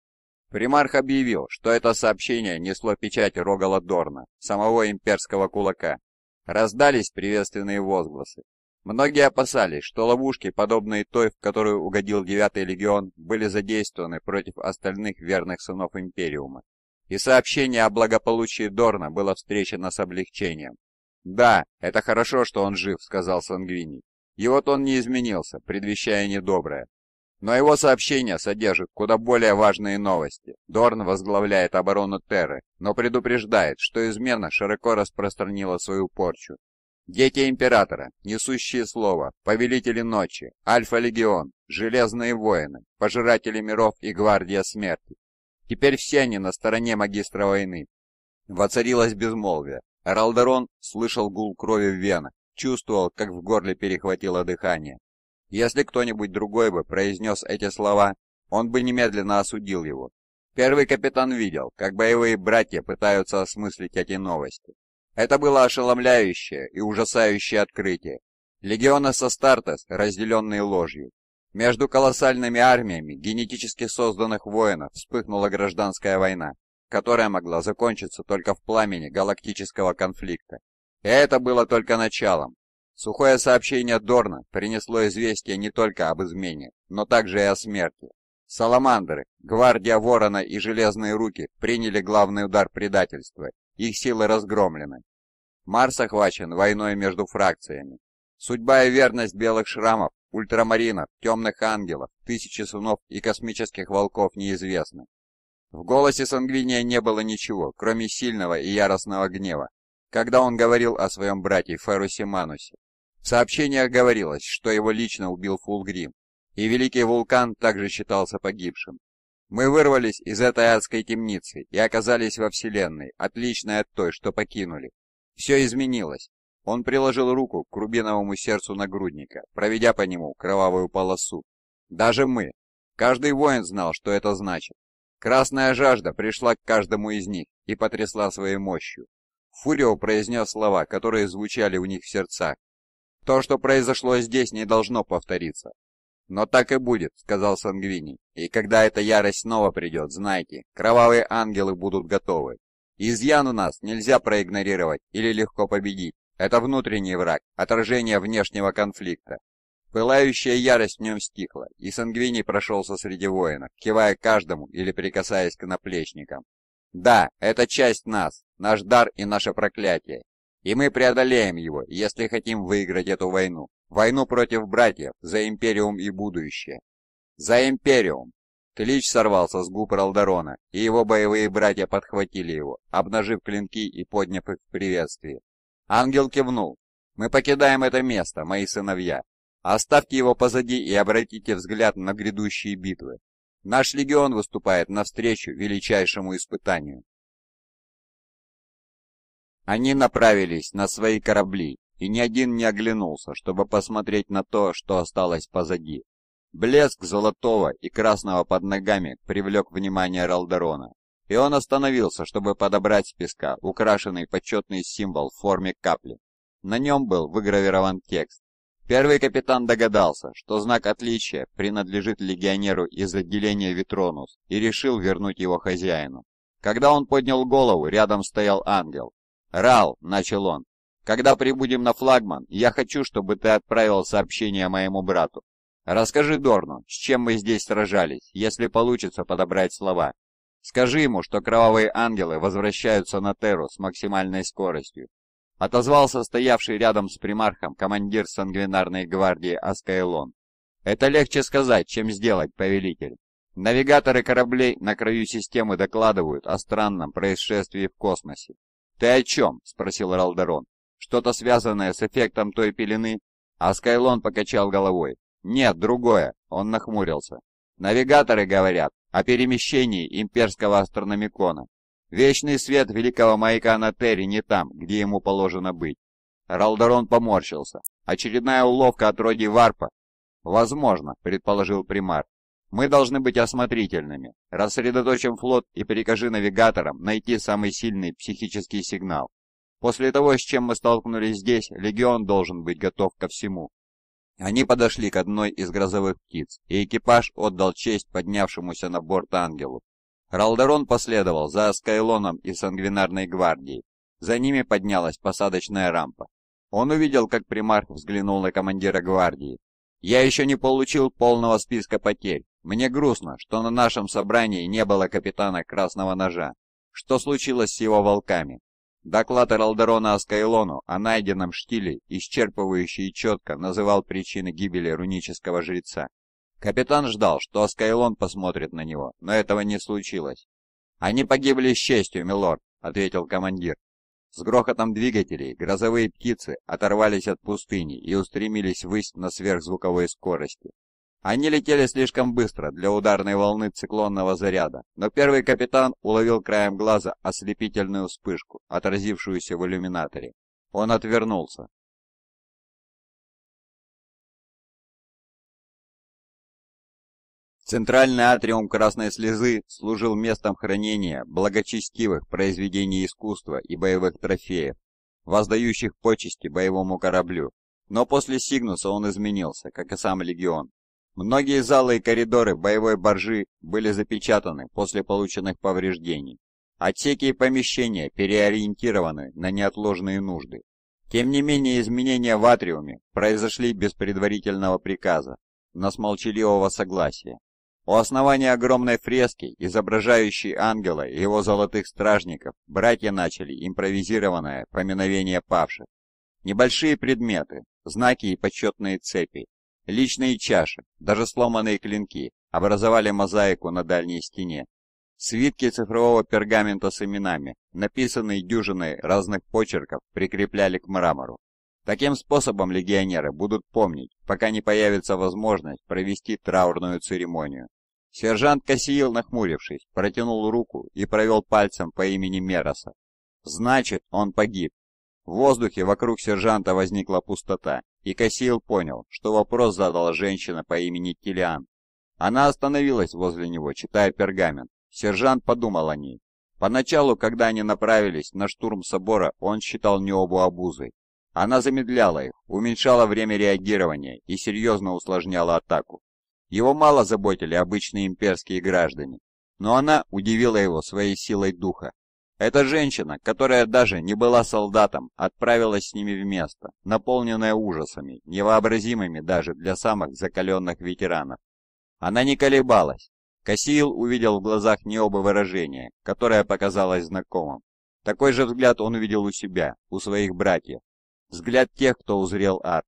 Примарх объявил, что это сообщение несло печать Рогала Дорна, самого имперского кулака. Раздались приветственные возгласы. Многие опасались, что ловушки, подобные той, в которую угодил 9-й легион, были задействованы против остальных верных сынов Империума. И сообщение о благополучии Дорна было встречено с облегчением. «Да, это хорошо, что он жив», — сказал Сангвини. Его тон не изменился, предвещая недоброе. Но его сообщение содержит куда более важные новости. Дорн возглавляет оборону Терры, но предупреждает, что измена широко распространила свою порчу Дети Императора, Несущие Слово, Повелители Ночи, Альфа-Легион, Железные Воины, Пожиратели Миров и Гвардия Смерти. Теперь все они на стороне магистра войны. Воцарилось безмолвие. Ралдерон слышал гул крови в венах, чувствовал, как в горле перехватило дыхание. Если кто-нибудь другой бы произнес эти слова, он бы немедленно осудил его. Первый капитан видел, как боевые братья пытаются осмыслить эти новости. Это было ошеломляющее и ужасающее открытие. Легион Ассастартес, разделенные ложью. Между колоссальными армиями генетически созданных воинов вспыхнула гражданская война, которая могла закончиться только в пламени галактического конфликта. И это было только началом. Сухое сообщение Дорна принесло известие не только об измене, но также и о смерти. Саламандры, гвардия Ворона и Железные Руки приняли главный удар предательства их силы разгромлены. Марс охвачен войной между фракциями. Судьба и верность белых шрамов, ультрамаринов, темных ангелов, тысячи сынов и космических волков неизвестны. В голосе Сангвиния не было ничего, кроме сильного и яростного гнева, когда он говорил о своем брате Ферусе Манусе. В сообщениях говорилось, что его лично убил Фулгрим, и Великий Вулкан также считался погибшим. Мы вырвались из этой адской темницы и оказались во Вселенной, отличной от той, что покинули. Все изменилось. Он приложил руку к рубиновому сердцу нагрудника, проведя по нему кровавую полосу. Даже мы. Каждый воин знал, что это значит. Красная жажда пришла к каждому из них и потрясла своей мощью. Фурио произнес слова, которые звучали у них в сердцах. То, что произошло здесь, не должно повториться. «Но так и будет», — сказал Сангвини. «И когда эта ярость снова придет, знайте, кровавые ангелы будут готовы. Изъян у нас нельзя проигнорировать или легко победить. Это внутренний враг, отражение внешнего конфликта». Пылающая ярость в нем стихла, и Сангвини прошелся среди воинов, кивая каждому или прикасаясь к наплечникам. «Да, это часть нас, наш дар и наше проклятие, и мы преодолеем его, если хотим выиграть эту войну. Войну против братьев, за Империум и будущее. За Империум! Тлич сорвался с губ Ралдарона, и его боевые братья подхватили его, обнажив клинки и подняв их в приветствии. Ангел кивнул. «Мы покидаем это место, мои сыновья. Оставьте его позади и обратите взгляд на грядущие битвы. Наш легион выступает навстречу величайшему испытанию». Они направились на свои корабли, и ни один не оглянулся, чтобы посмотреть на то, что осталось позади. Блеск золотого и красного под ногами привлек внимание Ралдерона, и он остановился, чтобы подобрать с песка украшенный почетный символ в форме капли. На нем был выгравирован текст. Первый капитан догадался, что знак отличия принадлежит легионеру из отделения Витронус и решил вернуть его хозяину. Когда он поднял голову, рядом стоял ангел. «Рал!» — начал он. Когда прибудем на флагман, я хочу, чтобы ты отправил сообщение моему брату. Расскажи Дорну, с чем мы здесь сражались, если получится подобрать слова. Скажи ему, что кровавые ангелы возвращаются на Терру с максимальной скоростью. Отозвался стоявший рядом с примархом командир сангвинарной гвардии Аскаэлон. Это легче сказать, чем сделать, повелитель. Навигаторы кораблей на краю системы докладывают о странном происшествии в космосе. «Ты о чем?» — спросил Ралдерон. Что-то связанное с эффектом той пелены?» А Скайлон покачал головой. «Нет, другое!» Он нахмурился. «Навигаторы говорят о перемещении имперского астрономикона. Вечный свет великого маяка на Терри не там, где ему положено быть». Ралдерон поморщился. «Очередная уловка отродий Варпа?» «Возможно», — предположил примар. «Мы должны быть осмотрительными. Рассредоточим флот и прикажи навигаторам найти самый сильный психический сигнал». После того, с чем мы столкнулись здесь, легион должен быть готов ко всему. Они подошли к одной из грозовых птиц, и экипаж отдал честь поднявшемуся на борт ангелу. Ралдерон последовал за Аскайлоном и Сангвинарной гвардией. За ними поднялась посадочная рампа. Он увидел, как примар взглянул на командира гвардии. «Я еще не получил полного списка потерь. Мне грустно, что на нашем собрании не было капитана Красного Ножа. Что случилось с его волками?» Доклад Ралдерона о Скайлону о найденном штиле, исчерпывающий и четко называл причины гибели рунического жреца. Капитан ждал, что Аскайлон посмотрит на него, но этого не случилось. «Они погибли с честью, милорд», — ответил командир. С грохотом двигателей грозовые птицы оторвались от пустыни и устремились ввысь на сверхзвуковой скорости. Они летели слишком быстро для ударной волны циклонного заряда, но первый капитан уловил краем глаза ослепительную вспышку, отразившуюся в иллюминаторе. Он отвернулся. Центральный атриум красной слезы служил местом хранения благочестивых произведений искусства и боевых трофеев, воздающих почести боевому кораблю. Но после Сигнуса он изменился, как и сам легион. Многие залы и коридоры боевой боржи были запечатаны после полученных повреждений. Отсеки и помещения переориентированы на неотложные нужды. Тем не менее, изменения в атриуме произошли без предварительного приказа, но с молчаливого согласия. У основания огромной фрески, изображающей ангела и его золотых стражников, братья начали импровизированное поминовение павших. Небольшие предметы, знаки и почетные цепи Личные чаши, даже сломанные клинки, образовали мозаику на дальней стене. Свитки цифрового пергамента с именами, написанные дюжиной разных почерков, прикрепляли к мрамору. Таким способом легионеры будут помнить, пока не появится возможность провести траурную церемонию. Сержант Кассиил, нахмурившись, протянул руку и провел пальцем по имени Мероса. Значит, он погиб, в воздухе вокруг сержанта возникла пустота, и Кассиил понял, что вопрос задала женщина по имени Килиан. Она остановилась возле него, читая пергамент. Сержант подумал о ней. Поначалу, когда они направились на штурм собора, он считал Необу обузой. Она замедляла их, уменьшала время реагирования и серьезно усложняла атаку. Его мало заботили обычные имперские граждане, но она удивила его своей силой духа, эта женщина, которая даже не была солдатом, отправилась с ними в место, наполненное ужасами, невообразимыми даже для самых закаленных ветеранов. Она не колебалась. Кассиил увидел в глазах Необы выражение, которое показалось знакомым. Такой же взгляд он увидел у себя, у своих братьев. Взгляд тех, кто узрел ад.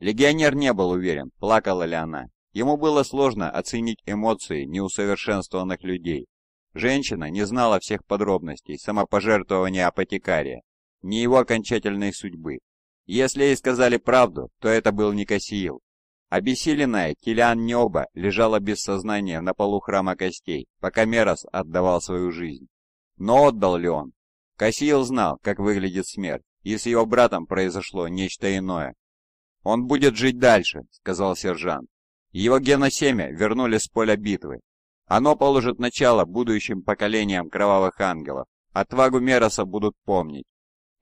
Легионер не был уверен, плакала ли она. Ему было сложно оценить эмоции неусовершенствованных людей, Женщина не знала всех подробностей самопожертвования апотекария, ни его окончательной судьбы. Если ей сказали правду, то это был Никосиил. Обессиленная Килиан Необа лежала без сознания на полу храма костей, пока Мерос отдавал свою жизнь. Но отдал ли он? Кассиил знал, как выглядит смерть, и с его братом произошло нечто иное. «Он будет жить дальше», — сказал сержант. Его геносемя вернули с поля битвы, оно положит начало будущим поколениям кровавых ангелов. Отвагу Мероса будут помнить.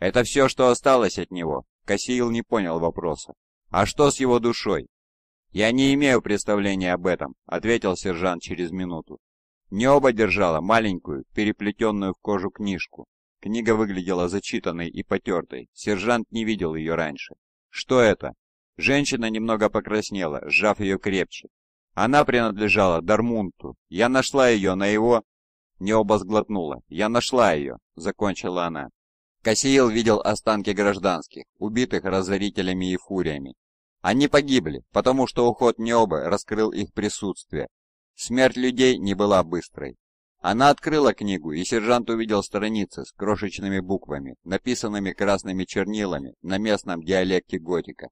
Это все, что осталось от него? Кассиил не понял вопроса. А что с его душой? Я не имею представления об этом, ответил сержант через минуту. Необа держала маленькую, переплетенную в кожу книжку. Книга выглядела зачитанной и потертой. Сержант не видел ее раньше. Что это? Женщина немного покраснела, сжав ее крепче. Она принадлежала Дармунту. Я нашла ее на его...» Необа сглотнула. «Я нашла ее», — закончила она. Кассиил видел останки гражданских, убитых разорителями и фуриями. Они погибли, потому что уход Необы раскрыл их присутствие. Смерть людей не была быстрой. Она открыла книгу, и сержант увидел страницы с крошечными буквами, написанными красными чернилами на местном диалекте готика.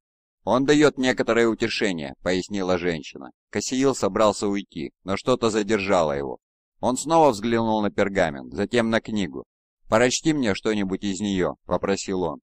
«Он дает некоторое утешение», — пояснила женщина. Кассиил собрался уйти, но что-то задержало его. Он снова взглянул на пергамент, затем на книгу. «Прочти мне что-нибудь из нее», — попросил он.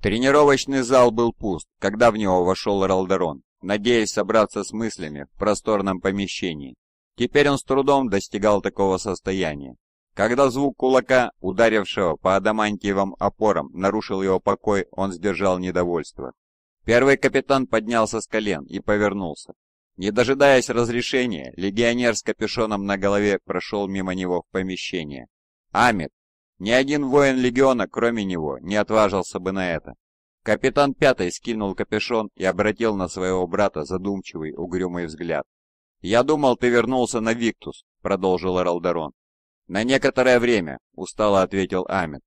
Тренировочный зал был пуст, когда в него вошел Ралдерон, надеясь собраться с мыслями в просторном помещении. Теперь он с трудом достигал такого состояния. Когда звук кулака, ударившего по адамантиевым опорам, нарушил его покой, он сдержал недовольство. Первый капитан поднялся с колен и повернулся. Не дожидаясь разрешения, легионер с капюшоном на голове прошел мимо него в помещение. Амит! Ни один воин легиона, кроме него, не отважился бы на это. Капитан Пятый скинул капюшон и обратил на своего брата задумчивый, угрюмый взгляд. «Я думал, ты вернулся на Виктус», — продолжил Ралдарон. «На некоторое время», — устало ответил Амин.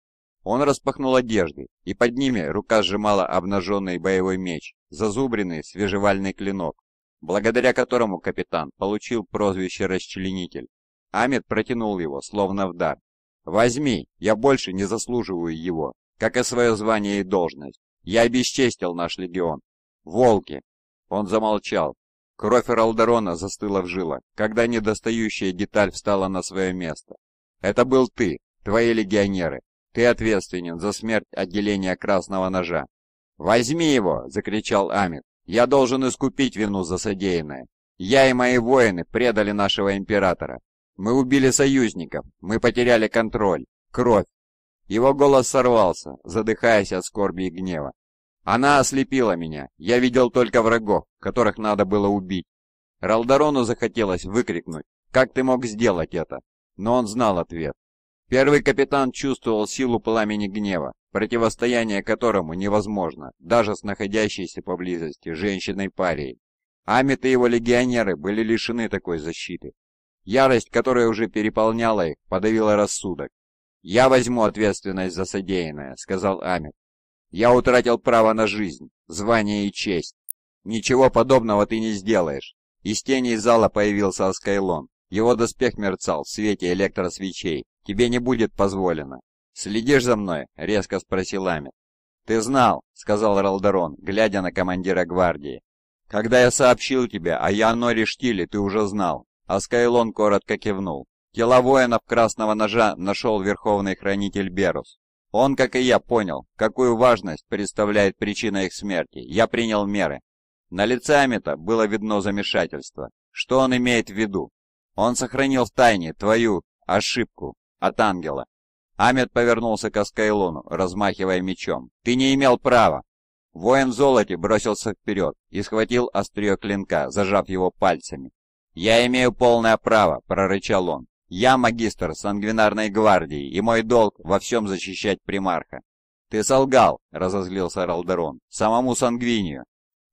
Он распахнул одежды, и под ними рука сжимала обнаженный боевой меч, зазубренный свежевальный клинок, благодаря которому капитан получил прозвище «Расчленитель». Амид протянул его, словно в дар. «Возьми, я больше не заслуживаю его, как и свое звание и должность. Я обесчестил наш легион. Волки!» Он замолчал. Кровь Ралдерона застыла в жилах, когда недостающая деталь встала на свое место. Это был ты, твои легионеры. Ты ответственен за смерть отделения Красного Ножа. «Возьми его!» — закричал Амит. «Я должен искупить вину за содеянное. Я и мои воины предали нашего императора. Мы убили союзников, мы потеряли контроль, кровь». Его голос сорвался, задыхаясь от скорби и гнева. «Она ослепила меня. Я видел только врагов, которых надо было убить». Ралдарону захотелось выкрикнуть. «Как ты мог сделать это? но он знал ответ. Первый капитан чувствовал силу пламени гнева, противостояние которому невозможно, даже с находящейся поблизости женщиной-парией. Амит и его легионеры были лишены такой защиты. Ярость, которая уже переполняла их, подавила рассудок. «Я возьму ответственность за содеянное», — сказал Амит. «Я утратил право на жизнь, звание и честь. Ничего подобного ты не сделаешь». Из тени зала появился Аскайлон. Его доспех мерцал в свете электросвечей. Тебе не будет позволено. «Следишь за мной?» — резко спросил Амит. «Ты знал», — сказал Ралдерон, глядя на командира гвардии. «Когда я сообщил тебе о а Яноре Штиле, ты уже знал». А Скайлон коротко кивнул. Тела воинов Красного Ножа нашел Верховный Хранитель Берус. Он, как и я, понял, какую важность представляет причина их смерти. Я принял меры. На лице Амита было видно замешательство. Что он имеет в виду? Он сохранил в тайне твою ошибку от ангела. Амет повернулся к Аскайлону, размахивая мечом. «Ты не имел права!» Воин в золоте бросился вперед и схватил острие клинка, зажав его пальцами. «Я имею полное право!» – прорычал он. «Я магистр сангвинарной гвардии, и мой долг во всем защищать примарха». «Ты солгал!» – разозлился Ралдерон. «Самому сангвинию!»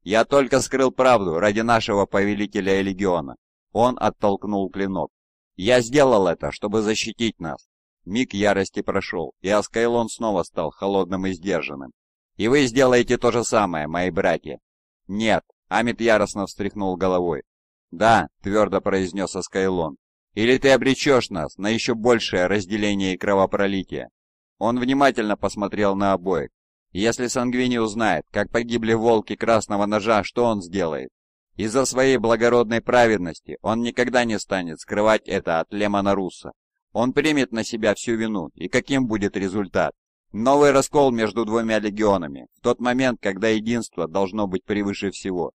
«Я только скрыл правду ради нашего повелителя и легиона. Он оттолкнул клинок. «Я сделал это, чтобы защитить нас!» Миг ярости прошел, и Аскайлон снова стал холодным и сдержанным. «И вы сделаете то же самое, мои братья!» «Нет!» — Амит яростно встряхнул головой. «Да!» — твердо произнес Аскайлон. «Или ты обречешь нас на еще большее разделение и кровопролитие!» Он внимательно посмотрел на обоих. «Если Сангвини узнает, как погибли волки Красного Ножа, что он сделает?» Из-за своей благородной праведности он никогда не станет скрывать это от Лемона Руса. Он примет на себя всю вину, и каким будет результат? Новый раскол между двумя легионами, в тот момент, когда единство должно быть превыше всего.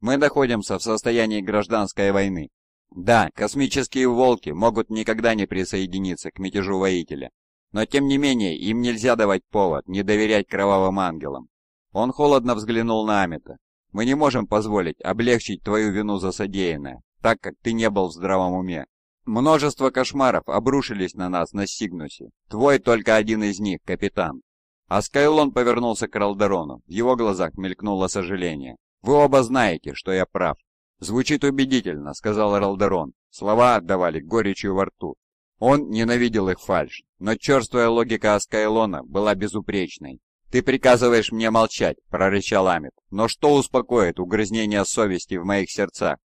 Мы находимся в состоянии гражданской войны. Да, космические волки могут никогда не присоединиться к мятежу воителя, но тем не менее им нельзя давать повод не доверять кровавым ангелам. Он холодно взглянул на Амита. Мы не можем позволить облегчить твою вину за содеянное, так как ты не был в здравом уме. Множество кошмаров обрушились на нас на Сигнусе. Твой только один из них, капитан. А Скайлон повернулся к Ралдерону. В его глазах мелькнуло сожаление. «Вы оба знаете, что я прав». «Звучит убедительно», — сказал Ралдерон. Слова отдавали горечью во рту. Он ненавидел их фальшь, но черствая логика Аскайлона была безупречной. «Ты приказываешь мне молчать», — прорычал Амит. «Но что успокоит угрызнение совести в моих сердцах?»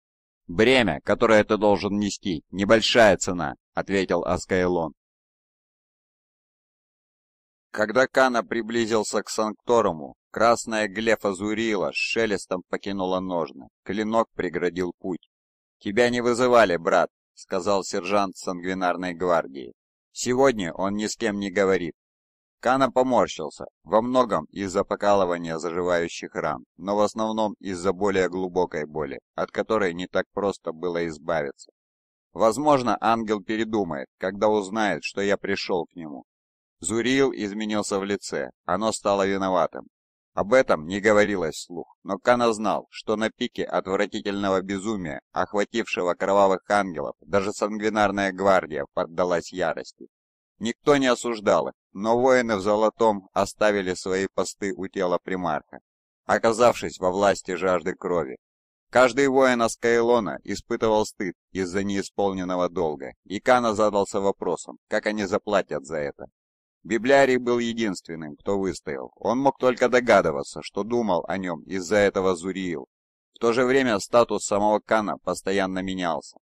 «Бремя, которое ты должен нести, небольшая цена», — ответил Аскаэлон. Когда Кана приблизился к Санкторуму, красная глефа Зурила с шелестом покинула ножны. Клинок преградил путь. «Тебя не вызывали, брат», — сказал сержант сангвинарной гвардии. «Сегодня он ни с кем не говорит. Кана поморщился, во многом из-за покалывания заживающих ран, но в основном из-за более глубокой боли, от которой не так просто было избавиться. Возможно, ангел передумает, когда узнает, что я пришел к нему. Зурил изменился в лице, оно стало виноватым. Об этом не говорилось вслух, но Кана знал, что на пике отвратительного безумия, охватившего кровавых ангелов, даже сангвинарная гвардия поддалась ярости. Никто не осуждал их, но воины в Золотом оставили свои посты у тела примарха, оказавшись во власти жажды крови. Каждый воин Аскаэлона испытывал стыд из-за неисполненного долга, и Кана задался вопросом, как они заплатят за это. Библиарий был единственным, кто выстоял. Он мог только догадываться, что думал о нем из-за этого Зуриил. В то же время статус самого Кана постоянно менялся.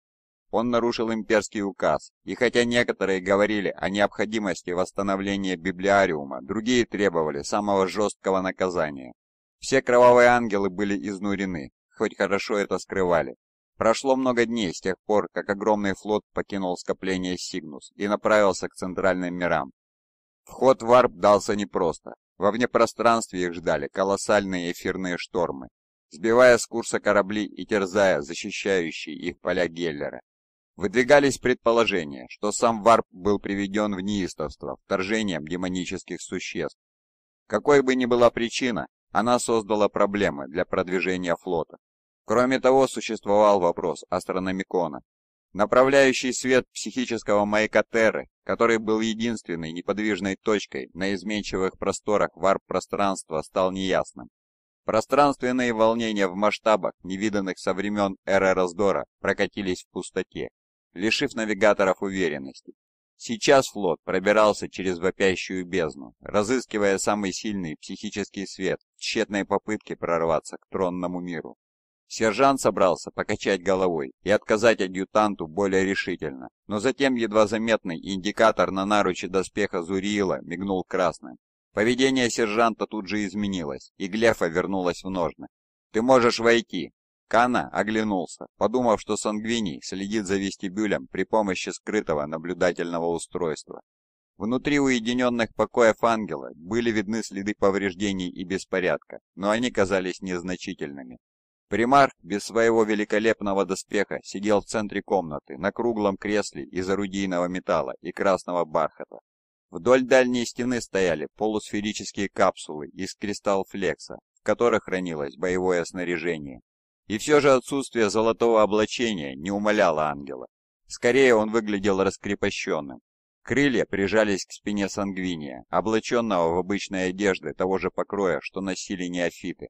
Он нарушил имперский указ, и хотя некоторые говорили о необходимости восстановления библиариума, другие требовали самого жесткого наказания. Все кровавые ангелы были изнурены, хоть хорошо это скрывали. Прошло много дней с тех пор, как огромный флот покинул скопление Сигнус и направился к центральным мирам. Вход в Арп дался непросто. Во внепространстве их ждали колоссальные эфирные штормы, сбивая с курса корабли и терзая защищающие их поля Геллера. Выдвигались предположения, что сам варп был приведен в неистовство вторжением демонических существ. Какой бы ни была причина, она создала проблемы для продвижения флота. Кроме того, существовал вопрос астрономикона. Направляющий свет психического маяка Терры, который был единственной неподвижной точкой на изменчивых просторах варп-пространства, стал неясным. Пространственные волнения в масштабах, невиданных со времен эры раздора, прокатились в пустоте, лишив навигаторов уверенности. Сейчас флот пробирался через вопящую бездну, разыскивая самый сильный психический свет в тщетной попытке прорваться к тронному миру. Сержант собрался покачать головой и отказать адъютанту более решительно, но затем едва заметный индикатор на наруче доспеха Зуриила мигнул красным. Поведение сержанта тут же изменилось, и Глефа вернулась в ножны. «Ты можешь войти», Кана оглянулся, подумав, что Сангвини следит за вестибюлем при помощи скрытого наблюдательного устройства. Внутри уединенных покоев ангела были видны следы повреждений и беспорядка, но они казались незначительными. Примар без своего великолепного доспеха сидел в центре комнаты на круглом кресле из орудийного металла и красного бархата. Вдоль дальней стены стояли полусферические капсулы из кристалл флекса, в которых хранилось боевое снаряжение, и все же отсутствие золотого облачения не умоляло ангела. Скорее он выглядел раскрепощенным. Крылья прижались к спине сангвиния, облаченного в обычные одежды того же покроя, что носили неофиты.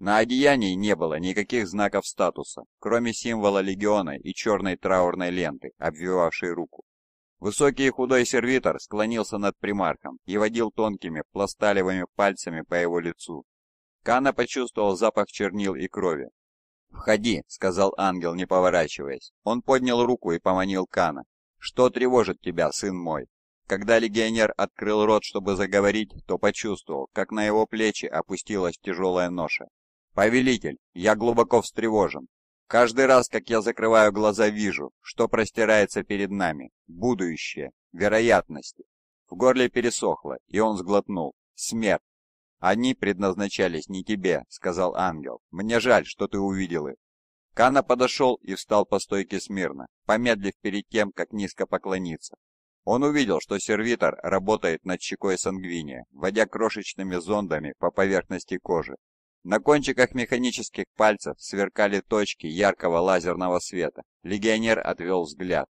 На одеянии не было никаких знаков статуса, кроме символа легиона и черной траурной ленты, обвивавшей руку. Высокий и худой сервитор склонился над Примарком и водил тонкими пласталевыми пальцами по его лицу. Кана почувствовал запах чернил и крови, «Входи», — сказал ангел, не поворачиваясь. Он поднял руку и поманил Кана. «Что тревожит тебя, сын мой?» Когда легионер открыл рот, чтобы заговорить, то почувствовал, как на его плечи опустилась тяжелая ноша. «Повелитель, я глубоко встревожен. Каждый раз, как я закрываю глаза, вижу, что простирается перед нами. Будущее, вероятности». В горле пересохло, и он сглотнул. «Смерть! «Они предназначались не тебе», — сказал ангел. «Мне жаль, что ты увидел их». Кана подошел и встал по стойке смирно, помедлив перед тем, как низко поклониться. Он увидел, что сервитор работает над щекой сангвиния, водя крошечными зондами по поверхности кожи. На кончиках механических пальцев сверкали точки яркого лазерного света. Легионер отвел взгляд.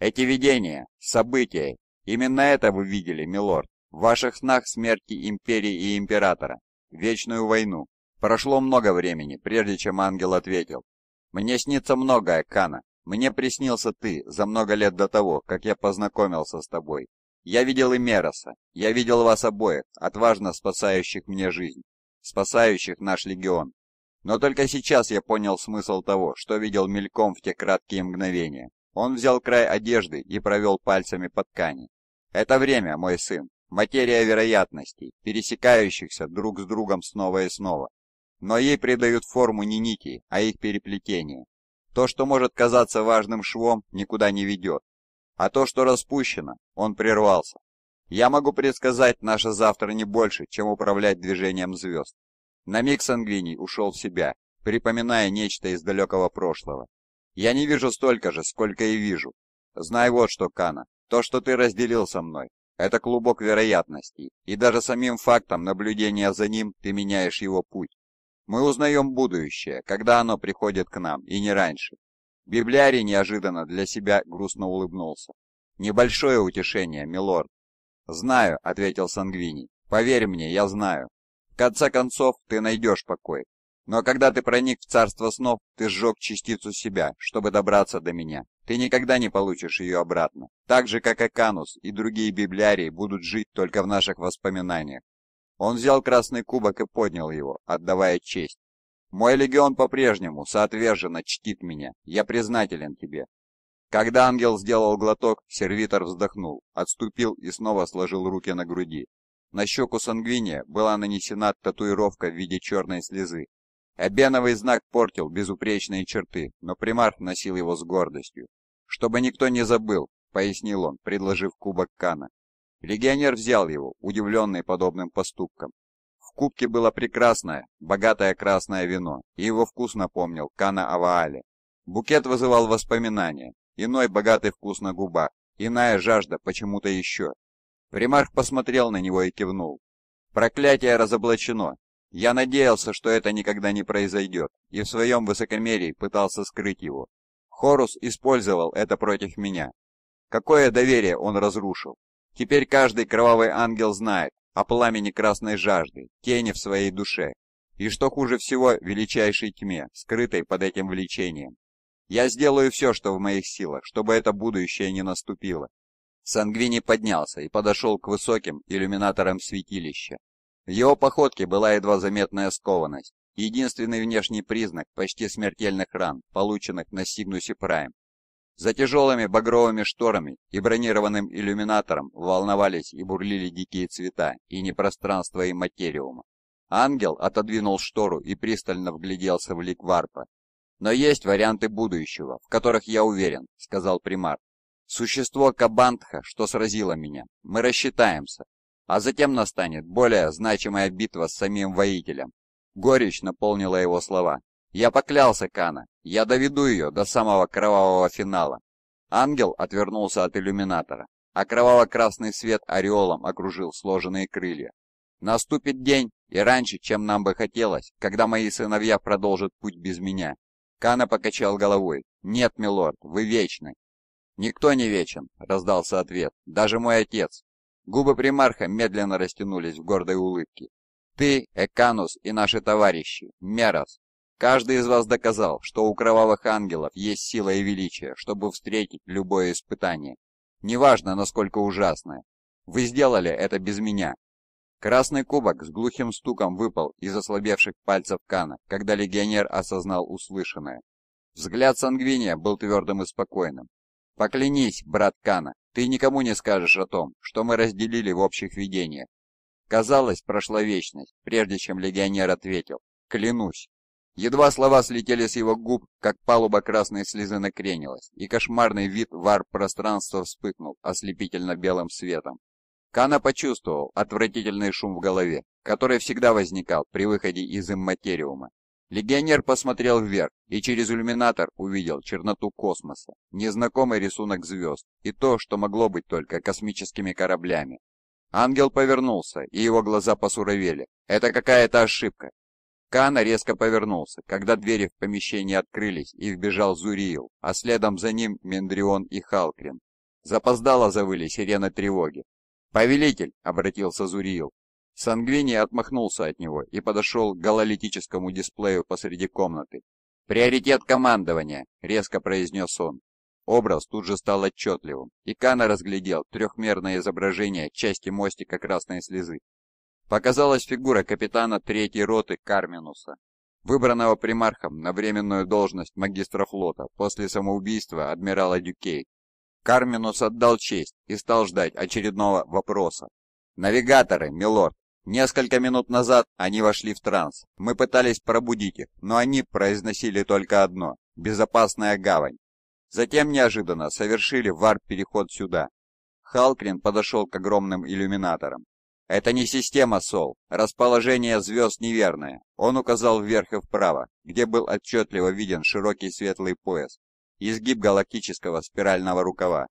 «Эти видения, события, именно это вы видели, милорд. В ваших снах смерти империи и императора, вечную войну. Прошло много времени, прежде чем ангел ответил. Мне снится многое, Кана. Мне приснился ты за много лет до того, как я познакомился с тобой. Я видел и Мероса. Я видел вас обоих, отважно спасающих мне жизнь, спасающих наш легион. Но только сейчас я понял смысл того, что видел мельком в те краткие мгновения. Он взял край одежды и провел пальцами по ткани. «Это время, мой сын материя вероятностей, пересекающихся друг с другом снова и снова. Но ей придают форму не нити, а их переплетение. То, что может казаться важным швом, никуда не ведет. А то, что распущено, он прервался. Я могу предсказать наше завтра не больше, чем управлять движением звезд. На миг Сангвини ушел в себя, припоминая нечто из далекого прошлого. Я не вижу столько же, сколько и вижу. Знай вот что, Кана, то, что ты разделил со мной, это клубок вероятностей, и даже самим фактом наблюдения за ним ты меняешь его путь. Мы узнаем будущее, когда оно приходит к нам, и не раньше. Библиарий неожиданно для себя грустно улыбнулся. «Небольшое утешение, милорд». «Знаю», — ответил Сангвини. «Поверь мне, я знаю. В конце концов, ты найдешь покой. Но когда ты проник в царство снов, ты сжег частицу себя, чтобы добраться до меня. Ты никогда не получишь ее обратно. Так же, как и Канус и другие библиарии будут жить только в наших воспоминаниях. Он взял красный кубок и поднял его, отдавая честь. Мой легион по-прежнему соотверженно чтит меня. Я признателен тебе. Когда ангел сделал глоток, сервитор вздохнул, отступил и снова сложил руки на груди. На щеку Сангвиния была нанесена татуировка в виде черной слезы, Эбеновый знак портил безупречные черты, но примарх носил его с гордостью. «Чтобы никто не забыл», — пояснил он, предложив кубок Кана. Легионер взял его, удивленный подобным поступком. В кубке было прекрасное, богатое красное вино, и его вкус напомнил Кана Аваале. Букет вызывал воспоминания, иной богатый вкус на губах, иная жажда почему-то еще. Примарх посмотрел на него и кивнул. «Проклятие разоблачено, я надеялся, что это никогда не произойдет, и в своем высокомерии пытался скрыть его. Хорус использовал это против меня. Какое доверие он разрушил. Теперь каждый кровавый ангел знает о пламени красной жажды, тени в своей душе, и, что хуже всего, величайшей тьме, скрытой под этим влечением. Я сделаю все, что в моих силах, чтобы это будущее не наступило. Сангвини поднялся и подошел к высоким иллюминаторам святилища. В его походке была едва заметная скованность, единственный внешний признак почти смертельных ран, полученных на Сигнусе Прайм. За тяжелыми багровыми шторами и бронированным иллюминатором волновались и бурлили дикие цвета и не непространство и материума. Ангел отодвинул штору и пристально вгляделся в лик Варпа. «Но есть варианты будущего, в которых я уверен», — сказал примар. «Существо Кабантха, что сразило меня. Мы рассчитаемся, а затем настанет более значимая битва с самим воителем. Горечь наполнила его слова. «Я поклялся, Кана! Я доведу ее до самого кровавого финала!» Ангел отвернулся от иллюминатора, а кроваво-красный свет ореолом окружил сложенные крылья. «Наступит день, и раньше, чем нам бы хотелось, когда мои сыновья продолжат путь без меня!» Кана покачал головой. «Нет, милорд, вы вечны!» «Никто не вечен», — раздался ответ. «Даже мой отец. Губы примарха медленно растянулись в гордой улыбке. «Ты, Эканус и наши товарищи, Мерас, каждый из вас доказал, что у кровавых ангелов есть сила и величие, чтобы встретить любое испытание, неважно, насколько ужасное. Вы сделали это без меня». Красный кубок с глухим стуком выпал из ослабевших пальцев Кана, когда легионер осознал услышанное. Взгляд Сангвиния был твердым и спокойным. «Поклянись, брат Кана, ты никому не скажешь о том, что мы разделили в общих видениях. Казалось, прошла вечность, прежде чем легионер ответил. Клянусь. Едва слова слетели с его губ, как палуба красной слезы накренилась, и кошмарный вид вар пространства вспыхнул ослепительно-белым светом. Кана почувствовал отвратительный шум в голове, который всегда возникал при выходе из имматериума, Легионер посмотрел вверх и через иллюминатор увидел черноту космоса, незнакомый рисунок звезд и то, что могло быть только космическими кораблями. Ангел повернулся, и его глаза посуровели. Это какая-то ошибка. Кана резко повернулся, когда двери в помещении открылись, и вбежал Зуриил, а следом за ним Мендрион и Халкрин. Запоздало завыли сирены тревоги. «Повелитель!» — обратился Зуриил. Сангвини отмахнулся от него и подошел к гололитическому дисплею посреди комнаты. «Приоритет командования!» — резко произнес он. Образ тут же стал отчетливым, и Кана разглядел трехмерное изображение части мостика красной слезы. Показалась фигура капитана третьей роты Карминуса, выбранного примархом на временную должность магистра флота после самоубийства адмирала Дюкей. Карминус отдал честь и стал ждать очередного вопроса. «Навигаторы, милорд!» Несколько минут назад они вошли в транс. Мы пытались пробудить их, но они произносили только одно – «безопасная гавань». Затем неожиданно совершили варп-переход сюда. Халкрин подошел к огромным иллюминаторам. «Это не система, Сол. Расположение звезд неверное». Он указал вверх и вправо, где был отчетливо виден широкий светлый пояс, изгиб галактического спирального рукава.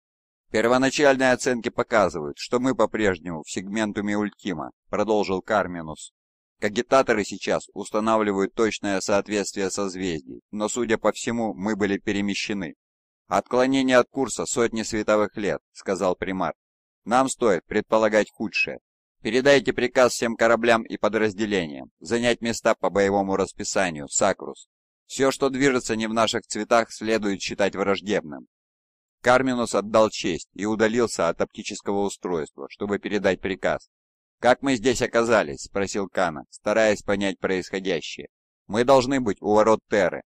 Первоначальные оценки показывают, что мы по-прежнему в сегментуме Ультима, продолжил Карминус. Кагитаторы сейчас устанавливают точное соответствие созвездий, но, судя по всему, мы были перемещены. «Отклонение от курса сотни световых лет», — сказал примар. «Нам стоит предполагать худшее. Передайте приказ всем кораблям и подразделениям занять места по боевому расписанию, Сакрус. Все, что движется не в наших цветах, следует считать враждебным. Карминус отдал честь и удалился от оптического устройства, чтобы передать приказ. «Как мы здесь оказались?» – спросил Кана, стараясь понять происходящее. «Мы должны быть у ворот Терры».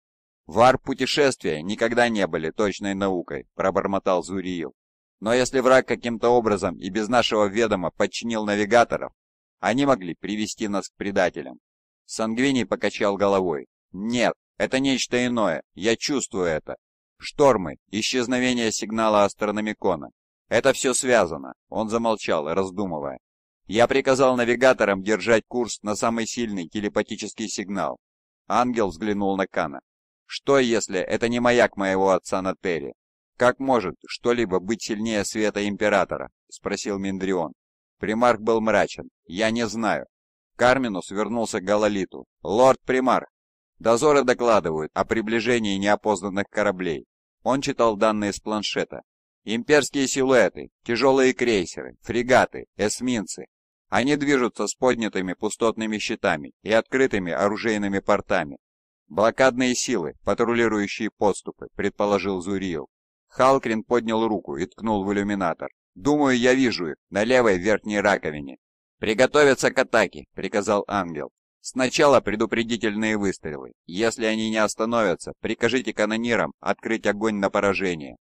«Вар путешествия никогда не были точной наукой», – пробормотал Зуриил. «Но если враг каким-то образом и без нашего ведома подчинил навигаторов, они могли привести нас к предателям». Сангвини покачал головой. «Нет, это нечто иное. Я чувствую это. Штормы, исчезновение сигнала астрономикона. Это все связано. Он замолчал, раздумывая. Я приказал навигаторам держать курс на самый сильный телепатический сигнал. Ангел взглянул на Кана. Что если это не маяк моего отца на Терри? Как может что-либо быть сильнее света Императора? Спросил Мендрион. Примарх был мрачен. Я не знаю. Карминус вернулся к Галалиту. «Лорд Примарх, Дозоры докладывают о приближении неопознанных кораблей. Он читал данные с планшета. Имперские силуэты, тяжелые крейсеры, фрегаты, эсминцы. Они движутся с поднятыми пустотными щитами и открытыми оружейными портами. Блокадные силы, патрулирующие подступы, предположил Зуриев. Халкрин поднял руку и ткнул в иллюминатор. «Думаю, я вижу их на левой верхней раковине». «Приготовиться к атаке», — приказал ангел. Сначала предупредительные выстрелы. Если они не остановятся, прикажите канонирам открыть огонь на поражение.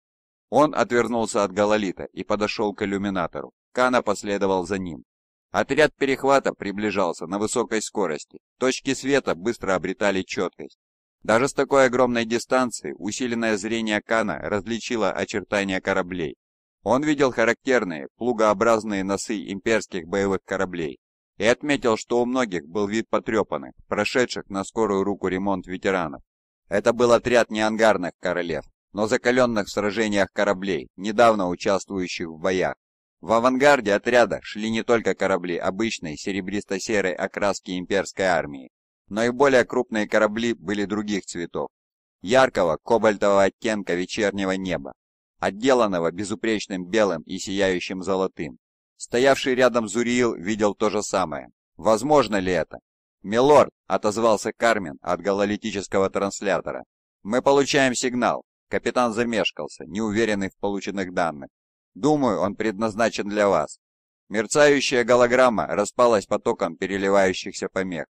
Он отвернулся от гололита и подошел к иллюминатору. Кана последовал за ним. Отряд перехвата приближался на высокой скорости. Точки света быстро обретали четкость. Даже с такой огромной дистанции усиленное зрение Кана различило очертания кораблей. Он видел характерные, плугообразные носы имперских боевых кораблей и отметил, что у многих был вид потрепанных, прошедших на скорую руку ремонт ветеранов. Это был отряд не ангарных королев, но закаленных в сражениях кораблей, недавно участвующих в боях. В авангарде отряда шли не только корабли обычной серебристо-серой окраски имперской армии, но и более крупные корабли были других цветов. Яркого кобальтового оттенка вечернего неба, отделанного безупречным белым и сияющим золотым, Стоявший рядом Зуриил видел то же самое. Возможно ли это? «Милорд», — отозвался Кармен от гололитического транслятора. «Мы получаем сигнал». Капитан замешкался, неуверенный в полученных данных. «Думаю, он предназначен для вас». Мерцающая голограмма распалась потоком переливающихся помех.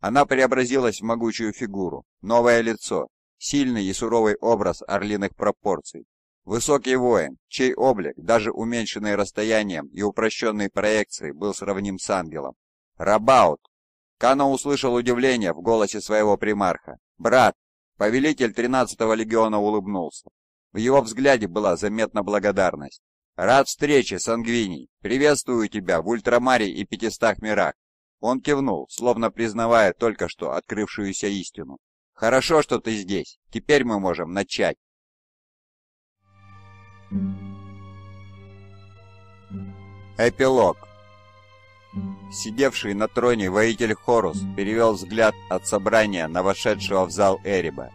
Она преобразилась в могучую фигуру, новое лицо, сильный и суровый образ орлиных пропорций, Высокий воин, чей облик, даже уменьшенный расстоянием и упрощенной проекцией, был сравним с ангелом. «Рабаут!» Кано услышал удивление в голосе своего примарха. «Брат!» Повелитель 13-го легиона улыбнулся. В его взгляде была заметна благодарность. «Рад встрече, Сангвиний! Приветствую тебя в Ультрамаре и пятистах мирах!» Он кивнул, словно признавая только что открывшуюся истину. «Хорошо, что ты здесь. Теперь мы можем начать!» Эпилог Сидевший на троне воитель Хорус перевел взгляд от собрания на вошедшего в зал Эриба.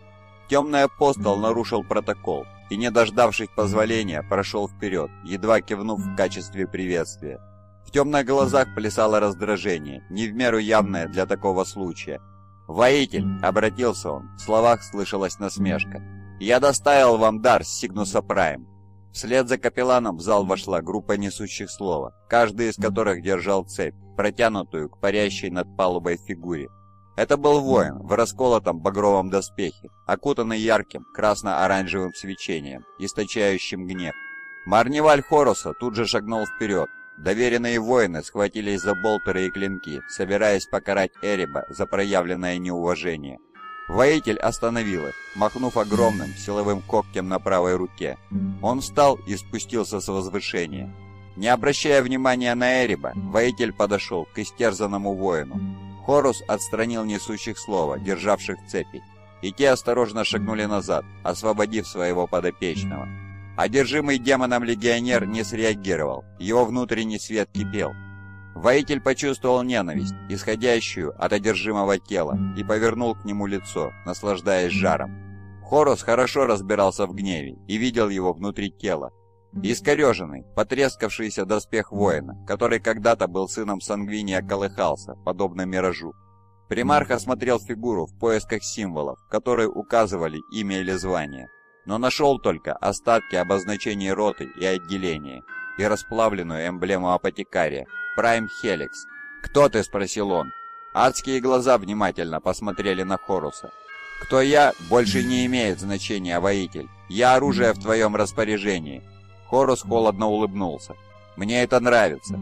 Темный апостол нарушил протокол и, не дождавшись позволения, прошел вперед, едва кивнув в качестве приветствия. В темных глазах плясало раздражение, не в меру явное для такого случая. «Воитель!» — обратился он, в словах слышалась насмешка. «Я доставил вам дар с Сигнуса Прайм. Вслед за капелланом в зал вошла группа несущих слова, каждый из которых держал цепь, протянутую к парящей над палубой фигуре. Это был воин в расколотом багровом доспехе, окутанный ярким красно-оранжевым свечением, источающим гнев. Марневаль Хоруса тут же шагнул вперед. Доверенные воины схватились за болтеры и клинки, собираясь покарать Эриба за проявленное неуважение. Воитель остановил их, махнув огромным силовым когтем на правой руке. Он встал и спустился с возвышения. Не обращая внимания на Эриба, воитель подошел к истерзанному воину. Хорус отстранил несущих слова, державших цепи, и те осторожно шагнули назад, освободив своего подопечного. Одержимый демоном легионер не среагировал, его внутренний свет кипел – Воитель почувствовал ненависть, исходящую от одержимого тела, и повернул к нему лицо, наслаждаясь жаром. Хорус хорошо разбирался в гневе и видел его внутри тела. Искореженный, потрескавшийся доспех воина, который когда-то был сыном Сангвиния, колыхался, подобно миражу. Примарх осмотрел фигуру в поисках символов, которые указывали имя или звание, но нашел только остатки обозначений роты и отделения и расплавленную эмблему апотекария – Prime Helix. «Кто ты?» – спросил он. Адские глаза внимательно посмотрели на Хоруса. «Кто я, больше не имеет значения, воитель. Я оружие в твоем распоряжении». Хорус холодно улыбнулся. «Мне это нравится.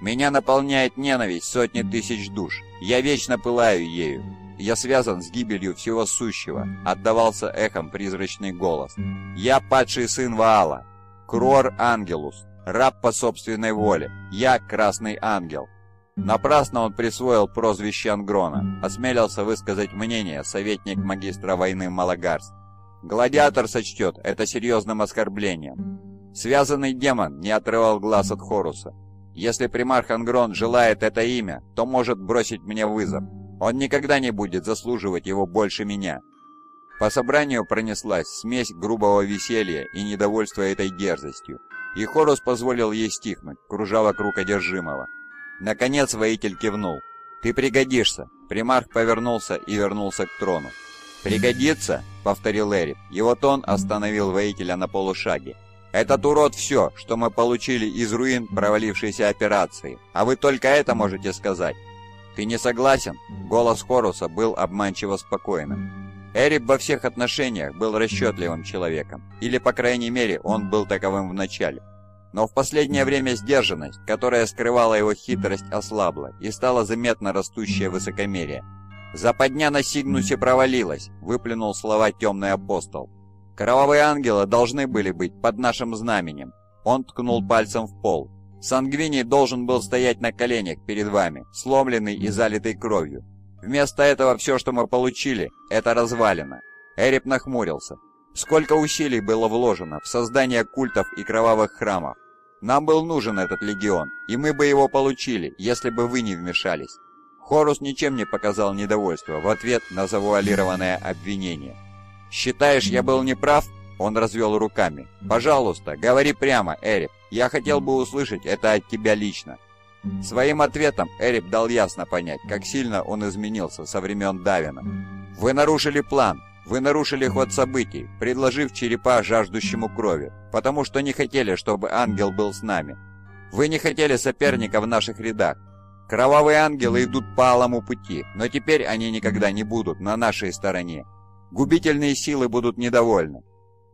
Меня наполняет ненависть сотни тысяч душ. Я вечно пылаю ею. Я связан с гибелью всего сущего», — отдавался эхом призрачный голос. «Я падший сын Ваала. Крор Ангелус раб по собственной воле, я красный ангел. Напрасно он присвоил прозвище Ангрона, осмелился высказать мнение советник магистра войны Малагарс. Гладиатор сочтет это серьезным оскорблением. Связанный демон не отрывал глаз от Хоруса. Если примарх Ангрон желает это имя, то может бросить мне вызов. Он никогда не будет заслуживать его больше меня. По собранию пронеслась смесь грубого веселья и недовольства этой дерзостью и Хорус позволил ей стихнуть, кружа вокруг одержимого. Наконец воитель кивнул. «Ты пригодишься!» Примарх повернулся и вернулся к трону. «Пригодится?» — повторил Эрик. Его тон остановил воителя на полушаге. «Этот урод все, что мы получили из руин провалившейся операции. А вы только это можете сказать?» «Ты не согласен?» Голос Хоруса был обманчиво спокойным. Эриб во всех отношениях был расчетливым человеком, или, по крайней мере, он был таковым в начале. Но в последнее время сдержанность, которая скрывала его хитрость, ослабла, и стало заметно растущее высокомерие. «Западня на Сигнусе провалилась», — выплюнул слова темный апостол. «Кровавые ангелы должны были быть под нашим знаменем». Он ткнул пальцем в пол. Сангвини должен был стоять на коленях перед вами, сломленный и залитый кровью. Вместо этого все, что мы получили, это развалина. Эрип нахмурился. Сколько усилий было вложено в создание культов и кровавых храмов. Нам был нужен этот легион, и мы бы его получили, если бы вы не вмешались. Хорус ничем не показал недовольства в ответ на завуалированное обвинение. «Считаешь, я был неправ?» Он развел руками. «Пожалуйста, говори прямо, Эрик. Я хотел бы услышать это от тебя лично». Своим ответом Эрик дал ясно понять, как сильно он изменился со времен Давина. «Вы нарушили план, вы нарушили ход событий, предложив черепа жаждущему крови, потому что не хотели, чтобы ангел был с нами. Вы не хотели соперника в наших рядах. Кровавые ангелы идут по алому пути, но теперь они никогда не будут на нашей стороне. Губительные силы будут недовольны».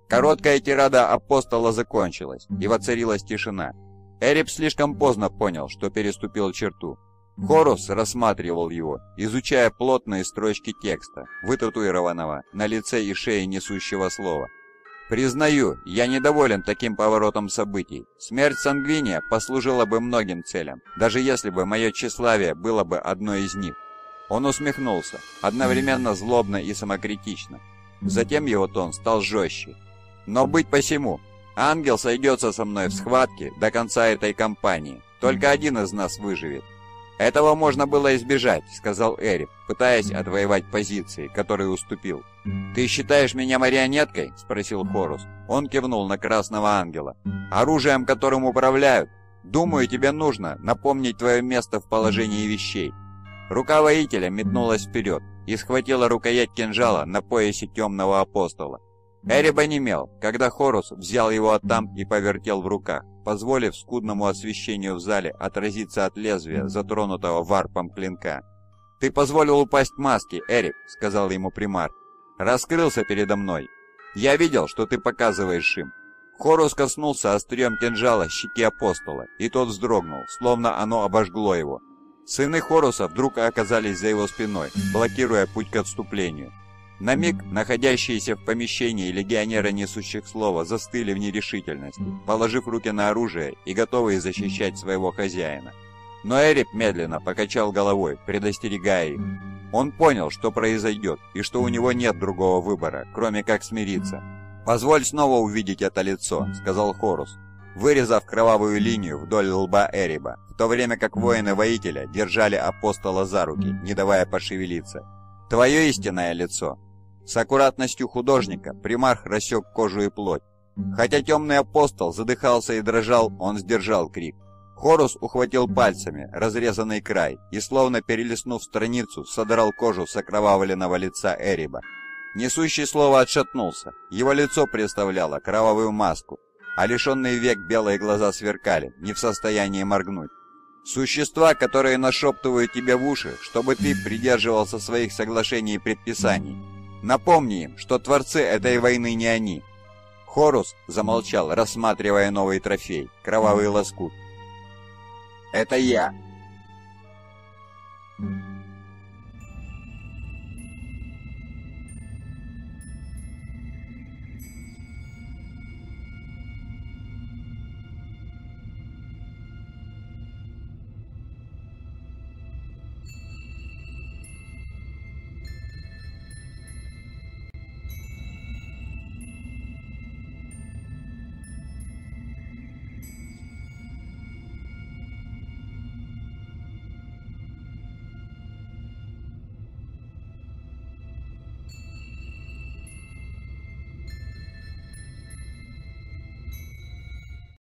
Короткая тирада апостола закончилась, и воцарилась тишина. Эрип слишком поздно понял, что переступил черту. Хорус рассматривал его, изучая плотные строчки текста, вытатуированного на лице и шее несущего слова. «Признаю, я недоволен таким поворотом событий. Смерть Сангвиния послужила бы многим целям, даже если бы мое тщеславие было бы одной из них». Он усмехнулся, одновременно злобно и самокритично. Затем его тон стал жестче. «Но быть посему, Ангел сойдется со мной в схватке до конца этой кампании. Только один из нас выживет. Этого можно было избежать, сказал Эрик, пытаясь отвоевать позиции, которые уступил. Ты считаешь меня марионеткой? спросил Хорус. Он кивнул на красного ангела. Оружием, которым управляют. Думаю, тебе нужно напомнить твое место в положении вещей. Рука воителя метнулась вперед и схватила рукоять кинжала на поясе темного апостола. Эри онемел, когда Хорус взял его оттам и повертел в руках, позволив скудному освещению в зале отразиться от лезвия, затронутого варпом клинка. «Ты позволил упасть маске, Эрик», — сказал ему примар. «Раскрылся передо мной. Я видел, что ты показываешь им». Хорус коснулся острием кинжала щеки апостола, и тот вздрогнул, словно оно обожгло его. Сыны Хоруса вдруг оказались за его спиной, блокируя путь к отступлению. На миг находящиеся в помещении легионеры несущих слова застыли в нерешительности, положив руки на оружие и готовые защищать своего хозяина. Но Эрип медленно покачал головой, предостерегая их. Он понял, что произойдет, и что у него нет другого выбора, кроме как смириться. «Позволь снова увидеть это лицо», — сказал Хорус, вырезав кровавую линию вдоль лба Эриба, в то время как воины-воителя держали апостола за руки, не давая пошевелиться. «Твое истинное лицо!» С аккуратностью художника примарх рассек кожу и плоть. Хотя темный апостол задыхался и дрожал, он сдержал крик. Хорус ухватил пальцами разрезанный край и, словно перелистнув страницу, содрал кожу с окровавленного лица Эриба. Несущий слово отшатнулся, его лицо представляло кровавую маску, а лишенные век белые глаза сверкали, не в состоянии моргнуть. Существа, которые нашептывают тебе в уши, чтобы ты придерживался своих соглашений и предписаний, Напомни им, что творцы этой войны не они». Хорус замолчал, рассматривая новый трофей, кровавый лоскут. «Это я!» Thank you.